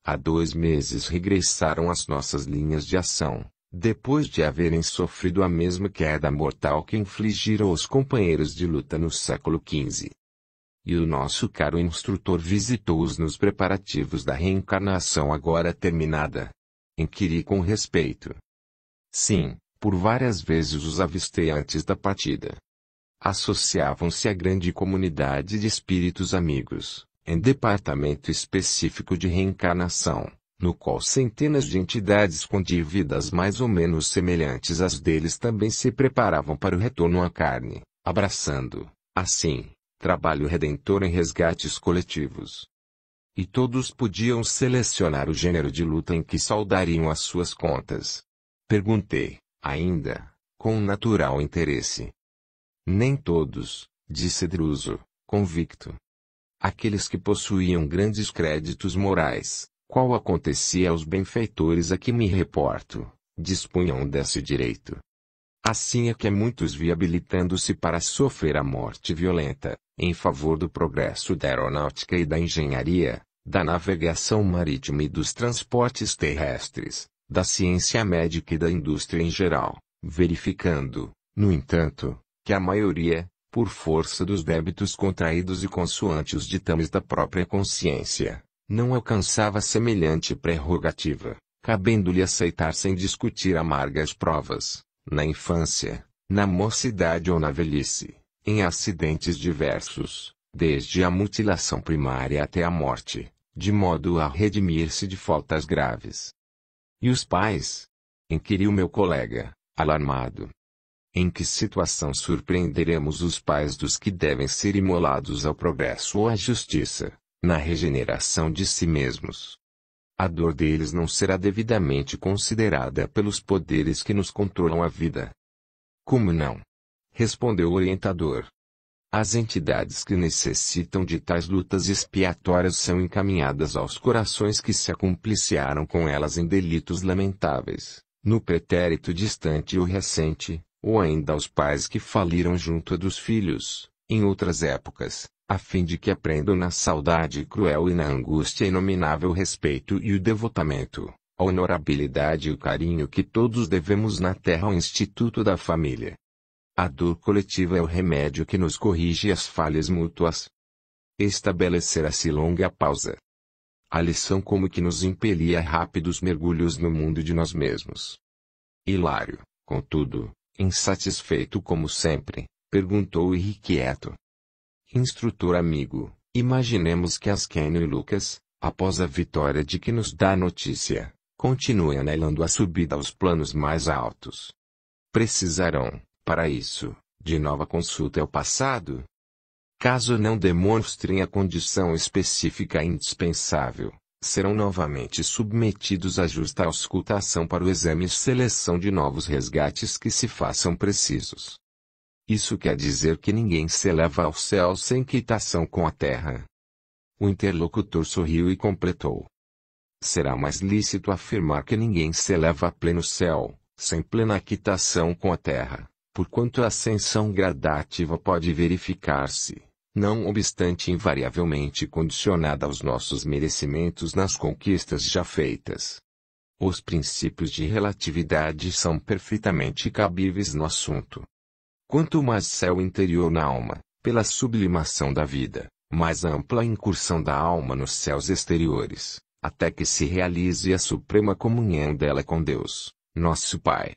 Há dois meses regressaram às nossas linhas de ação, depois de haverem sofrido a mesma queda mortal que infligiram aos companheiros de luta no século XV. E o nosso caro instrutor visitou-os nos preparativos da reencarnação agora terminada, Inquiri com respeito. Sim, por várias vezes os avistei antes da partida. Associavam-se à grande comunidade de espíritos amigos, em departamento específico de reencarnação, no qual centenas de entidades com dívidas mais ou menos semelhantes às deles também se preparavam para o retorno à carne, abraçando, assim, trabalho redentor em resgates coletivos. E todos podiam selecionar o gênero de luta em que saldariam as suas contas. Perguntei, ainda, com natural interesse. Nem todos, disse Druso, convicto. Aqueles que possuíam grandes créditos morais, qual acontecia aos benfeitores a que me reporto, dispunham desse direito. Assim é que há muitos viabilitando-se para sofrer a morte violenta, em favor do progresso da aeronáutica e da engenharia, da navegação marítima e dos transportes terrestres, da ciência médica e da indústria em geral, verificando, no entanto, que a maioria, por força dos débitos contraídos e consoante os ditames da própria consciência, não alcançava semelhante prerrogativa, cabendo-lhe aceitar sem discutir amargas provas, na infância, na mocidade ou na velhice em acidentes diversos, desde a mutilação primária até a morte, de modo a redimir-se de faltas graves. E os pais? inquiriu meu colega, alarmado. Em que situação surpreenderemos os pais dos que devem ser imolados ao progresso ou à justiça, na regeneração de si mesmos? A dor deles não será devidamente considerada pelos poderes que nos controlam a vida. Como não? respondeu o orientador. As entidades que necessitam de tais lutas expiatórias são encaminhadas aos corações que se acumpliciaram com elas em delitos lamentáveis, no pretérito distante ou recente, ou ainda aos pais que faliram junto dos filhos, em outras épocas, a fim de que aprendam na saudade cruel e na angústia inominável respeito e o devotamento, a honorabilidade e o carinho que todos devemos na terra ao instituto da família. A dor coletiva é o remédio que nos corrige as falhas mútuas. Estabelecerá-se longa pausa. A lição como que nos impelia a rápidos mergulhos no mundo de nós mesmos. Hilário, contudo, insatisfeito como sempre, perguntou irrequieto. Instrutor amigo, imaginemos que Asquenio e Lucas, após a vitória de que nos dá a notícia, continuem anelando a subida aos planos mais altos. Precisarão, para isso, de nova consulta ao é passado? Caso não demonstrem a condição específica indispensável, serão novamente submetidos à justa auscultação para o exame e seleção de novos resgates que se façam precisos. Isso quer dizer que ninguém se eleva ao céu sem quitação com a terra. O interlocutor sorriu e completou. Será mais lícito afirmar que ninguém se eleva a pleno céu, sem plena quitação com a terra. Porquanto a ascensão gradativa pode verificar-se, não obstante invariavelmente condicionada aos nossos merecimentos nas conquistas já feitas. Os princípios de relatividade são perfeitamente cabíveis no assunto. Quanto mais céu interior na alma, pela sublimação da vida, mais ampla a incursão da alma nos céus exteriores, até que se realize a suprema comunhão dela com Deus, nosso Pai.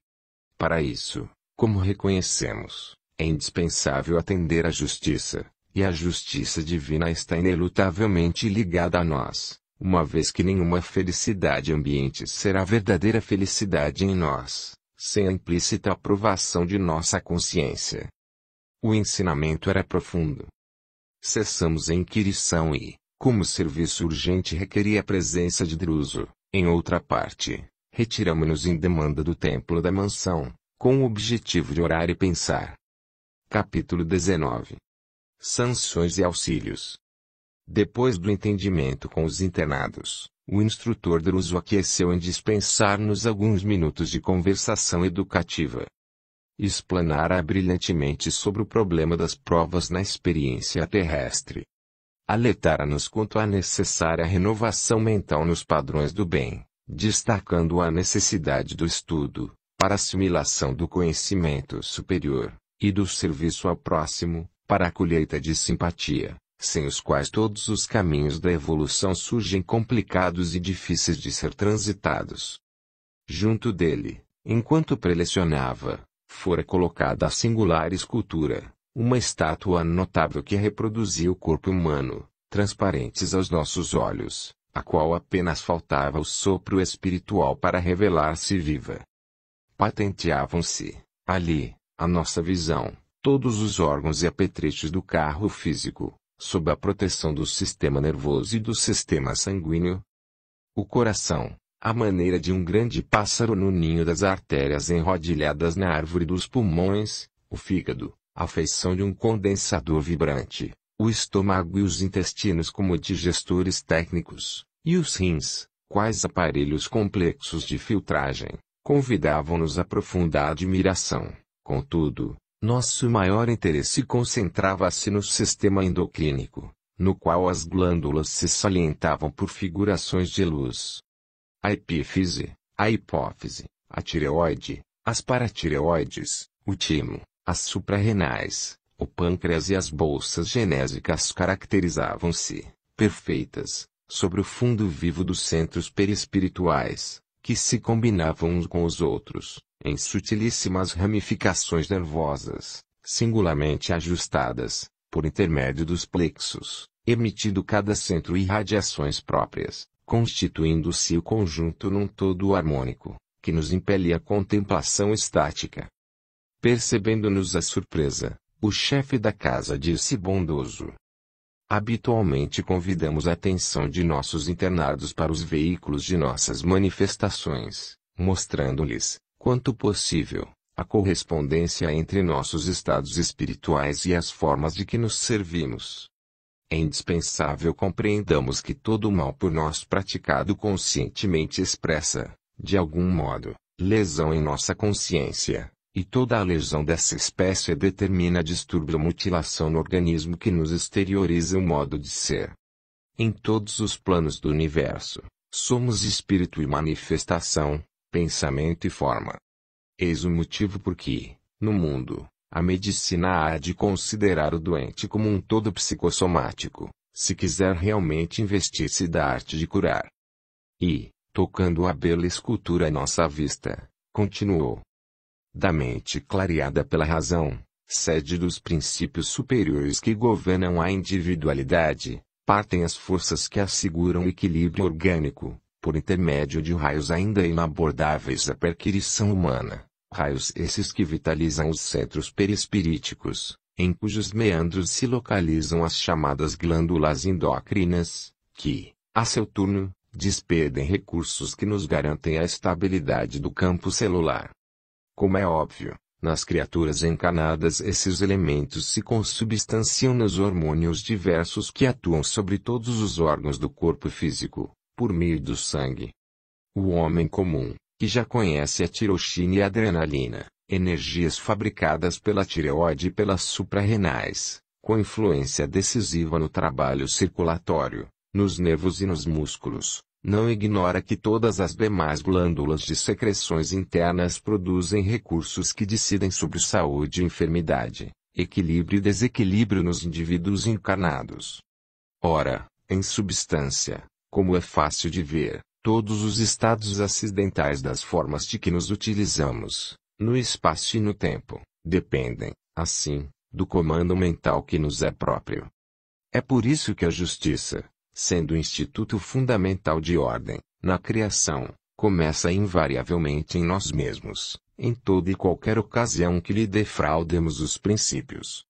Para isso, como reconhecemos, é indispensável atender à justiça, e a justiça divina está inelutavelmente ligada a nós, uma vez que nenhuma felicidade ambiente será verdadeira felicidade em nós, sem a implícita aprovação de nossa consciência. O ensinamento era profundo. Cessamos a inquirição e, como serviço urgente requeria a presença de Druso, em outra parte, retiramos-nos em demanda do templo da mansão, com o objetivo de orar e pensar. Capítulo 19 Sanções e auxílios. Depois do entendimento com os internados, o instrutor Druso aqueceu em dispensar-nos alguns minutos de conversação educativa. Explanara brilhantemente sobre o problema das provas na experiência terrestre. Alertara-nos quanto à necessária renovação mental nos padrões do bem, destacando a necessidade do estudo, para assimilação do conhecimento superior, e do serviço ao próximo, para a colheita de simpatia, sem os quais todos os caminhos da evolução surgem complicados e difíceis de ser transitados. Junto dele, enquanto prelecionava, fora colocada a singular escultura, uma estátua notável que reproduzia o corpo humano, transparentes aos nossos olhos, a qual apenas faltava o sopro espiritual para revelar-se viva. Patenteavam-se, ali, à nossa visão, todos os órgãos e apetrechos do carro físico, sob a proteção do sistema nervoso e do sistema sanguíneo. O coração, a maneira de um grande pássaro no ninho das artérias enrodilhadas na árvore dos pulmões, o fígado, a feição de um condensador vibrante, o estômago e os intestinos como digestores técnicos, e os rins, quais aparelhos complexos de filtragem, convidavam-nos a profunda admiração. Contudo, nosso maior interesse concentrava-se no sistema endocrínico, no qual as glândulas se salientavam por figurações de luz. A epífise, a hipófise, a tireoide, as paratireoides, o timo, as suprarrenais, o pâncreas e as bolsas genésicas caracterizavam-se, perfeitas, sobre o fundo vivo dos centros perispirituais, que se combinavam uns com os outros, em sutilíssimas ramificações nervosas, singularmente ajustadas, por intermédio dos plexos, emitindo cada centro irradiações próprias, constituindo-se o conjunto num todo harmônico, que nos impele à contemplação estática. Percebendo-nos a surpresa, o chefe da casa disse bondoso, Habitualmente convidamos a atenção de nossos internados para os veículos de nossas manifestações, mostrando-lhes, quanto possível, a correspondência entre nossos estados espirituais e as formas de que nos servimos. É indispensável compreendamos que todo mal por nós praticado conscientemente expressa, de algum modo, lesão em nossa consciência, e toda a lesão dessa espécie determina distúrbio ou mutilação no organismo que nos exterioriza o modo de ser. Em todos os planos do universo, somos espírito e manifestação, pensamento e forma. Eis o motivo por que, no mundo, a medicina há de considerar o doente como um todo psicossomático, se quiser realmente investir-se da arte de curar. E, tocando a bela escultura à nossa vista, continuou, da mente clareada pela razão, sede dos princípios superiores que governam a individualidade, partem as forças que asseguram o equilíbrio orgânico, por intermédio de raios ainda inabordáveis à perquirição humana, raios esses que vitalizam os centros perispiríticos, em cujos meandros se localizam as chamadas glândulas endócrinas, que, a seu turno, despedem recursos que nos garantem a estabilidade do campo celular. Como é óbvio, nas criaturas encarnadas esses elementos se consubstanciam nos hormônios diversos que atuam sobre todos os órgãos do corpo físico, por meio do sangue. O homem comum, que já conhece a tiroxina e a adrenalina, energias fabricadas pela tireoide e pelas suprarrenais, com influência decisiva no trabalho circulatório, nos nervos e nos músculos, não ignora que todas as demais glândulas de secreções internas produzem recursos que decidem sobre saúde e enfermidade, equilíbrio e desequilíbrio nos indivíduos encarnados. Ora, em substância, como é fácil de ver, todos os estados acidentais das formas de que nos utilizamos, no espaço e no tempo, dependem, assim, do comando mental que nos é próprio. É por isso que a justiça, sendo o instituto fundamental de ordem, na criação, começa invariavelmente em nós mesmos, em toda e qualquer ocasião que lhe defraudemos os princípios.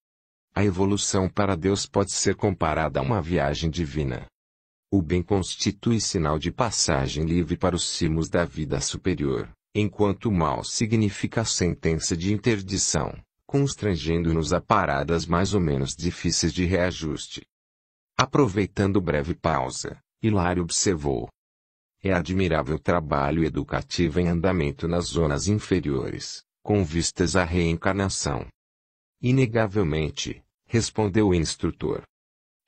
A evolução para Deus pode ser comparada a uma viagem divina. O bem constitui sinal de passagem livre para os cimos da vida superior, enquanto o mal significa sentença de interdição, constrangendo-nos a paradas mais ou menos difíceis de reajuste. Aproveitando breve pausa, Hilário observou. É admirável trabalho educativo em andamento nas zonas inferiores, com vistas à reencarnação. Inegavelmente, respondeu o instrutor.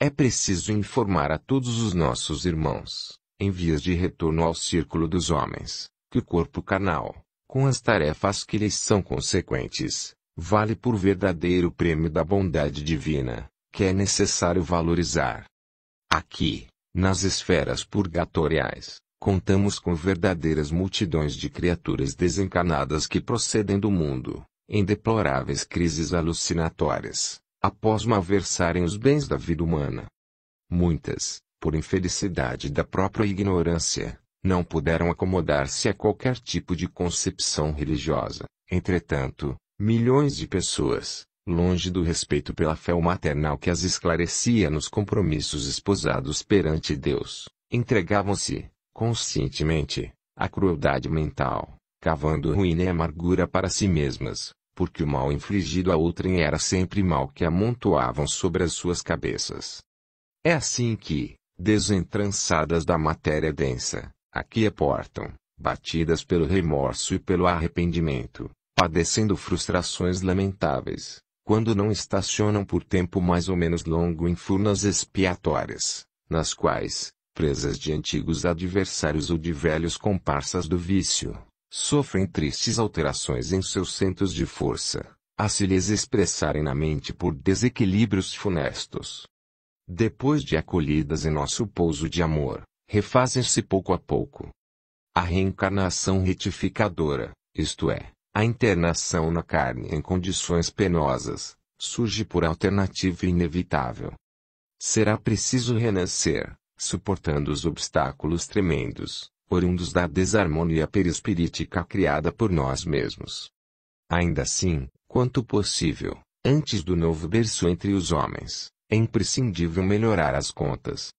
É preciso informar a todos os nossos irmãos, em vias de retorno ao círculo dos homens, que o corpo carnal, com as tarefas que lhes são consequentes, vale por verdadeiro prêmio da bondade divina, que é necessário valorizar. Aqui, nas esferas purgatoriais, contamos com verdadeiras multidões de criaturas desencarnadas que procedem do mundo, em deploráveis crises alucinatórias, após malversarem os bens da vida humana. Muitas, por infelicidade da própria ignorância, não puderam acomodar-se a qualquer tipo de concepção religiosa. Entretanto, milhões de pessoas, longe do respeito pela fé maternal que as esclarecia nos compromissos esposados perante Deus, entregavam-se, conscientemente, à crueldade mental, cavando ruína e amargura para si mesmas, porque o mal infligido a outrem era sempre mal que amontoavam sobre as suas cabeças. É assim que, desentrançadas da matéria densa, aqui aportam, batidas pelo remorso e pelo arrependimento, padecendo frustrações lamentáveis, quando não estacionam por tempo mais ou menos longo em furnas expiatórias, nas quais, presas de antigos adversários ou de velhos comparsas do vício, sofrem tristes alterações em seus centros de força, a se lhes expressarem na mente por desequilíbrios funestos. Depois de acolhidas em nosso pouso de amor, refazem-se pouco a pouco. A reencarnação retificadora, isto é, a internação na carne em condições penosas surge por alternativa inevitável. Será preciso renascer, suportando os obstáculos tremendos, oriundos da desarmonia perispirítica criada por nós mesmos. Ainda assim, quanto possível, antes do novo berço entre os homens, é imprescindível melhorar as contas.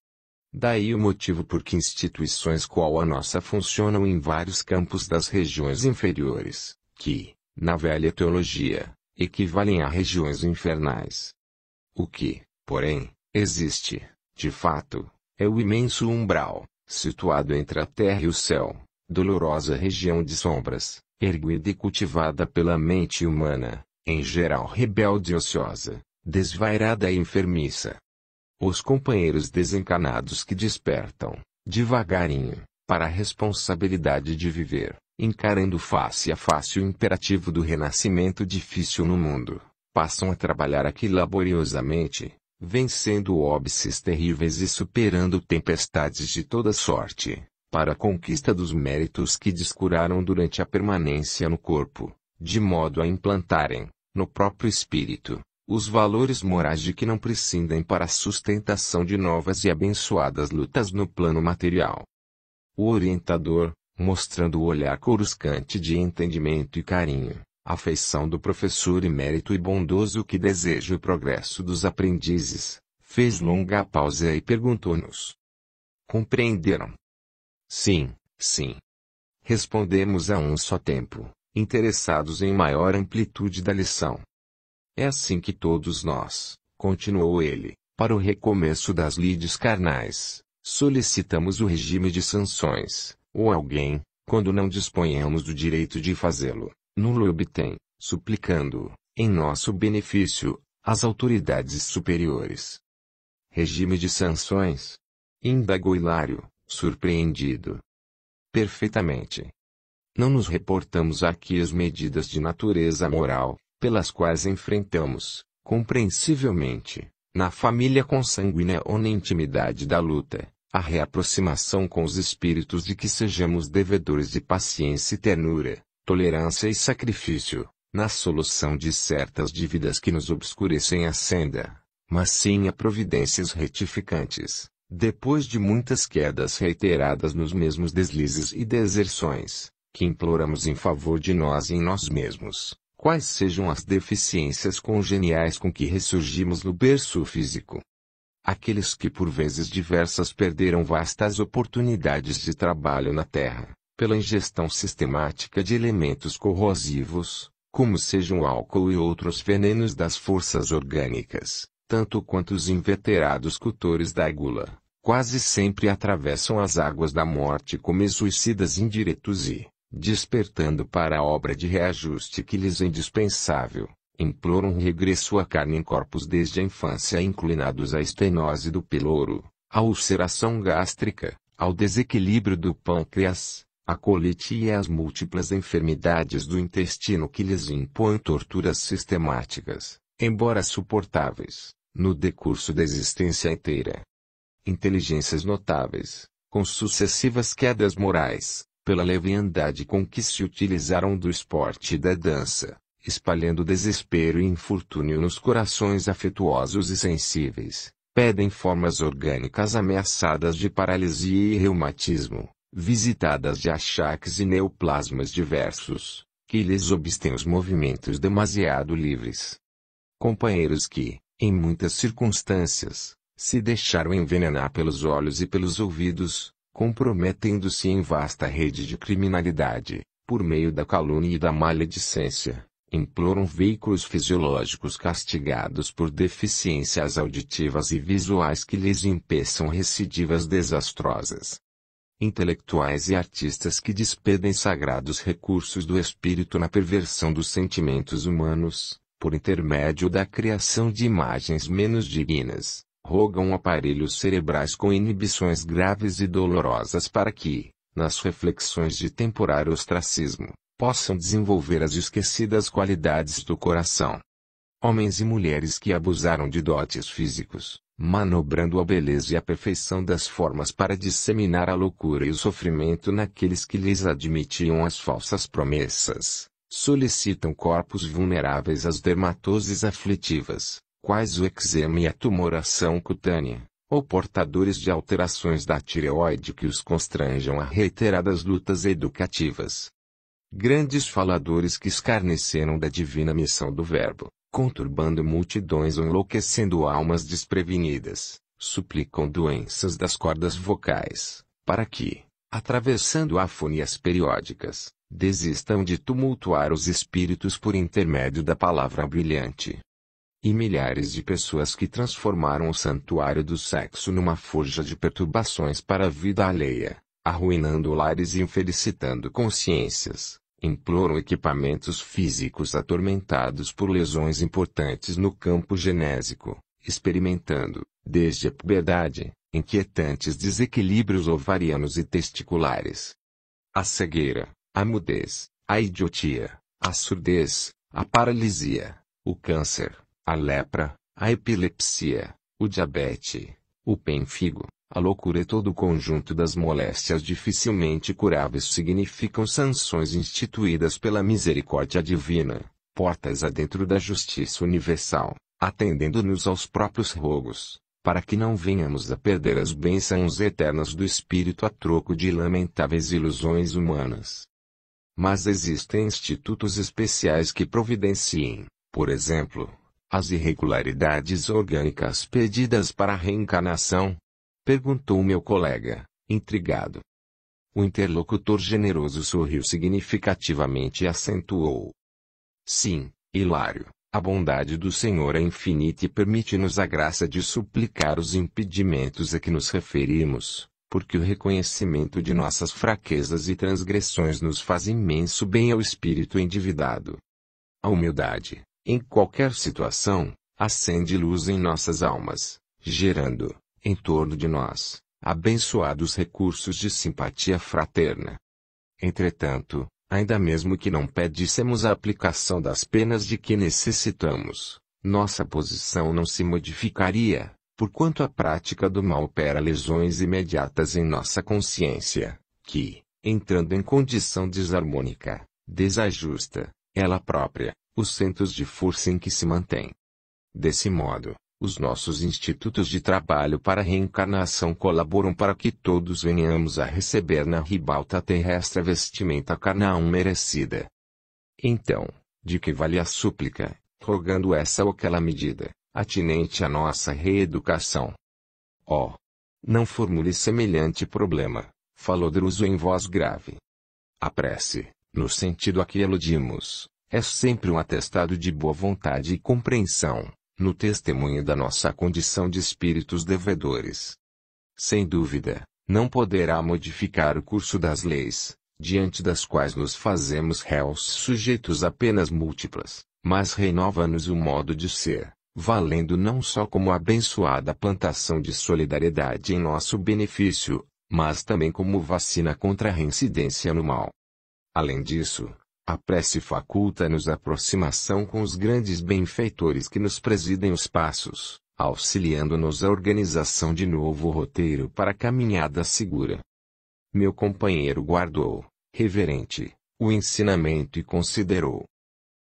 Daí o motivo por que instituições qual a nossa funcionam em vários campos das regiões inferiores, que, na velha teologia, equivalem a regiões infernais. O que, porém, existe, de fato, é o imenso umbral, situado entre a terra e o céu, dolorosa região de sombras, erguida e cultivada pela mente humana, em geral rebelde e ociosa, desvairada e enfermiça. Os companheiros desencanados que despertam, devagarinho, para a responsabilidade de viver, encarando face a face o imperativo do renascimento difícil no mundo, passam a trabalhar aqui laboriosamente, vencendo óbices terríveis e superando tempestades de toda sorte, para a conquista dos méritos que descuraram durante a permanência no corpo, de modo a implantarem, no próprio espírito, os valores morais de que não prescindem para a sustentação de novas e abençoadas lutas no plano material. O orientador, mostrando o olhar coruscante de entendimento e carinho, afeição do professor e mérito e bondoso que deseja o progresso dos aprendizes, fez longa pausa e perguntou-nos: Compreenderam? Sim, sim. Respondemos a um só tempo, interessados em maior amplitude da lição. É assim que todos nós, continuou ele, para o recomeço das lides carnais, solicitamos o regime de sanções, ou alguém, quando não disponhamos do direito de fazê-lo, nulo obtém, suplicando, em nosso benefício, as autoridades superiores. Regime de sanções? Indagou Hilário, surpreendido. Perfeitamente. Não nos reportamos aqui as medidas de natureza moral, pelas quais enfrentamos, compreensivelmente, na família consanguínea ou na intimidade da luta, a reaproximação com os espíritos de que sejamos devedores de paciência e ternura, tolerância e sacrifício, na solução de certas dívidas que nos obscurecem a senda, mas sim a providências retificantes, depois de muitas quedas reiteradas nos mesmos deslizes e deserções, que imploramos em favor de nós e em nós mesmos, quais sejam as deficiências congeniais com que ressurgimos no berço físico, Aqueles que por vezes diversas perderam vastas oportunidades de trabalho na terra, pela ingestão sistemática de elementos corrosivos, como sejam o álcool e outros venenos das forças orgânicas, tanto quanto os inveterados cultores da gula, quase sempre atravessam as águas da morte como suicidas indiretos e, despertando para a obra de reajuste que lhes é indispensável, imploram regresso à carne em corpos desde a infância inclinados à estenose do pelouro, à ulceração gástrica, ao desequilíbrio do pâncreas, à colite e às múltiplas enfermidades do intestino que lhes impõem torturas sistemáticas, embora suportáveis, no decurso da existência inteira. Inteligências notáveis, com sucessivas quedas morais, pela leviandade com que se utilizaram do esporte e da dança, espalhando desespero e infortúnio nos corações afetuosos e sensíveis, pedem formas orgânicas ameaçadas de paralisia e reumatismo, visitadas de achaques e neoplasmas diversos, que lhes obstêm os movimentos demasiado livres. Companheiros que, em muitas circunstâncias, se deixaram envenenar pelos olhos e pelos ouvidos, comprometendo-se em vasta rede de criminalidade, por meio da calúnia e da maledicência imploram veículos fisiológicos castigados por deficiências auditivas e visuais que lhes impeçam recidivas desastrosas. Intelectuais e artistas que despedem sagrados recursos do espírito na perversão dos sentimentos humanos, por intermédio da criação de imagens menos dignas, rogam aparelhos cerebrais com inibições graves e dolorosas para que, nas reflexões de temporário ostracismo, possam desenvolver as esquecidas qualidades do coração. Homens e mulheres que abusaram de dotes físicos, manobrando a beleza e a perfeição das formas para disseminar a loucura e o sofrimento naqueles que lhes admitiam as falsas promessas, solicitam corpos vulneráveis às dermatoses aflitivas, quais o eczema e a tumoração cutânea, ou portadores de alterações da tireoide que os constranjam a reiteradas lutas educativas, grandes faladores que escarneceram da divina missão do Verbo, conturbando multidões ou enlouquecendo almas desprevenidas, suplicam doenças das cordas vocais, para que, atravessando afonias periódicas, desistam de tumultuar os espíritos por intermédio da palavra brilhante. E milhares de pessoas que transformaram o santuário do sexo numa forja de perturbações para a vida alheia arruinando lares e infelicitando consciências, imploram equipamentos físicos atormentados por lesões importantes no campo genésico, experimentando, desde a puberdade, inquietantes desequilíbrios ovarianos e testiculares. A cegueira, a mudez, a idiotia, a surdez, a paralisia, o câncer, a lepra, a epilepsia, o diabetes, o pênfigo. A loucura e é todo o conjunto das moléstias dificilmente curáveis significam sanções instituídas pela misericórdia divina, portas adentro da justiça universal, atendendo-nos aos próprios rogos, para que não venhamos a perder as bênçãos eternas do Espírito a troco de lamentáveis ilusões humanas. Mas existem institutos especiais que providenciem, por exemplo, as irregularidades orgânicas pedidas para a reencarnação, Perguntou meu colega, intrigado. O interlocutor generoso sorriu significativamente e acentuou. Sim, Hilário, a bondade do Senhor é infinita e permite-nos a graça de suplicar os impedimentos a que nos referimos, porque o reconhecimento de nossas fraquezas e transgressões nos faz imenso bem ao espírito endividado. A humildade, em qualquer situação, acende luz em nossas almas, gerando, em torno de nós, abençoados recursos de simpatia fraterna. Entretanto, ainda mesmo que não pedíssemos a aplicação das penas de que necessitamos, nossa posição não se modificaria, porquanto a prática do mal opera lesões imediatas em nossa consciência, que, entrando em condição desarmônica, desajusta, ela própria, os centros de força em que se mantém. Desse modo, os nossos institutos de trabalho para reencarnação colaboram para que todos venhamos a receber na ribalta terrestre a vestimenta carnal merecida. Então, de que vale a súplica, rogando essa ou aquela medida, atinente à nossa reeducação? Oh, não formule semelhante problema, falou Druso em voz grave. A prece, no sentido a que eludimos, é sempre um atestado de boa vontade e compreensão no testemunho da nossa condição de espíritos devedores. Sem dúvida, não poderá modificar o curso das leis, diante das quais nos fazemos réus sujeitos apenas múltiplas, mas renova-nos o modo de ser, valendo não só como abençoada plantação de solidariedade em nosso benefício, mas também como vacina contra a reincidência no mal. Além disso, a prece faculta-nos a aproximação com os grandes benfeitores que nos presidem os passos, auxiliando-nos a organização de novo roteiro para a caminhada segura. Meu companheiro guardou, reverente, o ensinamento e considerou.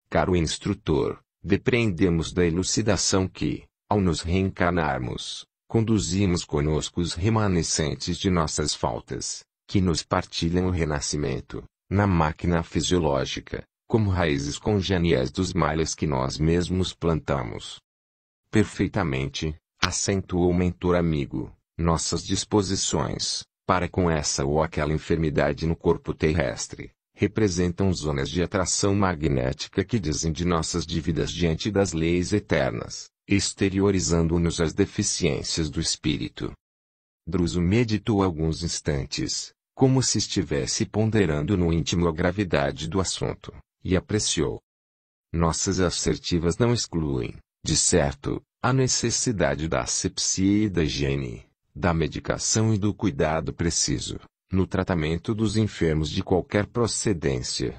Caro instrutor, depreendemos da elucidação que, ao nos reencarnarmos, conduzimos conosco os remanescentes de nossas faltas, que nos partilham o renascimento, na máquina fisiológica, como raízes congêniais dos males que nós mesmos plantamos. Perfeitamente, acentuou o mentor amigo, nossas disposições, para com essa ou aquela enfermidade no corpo terrestre, representam zonas de atração magnética que dizem de nossas dívidas diante das leis eternas, exteriorizando-nos as deficiências do espírito. Druso meditou alguns instantes, como se estivesse ponderando no íntimo a gravidade do assunto, e apreciou. Nossas assertivas não excluem, de certo, a necessidade da asepsia e da higiene, da medicação e do cuidado preciso, no tratamento dos enfermos de qualquer procedência.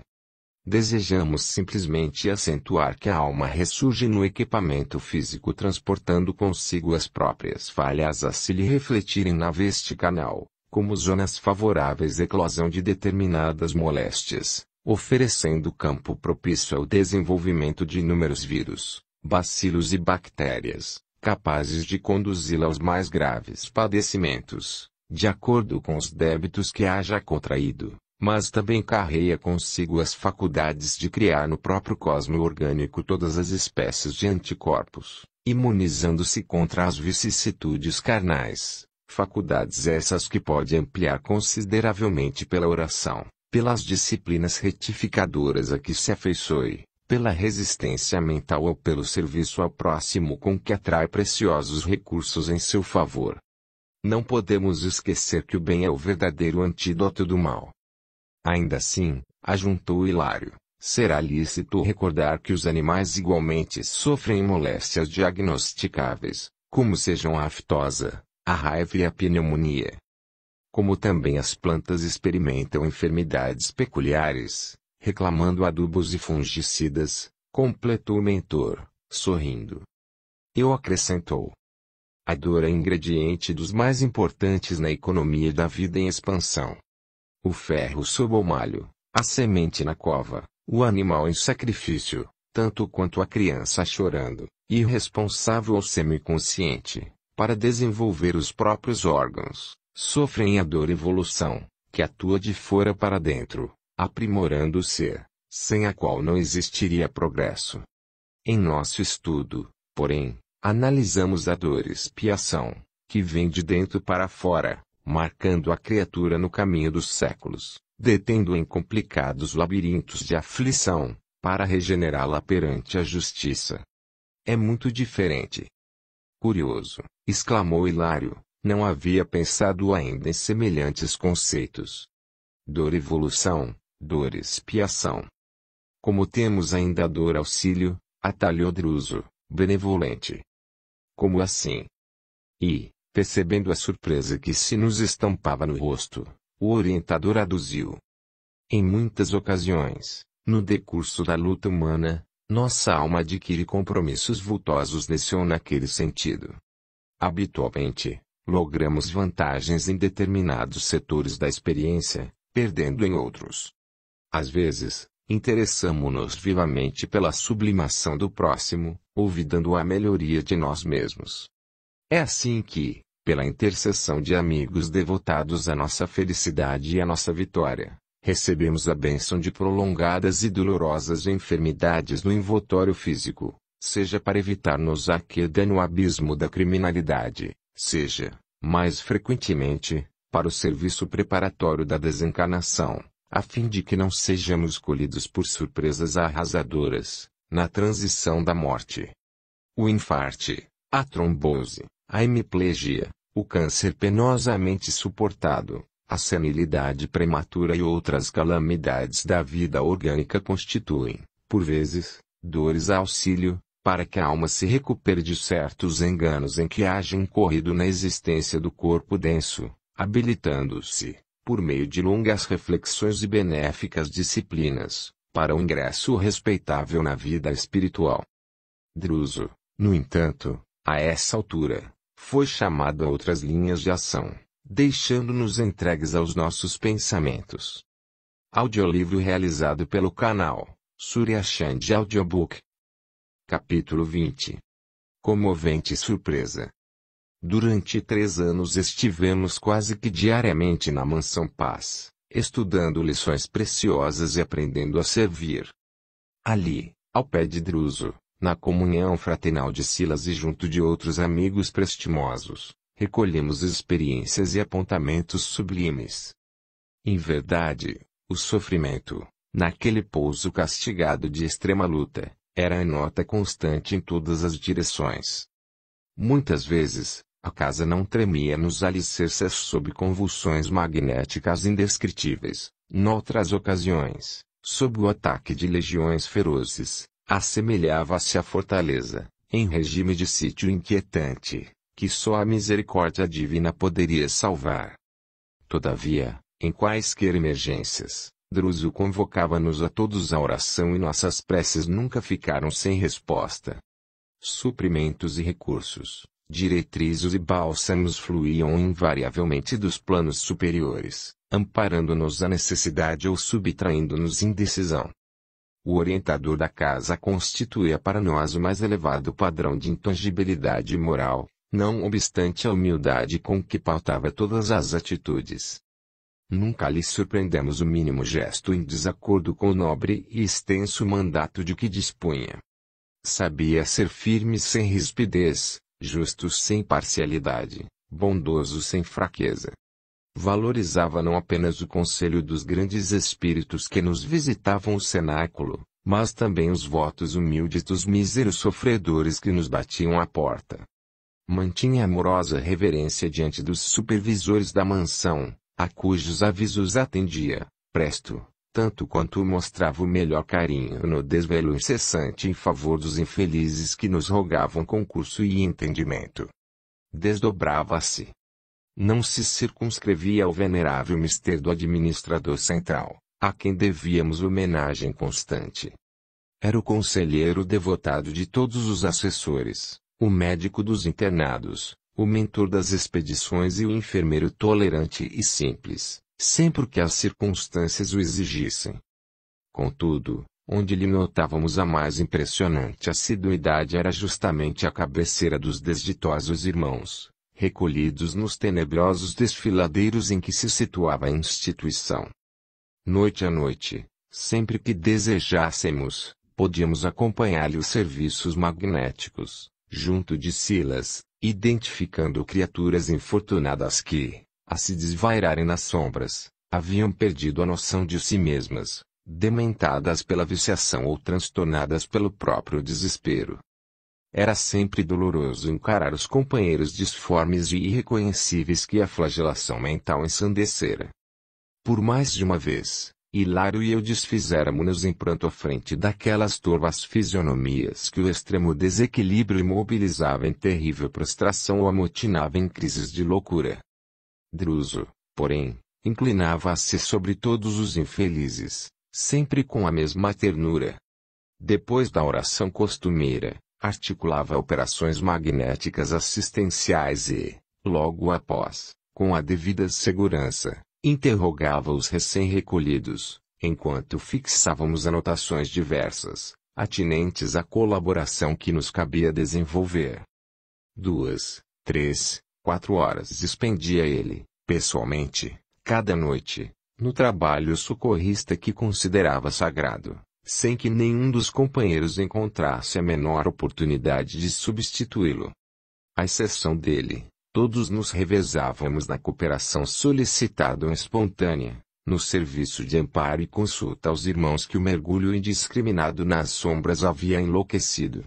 Desejamos simplesmente acentuar que a alma ressurge no equipamento físico transportando consigo as próprias falhas a se lhe refletirem na veste canal, como zonas favoráveis à eclosão de determinadas moléstias, oferecendo campo propício ao desenvolvimento de inúmeros vírus, bacilos e bactérias, capazes de conduzi-la aos mais graves padecimentos, de acordo com os débitos que haja contraído, mas também carrega consigo as faculdades de criar no próprio cosmo orgânico todas as espécies de anticorpos, imunizando-se contra as vicissitudes carnais faculdades essas que pode ampliar consideravelmente pela oração, pelas disciplinas retificadoras a que se afeiçoe, pela resistência mental ou pelo serviço ao próximo com que atrai preciosos recursos em seu favor. Não podemos esquecer que o bem é o verdadeiro antídoto do mal. Ainda assim, ajuntou Hilário, será lícito recordar que os animais igualmente sofrem moléstias diagnosticáveis, como sejam a aftosa, a raiva e a pneumonia. Como também as plantas experimentam enfermidades peculiares, reclamando adubos e fungicidas, completou o mentor, sorrindo. Eu acrescentou. A dor é ingrediente dos mais importantes na economia da vida em expansão. O ferro sob o malho, a semente na cova, o animal em sacrifício, tanto quanto a criança chorando, irresponsável ou semiconsciente, para desenvolver os próprios órgãos, sofrem a dor evolução, que atua de fora para dentro, aprimorando o ser, sem a qual não existiria progresso. Em nosso estudo, porém, analisamos a dor expiação, que vem de dentro para fora, marcando a criatura no caminho dos séculos, detendo em complicados labirintos de aflição, para regenerá-la perante a justiça. É muito diferente, Curioso, exclamou Hilário, não havia pensado ainda em semelhantes conceitos. Dor evolução, dor expiação. Como temos ainda dor auxílio, atalhou Druso, benevolente. Como assim? E, percebendo a surpresa que se nos estampava no rosto, o orientador aduziu. Em muitas ocasiões, no decurso da luta humana, nossa alma adquire compromissos vultosos nesse ou naquele sentido. Habitualmente, logramos vantagens em determinados setores da experiência, perdendo em outros. Às vezes, interessamo-nos vivamente pela sublimação do próximo, ouvidando a melhoria de nós mesmos. É assim que, pela intercessão de amigos devotados à nossa felicidade e à nossa vitória, recebemos a bênção de prolongadas e dolorosas enfermidades no envoltório físico, seja para evitar-nos a queda no abismo da criminalidade, seja, mais frequentemente, para o serviço preparatório da desencarnação, a fim de que não sejamos colhidos por surpresas arrasadoras, na transição da morte. O infarte, a trombose, a hemiplegia, o câncer penosamente suportado, a senilidade prematura e outras calamidades da vida orgânica constituem, por vezes, dores a auxílio, para que a alma se recupere de certos enganos em que haja incorrido na existência do corpo denso, habilitando-se, por meio de longas reflexões e benéficas disciplinas, para o ingresso respeitável na vida espiritual. Druso, no entanto, a essa altura, foi chamado a outras linhas de ação deixando-nos entregues aos nossos pensamentos. Audiolivro realizado pelo canal Surya Chand Audiobook. Capítulo 20. Comovente surpresa. Durante três anos estivemos quase que diariamente na Mansão Paz, estudando lições preciosas e aprendendo a servir. Ali, ao pé de Druso, na comunhão fraternal de Silas e junto de outros amigos prestimosos, recolhemos experiências e apontamentos sublimes. Em verdade, o sofrimento, naquele pouso castigado de extrema luta, era a nota constante em todas as direções. Muitas vezes, a casa não tremia nos alicerces sob convulsões magnéticas indescritíveis, noutras ocasiões, sob o ataque de legiões ferozes, assemelhava-se à fortaleza, em regime de sítio inquietante, que só a misericórdia divina poderia salvar. Todavia, em quaisquer emergências, Druso convocava-nos a todos à oração e nossas preces nunca ficaram sem resposta. Suprimentos e recursos, diretrizes e bálsamos fluíam invariavelmente dos planos superiores, amparando-nos à necessidade ou subtraindo-nos indecisão. O orientador da casa constituía para nós o mais elevado padrão de intangibilidade moral, não obstante a humildade com que pautava todas as atitudes. Nunca lhe surpreendemos o mínimo gesto em desacordo com o nobre e extenso mandato de que dispunha. Sabia ser firme sem rispidez, justo sem parcialidade, bondoso sem fraqueza. Valorizava não apenas o conselho dos grandes espíritos que nos visitavam o cenáculo, mas também os votos humildes dos míseros sofredores que nos batiam à porta mantinha amorosa reverência diante dos supervisores da mansão, a cujos avisos atendia, presto, tanto quanto mostrava o melhor carinho no desvelo incessante em favor dos infelizes que nos rogavam concurso e entendimento. Desdobrava-se. Não se circunscrevia ao venerável mister do administrador central, a quem devíamos homenagem constante. Era o conselheiro devotado de todos os assessores, o médico dos internados, o mentor das expedições e o enfermeiro tolerante e simples, sempre que as circunstâncias o exigissem. Contudo, onde lhe notávamos a mais impressionante assiduidade era justamente a cabeceira dos desditosos irmãos, recolhidos nos tenebrosos desfiladeiros em que se situava a instituição. Noite a noite, sempre que desejássemos, podíamos acompanhar-lhe os serviços magnéticos, junto de Silas, identificando criaturas infortunadas que, a se desvairarem nas sombras, haviam perdido a noção de si mesmas, dementadas pela viciação ou transtornadas pelo próprio desespero. Era sempre doloroso encarar os companheiros disformes e irreconhecíveis que a flagelação mental ensandecera. Por mais de uma vez, Hilário e eu desfizermos-nos em pranto à frente daquelas turvas fisionomias que o extremo desequilíbrio imobilizava em terrível prostração ou amotinava em crises de loucura. Druso, porém, inclinava-se sobre todos os infelizes, sempre com a mesma ternura. Depois da oração costumeira, articulava operações magnéticas assistenciais e, logo após, com a devida segurança, Interrogava os recém-recolhidos, enquanto fixávamos anotações diversas, atinentes à colaboração que nos cabia desenvolver. Duas, três, quatro horas expendia ele, pessoalmente, cada noite, no trabalho socorrista que considerava sagrado, sem que nenhum dos companheiros encontrasse a menor oportunidade de substituí-lo. A exceção dele, Todos nos revezávamos na cooperação solicitada ou espontânea, no serviço de amparo e consulta aos irmãos que o mergulho indiscriminado nas sombras havia enlouquecido.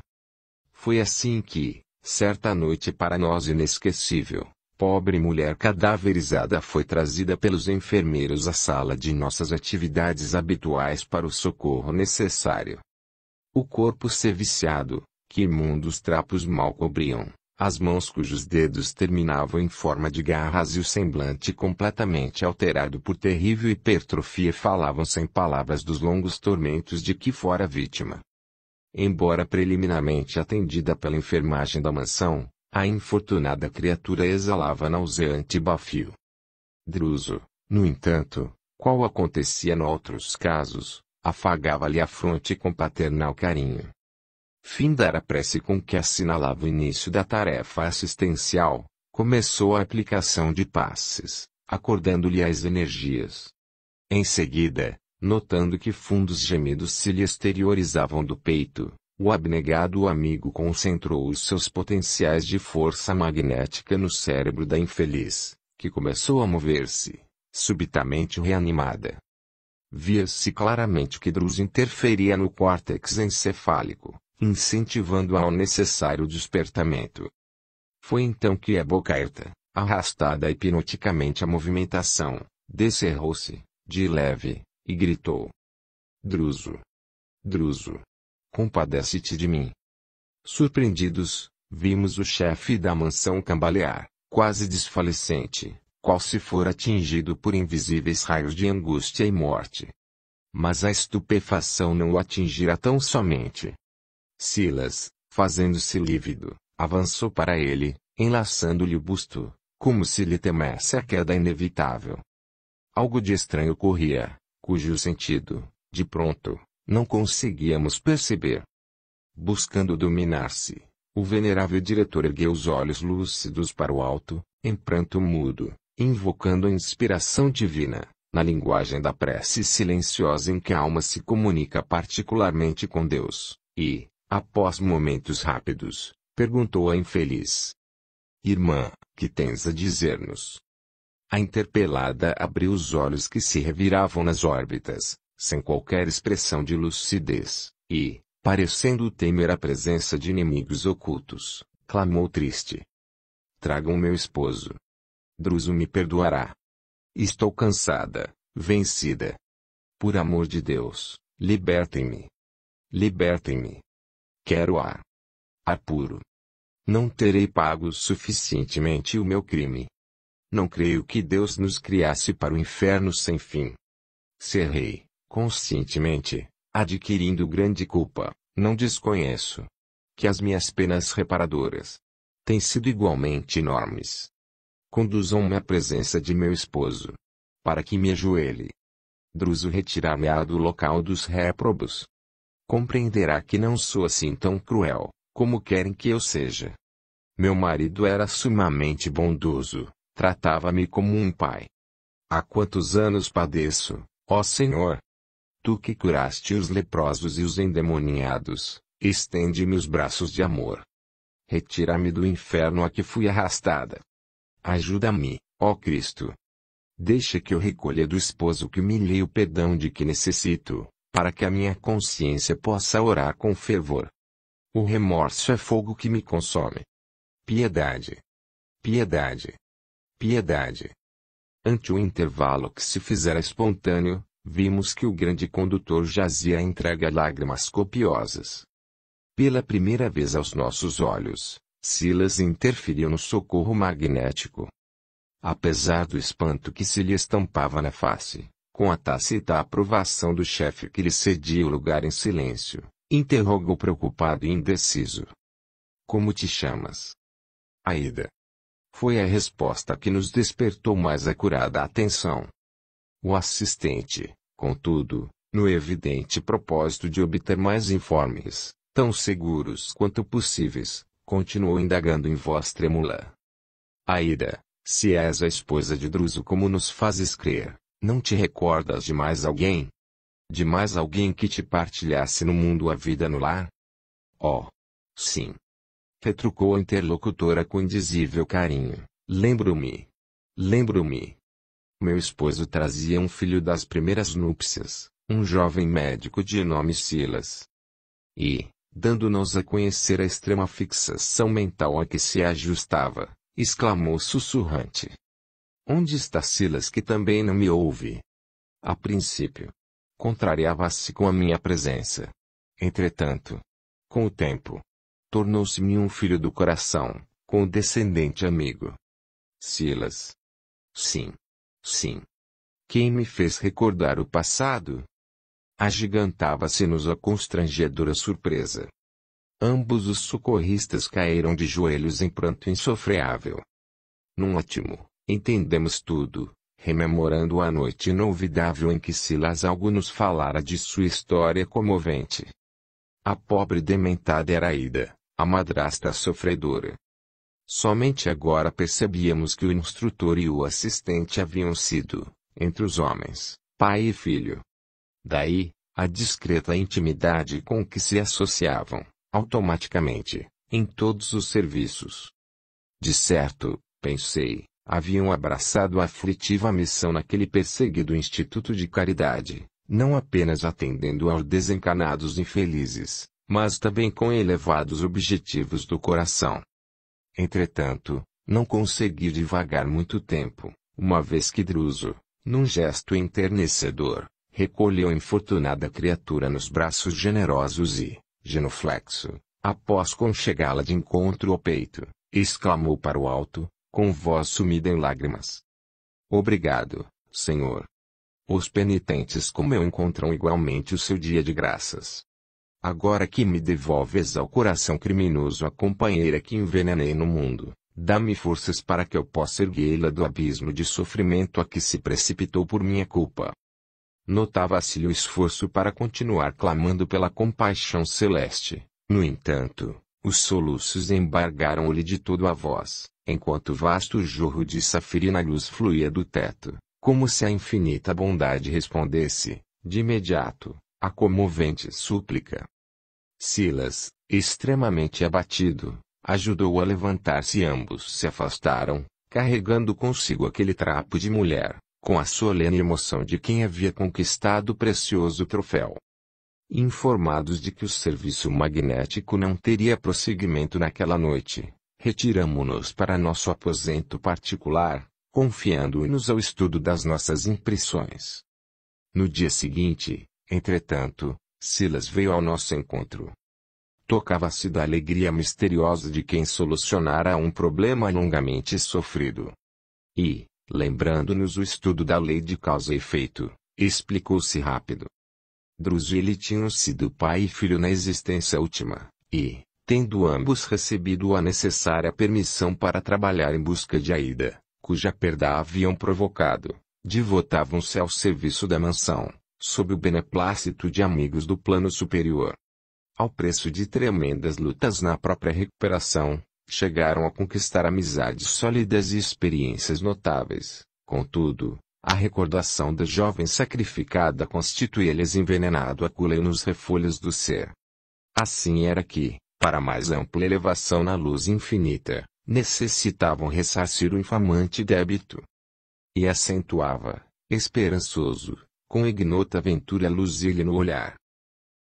Foi assim que, certa noite para nós inesquecível, pobre mulher cadaverizada foi trazida pelos enfermeiros à sala de nossas atividades habituais para o socorro necessário. O corpo seviciado, que imundos trapos mal cobriam, as mãos cujos dedos terminavam em forma de garras e o semblante completamente alterado por terrível hipertrofia falavam sem palavras dos longos tormentos de que fora vítima. Embora preliminarmente atendida pela enfermagem da mansão, a infortunada criatura exalava nauseante bafio. Druso, no entanto, qual acontecia noutros casos, afagava-lhe a fronte com paternal carinho findar a prece com que assinalava o início da tarefa assistencial, começou a aplicação de passes, acordando-lhe as energias. Em seguida, notando que fundos gemidos se lhe exteriorizavam do peito, o abnegado amigo concentrou os seus potenciais de força magnética no cérebro da infeliz, que começou a mover-se, subitamente reanimada. Via-se claramente que Drus interferia no córtex encefálico, incentivando ao necessário despertamento. Foi então que Ebocaerta, arrastada hipnoticamente à movimentação, descerrou-se, de leve, e gritou. Druso! Druso! Compadece-te de mim! Surpreendidos, vimos o chefe da mansão cambalear, quase desfalecente, qual se for atingido por invisíveis raios de angústia e morte. Mas a estupefação não o atingira tão somente. Silas, fazendo-se lívido, avançou para ele, enlaçando-lhe o busto, como se lhe temesse a queda inevitável. Algo de estranho corria, cujo sentido, de pronto, não conseguíamos perceber. Buscando dominar-se, o venerável diretor ergueu os olhos lúcidos para o alto, em pranto mudo, invocando a inspiração divina, na linguagem da prece silenciosa em que a alma se comunica particularmente com Deus, e, Após momentos rápidos, perguntou a infeliz. Irmã, que tens a dizer-nos? A interpelada abriu os olhos que se reviravam nas órbitas, sem qualquer expressão de lucidez, e, parecendo temer a presença de inimigos ocultos, clamou triste. Tragam meu esposo. Druso me perdoará. Estou cansada, vencida. Por amor de Deus, libertem-me. Libertem-me. Quero ar. Ar puro. Não terei pago suficientemente o meu crime. Não creio que Deus nos criasse para o inferno sem fim. Serrei, conscientemente, adquirindo grande culpa, não desconheço. Que as minhas penas reparadoras têm sido igualmente enormes. Conduzam-me à presença de meu esposo. Para que me ajoelhe. Druso retirar-me-á do local dos réprobos compreenderá que não sou assim tão cruel, como querem que eu seja. Meu marido era sumamente bondoso, tratava-me como um pai. Há quantos anos padeço, ó Senhor? Tu que curaste os leprosos e os endemoniados, estende-me os braços de amor. Retira-me do inferno a que fui arrastada. Ajuda-me, ó Cristo. Deixa que eu recolha do esposo que humilhei o pedão de que necessito, para que a minha consciência possa orar com fervor. O remorso é fogo que me consome. Piedade. Piedade. Piedade. Ante o intervalo que se fizera espontâneo, vimos que o grande condutor jazia entregue a lágrimas copiosas. Pela primeira vez aos nossos olhos, Silas interferiu no socorro magnético. Apesar do espanto que se lhe estampava na face, com a tácita aprovação do chefe que lhe cedia o lugar em silêncio, interrogou preocupado e indeciso. Como te chamas? Aida. Foi a resposta que nos despertou mais acurada atenção. O assistente, contudo, no evidente propósito de obter mais informes, tão seguros quanto possíveis, continuou indagando em voz trêmula. Aida, se és a esposa de Druso como nos fazes crer, não te recordas de mais alguém? De mais alguém que te partilhasse no mundo a vida no lar? Oh! Sim! Retrucou a interlocutora com indizível carinho. Lembro-me. Lembro-me. Meu esposo trazia um filho das primeiras núpcias, um jovem médico de nome Silas. E, dando-nos a conhecer a extrema fixação mental a que se ajustava, exclamou sussurrante. Onde está Silas que também não me ouve? A princípio, contrariava-se com a minha presença. Entretanto, com o tempo, tornou-se-me um filho do coração, condescendente amigo. Silas. Sim. Sim. Quem me fez recordar o passado? Agigantava-se-nos a constrangedora surpresa. Ambos os socorristas caíram de joelhos em pranto insofreável. Num átimo, Entendemos tudo, rememorando a noite inolvidável em que Silas algo nos falara de sua história comovente. A pobre dementada era Ida, a madrasta sofredora. Somente agora percebíamos que o instrutor e o assistente haviam sido, entre os homens, pai e filho. Daí, a discreta intimidade com que se associavam, automaticamente, em todos os serviços. De certo, pensei, haviam abraçado a aflitiva missão naquele perseguido instituto de caridade, não apenas atendendo aos desencarnados infelizes, mas também com elevados objetivos do coração. Entretanto, não consegui divagar muito tempo, uma vez que Druso, num gesto enternecedor, recolheu a infortunada criatura nos braços generosos e, genuflexo, após conchegá-la de encontro ao peito, exclamou para o alto, com voz sumida em lágrimas. Obrigado, Senhor. Os penitentes como eu encontram igualmente o seu dia de graças. Agora que me devolves ao coração criminoso a companheira que envenenei no mundo, dá-me forças para que eu possa erguê-la do abismo de sofrimento a que se precipitou por minha culpa. Notava-se-lhe o esforço para continuar clamando pela compaixão celeste. No entanto, os soluços embargaram-lhe de todo a voz, enquanto o vasto jorro de safirina luz fluía do teto, como se a infinita bondade respondesse, de imediato, à comovente súplica. Silas, extremamente abatido, ajudou a levantar-se e ambos se afastaram, carregando consigo aquele trapo de mulher, com a solene emoção de quem havia conquistado o precioso troféu. Informados de que o serviço magnético não teria prosseguimento naquela noite, retiramo-nos para nosso aposento particular, confiando-nos ao estudo das nossas impressões. No dia seguinte, entretanto, Silas veio ao nosso encontro. Tocava-se da alegria misteriosa de quem solucionara um problema longamente sofrido. E, lembrando-nos o estudo da lei de causa e efeito, explicou-se rápido ele tinham sido pai e filho na existência última, e, tendo ambos recebido a necessária permissão para trabalhar em busca de Aida, cuja perda haviam provocado, devotavam-se ao serviço da mansão, sob o beneplácito de amigos do plano superior. Ao preço de tremendas lutas na própria recuperação, chegaram a conquistar amizades sólidas e experiências notáveis. Contudo, a recordação da jovem sacrificada constituí lhes envenenado a cula nos refolhos do ser. Assim era que, para mais ampla elevação na luz infinita, necessitavam ressarcir o infamante débito. E acentuava, esperançoso, com ignota aventura luzia-lhe no olhar.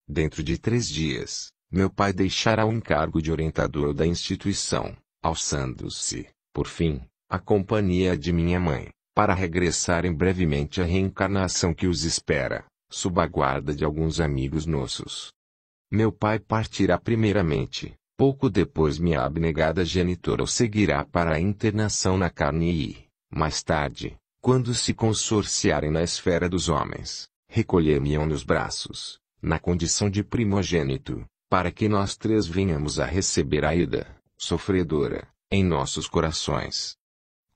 Dentro de três dias, meu pai deixará o encargo de orientador da instituição, alçando-se, por fim, a companhia de minha mãe para regressarem brevemente à reencarnação que os espera, sob a guarda de alguns amigos nossos. Meu pai partirá primeiramente, pouco depois minha abnegada genitora o seguirá para a internação na carne e, mais tarde, quando se consorciarem na esfera dos homens, recolher-me-ão nos braços, na condição de primogênito, para que nós três venhamos a receber a ida, sofredora, em nossos corações,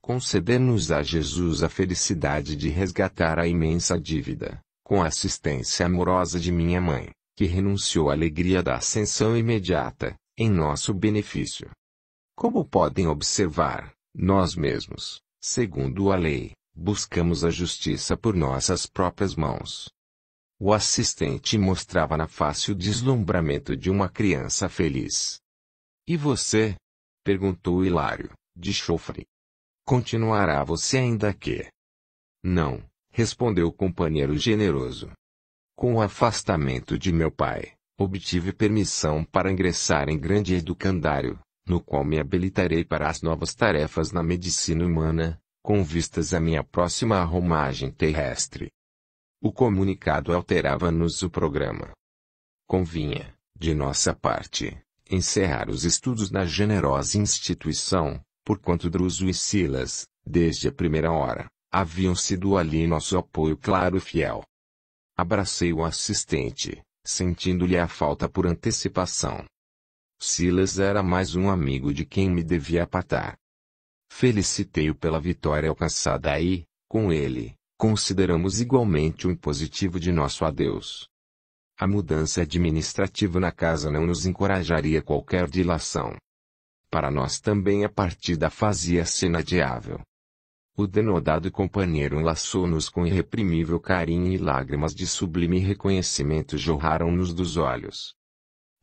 conceder-nos a Jesus a felicidade de resgatar a imensa dívida, com a assistência amorosa de minha mãe, que renunciou à alegria da ascensão imediata, em nosso benefício. Como podem observar, nós mesmos, segundo a lei, buscamos a justiça por nossas próprias mãos. O assistente mostrava na face o deslumbramento de uma criança feliz. E você? perguntou Hilário, de chofre. Continuará você ainda que? Não, respondeu o companheiro generoso. Com o afastamento de meu pai, obtive permissão para ingressar em grande educandário, no qual me habilitarei para as novas tarefas na medicina humana, com vistas à minha próxima arrumagem terrestre. O comunicado alterava-nos o programa. Convinha, de nossa parte, encerrar os estudos na generosa instituição, porquanto Druso e Silas, desde a primeira hora, haviam sido ali nosso apoio claro e fiel. Abracei o assistente, sentindo-lhe a falta por antecipação. Silas era mais um amigo de quem me devia apatar. Felicitei-o pela vitória alcançada aí, com ele, consideramos igualmente o um impositivo de nosso adeus. A mudança administrativa na casa não nos encorajaria qualquer dilação. Para nós também a partida fazia-se é inadiável. O denodado companheiro enlaçou-nos com irreprimível carinho e lágrimas de sublime reconhecimento jorraram-nos dos olhos.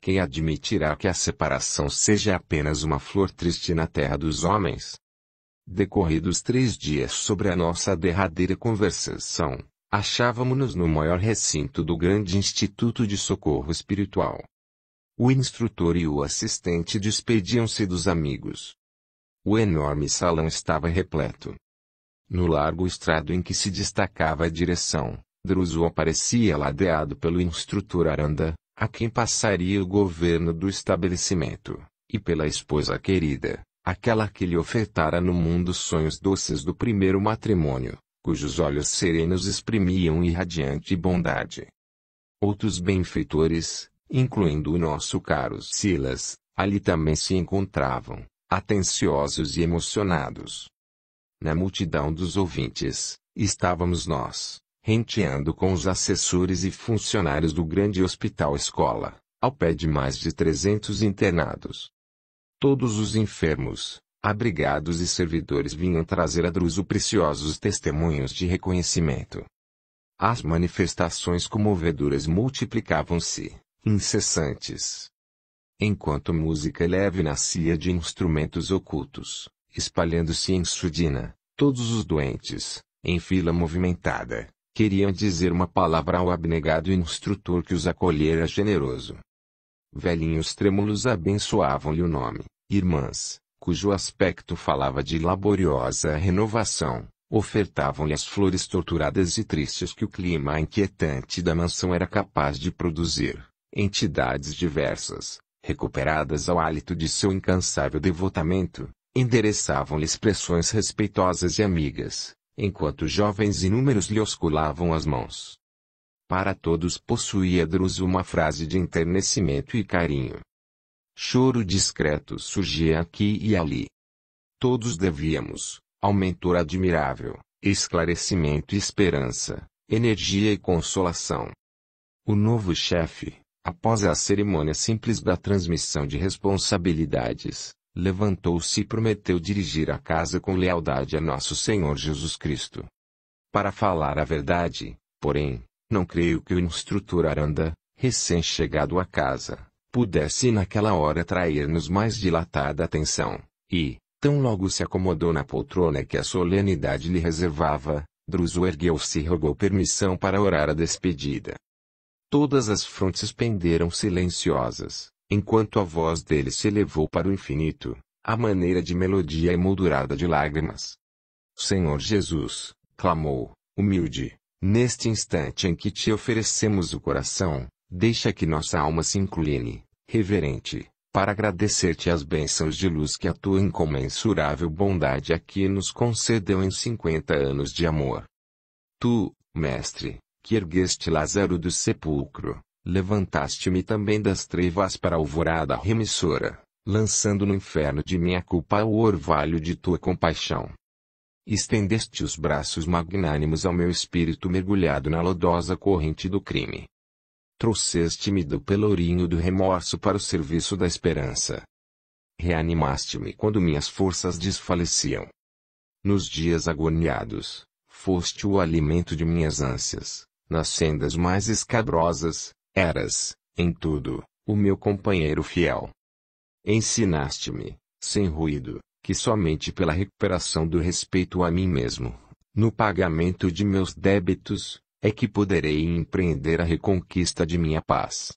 Quem admitirá que a separação seja apenas uma flor triste na terra dos homens? Decorridos três dias sobre a nossa derradeira conversação, achávamo-nos no maior recinto do grande Instituto de Socorro Espiritual. O instrutor e o assistente despediam-se dos amigos. O enorme salão estava repleto. No largo estrado em que se destacava a direção, Druso aparecia ladeado pelo instrutor Aranda, a quem passaria o governo do estabelecimento, e pela esposa querida, aquela que lhe ofertara no mundo sonhos doces do primeiro matrimônio, cujos olhos serenos exprimiam irradiante bondade. Outros benfeitores, incluindo o nosso caro Silas, ali também se encontravam, atenciosos e emocionados. Na multidão dos ouvintes, estávamos nós, renteando com os assessores e funcionários do grande hospital escola, ao pé de mais de 300 internados. Todos os enfermos, abrigados e servidores vinham trazer a Druso preciosos testemunhos de reconhecimento. As manifestações comovedoras multiplicavam-se, incessantes. Enquanto música leve nascia de instrumentos ocultos, espalhando-se em Sudina, todos os doentes, em fila movimentada, queriam dizer uma palavra ao abnegado instrutor que os acolhera generoso. Velhinhos trêmulos abençoavam-lhe o nome, irmãs, cujo aspecto falava de laboriosa renovação, ofertavam-lhe as flores torturadas e tristes que o clima inquietante da mansão era capaz de produzir entidades diversas, recuperadas ao hálito de seu incansável devotamento, endereçavam lhe expressões respeitosas e amigas, enquanto jovens inúmeros lhe osculavam as mãos. Para todos possuía Drus uma frase de enternecimento e carinho. Choro discreto surgia aqui e ali. Todos devíamos, ao mentor admirável, esclarecimento e esperança, energia e consolação. O novo chefe, Após a cerimônia simples da transmissão de responsabilidades, levantou-se e prometeu dirigir a casa com lealdade a nosso Senhor Jesus Cristo. Para falar a verdade, porém, não creio que o instrutor Aranda, recém-chegado à casa, pudesse naquela hora trair-nos mais dilatada atenção, e, tão logo se acomodou na poltrona que a solenidade lhe reservava, Druso ergueu-se e rogou permissão para orar a despedida. Todas as frontes penderam silenciosas, enquanto a voz dele se elevou para o infinito, à maneira de melodia emoldurada de lágrimas. Senhor Jesus, clamou, humilde, neste instante em que te oferecemos o coração, deixa que nossa alma se incline, reverente, para agradecer-te as bênçãos de luz que a tua incomensurável bondade aqui nos concedeu em cinquenta anos de amor. Tu, Mestre, que ergueste Lázaro do sepulcro, levantaste-me também das trevas para a alvorada remissora, lançando no inferno de minha culpa o orvalho de tua compaixão. Estendeste os braços magnânimos ao meu espírito mergulhado na lodosa corrente do crime. Trouxeste-me do pelourinho do remorso para o serviço da esperança. Reanimaste-me quando minhas forças desfaleciam. Nos dias agoniados, foste o alimento de minhas ânsias, nas sendas mais escabrosas, eras, em tudo, o meu companheiro fiel. Ensinaste-me, sem ruído, que somente pela recuperação do respeito a mim mesmo, no pagamento de meus débitos, é que poderei empreender a reconquista de minha paz.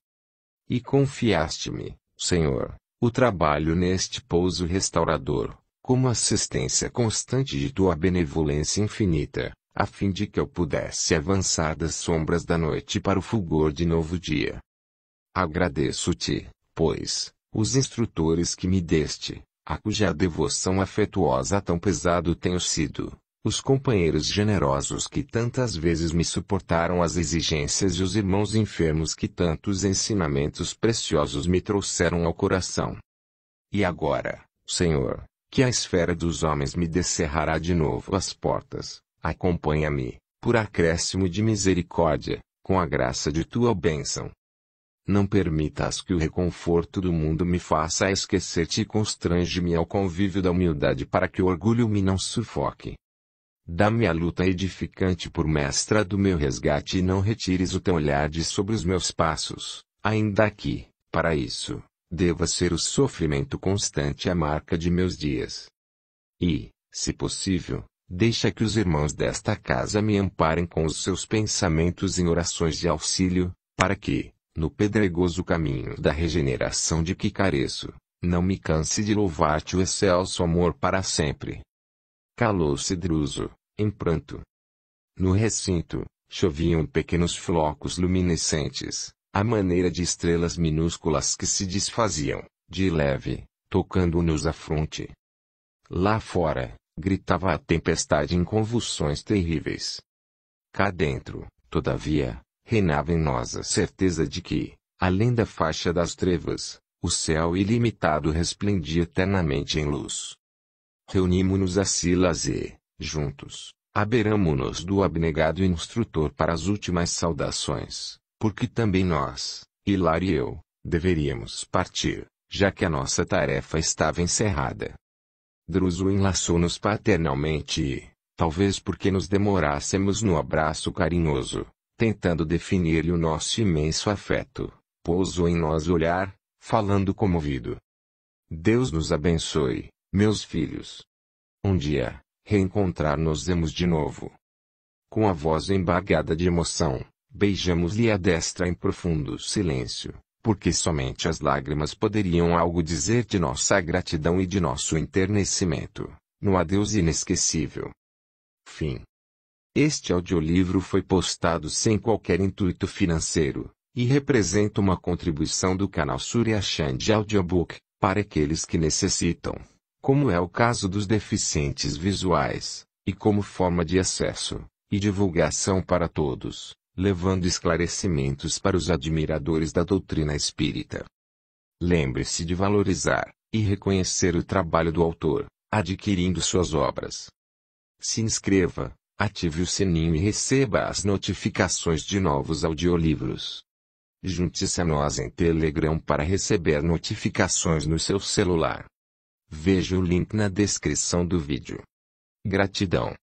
E confiaste-me, Senhor, o trabalho neste pouso restaurador, como assistência constante de tua benevolência infinita, a fim de que eu pudesse avançar das sombras da noite para o fulgor de novo dia. Agradeço-te, pois, os instrutores que me deste, a cuja devoção afetuosa tão pesado tenho sido, os companheiros generosos que tantas vezes me suportaram as exigências e os irmãos enfermos que tantos ensinamentos preciosos me trouxeram ao coração. E agora, Senhor, que a esfera dos homens me descerrará de novo as portas, acompanha-me, por acréscimo de misericórdia, com a graça de tua bênção. Não permitas que o reconforto do mundo me faça esquecer-te e constrange-me ao convívio da humildade para que o orgulho me não sufoque. Dá-me a luta edificante por mestra do meu resgate e não retires o teu olhar de sobre os meus passos, ainda que, para isso, deva ser o sofrimento constante a marca de meus dias. E, se possível, Deixa que os irmãos desta casa me amparem com os seus pensamentos em orações de auxílio, para que, no pedregoso caminho da regeneração de que careço, não me canse de louvar-te o excelso amor para sempre. Calou-se Druso, em pranto. No recinto, choviam pequenos flocos luminescentes, à maneira de estrelas minúsculas que se desfaziam, de leve, tocando-nos a fronte. Lá fora, Gritava a tempestade em convulsões terríveis. Cá dentro, todavia, reinava em nós a certeza de que, além da faixa das trevas, o céu ilimitado resplendia eternamente em luz. Reunimos-nos a Silas e, juntos, aberamo-nos do abnegado instrutor para as últimas saudações, porque também nós, Hilário e eu, deveríamos partir, já que a nossa tarefa estava encerrada. Druso enlaçou-nos paternalmente e, talvez porque nos demorássemos no abraço carinhoso, tentando definir-lhe o nosso imenso afeto, pousou em nós o olhar, falando comovido. Deus nos abençoe, meus filhos. Um dia, reencontrar-nos-emos de novo. Com a voz embargada de emoção, beijamos-lhe a destra em profundo silêncio porque somente as lágrimas poderiam algo dizer de nossa gratidão e de nosso enternecimento, no adeus inesquecível. Fim. Este audiolivro foi postado sem qualquer intuito financeiro, e representa uma contribuição do canal Surya Chand Audiobook, para aqueles que necessitam, como é o caso dos deficientes visuais, e como forma de acesso e divulgação para todos levando esclarecimentos para os admiradores da doutrina espírita. Lembre-se de valorizar e reconhecer o trabalho do autor, adquirindo suas obras. Se inscreva, ative o sininho e receba as notificações de novos audiolivros. Junte-se a nós em Telegram para receber notificações no seu celular. Veja o link na descrição do vídeo. Gratidão.